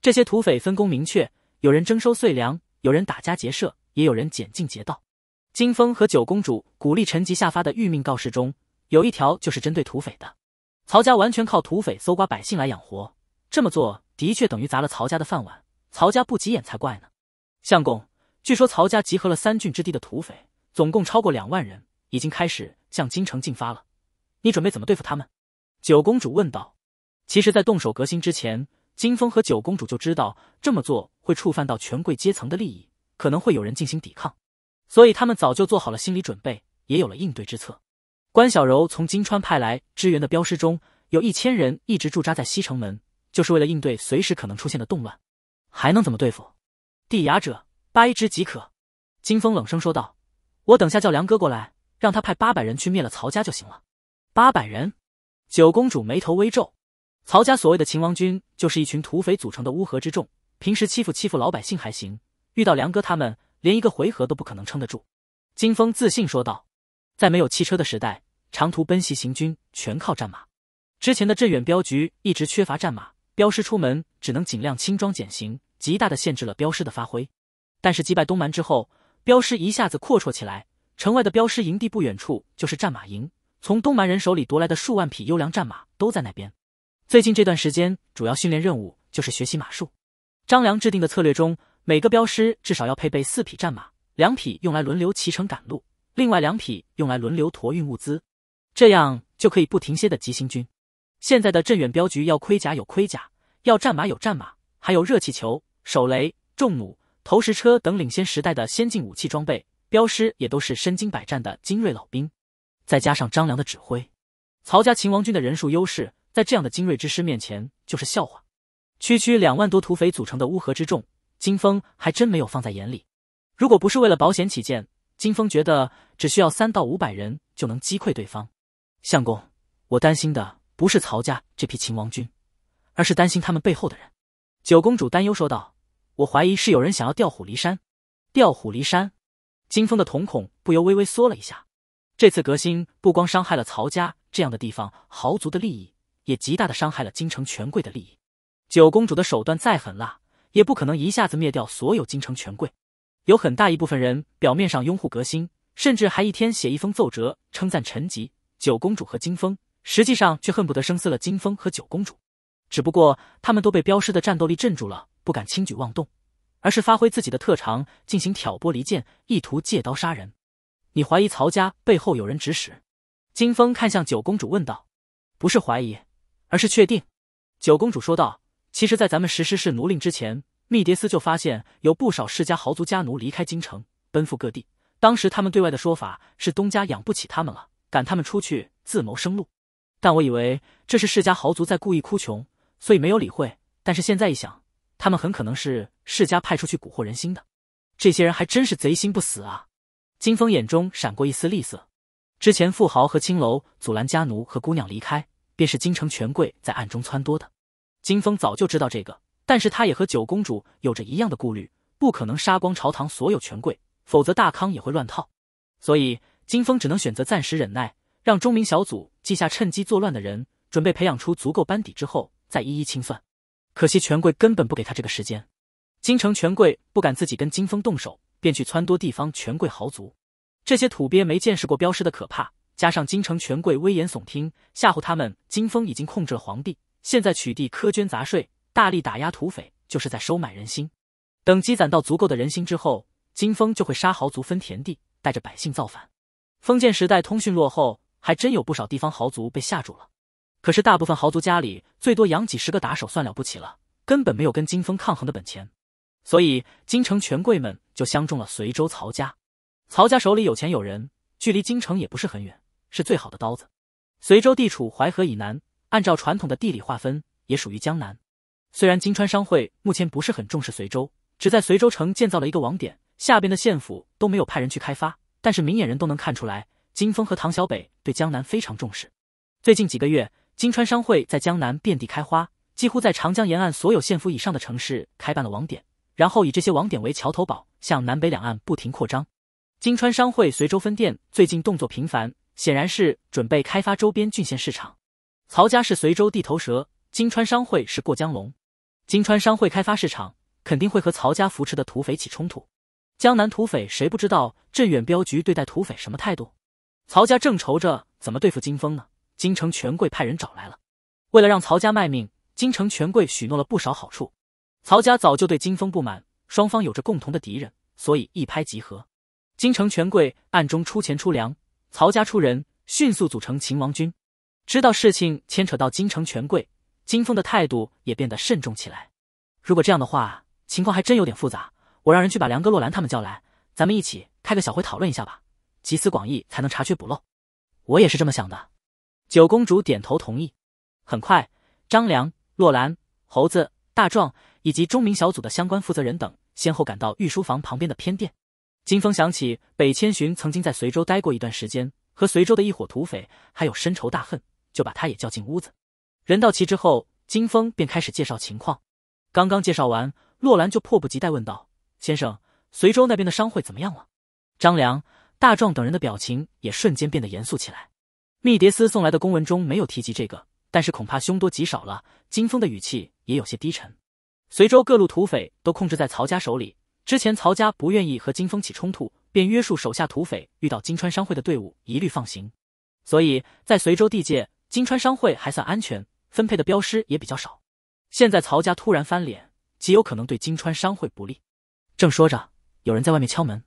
这些土匪分工明确，有人征收碎粮，有人打家劫舍，也有人捡尽劫道。金风和九公主鼓励陈吉下发的谕命告示中，有一条就是针对土匪的。曹家完全靠土匪搜刮百姓来养活，这么做的确等于砸了曹家的饭碗。曹家不急眼才怪呢。相公，据说曹家集合了三郡之地的土匪，总共超过两万人，已经开始向京城进发了。你准备怎么对付他们？九公主问道。其实，在动手革新之前，金风和九公主就知道这么做会触犯到权贵阶层的利益，可能会有人进行抵抗，所以他们早就做好了心理准备，也有了应对之策。关小柔从金川派来支援的镖师中，有一千人一直驻扎在西城门，就是为了应对随时可能出现的动乱。还能怎么对付？地牙者，掰之即可。金风冷声说道：“我等下叫梁哥过来，让他派八百人去灭了曹家就行了。”八百人，九公主眉头微皱。曹家所谓的秦王军，就是一群土匪组成的乌合之众，平时欺负欺负老百姓还行，遇到梁哥他们，连一个回合都不可能撑得住。金风自信说道：“在没有汽车的时代，长途奔袭行军全靠战马。之前的镇远镖局一直缺乏战马，镖师出门只能尽量轻装简行，极大的限制了镖师的发挥。但是击败东蛮之后，镖师一下子阔绰起来。城外的镖师营地不远处就是战马营。”从东蛮人手里夺来的数万匹优良战马都在那边。最近这段时间，主要训练任务就是学习马术。张良制定的策略中，每个镖师至少要配备四匹战马，两匹用来轮流骑乘赶路，另外两匹用来轮流驮运物资，这样就可以不停歇的急行军。现在的镇远镖局要盔甲有盔甲，要战马有战马，还有热气球、手雷、重弩、投石车等领先时代的先进武器装备。镖师也都是身经百战的精锐老兵。再加上张良的指挥，曹家秦王军的人数优势在这样的精锐之师面前就是笑话。区区两万多土匪组成的乌合之众，金风还真没有放在眼里。如果不是为了保险起见，金风觉得只需要三到五百人就能击溃对方。相公，我担心的不是曹家这批秦王军，而是担心他们背后的人。”九公主担忧说道，“我怀疑是有人想要调虎离山。”调虎离山？金风的瞳孔不由微微缩了一下。这次革新不光伤害了曹家这样的地方豪族的利益，也极大的伤害了京城权贵的利益。九公主的手段再狠辣，也不可能一下子灭掉所有京城权贵。有很大一部分人表面上拥护革新，甚至还一天写一封奏折称赞陈吉、九公主和金风，实际上却恨不得生撕了金风和九公主。只不过他们都被镖师的战斗力镇住了，不敢轻举妄动，而是发挥自己的特长进行挑拨离间，意图借刀杀人。你怀疑曹家背后有人指使？金风看向九公主问道：“不是怀疑，而是确定。”九公主说道：“其实，在咱们实施是奴令之前，密迭斯就发现有不少世家豪族家奴离开京城，奔赴各地。当时他们对外的说法是东家养不起他们了，赶他们出去自谋生路。但我以为这是世家豪族在故意哭穷，所以没有理会。但是现在一想，他们很可能是世家派出去蛊惑人心的。这些人还真是贼心不死啊！”金风眼中闪过一丝厉色，之前富豪和青楼阻拦家奴和姑娘离开，便是京城权贵在暗中撺掇的。金风早就知道这个，但是他也和九公主有着一样的顾虑，不可能杀光朝堂所有权贵，否则大康也会乱套。所以金风只能选择暂时忍耐，让钟明小组记下趁机作乱的人，准备培养出足够班底之后再一一清算。可惜权贵根本不给他这个时间，京城权贵不敢自己跟金风动手。便去撺掇地方权贵豪族，这些土鳖没见识过镖师的可怕，加上京城权贵危言耸听，吓唬他们。金风已经控制了皇帝，现在取缔苛捐杂税，大力打压土匪，就是在收买人心。等积攒到足够的人心之后，金风就会杀豪族分田地，带着百姓造反。封建时代通讯落后，还真有不少地方豪族被吓住了。可是大部分豪族家里最多养几十个打手，算了不起了，根本没有跟金风抗衡的本钱。所以，京城权贵们就相中了随州曹家。曹家手里有钱有人，距离京城也不是很远，是最好的刀子。随州地处淮河以南，按照传统的地理划分，也属于江南。虽然金川商会目前不是很重视随州，只在随州城建造了一个网点，下边的县府都没有派人去开发，但是明眼人都能看出来，金峰和唐小北对江南非常重视。最近几个月，金川商会在江南遍地开花，几乎在长江沿岸所有县府以上的城市开办了网点。然后以这些网点为桥头堡，向南北两岸不停扩张。金川商会随州分店最近动作频繁，显然是准备开发周边郡县市场。曹家是随州地头蛇，金川商会是过江龙。金川商会开发市场，肯定会和曹家扶持的土匪起冲突。江南土匪谁不知道镇远镖局对待土匪什么态度？曹家正愁着怎么对付金峰呢？京城权贵派人找来了，为了让曹家卖命，京城权贵许诺了不少好处。曹家早就对金风不满，双方有着共同的敌人，所以一拍即合。京城权贵暗中出钱出粮，曹家出人，迅速组成秦王军。知道事情牵扯到京城权贵，金风的态度也变得慎重起来。如果这样的话，情况还真有点复杂。我让人去把梁哥、洛兰他们叫来，咱们一起开个小会讨论一下吧，集思广益才能查缺补漏。我也是这么想的。九公主点头同意。很快，张良、洛兰、猴子、大壮。以及钟鸣小组的相关负责人等先后赶到御书房旁边的偏殿。金风想起北千寻曾经在随州待过一段时间，和随州的一伙土匪还有深仇大恨，就把他也叫进屋子。人到齐之后，金风便开始介绍情况。刚刚介绍完，洛兰就迫不及待问道：“先生，随州那边的商会怎么样了？”张良、大壮等人的表情也瞬间变得严肃起来。密蝶丝送来的公文中没有提及这个，但是恐怕凶多吉少了。金风的语气也有些低沉。随州各路土匪都控制在曹家手里。之前曹家不愿意和金风起冲突，便约束手下土匪遇到金川商会的队伍一律放行，所以在随州地界，金川商会还算安全，分配的镖师也比较少。现在曹家突然翻脸，极有可能对金川商会不利。正说着，有人在外面敲门。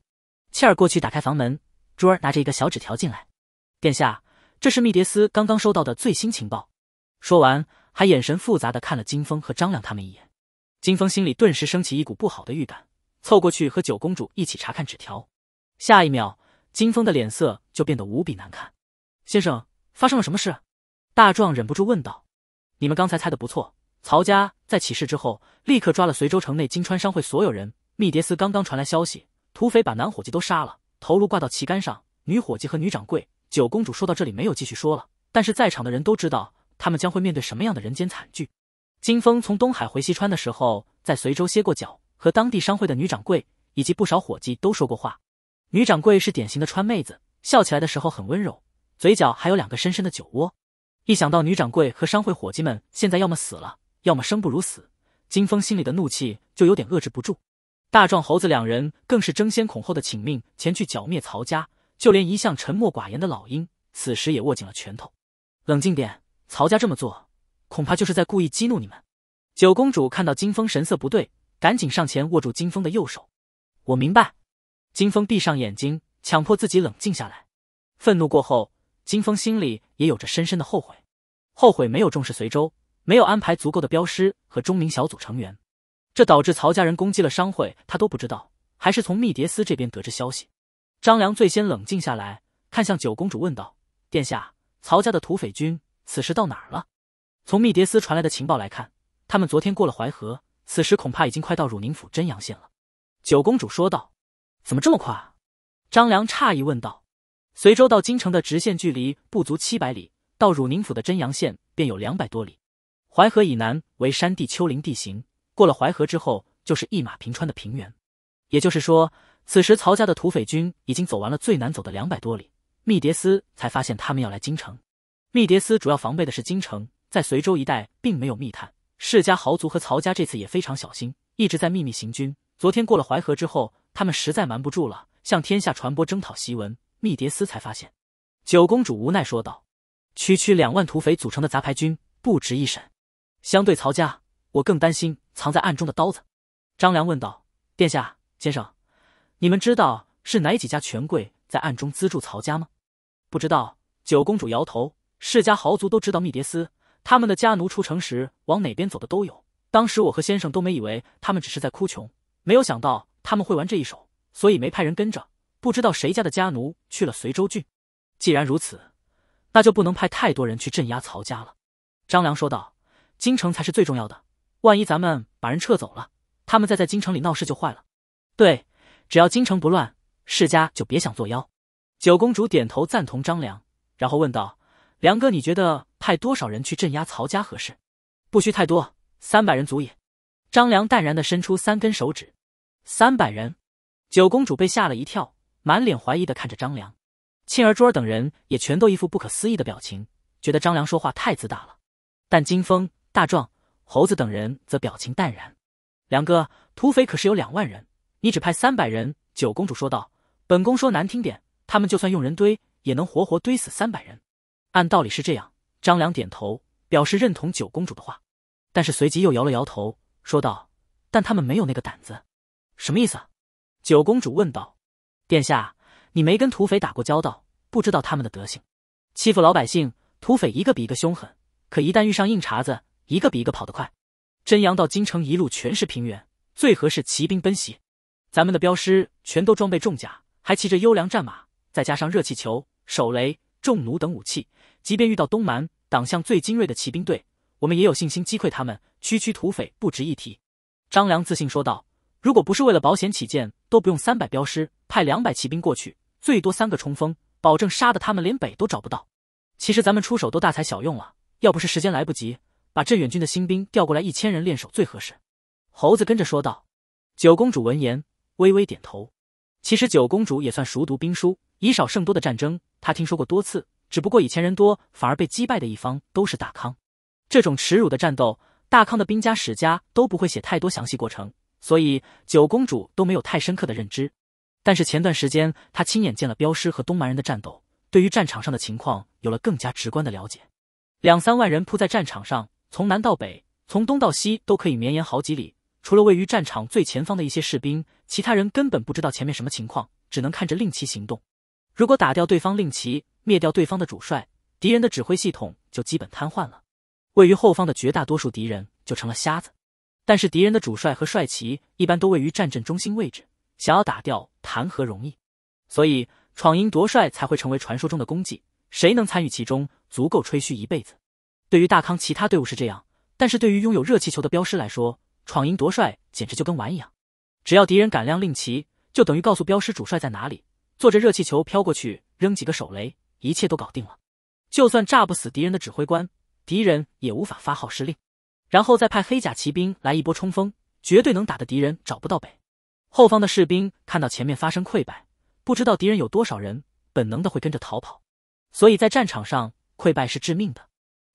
倩儿过去打开房门，珠儿拿着一个小纸条进来：“殿下，这是密迭斯刚刚收到的最新情报。”说完，还眼神复杂的看了金风和张亮他们一眼。金峰心里顿时升起一股不好的预感，凑过去和九公主一起查看纸条。下一秒，金峰的脸色就变得无比难看。先生，发生了什么事？大壮忍不住问道。你们刚才猜的不错，曹家在起事之后，立刻抓了随州城内金川商会所有人。密谍司刚刚传来消息，土匪把男伙计都杀了，头颅挂到旗杆上。女伙计和女掌柜。九公主说到这里没有继续说了，但是在场的人都知道他们将会面对什么样的人间惨剧。金峰从东海回西川的时候，在随州歇过脚，和当地商会的女掌柜以及不少伙计都说过话。女掌柜是典型的川妹子，笑起来的时候很温柔，嘴角还有两个深深的酒窝。一想到女掌柜和商会伙计们现在要么死了，要么生不如死，金峰心里的怒气就有点遏制不住。大壮、猴子两人更是争先恐后的请命前去剿灭曹家，就连一向沉默寡言的老鹰此时也握紧了拳头。冷静点，曹家这么做。恐怕就是在故意激怒你们。九公主看到金风神色不对，赶紧上前握住金风的右手。我明白。金风闭上眼睛，强迫自己冷静下来。愤怒过后，金风心里也有着深深的后悔，后悔没有重视随州，没有安排足够的镖师和钟明小组成员，这导致曹家人攻击了商会，他都不知道，还是从密蝶司这边得知消息。张良最先冷静下来，看向九公主问道：“殿下，曹家的土匪军此时到哪儿了？”从密迭斯传来的情报来看，他们昨天过了淮河，此时恐怕已经快到汝宁府真阳县了。九公主说道：“怎么这么快？”张良诧异问道：“随州到京城的直线距离不足七百里，到汝宁府的真阳县便有两百多里。淮河以南为山地丘陵地形，过了淮河之后就是一马平川的平原。也就是说，此时曹家的土匪军已经走完了最难走的两百多里，密迭斯才发现他们要来京城。密迭斯主要防备的是京城。”在随州一带并没有密探，世家豪族和曹家这次也非常小心，一直在秘密行军。昨天过了淮河之后，他们实在瞒不住了，向天下传播征讨檄文，密迭斯才发现。九公主无奈说道：“区区两万土匪组成的杂牌军，不值一审。相对曹家，我更担心藏在暗中的刀子。”张良问道：“殿下，先生，你们知道是哪几家权贵在暗中资助曹家吗？”“不知道。”九公主摇头。世家豪族都知道密迭斯，他们的家奴出城时往哪边走的都有。当时我和先生都没以为他们只是在哭穷，没有想到他们会玩这一手，所以没派人跟着。不知道谁家的家奴去了随州郡。既然如此，那就不能派太多人去镇压曹家了。张良说道：“京城才是最重要的，万一咱们把人撤走了，他们再在京城里闹事就坏了。对，只要京城不乱，世家就别想作妖。”九公主点头赞同张良，然后问道：“梁哥，你觉得？”派多少人去镇压曹家合适？不需太多，三百人足矣。张良淡然的伸出三根手指。三百人，九公主被吓了一跳，满脸怀疑的看着张良。沁儿、珠儿等人也全都一副不可思议的表情，觉得张良说话太自大了。但金风、大壮、猴子等人则表情淡然。梁哥，土匪可是有两万人，你只派三百人？九公主说道：“本宫说难听点，他们就算用人堆，也能活活堆死三百人。按道理是这样。”张良点头，表示认同九公主的话，但是随即又摇了摇头，说道：“但他们没有那个胆子。”什么意思？九公主问道：“殿下，你没跟土匪打过交道，不知道他们的德行，欺负老百姓，土匪一个比一个凶狠，可一旦遇上硬茬子，一个比一个跑得快。真阳到京城一路全是平原，最合适骑兵奔袭。咱们的镖师全都装备重甲，还骑着优良战马，再加上热气球、手雷、重弩等武器。”即便遇到东蛮党项最精锐的骑兵队，我们也有信心击溃他们。区区土匪不值一提。”张良自信说道，“如果不是为了保险起见，都不用三百镖师，派两百骑兵过去，最多三个冲锋，保证杀得他们连北都找不到。其实咱们出手都大材小用了，要不是时间来不及，把镇远军的新兵调过来一千人练手最合适。”猴子跟着说道。九公主闻言微微点头。其实九公主也算熟读兵书，以少胜多的战争她听说过多次。只不过以前人多，反而被击败的一方都是大康。这种耻辱的战斗，大康的兵家、史家都不会写太多详细过程，所以九公主都没有太深刻的认知。但是前段时间她亲眼见了镖师和东蛮人的战斗，对于战场上的情况有了更加直观的了解。两三万人铺在战场上，从南到北，从东到西都可以绵延好几里。除了位于战场最前方的一些士兵，其他人根本不知道前面什么情况，只能看着令其行动。如果打掉对方令旗，灭掉对方的主帅，敌人的指挥系统就基本瘫痪了。位于后方的绝大多数敌人就成了瞎子。但是敌人的主帅和帅旗一般都位于战阵中心位置，想要打掉谈何容易？所以闯营夺帅才会成为传说中的功绩，谁能参与其中，足够吹嘘一辈子。对于大康其他队伍是这样，但是对于拥有热气球的镖师来说，闯营夺帅简直就跟玩一样。只要敌人敢亮令旗，就等于告诉镖师主帅在哪里。坐着热气球飘过去，扔几个手雷，一切都搞定了。就算炸不死敌人的指挥官，敌人也无法发号施令。然后再派黑甲骑兵来一波冲锋，绝对能打的敌人找不到北。后方的士兵看到前面发生溃败，不知道敌人有多少人，本能的会跟着逃跑。所以在战场上溃败是致命的。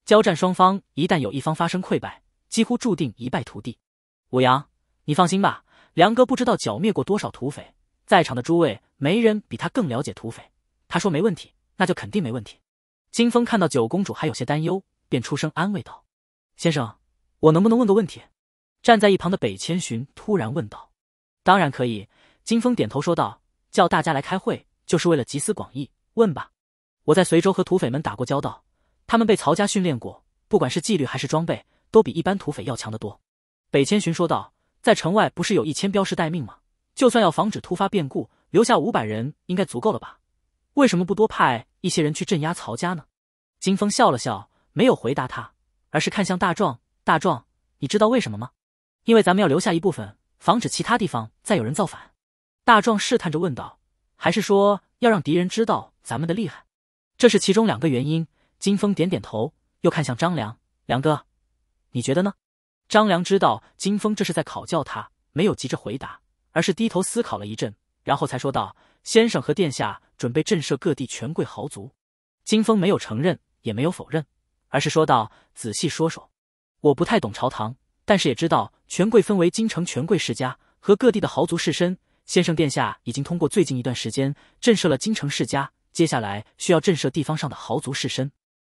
交战双方一旦有一方发生溃败，几乎注定一败涂地。武阳，你放心吧，梁哥不知道剿灭过多少土匪。在场的诸位，没人比他更了解土匪。他说没问题，那就肯定没问题。金峰看到九公主还有些担忧，便出声安慰道：“先生，我能不能问个问题？”站在一旁的北千寻突然问道：“当然可以。”金峰点头说道：“叫大家来开会，就是为了集思广益。问吧，我在随州和土匪们打过交道，他们被曹家训练过，不管是纪律还是装备，都比一般土匪要强得多。”北千寻说道：“在城外不是有一千镖师待命吗？”就算要防止突发变故，留下五百人应该足够了吧？为什么不多派一些人去镇压曹家呢？金风笑了笑，没有回答他，而是看向大壮：“大壮，你知道为什么吗？”“因为咱们要留下一部分，防止其他地方再有人造反。”大壮试探着问道。“还是说要让敌人知道咱们的厉害？”这是其中两个原因。金风点点头，又看向张良：“梁哥，你觉得呢？”张良知道金风这是在考教他，没有急着回答。而是低头思考了一阵，然后才说道：“先生和殿下准备震慑各地权贵豪族。”金风没有承认，也没有否认，而是说道：“仔细说说，我不太懂朝堂，但是也知道权贵分为京城权贵世家和各地的豪族士绅。先生殿下已经通过最近一段时间震慑了京城世家，接下来需要震慑地方上的豪族士绅。”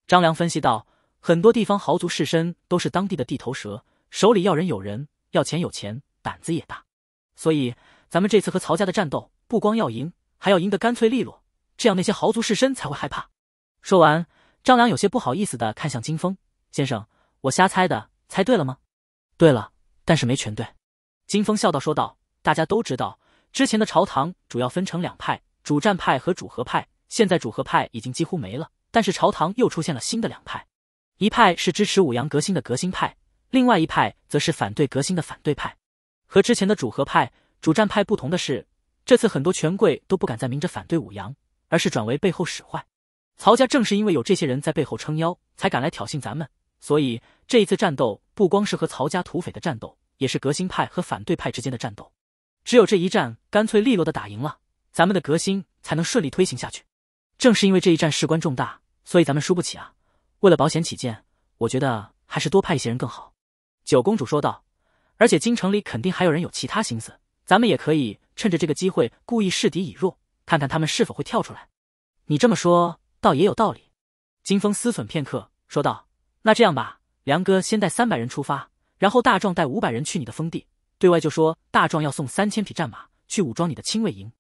张良分析道：“很多地方豪族士绅都是当地的地头蛇，手里要人有人，要钱有钱，胆子也大。”所以，咱们这次和曹家的战斗，不光要赢，还要赢得干脆利落，这样那些豪族士绅才会害怕。说完，张良有些不好意思的看向金风先生：“我瞎猜的，猜对了吗？”“对了，但是没全对。”金风笑道说道：“大家都知道，之前的朝堂主要分成两派，主战派和主和派。现在主和派已经几乎没了，但是朝堂又出现了新的两派，一派是支持武阳革新的革新派，另外一派则是反对革新的反对派。”和之前的主和派、主战派不同的是，这次很多权贵都不敢再明着反对武阳，而是转为背后使坏。曹家正是因为有这些人在背后撑腰，才敢来挑衅咱们。所以这一次战斗不光是和曹家土匪的战斗，也是革新派和反对派之间的战斗。只有这一战干脆利落的打赢了，咱们的革新才能顺利推行下去。正是因为这一战事关重大，所以咱们输不起啊！为了保险起见，我觉得还是多派一些人更好。”九公主说道。而且京城里肯定还有人有其他心思，咱们也可以趁着这个机会故意示敌以弱，看看他们是否会跳出来。你这么说倒也有道理。金风思忖片刻，说道：“那这样吧，梁哥先带三百人出发，然后大壮带五百人去你的封地，对外就说大壮要送三千匹战马去武装你的亲卫营。”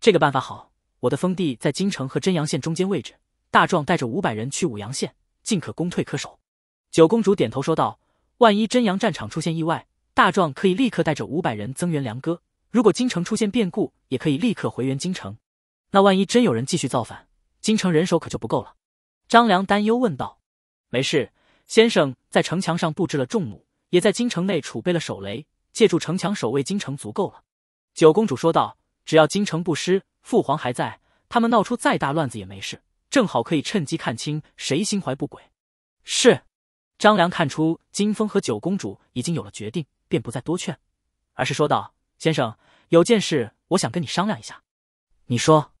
这个办法好。我的封地在京城和真阳县中间位置，大壮带着五百人去武阳县，进可攻，退可守。九公主点头说道：“万一真阳战场出现意外。”大壮可以立刻带着五百人增援梁哥，如果京城出现变故，也可以立刻回援京城。那万一真有人继续造反，京城人手可就不够了。张良担忧问道：“没事，先生在城墙上布置了重弩，也在京城内储备了手雷，借助城墙守卫京城足够了。”九公主说道：“只要京城不失，父皇还在，他们闹出再大乱子也没事，正好可以趁机看清谁心怀不轨。”是张良看出金风和九公主已经有了决定。便不再多劝，而是说道：“先生，有件事我想跟你商量一下。你说，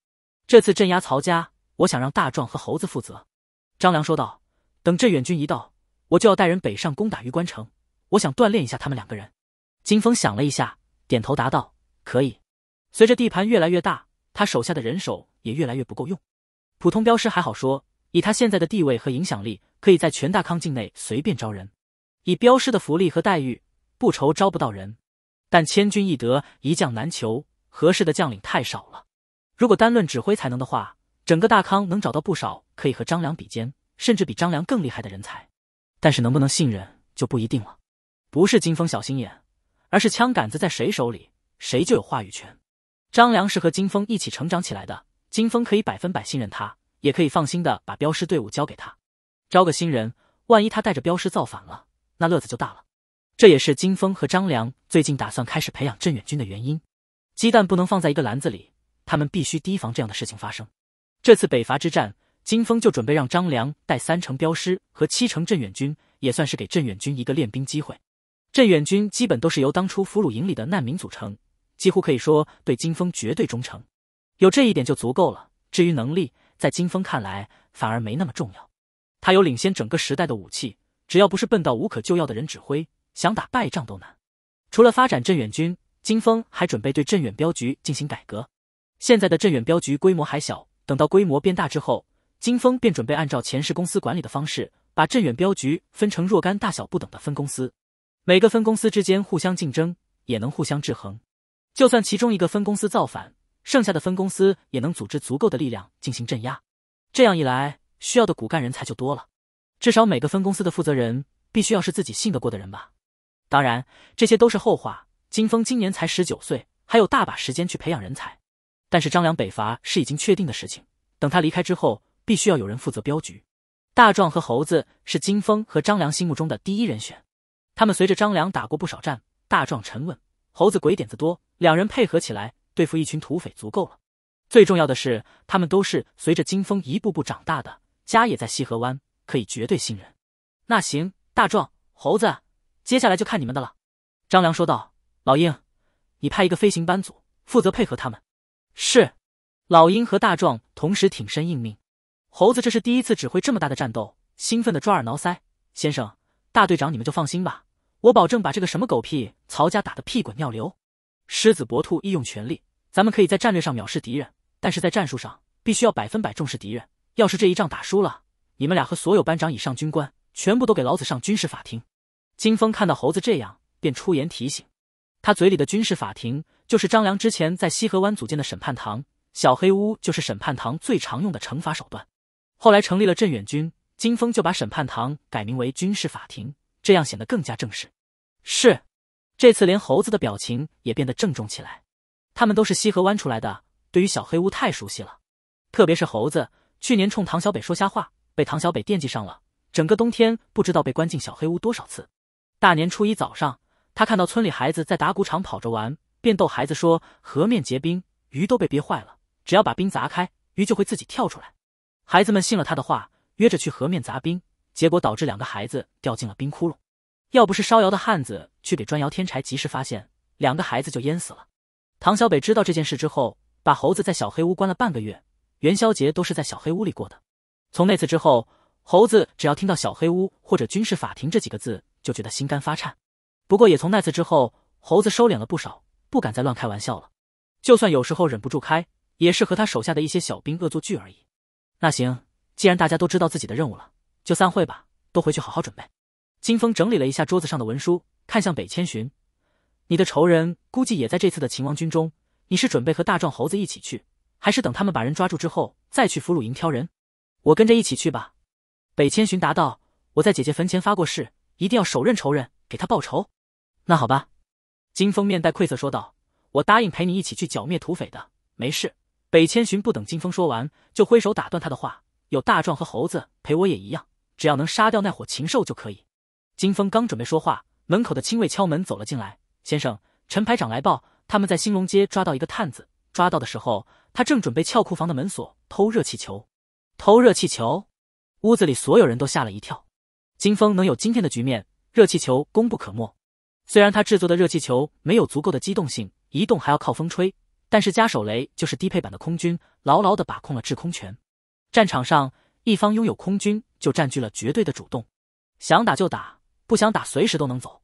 这次镇压曹家，我想让大壮和猴子负责。”张良说道：“等镇远军一到，我就要带人北上攻打榆关城，我想锻炼一下他们两个人。”金风想了一下，点头答道：“可以。”随着地盘越来越大，他手下的人手也越来越不够用。普通镖师还好说，以他现在的地位和影响力，可以在全大康境内随便招人。以镖师的福利和待遇。不愁招不到人，但千军易得，一将难求。合适的将领太少了。如果单论指挥才能的话，整个大康能找到不少可以和张良比肩，甚至比张良更厉害的人才。但是能不能信任就不一定了。不是金风小心眼，而是枪杆子在谁手里，谁就有话语权。张良是和金风一起成长起来的，金风可以百分百信任他，也可以放心的把镖师队伍交给他。招个新人，万一他带着镖师造反了，那乐子就大了。这也是金峰和张良最近打算开始培养镇远军的原因。鸡蛋不能放在一个篮子里，他们必须提防这样的事情发生。这次北伐之战，金峰就准备让张良带三成镖师和七成镇远军，也算是给镇远军一个练兵机会。镇远军基本都是由当初俘虏营里的难民组成，几乎可以说对金峰绝对忠诚。有这一点就足够了。至于能力，在金峰看来反而没那么重要。他有领先整个时代的武器，只要不是笨到无可救药的人指挥。想打败仗都难。除了发展镇远军，金峰还准备对镇远镖局进行改革。现在的镇远镖局规模还小，等到规模变大之后，金峰便准备按照前世公司管理的方式，把镇远镖局分成若干大小不等的分公司。每个分公司之间互相竞争，也能互相制衡。就算其中一个分公司造反，剩下的分公司也能组织足够的力量进行镇压。这样一来，需要的骨干人才就多了。至少每个分公司的负责人必须要是自己信得过的人吧。当然，这些都是后话。金峰今年才十九岁，还有大把时间去培养人才。但是张良北伐是已经确定的事情，等他离开之后，必须要有人负责镖局。大壮和猴子是金峰和张良心目中的第一人选。他们随着张良打过不少战，大壮沉稳，猴子鬼点子多，两人配合起来对付一群土匪足够了。最重要的是，他们都是随着金峰一步步长大的，家也在西河湾，可以绝对信任。那行，大壮，猴子。接下来就看你们的了，张良说道：“老鹰，你派一个飞行班组负责配合他们。”是，老鹰和大壮同时挺身应命。猴子这是第一次指挥这么大的战斗，兴奋的抓耳挠腮。先生，大队长，你们就放心吧，我保证把这个什么狗屁曹家打得屁滚尿流。狮子搏兔亦用全力，咱们可以在战略上藐视敌人，但是在战术上必须要百分百重视敌人。要是这一仗打输了，你们俩和所有班长以上军官全部都给老子上军事法庭。金峰看到猴子这样，便出言提醒：“他嘴里的军事法庭，就是张良之前在西河湾组建的审判堂。小黑屋就是审判堂最常用的惩罚手段。后来成立了镇远军，金峰就把审判堂改名为军事法庭，这样显得更加正式。”是，这次连猴子的表情也变得郑重起来。他们都是西河湾出来的，对于小黑屋太熟悉了，特别是猴子，去年冲唐小北说瞎话，被唐小北惦记上了，整个冬天不知道被关进小黑屋多少次。大年初一早上，他看到村里孩子在打谷场跑着玩，便逗孩子说：“河面结冰，鱼都被憋坏了，只要把冰砸开，鱼就会自己跳出来。”孩子们信了他的话，约着去河面砸冰，结果导致两个孩子掉进了冰窟窿。要不是烧窑的汉子去给砖窑添柴，及时发现，两个孩子就淹死了。唐小北知道这件事之后，把猴子在小黑屋关了半个月，元宵节都是在小黑屋里过的。从那次之后，猴子只要听到“小黑屋”或者“军事法庭”这几个字。就觉得心肝发颤，不过也从那次之后，猴子收敛了不少，不敢再乱开玩笑了。就算有时候忍不住开，也是和他手下的一些小兵恶作剧而已。那行，既然大家都知道自己的任务了，就散会吧，都回去好好准备。金风整理了一下桌子上的文书，看向北千寻：“你的仇人估计也在这次的秦王军中，你是准备和大壮猴子一起去，还是等他们把人抓住之后再去俘虏营挑人？我跟着一起去吧。”北千寻答道：“我在姐姐坟前发过誓。”一定要手刃仇人，给他报仇。那好吧，金风面带愧色说道：“我答应陪你一起去剿灭土匪的。”没事。北千寻不等金风说完，就挥手打断他的话：“有大壮和猴子陪我也一样，只要能杀掉那伙禽兽就可以。”金风刚准备说话，门口的亲卫敲门走了进来：“先生，陈排长来报，他们在兴隆街抓到一个探子。抓到的时候，他正准备撬库房的门锁偷热气球。偷热气球？屋子里所有人都吓了一跳。”金风能有今天的局面，热气球功不可没。虽然他制作的热气球没有足够的机动性，移动还要靠风吹，但是加手雷就是低配版的空军，牢牢的把控了制空权。战场上，一方拥有空军就占据了绝对的主动，想打就打，不想打随时都能走。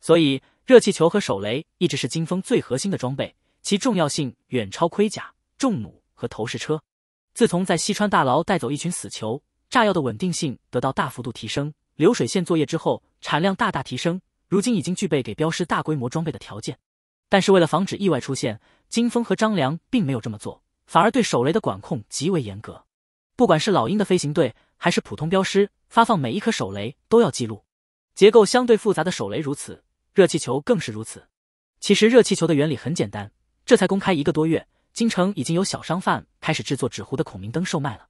所以，热气球和手雷一直是金风最核心的装备，其重要性远超盔甲、重弩和投石车。自从在西川大牢带走一群死囚，炸药的稳定性得到大幅度提升。流水线作业之后，产量大大提升。如今已经具备给镖师大规模装备的条件，但是为了防止意外出现，金风和张良并没有这么做，反而对手雷的管控极为严格。不管是老鹰的飞行队，还是普通镖师，发放每一颗手雷都要记录。结构相对复杂的手雷如此，热气球更是如此。其实热气球的原理很简单。这才公开一个多月，京城已经有小商贩开始制作纸糊的孔明灯售卖了。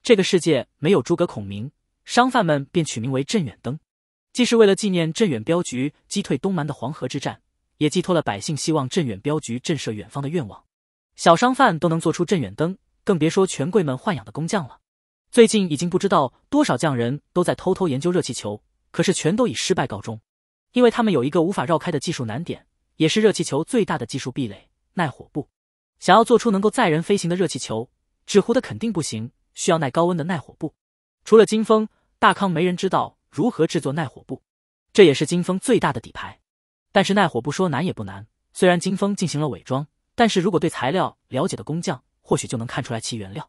这个世界没有诸葛孔明。商贩们便取名为镇远灯，既是为了纪念镇远镖局击退东蛮的黄河之战，也寄托了百姓希望镇远镖局震慑远方的愿望。小商贩都能做出镇远灯，更别说权贵们豢养的工匠了。最近已经不知道多少匠人都在偷偷研究热气球，可是全都以失败告终，因为他们有一个无法绕开的技术难点，也是热气球最大的技术壁垒——耐火布。想要做出能够载人飞行的热气球，纸糊的肯定不行，需要耐高温的耐火布。除了金风、大康，没人知道如何制作耐火布，这也是金风最大的底牌。但是耐火布说难也不难，虽然金风进行了伪装，但是如果对材料了解的工匠，或许就能看出来其原料。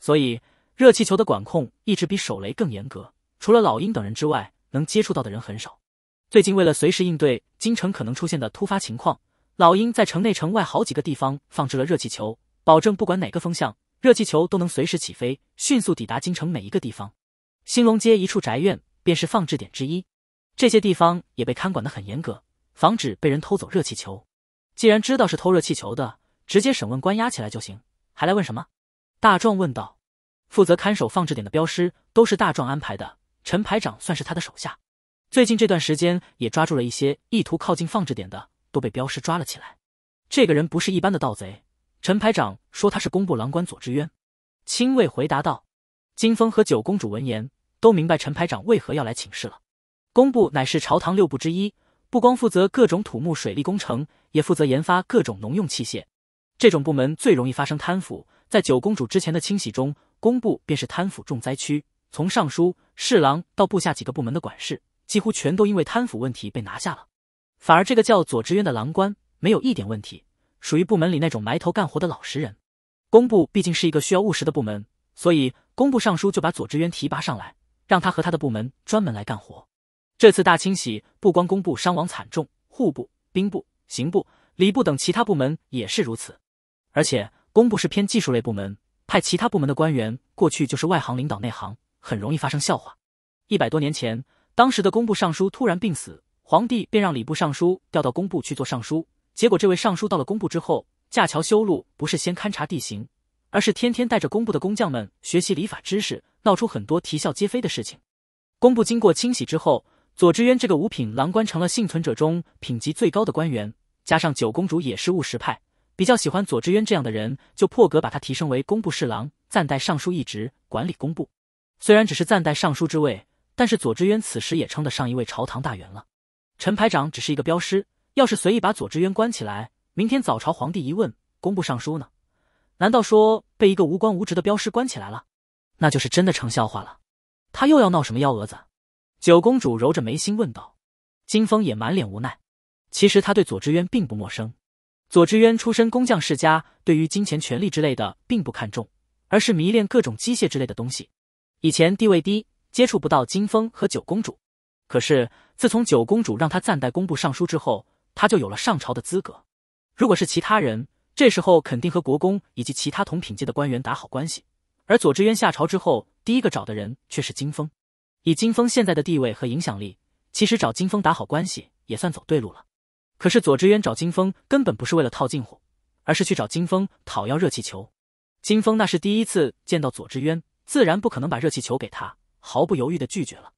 所以热气球的管控一直比手雷更严格，除了老鹰等人之外，能接触到的人很少。最近为了随时应对京城可能出现的突发情况，老鹰在城内城外好几个地方放置了热气球，保证不管哪个风向。热气球都能随时起飞，迅速抵达京城每一个地方。兴隆街一处宅院便是放置点之一，这些地方也被看管的很严格，防止被人偷走热气球。既然知道是偷热气球的，直接审问关押起来就行，还来问什么？大壮问道。负责看守放置点的镖师都是大壮安排的，陈排长算是他的手下。最近这段时间也抓住了一些意图靠近放置点的，都被镖师抓了起来。这个人不是一般的盗贼。陈排长说他是工部郎官左之渊，亲卫回答道。金风和九公主闻言都明白陈排长为何要来请示了。工部乃是朝堂六部之一，不光负责各种土木水利工程，也负责研发各种农用器械。这种部门最容易发生贪腐，在九公主之前的清洗中，工部便是贪腐重灾区。从尚书、侍郎到部下几个部门的管事，几乎全都因为贪腐问题被拿下了。反而这个叫左之渊的郎官，没有一点问题。属于部门里那种埋头干活的老实人，工部毕竟是一个需要务实的部门，所以工部尚书就把左之渊提拔上来，让他和他的部门专门来干活。这次大清洗不光工部伤亡惨重，户部、兵部、刑部、礼部等其他部门也是如此。而且工部是偏技术类部门，派其他部门的官员过去就是外行领导内行，很容易发生笑话。一百多年前，当时的工部尚书突然病死，皇帝便让礼部尚书调到工部去做尚书。结果，这位尚书到了工部之后，架桥修路不是先勘察地形，而是天天带着工部的工匠们学习礼法知识，闹出很多啼笑皆非的事情。工部经过清洗之后，左知渊这个五品郎官成了幸存者中品级最高的官员。加上九公主也是务实派，比较喜欢左知渊这样的人，就破格把他提升为工部侍郎，暂代尚书一职，管理工部。虽然只是暂代尚书之位，但是左知渊此时也称得上一位朝堂大员了。陈排长只是一个镖师。要是随意把左之渊关起来，明天早朝皇帝一问，工部尚书呢？难道说被一个无关无职的镖师关起来了？那就是真的成笑话了。他又要闹什么幺蛾子？九公主揉着眉心问道。金风也满脸无奈。其实他对左之渊并不陌生。左之渊出身工匠世家，对于金钱、权力之类的并不看重，而是迷恋各种机械之类的东西。以前地位低，接触不到金风和九公主。可是自从九公主让他暂代工部尚书之后，他就有了上朝的资格。如果是其他人，这时候肯定和国公以及其他同品阶的官员打好关系。而左志渊下朝之后，第一个找的人却是金风。以金风现在的地位和影响力，其实找金风打好关系也算走对路了。可是左志渊找金风根本不是为了套近乎，而是去找金风讨要热气球。金风那是第一次见到左志渊，自然不可能把热气球给他，毫不犹豫的拒绝了。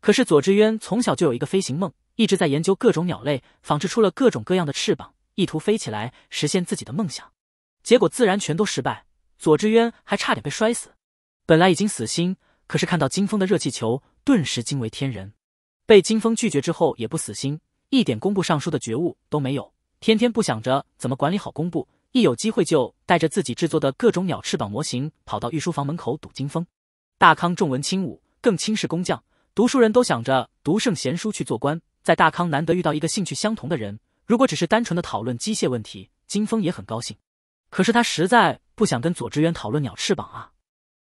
可是左志渊从小就有一个飞行梦。一直在研究各种鸟类，仿制出了各种各样的翅膀，意图飞起来实现自己的梦想，结果自然全都失败。左之渊还差点被摔死。本来已经死心，可是看到金风的热气球，顿时惊为天人。被金风拒绝之后也不死心，一点工部尚书的觉悟都没有，天天不想着怎么管理好工部，一有机会就带着自己制作的各种鸟翅膀模型跑到御书房门口堵金风。大康重文轻武，更轻视工匠，读书人都想着读圣贤书去做官。在大康难得遇到一个兴趣相同的人，如果只是单纯的讨论机械问题，金峰也很高兴。可是他实在不想跟左之渊讨论鸟翅膀啊，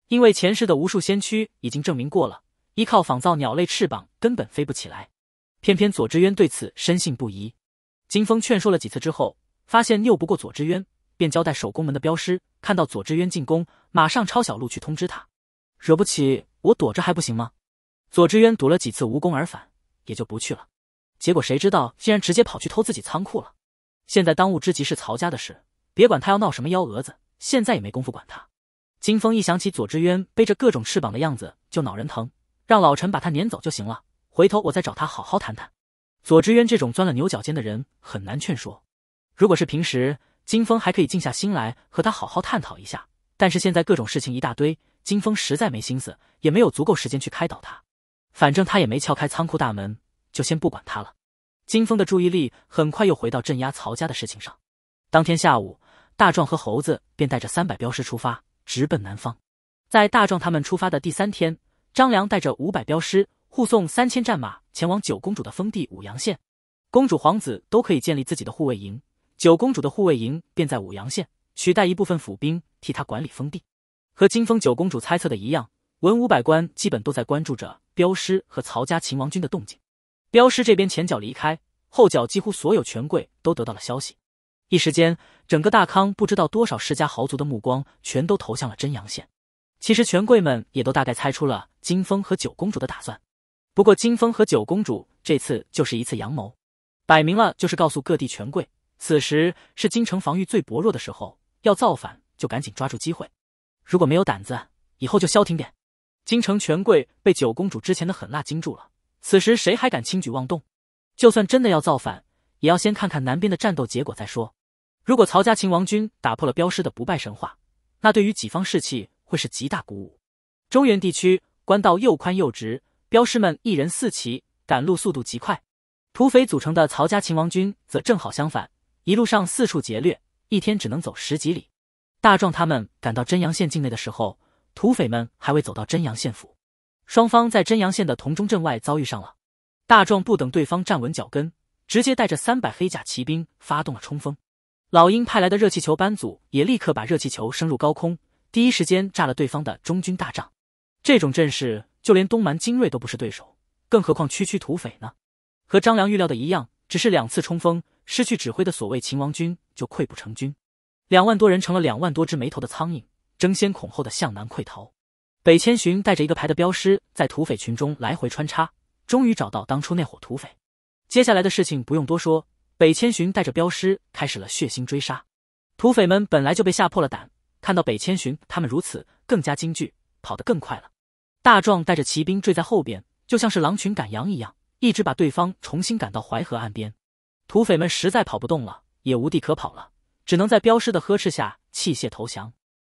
因为前世的无数先驱已经证明过了，依靠仿造鸟类翅膀根本飞不起来。偏偏左之渊对此深信不疑。金峰劝说了几次之后，发现拗不过左之渊，便交代守宫门的镖师，看到左之渊进宫，马上抄小路去通知他。惹不起我躲着还不行吗？左之渊躲了几次无功而返，也就不去了。结果谁知道，竟然直接跑去偷自己仓库了。现在当务之急是曹家的事，别管他要闹什么幺蛾子，现在也没工夫管他。金峰一想起左知渊背着各种翅膀的样子就脑仁疼，让老陈把他撵走就行了。回头我再找他好好谈谈。左知渊这种钻了牛角尖的人很难劝说。如果是平时，金峰还可以静下心来和他好好探讨一下。但是现在各种事情一大堆，金峰实在没心思，也没有足够时间去开导他。反正他也没撬开仓库大门。就先不管他了。金峰的注意力很快又回到镇压曹家的事情上。当天下午，大壮和猴子便带着三百镖师出发，直奔南方。在大壮他们出发的第三天，张良带着五百镖师护送三千战马前往九公主的封地五阳县。公主、皇子都可以建立自己的护卫营，九公主的护卫营便在五阳县取代一部分府兵，替他管理封地。和金峰九公主猜测的一样，文武百官基本都在关注着镖师和曹家秦王军的动静。镖师这边前脚离开，后脚几乎所有权贵都得到了消息。一时间，整个大康不知道多少世家豪族的目光全都投向了真阳县。其实，权贵们也都大概猜出了金风和九公主的打算。不过，金风和九公主这次就是一次阳谋，摆明了就是告诉各地权贵，此时是京城防御最薄弱的时候，要造反就赶紧抓住机会，如果没有胆子，以后就消停点。京城权贵被九公主之前的狠辣惊住了。此时谁还敢轻举妄动？就算真的要造反，也要先看看南边的战斗结果再说。如果曹家秦王军打破了镖师的不败神话，那对于己方士气会是极大鼓舞。中原地区官道又宽又直，镖师们一人四骑，赶路速度极快。土匪组成的曹家秦王军则正好相反，一路上四处劫掠，一天只能走十几里。大壮他们赶到真阳县境内的时候，土匪们还未走到真阳县府。双方在真阳县的同中镇外遭遇上了。大壮不等对方站稳脚跟，直接带着三百黑甲骑兵发动了冲锋。老鹰派来的热气球班组也立刻把热气球升入高空，第一时间炸了对方的中军大帐。这种阵势，就连东蛮精锐都不是对手，更何况区区土匪呢？和张良预料的一样，只是两次冲锋，失去指挥的所谓秦王军就溃不成军，两万多人成了两万多只没头的苍蝇，争先恐后的向南溃逃。北千寻带着一个排的镖师在土匪群中来回穿插，终于找到当初那伙土匪。接下来的事情不用多说，北千寻带着镖师开始了血腥追杀。土匪们本来就被吓破了胆，看到北千寻他们如此，更加惊惧，跑得更快了。大壮带着骑兵追在后边，就像是狼群赶羊一样，一直把对方重新赶到淮河岸边。土匪们实在跑不动了，也无地可跑了，只能在镖师的呵斥下弃械投降。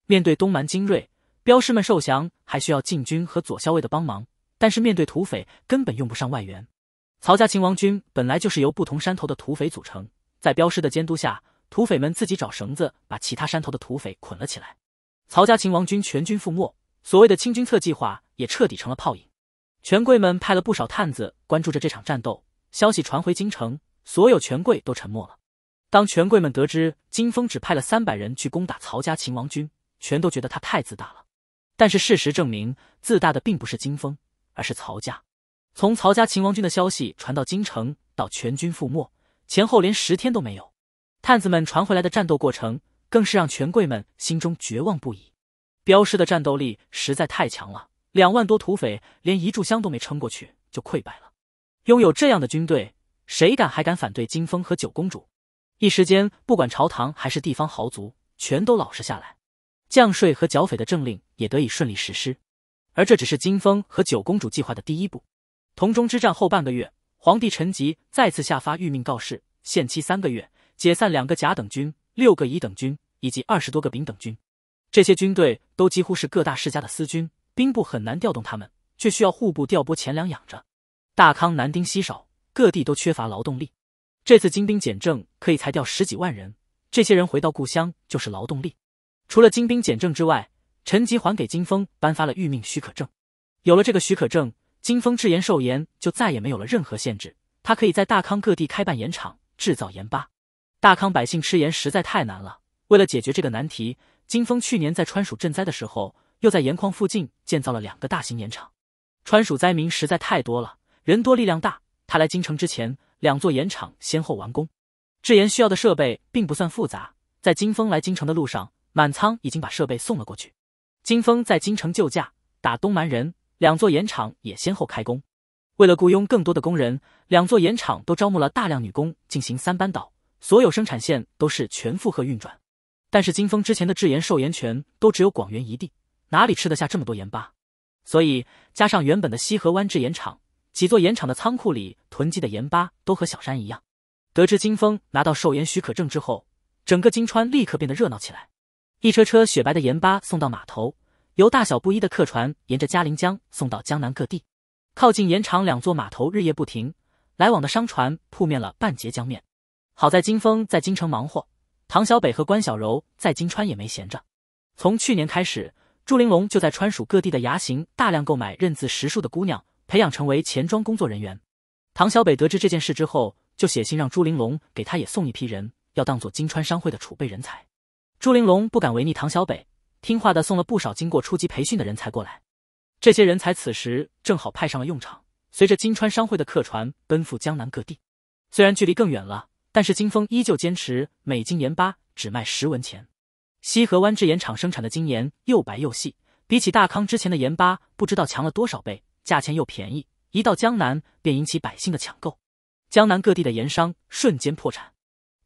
面对东蛮精锐。镖师们受降还需要禁军和左校尉的帮忙，但是面对土匪根本用不上外援。曹家秦王军本来就是由不同山头的土匪组成，在镖师的监督下，土匪们自己找绳子把其他山头的土匪捆了起来。曹家秦王军全军覆没，所谓的清军策计划也彻底成了泡影。权贵们派了不少探子关注着这场战斗，消息传回京城，所有权贵都沉默了。当权贵们得知金峰只派了三百人去攻打曹家秦王军，全都觉得他太自大了。但是事实证明，自大的并不是金风，而是曹家。从曹家秦王军的消息传到京城到全军覆没，前后连十天都没有。探子们传回来的战斗过程，更是让权贵们心中绝望不已。镖师的战斗力实在太强了，两万多土匪连一炷香都没撑过去就溃败了。拥有这样的军队，谁敢还敢反对金风和九公主？一时间，不管朝堂还是地方豪族，全都老实下来。降税和剿匪的政令也得以顺利实施，而这只是金风和九公主计划的第一步。同中之战后半个月，皇帝陈吉再次下发御命告示，限期三个月解散两个甲等军、六个乙等军以及二十多个丙等军。这些军队都几乎是各大世家的私军，兵部很难调动他们，却需要户部调拨钱粮养着。大康男丁稀少，各地都缺乏劳动力。这次精兵简政可以裁掉十几万人，这些人回到故乡就是劳动力。除了精兵简政之外，陈吉还给金峰颁发了御命许可证。有了这个许可证，金峰制盐、售盐就再也没有了任何限制，他可以在大康各地开办盐厂，制造盐巴。大康百姓吃盐实在太难了，为了解决这个难题，金峰去年在川蜀赈灾的时候，又在盐矿附近建造了两个大型盐厂。川蜀灾民实在太多了，人多力量大。他来京城之前，两座盐厂先后完工。制盐需要的设备并不算复杂，在金峰来京城的路上。满仓已经把设备送了过去，金峰在京城救驾打东蛮人，两座盐场也先后开工。为了雇佣更多的工人，两座盐场都招募了大量女工进行三班倒，所有生产线都是全负荷运转。但是金峰之前的制盐售盐权都只有广元一地，哪里吃得下这么多盐巴？所以加上原本的西河湾制盐厂，几座盐厂的仓库里囤积的盐巴都和小山一样。得知金峰拿到售盐许可证之后，整个金川立刻变得热闹起来。一车车雪白的盐巴送到码头，由大小不一的客船沿着嘉陵江送到江南各地。靠近盐场两座码头日夜不停，来往的商船铺面了半截江面。好在金风在京城忙活，唐小北和关小柔在金川也没闲着。从去年开始，朱玲珑就在川蜀各地的衙行大量购买认字识数的姑娘，培养成为钱庄工作人员。唐小北得知这件事之后，就写信让朱玲珑给他也送一批人，要当做金川商会的储备人才。朱玲珑不敢违逆唐小北，听话的送了不少经过初级培训的人才过来。这些人才此时正好派上了用场。随着金川商会的客船奔赴江南各地，虽然距离更远了，但是金峰依旧坚持每斤盐巴只卖十文钱。西河湾制盐厂生产的精盐又白又细，比起大康之前的盐巴不知道强了多少倍，价钱又便宜，一到江南便引起百姓的抢购，江南各地的盐商瞬间破产。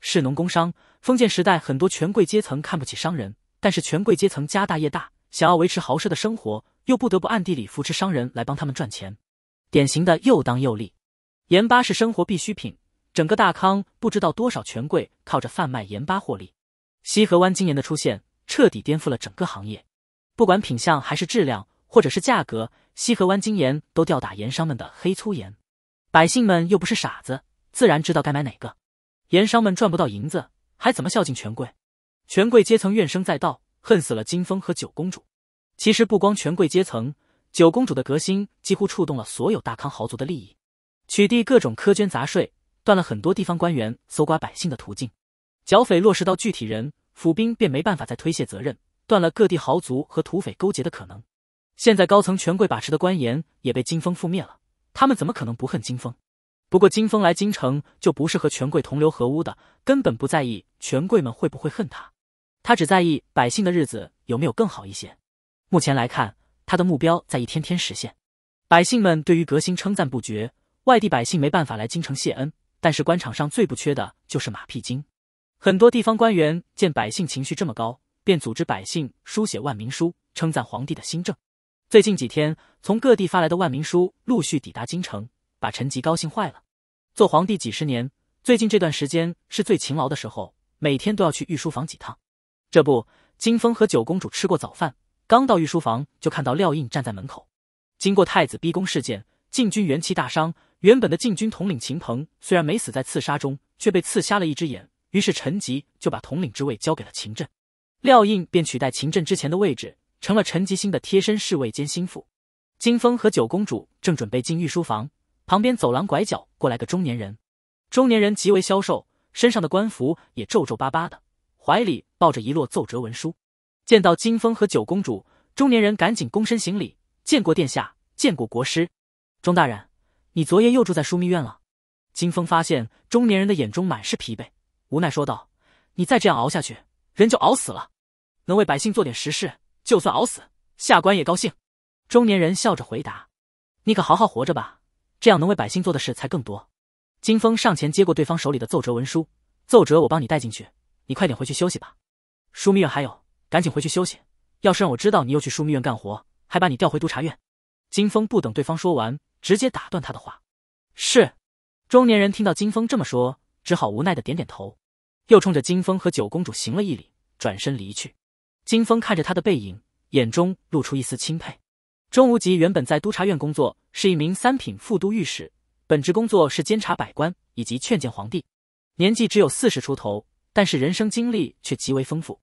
是农工商。封建时代，很多权贵阶层看不起商人，但是权贵阶层家大业大，想要维持豪奢的生活，又不得不暗地里扶持商人来帮他们赚钱，典型的又当又立。盐巴是生活必需品，整个大康不知道多少权贵靠着贩卖盐巴获利。西河湾精盐的出现，彻底颠覆了整个行业，不管品相还是质量，或者是价格，西河湾精盐都吊打盐商们的黑粗盐。百姓们又不是傻子，自然知道该买哪个。盐商们赚不到银子，还怎么孝敬权贵？权贵阶层怨声载道，恨死了金风和九公主。其实不光权贵阶层，九公主的革新几乎触动了所有大康豪族的利益。取缔各种苛捐杂税，断了很多地方官员搜刮百姓的途径；剿匪落实到具体人，府兵便没办法再推卸责任，断了各地豪族和土匪勾结的可能。现在高层权贵把持的官盐也被金风覆灭了，他们怎么可能不恨金风？不过，金风来京城就不是和权贵同流合污的，根本不在意权贵们会不会恨他，他只在意百姓的日子有没有更好一些。目前来看，他的目标在一天天实现。百姓们对于革新称赞不绝。外地百姓没办法来京城谢恩，但是官场上最不缺的就是马屁精。很多地方官员见百姓情绪这么高，便组织百姓书写万民书，称赞皇帝的新政。最近几天，从各地发来的万民书陆续抵达京城，把陈吉高兴坏了。做皇帝几十年，最近这段时间是最勤劳的时候，每天都要去御书房几趟。这不，金风和九公主吃过早饭，刚到御书房就看到廖印站在门口。经过太子逼宫事件，禁军元气大伤。原本的禁军统领秦鹏虽然没死在刺杀中，却被刺瞎了一只眼。于是陈吉就把统领之位交给了秦振，廖印便取代秦振之前的位置，成了陈吉新的贴身侍卫兼心腹。金风和九公主正准备进御书房。旁边走廊拐角过来个中年人，中年人极为消瘦，身上的官服也皱皱巴巴的，怀里抱着一摞奏折文书。见到金风和九公主，中年人赶紧躬身行礼：“见过殿下，见过国师，钟大人，你昨夜又住在枢密院了。”金风发现中年人的眼中满是疲惫，无奈说道：“你再这样熬下去，人就熬死了。能为百姓做点实事，就算熬死，下官也高兴。”中年人笑着回答：“你可好好活着吧。”这样能为百姓做的事才更多。金风上前接过对方手里的奏折文书，奏折我帮你带进去，你快点回去休息吧。枢密院还有，赶紧回去休息。要是让我知道你又去枢密院干活，还把你调回督察院，金风不等对方说完，直接打断他的话。是。中年人听到金风这么说，只好无奈的点点头，又冲着金风和九公主行了一礼，转身离去。金风看着他的背影，眼中露出一丝钦佩。钟无极原本在督察院工作，是一名三品副都御史，本职工作是监察百官以及劝谏皇帝。年纪只有四十出头，但是人生经历却极为丰富。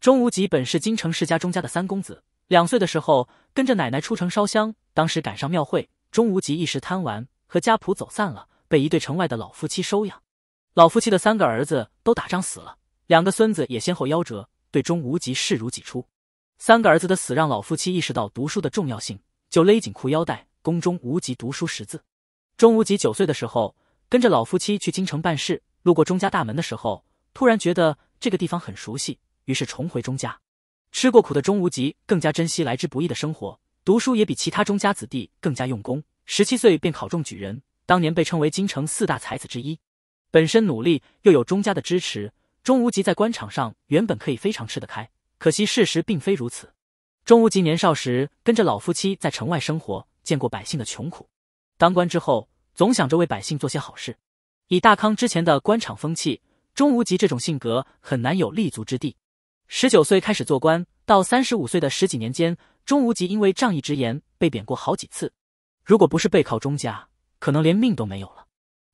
钟无极本是京城世家钟家的三公子，两岁的时候跟着奶奶出城烧香，当时赶上庙会，钟无极一时贪玩，和家仆走散了，被一对城外的老夫妻收养。老夫妻的三个儿子都打仗死了，两个孙子也先后夭折，对钟无极视如己出。三个儿子的死让老夫妻意识到读书的重要性，就勒紧裤腰带。钟无极读书识字。钟无极九岁的时候，跟着老夫妻去京城办事，路过钟家大门的时候，突然觉得这个地方很熟悉，于是重回钟家。吃过苦的钟无极更加珍惜来之不易的生活，读书也比其他钟家子弟更加用功。十七岁便考中举人，当年被称为京城四大才子之一。本身努力又有钟家的支持，钟无极在官场上原本可以非常吃得开。可惜事实并非如此。钟无极年少时跟着老夫妻在城外生活，见过百姓的穷苦。当官之后，总想着为百姓做些好事。以大康之前的官场风气，钟无极这种性格很难有立足之地。十九岁开始做官，到三十五岁的十几年间，钟无极因为仗义直言被贬过好几次。如果不是背靠钟家，可能连命都没有了。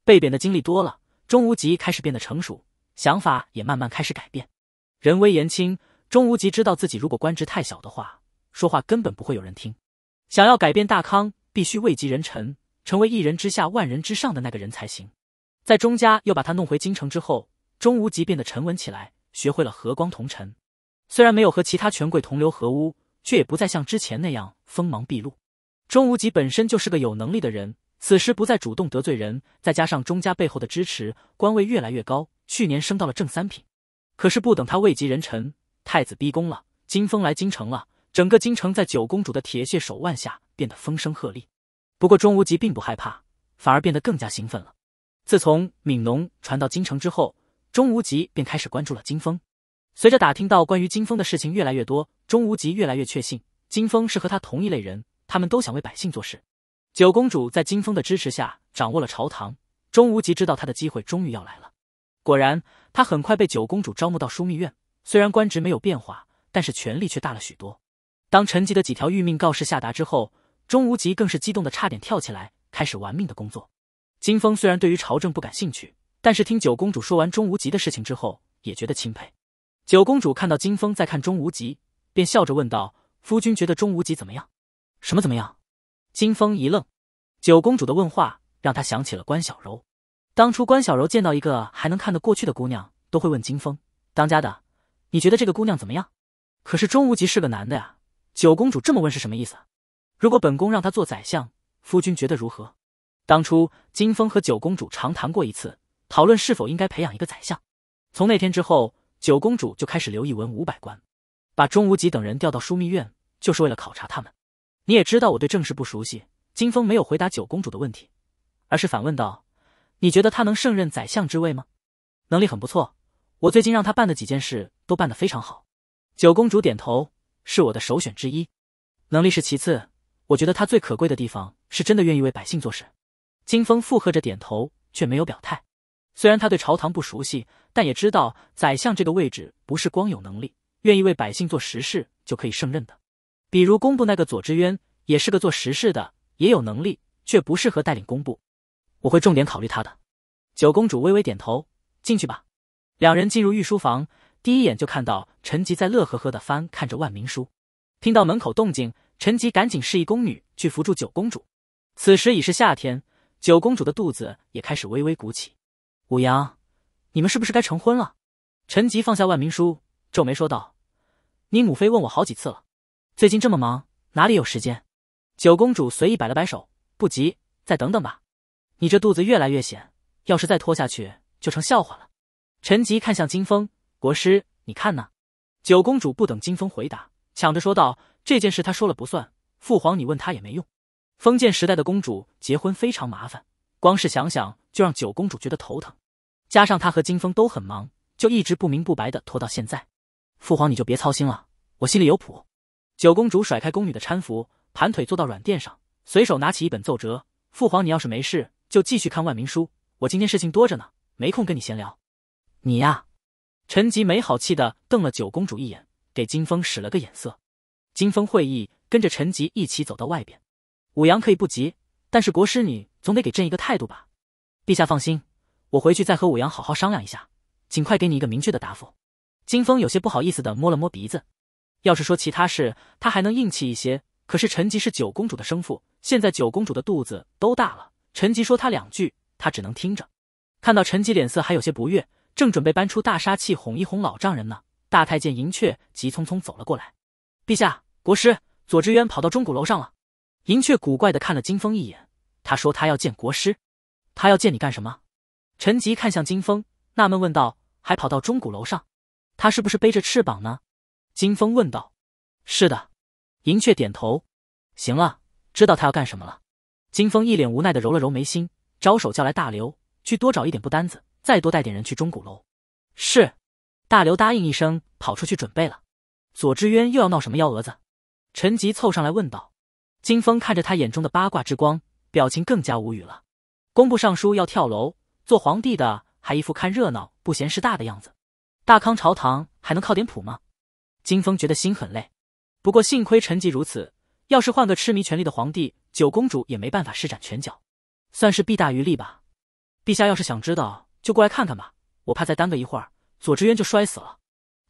被贬的经历多了，钟无极开始变得成熟，想法也慢慢开始改变。人微言轻。钟无极知道自己如果官职太小的话，说话根本不会有人听。想要改变大康，必须位极人臣，成为一人之下、万人之上的那个人才行。在钟家又把他弄回京城之后，钟无极变得沉稳起来，学会了和光同尘。虽然没有和其他权贵同流合污，却也不再像之前那样锋芒毕露。钟无极本身就是个有能力的人，此时不再主动得罪人，再加上钟家背后的支持，官位越来越高，去年升到了正三品。可是不等他位极人臣。太子逼宫了，金风来京城了，整个京城在九公主的铁血手腕下变得风声鹤唳。不过钟无极并不害怕，反而变得更加兴奋了。自从《悯农》传到京城之后，钟无极便开始关注了金风。随着打听到关于金风的事情越来越多，钟无极越来越确信金风是和他同一类人，他们都想为百姓做事。九公主在金风的支持下掌握了朝堂，钟无极知道他的机会终于要来了。果然，他很快被九公主招募到枢密院。虽然官职没有变化，但是权力却大了许多。当陈吉的几条御命告示下达之后，钟无极更是激动的差点跳起来，开始玩命的工作。金风虽然对于朝政不感兴趣，但是听九公主说完钟无极的事情之后，也觉得钦佩。九公主看到金风在看钟无极，便笑着问道：“夫君觉得钟无极怎么样？什么怎么样？”金风一愣，九公主的问话让他想起了关小柔。当初关小柔见到一个还能看得过去的姑娘，都会问金风：“当家的。”你觉得这个姑娘怎么样？可是钟无极是个男的呀，九公主这么问是什么意思？如果本宫让她做宰相，夫君觉得如何？当初金风和九公主长谈过一次，讨论是否应该培养一个宰相。从那天之后，九公主就开始留意文武百官，把钟无极等人调到枢密院，就是为了考察他们。你也知道我对政事不熟悉，金风没有回答九公主的问题，而是反问道：“你觉得他能胜任宰相之位吗？能力很不错。”我最近让他办的几件事都办得非常好。九公主点头，是我的首选之一，能力是其次。我觉得他最可贵的地方是真的愿意为百姓做事。金风附和着点头，却没有表态。虽然他对朝堂不熟悉，但也知道宰相这个位置不是光有能力、愿意为百姓做实事就可以胜任的。比如工部那个左之渊，也是个做实事的，也有能力，却不适合带领工部。我会重点考虑他的。九公主微微点头，进去吧。两人进入御书房，第一眼就看到陈吉在乐呵呵的翻看着万民书。听到门口动静，陈吉赶紧示意宫女去扶住九公主。此时已是夏天，九公主的肚子也开始微微鼓起。五阳，你们是不是该成婚了？陈吉放下万民书，皱眉说道：“你母妃问我好几次了，最近这么忙，哪里有时间？”九公主随意摆了摆手：“不急，再等等吧。你这肚子越来越显，要是再拖下去，就成笑话了。”陈吉看向金风国师，你看呢？九公主不等金风回答，抢着说道：“这件事他说了不算，父皇你问他也没用。封建时代的公主结婚非常麻烦，光是想想就让九公主觉得头疼。加上她和金风都很忙，就一直不明不白的拖到现在。父皇你就别操心了，我心里有谱。”九公主甩开宫女的搀扶，盘腿坐到软垫上，随手拿起一本奏折：“父皇你要是没事，就继续看万民书。我今天事情多着呢，没空跟你闲聊。”你呀，陈吉没好气的瞪了九公主一眼，给金风使了个眼色。金风会意，跟着陈吉一起走到外边。武阳可以不急，但是国师你总得给朕一个态度吧？陛下放心，我回去再和武阳好好商量一下，尽快给你一个明确的答复。金风有些不好意思的摸了摸鼻子。要是说其他事，他还能硬气一些，可是陈吉是九公主的生父，现在九公主的肚子都大了，陈吉说他两句，他只能听着。看到陈吉脸色还有些不悦。正准备搬出大杀器哄一哄老丈人呢，大太监银雀急匆匆走了过来。陛下，国师左之渊跑到钟鼓楼上了。银雀古怪的看了金风一眼，他说他要见国师，他要见你干什么？陈吉看向金风，纳闷问道，还跑到钟鼓楼上，他是不是背着翅膀呢？金风问道。是的，银雀点头。行了，知道他要干什么了。金风一脸无奈的揉了揉眉心，招手叫来大刘，去多找一点布单子。再多带点人去钟鼓楼。是，大刘答应一声，跑出去准备了。左之渊又要闹什么幺蛾子？陈吉凑上来问道。金风看着他眼中的八卦之光，表情更加无语了。工部尚书要跳楼，做皇帝的还一副看热闹不嫌事大的样子，大康朝堂还能靠点谱吗？金风觉得心很累。不过幸亏陈吉如此，要是换个痴迷权力的皇帝，九公主也没办法施展拳脚，算是弊大于利吧。陛下要是想知道。就过来看看吧，我怕再耽搁一会儿，左之渊就摔死了。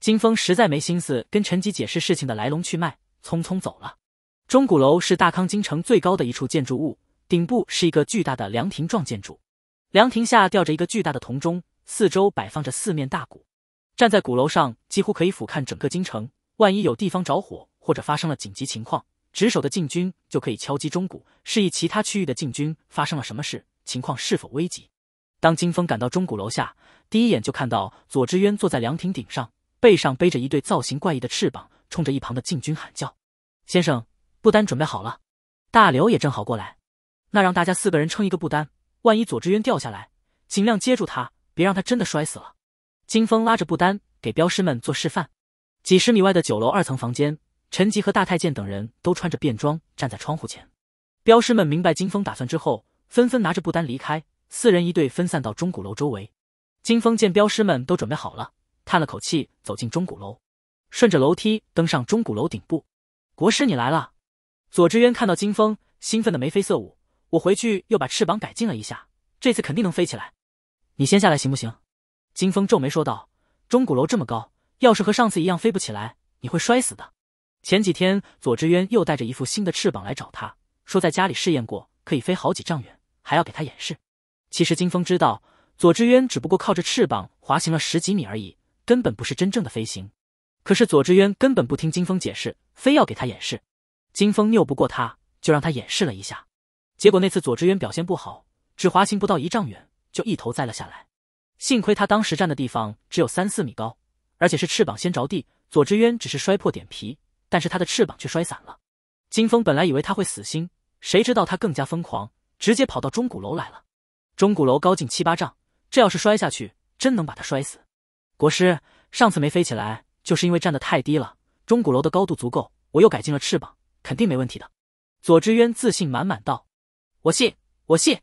金峰实在没心思跟陈吉解释事情的来龙去脉，匆匆走了。钟鼓楼是大康京城最高的一处建筑物，顶部是一个巨大的凉亭状建筑，凉亭下吊着一个巨大的铜钟，四周摆放着四面大鼓。站在鼓楼上，几乎可以俯瞰整个京城。万一有地方着火，或者发生了紧急情况，值守的禁军就可以敲击钟鼓，示意其他区域的禁军发生了什么事，情况是否危急。当金风赶到钟鼓楼下，第一眼就看到左之渊坐在凉亭顶上，背上背着一对造型怪异的翅膀，冲着一旁的禁军喊叫：“先生，布单准备好了。”大刘也正好过来，那让大家四个人撑一个布单，万一左之渊掉下来，尽量接住他，别让他真的摔死了。金风拉着布单给镖师们做示范。几十米外的酒楼二层房间，陈吉和大太监等人都穿着便装站在窗户前。镖师们明白金风打算之后，纷纷拿着布单离开。四人一队分散到钟鼓楼周围。金风见镖师们都准备好了，叹了口气，走进钟鼓楼，顺着楼梯登上钟鼓楼顶部。国师，你来了！左之渊看到金风，兴奋的眉飞色舞：“我回去又把翅膀改进了一下，这次肯定能飞起来。你先下来行不行？”金风皱眉说道：“钟鼓楼这么高，要是和上次一样飞不起来，你会摔死的。”前几天，左之渊又带着一副新的翅膀来找他，说在家里试验过，可以飞好几丈远，还要给他演示。其实金风知道，左之渊只不过靠着翅膀滑行了十几米而已，根本不是真正的飞行。可是左之渊根本不听金风解释，非要给他演示。金风拗不过他，就让他演示了一下。结果那次左之渊表现不好，只滑行不到一丈远，就一头栽了下来。幸亏他当时站的地方只有三四米高，而且是翅膀先着地，左之渊只是摔破点皮，但是他的翅膀却摔散了。金风本来以为他会死心，谁知道他更加疯狂，直接跑到钟鼓楼来了。钟鼓楼高近七八丈，这要是摔下去，真能把他摔死。国师上次没飞起来，就是因为站得太低了。钟鼓楼的高度足够，我又改进了翅膀，肯定没问题的。左之渊自信满满道：“我信，我信。”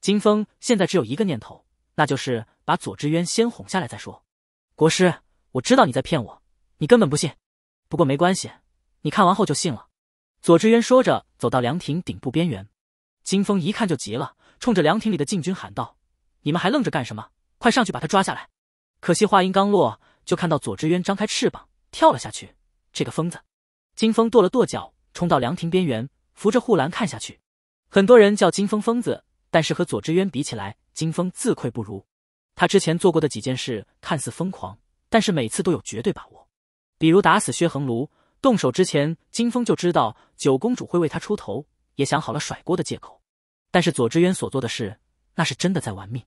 金风现在只有一个念头，那就是把左之渊先哄下来再说。国师，我知道你在骗我，你根本不信。不过没关系，你看完后就信了。左之渊说着，走到凉亭顶部边缘。金风一看就急了。冲着凉亭里的禁军喊道：“你们还愣着干什么？快上去把他抓下来！”可惜话音刚落，就看到左之渊张开翅膀跳了下去。这个疯子！金风跺了跺脚，冲到凉亭边缘，扶着护栏看下去。很多人叫金风疯子，但是和左之渊比起来，金风自愧不如。他之前做过的几件事看似疯狂，但是每次都有绝对把握。比如打死薛恒庐，动手之前，金风就知道九公主会为他出头，也想好了甩锅的借口。但是左之渊所做的事，那是真的在玩命。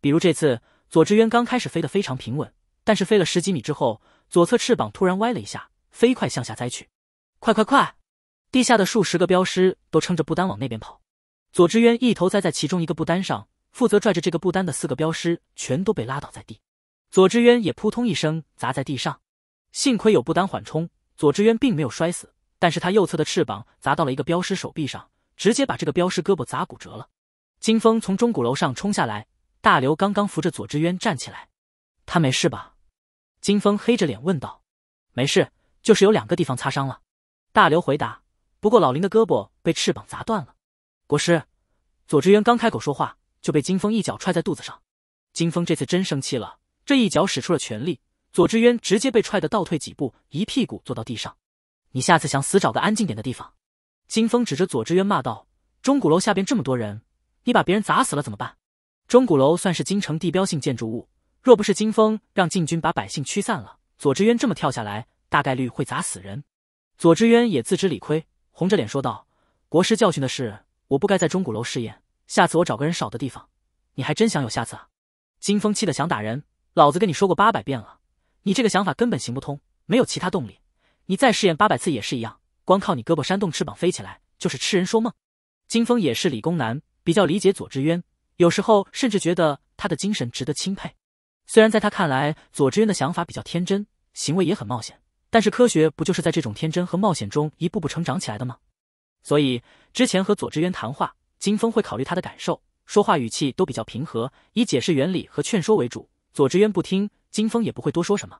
比如这次，左之渊刚开始飞得非常平稳，但是飞了十几米之后，左侧翅膀突然歪了一下，飞快向下栽去。快快快！地下的数十个镖师都撑着布单往那边跑。左之渊一头栽在其中一个布单上，负责拽着这个布单的四个镖师全都被拉倒在地。左之渊也扑通一声砸在地上，幸亏有布单缓冲，左之渊并没有摔死。但是他右侧的翅膀砸到了一个镖师手臂上。直接把这个镖师胳膊砸骨折了。金风从钟鼓楼上冲下来，大刘刚刚扶着左之渊站起来，他没事吧？金风黑着脸问道。没事，就是有两个地方擦伤了。大刘回答。不过老林的胳膊被翅膀砸断了。国师，左之渊刚开口说话，就被金风一脚踹在肚子上。金风这次真生气了，这一脚使出了全力，左之渊直接被踹得倒退几步，一屁股坐到地上。你下次想死，找个安静点的地方。金风指着左知渊骂道：“钟鼓楼下边这么多人，你把别人砸死了怎么办？”钟鼓楼算是京城地标性建筑物，若不是金风让禁军把百姓驱散了，左知渊这么跳下来，大概率会砸死人。左知渊也自知理亏，红着脸说道：“国师教训的是，我不该在钟鼓楼试验，下次我找个人少的地方。”你还真想有下次啊？金风气得想打人，老子跟你说过八百遍了，你这个想法根本行不通，没有其他动力，你再试验八百次也是一样。光靠你胳膊扇动翅膀飞起来，就是痴人说梦。金峰也是理工男，比较理解左之渊，有时候甚至觉得他的精神值得钦佩。虽然在他看来，左之渊的想法比较天真，行为也很冒险，但是科学不就是在这种天真和冒险中一步步成长起来的吗？所以之前和左之渊谈话，金峰会考虑他的感受，说话语气都比较平和，以解释原理和劝说为主。左之渊不听，金峰也不会多说什么。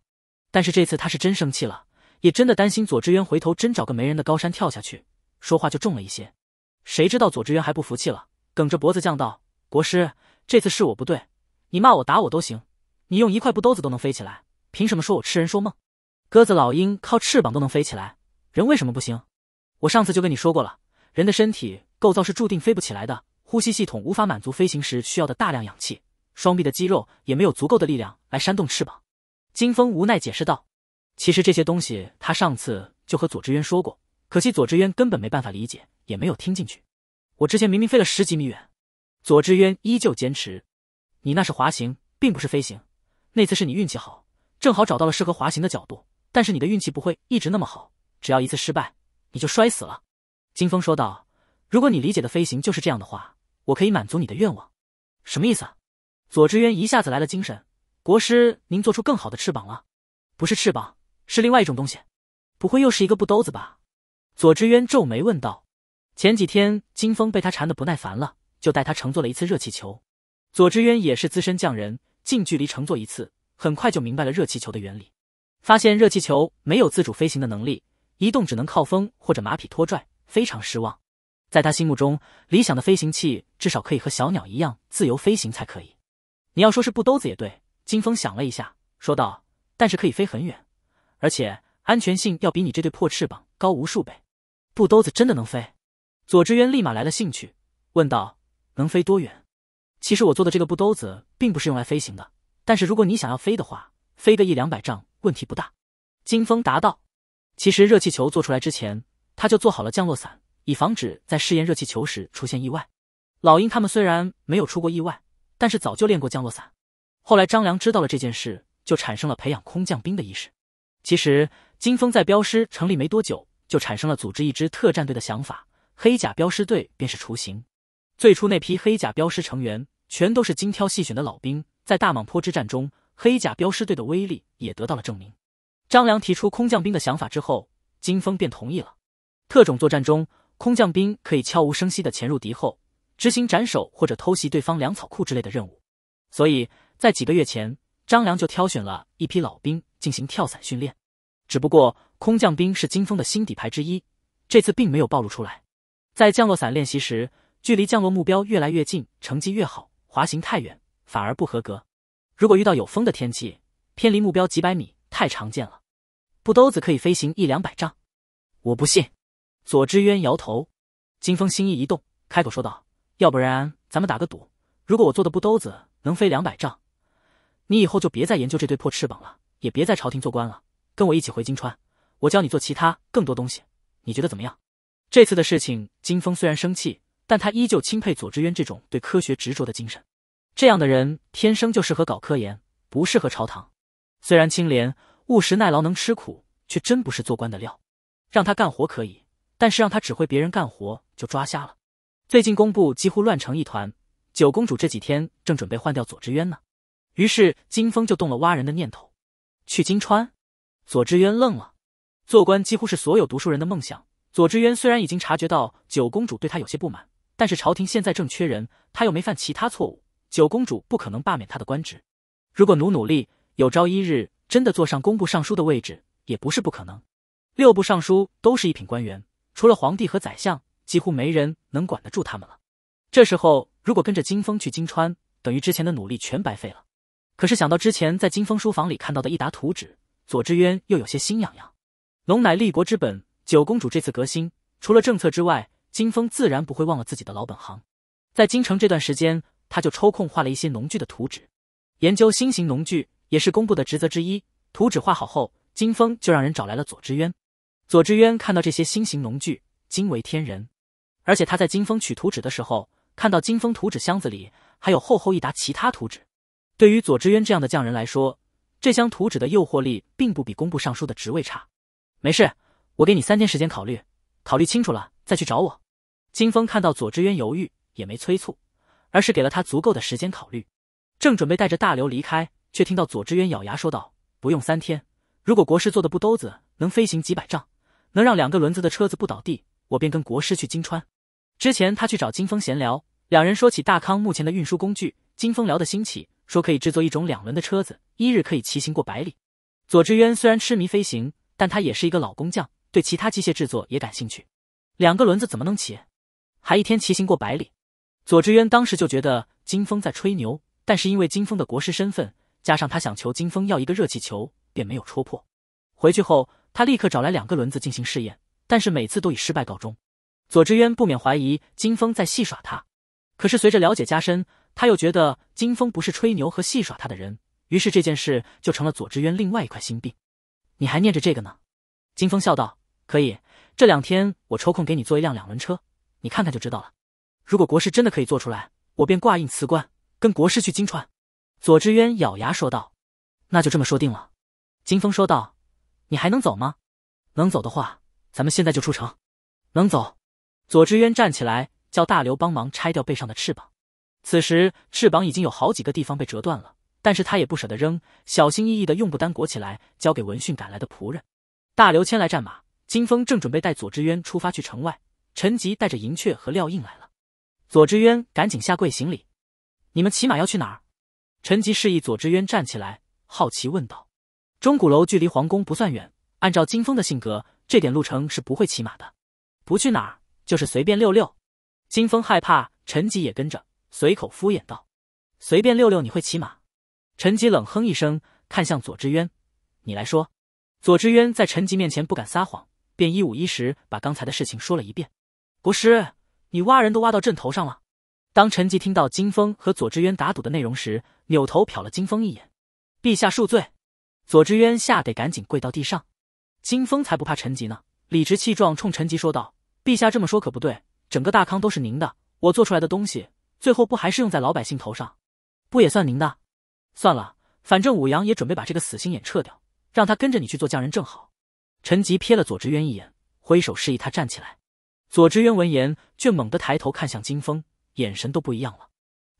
但是这次他是真生气了。也真的担心左之渊回头真找个没人的高山跳下去，说话就重了一些。谁知道左之渊还不服气了，梗着脖子犟道：“国师，这次是我不对，你骂我打我都行，你用一块布兜子都能飞起来，凭什么说我痴人说梦？鸽子、老鹰靠翅膀都能飞起来，人为什么不行？我上次就跟你说过了，人的身体构造是注定飞不起来的，呼吸系统无法满足飞行时需要的大量氧气，双臂的肌肉也没有足够的力量来扇动翅膀。”金风无奈解释道。其实这些东西，他上次就和左之渊说过，可惜左之渊根本没办法理解，也没有听进去。我之前明明飞了十几米远，左之渊依旧坚持，你那是滑行，并不是飞行。那次是你运气好，正好找到了适合滑行的角度，但是你的运气不会一直那么好，只要一次失败，你就摔死了。金风说道：“如果你理解的飞行就是这样的话，我可以满足你的愿望。”什么意思？左之渊一下子来了精神，国师，您做出更好的翅膀了？不是翅膀。是另外一种东西，不会又是一个布兜子吧？左之渊皱眉问道。前几天金风被他缠得不耐烦了，就带他乘坐了一次热气球。左之渊也是资深匠人，近距离乘坐一次，很快就明白了热气球的原理，发现热气球没有自主飞行的能力，移动只能靠风或者马匹拖拽，非常失望。在他心目中，理想的飞行器至少可以和小鸟一样自由飞行才可以。你要说是布兜子也对，金风想了一下，说道：“但是可以飞很远。”而且安全性要比你这对破翅膀高无数倍。布兜子真的能飞？左之渊立马来了兴趣，问道：“能飞多远？”其实我做的这个布兜子并不是用来飞行的，但是如果你想要飞的话，飞个一两百丈问题不大。”金风答道：“其实热气球做出来之前，他就做好了降落伞，以防止在试验热气球时出现意外。老鹰他们虽然没有出过意外，但是早就练过降落伞。后来张良知道了这件事，就产生了培养空降兵的意识。”其实，金峰在镖师成立没多久，就产生了组织一支特战队的想法，黑甲镖师队便是雏形。最初那批黑甲镖师成员全都是精挑细选的老兵，在大蟒坡之战中，黑甲镖师队的威力也得到了证明。张良提出空降兵的想法之后，金峰便同意了。特种作战中，空降兵可以悄无声息的潜入敌后，执行斩首或者偷袭对方粮草库之类的任务。所以在几个月前，张良就挑选了一批老兵。进行跳伞训练，只不过空降兵是金风的新底牌之一，这次并没有暴露出来。在降落伞练习时，距离降落目标越来越近，成绩越好；滑行太远反而不合格。如果遇到有风的天气，偏离目标几百米太常见了。布兜子可以飞行一两百丈，我不信。左之渊摇头，金风心意一动，开口说道：“要不然咱们打个赌，如果我做的布兜子能飞两百丈，你以后就别再研究这对破翅膀了。”也别在朝廷做官了，跟我一起回金川，我教你做其他更多东西，你觉得怎么样？这次的事情，金风虽然生气，但他依旧钦佩左之渊这种对科学执着的精神。这样的人天生就适合搞科研，不适合朝堂。虽然清廉、务实、耐劳、能吃苦，却真不是做官的料。让他干活可以，但是让他指挥别人干活就抓瞎了。最近工部几乎乱成一团，九公主这几天正准备换掉左之渊呢，于是金风就动了挖人的念头。去金川，左之渊愣了。做官几乎是所有读书人的梦想。左之渊虽然已经察觉到九公主对他有些不满，但是朝廷现在正缺人，他又没犯其他错误，九公主不可能罢免他的官职。如果努努力，有朝一日真的坐上工部尚书的位置，也不是不可能。六部尚书都是一品官员，除了皇帝和宰相，几乎没人能管得住他们了。这时候如果跟着金风去金川，等于之前的努力全白费了。可是想到之前在金风书房里看到的一沓图纸，左之渊又有些心痒痒。龙乃立国之本，九公主这次革新除了政策之外，金风自然不会忘了自己的老本行。在京城这段时间，他就抽空画了一些农具的图纸，研究新型农具也是公布的职责之一。图纸画好后，金风就让人找来了左之渊。左之渊看到这些新型农具，惊为天人。而且他在金风取图纸的时候，看到金风图纸箱子里还有厚厚一沓其他图纸。对于左之渊这样的匠人来说，这箱图纸的诱惑力并不比工部尚书的职位差。没事，我给你三天时间考虑，考虑清楚了再去找我。金峰看到左之渊犹豫，也没催促，而是给了他足够的时间考虑。正准备带着大刘离开，却听到左之渊咬牙说道：“不用三天，如果国师做的布兜子能飞行几百丈，能让两个轮子的车子不倒地，我便跟国师去金川。”之前他去找金峰闲聊，两人说起大康目前的运输工具，金峰聊得兴起。说可以制作一种两轮的车子，一日可以骑行过百里。左之渊虽然痴迷飞行，但他也是一个老工匠，对其他机械制作也感兴趣。两个轮子怎么能骑？还一天骑行过百里？左之渊当时就觉得金风在吹牛，但是因为金风的国师身份，加上他想求金风要一个热气球，便没有戳破。回去后，他立刻找来两个轮子进行试验，但是每次都以失败告终。左之渊不免怀疑金风在戏耍他，可是随着了解加深。他又觉得金风不是吹牛和戏耍他的人，于是这件事就成了左之渊另外一块心病。你还念着这个呢？金风笑道：“可以，这两天我抽空给你做一辆两轮车，你看看就知道了。如果国师真的可以做出来，我便挂印辞官，跟国师去金川。”左之渊咬牙说道：“那就这么说定了。”金风说道：“你还能走吗？能走的话，咱们现在就出城。能走。”左之渊站起来，叫大刘帮忙拆掉背上的翅膀。此时翅膀已经有好几个地方被折断了，但是他也不舍得扔，小心翼翼的用布单裹起来，交给闻讯赶来的仆人。大刘牵来战马，金风正准备带左之渊出发去城外，陈吉带着银雀和廖印来了。左之渊赶紧下跪行礼：“你们骑马要去哪儿？”陈吉示意左之渊站起来，好奇问道：“钟鼓楼距离皇宫不算远，按照金风的性格，这点路程是不会骑马的。不去哪儿，就是随便溜溜。”金风害怕陈吉也跟着。随口敷衍道：“随便溜溜，你会骑马？”陈吉冷哼一声，看向左之渊：“你来说。”左之渊在陈吉面前不敢撒谎，便一五一十把刚才的事情说了一遍。“国师，你挖人都挖到朕头上了。”当陈吉听到金风和左之渊打赌的内容时，扭头瞟了金风一眼。“陛下恕罪。”左之渊吓得赶紧跪到地上。金风才不怕陈吉呢，理直气壮冲陈吉说道：“陛下这么说可不对，整个大康都是您的，我做出来的东西。”最后不还是用在老百姓头上，不也算您的？算了，反正武阳也准备把这个死心眼撤掉，让他跟着你去做匠人正好。陈吉瞥了左之渊一眼，挥手示意他站起来。左之渊闻言，却猛地抬头看向金风，眼神都不一样了。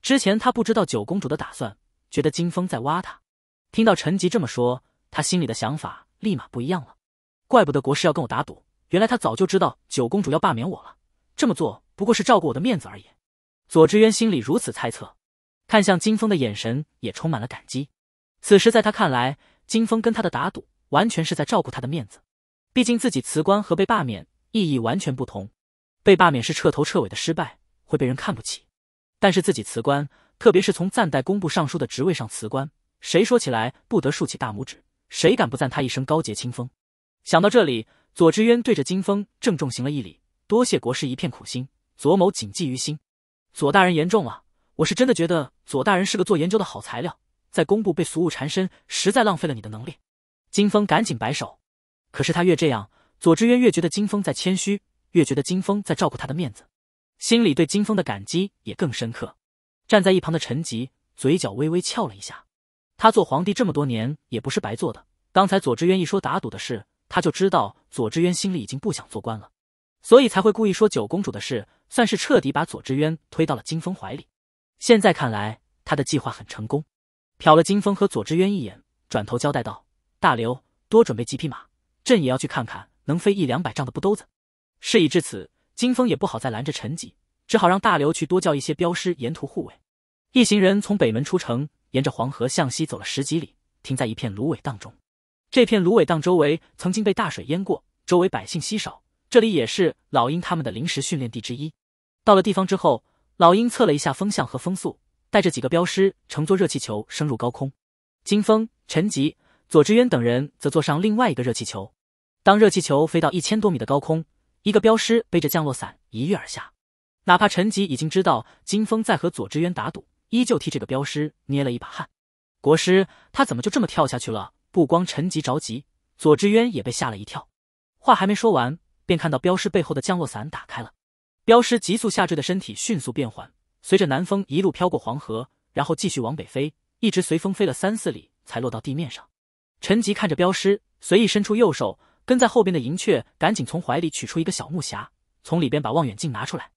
之前他不知道九公主的打算，觉得金风在挖他。听到陈吉这么说，他心里的想法立马不一样了。怪不得国师要跟我打赌，原来他早就知道九公主要罢免我了，这么做不过是照顾我的面子而已。左之渊心里如此猜测，看向金风的眼神也充满了感激。此时，在他看来，金风跟他的打赌完全是在照顾他的面子。毕竟自己辞官和被罢免意义完全不同，被罢免是彻头彻尾的失败，会被人看不起；但是自己辞官，特别是从暂代工部尚书的职位上辞官，谁说起来不得竖起大拇指？谁敢不赞他一声高洁清风？想到这里，左之渊对着金风郑重行了一礼：“多谢国师一片苦心，左某谨记于心。”左大人言重了，我是真的觉得左大人是个做研究的好材料，在工部被俗务缠身，实在浪费了你的能力。金风赶紧摆手，可是他越这样，左之渊越觉得金风在谦虚，越觉得金风在照顾他的面子，心里对金风的感激也更深刻。站在一旁的陈吉嘴角微微翘了一下，他做皇帝这么多年也不是白做的，刚才左之渊一说打赌的事，他就知道左之渊心里已经不想做官了，所以才会故意说九公主的事。算是彻底把左之渊推到了金风怀里，现在看来他的计划很成功。瞟了金风和左之渊一眼，转头交代道：“大刘，多准备几匹马，朕也要去看看能飞一两百丈的布兜子。”事已至此，金风也不好再拦着陈吉，只好让大刘去多叫一些镖师沿途护卫。一行人从北门出城，沿着黄河向西走了十几里，停在一片芦苇荡中。这片芦苇荡周围曾经被大水淹过，周围百姓稀少，这里也是老鹰他们的临时训练地之一。到了地方之后，老鹰测了一下风向和风速，带着几个镖师乘坐热气球升入高空。金风、陈吉、左之渊等人则坐上另外一个热气球。当热气球飞到一千多米的高空，一个镖师背着降落伞一跃而下。哪怕陈吉已经知道金风在和左之渊打赌，依旧替这个镖师捏了一把汗。国师，他怎么就这么跳下去了？不光陈吉着急，左之渊也被吓了一跳。话还没说完，便看到镖师背后的降落伞打开了。镖师急速下坠的身体迅速变缓，随着南风一路飘过黄河，然后继续往北飞，一直随风飞了三四里，才落到地面上。陈吉看着镖师，随意伸出右手，跟在后边的银雀赶紧从怀里取出一个小木匣，从里边把望远镜拿出来。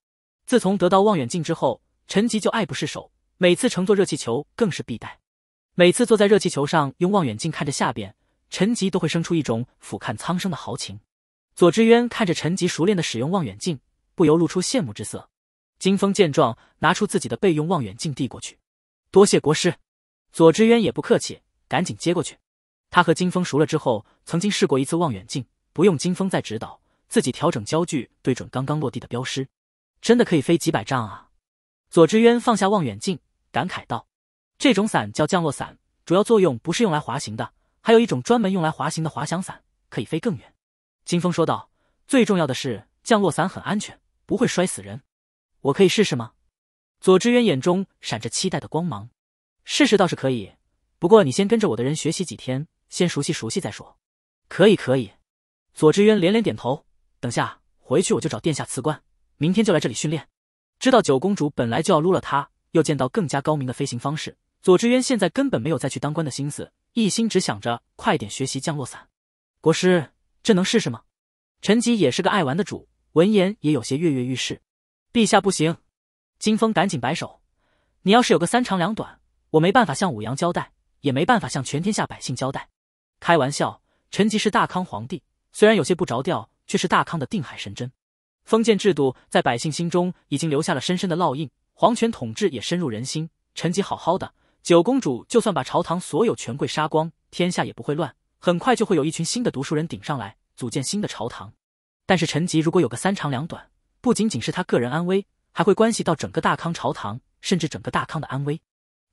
自从得到望远镜之后，陈吉就爱不释手，每次乘坐热气球更是必带。每次坐在热气球上用望远镜看着下边，陈吉都会生出一种俯瞰苍生的豪情。左之渊看着陈吉熟练的使用望远镜。不由露出羡慕之色。金风见状，拿出自己的备用望远镜递过去：“多谢国师。”左之渊也不客气，赶紧接过去。他和金风熟了之后，曾经试过一次望远镜，不用金风再指导，自己调整焦距，对准刚刚落地的镖师。真的可以飞几百丈啊！左之渊放下望远镜，感慨道：“这种伞叫降落伞，主要作用不是用来滑行的，还有一种专门用来滑行的滑翔伞，可以飞更远。”金风说道：“最重要的是，降落伞很安全。”不会摔死人，我可以试试吗？左之渊眼中闪着期待的光芒，试试倒是可以，不过你先跟着我的人学习几天，先熟悉熟悉再说。可以可以，左之渊连连点头。等下回去我就找殿下辞官，明天就来这里训练。知道九公主本来就要撸了他，又见到更加高明的飞行方式，左之渊现在根本没有再去当官的心思，一心只想着快点学习降落伞。国师，这能试试吗？陈吉也是个爱玩的主。闻言也有些跃跃欲试，陛下不行，金风赶紧摆手。你要是有个三长两短，我没办法向武阳交代，也没办法向全天下百姓交代。开玩笑，臣吉是大康皇帝，虽然有些不着调，却是大康的定海神针。封建制度在百姓心中已经留下了深深的烙印，皇权统治也深入人心。臣吉好好的，九公主就算把朝堂所有权贵杀光，天下也不会乱，很快就会有一群新的读书人顶上来，组建新的朝堂。但是陈吉如果有个三长两短，不仅仅是他个人安危，还会关系到整个大康朝堂，甚至整个大康的安危。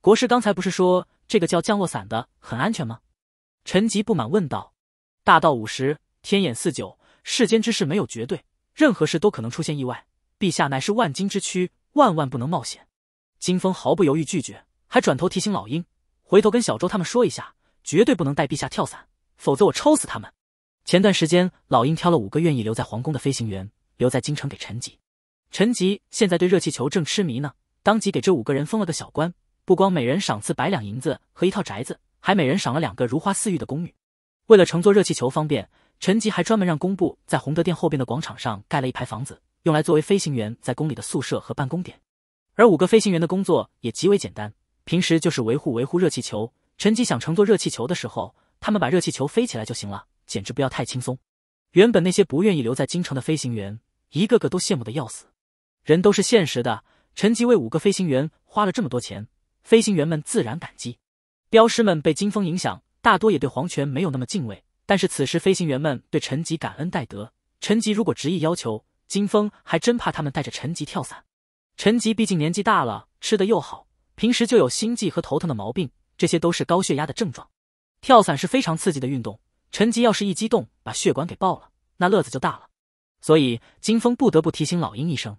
国师刚才不是说这个叫降落伞的很安全吗？陈吉不满问道。大道五十，天眼四九，世间之事没有绝对，任何事都可能出现意外。陛下乃是万金之躯，万万不能冒险。金风毫不犹豫拒绝，还转头提醒老鹰，回头跟小周他们说一下，绝对不能带陛下跳伞，否则我抽死他们。前段时间，老鹰挑了五个愿意留在皇宫的飞行员，留在京城给陈吉。陈吉现在对热气球正痴迷呢，当即给这五个人封了个小官，不光每人赏赐百两银子和一套宅子，还每人赏了两个如花似玉的宫女。为了乘坐热气球方便，陈吉还专门让工部在洪德殿后边的广场上盖了一排房子，用来作为飞行员在宫里的宿舍和办公点。而五个飞行员的工作也极为简单，平时就是维护维护热气球。陈吉想乘坐热气球的时候，他们把热气球飞起来就行了。简直不要太轻松！原本那些不愿意留在京城的飞行员，一个个都羡慕的要死。人都是现实的，陈吉为五个飞行员花了这么多钱，飞行员们自然感激。镖师们被金风影响，大多也对皇权没有那么敬畏。但是此时飞行员们对陈吉感恩戴德。陈吉如果执意要求金风，还真怕他们带着陈吉跳伞。陈吉毕竟年纪大了，吃的又好，平时就有心悸和头疼的毛病，这些都是高血压的症状。跳伞是非常刺激的运动。陈吉要是一激动，把血管给爆了，那乐子就大了。所以金风不得不提醒老鹰一声，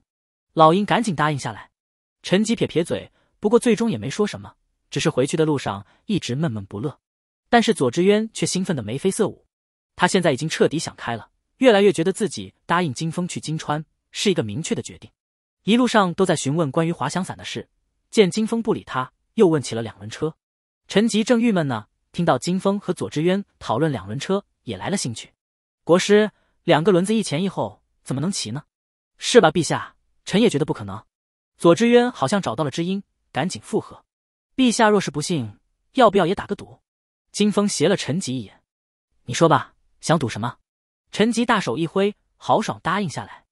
老鹰赶紧答应下来。陈吉撇撇嘴，不过最终也没说什么，只是回去的路上一直闷闷不乐。但是左之渊却兴奋得眉飞色舞，他现在已经彻底想开了，越来越觉得自己答应金风去金川是一个明确的决定。一路上都在询问关于滑翔伞的事，见金风不理他，又问起了两轮车。陈吉正郁闷呢。听到金风和左之渊讨论两轮车，也来了兴趣。国师，两个轮子一前一后，怎么能骑呢？是吧，陛下？臣也觉得不可能。左之渊好像找到了知音，赶紧附和。陛下若是不信，要不要也打个赌？金风斜了陈吉一眼，你说吧，想赌什么？陈吉大手一挥，豪爽答应下来。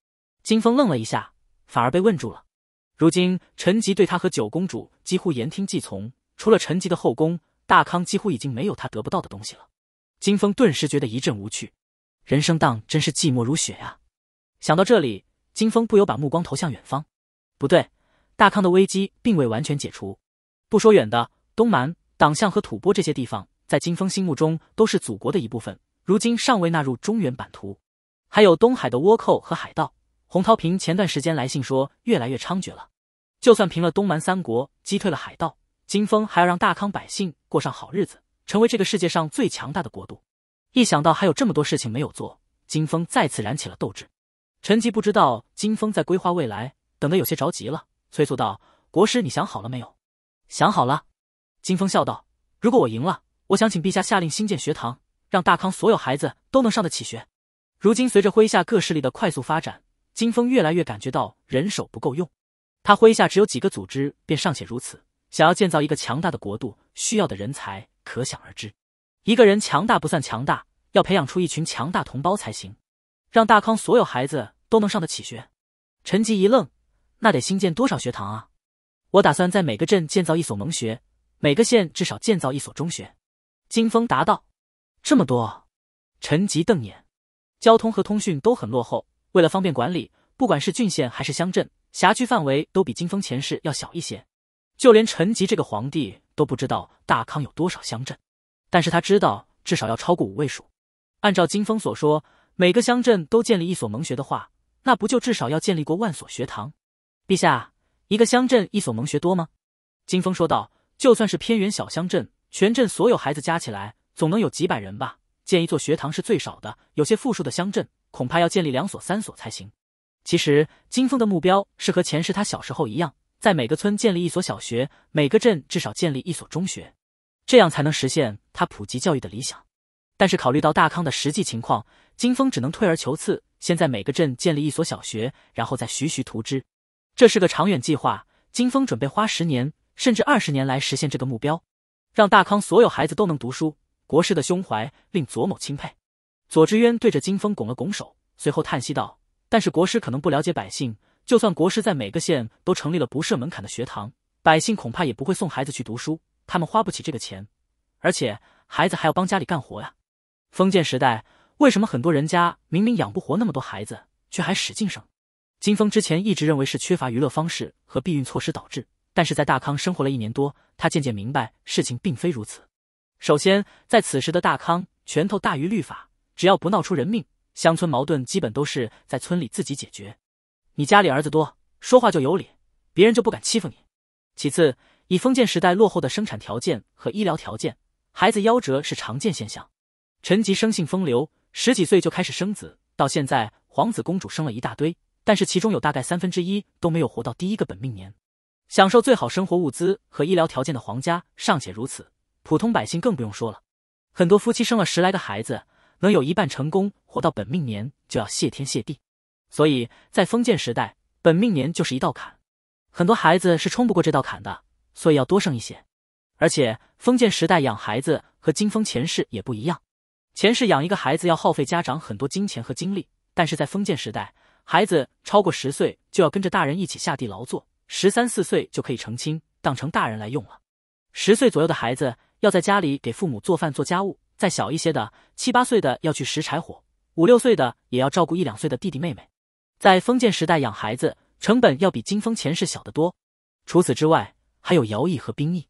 金风愣了一下，反而被问住了。如今陈吉对他和九公主几乎言听计从，除了陈吉的后宫。大康几乎已经没有他得不到的东西了，金峰顿时觉得一阵无趣，人生当真是寂寞如雪呀。想到这里，金峰不由把目光投向远方。不对，大康的危机并未完全解除。不说远的，东蛮、党项和吐蕃这些地方，在金峰心目中都是祖国的一部分，如今尚未纳入中原版图。还有东海的倭寇和海盗，洪涛平前段时间来信说越来越猖獗了。就算平了东蛮三国，击退了海盗。金风还要让大康百姓过上好日子，成为这个世界上最强大的国度。一想到还有这么多事情没有做，金风再次燃起了斗志。陈吉不知道金风在规划未来，等得有些着急了，催促道：“国师，你想好了没有？想好了。”金风笑道：“如果我赢了，我想请陛下下令兴建学堂，让大康所有孩子都能上得起学。”如今随着麾下各势力的快速发展，金风越来越感觉到人手不够用。他麾下只有几个组织，便尚且如此。想要建造一个强大的国度，需要的人才可想而知。一个人强大不算强大，要培养出一群强大同胞才行。让大康所有孩子都能上得起学。陈吉一愣：“那得新建多少学堂啊？”“我打算在每个镇建造一所蒙学，每个县至少建造一所中学。”金风答道。“这么多？”陈吉瞪眼。交通和通讯都很落后，为了方便管理，不管是郡县还是乡镇，辖区范围都比金风前世要小一些。就连陈吉这个皇帝都不知道大康有多少乡镇，但是他知道至少要超过五位数。按照金风所说，每个乡镇都建立一所蒙学的话，那不就至少要建立过万所学堂？陛下，一个乡镇一所蒙学多吗？金风说道：“就算是偏远小乡镇，全镇所有孩子加起来总能有几百人吧？建一座学堂是最少的，有些富庶的乡镇恐怕要建立两所、三所才行。”其实金风的目标是和前世他小时候一样。在每个村建立一所小学，每个镇至少建立一所中学，这样才能实现他普及教育的理想。但是考虑到大康的实际情况，金峰只能退而求次，先在每个镇建立一所小学，然后再徐徐图之。这是个长远计划，金峰准备花十年甚至二十年来实现这个目标，让大康所有孩子都能读书。国师的胸怀令左某钦佩，左之渊对着金峰拱了拱手，随后叹息道：“但是国师可能不了解百姓。”就算国师在每个县都成立了不设门槛的学堂，百姓恐怕也不会送孩子去读书。他们花不起这个钱，而且孩子还要帮家里干活呀。封建时代，为什么很多人家明明养不活那么多孩子，却还使劲生？金峰之前一直认为是缺乏娱乐方式和避孕措施导致，但是在大康生活了一年多，他渐渐明白事情并非如此。首先，在此时的大康，拳头大于律法，只要不闹出人命，乡村矛盾基本都是在村里自己解决。你家里儿子多，说话就有理，别人就不敢欺负你。其次，以封建时代落后的生产条件和医疗条件，孩子夭折是常见现象。陈吉生性风流，十几岁就开始生子，到现在皇子公主生了一大堆，但是其中有大概三分之一都没有活到第一个本命年。享受最好生活物资和医疗条件的皇家尚且如此，普通百姓更不用说了。很多夫妻生了十来个孩子，能有一半成功活到本命年，就要谢天谢地。所以，在封建时代，本命年就是一道坎，很多孩子是冲不过这道坎的。所以要多生一些。而且，封建时代养孩子和金风前世也不一样。前世养一个孩子要耗费家长很多金钱和精力，但是在封建时代，孩子超过十岁就要跟着大人一起下地劳作，十三四岁就可以成亲，当成大人来用了。十岁左右的孩子要在家里给父母做饭、做家务，再小一些的，七八岁的要去拾柴火，五六岁的也要照顾一两岁的弟弟妹妹。在封建时代养孩子成本要比金风前世小得多，除此之外还有徭役和兵役。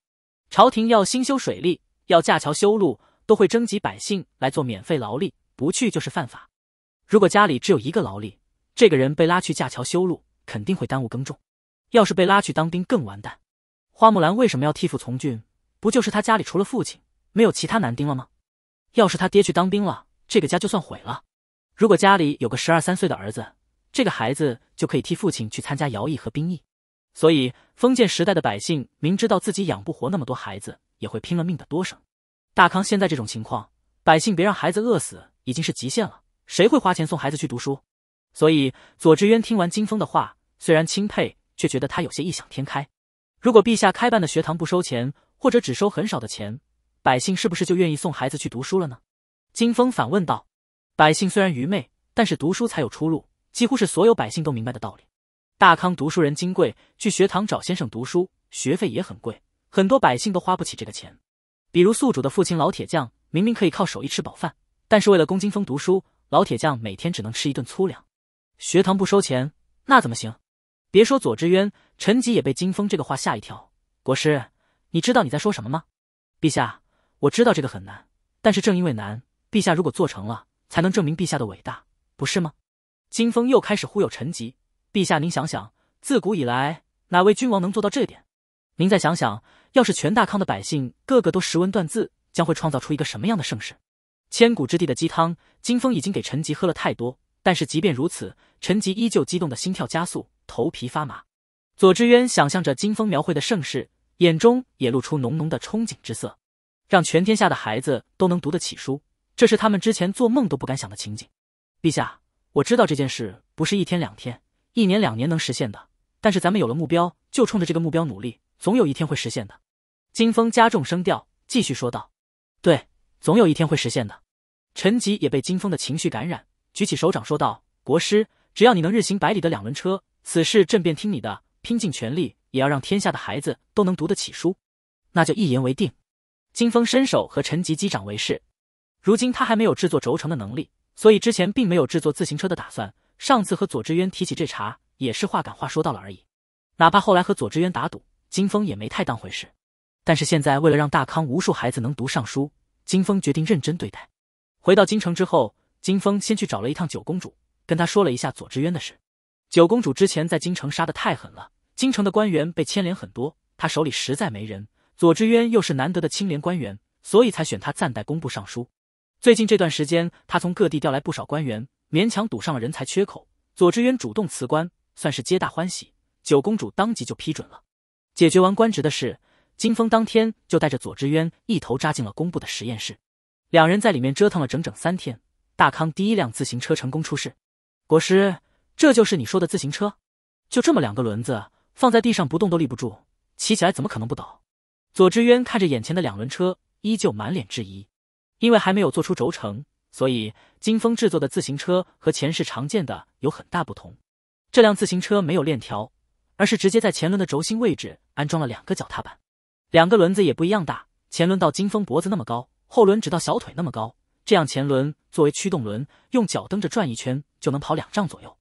朝廷要兴修水利，要架桥修路，都会征集百姓来做免费劳力，不去就是犯法。如果家里只有一个劳力，这个人被拉去架桥修路，肯定会耽误耕种；要是被拉去当兵，更完蛋。花木兰为什么要替父从军？不就是他家里除了父亲，没有其他男丁了吗？要是他爹去当兵了，这个家就算毁了。如果家里有个十二三岁的儿子，这个孩子就可以替父亲去参加徭役和兵役，所以封建时代的百姓明知道自己养不活那么多孩子，也会拼了命的多生。大康现在这种情况，百姓别让孩子饿死已经是极限了，谁会花钱送孩子去读书？所以左志渊听完金风的话，虽然钦佩，却觉得他有些异想天开。如果陛下开办的学堂不收钱，或者只收很少的钱，百姓是不是就愿意送孩子去读书了呢？金风反问道：“百姓虽然愚昧，但是读书才有出路。”几乎是所有百姓都明白的道理。大康读书人金贵去学堂找先生读书，学费也很贵，很多百姓都花不起这个钱。比如宿主的父亲老铁匠，明明可以靠手艺吃饱饭，但是为了供金风读书，老铁匠每天只能吃一顿粗粮。学堂不收钱，那怎么行？别说左之渊，陈吉也被金风这个话吓一跳。国师，你知道你在说什么吗？陛下，我知道这个很难，但是正因为难，陛下如果做成了，才能证明陛下的伟大，不是吗？金峰又开始忽悠陈吉，陛下，您想想，自古以来哪位君王能做到这点？您再想想，要是全大康的百姓个个都识文断字，将会创造出一个什么样的盛世？千古之地的鸡汤，金峰已经给陈吉喝了太多，但是即便如此，陈吉依旧激动的心跳加速，头皮发麻。左之渊想象着金峰描绘的盛世，眼中也露出浓浓的憧憬之色。让全天下的孩子都能读得起书，这是他们之前做梦都不敢想的情景。陛下。我知道这件事不是一天两天、一年两年能实现的，但是咱们有了目标，就冲着这个目标努力，总有一天会实现的。金风加重声调，继续说道：“对，总有一天会实现的。”陈吉也被金风的情绪感染，举起手掌说道：“国师，只要你能日行百里的两轮车，此事朕便听你的，拼尽全力也要让天下的孩子都能读得起书。”那就一言为定。金风伸手和陈吉击掌为誓。如今他还没有制作轴承的能力。所以之前并没有制作自行车的打算。上次和左之渊提起这茬，也是话赶话说到了而已。哪怕后来和左之渊打赌，金峰也没太当回事。但是现在为了让大康无数孩子能读上书，金峰决定认真对待。回到京城之后，金峰先去找了一趟九公主，跟她说了一下左之渊的事。九公主之前在京城杀的太狠了，京城的官员被牵连很多，她手里实在没人。左之渊又是难得的清廉官员，所以才选他暂代工部尚书。最近这段时间，他从各地调来不少官员，勉强堵上了人才缺口。左知渊主动辞官，算是皆大欢喜。九公主当即就批准了。解决完官职的事，金风当天就带着左知渊一头扎进了工部的实验室。两人在里面折腾了整整三天，大康第一辆自行车成功出世。国师，这就是你说的自行车？就这么两个轮子，放在地上不动都立不住，骑起来怎么可能不倒？左知渊看着眼前的两轮车，依旧满脸质疑。因为还没有做出轴承，所以金风制作的自行车和前世常见的有很大不同。这辆自行车没有链条，而是直接在前轮的轴心位置安装了两个脚踏板。两个轮子也不一样大，前轮到金峰脖子那么高，后轮只到小腿那么高。这样前轮作为驱动轮，用脚蹬着转一圈就能跑两丈左右。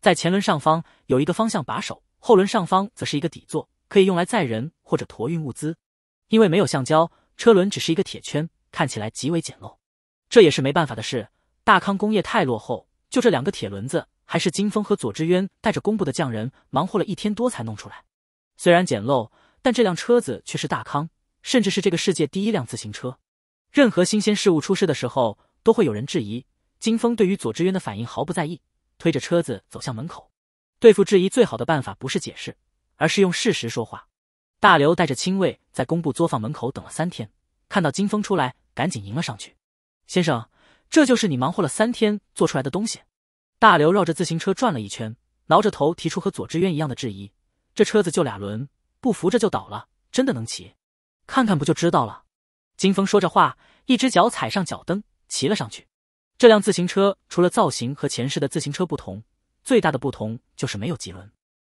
在前轮上方有一个方向把手，后轮上方则是一个底座，可以用来载人或者驮运物资。因为没有橡胶，车轮只是一个铁圈。看起来极为简陋，这也是没办法的事。大康工业太落后，就这两个铁轮子，还是金风和左之渊带着工部的匠人忙活了一天多才弄出来。虽然简陋，但这辆车子却是大康，甚至是这个世界第一辆自行车。任何新鲜事物出事的时候，都会有人质疑。金风对于左之渊的反应毫不在意，推着车子走向门口。对付质疑最好的办法不是解释，而是用事实说话。大刘带着亲卫在工部作坊门口等了三天，看到金风出来。赶紧迎了上去，先生，这就是你忙活了三天做出来的东西。大刘绕着自行车转了一圈，挠着头提出和左志渊一样的质疑：这车子就俩轮，不扶着就倒了，真的能骑？看看不就知道了。金峰说着话，一只脚踩上脚蹬，骑了上去。这辆自行车除了造型和前世的自行车不同，最大的不同就是没有棘轮。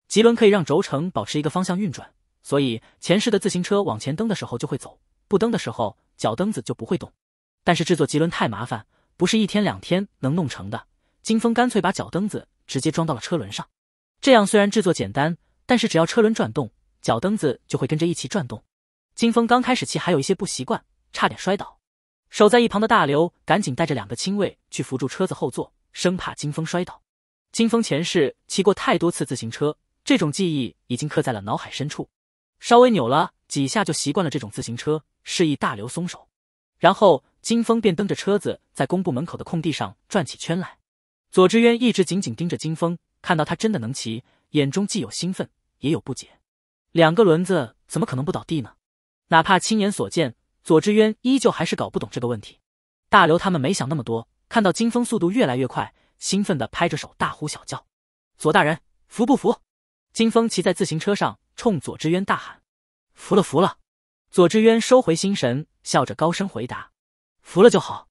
棘轮可以让轴承保持一个方向运转，所以前世的自行车往前蹬的时候就会走。不蹬的时候，脚蹬子就不会动。但是制作棘轮太麻烦，不是一天两天能弄成的。金峰干脆把脚蹬子直接装到了车轮上。这样虽然制作简单，但是只要车轮转动，脚蹬子就会跟着一起转动。金峰刚开始骑还有一些不习惯，差点摔倒。守在一旁的大刘赶紧带着两个亲卫去扶住车子后座，生怕金峰摔倒。金峰前世骑过太多次自行车，这种记忆已经刻在了脑海深处，稍微扭了几下就习惯了这种自行车。示意大刘松手，然后金峰便蹬着车子在工部门口的空地上转起圈来。左志渊一直紧紧盯着金峰，看到他真的能骑，眼中既有兴奋，也有不解。两个轮子怎么可能不倒地呢？哪怕亲眼所见，左志渊依旧还是搞不懂这个问题。大刘他们没想那么多，看到金峰速度越来越快，兴奋地拍着手大呼小叫：“左大人，服不服？”金峰骑在自行车上冲左志渊大喊：“服了，服了。”左知渊收回心神，笑着高声回答：“服了就好。”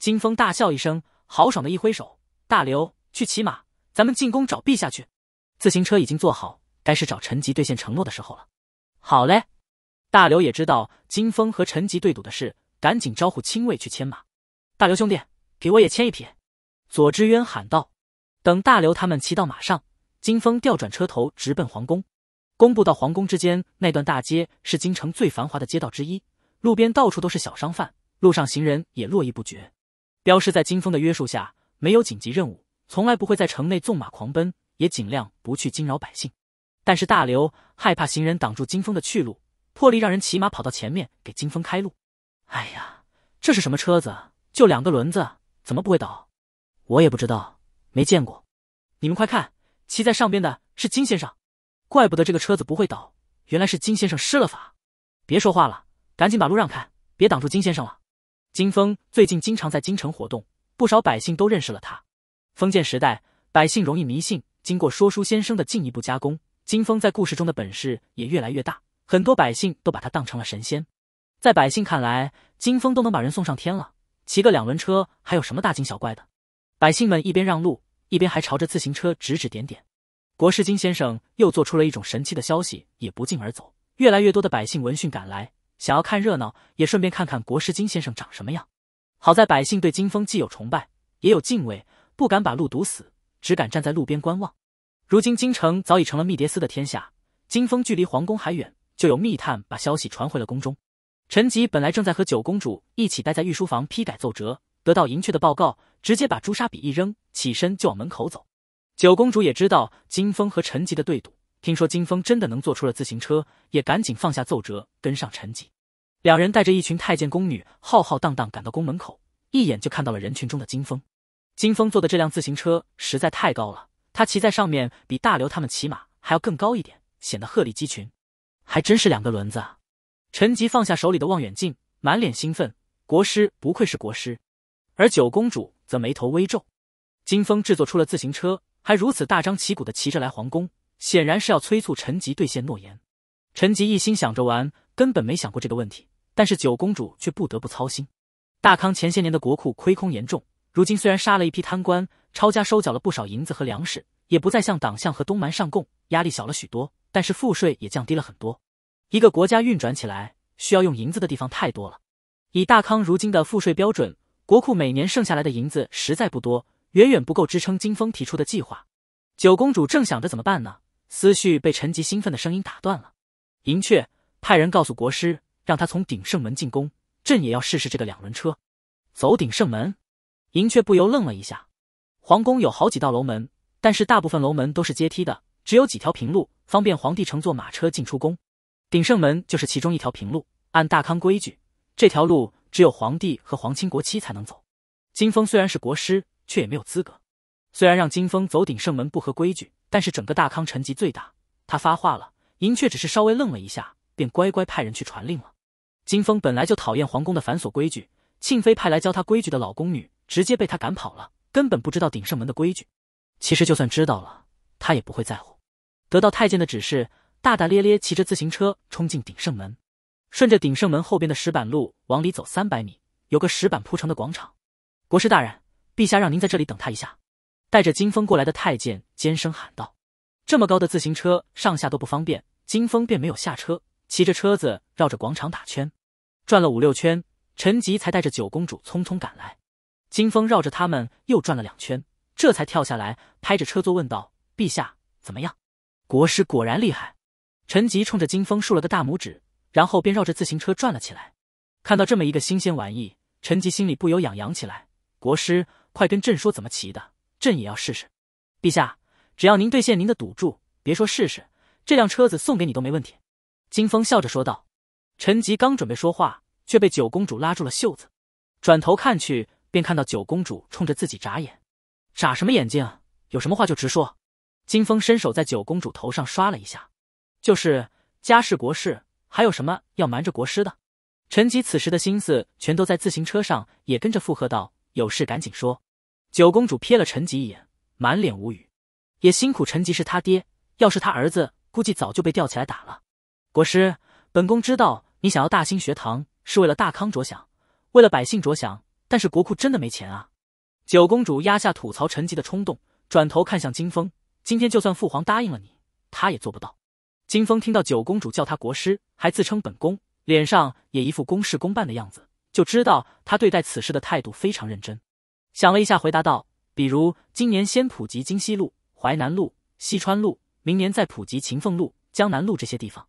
金风大笑一声，豪爽的一挥手：“大刘，去骑马，咱们进宫找陛下去。”自行车已经做好，该是找陈吉兑现承诺的时候了。好嘞！大刘也知道金风和陈吉对赌的事，赶紧招呼亲卫去牵马。大刘兄弟，给我也牵一匹！”左之渊喊道。等大刘他们骑到马上，金风调转车头，直奔皇宫。公布到皇宫之间那段大街是京城最繁华的街道之一，路边到处都是小商贩，路上行人也络绎不绝。镖师在金风的约束下，没有紧急任务，从来不会在城内纵马狂奔，也尽量不去惊扰百姓。但是大刘害怕行人挡住金风的去路，破例让人骑马跑到前面给金风开路。哎呀，这是什么车子？就两个轮子，怎么不会倒？我也不知道，没见过。你们快看，骑在上边的是金先生。怪不得这个车子不会倒，原来是金先生施了法。别说话了，赶紧把路让开，别挡住金先生了。金峰最近经常在京城活动，不少百姓都认识了他。封建时代，百姓容易迷信，经过说书先生的进一步加工，金峰在故事中的本事也越来越大，很多百姓都把他当成了神仙。在百姓看来，金峰都能把人送上天了，骑个两轮车还有什么大惊小怪的？百姓们一边让路，一边还朝着自行车指指点点。国师金先生又做出了一种神奇的消息，也不胫而走。越来越多的百姓闻讯赶来，想要看热闹，也顺便看看国师金先生长什么样。好在百姓对金风既有崇拜，也有敬畏，不敢把路堵死，只敢站在路边观望。如今京城早已成了密迭司的天下，金风距离皇宫还远，就有密探把消息传回了宫中。陈吉本来正在和九公主一起待在御书房批改奏折，得到银雀的报告，直接把朱砂笔一扔，起身就往门口走。九公主也知道金风和陈吉的对赌，听说金风真的能做出了自行车，也赶紧放下奏折跟上陈吉。两人带着一群太监宫女浩浩荡荡赶到宫门口，一眼就看到了人群中的金风。金风坐的这辆自行车实在太高了，他骑在上面比大刘他们骑马还要更高一点，显得鹤立鸡群。还真是两个轮子。啊。陈吉放下手里的望远镜，满脸兴奋。国师不愧是国师。而九公主则眉头微皱。金风制作出了自行车。还如此大张旗鼓的骑着来皇宫，显然是要催促陈吉兑现诺言。陈吉一心想着玩，根本没想过这个问题。但是九公主却不得不操心。大康前些年的国库亏空严重，如今虽然杀了一批贪官，抄家收缴了不少银子和粮食，也不再向党项和东蛮上贡，压力小了许多。但是赋税也降低了很多。一个国家运转起来，需要用银子的地方太多了。以大康如今的赋税标准，国库每年剩下来的银子实在不多。远远不够支撑金风提出的计划。九公主正想着怎么办呢，思绪被陈吉兴奋的声音打断了。银雀派人告诉国师，让他从鼎盛门进宫。朕也要试试这个两轮车。走鼎盛门？银雀不由愣了一下。皇宫有好几道楼门，但是大部分楼门都是阶梯的，只有几条平路方便皇帝乘坐马车进出宫。鼎盛门就是其中一条平路。按大康规矩，这条路只有皇帝和皇亲国戚才能走。金风虽然是国师。却也没有资格。虽然让金风走鼎盛门不合规矩，但是整个大康成绩最大，他发话了。银雀只是稍微愣了一下，便乖乖派人去传令了。金风本来就讨厌皇宫的繁琐规矩，庆妃派来教他规矩的老宫女直接被他赶跑了，根本不知道鼎盛门的规矩。其实就算知道了，他也不会在乎。得到太监的指示，大大咧咧骑着自行车冲进鼎盛门，顺着鼎盛门后边的石板路往里走三百米，有个石板铺成的广场。国师大人。陛下让您在这里等他一下，带着金风过来的太监尖声喊道：“这么高的自行车上下都不方便。”金风便没有下车，骑着车子绕着广场打圈，转了五六圈，陈吉才带着九公主匆匆赶来。金风绕着他们又转了两圈，这才跳下来，拍着车座问道：“陛下怎么样？国师果然厉害。”陈吉冲着金风竖了个大拇指，然后便绕着自行车转了起来。看到这么一个新鲜玩意，陈吉心里不由痒痒起来。国师。快跟朕说怎么骑的，朕也要试试。陛下，只要您兑现您的赌注，别说试试，这辆车子送给你都没问题。”金风笑着说道。陈吉刚准备说话，却被九公主拉住了袖子，转头看去，便看到九公主冲着自己眨眼。眨什么眼睛？有什么话就直说。金风伸手在九公主头上刷了一下。就是家事国事，还有什么要瞒着国师的？陈吉此时的心思全都在自行车上，也跟着附和道：“有事赶紧说。”九公主瞥了陈吉一眼，满脸无语。也辛苦陈吉是他爹，要是他儿子，估计早就被吊起来打了。国师，本宫知道你想要大兴学堂是为了大康着想，为了百姓着想，但是国库真的没钱啊。九公主压下吐槽陈吉的冲动，转头看向金风。今天就算父皇答应了你，他也做不到。金风听到九公主叫他国师，还自称本宫，脸上也一副公事公办的样子，就知道他对待此事的态度非常认真。想了一下，回答道：“比如今年先普及京西路、淮南路、西川路，明年再普及秦凤路、江南路这些地方。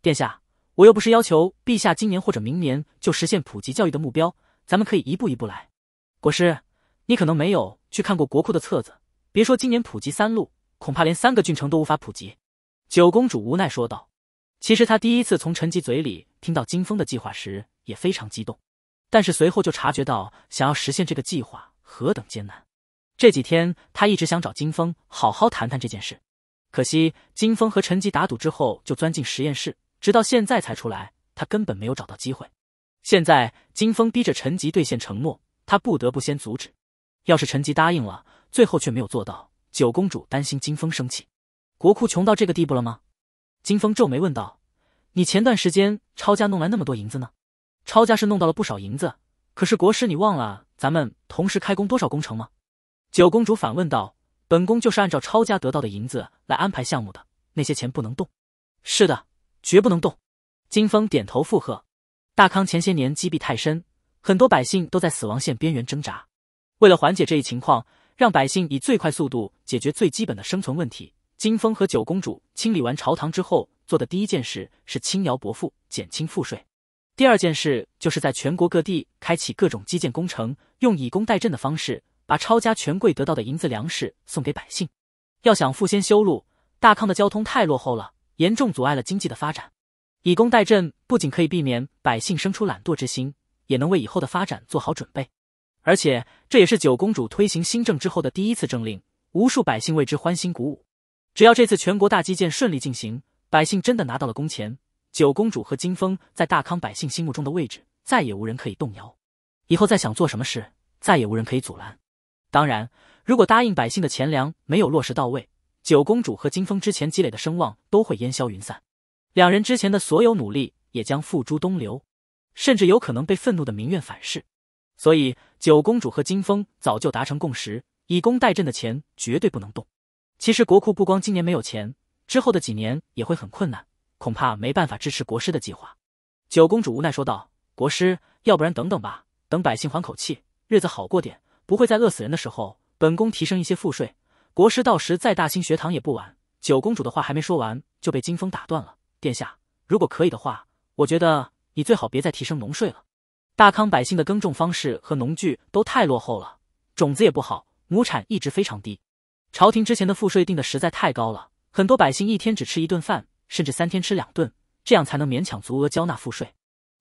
殿下，我又不是要求陛下今年或者明年就实现普及教育的目标，咱们可以一步一步来。国师，你可能没有去看过国库的册子，别说今年普及三路，恐怕连三个郡城都无法普及。”九公主无奈说道：“其实她第一次从陈吉嘴里听到金风的计划时，也非常激动，但是随后就察觉到，想要实现这个计划。”何等艰难！这几天他一直想找金风好好谈谈这件事，可惜金风和陈吉打赌之后就钻进实验室，直到现在才出来，他根本没有找到机会。现在金风逼着陈吉兑现承诺，他不得不先阻止。要是陈吉答应了，最后却没有做到，九公主担心金风生气。国库穷到这个地步了吗？金风皱眉问道：“你前段时间抄家弄来那么多银子呢？抄家是弄到了不少银子，可是国师，你忘了。”咱们同时开工多少工程吗？九公主反问道。本宫就是按照抄家得到的银子来安排项目的，那些钱不能动。是的，绝不能动。金风点头附和。大康前些年积弊太深，很多百姓都在死亡线边缘挣扎。为了缓解这一情况，让百姓以最快速度解决最基本的生存问题，金风和九公主清理完朝堂之后做的第一件事是轻徭薄赋，减轻赋税。第二件事就是在全国各地开启各种基建工程，用以工代赈的方式，把抄家权贵得到的银子、粮食送给百姓。要想富，先修路。大康的交通太落后了，严重阻碍了经济的发展。以工代赈不仅可以避免百姓生出懒惰之心，也能为以后的发展做好准备。而且这也是九公主推行新政之后的第一次政令，无数百姓为之欢欣鼓舞。只要这次全国大基建顺利进行，百姓真的拿到了工钱。九公主和金风在大康百姓心目中的位置再也无人可以动摇，以后再想做什么事，再也无人可以阻拦。当然，如果答应百姓的钱粮没有落实到位，九公主和金风之前积累的声望都会烟消云散，两人之前的所有努力也将付诸东流，甚至有可能被愤怒的民怨反噬。所以，九公主和金风早就达成共识，以工代赈的钱绝对不能动。其实，国库不光今年没有钱，之后的几年也会很困难。恐怕没办法支持国师的计划，九公主无奈说道：“国师，要不然等等吧，等百姓缓口气，日子好过点，不会在饿死人的时候，本宫提升一些赋税，国师到时再大兴学堂也不晚。”九公主的话还没说完，就被金风打断了：“殿下，如果可以的话，我觉得你最好别再提升农税了。大康百姓的耕种方式和农具都太落后了，种子也不好，亩产一直非常低。朝廷之前的赋税定的实在太高了，很多百姓一天只吃一顿饭。”甚至三天吃两顿，这样才能勉强足额交纳赋税。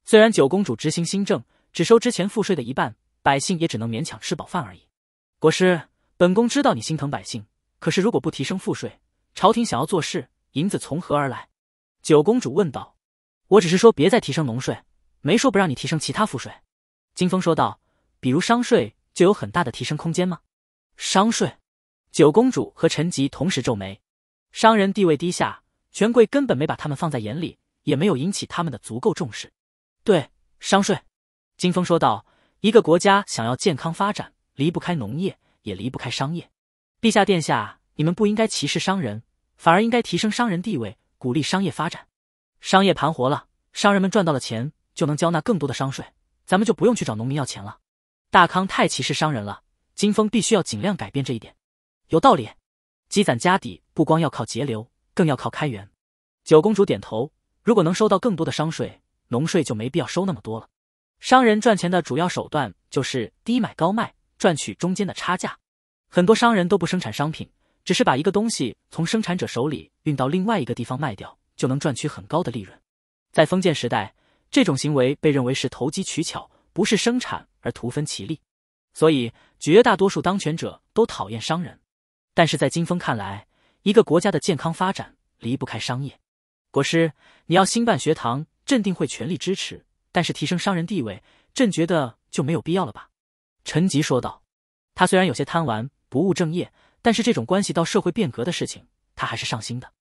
虽然九公主执行新政，只收之前赋税的一半，百姓也只能勉强吃饱饭而已。国师，本宫知道你心疼百姓，可是如果不提升赋税，朝廷想要做事，银子从何而来？九公主问道。我只是说别再提升农税，没说不让你提升其他赋税。金风说道。比如商税就有很大的提升空间吗？商税？九公主和陈吉同时皱眉。商人地位低下。权贵根本没把他们放在眼里，也没有引起他们的足够重视。对商税，金风说道：“一个国家想要健康发展，离不开农业，也离不开商业。陛下殿下，你们不应该歧视商人，反而应该提升商人地位，鼓励商业发展。商业盘活了，商人们赚到了钱，就能交纳更多的商税，咱们就不用去找农民要钱了。大康太歧视商人了，金风必须要尽量改变这一点。有道理，积攒家底不光要靠节流。”更要靠开源。九公主点头。如果能收到更多的商税，农税就没必要收那么多了。商人赚钱的主要手段就是低买高卖，赚取中间的差价。很多商人都不生产商品，只是把一个东西从生产者手里运到另外一个地方卖掉，就能赚取很高的利润。在封建时代，这种行为被认为是投机取巧，不是生产而图分其利，所以绝大多数当权者都讨厌商人。但是在金风看来，一个国家的健康发展离不开商业。国师，你要兴办学堂，朕定会全力支持。但是提升商人地位，朕觉得就没有必要了吧？陈吉说道。他虽然有些贪玩不务正业，但是这种关系到社会变革的事情，他还是上心的。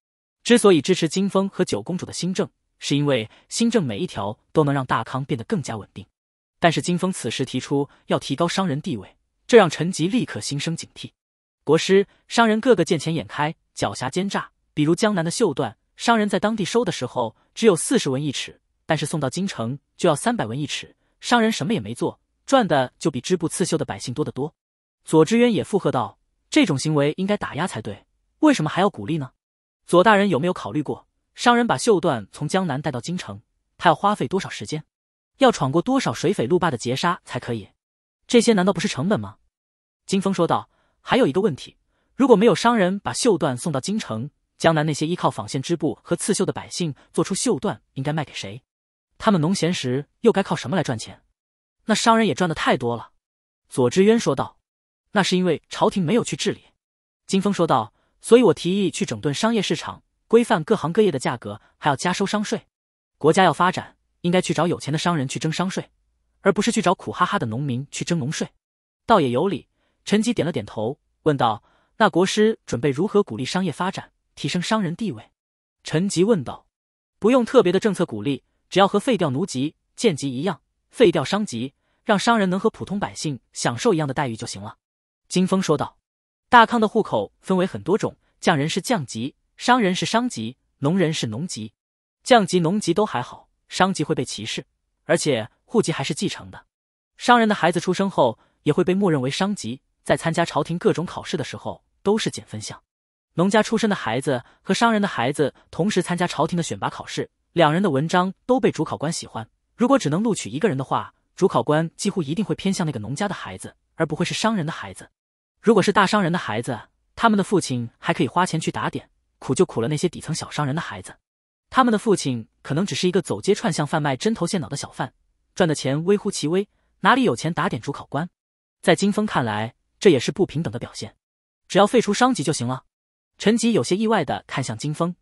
之所以支持金风和九公主的新政，是因为新政每一条都能让大康变得更加稳定。但是金风此时提出要提高商人地位，这让陈吉立刻心生警惕。国师，商人个个见钱眼开。狡黠奸诈，比如江南的绣缎，商人在当地收的时候只有四十文一尺，但是送到京城就要三百文一尺，商人什么也没做，赚的就比织布刺绣的百姓多得多。左知渊也附和道：“这种行为应该打压才对，为什么还要鼓励呢？”左大人有没有考虑过，商人把绣缎从江南带到京城，他要花费多少时间，要闯过多少水匪路霸的劫杀才可以？这些难道不是成本吗？”金风说道：“还有一个问题。”如果没有商人把绣缎送到京城，江南那些依靠纺线织布和刺绣的百姓做出绣缎应该卖给谁？他们农闲时又该靠什么来赚钱？那商人也赚的太多了。”左之渊说道，“那是因为朝廷没有去治理。”金风说道，“所以我提议去整顿商业市场，规范各行各业的价格，还要加收商税。国家要发展，应该去找有钱的商人去征商税，而不是去找苦哈哈的农民去征农税。”倒也有理。陈吉点了点头，问道。那国师准备如何鼓励商业发展，提升商人地位？陈吉问道。不用特别的政策鼓励，只要和废掉奴籍、贱籍一样，废掉商籍，让商人能和普通百姓享受一样的待遇就行了。金风说道。大康的户口分为很多种，匠人是匠籍，商人是商籍，农人是农籍。匠籍、农籍都还好，商籍会被歧视，而且户籍还是继承的。商人的孩子出生后也会被默认为商籍，在参加朝廷各种考试的时候。都是减分项。农家出身的孩子和商人的孩子同时参加朝廷的选拔考试，两人的文章都被主考官喜欢。如果只能录取一个人的话，主考官几乎一定会偏向那个农家的孩子，而不会是商人的孩子。如果是大商人的孩子，他们的父亲还可以花钱去打点，苦就苦了那些底层小商人的孩子，他们的父亲可能只是一个走街串巷贩卖针头线脑的小贩，赚的钱微乎其微，哪里有钱打点主考官？在金峰看来，这也是不平等的表现。只要废除商籍就行了。陈吉有些意外的看向金峰。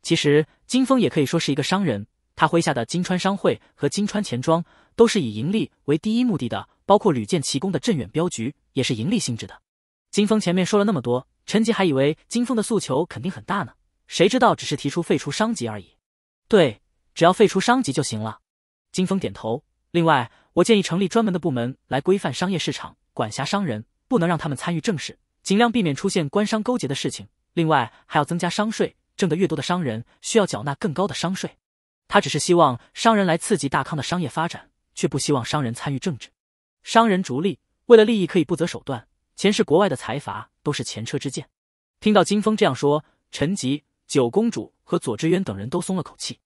其实金峰也可以说是一个商人，他麾下的金川商会和金川钱庄都是以盈利为第一目的的，包括屡建奇功的镇远镖局也是盈利性质的。金峰前面说了那么多，陈吉还以为金峰的诉求肯定很大呢，谁知道只是提出废除商籍而已。对，只要废除商籍就行了。金峰点头。另外，我建议成立专门的部门来规范商业市场，管辖商人，不能让他们参与政事。尽量避免出现官商勾结的事情，另外还要增加商税，挣得越多的商人需要缴纳更高的商税。他只是希望商人来刺激大康的商业发展，却不希望商人参与政治。商人逐利，为了利益可以不择手段，前世国外的财阀都是前车之鉴。听到金风这样说，陈吉、九公主和左之渊等人都松了口气。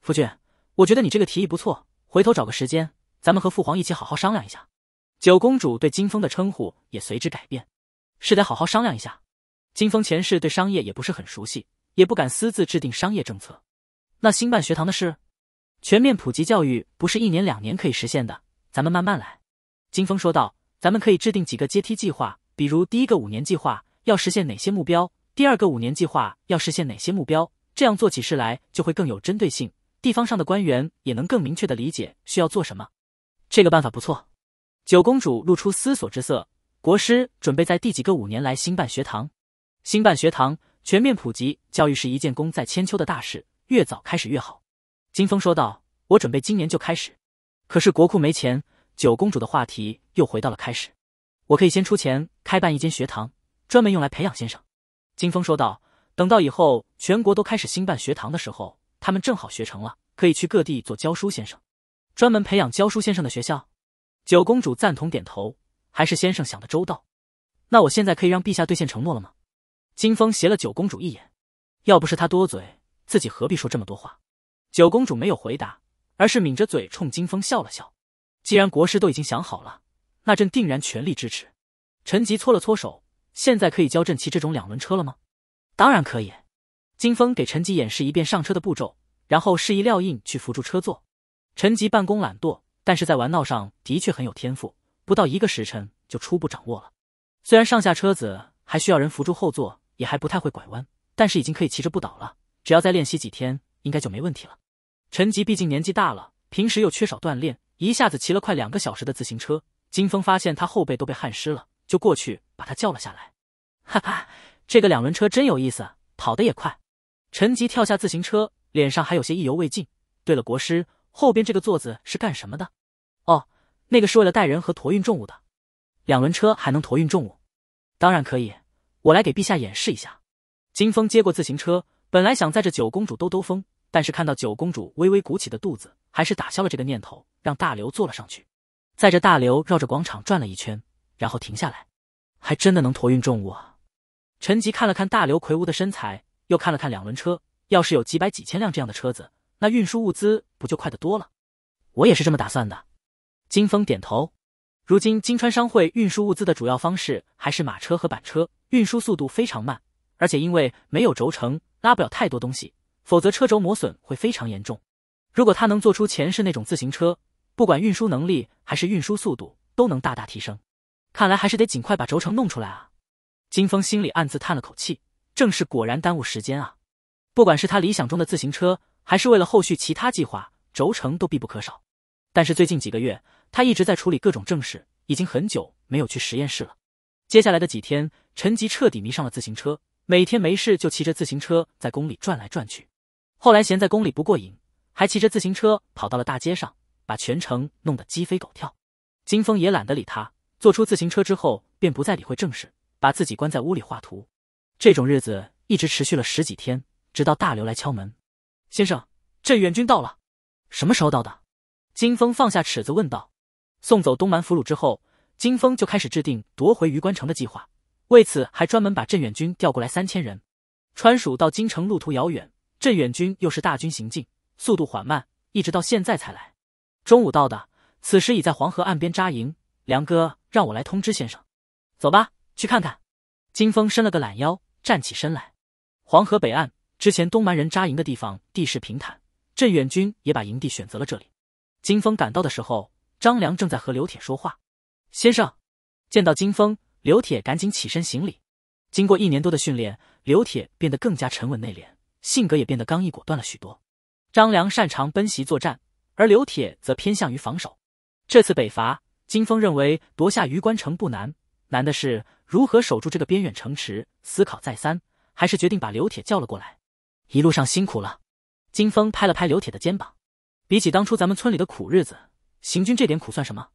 夫君，我觉得你这个提议不错，回头找个时间，咱们和父皇一起好好商量一下。九公主对金风的称呼也随之改变。是得好好商量一下。金风前世对商业也不是很熟悉，也不敢私自制定商业政策。那兴办学堂的事，全面普及教育不是一年两年可以实现的，咱们慢慢来。金风说道：“咱们可以制定几个阶梯计划，比如第一个五年计划要实现哪些目标，第二个五年计划要实现哪些目标，这样做起事来就会更有针对性。地方上的官员也能更明确的理解需要做什么。”这个办法不错。九公主露出思索之色。国师准备在第几个五年来兴办学堂？兴办学堂，全面普及教育是一件功在千秋的大事，越早开始越好。金风说道：“我准备今年就开始，可是国库没钱。”九公主的话题又回到了开始：“我可以先出钱开办一间学堂，专门用来培养先生。”金风说道：“等到以后全国都开始兴办学堂的时候，他们正好学成了，可以去各地做教书先生。专门培养教书先生的学校。”九公主赞同点头。还是先生想的周到，那我现在可以让陛下兑现承诺了吗？金风斜了九公主一眼，要不是她多嘴，自己何必说这么多话？九公主没有回答，而是抿着嘴冲金风笑了笑。既然国师都已经想好了，那朕定然全力支持。陈吉搓了搓手，现在可以教朕骑这种两轮车了吗？当然可以。金风给陈吉演示一遍上车的步骤，然后示意廖印去扶住车座。陈吉办公懒惰，但是在玩闹上的确很有天赋。不到一个时辰就初步掌握了，虽然上下车子还需要人扶住后座，也还不太会拐弯，但是已经可以骑着不倒了。只要再练习几天，应该就没问题了。陈吉毕竟年纪大了，平时又缺少锻炼，一下子骑了快两个小时的自行车，金峰发现他后背都被汗湿了，就过去把他叫了下来。哈哈，这个两轮车真有意思，跑得也快。陈吉跳下自行车，脸上还有些意犹未尽。对了，国师，后边这个座子是干什么的？哦。那个是为了带人和驮运重物的，两轮车还能驮运重物？当然可以，我来给陛下演示一下。金风接过自行车，本来想载着九公主兜兜风，但是看到九公主微微鼓起的肚子，还是打消了这个念头，让大刘坐了上去。载着大刘绕着广场转了一圈，然后停下来，还真的能驮运重物啊！陈吉看了看大刘魁梧的身材，又看了看两轮车，要是有几百几千辆这样的车子，那运输物资不就快得多了？我也是这么打算的。金峰点头。如今，金川商会运输物资的主要方式还是马车和板车，运输速度非常慢，而且因为没有轴承，拉不了太多东西，否则车轴磨损会非常严重。如果他能做出前世那种自行车，不管运输能力还是运输速度，都能大大提升。看来还是得尽快把轴承弄出来啊！金峰心里暗自叹了口气：，正是果然耽误时间啊！不管是他理想中的自行车，还是为了后续其他计划，轴承都必不可少。但是最近几个月，他一直在处理各种正事，已经很久没有去实验室了。接下来的几天，陈吉彻底迷上了自行车，每天没事就骑着自行车在宫里转来转去。后来闲在宫里不过瘾，还骑着自行车跑到了大街上，把全城弄得鸡飞狗跳。金峰也懒得理他，坐出自行车之后便不再理会正事，把自己关在屋里画图。这种日子一直持续了十几天，直到大刘来敲门：“先生，镇远军到了。”“什么时候到的？”金峰放下尺子问道。送走东蛮俘虏之后，金峰就开始制定夺回榆关城的计划。为此，还专门把镇远军调过来三千人。川蜀到京城路途遥远，镇远军又是大军行进，速度缓慢，一直到现在才来。中午到的，此时已在黄河岸边扎营。梁哥，让我来通知先生。走吧，去看看。金峰伸了个懒腰，站起身来。黄河北岸之前东蛮人扎营的地方，地势平坦，镇远军也把营地选择了这里。金峰赶到的时候。张良正在和刘铁说话，先生，见到金风，刘铁赶紧起身行礼。经过一年多的训练，刘铁变得更加沉稳内敛，性格也变得刚毅果断了许多。张良擅长奔袭作战，而刘铁则偏向于防守。这次北伐，金风认为夺下榆关城不难，难的是如何守住这个边远城池。思考再三，还是决定把刘铁叫了过来。一路上辛苦了，金风拍了拍刘铁的肩膀，比起当初咱们村里的苦日子。行军这点苦算什么？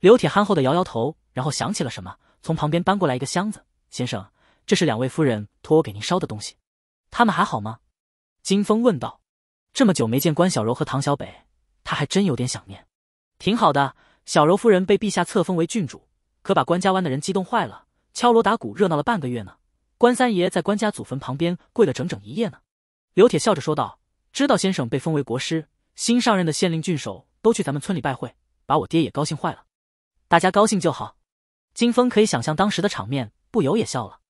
刘铁憨厚的摇摇头，然后想起了什么，从旁边搬过来一个箱子。先生，这是两位夫人托我给您捎的东西。他们还好吗？金风问道。这么久没见关小柔和唐小北，他还真有点想念。挺好的，小柔夫人被陛下册封为郡主，可把关家湾的人激动坏了，敲锣打鼓热闹了半个月呢。关三爷在关家祖坟旁边跪了整整一夜呢。刘铁笑着说道。知道先生被封为国师，新上任的县令、郡守。都去咱们村里拜会，把我爹也高兴坏了。大家高兴就好。金风可以想象当时的场面，不由也笑了。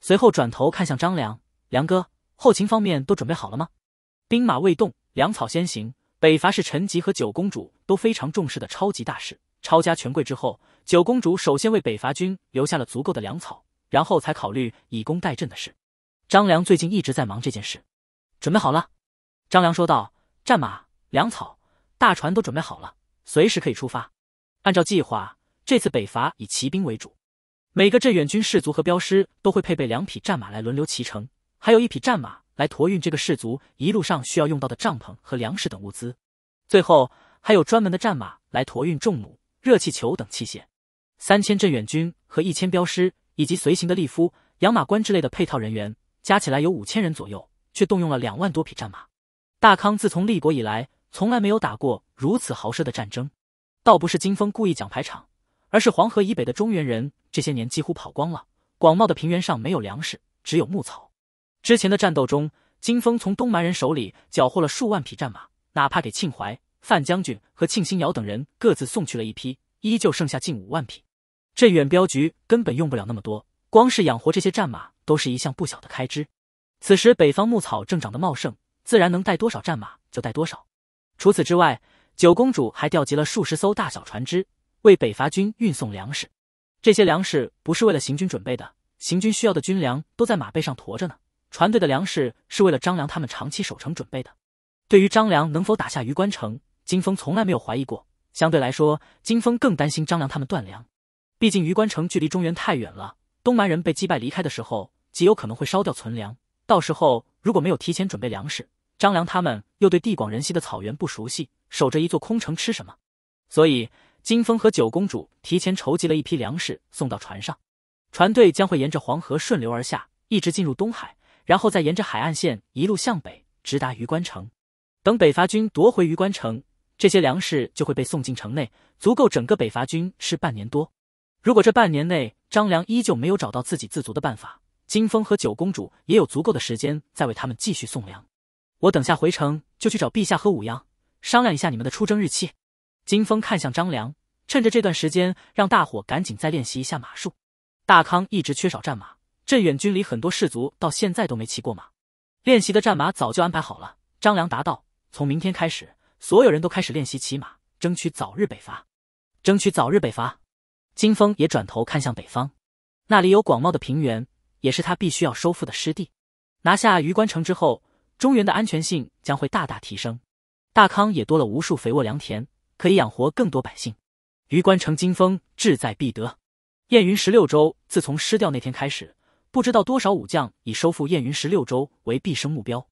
随后转头看向张良，梁哥，后勤方面都准备好了吗？兵马未动，粮草先行。北伐是陈吉和九公主都非常重视的超级大事。抄家权贵之后，九公主首先为北伐军留下了足够的粮草，然后才考虑以攻代赈的事。张良最近一直在忙这件事。准备好了，张良说道，战马、粮草。大船都准备好了，随时可以出发。按照计划，这次北伐以骑兵为主，每个镇远军士卒和镖师都会配备两匹战马来轮流骑乘，还有一匹战马来驮运这个士卒一路上需要用到的帐篷和粮食等物资。最后还有专门的战马来驮运重弩、热气球等器械。三千镇远军和一千镖师，以及随行的利夫、养马官之类的配套人员，加起来有五千人左右，却动用了两万多匹战马。大康自从立国以来。从来没有打过如此豪奢的战争，倒不是金风故意讲排场，而是黄河以北的中原人这些年几乎跑光了。广袤的平原上没有粮食，只有牧草。之前的战斗中，金风从东蛮人手里缴获了数万匹战马，哪怕给庆怀、范将军和庆星尧等人各自送去了一批，依旧剩下近五万匹。镇远镖局根本用不了那么多，光是养活这些战马都是一项不小的开支。此时北方牧草正长得茂盛，自然能带多少战马就带多少。除此之外，九公主还调集了数十艘大小船只，为北伐军运送粮食。这些粮食不是为了行军准备的，行军需要的军粮都在马背上驮着呢。船队的粮食是为了张良他们长期守城准备的。对于张良能否打下榆关城，金风从来没有怀疑过。相对来说，金风更担心张良他们断粮。毕竟榆关城距离中原太远了，东蛮人被击败离开的时候，极有可能会烧掉存粮。到时候如果没有提前准备粮食，张良他们又对地广人稀的草原不熟悉，守着一座空城吃什么？所以金风和九公主提前筹集了一批粮食送到船上。船队将会沿着黄河顺流而下，一直进入东海，然后再沿着海岸线一路向北，直达榆关城。等北伐军夺回榆关城，这些粮食就会被送进城内，足够整个北伐军吃半年多。如果这半年内张良依旧没有找到自给自足的办法，金风和九公主也有足够的时间再为他们继续送粮。我等下回城就去找陛下和武阳商量一下你们的出征日期。金风看向张良，趁着这段时间让大伙赶紧再练习一下马术。大康一直缺少战马，镇远军里很多士卒到现在都没骑过马。练习的战马早就安排好了。张良答道：“从明天开始，所有人都开始练习骑马，争取早日北伐，争取早日北伐。”金风也转头看向北方，那里有广袤的平原，也是他必须要收复的失地。拿下榆关城之后。中原的安全性将会大大提升，大康也多了无数肥沃良田，可以养活更多百姓。榆关城金风志在必得，燕云十六州自从失掉那天开始，不知道多少武将以收复燕云十六州为毕生目标。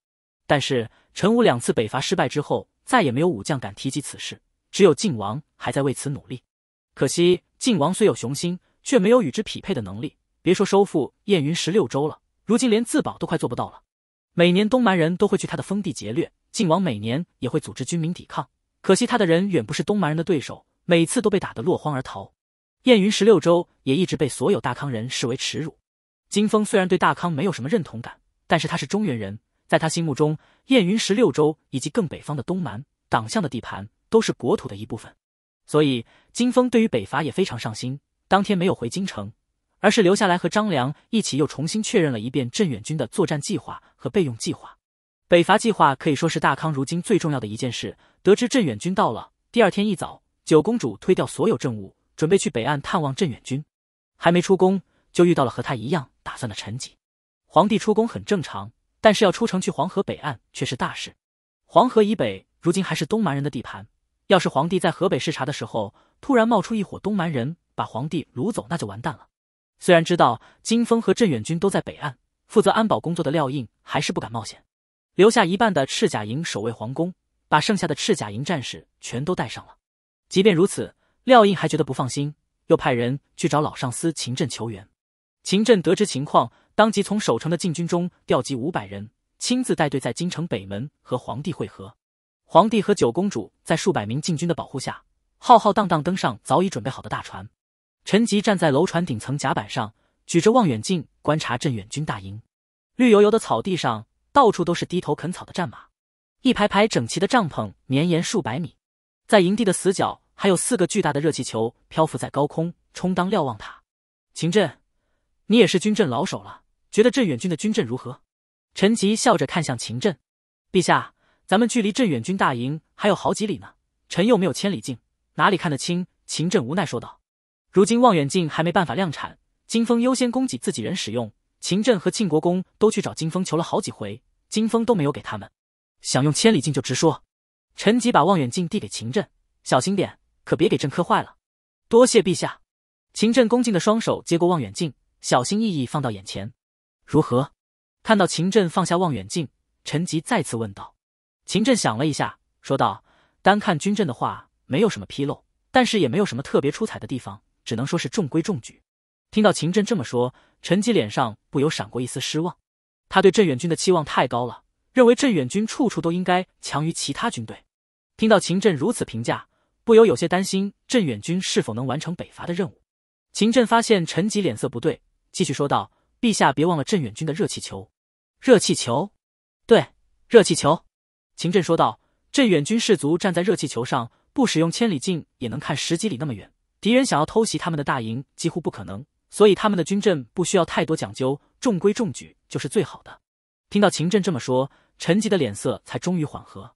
但是陈武两次北伐失败之后，再也没有武将敢提及此事，只有晋王还在为此努力。可惜晋王虽有雄心，却没有与之匹配的能力，别说收复燕云十六州了，如今连自保都快做不到了。每年东蛮人都会去他的封地劫掠，靖王每年也会组织军民抵抗，可惜他的人远不是东蛮人的对手，每次都被打得落荒而逃。燕云十六州也一直被所有大康人视为耻辱。金风虽然对大康没有什么认同感，但是他是中原人，在他心目中，燕云十六州以及更北方的东蛮党项的地盘都是国土的一部分，所以金风对于北伐也非常上心，当天没有回京城。而是留下来和张良一起，又重新确认了一遍镇远军的作战计划和备用计划。北伐计划可以说是大康如今最重要的一件事。得知镇远军到了，第二天一早，九公主推掉所有政务，准备去北岸探望镇远军。还没出宫，就遇到了和她一样打算的陈吉。皇帝出宫很正常，但是要出城去黄河北岸却是大事。黄河以北如今还是东蛮人的地盘，要是皇帝在河北视察的时候，突然冒出一伙东蛮人把皇帝掳走，那就完蛋了。虽然知道金峰和镇远军都在北岸负责安保工作的廖印还是不敢冒险，留下一半的赤甲营守卫皇宫，把剩下的赤甲营战士全都带上了。即便如此，廖印还觉得不放心，又派人去找老上司秦振求援。秦振得知情况，当即从守城的禁军中调集五百人，亲自带队在京城北门和皇帝会合。皇帝和九公主在数百名禁军的保护下，浩浩荡荡登上早已准备好的大船。陈吉站在楼船顶层甲板上，举着望远镜观察镇远军大营。绿油油的草地上，到处都是低头啃草的战马，一排排整齐的帐篷绵延数百米。在营地的死角，还有四个巨大的热气球漂浮在高空，充当瞭望塔。秦震，你也是军阵老手了，觉得镇远军的军阵如何？陈吉笑着看向秦震：“陛下，咱们距离镇远军大营还有好几里呢，臣又没有千里镜，哪里看得清？”秦震无奈说道。如今望远镜还没办法量产，金风优先供给自己人使用。秦振和庆国公都去找金风求了好几回，金风都没有给他们。想用千里镜就直说。陈吉把望远镜递给秦振，小心点，可别给朕磕坏了。多谢陛下。秦振恭敬的双手接过望远镜，小心翼翼放到眼前。如何？看到秦振放下望远镜，陈吉再次问道。秦振想了一下，说道：“单看军阵的话，没有什么纰漏，但是也没有什么特别出彩的地方。”只能说是中规中矩。听到秦振这么说，陈吉脸上不由闪过一丝失望。他对镇远军的期望太高了，认为镇远军处处都应该强于其他军队。听到秦振如此评价，不由有些担心镇远军是否能完成北伐的任务。秦振发现陈吉脸色不对，继续说道：“陛下，别忘了镇远军的热气球。”热气球？对，热气球。秦振说道：“镇远军士卒站在热气球上，不使用千里镜也能看十几里那么远。”敌人想要偷袭他们的大营几乎不可能，所以他们的军阵不需要太多讲究，中规中矩就是最好的。听到秦振这么说，陈吉的脸色才终于缓和。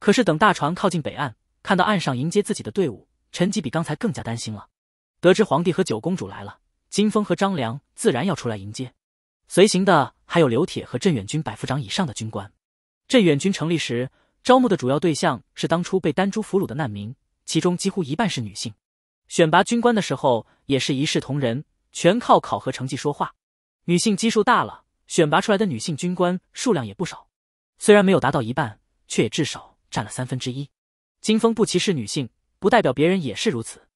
可是等大船靠近北岸，看到岸上迎接自己的队伍，陈吉比刚才更加担心了。得知皇帝和九公主来了，金风和张良自然要出来迎接，随行的还有刘铁和镇远军百夫长以上的军官。镇远军成立时，招募的主要对象是当初被丹珠俘虏的难民，其中几乎一半是女性。选拔军官的时候也是一视同仁，全靠考核成绩说话。女性基数大了，选拔出来的女性军官数量也不少。虽然没有达到一半，却也至少占了三分之一。金风不歧视女性，不代表别人也是如此。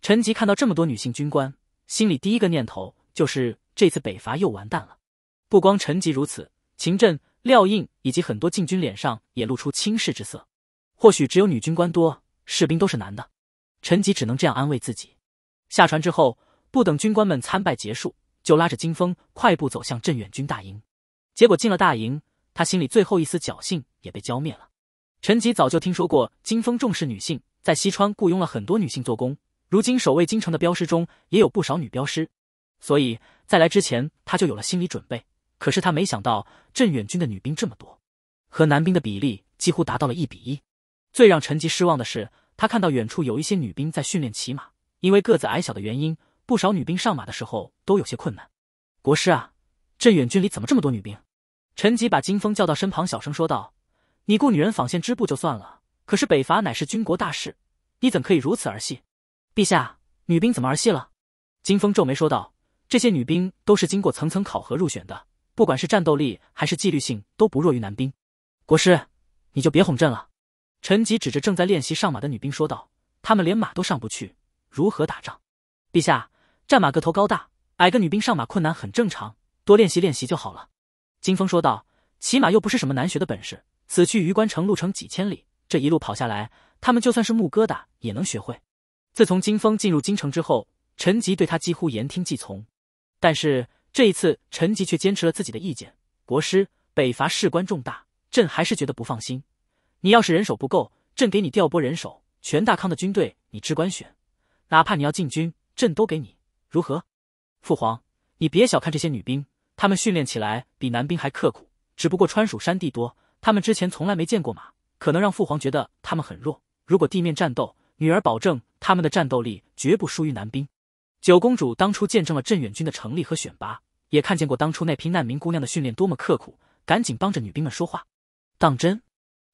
陈吉看到这么多女性军官，心里第一个念头就是这次北伐又完蛋了。不光陈吉如此，秦振、廖印以及很多禁军脸上也露出轻视之色。或许只有女军官多，士兵都是男的。陈吉只能这样安慰自己。下船之后，不等军官们参拜结束，就拉着金风快步走向镇远军大营。结果进了大营，他心里最后一丝侥幸也被浇灭了。陈吉早就听说过金风重视女性，在西川雇佣了很多女性做工，如今守卫京城的镖师中也有不少女镖师，所以在来之前他就有了心理准备。可是他没想到镇远军的女兵这么多，和男兵的比例几乎达到了一比一。最让陈吉失望的是。他看到远处有一些女兵在训练骑马，因为个子矮小的原因，不少女兵上马的时候都有些困难。国师啊，镇远军里怎么这么多女兵？陈吉把金风叫到身旁，小声说道：“你雇女人纺线织布就算了，可是北伐乃是军国大事，你怎可以如此儿戏？”陛下，女兵怎么儿戏了？金风皱眉说道：“这些女兵都是经过层层考核入选的，不管是战斗力还是纪律性都不弱于男兵。”国师，你就别哄朕了。陈吉指着正在练习上马的女兵说道：“他们连马都上不去，如何打仗？”陛下，战马个头高大，矮个女兵上马困难很正常，多练习练习就好了。”金风说道：“骑马又不是什么难学的本事，此去榆关城路程几千里，这一路跑下来，他们就算是木疙瘩也能学会。”自从金风进入京城之后，陈吉对他几乎言听计从，但是这一次陈吉却坚持了自己的意见：“国师，北伐事关重大，朕还是觉得不放心。”你要是人手不够，朕给你调拨人手，全大康的军队你只管选，哪怕你要禁军，朕都给你，如何？父皇，你别小看这些女兵，她们训练起来比男兵还刻苦。只不过川蜀山地多，她们之前从来没见过马，可能让父皇觉得她们很弱。如果地面战斗，女儿保证她们的战斗力绝不输于男兵。九公主当初见证了镇远军的成立和选拔，也看见过当初那批难民姑娘的训练多么刻苦，赶紧帮着女兵们说话。当真？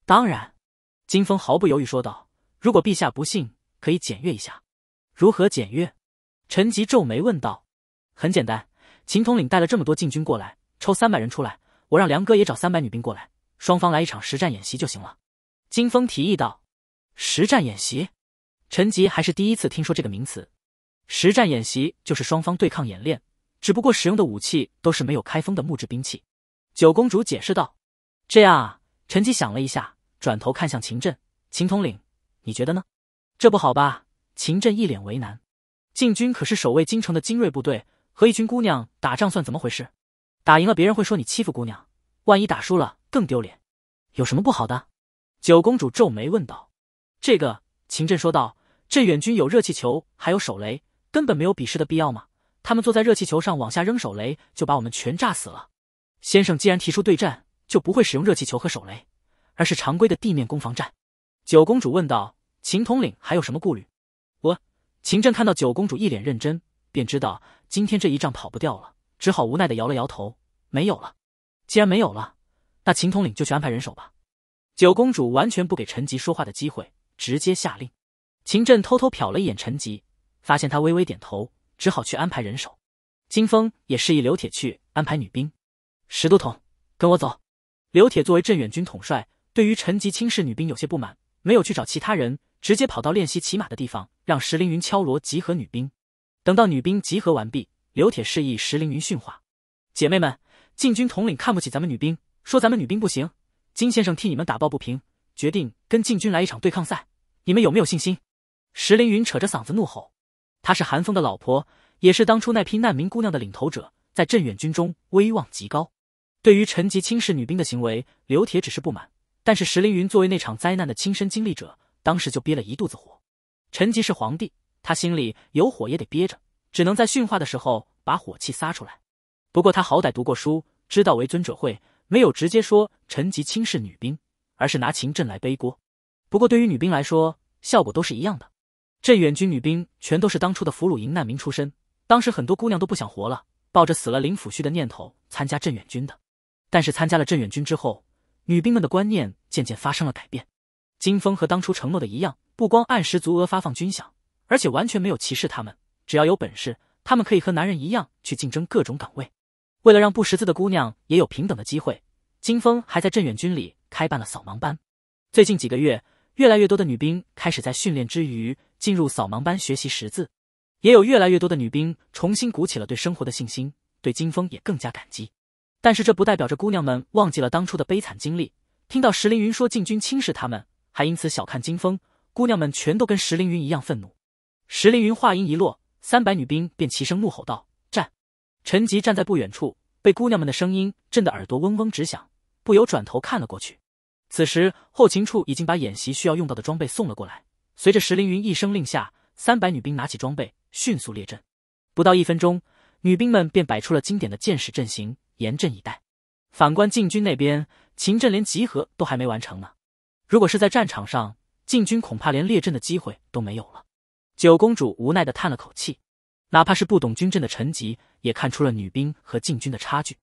当然，金峰毫不犹豫说道：“如果陛下不信，可以检阅一下。如何检阅？”陈吉皱眉问道：“很简单，秦统领带了这么多禁军过来，抽三百人出来，我让梁哥也找三百女兵过来，双方来一场实战演习就行了。”金峰提议道：“实战演习？”陈吉还是第一次听说这个名词。实战演习就是双方对抗演练，只不过使用的武器都是没有开封的木质兵器。”九公主解释道：“这样。”啊。”陈吉想了一下。转头看向秦振，秦统领，你觉得呢？这不好吧？秦振一脸为难。禁军可是守卫京城的精锐部队，和一群姑娘打仗算怎么回事？打赢了别人会说你欺负姑娘，万一打输了更丢脸。有什么不好的？九公主皱眉问道。这个，秦振说道，镇远军有热气球，还有手雷，根本没有比试的必要吗？他们坐在热气球上往下扔手雷，就把我们全炸死了。先生既然提出对战，就不会使用热气球和手雷。而是常规的地面攻防战，九公主问道：“秦统领还有什么顾虑？”我秦震看到九公主一脸认真，便知道今天这一仗跑不掉了，只好无奈的摇了摇头：“没有了。既然没有了，那秦统领就去安排人手吧。”九公主完全不给陈吉说话的机会，直接下令。秦震偷偷瞟了一眼陈吉，发现他微微点头，只好去安排人手。金峰也示意刘铁去安排女兵。石都统，跟我走。刘铁作为镇远军统帅。对于陈吉轻视女兵有些不满，没有去找其他人，直接跑到练习骑马的地方，让石凌云敲锣集合女兵。等到女兵集合完毕，刘铁示意石凌云训话：“姐妹们，禁军统领看不起咱们女兵，说咱们女兵不行。金先生替你们打抱不平，决定跟禁军来一场对抗赛。你们有没有信心？”石凌云扯着嗓子怒吼：“她是韩风的老婆，也是当初那批难民姑娘的领头者，在镇远军中威望极高。对于陈吉轻视女兵的行为，刘铁只是不满。”但是石凌云作为那场灾难的亲身经历者，当时就憋了一肚子火。陈吉是皇帝，他心里有火也得憋着，只能在训话的时候把火气撒出来。不过他好歹读过书，知道为尊者讳，没有直接说陈吉轻视女兵，而是拿秦镇来背锅。不过对于女兵来说，效果都是一样的。镇远军女兵全都是当初的俘虏营难民出身，当时很多姑娘都不想活了，抱着死了领抚恤的念头参加镇远军的。但是参加了镇远军之后，女兵们的观念渐渐发生了改变，金峰和当初承诺的一样，不光按时足额发放军饷，而且完全没有歧视他们。只要有本事，他们可以和男人一样去竞争各种岗位。为了让不识字的姑娘也有平等的机会，金峰还在镇远军里开办了扫盲班。最近几个月，越来越多的女兵开始在训练之余进入扫盲班学习识字，也有越来越多的女兵重新鼓起了对生活的信心，对金峰也更加感激。但是这不代表着姑娘们忘记了当初的悲惨经历。听到石凌云说禁军轻视他们，还因此小看金风，姑娘们全都跟石凌云一样愤怒。石凌云话音一落，三百女兵便齐声怒吼道：“战！”陈吉站在不远处，被姑娘们的声音震得耳朵嗡嗡直响，不由转头看了过去。此时后勤处已经把演习需要用到的装备送了过来。随着石凌云一声令下，三百女兵拿起装备，迅速列阵。不到一分钟，女兵们便摆出了经典的剑士阵型。严阵以待。反观禁军那边，秦振连集合都还没完成呢。如果是在战场上，禁军恐怕连列阵的机会都没有了。九公主无奈的叹了口气。哪怕是不懂军阵的陈吉，也看出了女兵和禁军的差距。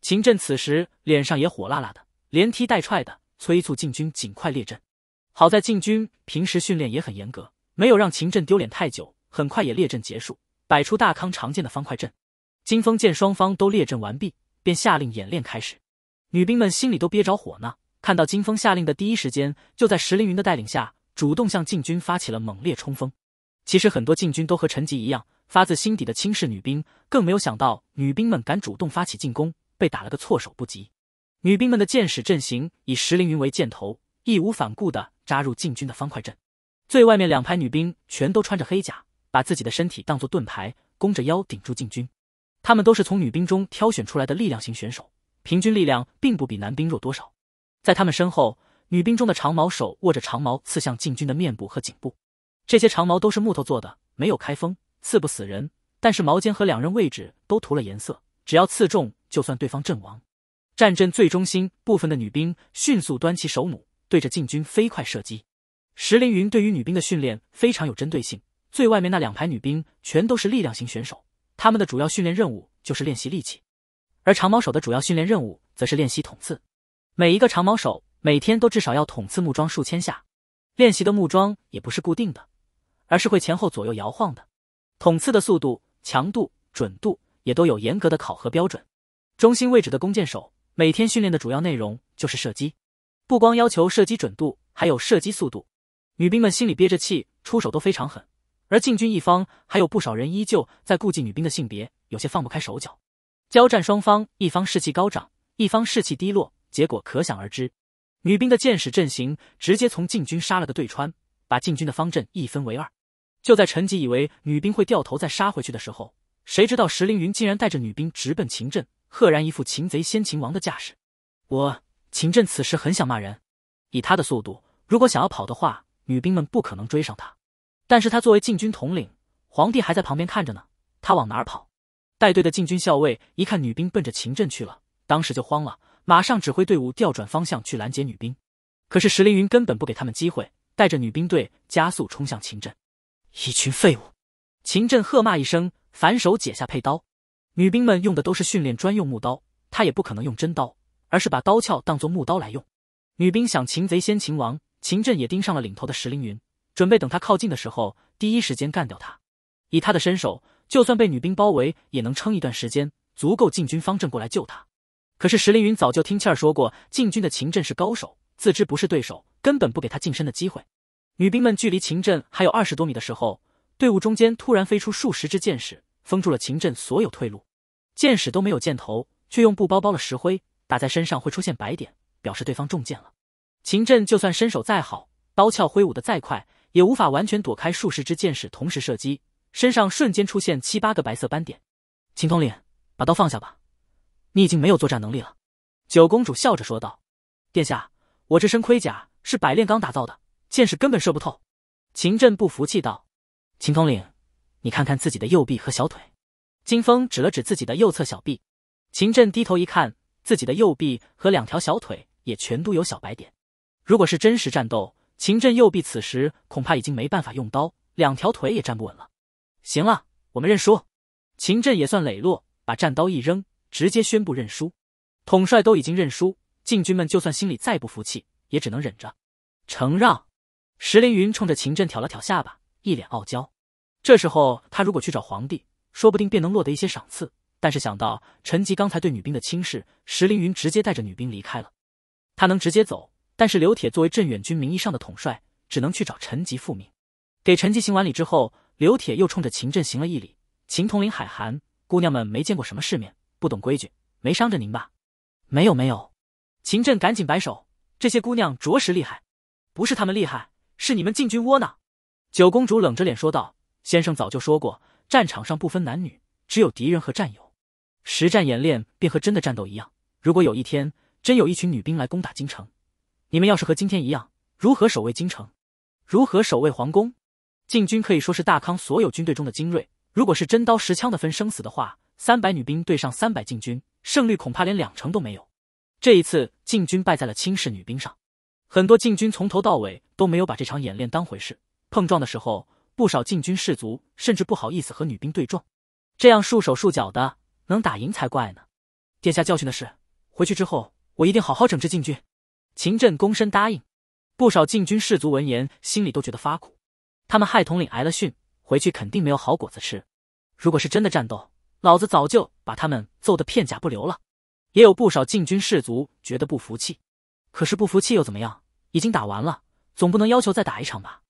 秦振此时脸上也火辣辣的，连踢带踹的催促禁军尽快列阵。好在禁军平时训练也很严格，没有让秦振丢脸太久，很快也列阵结束，摆出大康常见的方块阵。金风见双方都列阵完毕。便下令演练开始，女兵们心里都憋着火呢。看到金风下令的第一时间，就在石凌云的带领下，主动向禁军发起了猛烈冲锋。其实很多禁军都和陈吉一样，发自心底的轻视女兵，更没有想到女兵们敢主动发起进攻，被打了个措手不及。女兵们的箭矢阵型以石凌云为箭头，义无反顾的扎入禁军的方块阵。最外面两排女兵全都穿着黑甲，把自己的身体当作盾牌，弓着腰顶住禁军。他们都是从女兵中挑选出来的力量型选手，平均力量并不比男兵弱多少。在他们身后，女兵中的长矛手握着长矛刺向禁军的面部和颈部。这些长矛都是木头做的，没有开封，刺不死人。但是矛尖和两人位置都涂了颜色，只要刺中，就算对方阵亡。战阵最中心部分的女兵迅速端起手弩，对着禁军飞快射击。石凌云对于女兵的训练非常有针对性。最外面那两排女兵全都是力量型选手。他们的主要训练任务就是练习力气，而长矛手的主要训练任务则是练习捅刺。每一个长矛手每天都至少要捅刺木桩数千下，练习的木桩也不是固定的，而是会前后左右摇晃的。捅刺的速度、强度、准度也都有严格的考核标准。中心位置的弓箭手每天训练的主要内容就是射击，不光要求射击准度，还有射击速度。女兵们心里憋着气，出手都非常狠。而禁军一方还有不少人依旧在顾忌女兵的性别，有些放不开手脚。交战双方，一方士气高涨，一方士气低落，结果可想而知。女兵的箭矢阵型直接从禁军杀了个对穿，把禁军的方阵一分为二。就在陈吉以为女兵会掉头再杀回去的时候，谁知道石凌云竟然带着女兵直奔秦阵，赫然一副擒贼先擒王的架势。我秦阵此时很想骂人，以他的速度，如果想要跑的话，女兵们不可能追上他。但是他作为禁军统领，皇帝还在旁边看着呢，他往哪儿跑？带队的禁军校尉一看女兵奔着秦镇去了，当时就慌了，马上指挥队伍调转方向去拦截女兵。可是石凌云根本不给他们机会，带着女兵队加速冲向秦镇。一群废物！秦振喝骂一声，反手解下佩刀。女兵们用的都是训练专用木刀，他也不可能用真刀，而是把刀鞘当做木刀来用。女兵想擒贼先擒王，秦镇也盯上了领头的石凌云。准备等他靠近的时候，第一时间干掉他。以他的身手，就算被女兵包围，也能撑一段时间，足够禁军方阵过来救他。可是石凌云早就听气儿说过，禁军的秦阵是高手，自知不是对手，根本不给他近身的机会。女兵们距离秦阵还有二十多米的时候，队伍中间突然飞出数十支箭矢，封住了秦阵所有退路。箭矢都没有箭头，却用布包包了石灰，打在身上会出现白点，表示对方中箭了。秦阵就算身手再好，刀鞘挥舞的再快。也无法完全躲开数十支箭矢同时射击，身上瞬间出现七八个白色斑点。秦统领，把刀放下吧，你已经没有作战能力了。”九公主笑着说道。“殿下，我这身盔甲是百炼钢打造的，箭矢根本射不透。”秦震不服气道。“秦统领，你看看自己的右臂和小腿。”金风指了指自己的右侧小臂。秦震低头一看，自己的右臂和两条小腿也全都有小白点。如果是真实战斗，秦振右臂此时恐怕已经没办法用刀，两条腿也站不稳了。行了，我们认输。秦振也算磊落，把战刀一扔，直接宣布认输。统帅都已经认输，禁军们就算心里再不服气，也只能忍着。承让。石凌云冲着秦振挑了挑下巴，一脸傲娇。这时候他如果去找皇帝，说不定便能落得一些赏赐。但是想到陈吉刚才对女兵的轻视，石凌云直接带着女兵离开了。他能直接走。但是刘铁作为镇远军名义上的统帅，只能去找陈吉复命。给陈吉行完礼之后，刘铁又冲着秦振行了一礼：“秦统领海涵，姑娘们没见过什么世面，不懂规矩，没伤着您吧？”“没有，没有。”秦振赶紧摆手：“这些姑娘着实厉害，不是她们厉害，是你们禁军窝囊。”九公主冷着脸说道：“先生早就说过，战场上不分男女，只有敌人和战友。实战演练便和真的战斗一样，如果有一天真有一群女兵来攻打京城。”你们要是和今天一样，如何守卫京城？如何守卫皇宫？禁军可以说是大康所有军队中的精锐。如果是真刀实枪的分生死的话，三百女兵对上三百禁军，胜率恐怕连两成都没有。这一次禁军败在了轻视女兵上。很多禁军从头到尾都没有把这场演练当回事。碰撞的时候，不少禁军士卒甚至不好意思和女兵对撞，这样束手束脚的，能打赢才怪呢。殿下教训的是，回去之后我一定好好整治禁军。秦振躬身答应，不少禁军士卒闻言心里都觉得发苦，他们害统领挨了训，回去肯定没有好果子吃。如果是真的战斗，老子早就把他们揍得片甲不留了。也有不少禁军士卒觉得不服气，可是不服气又怎么样？已经打完了，总不能要求再打一场吧？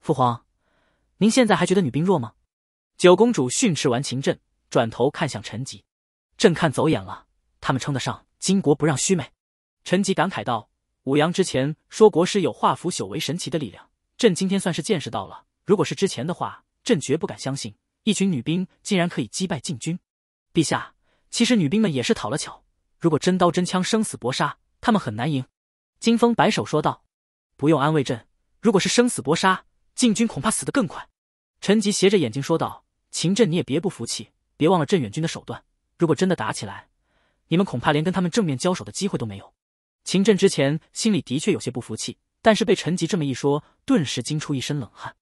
父皇，您现在还觉得女兵弱吗？九公主训斥完秦振，转头看向陈吉，朕看走眼了，他们称得上巾帼不让须眉。陈吉感慨道。武阳之前说国师有化腐朽为神奇的力量，朕今天算是见识到了。如果是之前的话，朕绝不敢相信一群女兵竟然可以击败禁军。陛下，其实女兵们也是讨了巧，如果真刀真枪生死搏杀，他们很难赢。金风摆手说道：“不用安慰朕，如果是生死搏杀，禁军恐怕死得更快。”陈吉斜着眼睛说道：“秦震，你也别不服气，别忘了镇远军的手段。如果真的打起来，你们恐怕连跟他们正面交手的机会都没有。”秦震之前心里的确有些不服气，但是被陈吉这么一说，顿时惊出一身冷汗。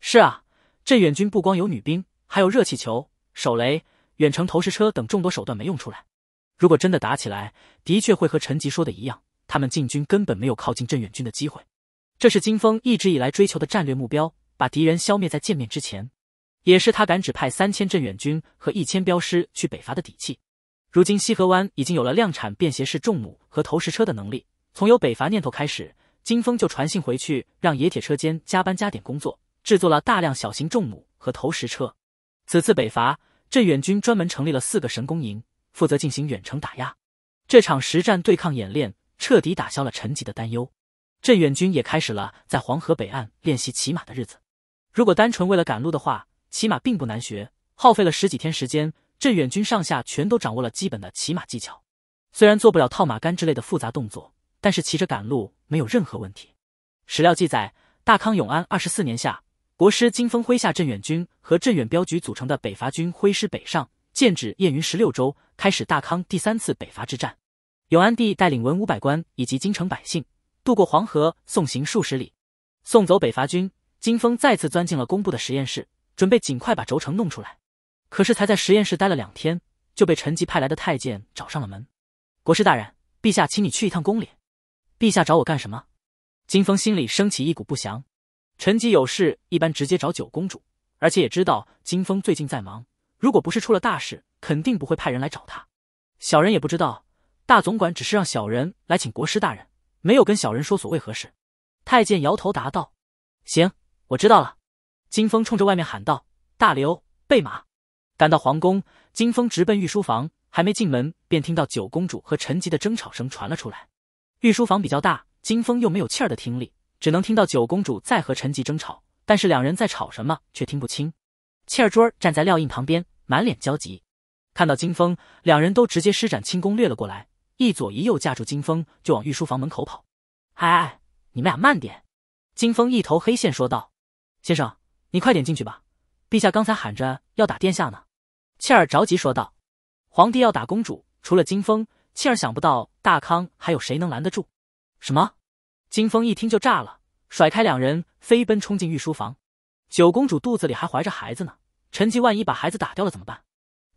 是啊，镇远军不光有女兵，还有热气球、手雷、远程投石车等众多手段没用出来。如果真的打起来，的确会和陈吉说的一样，他们进军根本没有靠近镇远军的机会。这是金峰一直以来追求的战略目标，把敌人消灭在见面之前，也是他敢指派三千镇远军和一千镖师去北伐的底气。如今西河湾已经有了量产便携式重弩和投石车的能力。从有北伐念头开始，金峰就传信回去，让冶铁车间加班加点工作，制作了大量小型重弩和投石车。此次北伐，镇远军专门成立了四个神弓营，负责进行远程打压。这场实战对抗演练彻底打消了陈吉的担忧。镇远军也开始了在黄河北岸练习骑马的日子。如果单纯为了赶路的话，骑马并不难学，耗费了十几天时间。镇远军上下全都掌握了基本的骑马技巧，虽然做不了套马杆之类的复杂动作，但是骑着赶路没有任何问题。史料记载，大康永安二十四年夏，国师金峰麾下镇远军和镇远镖局组成的北伐军挥师北上，剑指燕云十六州，开始大康第三次北伐之战。永安帝带领文武百官以及京城百姓渡过黄河，送行数十里，送走北伐军。金峰再次钻进了工部的实验室，准备尽快把轴承弄出来。可是才在实验室待了两天，就被陈吉派来的太监找上了门。国师大人，陛下请你去一趟宫里。陛下找我干什么？金风心里升起一股不祥。陈吉有事一般直接找九公主，而且也知道金风最近在忙，如果不是出了大事，肯定不会派人来找他。小人也不知道，大总管只是让小人来请国师大人，没有跟小人说所谓何事。太监摇头答道：“行，我知道了。”金风冲着外面喊道：“大刘，备马。”赶到皇宫，金风直奔御书房，还没进门便听到九公主和陈吉的争吵声传了出来。御书房比较大，金风又没有气儿的听力，只能听到九公主在和陈吉争吵，但是两人在吵什么却听不清。气儿珠儿站在廖印旁边，满脸焦急。看到金风，两人都直接施展轻功掠了过来，一左一右架住金风，就往御书房门口跑。哎，你们俩慢点！金风一头黑线说道：“先生，你快点进去吧。”陛下刚才喊着要打殿下呢，倩儿着急说道：“皇帝要打公主，除了金风，倩儿想不到大康还有谁能拦得住。”什么？金风一听就炸了，甩开两人，飞奔冲进御书房。九公主肚子里还怀着孩子呢，陈吉万一把孩子打掉了怎么办？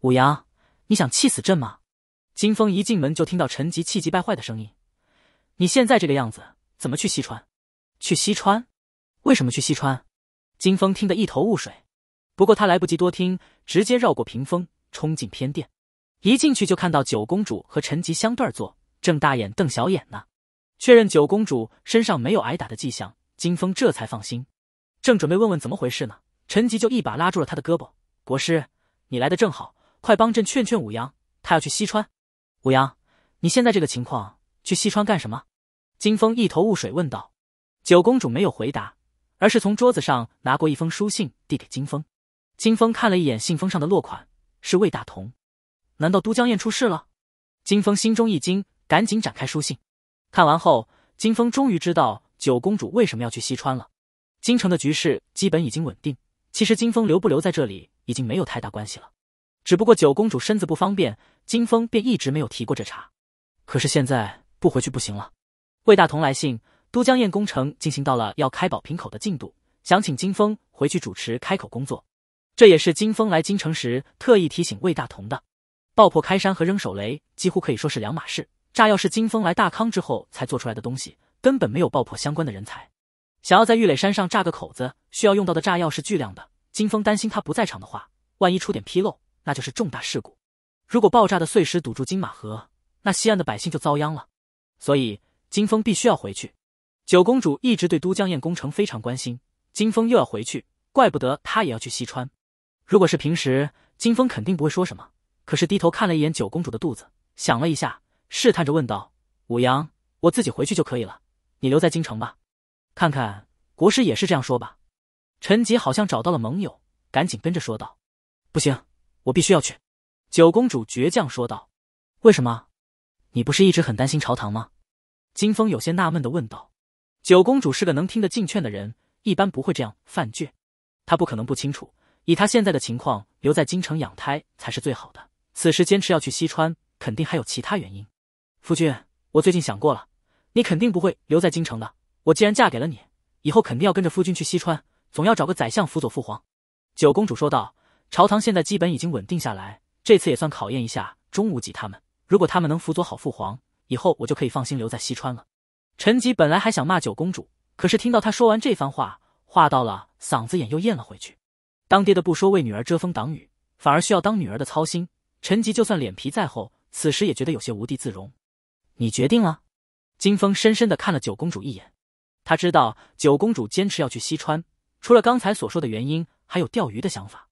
武阳，你想气死朕吗？金风一进门就听到陈吉气急败坏的声音：“你现在这个样子，怎么去西川？去西川？为什么去西川？”金风听得一头雾水。不过他来不及多听，直接绕过屏风冲进偏殿。一进去就看到九公主和陈吉相对坐，正大眼瞪小眼呢。确认九公主身上没有挨打的迹象，金风这才放心。正准备问问怎么回事呢，陈吉就一把拉住了他的胳膊：“国师，你来的正好，快帮朕劝劝武阳，他要去西川。”“武阳，你现在这个情况去西川干什么？”金风一头雾水问道。九公主没有回答，而是从桌子上拿过一封书信递给金风。金峰看了一眼信封上的落款，是魏大同。难道都江堰出事了？金峰心中一惊，赶紧展开书信。看完后，金峰终于知道九公主为什么要去西川了。京城的局势基本已经稳定，其实金峰留不留在这里已经没有太大关系了。只不过九公主身子不方便，金峰便一直没有提过这茬。可是现在不回去不行了。魏大同来信，都江堰工程进行到了要开宝瓶口的进度，想请金峰回去主持开口工作。这也是金风来京城时特意提醒魏大同的。爆破开山和扔手雷几乎可以说是两码事。炸药是金风来大康之后才做出来的东西，根本没有爆破相关的人才。想要在玉垒山上炸个口子，需要用到的炸药是巨量的。金风担心他不在场的话，万一出点纰漏，那就是重大事故。如果爆炸的碎石堵住金马河，那西岸的百姓就遭殃了。所以金风必须要回去。九公主一直对都江堰工程非常关心，金风又要回去，怪不得她也要去西川。如果是平时，金风肯定不会说什么。可是低头看了一眼九公主的肚子，想了一下，试探着问道：“武阳，我自己回去就可以了，你留在京城吧，看看国师也是这样说吧。”陈吉好像找到了盟友，赶紧跟着说道：“不行，我必须要去。”九公主倔强说道：“为什么？你不是一直很担心朝堂吗？”金风有些纳闷的问道：“九公主是个能听得进劝的人，一般不会这样犯倔，她不可能不清楚。”以他现在的情况，留在京城养胎才是最好的。此时坚持要去西川，肯定还有其他原因。夫君，我最近想过了，你肯定不会留在京城的。我既然嫁给了你，以后肯定要跟着夫君去西川，总要找个宰相辅佐父皇。”九公主说道，“朝堂现在基本已经稳定下来，这次也算考验一下钟无极他们。如果他们能辅佐好父皇，以后我就可以放心留在西川了。”陈吉本来还想骂九公主，可是听到她说完这番话，话到了嗓子眼又咽了回去。当爹的不说为女儿遮风挡雨，反而需要当女儿的操心。陈吉就算脸皮再厚，此时也觉得有些无地自容。你决定了？金风深深的看了九公主一眼，他知道九公主坚持要去西川，除了刚才所说的原因，还有钓鱼的想法。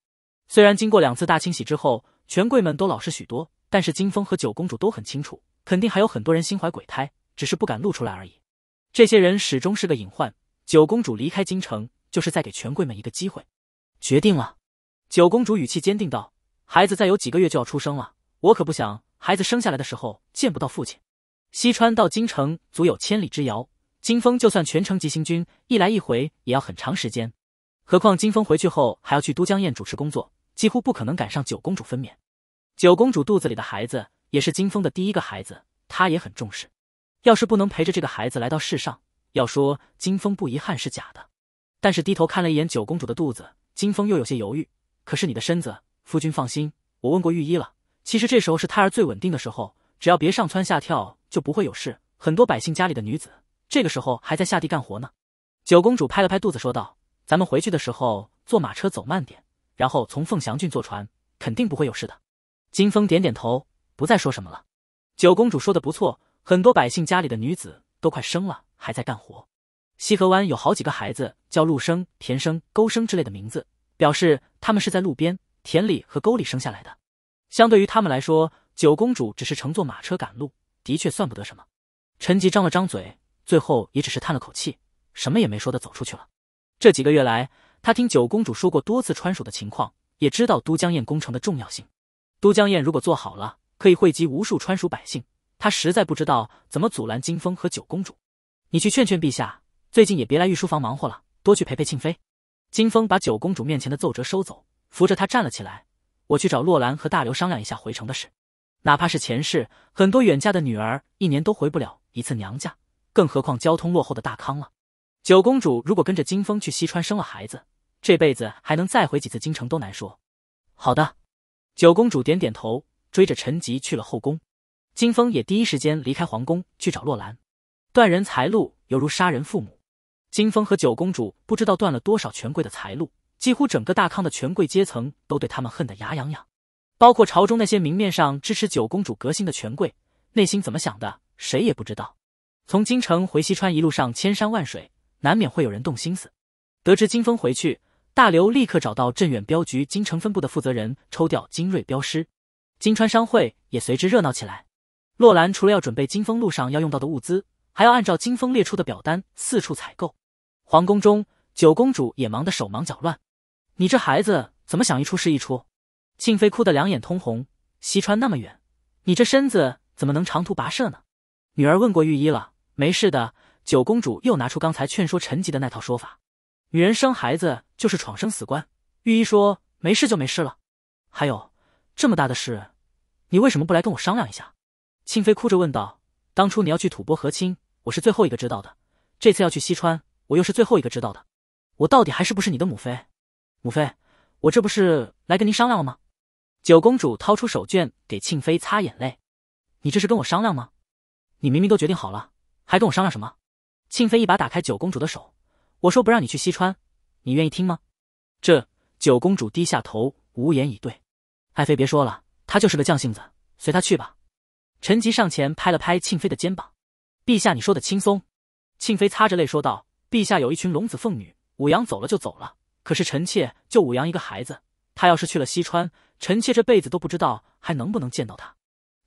虽然经过两次大清洗之后，权贵们都老实许多，但是金风和九公主都很清楚，肯定还有很多人心怀鬼胎，只是不敢露出来而已。这些人始终是个隐患。九公主离开京城，就是在给权贵们一个机会。决定了，九公主语气坚定道：“孩子再有几个月就要出生了，我可不想孩子生下来的时候见不到父亲。西川到京城足有千里之遥，金风就算全程急行军，一来一回也要很长时间。何况金风回去后还要去都江堰主持工作，几乎不可能赶上九公主分娩。九公主肚子里的孩子也是金风的第一个孩子，她也很重视。要是不能陪着这个孩子来到世上，要说金风不遗憾是假的。但是低头看了一眼九公主的肚子。”金风又有些犹豫，可是你的身子，夫君放心，我问过御医了。其实这时候是胎儿最稳定的时候，只要别上蹿下跳，就不会有事。很多百姓家里的女子，这个时候还在下地干活呢。九公主拍了拍肚子，说道：“咱们回去的时候坐马车，走慢点，然后从凤翔郡坐船，肯定不会有事的。”金风点点头，不再说什么了。九公主说的不错，很多百姓家里的女子都快生了，还在干活。西河湾有好几个孩子，叫陆生、田生、勾生之类的名字。表示他们是在路边、田里和沟里生下来的。相对于他们来说，九公主只是乘坐马车赶路，的确算不得什么。陈吉张了张嘴，最后也只是叹了口气，什么也没说的走出去了。这几个月来，他听九公主说过多次川蜀的情况，也知道都江堰工程的重要性。都江堰如果做好了，可以惠及无数川蜀百姓。他实在不知道怎么阻拦金风和九公主。你去劝劝陛下，最近也别来御书房忙活了，多去陪陪庆妃。金风把九公主面前的奏折收走，扶着她站了起来。我去找洛兰和大刘商量一下回城的事。哪怕是前世，很多远嫁的女儿一年都回不了一次娘家，更何况交通落后的大康了。九公主如果跟着金风去西川生了孩子，这辈子还能再回几次京城都难说。好的，九公主点点头，追着陈吉去了后宫。金风也第一时间离开皇宫去找洛兰，断人财路犹如杀人父母。金风和九公主不知道断了多少权贵的财路，几乎整个大康的权贵阶层都对他们恨得牙痒痒，包括朝中那些明面上支持九公主革新的权贵，内心怎么想的谁也不知道。从京城回西川一路上千山万水，难免会有人动心思。得知金风回去，大刘立刻找到镇远镖局京城分部的负责人，抽调精锐镖师。金川商会也随之热闹起来。洛兰除了要准备金风路上要用到的物资，还要按照金风列出的表单四处采购。皇宫中，九公主也忙得手忙脚乱。你这孩子怎么想一出是一出？庆妃哭得两眼通红。西川那么远，你这身子怎么能长途跋涉呢？女儿问过御医了，没事的。九公主又拿出刚才劝说陈吉的那套说法：女人生孩子就是闯生死关。御医说没事就没事了。还有这么大的事，你为什么不来跟我商量一下？庆妃哭着问道。当初你要去吐蕃和亲，我是最后一个知道的。这次要去西川。我又是最后一个知道的，我到底还是不是你的母妃？母妃，我这不是来跟您商量了吗？九公主掏出手绢给庆妃擦眼泪，你这是跟我商量吗？你明明都决定好了，还跟我商量什么？庆妃一把打开九公主的手，我说不让你去西川，你愿意听吗？这九公主低下头，无言以对。爱妃别说了，她就是个犟性子，随她去吧。陈吉上前拍了拍庆妃的肩膀，陛下你说的轻松。庆妃擦着泪说道。陛下有一群龙子凤女，武阳走了就走了。可是臣妾就武阳一个孩子，他要是去了西川，臣妾这辈子都不知道还能不能见到他。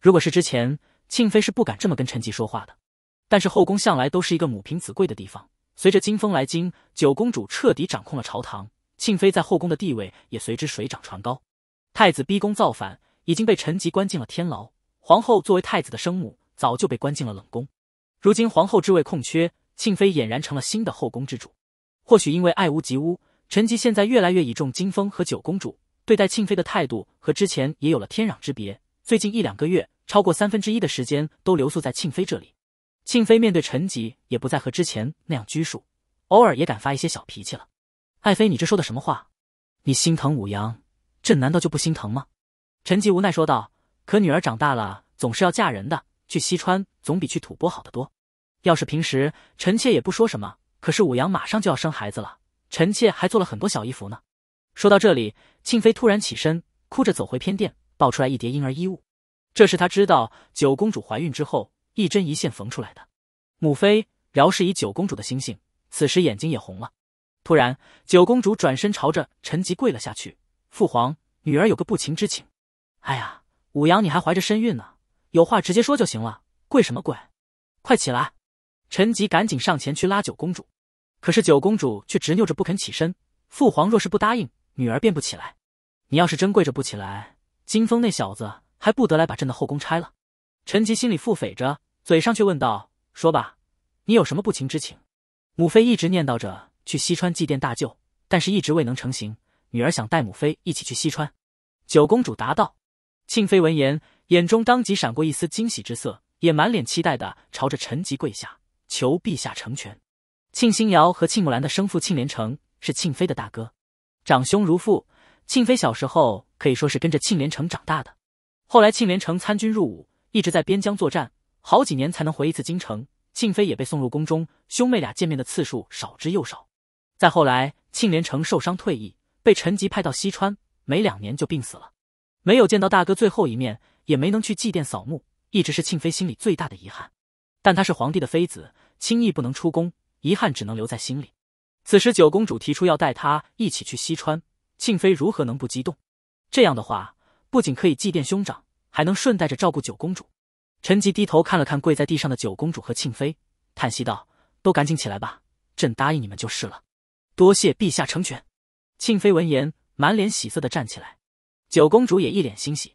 如果是之前，庆妃是不敢这么跟陈吉说话的。但是后宫向来都是一个母凭子贵的地方，随着金风来京，九公主彻底掌控了朝堂，庆妃在后宫的地位也随之水涨船高。太子逼宫造反，已经被陈吉关进了天牢，皇后作为太子的生母，早就被关进了冷宫。如今皇后之位空缺。庆妃俨然成了新的后宫之主，或许因为爱屋及乌，陈吉现在越来越倚重金风和九公主，对待庆妃的态度和之前也有了天壤之别。最近一两个月，超过三分之一的时间都留宿在庆妃这里。庆妃面对陈吉也不再和之前那样拘束，偶尔也敢发一些小脾气了。爱妃，你这说的什么话？你心疼武阳，朕难道就不心疼吗？陈吉无奈说道。可女儿长大了，总是要嫁人的，去西川总比去吐蕃好得多。要是平时，臣妾也不说什么。可是武阳马上就要生孩子了，臣妾还做了很多小衣服呢。说到这里，庆妃突然起身，哭着走回偏殿，抱出来一叠婴儿衣物。这是她知道九公主怀孕之后，一针一线缝出来的。母妃，饶是以九公主的性此时眼睛也红了。突然，九公主转身朝着陈吉跪了下去：“父皇，女儿有个不情之请。”哎呀，武阳，你还怀着身孕呢，有话直接说就行了，跪什么跪？快起来！陈吉赶紧上前去拉九公主，可是九公主却执拗着不肯起身。父皇若是不答应，女儿便不起来。你要是真跪着不起来，金风那小子还不得来把朕的后宫拆了？陈吉心里腹诽着，嘴上却问道：“说吧，你有什么不情之请？”母妃一直念叨着去西川祭奠大舅，但是一直未能成行。女儿想带母妃一起去西川。”九公主答道。庆妃闻言，眼中当即闪过一丝惊喜之色，也满脸期待的朝着陈吉跪下。求陛下成全。庆新瑶和庆木兰的生父庆连城是庆妃的大哥，长兄如父。庆妃小时候可以说是跟着庆连城长大的。后来庆连城参军入伍，一直在边疆作战，好几年才能回一次京城。庆妃也被送入宫中，兄妹俩见面的次数少之又少。再后来，庆连城受伤退役，被陈吉派到西川，没两年就病死了。没有见到大哥最后一面，也没能去祭奠扫墓，一直是庆妃心里最大的遗憾。但她是皇帝的妃子，轻易不能出宫，遗憾只能留在心里。此时九公主提出要带她一起去西川，庆妃如何能不激动？这样的话，不仅可以祭奠兄长，还能顺带着照顾九公主。陈吉低头看了看跪在地上的九公主和庆妃，叹息道：“都赶紧起来吧，朕答应你们就是了。”多谢陛下成全。庆妃闻言，满脸喜色的站起来，九公主也一脸欣喜。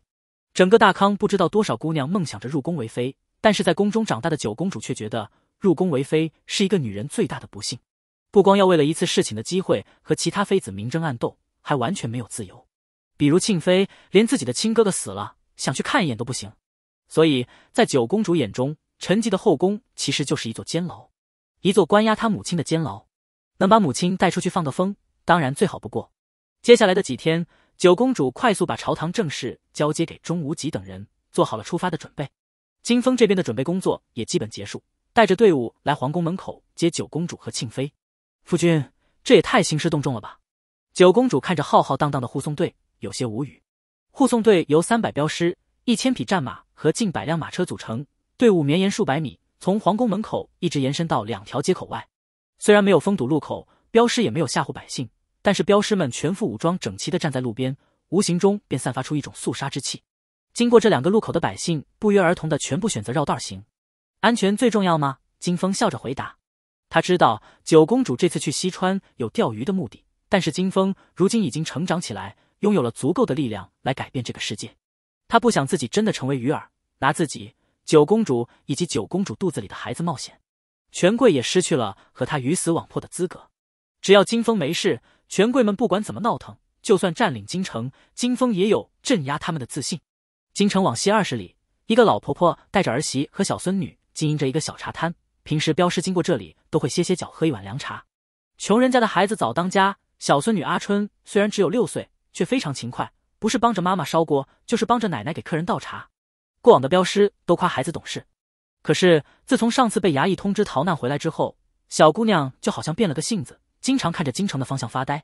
整个大康不知道多少姑娘梦想着入宫为妃。但是在宫中长大的九公主却觉得入宫为妃是一个女人最大的不幸，不光要为了一次侍寝的机会和其他妃子明争暗斗，还完全没有自由。比如庆妃，连自己的亲哥哥死了，想去看一眼都不行。所以在九公主眼中，沉寂的后宫其实就是一座监牢，一座关押她母亲的监牢。能把母亲带出去放个风，当然最好不过。接下来的几天，九公主快速把朝堂政事交接给钟无极等人，做好了出发的准备。金峰这边的准备工作也基本结束，带着队伍来皇宫门口接九公主和庆妃。夫君，这也太兴师动众了吧！九公主看着浩浩荡荡的护送队，有些无语。护送队由三百镖师、一千匹战马和近百辆马车组成，队伍绵延数百米，从皇宫门口一直延伸到两条街口外。虽然没有封堵路口，镖师也没有吓唬百姓，但是镖师们全副武装、整齐的站在路边，无形中便散发出一种肃杀之气。经过这两个路口的百姓不约而同的全部选择绕道行，安全最重要吗？金风笑着回答。他知道九公主这次去西川有钓鱼的目的，但是金风如今已经成长起来，拥有了足够的力量来改变这个世界。他不想自己真的成为鱼饵，拿自己、九公主以及九公主肚子里的孩子冒险。权贵也失去了和他鱼死网破的资格。只要金风没事，权贵们不管怎么闹腾，就算占领京城，金风也有镇压他们的自信。京城往西二十里，一个老婆婆带着儿媳和小孙女经营着一个小茶摊。平时镖师经过这里都会歇歇脚，喝一碗凉茶。穷人家的孩子早当家，小孙女阿春虽然只有六岁，却非常勤快，不是帮着妈妈烧锅，就是帮着奶奶给客人倒茶。过往的镖师都夸孩子懂事。可是自从上次被衙役通知逃难回来之后，小姑娘就好像变了个性子，经常看着京城的方向发呆。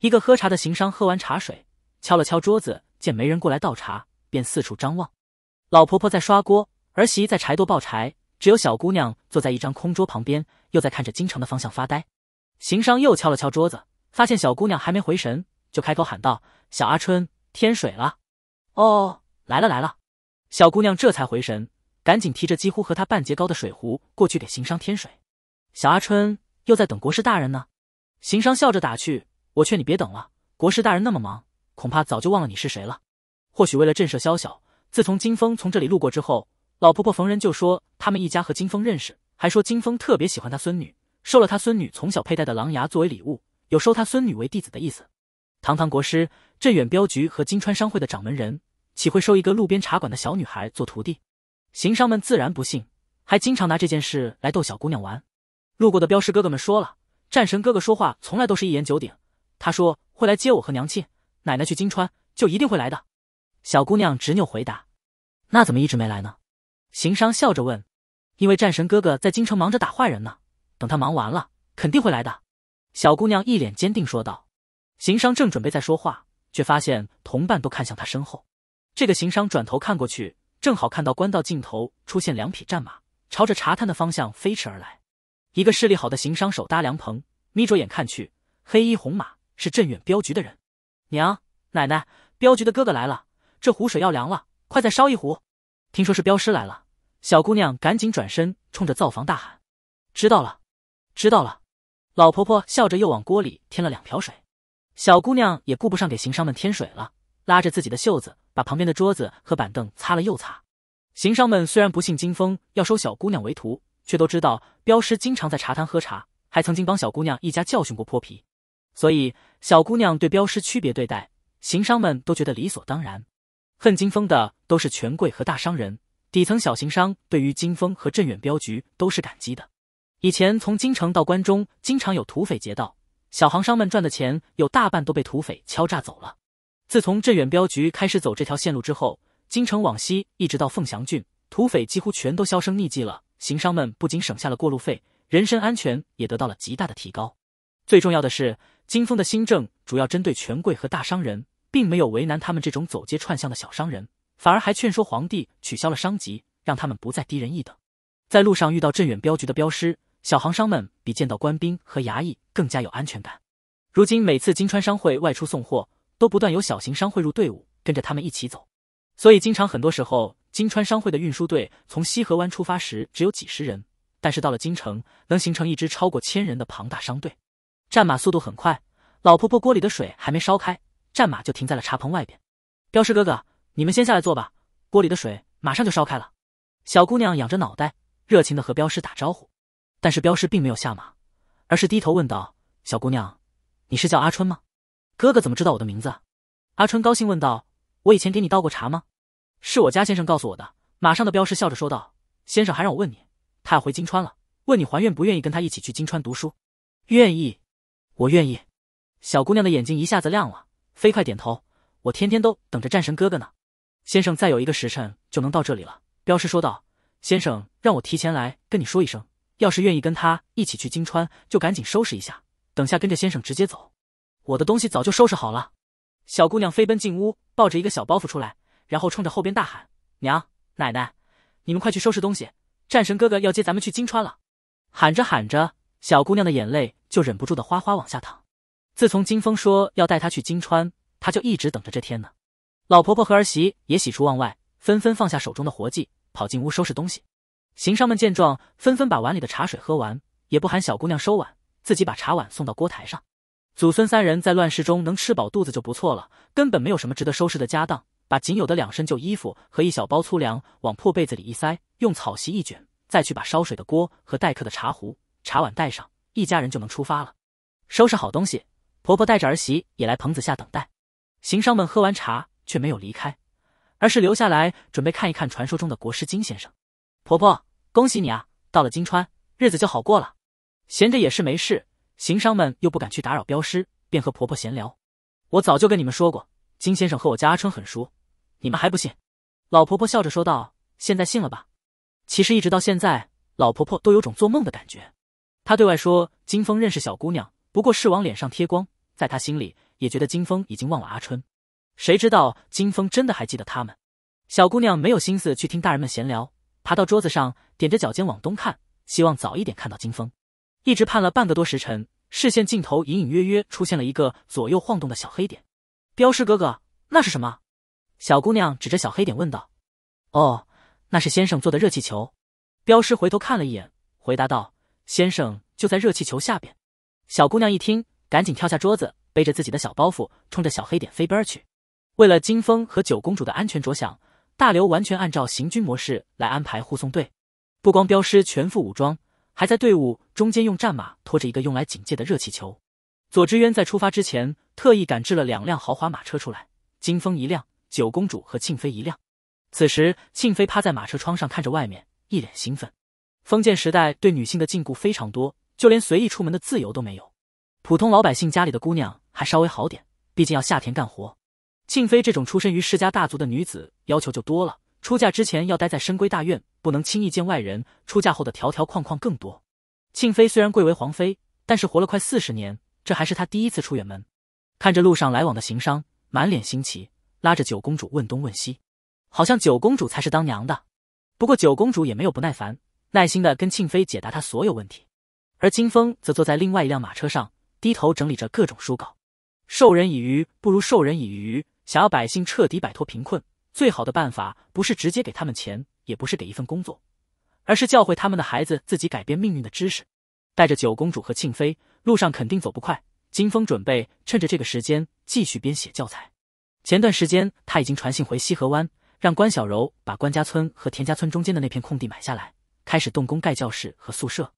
一个喝茶的行商喝完茶水，敲了敲桌子，见没人过来倒茶。便四处张望，老婆婆在刷锅，儿媳在柴垛抱柴，只有小姑娘坐在一张空桌旁边，又在看着京城的方向发呆。行商又敲了敲桌子，发现小姑娘还没回神，就开口喊道：“小阿春，添水了！”“哦，来了来了。”小姑娘这才回神，赶紧提着几乎和她半截高的水壶过去给行商添水。小阿春又在等国师大人呢，行商笑着打趣：“我劝你别等了，国师大人那么忙，恐怕早就忘了你是谁了。”或许为了震慑小小，自从金风从这里路过之后，老婆婆逢人就说他们一家和金风认识，还说金风特别喜欢她孙女，收了她孙女从小佩戴的狼牙作为礼物，有收她孙女为弟子的意思。堂堂国师、镇远镖局和金川商会的掌门人，岂会收一个路边茶馆的小女孩做徒弟？行商们自然不信，还经常拿这件事来逗小姑娘玩。路过的镖师哥哥们说了，战神哥哥说话从来都是一言九鼎，他说会来接我和娘亲、奶奶去金川，就一定会来的。小姑娘执拗回答：“那怎么一直没来呢？”行商笑着问：“因为战神哥哥在京城忙着打坏人呢，等他忙完了肯定会来的。”小姑娘一脸坚定说道。行商正准备再说话，却发现同伴都看向他身后。这个行商转头看过去，正好看到官道尽头出现两匹战马，朝着茶摊的方向飞驰而来。一个视力好的行商手搭凉棚，眯着眼看去，黑衣红马是镇远镖局的人。娘，奶奶，镖局的哥哥来了。这壶水要凉了，快再烧一壶！听说是镖师来了，小姑娘赶紧转身冲着灶房大喊：“知道了，知道了！”老婆婆笑着又往锅里添了两瓢水。小姑娘也顾不上给行商们添水了，拉着自己的袖子把旁边的桌子和板凳擦了又擦。行商们虽然不信金风要收小姑娘为徒，却都知道镖师经常在茶摊喝茶，还曾经帮小姑娘一家教训过泼皮，所以小姑娘对镖师区别对待，行商们都觉得理所当然。恨金风的都是权贵和大商人，底层小行商对于金风和镇远镖局都是感激的。以前从京城到关中经常有土匪劫道，小行商们赚的钱有大半都被土匪敲诈走了。自从镇远镖局开始走这条线路之后，京城往西一直到凤翔郡，土匪几乎全都销声匿迹了。行商们不仅省下了过路费，人身安全也得到了极大的提高。最重要的是，金风的新政主要针对权贵和大商人。并没有为难他们这种走街串巷的小商人，反而还劝说皇帝取消了商籍，让他们不再低人一等。在路上遇到镇远镖局的镖师，小行商们比见到官兵和衙役更加有安全感。如今每次金川商会外出送货，都不断有小型商会入队伍跟着他们一起走，所以经常很多时候金川商会的运输队从西河湾出发时只有几十人，但是到了京城能形成一支超过千人的庞大商队。战马速度很快，老婆婆锅里的水还没烧开。战马就停在了茶棚外边，镖师哥哥，你们先下来坐吧，锅里的水马上就烧开了。小姑娘仰着脑袋，热情的和镖师打招呼，但是镖师并没有下马，而是低头问道：“小姑娘，你是叫阿春吗？哥哥怎么知道我的名字？”阿春高兴问道：“我以前给你倒过茶吗？”是我家先生告诉我的。马上的镖师笑着说道：“先生还让我问你，他要回金川了，问你还愿不愿意跟他一起去金川读书？”“愿意，我愿意。”小姑娘的眼睛一下子亮了。飞快点头，我天天都等着战神哥哥呢。先生再有一个时辰就能到这里了。镖师说道：“先生让我提前来跟你说一声，要是愿意跟他一起去金川，就赶紧收拾一下，等下跟着先生直接走。我的东西早就收拾好了。”小姑娘飞奔进屋，抱着一个小包袱出来，然后冲着后边大喊：“娘、奶奶，你们快去收拾东西，战神哥哥要接咱们去金川了！”喊着喊着，小姑娘的眼泪就忍不住的哗哗往下淌。自从金风说要带他去金川，他就一直等着这天呢。老婆婆和儿媳也喜出望外，纷纷放下手中的活计，跑进屋收拾东西。行商们见状，纷纷把碗里的茶水喝完，也不喊小姑娘收碗，自己把茶碗送到锅台上。祖孙三人在乱世中能吃饱肚子就不错了，根本没有什么值得收拾的家当。把仅有的两身旧衣服和一小包粗粮往破被子里一塞，用草席一卷，再去把烧水的锅和待客的茶壶、茶碗带上，一家人就能出发了。收拾好东西。婆婆带着儿媳也来棚子下等待，行商们喝完茶却没有离开，而是留下来准备看一看传说中的国师金先生。婆婆，恭喜你啊！到了金川，日子就好过了。闲着也是没事，行商们又不敢去打扰镖师，便和婆婆闲聊。我早就跟你们说过，金先生和我家阿春很熟，你们还不信？老婆婆笑着说道：“现在信了吧？”其实一直到现在，老婆婆都有种做梦的感觉。她对外说金风认识小姑娘，不过是往脸上贴光。在他心里，也觉得金风已经忘了阿春，谁知道金风真的还记得他们？小姑娘没有心思去听大人们闲聊，爬到桌子上，踮着脚尖往东看，希望早一点看到金风。一直盼了半个多时辰，视线尽头隐隐约约出现了一个左右晃动的小黑点。镖师哥哥，那是什么？小姑娘指着小黑点问道。哦，那是先生做的热气球。镖师回头看了一眼，回答道：“先生就在热气球下边。”小姑娘一听。赶紧跳下桌子，背着自己的小包袱，冲着小黑点飞奔去。为了金风和九公主的安全着想，大刘完全按照行军模式来安排护送队，不光镖师全副武装，还在队伍中间用战马拖着一个用来警戒的热气球。左之渊在出发之前特意赶制了两辆豪华马车出来，金风一辆，九公主和庆妃一辆。此时，庆妃趴在马车窗上看着外面，一脸兴奋。封建时代对女性的禁锢非常多，就连随意出门的自由都没有。普通老百姓家里的姑娘还稍微好点，毕竟要下田干活。庆妃这种出身于世家大族的女子，要求就多了。出嫁之前要待在深闺大院，不能轻易见外人；出嫁后的条条框框更多。庆妃虽然贵为皇妃，但是活了快四十年，这还是她第一次出远门。看着路上来往的行商，满脸新奇，拉着九公主问东问西，好像九公主才是当娘的。不过九公主也没有不耐烦，耐心的跟庆妃解答她所有问题。而金风则坐在另外一辆马车上。低头整理着各种书稿，授人以鱼不如授人以渔。想要百姓彻底摆脱贫困，最好的办法不是直接给他们钱，也不是给一份工作，而是教会他们的孩子自己改变命运的知识。带着九公主和庆妃，路上肯定走不快。金风准备趁着这个时间继续编写教材。前段时间他已经传信回西河湾，让关小柔把关家村和田家村中间的那片空地买下来，开始动工盖教室和宿舍，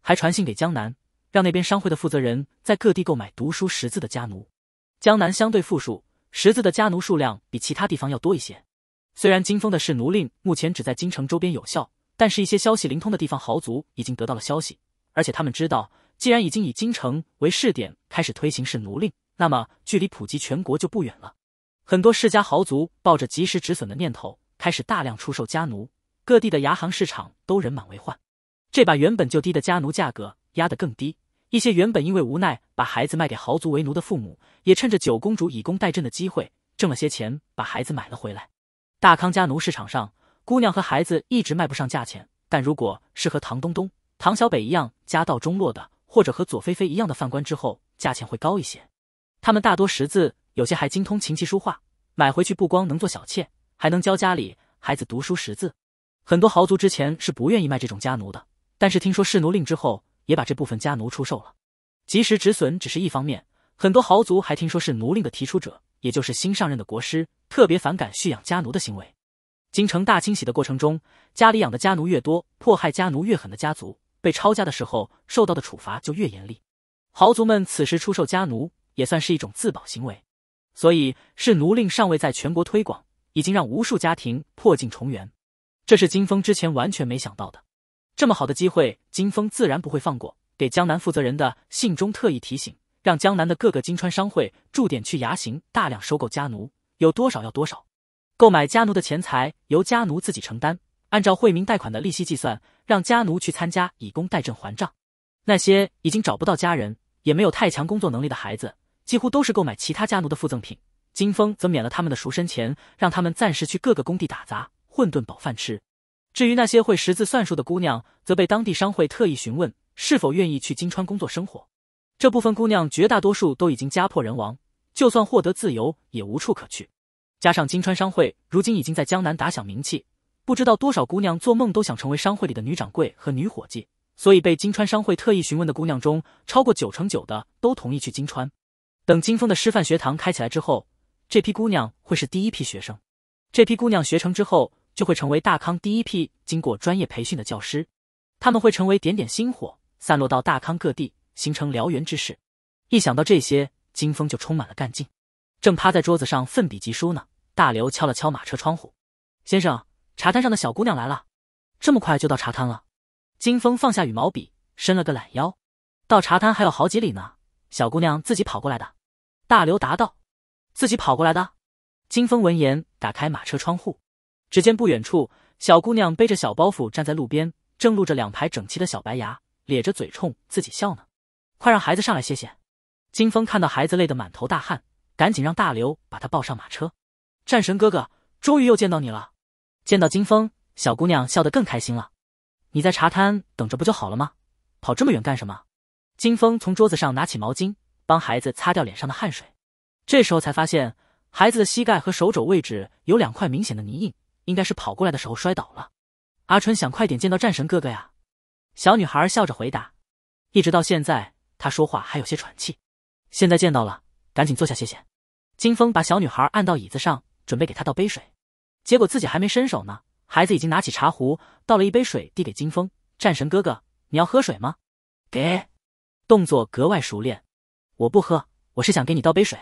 还传信给江南。让那边商会的负责人在各地购买读书识字的家奴。江南相对富庶，识字的家奴数量比其他地方要多一些。虽然金风的氏奴令目前只在京城周边有效，但是一些消息灵通的地方豪族已经得到了消息，而且他们知道，既然已经以京城为试点开始推行氏奴令，那么距离普及全国就不远了。很多世家豪族抱着及时止损的念头，开始大量出售家奴，各地的牙行市场都人满为患，这把原本就低的家奴价格。压得更低，一些原本因为无奈把孩子卖给豪族为奴的父母，也趁着九公主以工代赈的机会，挣了些钱，把孩子买了回来。大康家奴市场上，姑娘和孩子一直卖不上价钱，但如果是和唐东东、唐小北一样家道中落的，或者和左飞飞一样的犯官之后，价钱会高一些。他们大多识字，有些还精通琴棋书画，买回去不光能做小妾，还能教家里孩子读书识字。很多豪族之前是不愿意卖这种家奴的，但是听说市奴令之后。也把这部分家奴出售了，及时止损只是一方面，很多豪族还听说是奴令的提出者，也就是新上任的国师，特别反感蓄养家奴的行为。京城大清洗的过程中，家里养的家奴越多，迫害家奴越狠的家族，被抄家的时候受到的处罚就越严厉。豪族们此时出售家奴，也算是一种自保行为。所以，是奴令尚未在全国推广，已经让无数家庭破镜重圆。这是金风之前完全没想到的。这么好的机会，金峰自然不会放过。给江南负责人的信中特意提醒，让江南的各个金川商会驻点去牙行大量收购家奴，有多少要多少。购买家奴的钱财由家奴自己承担，按照惠民贷款的利息计算，让家奴去参加以工代赈还账。那些已经找不到家人，也没有太强工作能力的孩子，几乎都是购买其他家奴的附赠品。金峰则免了他们的赎身钱，让他们暂时去各个工地打杂，混顿饱饭吃。至于那些会识字算术的姑娘，则被当地商会特意询问是否愿意去金川工作生活。这部分姑娘绝大多数都已经家破人亡，就算获得自由也无处可去。加上金川商会如今已经在江南打响名气，不知道多少姑娘做梦都想成为商会里的女掌柜和女伙计。所以被金川商会特意询问的姑娘中，超过九成九的都同意去金川。等金峰的师范学堂开起来之后，这批姑娘会是第一批学生。这批姑娘学成之后，就会成为大康第一批经过专业培训的教师，他们会成为点点星火，散落到大康各地，形成燎原之势。一想到这些，金风就充满了干劲，正趴在桌子上奋笔疾书呢。大刘敲了敲马车窗户：“先生，茶摊上的小姑娘来了。”“这么快就到茶摊了？”金风放下羽毛笔，伸了个懒腰。“到茶摊还有好几里呢。”“小姑娘自己跑过来的。”大刘答道。“自己跑过来的？”金风闻言打开马车窗户。只见不远处，小姑娘背着小包袱站在路边，正露着两排整齐的小白牙，咧着嘴冲自己笑呢。快让孩子上来歇歇。金峰看到孩子累得满头大汗，赶紧让大刘把他抱上马车。战神哥哥，终于又见到你了。见到金峰，小姑娘笑得更开心了。你在茶摊等着不就好了吗？跑这么远干什么？金峰从桌子上拿起毛巾，帮孩子擦掉脸上的汗水。这时候才发现，孩子的膝盖和手肘位置有两块明显的泥印。应该是跑过来的时候摔倒了，阿春想快点见到战神哥哥呀。小女孩笑着回答，一直到现在，她说话还有些喘气。现在见到了，赶紧坐下歇歇。金峰把小女孩按到椅子上，准备给她倒杯水，结果自己还没伸手呢，孩子已经拿起茶壶倒了一杯水递给金峰。战神哥哥，你要喝水吗？给，动作格外熟练。我不喝，我是想给你倒杯水。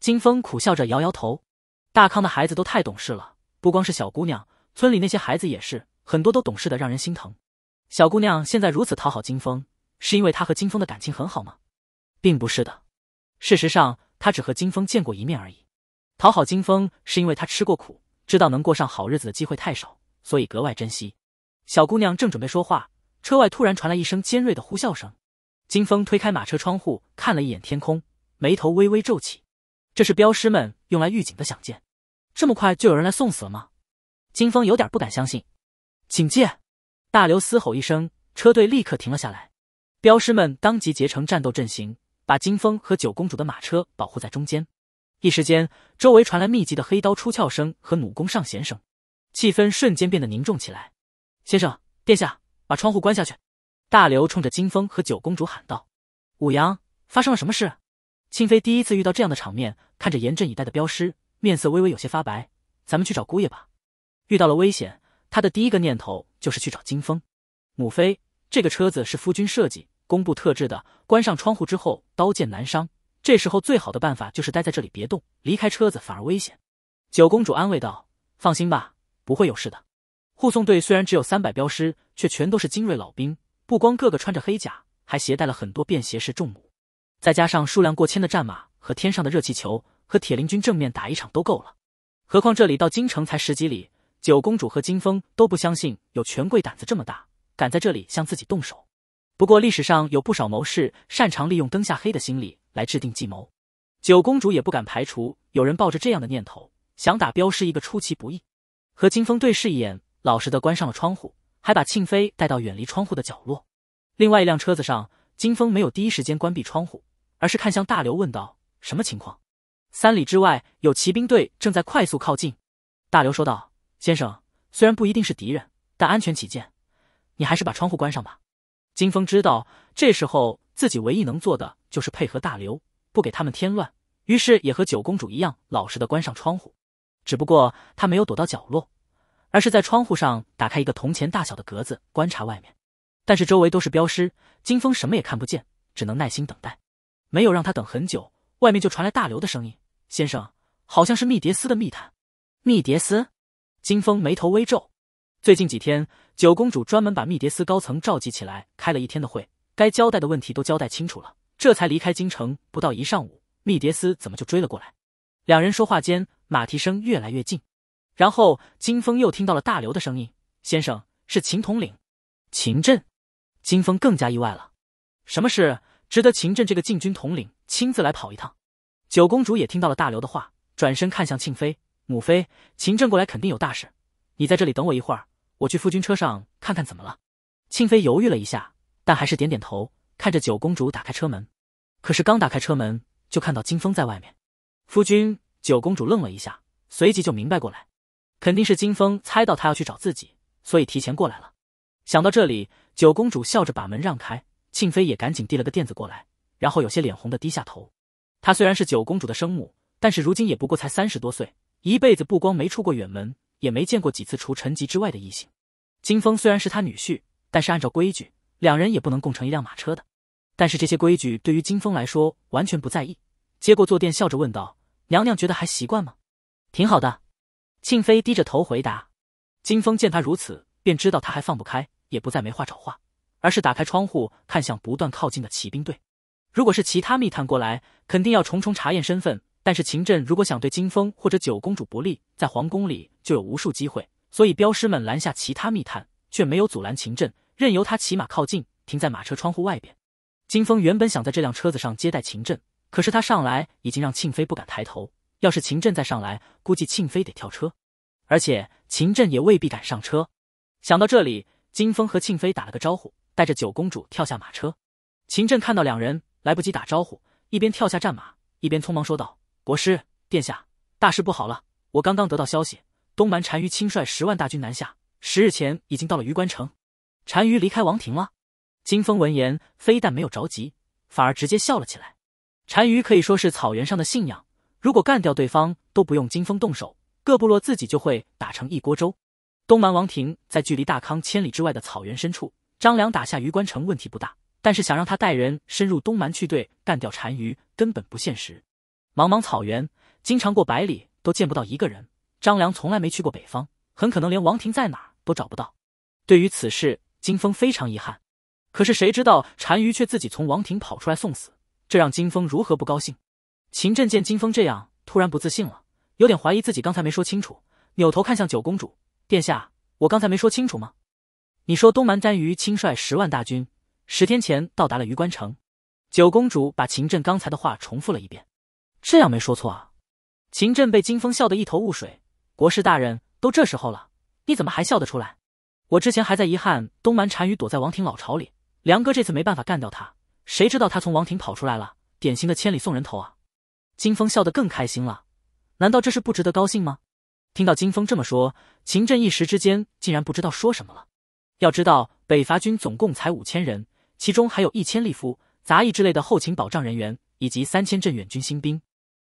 金峰苦笑着摇摇头，大康的孩子都太懂事了。不光是小姑娘，村里那些孩子也是，很多都懂事的让人心疼。小姑娘现在如此讨好金峰，是因为她和金峰的感情很好吗？并不是的，事实上她只和金峰见过一面而已。讨好金峰是因为她吃过苦，知道能过上好日子的机会太少，所以格外珍惜。小姑娘正准备说话，车外突然传来一声尖锐的呼啸声。金峰推开马车窗户，看了一眼天空，眉头微微皱起。这是镖师们用来预警的响箭。这么快就有人来送死了吗？金风有点不敢相信。警戒！大刘嘶吼一声，车队立刻停了下来。镖师们当即结成战斗阵型，把金风和九公主的马车保护在中间。一时间，周围传来密集的黑刀出鞘声和弩弓上弦声，气氛瞬间变得凝重起来。先生、殿下，把窗户关下去！大刘冲着金风和九公主喊道。武阳，发生了什么事？庆妃第一次遇到这样的场面，看着严阵以待的镖师。面色微微有些发白，咱们去找姑爷吧。遇到了危险，他的第一个念头就是去找金风母妃。这个车子是夫君设计、工部特制的，关上窗户之后刀剑难伤。这时候最好的办法就是待在这里别动，离开车子反而危险。九公主安慰道：“放心吧，不会有事的。”护送队虽然只有三百镖师，却全都是精锐老兵，不光个个穿着黑甲，还携带了很多便携式重弩，再加上数量过千的战马和天上的热气球。和铁林军正面打一场都够了，何况这里到京城才十几里。九公主和金风都不相信有权贵胆子这么大，敢在这里向自己动手。不过历史上有不少谋士擅长利用灯下黑的心理来制定计谋，九公主也不敢排除有人抱着这样的念头，想打镖师一个出其不意。和金风对视一眼，老实的关上了窗户，还把庆妃带到远离窗户的角落。另外一辆车子上，金风没有第一时间关闭窗户，而是看向大刘问道：“什么情况？”三里之外有骑兵队正在快速靠近，大刘说道：“先生，虽然不一定是敌人，但安全起见，你还是把窗户关上吧。”金风知道这时候自己唯一能做的就是配合大刘，不给他们添乱。于是也和九公主一样，老实的关上窗户。只不过他没有躲到角落，而是在窗户上打开一个铜钱大小的格子，观察外面。但是周围都是镖师，金风什么也看不见，只能耐心等待。没有让他等很久。外面就传来大刘的声音：“先生，好像是密蝶司的密探。”密蝶司，金风眉头微皱。最近几天，九公主专门把密蝶司高层召集起来开了一天的会，该交代的问题都交代清楚了，这才离开京城。不到一上午，密蝶司怎么就追了过来？两人说话间，马蹄声越来越近。然后，金风又听到了大刘的声音：“先生，是秦统领，秦镇。”金风更加意外了：“什么事？”值得秦振这个禁军统领亲自来跑一趟。九公主也听到了大刘的话，转身看向庆妃母妃：“秦振过来肯定有大事，你在这里等我一会儿，我去夫君车上看看怎么了。”庆妃犹豫了一下，但还是点点头，看着九公主打开车门。可是刚打开车门，就看到金风在外面。夫君，九公主愣了一下，随即就明白过来，肯定是金风猜到她要去找自己，所以提前过来了。想到这里，九公主笑着把门让开。庆妃也赶紧递了个垫子过来，然后有些脸红的低下头。她虽然是九公主的生母，但是如今也不过才三十多岁，一辈子不光没出过远门，也没见过几次除陈吉之外的异性。金风虽然是他女婿，但是按照规矩，两人也不能共乘一辆马车的。但是这些规矩对于金风来说完全不在意，接过坐垫，笑着问道：“娘娘觉得还习惯吗？”“挺好的。”庆妃低着头回答。金风见她如此，便知道她还放不开，也不再没话找话。而是打开窗户看向不断靠近的骑兵队。如果是其他密探过来，肯定要重重查验身份。但是秦振如果想对金风或者九公主不利，在皇宫里就有无数机会。所以镖师们拦下其他密探，却没有阻拦秦振，任由他骑马靠近，停在马车窗户外边。金风原本想在这辆车子上接待秦振，可是他上来已经让庆妃不敢抬头。要是秦振再上来，估计庆妃得跳车。而且秦振也未必敢上车。想到这里，金风和庆妃打了个招呼。带着九公主跳下马车，秦震看到两人，来不及打招呼，一边跳下战马，一边匆忙说道：“国师殿下，大事不好了！我刚刚得到消息，东蛮单于亲率十万大军南下，十日前已经到了榆关城。单于离开王庭了。”金风闻言，非但没有着急，反而直接笑了起来。单于可以说是草原上的信仰，如果干掉对方，都不用金风动手，各部落自己就会打成一锅粥。东蛮王庭在距离大康千里之外的草原深处。张良打下榆关城问题不大，但是想让他带人深入东蛮去队干掉单于根本不现实。茫茫草原，经常过百里都见不到一个人。张良从来没去过北方，很可能连王庭在哪儿都找不到。对于此事，金风非常遗憾。可是谁知道单于却自己从王庭跑出来送死，这让金风如何不高兴？秦振见金风这样突然不自信了，有点怀疑自己刚才没说清楚，扭头看向九公主殿下：“我刚才没说清楚吗？”你说东蛮单于亲率十万大军，十天前到达了榆关城。九公主把秦振刚才的话重复了一遍，这样没说错啊。秦振被金风笑得一头雾水。国师大人都这时候了，你怎么还笑得出来？我之前还在遗憾东蛮单于躲在王庭老巢里，梁哥这次没办法干掉他，谁知道他从王庭跑出来了，典型的千里送人头啊！金风笑得更开心了，难道这是不值得高兴吗？听到金风这么说，秦振一时之间竟然不知道说什么了。要知道，北伐军总共才五千人，其中还有一千吏夫、杂役之类的后勤保障人员，以及三千镇远军新兵。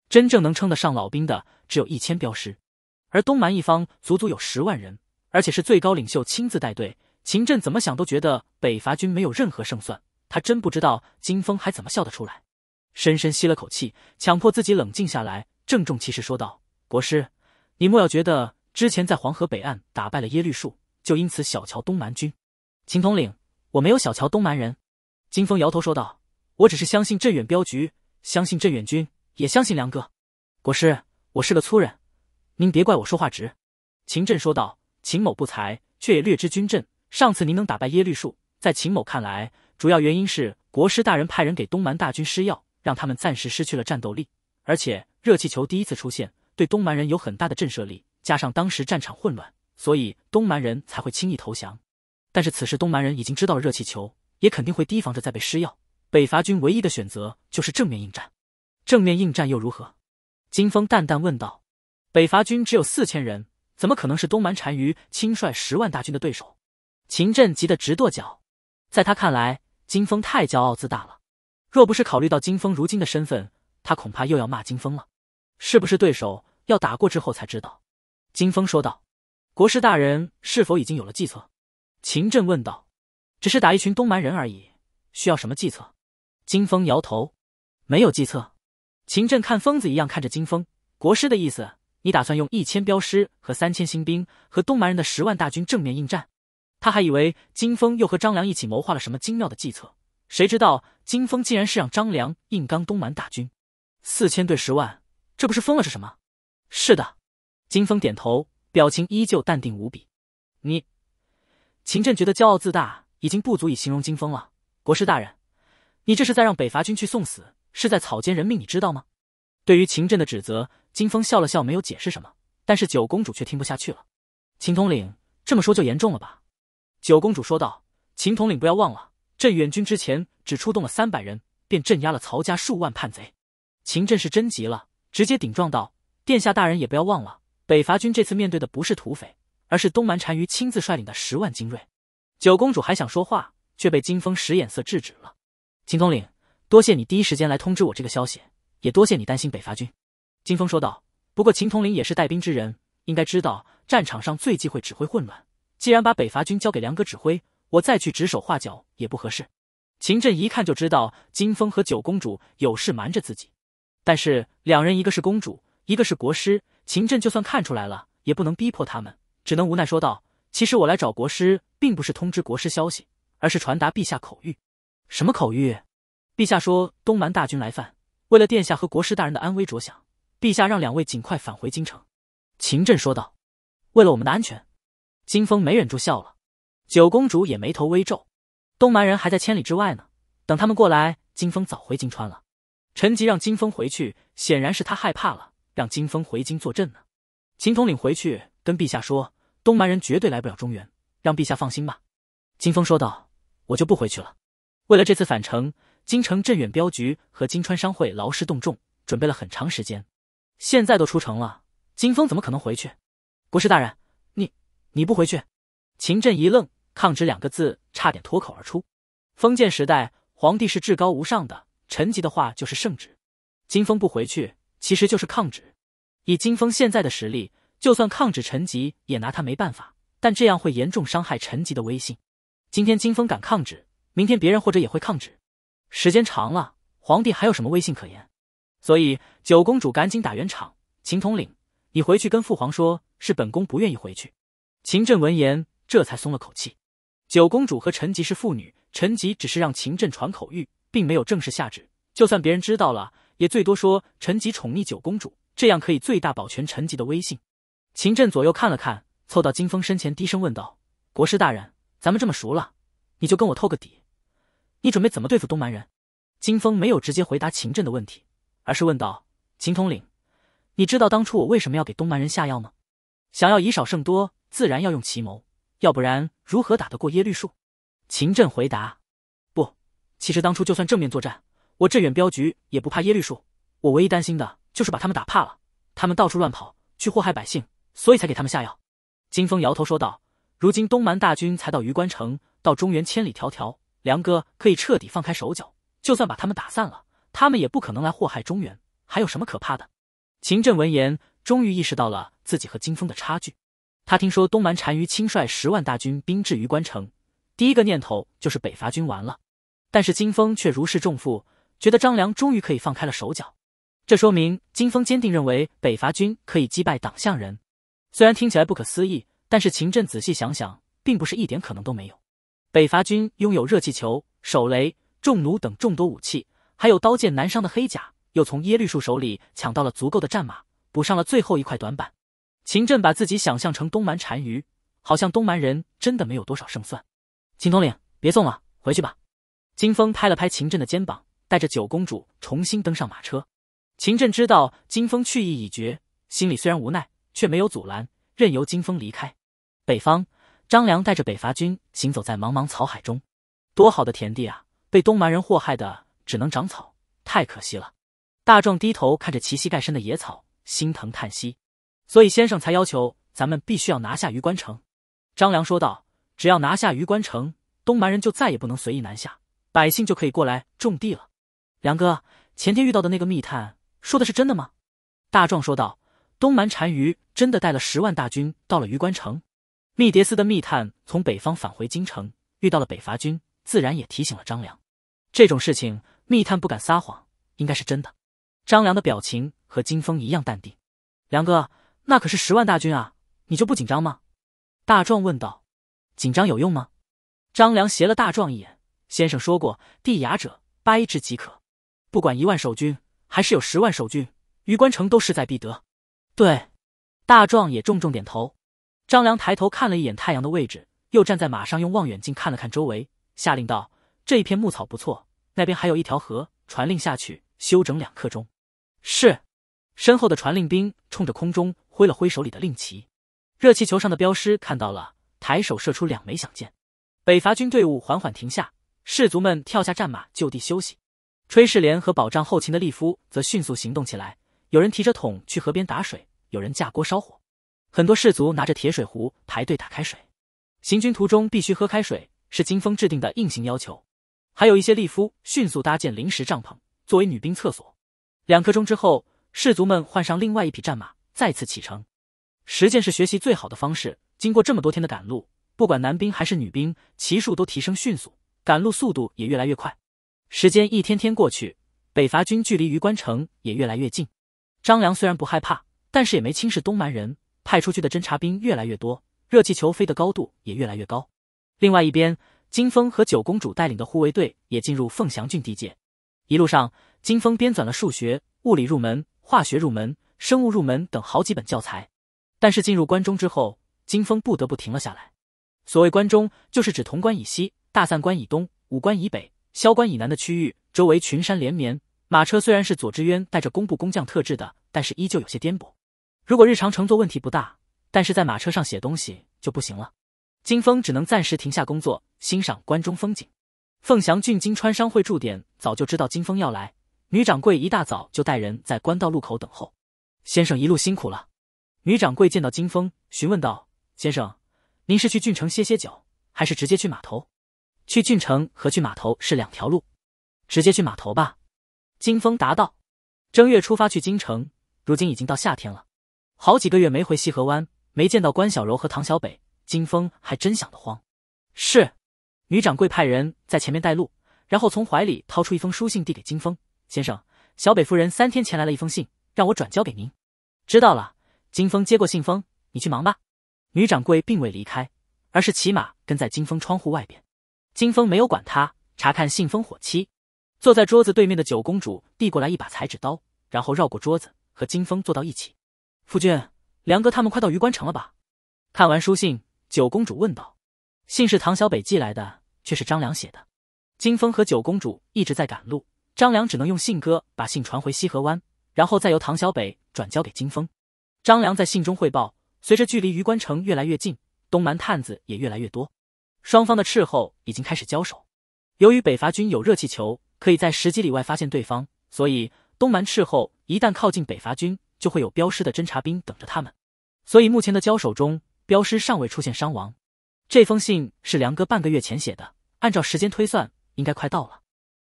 真正能称得上老兵的，只有一千镖师。而东蛮一方足足有十万人，而且是最高领袖亲自带队。秦振怎么想都觉得北伐军没有任何胜算。他真不知道金峰还怎么笑得出来。深深吸了口气，强迫自己冷静下来，郑重其事说道：“国师，你莫要觉得之前在黄河北岸打败了耶律树。”就因此小瞧东蛮军，秦统领，我没有小瞧东蛮人。金风摇头说道：“我只是相信镇远镖局，相信镇远军，也相信梁哥。国师，我是个粗人，您别怪我说话直。”秦振说道：“秦某不才，却也略知军阵。上次您能打败耶律树，在秦某看来，主要原因是国师大人派人给东蛮大军施药，让他们暂时失去了战斗力。而且热气球第一次出现，对东蛮人有很大的震慑力，加上当时战场混乱。”所以东蛮人才会轻易投降，但是此时东蛮人已经知道了热气球，也肯定会提防着再被施药。北伐军唯一的选择就是正面应战。正面应战又如何？金风淡淡问道。北伐军只有四千人，怎么可能是东蛮单于亲率十万大军的对手？秦震急得直跺脚。在他看来，金风太骄傲自大了。若不是考虑到金风如今的身份，他恐怕又要骂金风了。是不是对手要打过之后才知道？金风说道。国师大人是否已经有了计策？秦振问道。只是打一群东蛮人而已，需要什么计策？金风摇头，没有计策。秦振看疯子一样看着金风。国师的意思，你打算用一千镖师和三千新兵和东蛮人的十万大军正面应战？他还以为金风又和张良一起谋划了什么精妙的计策，谁知道金风竟然是让张良硬刚东蛮大军，四千对十万，这不是疯了是什么？是的，金风点头。表情依旧淡定无比。你，秦振觉得骄傲自大已经不足以形容金风了。国师大人，你这是在让北伐军去送死，是在草菅人命，你知道吗？对于秦振的指责，金风笑了笑，没有解释什么。但是九公主却听不下去了。秦统领这么说就严重了吧？九公主说道：“秦统领，不要忘了，镇远军之前只出动了三百人，便镇压了曹家数万叛贼。”秦振是真急了，直接顶撞道：“殿下大人也不要忘了。”北伐军这次面对的不是土匪，而是东蛮单于亲自率领的十万精锐。九公主还想说话，却被金风使眼色制止了。秦统领，多谢你第一时间来通知我这个消息，也多谢你担心北伐军。金风说道：“不过，秦统领也是带兵之人，应该知道战场上最忌讳指挥混乱。既然把北伐军交给梁哥指挥，我再去指手画脚也不合适。”秦振一看就知道金风和九公主有事瞒着自己，但是两人一个是公主，一个是国师。秦震就算看出来了，也不能逼迫他们，只能无奈说道：“其实我来找国师，并不是通知国师消息，而是传达陛下口谕。什么口谕？陛下说东蛮大军来犯，为了殿下和国师大人的安危着想，陛下让两位尽快返回京城。”秦震说道：“为了我们的安全。”金风没忍住笑了，九公主也眉头微皱：“东蛮人还在千里之外呢，等他们过来，金风早回金川了。”陈吉让金风回去，显然是他害怕了。让金风回京坐镇呢。秦统领回去跟陛下说，东蛮人绝对来不了中原，让陛下放心吧。金风说道：“我就不回去了。为了这次返程，京城镇远镖局和金川商会劳师动众，准备了很长时间，现在都出城了。金风怎么可能回去？”国师大人，你你不回去？秦震一愣，抗旨两个字差点脱口而出。封建时代，皇帝是至高无上的，臣级的话就是圣旨。金风不回去。其实就是抗旨。以金风现在的实力，就算抗旨，陈吉也拿他没办法。但这样会严重伤害陈吉的威信。今天金风敢抗旨，明天别人或者也会抗旨。时间长了，皇帝还有什么威信可言？所以九公主赶紧打圆场：“秦统领，你回去跟父皇说，是本宫不愿意回去。”秦振闻言，这才松了口气。九公主和陈吉是父女，陈吉只是让秦振传口谕，并没有正式下旨。就算别人知道了。也最多说陈吉宠溺九公主，这样可以最大保全陈吉的威信。秦振左右看了看，凑到金风身前，低声问道：“国师大人，咱们这么熟了，你就跟我透个底，你准备怎么对付东蛮人？”金风没有直接回答秦振的问题，而是问道：“秦统领，你知道当初我为什么要给东蛮人下药吗？想要以少胜多，自然要用奇谋，要不然如何打得过耶律术？”秦振回答：“不，其实当初就算正面作战。”我镇远镖局也不怕耶律树，我唯一担心的就是把他们打怕了，他们到处乱跑去祸害百姓，所以才给他们下药。金风摇头说道：“如今东蛮大军才到榆关城，到中原千里迢迢，梁哥可以彻底放开手脚，就算把他们打散了，他们也不可能来祸害中原，还有什么可怕的？”秦振闻言，终于意识到了自己和金风的差距。他听说东蛮单于亲率十万大军兵至榆关城，第一个念头就是北伐军完了。但是金风却如释重负。觉得张良终于可以放开了手脚，这说明金峰坚定认为北伐军可以击败党项人。虽然听起来不可思议，但是秦振仔细想想，并不是一点可能都没有。北伐军拥有热气球、手雷、重弩等众多武器，还有刀剑难伤的黑甲，又从耶律树手里抢到了足够的战马，补上了最后一块短板。秦振把自己想象成东蛮单于，好像东蛮人真的没有多少胜算。秦统领，别送了，回去吧。金峰拍了拍秦振的肩膀。带着九公主重新登上马车，秦震知道金风去意已决，心里虽然无奈，却没有阻拦，任由金风离开。北方，张良带着北伐军行走在茫茫草海中。多好的田地啊！被东蛮人祸害的只能长草，太可惜了。大壮低头看着齐膝盖身的野草，心疼叹息。所以先生才要求咱们必须要拿下榆关城。张良说道：“只要拿下榆关城，东蛮人就再也不能随意南下，百姓就可以过来种地了。”梁哥前天遇到的那个密探说的是真的吗？大壮说道：“东蛮单于真的带了十万大军到了榆关城。”密迭斯的密探从北方返回京城，遇到了北伐军，自然也提醒了张良。这种事情，密探不敢撒谎，应该是真的。张良的表情和金风一样淡定。梁哥，那可是十万大军啊，你就不紧张吗？大壮问道。紧张有用吗？张良斜了大壮一眼。先生说过：“地牙者掰之即可。”不管一万守军还是有十万守军，于关城都势在必得。对，大壮也重重点头。张良抬头看了一眼太阳的位置，又站在马上用望远镜看了看周围，下令道：“这一片牧草不错，那边还有一条河，传令下去休整两刻钟。”是。身后的传令兵冲着空中挥了挥手里的令旗。热气球上的镖师看到了，抬手射出两枚响箭。北伐军队伍缓缓停下，士卒们跳下战马就地休息。炊事连和保障后勤的利夫则迅速行动起来，有人提着桶去河边打水，有人架锅烧火，很多士卒拿着铁水壶排队打开水。行军途中必须喝开水，是金风制定的硬性要求。还有一些利夫迅速搭建临时帐篷，作为女兵厕所。两刻钟之后，士卒们换上另外一匹战马，再次启程。实践是学习最好的方式。经过这么多天的赶路，不管男兵还是女兵，骑术都提升迅速，赶路速度也越来越快。时间一天天过去，北伐军距离榆关城也越来越近。张良虽然不害怕，但是也没轻视东蛮人。派出去的侦察兵越来越多，热气球飞的高度也越来越高。另外一边，金风和九公主带领的护卫队也进入凤翔郡地界。一路上，金风编纂了数学、物理入门、化学入门、生物入门等好几本教材。但是进入关中之后，金风不得不停了下来。所谓关中，就是指潼关以西、大散关以东、武关以北。萧关以南的区域周围群山连绵，马车虽然是左之渊带着工部工匠特制的，但是依旧有些颠簸。如果日常乘坐问题不大，但是在马车上写东西就不行了。金风只能暂时停下工作，欣赏关中风景。凤翔郡金川商会驻点早就知道金风要来，女掌柜一大早就带人在关道路口等候。先生一路辛苦了。女掌柜见到金风，询问道：“先生，您是去郡城歇歇脚，还是直接去码头？”去郡城和去码头是两条路，直接去码头吧。金风答道：“正月出发去京城，如今已经到夏天了，好几个月没回西河湾，没见到关小柔和唐小北，金风还真想得慌。”是，女掌柜派人在前面带路，然后从怀里掏出一封书信递给金风先生：“小北夫人三天前来了一封信，让我转交给您。”知道了。金风接过信封，你去忙吧。女掌柜并未离开，而是骑马跟在金风窗户外边。金风没有管他，查看信封火漆。坐在桌子对面的九公主递过来一把裁纸刀，然后绕过桌子和金风坐到一起。夫君，梁哥他们快到榆关城了吧？看完书信，九公主问道。信是唐小北寄来的，却是张良写的。金风和九公主一直在赶路，张良只能用信鸽把信传回西河湾，然后再由唐小北转交给金风。张良在信中汇报，随着距离榆关城越来越近，东蛮探子也越来越多。双方的斥候已经开始交手。由于北伐军有热气球，可以在十几里外发现对方，所以东蛮斥候一旦靠近北伐军，就会有镖师的侦察兵等着他们。所以目前的交手中，镖师尚未出现伤亡。这封信是梁哥半个月前写的，按照时间推算，应该快到了。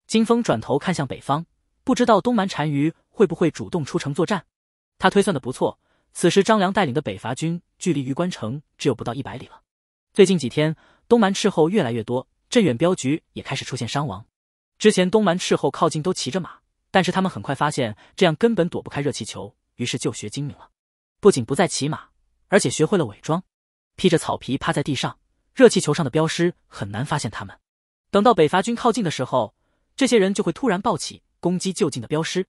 金风转头看向北方，不知道东蛮单于会不会主动出城作战。他推算的不错，此时张良带领的北伐军距离榆关城只有不到一百里了。最近几天。东蛮斥候越来越多，镇远镖局也开始出现伤亡。之前东蛮斥候靠近都骑着马，但是他们很快发现这样根本躲不开热气球，于是就学精明了，不仅不再骑马，而且学会了伪装，披着草皮趴在地上，热气球上的镖师很难发现他们。等到北伐军靠近的时候，这些人就会突然暴起攻击就近的镖师。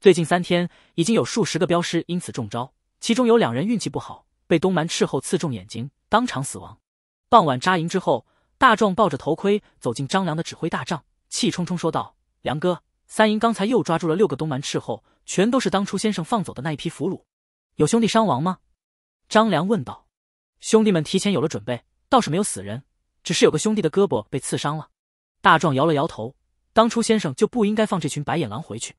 最近三天已经有数十个镖师因此中招，其中有两人运气不好，被东蛮斥候刺中眼睛，当场死亡。傍晚扎营之后，大壮抱着头盔走进张良的指挥大帐，气冲冲说道：“梁哥，三营刚才又抓住了六个东蛮斥候，全都是当初先生放走的那一批俘虏。有兄弟伤亡吗？”张良问道。兄弟们提前有了准备，倒是没有死人，只是有个兄弟的胳膊被刺伤了。大壮摇了摇头：“当初先生就不应该放这群白眼狼回去。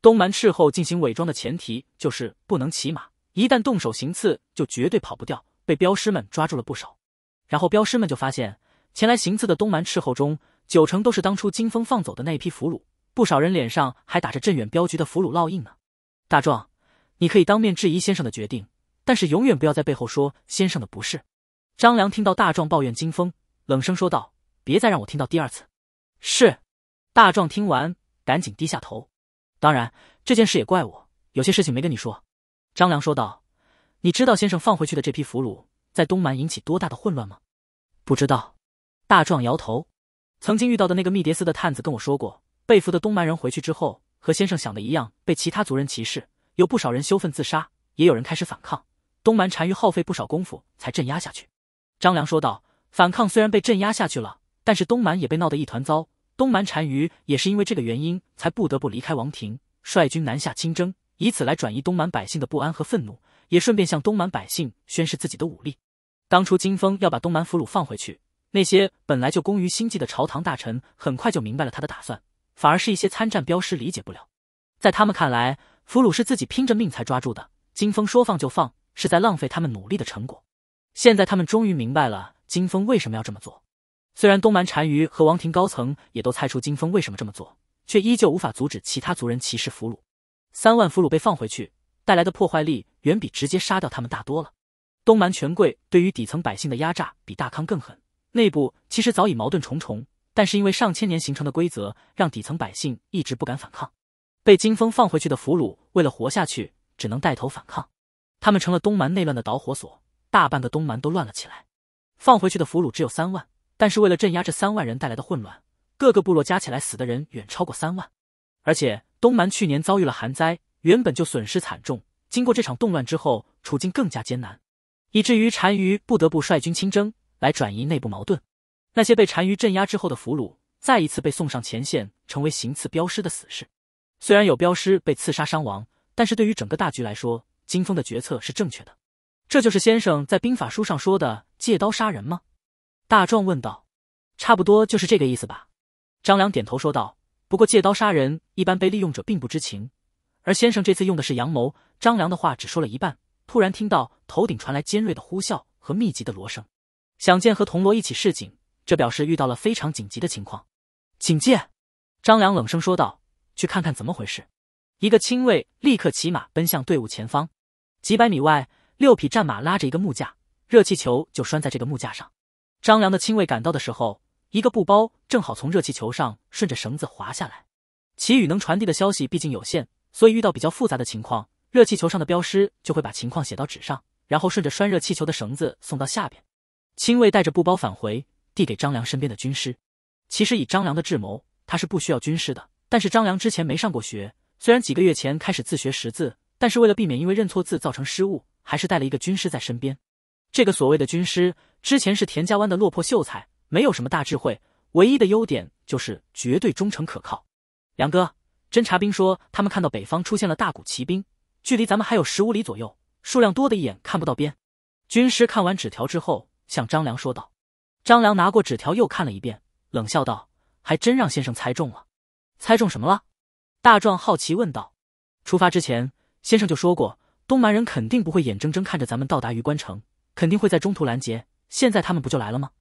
东蛮斥候进行伪装的前提就是不能骑马，一旦动手行刺，就绝对跑不掉，被镖师们抓住了不少。”然后镖师们就发现，前来行刺的东蛮斥候中，九成都是当初金风放走的那批俘虏，不少人脸上还打着镇远镖局的俘虏烙印呢。大壮，你可以当面质疑先生的决定，但是永远不要在背后说先生的不是。张良听到大壮抱怨金风，冷声说道：“别再让我听到第二次。”是。大壮听完，赶紧低下头。当然，这件事也怪我，有些事情没跟你说。”张良说道，“你知道先生放回去的这批俘虏？”在东蛮引起多大的混乱吗？不知道。大壮摇头。曾经遇到的那个密迭斯的探子跟我说过，被俘的东蛮人回去之后，和先生想的一样，被其他族人歧视，有不少人羞愤自杀，也有人开始反抗。东蛮单于耗费不少功夫才镇压下去。张良说道：“反抗虽然被镇压下去了，但是东蛮也被闹得一团糟。东蛮单于也是因为这个原因，才不得不离开王庭，率军南下亲征，以此来转移东蛮百姓的不安和愤怒，也顺便向东蛮百姓宣示自己的武力。”当初金风要把东蛮俘虏放回去，那些本来就攻于心计的朝堂大臣很快就明白了他的打算，反而是一些参战镖师理解不了。在他们看来，俘虏是自己拼着命才抓住的，金风说放就放，是在浪费他们努力的成果。现在他们终于明白了金风为什么要这么做。虽然东蛮单于和王庭高层也都猜出金风为什么这么做，却依旧无法阻止其他族人歧视俘虏。三万俘虏被放回去带来的破坏力，远比直接杀掉他们大多了。东蛮权贵对于底层百姓的压榨比大康更狠，内部其实早已矛盾重重，但是因为上千年形成的规则，让底层百姓一直不敢反抗。被金风放回去的俘虏，为了活下去，只能带头反抗，他们成了东蛮内乱的导火索，大半个东蛮都乱了起来。放回去的俘虏只有三万，但是为了镇压这三万人带来的混乱，各个部落加起来死的人远超过三万。而且东蛮去年遭遇了旱灾，原本就损失惨重，经过这场动乱之后，处境更加艰难。以至于单于不得不率军亲征，来转移内部矛盾。那些被单于镇压之后的俘虏，再一次被送上前线，成为行刺镖师的死士。虽然有镖师被刺杀伤亡，但是对于整个大局来说，金风的决策是正确的。这就是先生在兵法书上说的“借刀杀人”吗？大壮问道。差不多就是这个意思吧。张良点头说道。不过借刀杀人，一般被利用者并不知情，而先生这次用的是阳谋。张良的话只说了一半。突然听到头顶传来尖锐的呼啸和密集的锣声，响箭和铜锣一起示警，这表示遇到了非常紧急的情况。警戒！张良冷声说道：“去看看怎么回事。”一个亲卫立刻骑马奔向队伍前方。几百米外，六匹战马拉着一个木架，热气球就拴在这个木架上。张良的亲卫赶到的时候，一个布包正好从热气球上顺着绳子滑下来。祁雨能传递的消息毕竟有限，所以遇到比较复杂的情况。热气球上的镖师就会把情况写到纸上，然后顺着拴热气球的绳子送到下边。亲卫带着布包返回，递给张良身边的军师。其实以张良的智谋，他是不需要军师的。但是张良之前没上过学，虽然几个月前开始自学识字，但是为了避免因为认错字造成失误，还是带了一个军师在身边。这个所谓的军师之前是田家湾的落魄秀才，没有什么大智慧，唯一的优点就是绝对忠诚可靠。杨哥，侦察兵说他们看到北方出现了大股骑兵。距离咱们还有十五里左右，数量多的一眼看不到边。军师看完纸条之后，向张良说道：“张良拿过纸条又看了一遍，冷笑道：‘还真让先生猜中了，猜中什么了？’大壮好奇问道：‘出发之前，先生就说过，东蛮人肯定不会眼睁睁看着咱们到达榆关城，肯定会在中途拦截。现在他们不就来了吗？’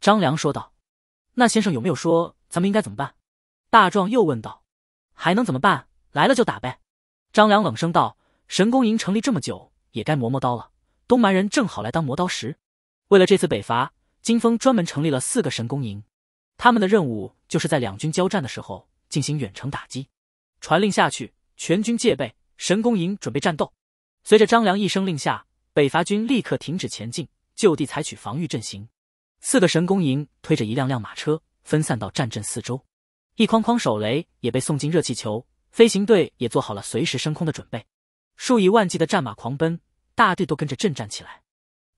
张良说道：‘那先生有没有说咱们应该怎么办？’大壮又问道：‘还能怎么办？来了就打呗。’张良冷声道：“神功营成立这么久，也该磨磨刀了。东蛮人正好来当磨刀石。为了这次北伐，金风专门成立了四个神功营，他们的任务就是在两军交战的时候进行远程打击。传令下去，全军戒备，神功营准备战斗。”随着张良一声令下，北伐军立刻停止前进，就地采取防御阵型。四个神功营推着一辆辆马车，分散到战阵四周，一筐筐手雷也被送进热气球。飞行队也做好了随时升空的准备，数以万计的战马狂奔，大地都跟着震颤起来。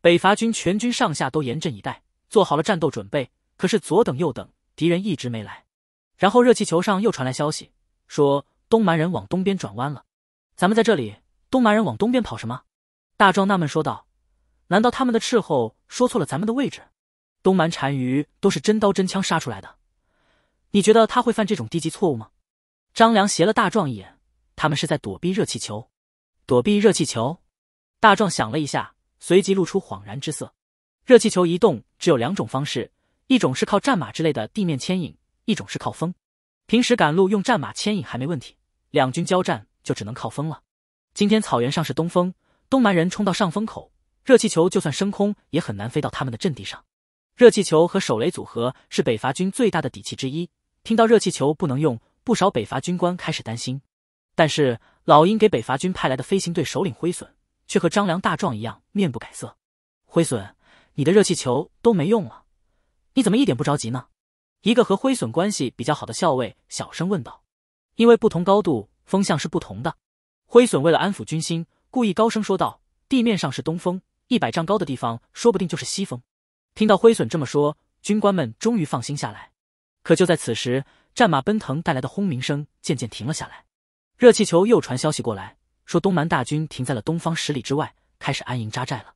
北伐军全军上下都严阵以待，做好了战斗准备。可是左等右等，敌人一直没来。然后热气球上又传来消息，说东蛮人往东边转弯了。咱们在这里，东蛮人往东边跑什么？大壮纳闷说道：“难道他们的斥候说错了咱们的位置？东蛮单于都是真刀真枪杀出来的，你觉得他会犯这种低级错误吗？”张良斜了大壮一眼，他们是在躲避热气球。躲避热气球，大壮想了一下，随即露出恍然之色。热气球移动只有两种方式，一种是靠战马之类的地面牵引，一种是靠风。平时赶路用战马牵引还没问题，两军交战就只能靠风了。今天草原上是东风，东蛮人冲到上风口，热气球就算升空也很难飞到他们的阵地上。热气球和手雷组合是北伐军最大的底气之一。听到热气球不能用。不少北伐军官开始担心，但是老鹰给北伐军派来的飞行队首领灰隼却和张良大壮一样面不改色。灰隼，你的热气球都没用了，你怎么一点不着急呢？一个和灰隼关系比较好的校尉小声问道。因为不同高度风向是不同的，灰隼为了安抚军心，故意高声说道：“地面上是东风，一百丈高的地方说不定就是西风。”听到灰隼这么说，军官们终于放心下来。可就在此时。战马奔腾带来的轰鸣声渐渐停了下来，热气球又传消息过来，说东蛮大军停在了东方十里之外，开始安营扎寨了。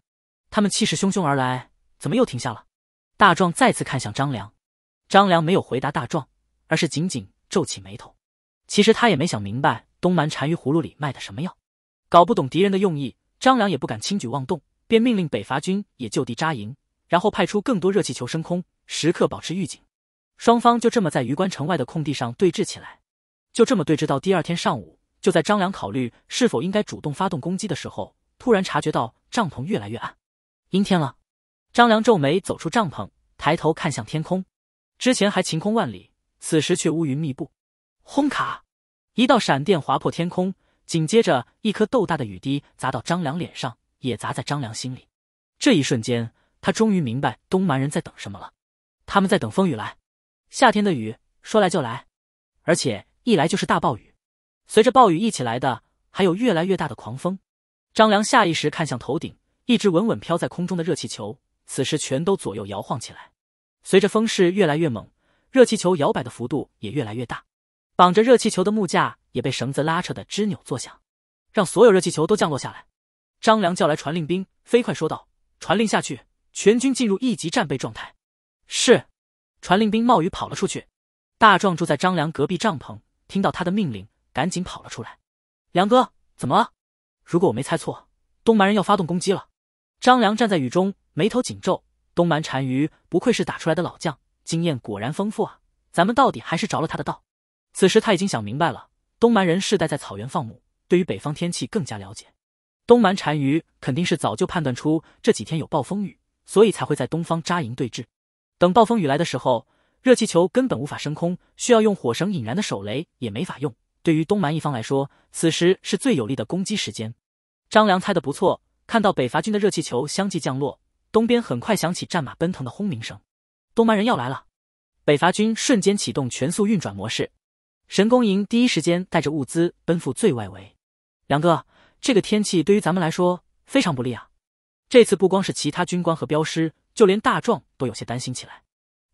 他们气势汹汹而来，怎么又停下了？大壮再次看向张良，张良没有回答大壮，而是紧紧皱起眉头。其实他也没想明白东蛮单于葫芦里卖的什么药，搞不懂敌人的用意，张良也不敢轻举妄动，便命令北伐军也就地扎营，然后派出更多热气球升空，时刻保持预警。双方就这么在榆关城外的空地上对峙起来，就这么对峙到第二天上午。就在张良考虑是否应该主动发动攻击的时候，突然察觉到帐篷越来越暗，阴天了。张良皱眉走出帐篷，抬头看向天空，之前还晴空万里，此时却乌云密布。轰咔！一道闪电划破天空，紧接着一颗豆大的雨滴砸到张良脸上，也砸在张良心里。这一瞬间，他终于明白东蛮人在等什么了，他们在等风雨来。夏天的雨说来就来，而且一来就是大暴雨。随着暴雨一起来的，还有越来越大的狂风。张良下意识看向头顶，一直稳稳飘在空中的热气球，此时全都左右摇晃起来。随着风势越来越猛，热气球摇摆的幅度也越来越大，绑着热气球的木架也被绳子拉扯的吱扭作响，让所有热气球都降落下来。张良叫来传令兵，飞快说道：“传令下去，全军进入一级战备状态。”是。传令兵冒雨跑了出去，大壮住在张良隔壁帐篷，听到他的命令，赶紧跑了出来。梁哥，怎么了？如果我没猜错，东蛮人要发动攻击了。张良站在雨中，眉头紧皱。东蛮单于不愧是打出来的老将，经验果然丰富啊。咱们到底还是着了他的道。此时他已经想明白了，东蛮人世代在草原放牧，对于北方天气更加了解。东蛮单于肯定是早就判断出这几天有暴风雨，所以才会在东方扎营对峙。等暴风雨来的时候，热气球根本无法升空，需要用火绳引燃的手雷也没法用。对于东蛮一方来说，此时是最有利的攻击时间。张良猜的不错，看到北伐军的热气球相继降落，东边很快响起战马奔腾的轰鸣声，东蛮人要来了。北伐军瞬间启动全速运转模式，神弓营第一时间带着物资奔赴最外围。梁哥，这个天气对于咱们来说非常不利啊！这次不光是其他军官和镖师。就连大壮都有些担心起来。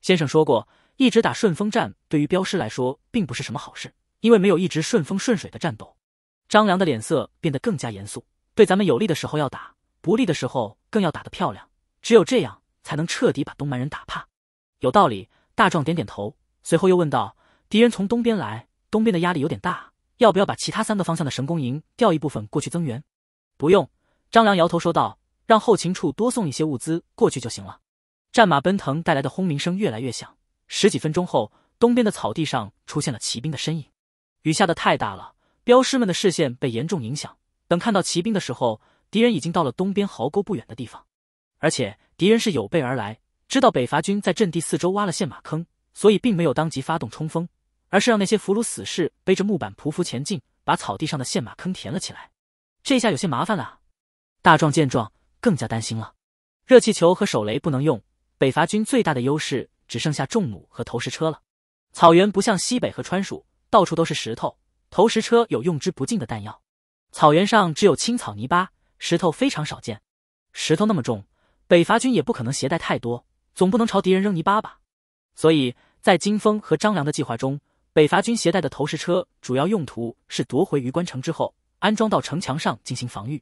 先生说过，一直打顺风战对于镖师来说并不是什么好事，因为没有一直顺风顺水的战斗。张良的脸色变得更加严肃，对咱们有利的时候要打，不利的时候更要打得漂亮，只有这样才能彻底把东蛮人打怕。有道理，大壮点点头，随后又问道：“敌人从东边来，东边的压力有点大，要不要把其他三个方向的神弓营调一部分过去增援？”“不用。”张良摇头说道。让后勤处多送一些物资过去就行了。战马奔腾带来的轰鸣声越来越响，十几分钟后，东边的草地上出现了骑兵的身影。雨下的太大了，镖师们的视线被严重影响。等看到骑兵的时候，敌人已经到了东边壕沟不远的地方，而且敌人是有备而来，知道北伐军在阵地四周挖了陷马坑，所以并没有当即发动冲锋，而是让那些俘虏死士背着木板匍匐前进，把草地上的陷马坑填了起来。这下有些麻烦了。大壮见状。更加担心了，热气球和手雷不能用，北伐军最大的优势只剩下重弩和投石车了。草原不像西北和川蜀，到处都是石头，投石车有用之不尽的弹药。草原上只有青草泥巴，石头非常少见。石头那么重，北伐军也不可能携带太多，总不能朝敌人扔泥巴吧？所以在金风和张良的计划中，北伐军携带的投石车主要用途是夺回榆关城之后，安装到城墙上进行防御。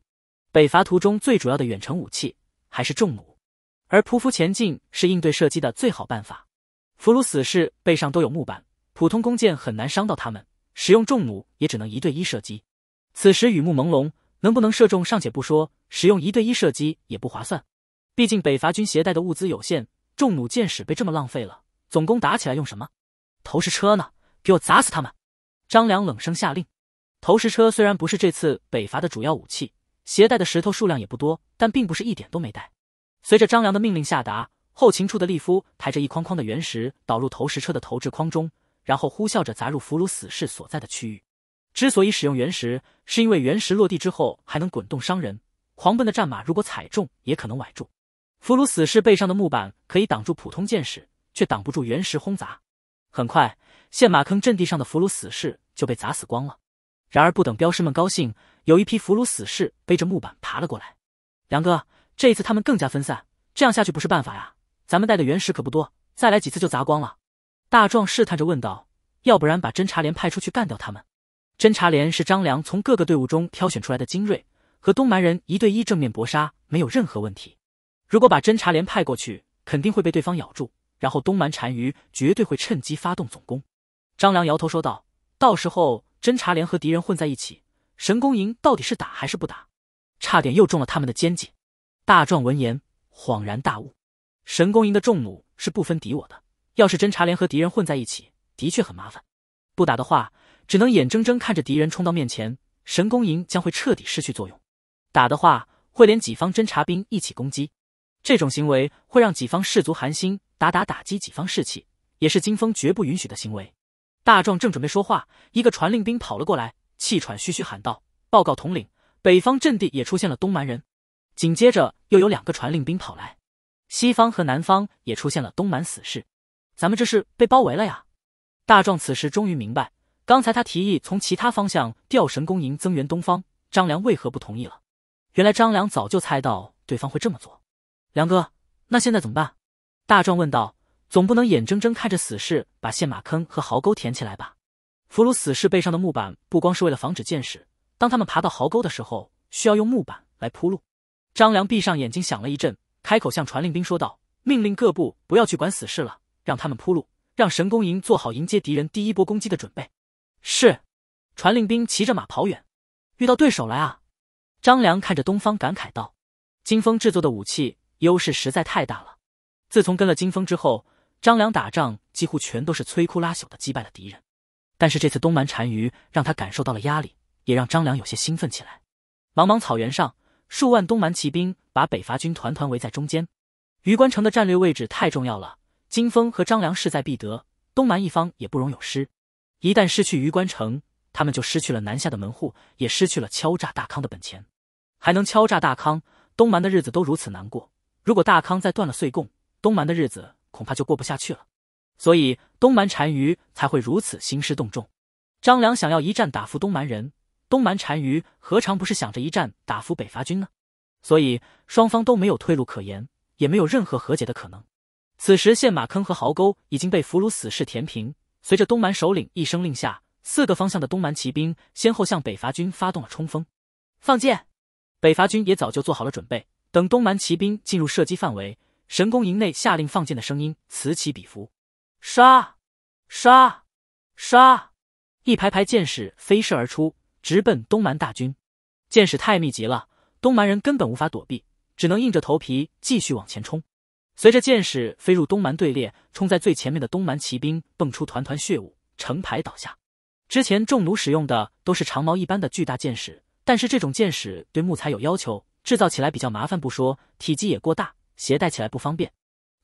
北伐途中最主要的远程武器还是重弩，而匍匐前进是应对射击的最好办法。俘虏死士背上都有木板，普通弓箭很难伤到他们，使用重弩也只能一对一射击。此时雨幕朦胧，能不能射中尚且不说，使用一对一射击也不划算。毕竟北伐军携带的物资有限，重弩箭矢被这么浪费了，总攻打起来用什么？投石车呢？给我砸死他们！张良冷声下令。投石车虽然不是这次北伐的主要武器。携带的石头数量也不多，但并不是一点都没带。随着张良的命令下达，后勤处的利夫抬着一筐筐的原石倒入投石车的投掷筐中，然后呼啸着砸入俘虏死士所在的区域。之所以使用原石，是因为原石落地之后还能滚动伤人，狂奔的战马如果踩中也可能崴住。俘虏死士背上的木板可以挡住普通箭矢，却挡不住原石轰砸。很快，陷马坑阵地上的俘虏死士就被砸死光了。然而，不等镖师们高兴，有一批俘虏死士背着木板爬了过来。梁哥，这一次他们更加分散，这样下去不是办法呀！咱们带的原石可不多，再来几次就砸光了。大壮试探着问道：“要不然把侦察连派出去干掉他们？”侦察连是张良从各个队伍中挑选出来的精锐，和东蛮人一对一正面搏杀没有任何问题。如果把侦察连派过去，肯定会被对方咬住，然后东蛮单于绝对会趁机发动总攻。张良摇头说道：“到时候。”侦察连和敌人混在一起，神弓营到底是打还是不打？差点又中了他们的奸计。大壮闻言恍然大悟，神弓营的重弩是不分敌我的，要是侦察连和敌人混在一起，的确很麻烦。不打的话，只能眼睁睁看着敌人冲到面前，神弓营将会彻底失去作用；打的话，会连己方侦察兵一起攻击，这种行为会让己方士卒寒心，打打打击己方士气，也是金风绝不允许的行为。大壮正准备说话，一个传令兵跑了过来，气喘吁吁喊道：“报告统领，北方阵地也出现了东蛮人。”紧接着又有两个传令兵跑来，西方和南方也出现了东蛮死士，咱们这是被包围了呀！大壮此时终于明白，刚才他提议从其他方向调神攻营增援东方，张良为何不同意了？原来张良早就猜到对方会这么做。梁哥，那现在怎么办？大壮问道。总不能眼睁睁看着死士把陷马坑和壕沟填起来吧？俘虏死士背上的木板不光是为了防止箭矢，当他们爬到壕沟的时候，需要用木板来铺路。张良闭上眼睛想了一阵，开口向传令兵说道：“命令各部不要去管死士了，让他们铺路，让神弓营做好迎接敌人第一波攻击的准备。”是。传令兵骑着马跑远，遇到对手了啊！张良看着东方感慨道：“金风制作的武器优势实在太大了。自从跟了金风之后。”张良打仗几乎全都是摧枯拉朽的击败了敌人，但是这次东蛮单于让他感受到了压力，也让张良有些兴奋起来。茫茫草原上，数万东蛮骑兵把北伐军团团围在中间。榆关城的战略位置太重要了，金风和张良势在必得，东蛮一方也不容有失。一旦失去榆关城，他们就失去了南下的门户，也失去了敲诈大康的本钱。还能敲诈大康？东蛮的日子都如此难过，如果大康再断了岁贡，东蛮的日子……恐怕就过不下去了，所以东蛮单于才会如此兴师动众。张良想要一战打服东蛮人，东蛮单于何尝不是想着一战打服北伐军呢？所以双方都没有退路可言，也没有任何和解的可能。此时陷马坑和壕沟已经被俘虏死士填平，随着东蛮首领一声令下，四个方向的东蛮骑兵先后向北伐军发动了冲锋，放箭。北伐军也早就做好了准备，等东蛮骑兵进入射击范围。神弓营内下令放箭的声音此起彼伏，杀，杀，杀！一排排箭矢飞射而出，直奔东蛮大军。箭矢太密集了，东蛮人根本无法躲避，只能硬着头皮继续往前冲。随着箭矢飞入东蛮队列，冲在最前面的东蛮骑兵蹦出团团血雾，成排倒下。之前重弩使用的都是长矛一般的巨大箭矢，但是这种箭矢对木材有要求，制造起来比较麻烦不说，体积也过大。携带起来不方便，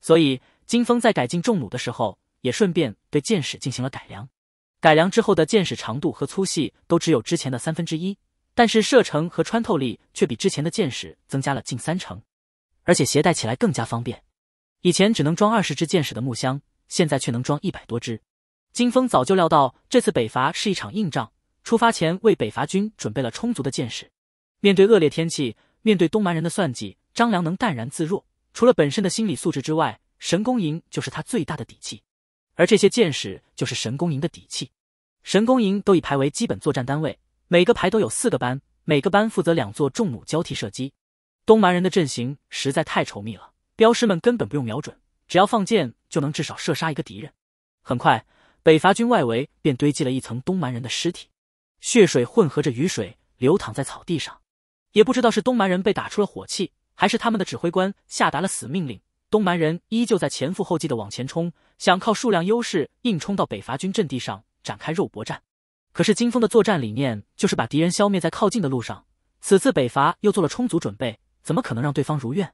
所以金峰在改进重弩的时候，也顺便对箭矢进行了改良。改良之后的箭矢长度和粗细都只有之前的三分之一，但是射程和穿透力却比之前的箭矢增加了近三成，而且携带起来更加方便。以前只能装二十支箭矢的木箱，现在却能装一百多支。金峰早就料到这次北伐是一场硬仗，出发前为北伐军准备了充足的箭矢。面对恶劣天气，面对东蛮人的算计，张良能淡然自若。除了本身的心理素质之外，神弓营就是他最大的底气，而这些箭矢就是神弓营的底气。神弓营都以排为基本作战单位，每个排都有四个班，每个班负责两座重弩交替射击。东蛮人的阵型实在太稠密了，镖师们根本不用瞄准，只要放箭就能至少射杀一个敌人。很快，北伐军外围便堆积了一层东蛮人的尸体，血水混合着雨水流淌在草地上，也不知道是东蛮人被打出了火气。还是他们的指挥官下达了死命令，东蛮人依旧在前赴后继地往前冲，想靠数量优势硬冲到北伐军阵地上展开肉搏战。可是金峰的作战理念就是把敌人消灭在靠近的路上，此次北伐又做了充足准备，怎么可能让对方如愿？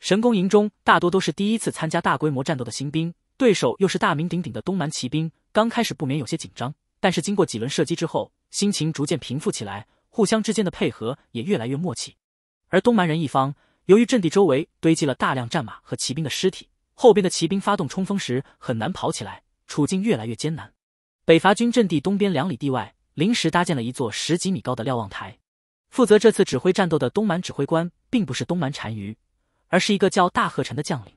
神功营中大多都是第一次参加大规模战斗的新兵，对手又是大名鼎鼎的东蛮骑兵，刚开始不免有些紧张，但是经过几轮射击之后，心情逐渐平复起来，互相之间的配合也越来越默契。而东蛮人一方。由于阵地周围堆积了大量战马和骑兵的尸体，后边的骑兵发动冲锋时很难跑起来，处境越来越艰难。北伐军阵地东边两里地外临时搭建了一座十几米高的瞭望台。负责这次指挥战斗的东蛮指挥官并不是东蛮单于，而是一个叫大贺臣的将领。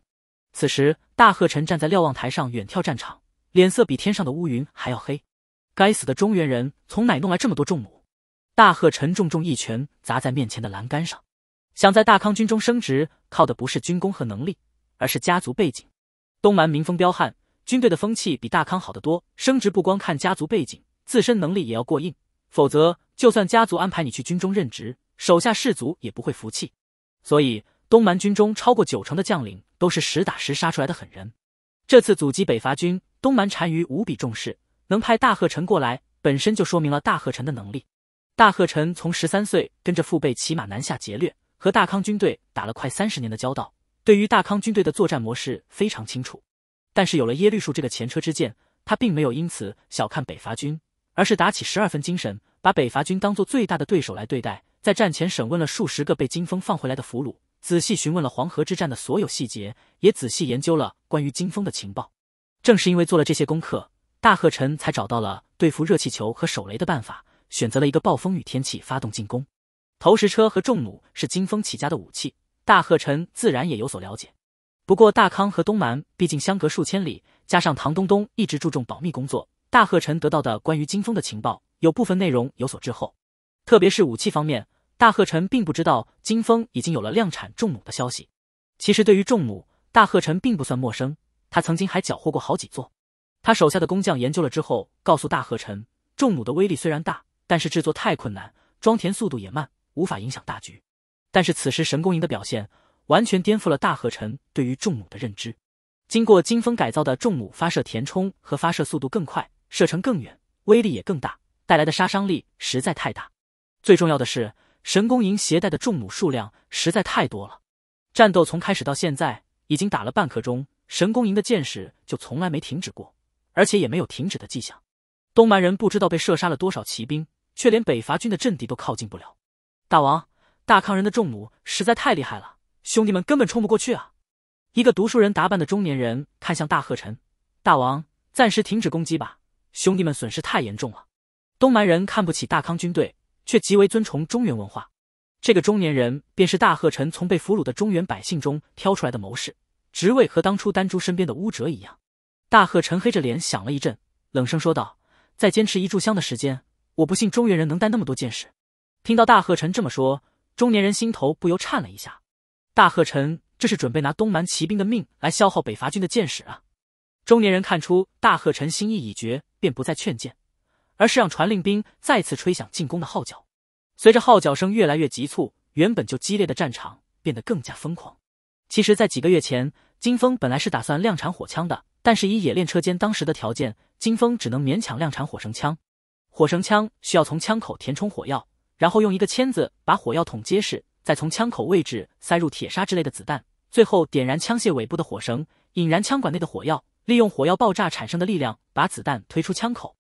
此时，大贺臣站在瞭望台上远眺战场，脸色比天上的乌云还要黑。该死的中原人从哪弄来这么多重弩？大贺臣重重一拳砸在面前的栏杆上。想在大康军中升职，靠的不是军功和能力，而是家族背景。东蛮民风彪悍，军队的风气比大康好得多。升职不光看家族背景，自身能力也要过硬，否则就算家族安排你去军中任职，手下士卒也不会服气。所以东蛮军中超过九成的将领都是实打实杀出来的狠人。这次阻击北伐军，东蛮单于无比重视，能派大贺臣过来，本身就说明了大贺臣的能力。大贺臣从十三岁跟着父辈骑马南下劫掠。和大康军队打了快三十年的交道，对于大康军队的作战模式非常清楚。但是有了耶律树这个前车之鉴，他并没有因此小看北伐军，而是打起十二分精神，把北伐军当做最大的对手来对待。在战前审问了数十个被金风放回来的俘虏，仔细询问了黄河之战的所有细节，也仔细研究了关于金风的情报。正是因为做了这些功课，大贺臣才找到了对付热气球和手雷的办法，选择了一个暴风雨天气发动进攻。投石车和重弩是金风起家的武器，大贺臣自然也有所了解。不过大康和东蛮毕竟相隔数千里，加上唐东东一直注重保密工作，大贺臣得到的关于金风的情报，有部分内容有所滞后。特别是武器方面，大贺臣并不知道金风已经有了量产重弩的消息。其实对于重弩，大贺臣并不算陌生，他曾经还缴获过好几座。他手下的工匠研究了之后，告诉大贺臣，重弩的威力虽然大，但是制作太困难，装填速度也慢。无法影响大局，但是此时神弓营的表现完全颠覆了大和臣对于重弩的认知。经过金风改造的重弩发射填充和发射速度更快，射程更远，威力也更大，带来的杀伤力实在太大。最重要的是，神弓营携带的重弩数量实在太多了。战斗从开始到现在已经打了半刻钟，神弓营的箭矢就从来没停止过，而且也没有停止的迹象。东蛮人不知道被射杀了多少骑兵，却连北伐军的阵地都靠近不了。大王，大康人的重弩实在太厉害了，兄弟们根本冲不过去啊！一个读书人打扮的中年人看向大贺晨，大王，暂时停止攻击吧，兄弟们损失太严重了。”东蛮人看不起大康军队，却极为尊崇中原文化。这个中年人便是大贺晨从被俘虏的中原百姓中挑出来的谋士，职位和当初丹珠身边的乌哲一样。大贺晨黑着脸想了一阵，冷声说道：“再坚持一炷香的时间，我不信中原人能带那么多见识。”听到大贺臣这么说，中年人心头不由颤了一下。大贺臣这是准备拿东蛮骑兵的命来消耗北伐军的箭矢啊！中年人看出大贺臣心意已决，便不再劝谏，而是让传令兵再次吹响进攻的号角。随着号角声越来越急促，原本就激烈的战场变得更加疯狂。其实，在几个月前，金风本来是打算量产火枪的，但是以冶炼车间当时的条件，金风只能勉强量产火绳枪。火绳枪需要从枪口填充火药。然后用一个签子把火药桶结实，再从枪口位置塞入铁砂之类的子弹，最后点燃枪械尾部的火绳，引燃枪管内的火药，利用火药爆炸产生的力量把子弹推出枪口。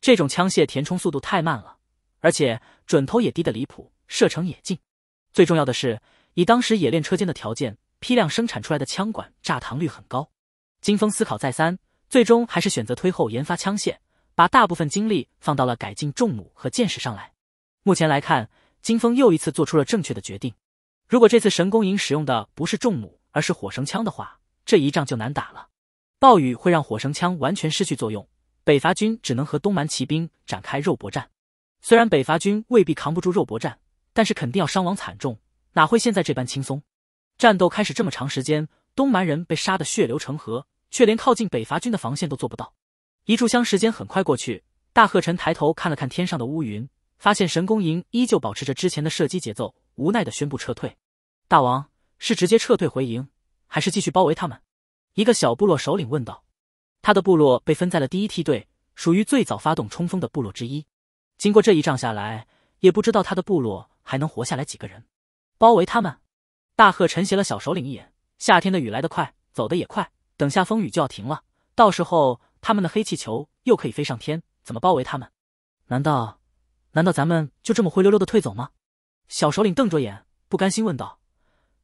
这种枪械填充速度太慢了，而且准头也低得离谱，射程也近。最重要的是，以当时冶炼车间的条件，批量生产出来的枪管炸膛率很高。金峰思考再三，最终还是选择推后研发枪械，把大部分精力放到了改进重弩和箭矢上来。目前来看，金风又一次做出了正确的决定。如果这次神弓营使用的不是重弩，而是火绳枪的话，这一仗就难打了。暴雨会让火绳枪完全失去作用，北伐军只能和东蛮骑兵展开肉搏战。虽然北伐军未必扛不住肉搏战，但是肯定要伤亡惨重，哪会现在这般轻松？战斗开始这么长时间，东蛮人被杀得血流成河，却连靠近北伐军的防线都做不到。一炷香时间很快过去，大贺臣抬头看了看天上的乌云。发现神弓营依旧保持着之前的射击节奏，无奈的宣布撤退。大王是直接撤退回营，还是继续包围他们？一个小部落首领问道。他的部落被分在了第一梯队，属于最早发动冲锋的部落之一。经过这一仗下来，也不知道他的部落还能活下来几个人。包围他们？大贺沉斜了小首领一眼。夏天的雨来得快，走得也快。等下风雨就要停了，到时候他们的黑气球又可以飞上天。怎么包围他们？难道？难道咱们就这么灰溜溜的退走吗？小首领瞪着眼，不甘心问道：“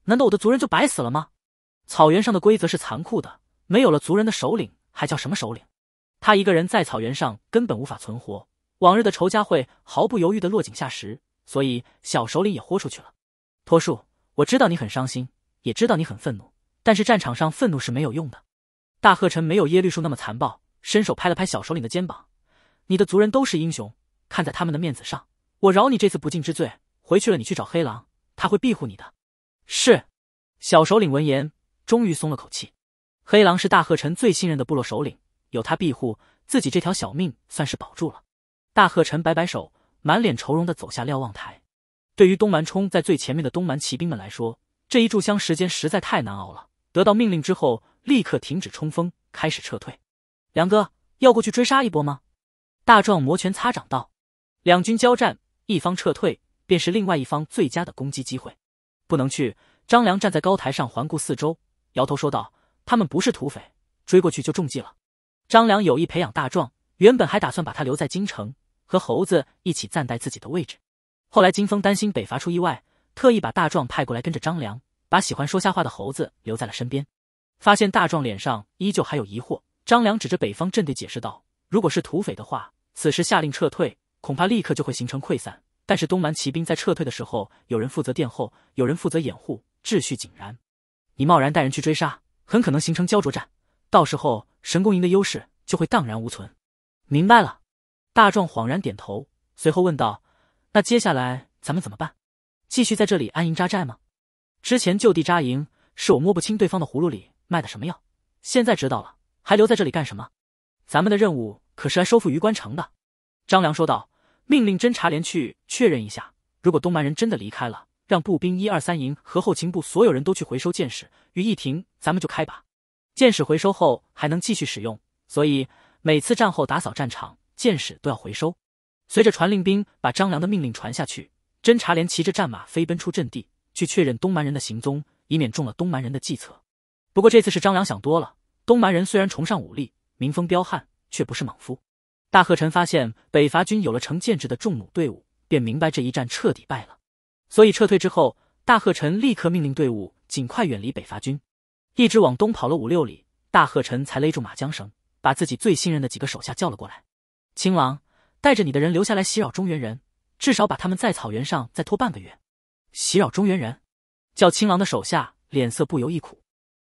难道我的族人就白死了吗？”草原上的规则是残酷的，没有了族人的首领还叫什么首领？他一个人在草原上根本无法存活。往日的仇家会毫不犹豫的落井下石，所以小首领也豁出去了。托树，我知道你很伤心，也知道你很愤怒，但是战场上愤怒是没有用的。大贺臣没有耶律树那么残暴，伸手拍了拍小首领的肩膀：“你的族人都是英雄。”看在他们的面子上，我饶你这次不敬之罪。回去了，你去找黑狼，他会庇护你的。是。小首领闻言，终于松了口气。黑狼是大贺臣最信任的部落首领，有他庇护，自己这条小命算是保住了。大贺臣摆摆手，满脸愁容的走下瞭望台。对于东蛮冲在最前面的东蛮骑兵们来说，这一炷香时间实在太难熬了。得到命令之后，立刻停止冲锋，开始撤退。梁哥，要过去追杀一波吗？大壮摩拳擦掌道。两军交战，一方撤退，便是另外一方最佳的攻击机会。不能去。张良站在高台上环顾四周，摇头说道：“他们不是土匪，追过去就中计了。”张良有意培养大壮，原本还打算把他留在京城，和猴子一起暂代自己的位置。后来金风担心北伐出意外，特意把大壮派过来跟着张良，把喜欢说瞎话的猴子留在了身边。发现大壮脸上依旧还有疑惑，张良指着北方阵地解释道：“如果是土匪的话，此时下令撤退。”恐怕立刻就会形成溃散。但是东蛮骑兵在撤退的时候，有人负责殿后，有人负责掩护，秩序井然。你贸然带人去追杀，很可能形成焦灼战，到时候神弓营的优势就会荡然无存。明白了，大壮恍然点头，随后问道：“那接下来咱们怎么办？继续在这里安营扎寨吗？之前就地扎营是我摸不清对方的葫芦里卖的什么药，现在知道了，还留在这里干什么？咱们的任务可是来收复榆关城的。”张良说道：“命令侦察连去确认一下，如果东蛮人真的离开了，让步兵一二三营和后勤部所有人都去回收箭矢。雨一停，咱们就开拔。箭矢回收后还能继续使用，所以每次战后打扫战场，箭矢都要回收。”随着传令兵把张良的命令传下去，侦察连骑着战马飞奔出阵地，去确认东蛮人的行踪，以免中了东蛮人的计策。不过这次是张良想多了，东蛮人虽然崇尚武力，民风彪悍，却不是莽夫。大贺臣发现北伐军有了成建制的重弩队伍，便明白这一战彻底败了，所以撤退之后，大贺臣立刻命令队伍尽快远离北伐军，一直往东跑了五六里，大贺臣才勒住马缰绳，把自己最信任的几个手下叫了过来。青狼，带着你的人留下来袭扰中原人，至少把他们在草原上再拖半个月。袭扰中原人？叫青狼的手下脸色不由一苦，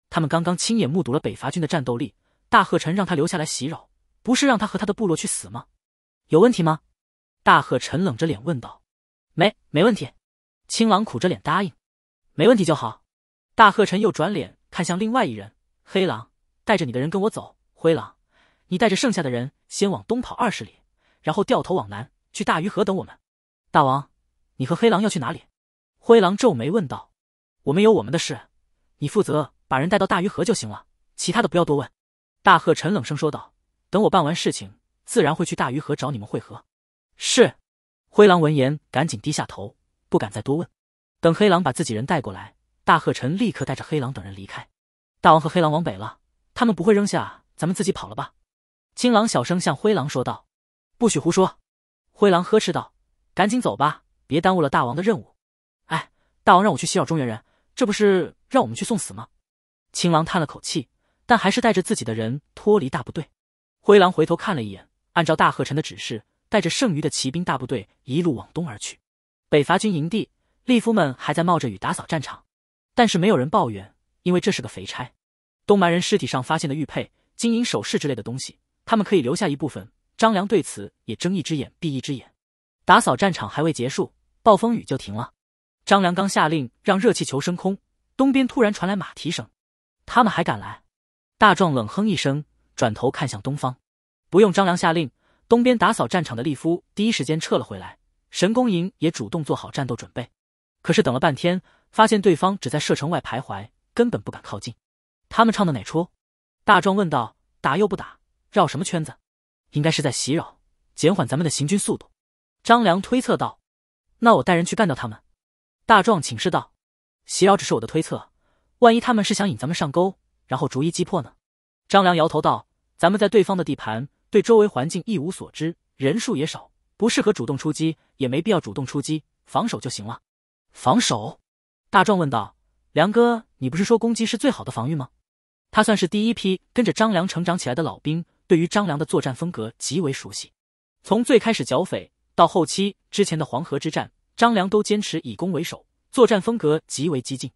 他们刚刚亲眼目睹了北伐军的战斗力，大贺臣让他留下来袭扰。不是让他和他的部落去死吗？有问题吗？大贺陈冷着脸问道。没，没问题。青狼苦着脸答应。没问题就好。大贺晨又转脸看向另外一人，黑狼，带着你的人跟我走。灰狼，你带着剩下的人先往东跑二十里，然后掉头往南去大鱼河等我们。大王，你和黑狼要去哪里？灰狼皱眉问道。我们有我们的事，你负责把人带到大鱼河就行了，其他的不要多问。大贺陈冷声说道。等我办完事情，自然会去大鱼河找你们会合。是，灰狼闻言赶紧低下头，不敢再多问。等黑狼把自己人带过来，大贺臣立刻带着黑狼等人离开。大王和黑狼往北了，他们不会扔下咱们自己跑了吧？青狼小声向灰狼说道：“不许胡说！”灰狼呵斥道：“赶紧走吧，别耽误了大王的任务。”哎，大王让我去袭扰中原人，这不是让我们去送死吗？青狼叹了口气，但还是带着自己的人脱离大部队。灰狼回头看了一眼，按照大贺臣的指示，带着剩余的骑兵大部队一路往东而去。北伐军营地，利夫们还在冒着雨打扫战场，但是没有人抱怨，因为这是个肥差。东蛮人尸体上发现的玉佩、金银首饰之类的东西，他们可以留下一部分。张良对此也睁一只眼闭一只眼。打扫战场还未结束，暴风雨就停了。张良刚下令让热气球升空，东边突然传来马蹄声，他们还敢来？大壮冷哼一声。转头看向东方，不用张良下令，东边打扫战场的利夫第一时间撤了回来，神弓营也主动做好战斗准备。可是等了半天，发现对方只在射程外徘徊，根本不敢靠近。他们唱的哪出？大壮问道。打又不打，绕什么圈子？应该是在袭扰，减缓咱们的行军速度。张良推测道。那我带人去干掉他们。大壮请示道。袭扰只是我的推测，万一他们是想引咱们上钩，然后逐一击破呢？张良摇头道：“咱们在对方的地盘，对周围环境一无所知，人数也少，不适合主动出击，也没必要主动出击，防守就行了。”防守？大壮问道：“梁哥，你不是说攻击是最好的防御吗？”他算是第一批跟着张良成长起来的老兵，对于张良的作战风格极为熟悉。从最开始剿匪到后期之前的黄河之战，张良都坚持以攻为守，作战风格极为激进。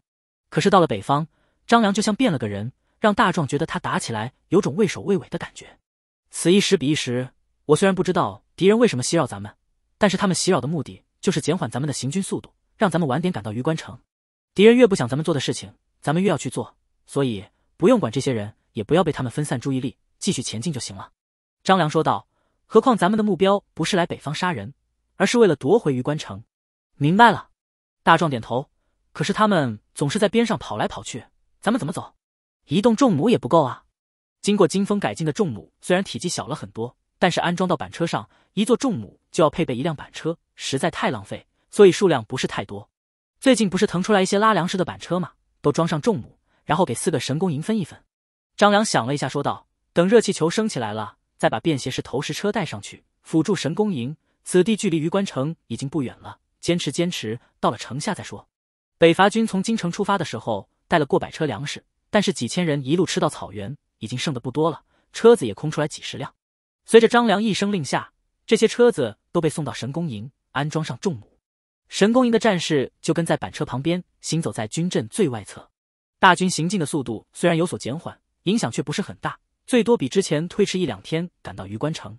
可是到了北方，张良就像变了个人。让大壮觉得他打起来有种畏首畏尾的感觉。此一时彼一时，我虽然不知道敌人为什么袭扰咱们，但是他们袭扰的目的就是减缓咱们的行军速度，让咱们晚点赶到榆关城。敌人越不想咱们做的事情，咱们越要去做。所以不用管这些人，也不要被他们分散注意力，继续前进就行了。张良说道：“何况咱们的目标不是来北方杀人，而是为了夺回榆关城。”明白了，大壮点头。可是他们总是在边上跑来跑去，咱们怎么走？移动重弩也不够啊！经过金风改进的重弩虽然体积小了很多，但是安装到板车上，一座重弩就要配备一辆板车，实在太浪费，所以数量不是太多。最近不是腾出来一些拉粮食的板车吗？都装上重弩，然后给四个神弓营分一分。张良想了一下，说道：“等热气球升起来了，再把便携式投石车带上去，辅助神弓营。此地距离榆关城已经不远了，坚持坚持，到了城下再说。”北伐军从京城出发的时候，带了过百车粮食。但是几千人一路吃到草原，已经剩的不多了。车子也空出来几十辆。随着张良一声令下，这些车子都被送到神功营，安装上重弩。神功营的战士就跟在板车旁边，行走在军阵最外侧。大军行进的速度虽然有所减缓，影响却不是很大，最多比之前推迟一两天赶到榆关城。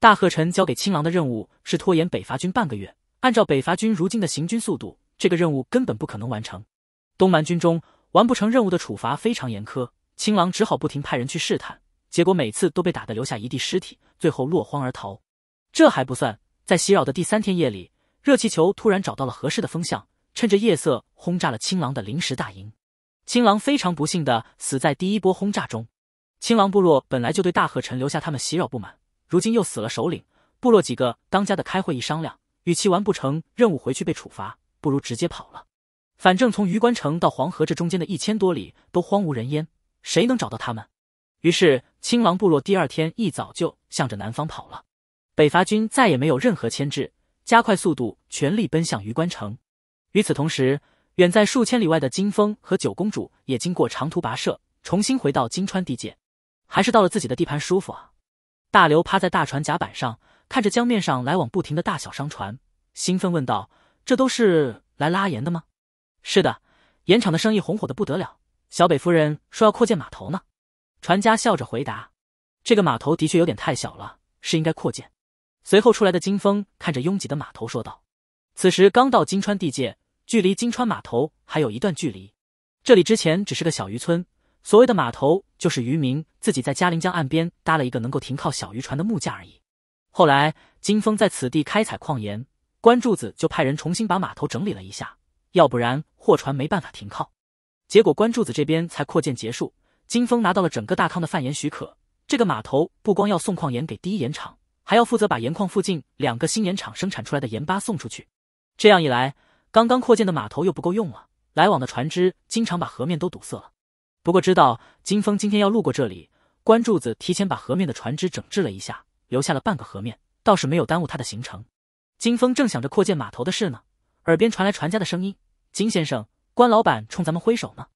大贺臣交给青狼的任务是拖延北伐军半个月，按照北伐军如今的行军速度，这个任务根本不可能完成。东蛮军中。完不成任务的处罚非常严苛，青狼只好不停派人去试探，结果每次都被打得留下一地尸体，最后落荒而逃。这还不算，在袭扰的第三天夜里，热气球突然找到了合适的风向，趁着夜色轰炸了青狼的临时大营。青狼非常不幸的死在第一波轰炸中。青狼部落本来就对大贺臣留下他们袭扰不满，如今又死了首领，部落几个当家的开会一商量，与其完不成任务回去被处罚，不如直接跑了。反正从榆关城到黄河这中间的一千多里都荒无人烟，谁能找到他们？于是青狼部落第二天一早就向着南方跑了，北伐军再也没有任何牵制，加快速度，全力奔向榆关城。与此同时，远在数千里外的金风和九公主也经过长途跋涉，重新回到金川地界，还是到了自己的地盘舒服啊！大刘趴在大船甲板上，看着江面上来往不停的大小商船，兴奋问道：“这都是来拉盐的吗？”是的，盐场的生意红火的不得了。小北夫人说要扩建码头呢。船家笑着回答：“这个码头的确有点太小了，是应该扩建。”随后出来的金峰看着拥挤的码头说道：“此时刚到金川地界，距离金川码头还有一段距离。这里之前只是个小渔村，所谓的码头就是渔民自己在嘉陵江岸边搭了一个能够停靠小渔船的木架而已。后来金峰在此地开采矿盐，关柱子就派人重新把码头整理了一下。”要不然货船没办法停靠。结果关柱子这边才扩建结束，金峰拿到了整个大康的贩盐许可。这个码头不光要送矿盐给第一盐厂，还要负责把盐矿附近两个新盐厂生产出来的盐巴送出去。这样一来，刚刚扩建的码头又不够用了，来往的船只经常把河面都堵塞了。不过知道金峰今天要路过这里，关柱子提前把河面的船只整治了一下，留下了半个河面，倒是没有耽误他的行程。金峰正想着扩建码头的事呢。耳边传来船家的声音：“金先生，关老板冲咱们挥手呢。”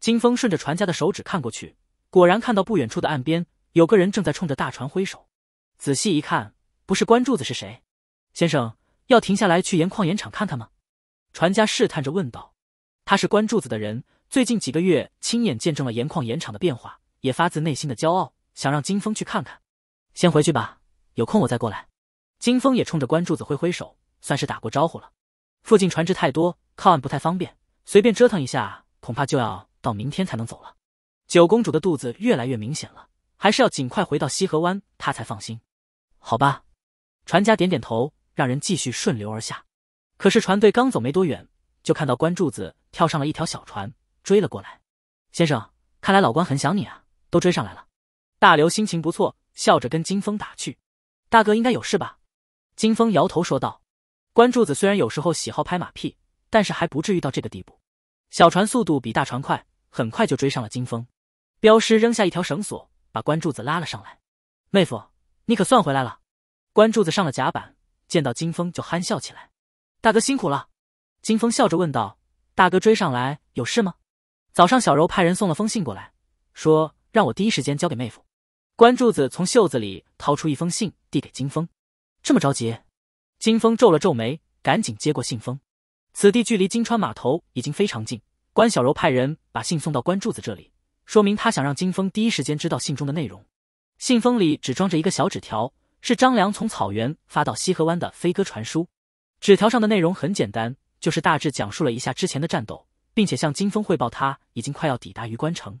金峰顺着船家的手指看过去，果然看到不远处的岸边有个人正在冲着大船挥手。仔细一看，不是关柱子是谁？先生要停下来去盐矿盐场看看吗？船家试探着问道。他是关柱子的人，最近几个月亲眼见证了盐矿盐场的变化，也发自内心的骄傲，想让金峰去看看。先回去吧，有空我再过来。金峰也冲着关柱子挥挥手，算是打过招呼了。附近船只太多，靠岸不太方便，随便折腾一下，恐怕就要到明天才能走了。九公主的肚子越来越明显了，还是要尽快回到西河湾，她才放心。好吧，船家点点头，让人继续顺流而下。可是船队刚走没多远，就看到关柱子跳上了一条小船，追了过来。先生，看来老关很想你啊，都追上来了。大刘心情不错，笑着跟金风打趣：“大哥应该有事吧？”金风摇头说道。关柱子虽然有时候喜好拍马屁，但是还不至于到这个地步。小船速度比大船快，很快就追上了金风。镖师扔下一条绳索，把关柱子拉了上来。妹夫，你可算回来了。关柱子上了甲板，见到金风就憨笑起来。大哥辛苦了。金风笑着问道：“大哥追上来有事吗？”早上小柔派人送了封信过来，说让我第一时间交给妹夫。关柱子从袖子里掏出一封信，递给金风。这么着急？金风皱了皱眉，赶紧接过信封。此地距离金川码头已经非常近。关小柔派人把信送到关柱子这里，说明他想让金风第一时间知道信中的内容。信封里只装着一个小纸条，是张良从草原发到西河湾的飞鸽传书。纸条上的内容很简单，就是大致讲述了一下之前的战斗，并且向金风汇报他已经快要抵达榆关城。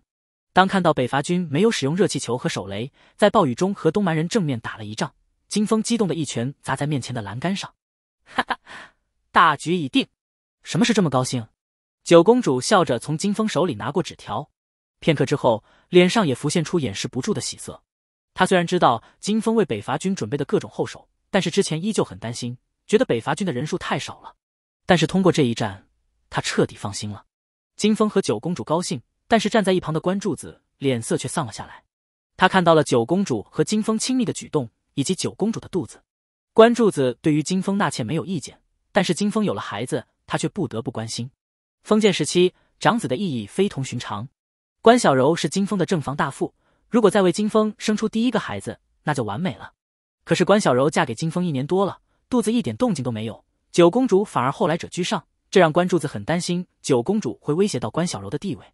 当看到北伐军没有使用热气球和手雷，在暴雨中和东蛮人正面打了一仗。金风激动的一拳砸在面前的栏杆上，哈哈，大局已定，什么事这么高兴？九公主笑着从金风手里拿过纸条，片刻之后，脸上也浮现出掩饰不住的喜色。她虽然知道金风为北伐军准备的各种后手，但是之前依旧很担心，觉得北伐军的人数太少了。但是通过这一战，他彻底放心了。金风和九公主高兴，但是站在一旁的关柱子脸色却丧了下来。他看到了九公主和金风亲密的举动。以及九公主的肚子，关柱子对于金风纳妾没有意见，但是金风有了孩子，他却不得不关心。封建时期，长子的意义非同寻常。关小柔是金风的正房大妇，如果再为金风生出第一个孩子，那就完美了。可是关小柔嫁给金风一年多了，肚子一点动静都没有，九公主反而后来者居上，这让关柱子很担心九公主会威胁到关小柔的地位。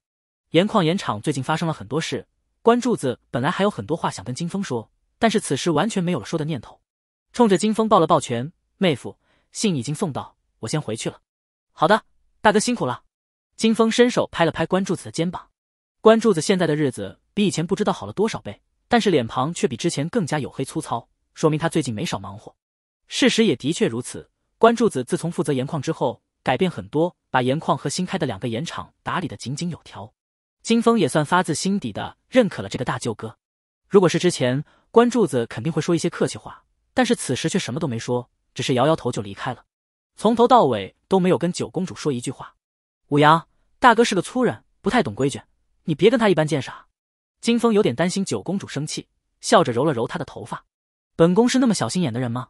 盐矿盐厂最近发生了很多事，关柱子本来还有很多话想跟金风说。但是此时完全没有了说的念头，冲着金风抱了抱拳，妹夫，信已经送到，我先回去了。好的，大哥辛苦了。金风伸手拍了拍关柱子的肩膀。关柱子现在的日子比以前不知道好了多少倍，但是脸庞却比之前更加黝黑粗糙，说明他最近没少忙活。事实也的确如此，关柱子自从负责盐矿之后，改变很多，把盐矿和新开的两个盐厂打理的井井有条。金峰也算发自心底的认可了这个大舅哥。如果是之前。关柱子肯定会说一些客气话，但是此时却什么都没说，只是摇摇头就离开了，从头到尾都没有跟九公主说一句话。武阳大哥是个粗人，不太懂规矩，你别跟他一般见识。金风有点担心九公主生气，笑着揉了揉她的头发。本宫是那么小心眼的人吗？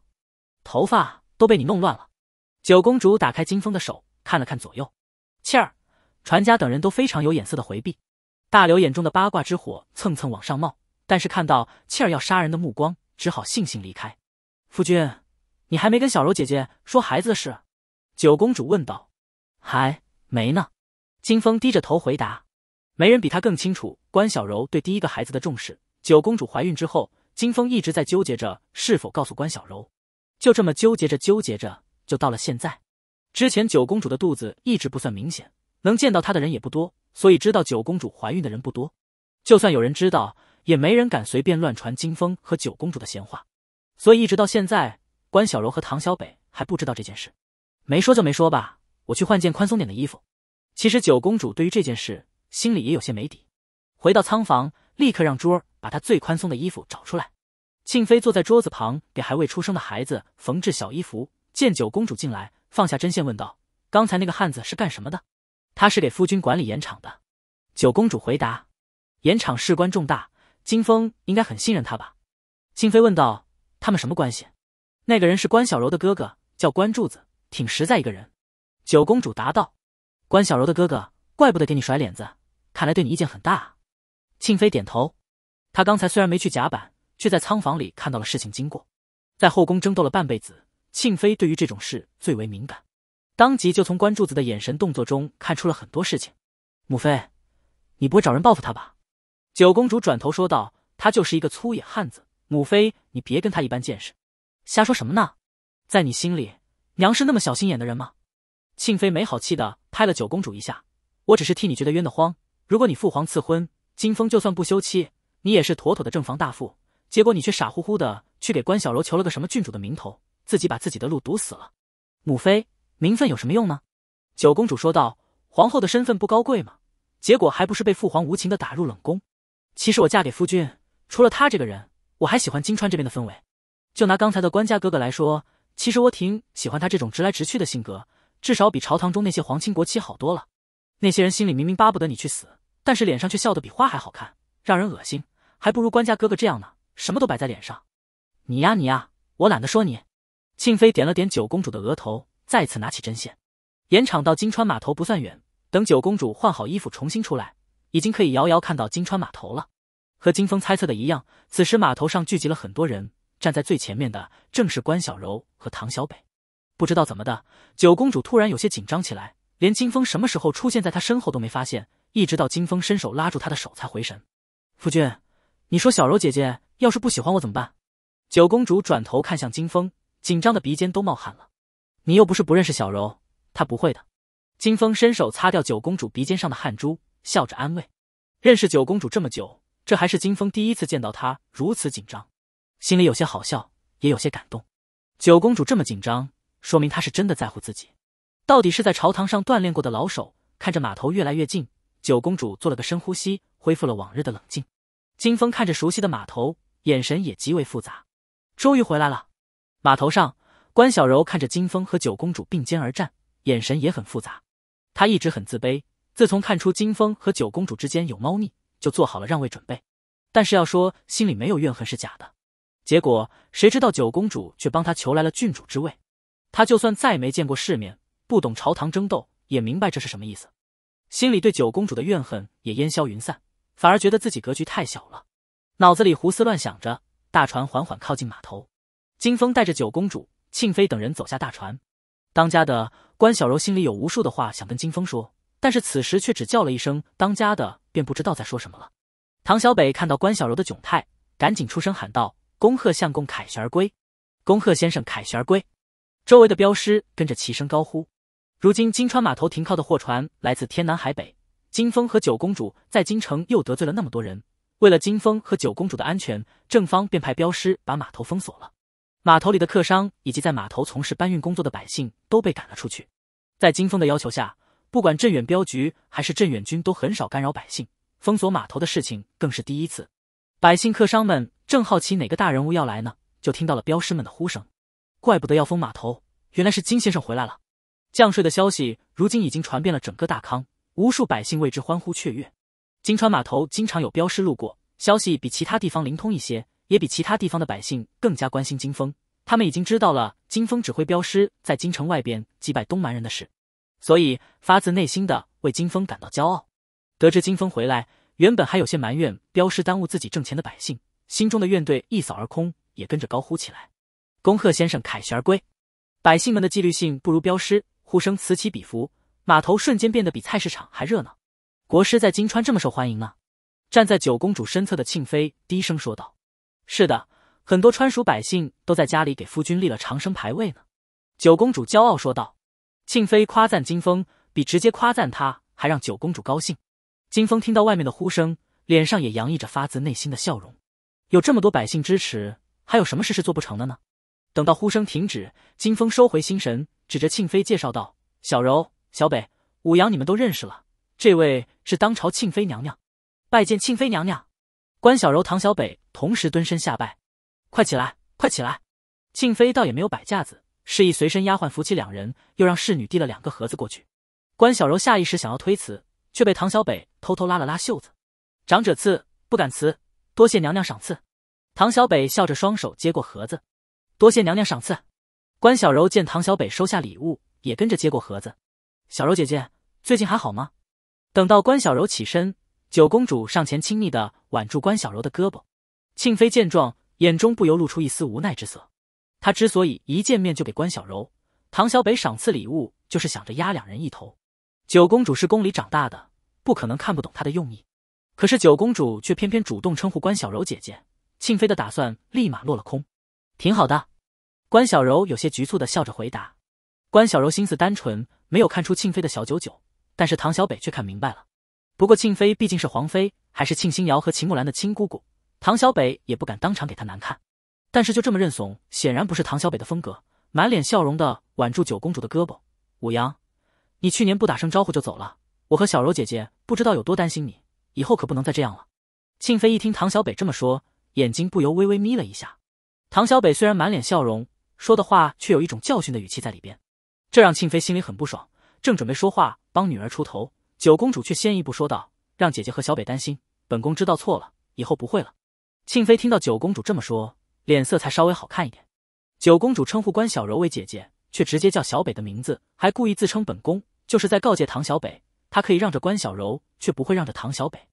头发都被你弄乱了。九公主打开金风的手，看了看左右，倩儿、传家等人都非常有眼色的回避。大刘眼中的八卦之火蹭蹭往上冒。但是看到倩儿要杀人的目光，只好悻悻离开。夫君，你还没跟小柔姐姐说孩子的事？九公主问道。还没呢。金风低着头回答。没人比他更清楚关小柔对第一个孩子的重视。九公主怀孕之后，金风一直在纠结着是否告诉关小柔。就这么纠结着，纠结着，就到了现在。之前九公主的肚子一直不算明显，能见到她的人也不多，所以知道九公主怀孕的人不多。就算有人知道。也没人敢随便乱传金风和九公主的闲话，所以一直到现在，关小柔和唐小北还不知道这件事。没说就没说吧，我去换件宽松点的衣服。其实九公主对于这件事心里也有些没底。回到仓房，立刻让珠儿把她最宽松的衣服找出来。庆妃坐在桌子旁，给还未出生的孩子缝制小衣服。见九公主进来，放下针线，问道：“刚才那个汉子是干什么的？”“他是给夫君管理盐场的。”九公主回答：“盐场事关重大。”金风应该很信任他吧？庆妃问道。他们什么关系？那个人是关小柔的哥哥，叫关柱子，挺实在一个人。九公主答道。关小柔的哥哥，怪不得给你甩脸子，看来对你意见很大啊。庆妃点头。他刚才虽然没去甲板，却在仓房里看到了事情经过。在后宫争斗了半辈子，庆妃对于这种事最为敏感，当即就从关柱子的眼神动作中看出了很多事情。母妃，你不会找人报复他吧？九公主转头说道：“他就是一个粗野汉子，母妃你别跟他一般见识，瞎说什么呢？在你心里，娘是那么小心眼的人吗？”庆妃没好气的拍了九公主一下：“我只是替你觉得冤得慌。如果你父皇赐婚，金风就算不休妻，你也是妥妥的正房大妇。结果你却傻乎乎的去给关小柔求了个什么郡主的名头，自己把自己的路堵死了。”母妃，名分有什么用呢？”九公主说道：“皇后的身份不高贵吗？结果还不是被父皇无情的打入冷宫？”其实我嫁给夫君，除了他这个人，我还喜欢金川这边的氛围。就拿刚才的官家哥哥来说，其实我挺喜欢他这种直来直去的性格，至少比朝堂中那些皇亲国戚好多了。那些人心里明明巴不得你去死，但是脸上却笑得比花还好看，让人恶心。还不如官家哥哥这样呢，什么都摆在脸上。你呀你呀，我懒得说你。庆妃点了点九公主的额头，再次拿起针线。延长到金川码头不算远，等九公主换好衣服重新出来。已经可以遥遥看到金川码头了，和金风猜测的一样，此时码头上聚集了很多人。站在最前面的正是关小柔和唐小北。不知道怎么的，九公主突然有些紧张起来，连金风什么时候出现在她身后都没发现，一直到金风伸手拉住她的手才回神。夫君，你说小柔姐姐要是不喜欢我怎么办？九公主转头看向金风，紧张的鼻尖都冒汗了。你又不是不认识小柔，她不会的。金风伸手擦掉九公主鼻尖上的汗珠。笑着安慰，认识九公主这么久，这还是金峰第一次见到她如此紧张，心里有些好笑，也有些感动。九公主这么紧张，说明她是真的在乎自己。到底是在朝堂上锻炼过的老手，看着码头越来越近，九公主做了个深呼吸，恢复了往日的冷静。金峰看着熟悉的码头，眼神也极为复杂。终于回来了。码头上，关小柔看着金峰和九公主并肩而战，眼神也很复杂。她一直很自卑。自从看出金风和九公主之间有猫腻，就做好了让位准备。但是要说心里没有怨恨是假的，结果谁知道九公主却帮他求来了郡主之位。他就算再没见过世面，不懂朝堂争斗，也明白这是什么意思。心里对九公主的怨恨也烟消云散，反而觉得自己格局太小了。脑子里胡思乱想着，大船缓缓靠近码头。金风带着九公主、庆妃等人走下大船。当家的关小柔心里有无数的话想跟金风说。但是此时却只叫了一声，当家的便不知道在说什么了。唐小北看到关小柔的窘态，赶紧出声喊道：“恭贺相公凯旋而归，恭贺先生凯旋而归。”周围的镖师跟着齐声高呼。如今金川码头停靠的货船来自天南海北，金风和九公主在京城又得罪了那么多人，为了金风和九公主的安全，正方便派镖师把码头封锁了。码头里的客商以及在码头从事搬运工作的百姓都被赶了出去。在金风的要求下。不管镇远镖局还是镇远军，都很少干扰百姓，封锁码头的事情更是第一次。百姓、客商们正好奇哪个大人物要来呢，就听到了镖师们的呼声。怪不得要封码头，原来是金先生回来了。降税的消息如今已经传遍了整个大康，无数百姓为之欢呼雀跃。金川码头经常有镖师路过，消息比其他地方灵通一些，也比其他地方的百姓更加关心金风。他们已经知道了金风指挥镖师在京城外边击败东蛮人的事。所以，发自内心的为金风感到骄傲。得知金风回来，原本还有些埋怨镖师耽误自己挣钱的百姓，心中的怨怼一扫而空，也跟着高呼起来：“恭贺先生凯旋而归！”百姓们的纪律性不如镖师，呼声此起彼伏，码头瞬间变得比菜市场还热闹。国师在金川这么受欢迎呢？站在九公主身侧的庆妃低声说道：“是的，很多川蜀百姓都在家里给夫君立了长生牌位呢。”九公主骄傲说道。庆妃夸赞金风，比直接夸赞他还让九公主高兴。金风听到外面的呼声，脸上也洋溢着发自内心的笑容。有这么多百姓支持，还有什么事是做不成的呢？等到呼声停止，金风收回心神，指着庆妃介绍道：“小柔、小北、武阳，你们都认识了。这位是当朝庆妃娘娘，拜见庆妃娘娘。”关小柔、唐小北同时蹲身下拜：“快起来，快起来！”庆妃倒也没有摆架子。示意随身丫鬟扶起两人，又让侍女递了两个盒子过去。关小柔下意识想要推辞，却被唐小北偷偷拉了拉袖子。长者赐，不敢辞，多谢娘娘赏赐。唐小北笑着双手接过盒子，多谢娘娘赏赐。关小柔见唐小北收下礼物，也跟着接过盒子。小柔姐姐，最近还好吗？等到关小柔起身，九公主上前亲昵的挽住关小柔的胳膊。庆妃见状，眼中不由露出一丝无奈之色。他之所以一见面就给关小柔、唐小北赏赐礼物，就是想着压两人一头。九公主是宫里长大的，不可能看不懂他的用意。可是九公主却偏偏主动称呼关小柔姐姐，庆妃的打算立马落了空。挺好的，关小柔有些局促的笑着回答。关小柔心思单纯，没有看出庆妃的小九九，但是唐小北却看明白了。不过庆妃毕竟是皇妃，还是庆星瑶和秦木兰的亲姑姑，唐小北也不敢当场给她难看。但是就这么认怂，显然不是唐小北的风格。满脸笑容的挽住九公主的胳膊：“武阳，你去年不打声招呼就走了，我和小柔姐姐不知道有多担心你。以后可不能再这样了。”庆妃一听唐小北这么说，眼睛不由微微眯了一下。唐小北虽然满脸笑容，说的话却有一种教训的语气在里边，这让庆妃心里很不爽。正准备说话帮女儿出头，九公主却先一步说道：“让姐姐和小北担心，本宫知道错了，以后不会了。”庆妃听到九公主这么说。脸色才稍微好看一点。九公主称呼关小柔为姐姐，却直接叫小北的名字，还故意自称本宫，就是在告诫唐小北，她可以让着关小柔，却不会让着唐小北。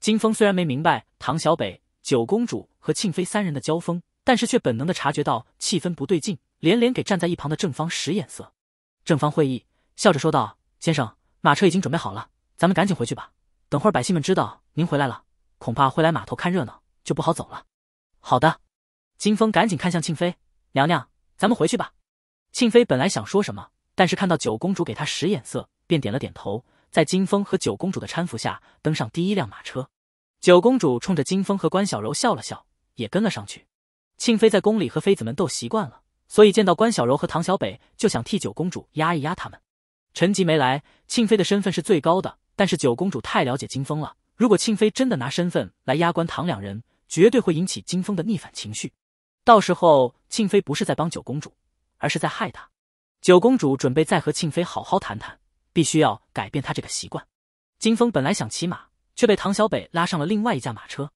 金风虽然没明白唐小北、九公主和庆妃三人的交锋，但是却本能的察觉到气氛不对劲，连连给站在一旁的正方使眼色。正方会意，笑着说道：“先生，马车已经准备好了，咱们赶紧回去吧。等会儿百姓们知道您回来了，恐怕会来码头看热闹，就不好走了。”“好的。”金风赶紧看向庆妃娘娘，咱们回去吧。庆妃本来想说什么，但是看到九公主给她使眼色，便点了点头。在金风和九公主的搀扶下，登上第一辆马车。九公主冲着金风和关小柔笑了笑，也跟了上去。庆妃在宫里和妃子们斗习惯了，所以见到关小柔和唐小北，就想替九公主压一压他们。陈吉没来，庆妃的身份是最高的，但是九公主太了解金风了。如果庆妃真的拿身份来压关唐两人，绝对会引起金风的逆反情绪。到时候，庆妃不是在帮九公主，而是在害她。九公主准备再和庆妃好好谈谈，必须要改变她这个习惯。金风本来想骑马，却被唐小北拉上了另外一架马车。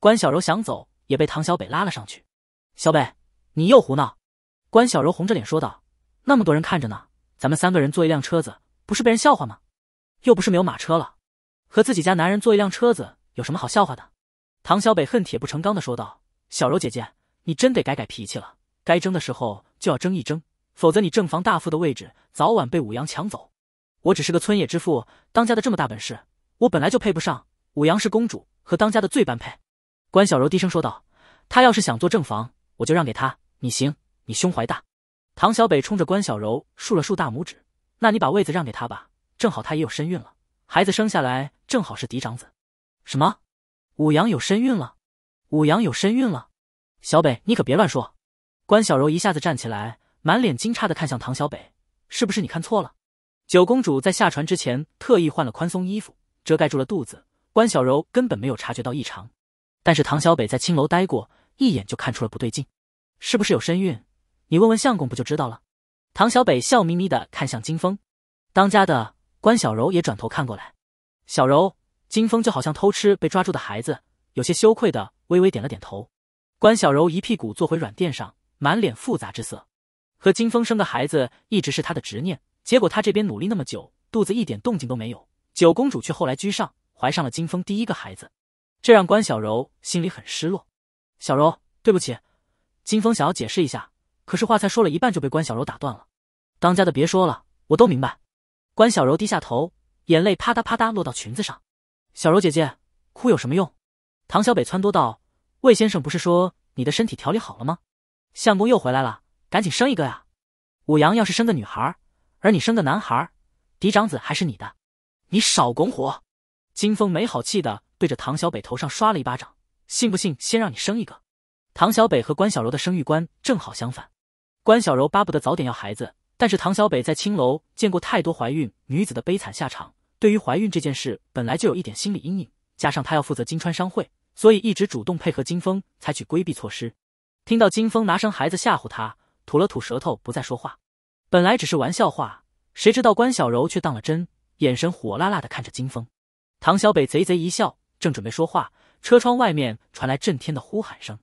关小柔想走，也被唐小北拉了上去。小北，你又胡闹！关小柔红着脸说道：“那么多人看着呢，咱们三个人坐一辆车子，不是被人笑话吗？又不是没有马车了，和自己家男人坐一辆车子有什么好笑话的？”唐小北恨铁不成钢的说道：“小柔姐姐。”你真得改改脾气了，该争的时候就要争一争，否则你正房大夫的位置早晚被武阳抢走。我只是个村野之妇，当家的这么大本事，我本来就配不上。武阳是公主和当家的最般配。关小柔低声说道：“他要是想做正房，我就让给他。你行，你胸怀大。”唐小北冲着关小柔竖了竖大拇指：“那你把位子让给他吧，正好他也有身孕了，孩子生下来正好是嫡长子。”什么？武阳有身孕了？武阳有身孕了？小北，你可别乱说！关小柔一下子站起来，满脸惊诧的看向唐小北：“是不是你看错了？”九公主在下船之前特意换了宽松衣服，遮盖住了肚子，关小柔根本没有察觉到异常。但是唐小北在青楼待过，一眼就看出了不对劲：“是不是有身孕？你问问相公不就知道了？”唐小北笑眯眯的看向金风，当家的关小柔也转头看过来。小柔，金风就好像偷吃被抓住的孩子，有些羞愧的微微点了点头。关小柔一屁股坐回软垫上，满脸复杂之色。和金风生的孩子一直是她的执念，结果她这边努力那么久，肚子一点动静都没有，九公主却后来居上，怀上了金风第一个孩子，这让关小柔心里很失落。小柔，对不起。金风想要解释一下，可是话才说了一半就被关小柔打断了。当家的别说了，我都明白。关小柔低下头，眼泪啪嗒啪嗒落到裙子上。小柔姐姐，哭有什么用？唐小北撺掇道。魏先生不是说你的身体调理好了吗？相公又回来了，赶紧生一个呀！武阳要是生个女孩，而你生个男孩，嫡长子还是你的。你少拱火！金风没好气的对着唐小北头上刷了一巴掌，信不信先让你生一个？唐小北和关小柔的生育观正好相反，关小柔巴不得早点要孩子，但是唐小北在青楼见过太多怀孕女子的悲惨下场，对于怀孕这件事本来就有一点心理阴影，加上他要负责金川商会。所以一直主动配合金风采取规避措施。听到金风拿生孩子吓唬他，吐了吐舌头，不再说话。本来只是玩笑话，谁知道关小柔却当了真，眼神火辣辣的看着金风。唐小北贼贼一笑，正准备说话，车窗外面传来震天的呼喊声。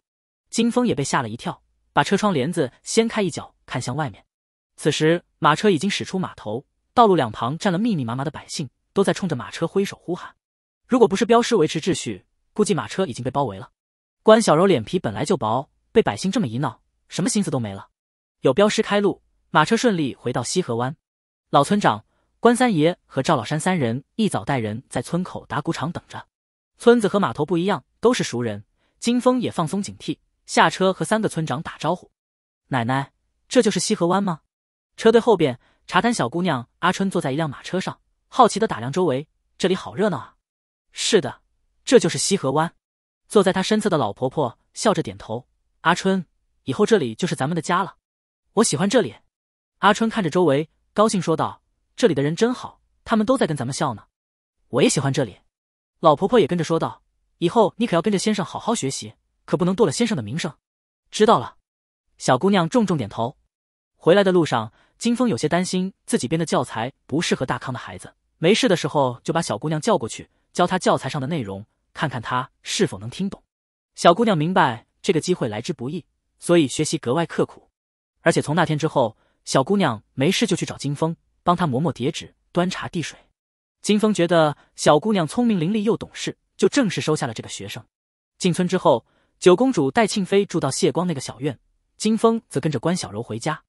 金风也被吓了一跳，把车窗帘子掀开一角，看向外面。此时马车已经驶出码头，道路两旁站了密密麻麻的百姓，都在冲着马车挥手呼喊。如果不是镖师维持秩序。估计马车已经被包围了。关小柔脸皮本来就薄，被百姓这么一闹，什么心思都没了。有镖师开路，马车顺利回到西河湾。老村长关三爷和赵老山三人一早带人在村口打谷场等着。村子和码头不一样，都是熟人。金风也放松警惕，下车和三个村长打招呼。奶奶，这就是西河湾吗？车队后边，茶摊小姑娘阿春坐在一辆马车上，好奇地打量周围，这里好热闹啊。是的。这就是西河湾，坐在他身侧的老婆婆笑着点头。阿春，以后这里就是咱们的家了，我喜欢这里。阿春看着周围，高兴说道：“这里的人真好，他们都在跟咱们笑呢。”我也喜欢这里。老婆婆也跟着说道：“以后你可要跟着先生好好学习，可不能堕了先生的名声。”知道了。小姑娘重重点头。回来的路上，金峰有些担心自己编的教材不适合大康的孩子。没事的时候，就把小姑娘叫过去教她教材上的内容。看看他是否能听懂。小姑娘明白这个机会来之不易，所以学习格外刻苦。而且从那天之后，小姑娘没事就去找金风，帮他磨磨叠纸、端茶递水。金风觉得小姑娘聪明伶俐又懂事，就正式收下了这个学生。进村之后，九公主带庆妃住到谢光那个小院，金风则跟着关小柔回家。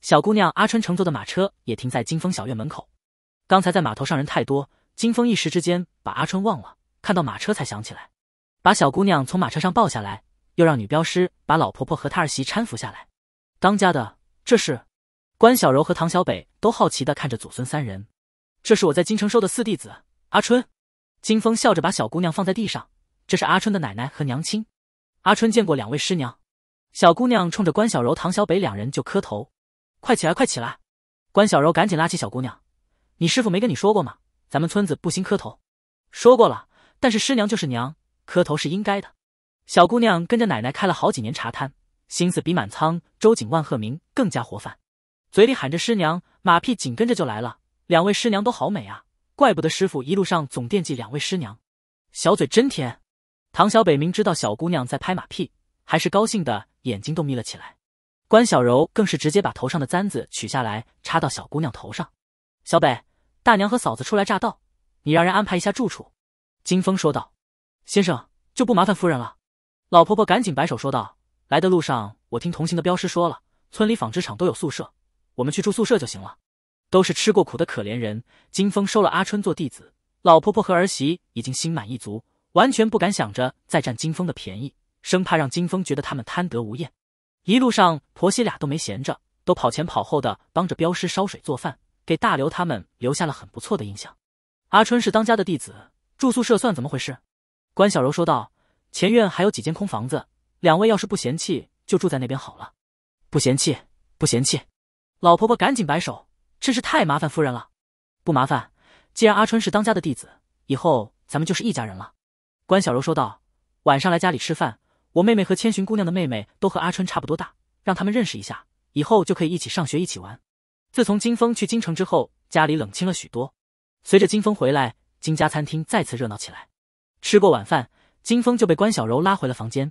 小姑娘阿春乘坐的马车也停在金风小院门口。刚才在码头上人太多，金风一时之间把阿春忘了。看到马车才想起来，把小姑娘从马车上抱下来，又让女镖师把老婆婆和她儿媳搀扶下来。当家的，这是关小柔和唐小北都好奇地看着祖孙三人。这是我在京城收的四弟子阿春。金风笑着把小姑娘放在地上。这是阿春的奶奶和娘亲。阿春见过两位师娘。小姑娘冲着关小柔、唐小北两人就磕头。快起来，快起来！关小柔赶紧拉起小姑娘。你师傅没跟你说过吗？咱们村子不兴磕头。说过了。但是师娘就是娘，磕头是应该的。小姑娘跟着奶奶开了好几年茶摊，心思比满仓、周景、万鹤鸣更加活泛，嘴里喊着师娘，马屁紧跟着就来了。两位师娘都好美啊，怪不得师傅一路上总惦记两位师娘。小嘴真甜。唐小北明知道小姑娘在拍马屁，还是高兴的眼睛都眯了起来。关小柔更是直接把头上的簪子取下来，插到小姑娘头上。小北，大娘和嫂子初来乍到，你让人安排一下住处。金风说道：“先生就不麻烦夫人了。”老婆婆赶紧摆手说道：“来的路上，我听同行的镖师说了，村里纺织厂都有宿舍，我们去住宿舍就行了。都是吃过苦的可怜人。”金风收了阿春做弟子，老婆婆和儿媳已经心满意足，完全不敢想着再占金风的便宜，生怕让金风觉得他们贪得无厌。一路上，婆媳俩都没闲着，都跑前跑后的帮着镖师烧水做饭，给大刘他们留下了很不错的印象。阿春是当家的弟子。住宿舍算怎么回事？关小柔说道：“前院还有几间空房子，两位要是不嫌弃，就住在那边好了。”“不嫌弃，不嫌弃。”老婆婆赶紧摆手：“真是太麻烦夫人了。”“不麻烦，既然阿春是当家的弟子，以后咱们就是一家人了。”关小柔说道：“晚上来家里吃饭，我妹妹和千寻姑娘的妹妹都和阿春差不多大，让他们认识一下，以后就可以一起上学，一起玩。”自从金风去京城之后，家里冷清了许多。随着金风回来。金家餐厅再次热闹起来。吃过晚饭，金峰就被关小柔拉回了房间。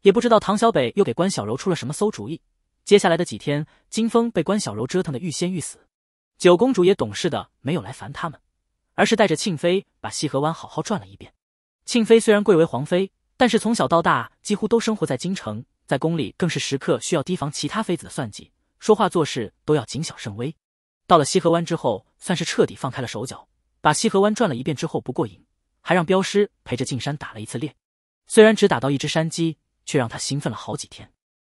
也不知道唐小北又给关小柔出了什么馊主意。接下来的几天，金峰被关小柔折腾的欲仙欲死。九公主也懂事的没有来烦他们，而是带着庆妃把西河湾好好转了一遍。庆妃虽然贵为皇妃，但是从小到大几乎都生活在京城，在宫里更是时刻需要提防其他妃子的算计，说话做事都要谨小慎微。到了西河湾之后，算是彻底放开了手脚。把西河湾转了一遍之后不过瘾，还让镖师陪着进山打了一次猎，虽然只打到一只山鸡，却让他兴奋了好几天。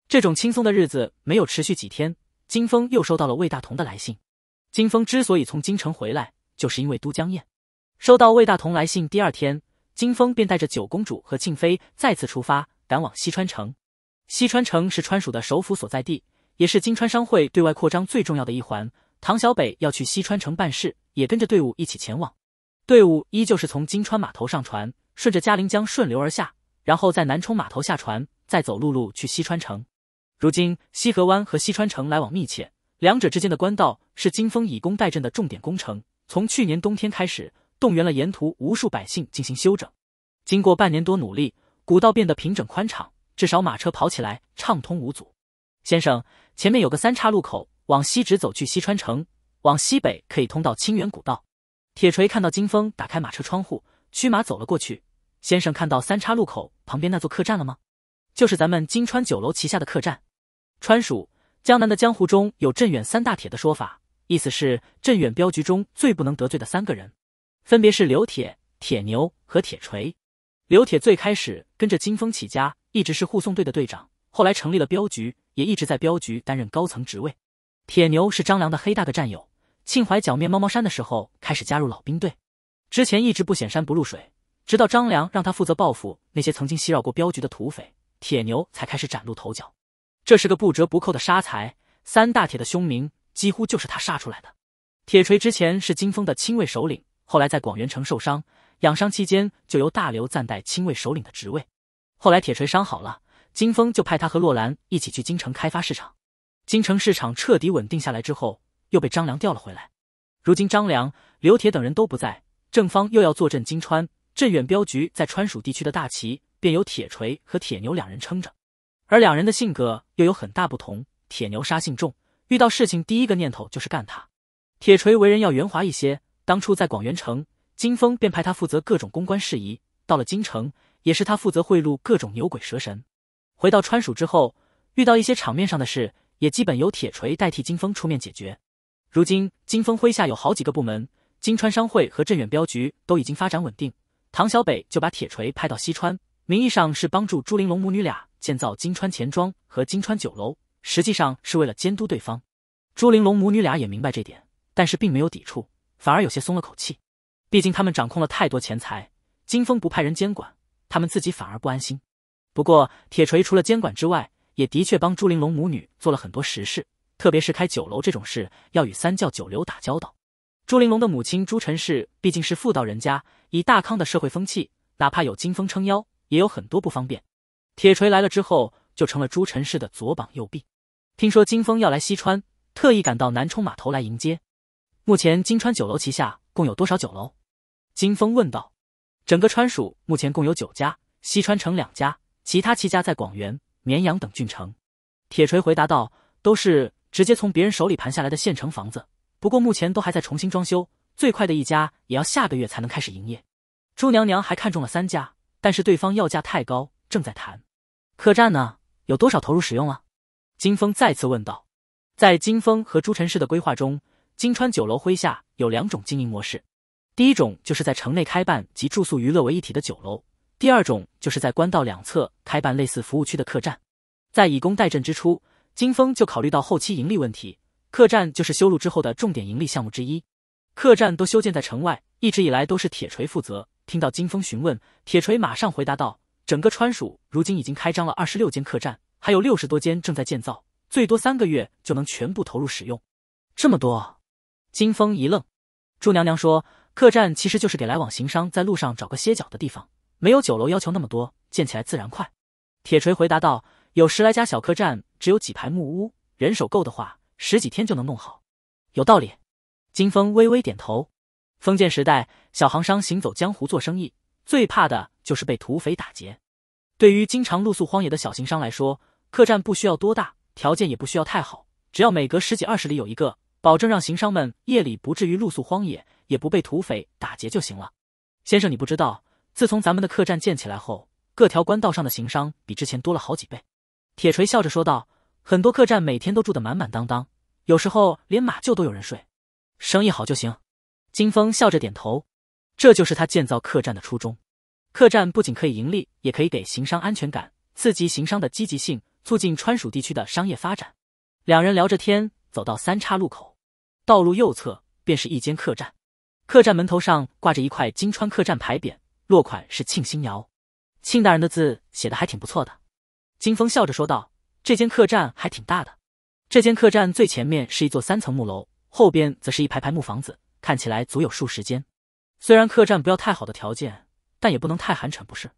这种轻松的日子没有持续几天，金风又收到了魏大同的来信。金风之所以从京城回来，就是因为都江堰。收到魏大同来信第二天，金风便带着九公主和庆妃再次出发，赶往西川城。西川城是川蜀的首府所在地，也是金川商会对外扩张最重要的一环。唐小北要去西川城办事，也跟着队伍一起前往。队伍依旧是从金川码头上船，顺着嘉陵江顺流而下，然后在南充码头下船，再走陆路去西川城。如今西河湾和西川城来往密切，两者之间的官道是金风以工代赈的重点工程。从去年冬天开始，动员了沿途无数百姓进行修整。经过半年多努力，古道变得平整宽敞，至少马车跑起来畅通无阻。先生，前面有个三岔路口。往西直走去西川城，往西北可以通到清远古道。铁锤看到金风打开马车窗户，驱马走了过去。先生看到三岔路口旁边那座客栈了吗？就是咱们金川酒楼旗下的客栈。川蜀江南的江湖中有“镇远三大铁”的说法，意思是镇远镖局中最不能得罪的三个人，分别是刘铁、铁牛和铁锤。刘铁最开始跟着金风起家，一直是护送队的队长，后来成立了镖局，也一直在镖局担任高层职位。铁牛是张良的黑大个战友，庆怀剿灭猫猫山的时候开始加入老兵队，之前一直不显山不露水，直到张良让他负责报复那些曾经袭扰过镖局的土匪，铁牛才开始崭露头角。这是个不折不扣的杀才，三大铁的凶名几乎就是他杀出来的。铁锤之前是金峰的亲卫首领，后来在广元城受伤养伤期间，就由大刘暂代亲卫首领的职位。后来铁锤伤好了，金峰就派他和洛兰一起去京城开发市场。京城市场彻底稳定下来之后，又被张良调了回来。如今张良、刘铁等人都不在，正方又要坐镇金川镇远镖局，在川蜀地区的大旗便由铁锤和铁牛两人撑着。而两人的性格又有很大不同，铁牛杀性重，遇到事情第一个念头就是干他；铁锤为人要圆滑一些。当初在广元城，金峰便派他负责各种公关事宜；到了京城，也是他负责贿赂各种牛鬼蛇神。回到川蜀之后，遇到一些场面上的事。也基本由铁锤代替金峰出面解决。如今金峰麾下有好几个部门，金川商会和镇远镖局都已经发展稳定。唐小北就把铁锤派到西川，名义上是帮助朱玲珑母女俩建造金川钱庄和金川酒楼，实际上是为了监督对方。朱玲珑母女俩也明白这点，但是并没有抵触，反而有些松了口气。毕竟他们掌控了太多钱财，金峰不派人监管，他们自己反而不安心。不过铁锤除了监管之外，也的确帮朱玲珑母女做了很多实事，特别是开酒楼这种事，要与三教九流打交道。朱玲珑的母亲朱陈氏毕竟是妇道人家，以大康的社会风气，哪怕有金风撑腰，也有很多不方便。铁锤来了之后，就成了朱陈氏的左膀右臂。听说金风要来西川，特意赶到南充码头来迎接。目前金川酒楼旗下共有多少酒楼？金风问道。整个川蜀目前共有九家，西川城两家，其他七家在广元。绵阳等郡城，铁锤回答道：“都是直接从别人手里盘下来的县城房子，不过目前都还在重新装修，最快的一家也要下个月才能开始营业。”朱娘娘还看中了三家，但是对方要价太高，正在谈。客栈呢？有多少投入使用了？金峰再次问道。在金峰和朱尘氏的规划中，金川酒楼麾下有两种经营模式，第一种就是在城内开办及住宿娱乐为一体的酒楼。第二种就是在官道两侧开办类似服务区的客栈，在以工代赈之初，金风就考虑到后期盈利问题，客栈就是修路之后的重点盈利项目之一。客栈都修建在城外，一直以来都是铁锤负责。听到金风询问，铁锤马上回答道：“整个川蜀如今已经开张了二十六间客栈，还有六十多间正在建造，最多三个月就能全部投入使用。”这么多，金风一愣。朱娘娘说：“客栈其实就是给来往行商在路上找个歇脚的地方。”没有酒楼要求那么多，建起来自然快。铁锤回答道：“有十来家小客栈，只有几排木屋，人手够的话，十几天就能弄好。有道理。”金风微微点头。封建时代，小行商行走江湖做生意，最怕的就是被土匪打劫。对于经常露宿荒野的小行商来说，客栈不需要多大，条件也不需要太好，只要每隔十几二十里有一个，保证让行商们夜里不至于露宿荒野，也不被土匪打劫就行了。先生，你不知道。自从咱们的客栈建起来后，各条官道上的行商比之前多了好几倍。铁锤笑着说道：“很多客栈每天都住得满满当当，有时候连马厩都有人睡，生意好就行。”金风笑着点头，这就是他建造客栈的初衷。客栈不仅可以盈利，也可以给行商安全感，刺激行商的积极性，促进川蜀地区的商业发展。两人聊着天，走到三岔路口，道路右侧便是一间客栈，客栈门头上挂着一块“金川客栈”牌匾。落款是庆新尧，庆大人的字写的还挺不错的。金风笑着说道：“这间客栈还挺大的。这间客栈最前面是一座三层木楼，后边则是一排排木房子，看起来足有数十间。虽然客栈不要太好的条件，但也不能太寒碜，不是？”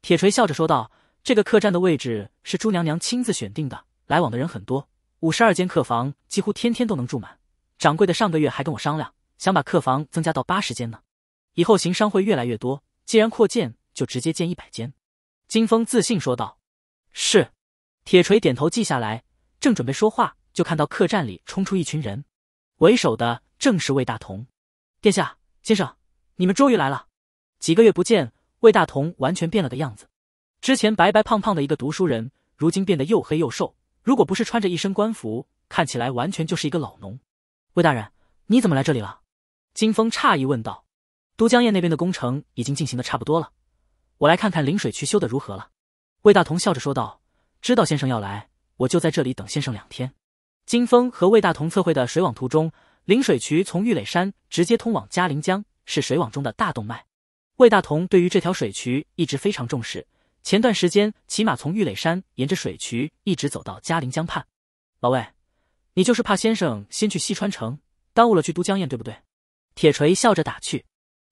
铁锤笑着说道：“这个客栈的位置是朱娘娘亲自选定的，来往的人很多，五十二间客房几乎天天都能住满。掌柜的上个月还跟我商量，想把客房增加到八十间呢。以后行商会越来越多。”既然扩建，就直接建一百间。金风自信说道。是，铁锤点头记下来，正准备说话，就看到客栈里冲出一群人，为首的正是魏大同。殿下，先生，你们终于来了。几个月不见，魏大同完全变了个样子。之前白白胖胖的一个读书人，如今变得又黑又瘦，如果不是穿着一身官服，看起来完全就是一个老农。魏大人，你怎么来这里了？金风诧异问道。都江堰那边的工程已经进行的差不多了，我来看看临水渠修的如何了。魏大同笑着说道：“知道先生要来，我就在这里等先生两天。”金风和魏大同测绘的水网图中，临水渠从玉垒山直接通往嘉陵江，是水网中的大动脉。魏大同对于这条水渠一直非常重视，前段时间骑马从玉垒山沿着水渠一直走到嘉陵江畔。老魏，你就是怕先生先去西川城，耽误了去都江堰，对不对？”铁锤笑着打趣。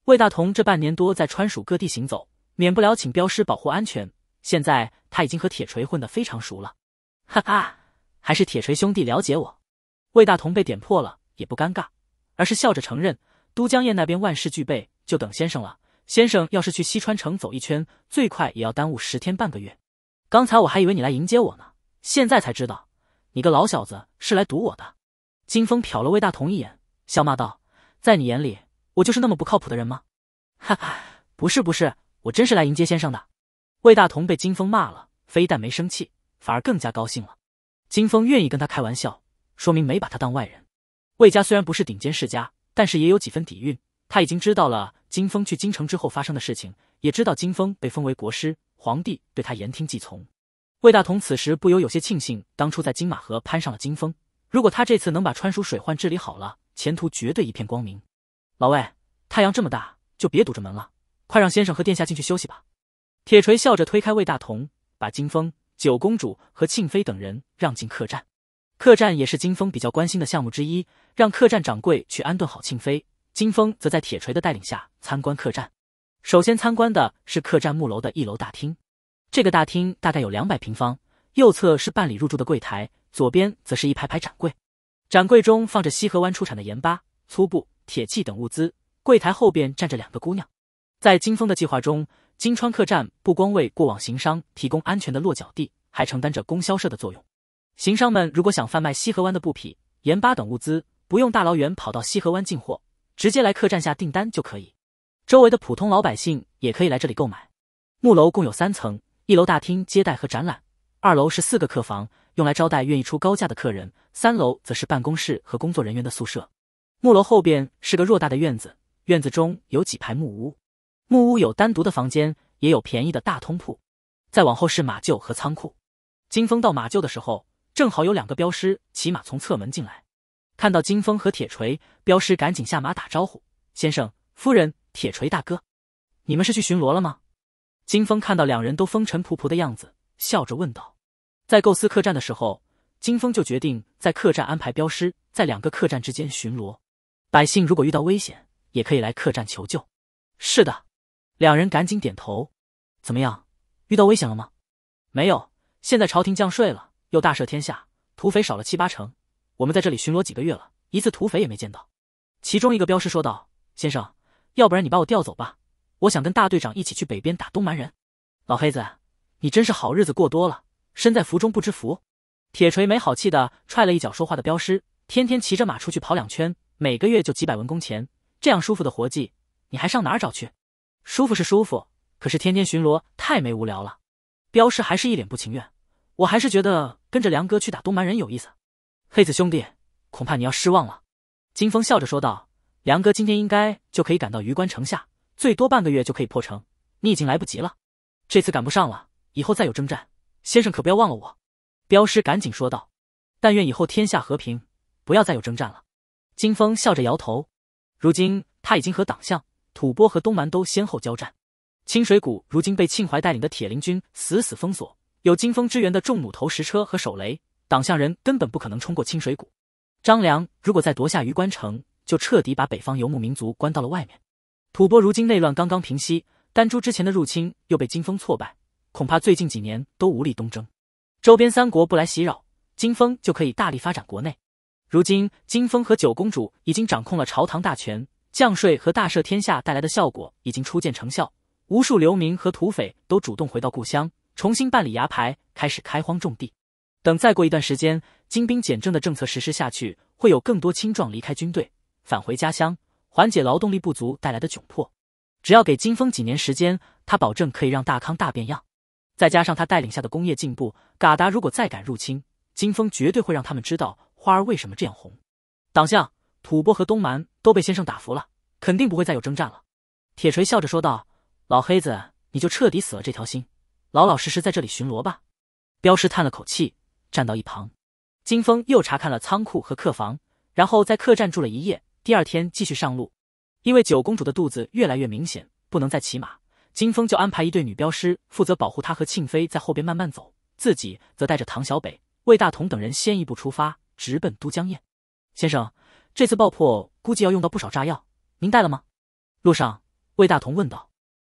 魏大同这半年多在川蜀各地行走，免不了请镖师保护安全。现在他已经和铁锤混得非常熟了，哈哈，还是铁锤兄弟了解我。魏大同被点破了也不尴尬，而是笑着承认：都江堰那边万事俱备，就等先生了。先生要是去西川城走一圈，最快也要耽误十天半个月。刚才我还以为你来迎接我呢，现在才知道，你个老小子是来堵我的。金风瞟了魏大同一眼，笑骂道：在你眼里。我就是那么不靠谱的人吗？哈哈，不是不是，我真是来迎接先生的。魏大同被金风骂了，非但没生气，反而更加高兴了。金风愿意跟他开玩笑，说明没把他当外人。魏家虽然不是顶尖世家，但是也有几分底蕴。他已经知道了金风去京城之后发生的事情，也知道金风被封为国师，皇帝对他言听计从。魏大同此时不由有些庆幸，当初在金马河攀上了金风。如果他这次能把川蜀水患治理好了，前途绝对一片光明。老魏，太阳这么大，就别堵着门了，快让先生和殿下进去休息吧。铁锤笑着推开魏大同，把金风、九公主和庆妃等人让进客栈。客栈也是金风比较关心的项目之一，让客栈掌柜去安顿好庆妃，金风则在铁锤的带领下参观客栈。首先参观的是客栈木楼的一楼大厅，这个大厅大概有两百平方，右侧是办理入住的柜台，左边则是一排排展柜，展柜中放着西河湾出产的盐巴、粗布。铁器等物资。柜台后边站着两个姑娘。在金峰的计划中，金川客栈不光为过往行商提供安全的落脚地，还承担着供销社的作用。行商们如果想贩卖西河湾的布匹、盐巴等物资，不用大老远跑到西河湾进货，直接来客栈下订单就可以。周围的普通老百姓也可以来这里购买。木楼共有三层，一楼大厅接待和展览，二楼是四个客房，用来招待愿意出高价的客人。三楼则是办公室和工作人员的宿舍。木楼后边是个偌大的院子，院子中有几排木屋，木屋有单独的房间，也有便宜的大通铺。再往后是马厩和仓库。金风到马厩的时候，正好有两个镖师骑马从侧门进来，看到金风和铁锤，镖师赶紧下马打招呼：“先生、夫人、铁锤大哥，你们是去巡逻了吗？”金风看到两人都风尘仆仆的样子，笑着问道：“在构思客栈的时候，金风就决定在客栈安排镖师，在两个客栈之间巡逻。”百姓如果遇到危险，也可以来客栈求救。是的，两人赶紧点头。怎么样，遇到危险了吗？没有，现在朝廷降税了，又大赦天下，土匪少了七八成。我们在这里巡逻几个月了，一次土匪也没见到。其中一个镖师说道：“先生，要不然你把我调走吧，我想跟大队长一起去北边打东蛮人。”老黑子，你真是好日子过多了，身在福中不知福。铁锤没好气的踹了一脚说话的镖师，天天骑着马出去跑两圈。每个月就几百文工钱，这样舒服的活计，你还上哪儿找去？舒服是舒服，可是天天巡逻太没无聊了。镖师还是一脸不情愿。我还是觉得跟着梁哥去打东蛮人有意思。黑子兄弟，恐怕你要失望了。金风笑着说道：“梁哥今天应该就可以赶到榆关城下，最多半个月就可以破城。你已经来不及了，这次赶不上了。以后再有征战，先生可不要忘了我。”镖师赶紧说道：“但愿以后天下和平，不要再有征战了。”金风笑着摇头，如今他已经和党项、吐蕃和东蛮都先后交战，清水谷如今被庆怀带领的铁林军死死封锁，有金风支援的重弩、投石车和手雷，党项人根本不可能冲过清水谷。张良如果再夺下榆关城，就彻底把北方游牧民族关到了外面。吐蕃如今内乱刚刚平息，丹珠之前的入侵又被金风挫败，恐怕最近几年都无力东征，周边三国不来袭扰，金风就可以大力发展国内。如今，金风和九公主已经掌控了朝堂大权，降税和大赦天下带来的效果已经初见成效。无数流民和土匪都主动回到故乡，重新办理牙牌，开始开荒种地。等再过一段时间，精兵简政的政策实施下去，会有更多青壮离开军队，返回家乡，缓解劳动力不足带来的窘迫。只要给金风几年时间，他保证可以让大康大变样。再加上他带领下的工业进步，嘎达如果再敢入侵，金风绝对会让他们知道。花儿为什么这样红？党项、吐蕃和东蛮都被先生打服了，肯定不会再有征战了。铁锤笑着说道：“老黑子，你就彻底死了这条心，老老实实在这里巡逻吧。”镖师叹了口气，站到一旁。金风又查看了仓库和客房，然后在客栈住了一夜。第二天继续上路，因为九公主的肚子越来越明显，不能再骑马，金风就安排一对女镖师负责保护她和庆妃，在后边慢慢走，自己则带着唐小北、魏大同等人先一步出发。直奔都江堰，先生，这次爆破估计要用到不少炸药，您带了吗？路上，魏大同问道。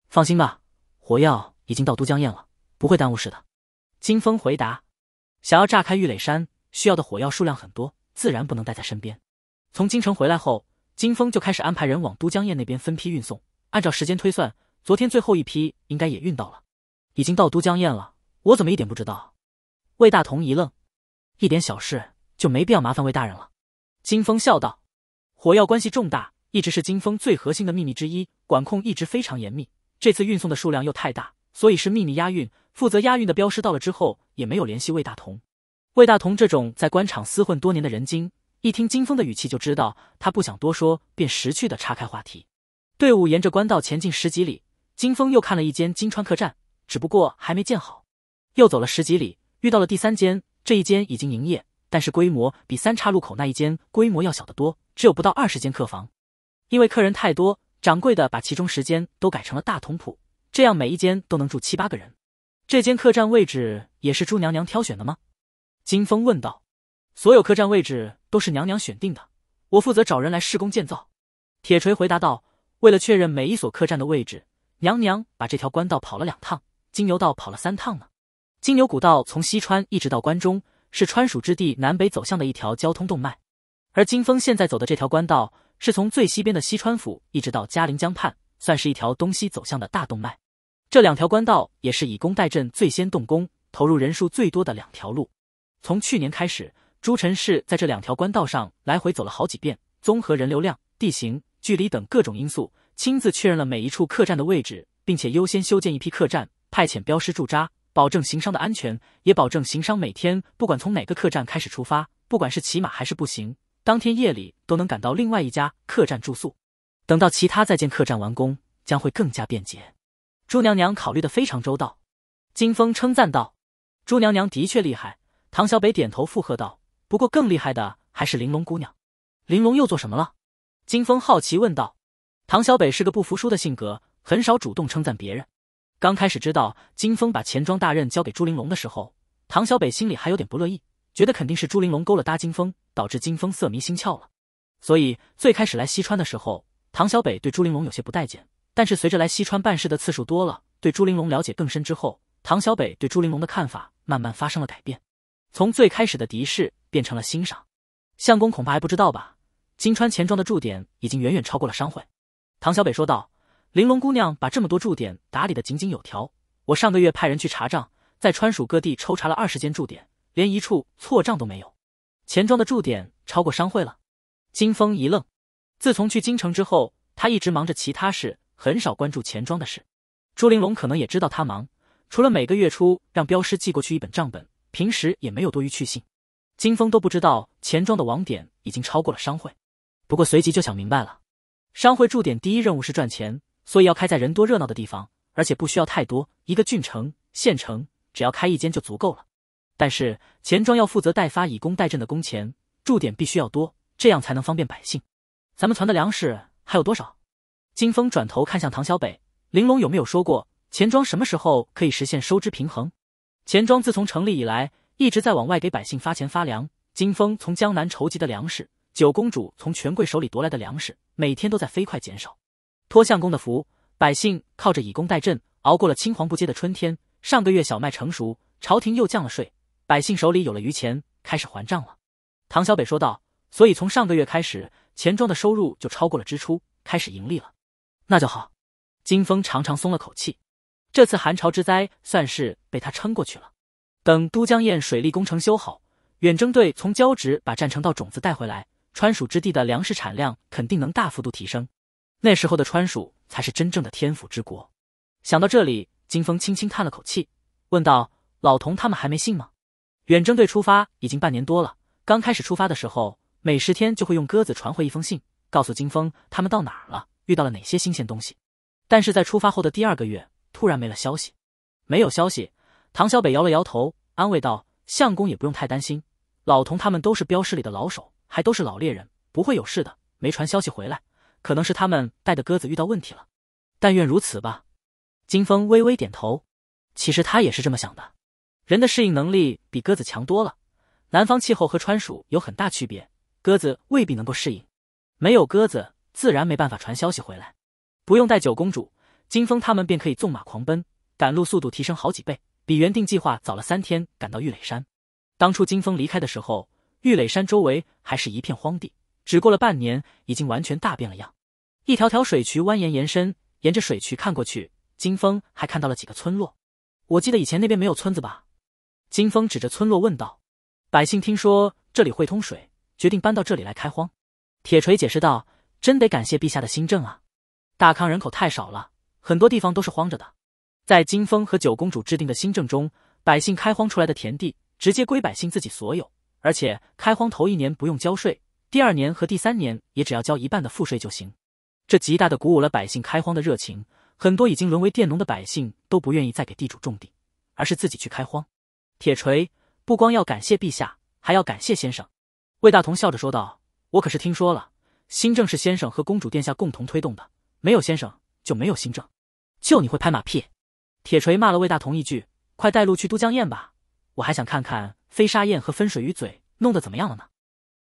放心吧，火药已经到都江堰了，不会耽误事的。金风回答。想要炸开玉垒山，需要的火药数量很多，自然不能带在身边。从京城回来后，金风就开始安排人往都江堰那边分批运送。按照时间推算，昨天最后一批应该也运到了。已经到都江堰了，我怎么一点不知道？魏大同一愣。一点小事。就没必要麻烦魏大人了，金风笑道：“火药关系重大，一直是金风最核心的秘密之一，管控一直非常严密。这次运送的数量又太大，所以是秘密押运。负责押运的镖师到了之后，也没有联系魏大同。魏大同这种在官场厮混多年的人精，一听金风的语气就知道他不想多说，便识趣的岔开话题。队伍沿着官道前进十几里，金风又看了一间金川客栈，只不过还没建好。又走了十几里，遇到了第三间，这一间已经营业。”但是规模比三岔路口那一间规模要小得多，只有不到二十间客房。因为客人太多，掌柜的把其中十间都改成了大通铺，这样每一间都能住七八个人。这间客栈位置也是朱娘娘挑选的吗？金风问道。所有客栈位置都是娘娘选定的，我负责找人来施工建造。铁锤回答道。为了确认每一所客栈的位置，娘娘把这条官道跑了两趟，金牛道跑了三趟呢。金牛古道从西川一直到关中。是川蜀之地南北走向的一条交通动脉，而金峰现在走的这条官道是从最西边的西川府一直到嘉陵江畔，算是一条东西走向的大动脉。这两条官道也是以工代赈最先动工、投入人数最多的两条路。从去年开始，朱臣氏在这两条官道上来回走了好几遍，综合人流量、地形、距离等各种因素，亲自确认了每一处客栈的位置，并且优先修建一批客栈，派遣镖师驻扎。保证行商的安全，也保证行商每天不管从哪个客栈开始出发，不管是骑马还是步行，当天夜里都能赶到另外一家客栈住宿。等到其他再建客栈完工，将会更加便捷。朱娘娘考虑的非常周到，金风称赞道：“朱娘娘的确厉害。”唐小北点头附和道：“不过更厉害的还是玲珑姑娘。”玲珑又做什么了？金风好奇问道。唐小北是个不服输的性格，很少主动称赞别人。刚开始知道金风把钱庄大任交给朱玲珑的时候，唐小北心里还有点不乐意，觉得肯定是朱玲珑勾了搭金风，导致金风色迷心窍了。所以最开始来西川的时候，唐小北对朱玲珑有些不待见。但是随着来西川办事的次数多了，对朱玲珑了解更深之后，唐小北对朱玲珑的看法慢慢发生了改变，从最开始的敌视变成了欣赏。相公恐怕还不知道吧？金川钱庄的驻点已经远远超过了商会。唐小北说道。玲珑姑娘把这么多驻点打理得井井有条。我上个月派人去查账，在川蜀各地抽查了二十间驻点，连一处错账都没有。钱庄的驻点超过商会了。金风一愣，自从去京城之后，他一直忙着其他事，很少关注钱庄的事。朱玲珑可能也知道他忙，除了每个月初让镖师寄过去一本账本，平时也没有多余去信。金风都不知道钱庄的网点已经超过了商会，不过随即就想明白了：商会驻点第一任务是赚钱。所以要开在人多热闹的地方，而且不需要太多，一个郡城、县城只要开一间就足够了。但是钱庄要负责代发以工代赈的工钱，驻点必须要多，这样才能方便百姓。咱们存的粮食还有多少？金风转头看向唐小北，玲珑有没有说过钱庄什么时候可以实现收支平衡？钱庄自从成立以来，一直在往外给百姓发钱发粮。金风从江南筹集的粮食，九公主从权贵手里夺来的粮食，每天都在飞快减少。托相公的福，百姓靠着以工代赈，熬过了青黄不接的春天。上个月小麦成熟，朝廷又降了税，百姓手里有了余钱，开始还账了。唐小北说道：“所以从上个月开始，钱庄的收入就超过了支出，开始盈利了。”那就好，金风长长松了口气，这次寒潮之灾算是被他撑过去了。等都江堰水利工程修好，远征队从交趾把占城稻种子带回来，川蜀之地的粮食产量肯定能大幅度提升。那时候的川蜀才是真正的天府之国。想到这里，金风轻轻叹了口气，问道：“老童他们还没信吗？”远征队出发已经半年多了，刚开始出发的时候，每十天就会用鸽子传回一封信，告诉金风他们到哪儿了，遇到了哪些新鲜东西。但是在出发后的第二个月，突然没了消息。没有消息。唐小北摇了摇头，安慰道：“相公也不用太担心，老童他们都是镖师里的老手，还都是老猎人，不会有事的。没传消息回来。”可能是他们带的鸽子遇到问题了，但愿如此吧。金峰微微点头，其实他也是这么想的。人的适应能力比鸽子强多了，南方气候和川蜀有很大区别，鸽子未必能够适应。没有鸽子，自然没办法传消息回来。不用带九公主，金峰他们便可以纵马狂奔，赶路速度提升好几倍，比原定计划早了三天赶到玉垒山。当初金峰离开的时候，玉垒山周围还是一片荒地。只过了半年，已经完全大变了样。一条条水渠蜿蜒延伸，沿着水渠看过去，金风还看到了几个村落。我记得以前那边没有村子吧？金风指着村落问道。百姓听说这里会通水，决定搬到这里来开荒。铁锤解释道：“真得感谢陛下的新政啊！大康人口太少了，很多地方都是荒着的。在金风和九公主制定的新政中，百姓开荒出来的田地直接归百姓自己所有，而且开荒头一年不用交税。”第二年和第三年也只要交一半的赋税就行，这极大的鼓舞了百姓开荒的热情。很多已经沦为佃农的百姓都不愿意再给地主种地，而是自己去开荒。铁锤不光要感谢陛下，还要感谢先生。魏大同笑着说道：“我可是听说了，新政是先生和公主殿下共同推动的，没有先生就没有新政。”就你会拍马屁！铁锤骂了魏大同一句：“快带路去都江堰吧，我还想看看飞沙堰和分水鱼嘴弄得怎么样了呢。”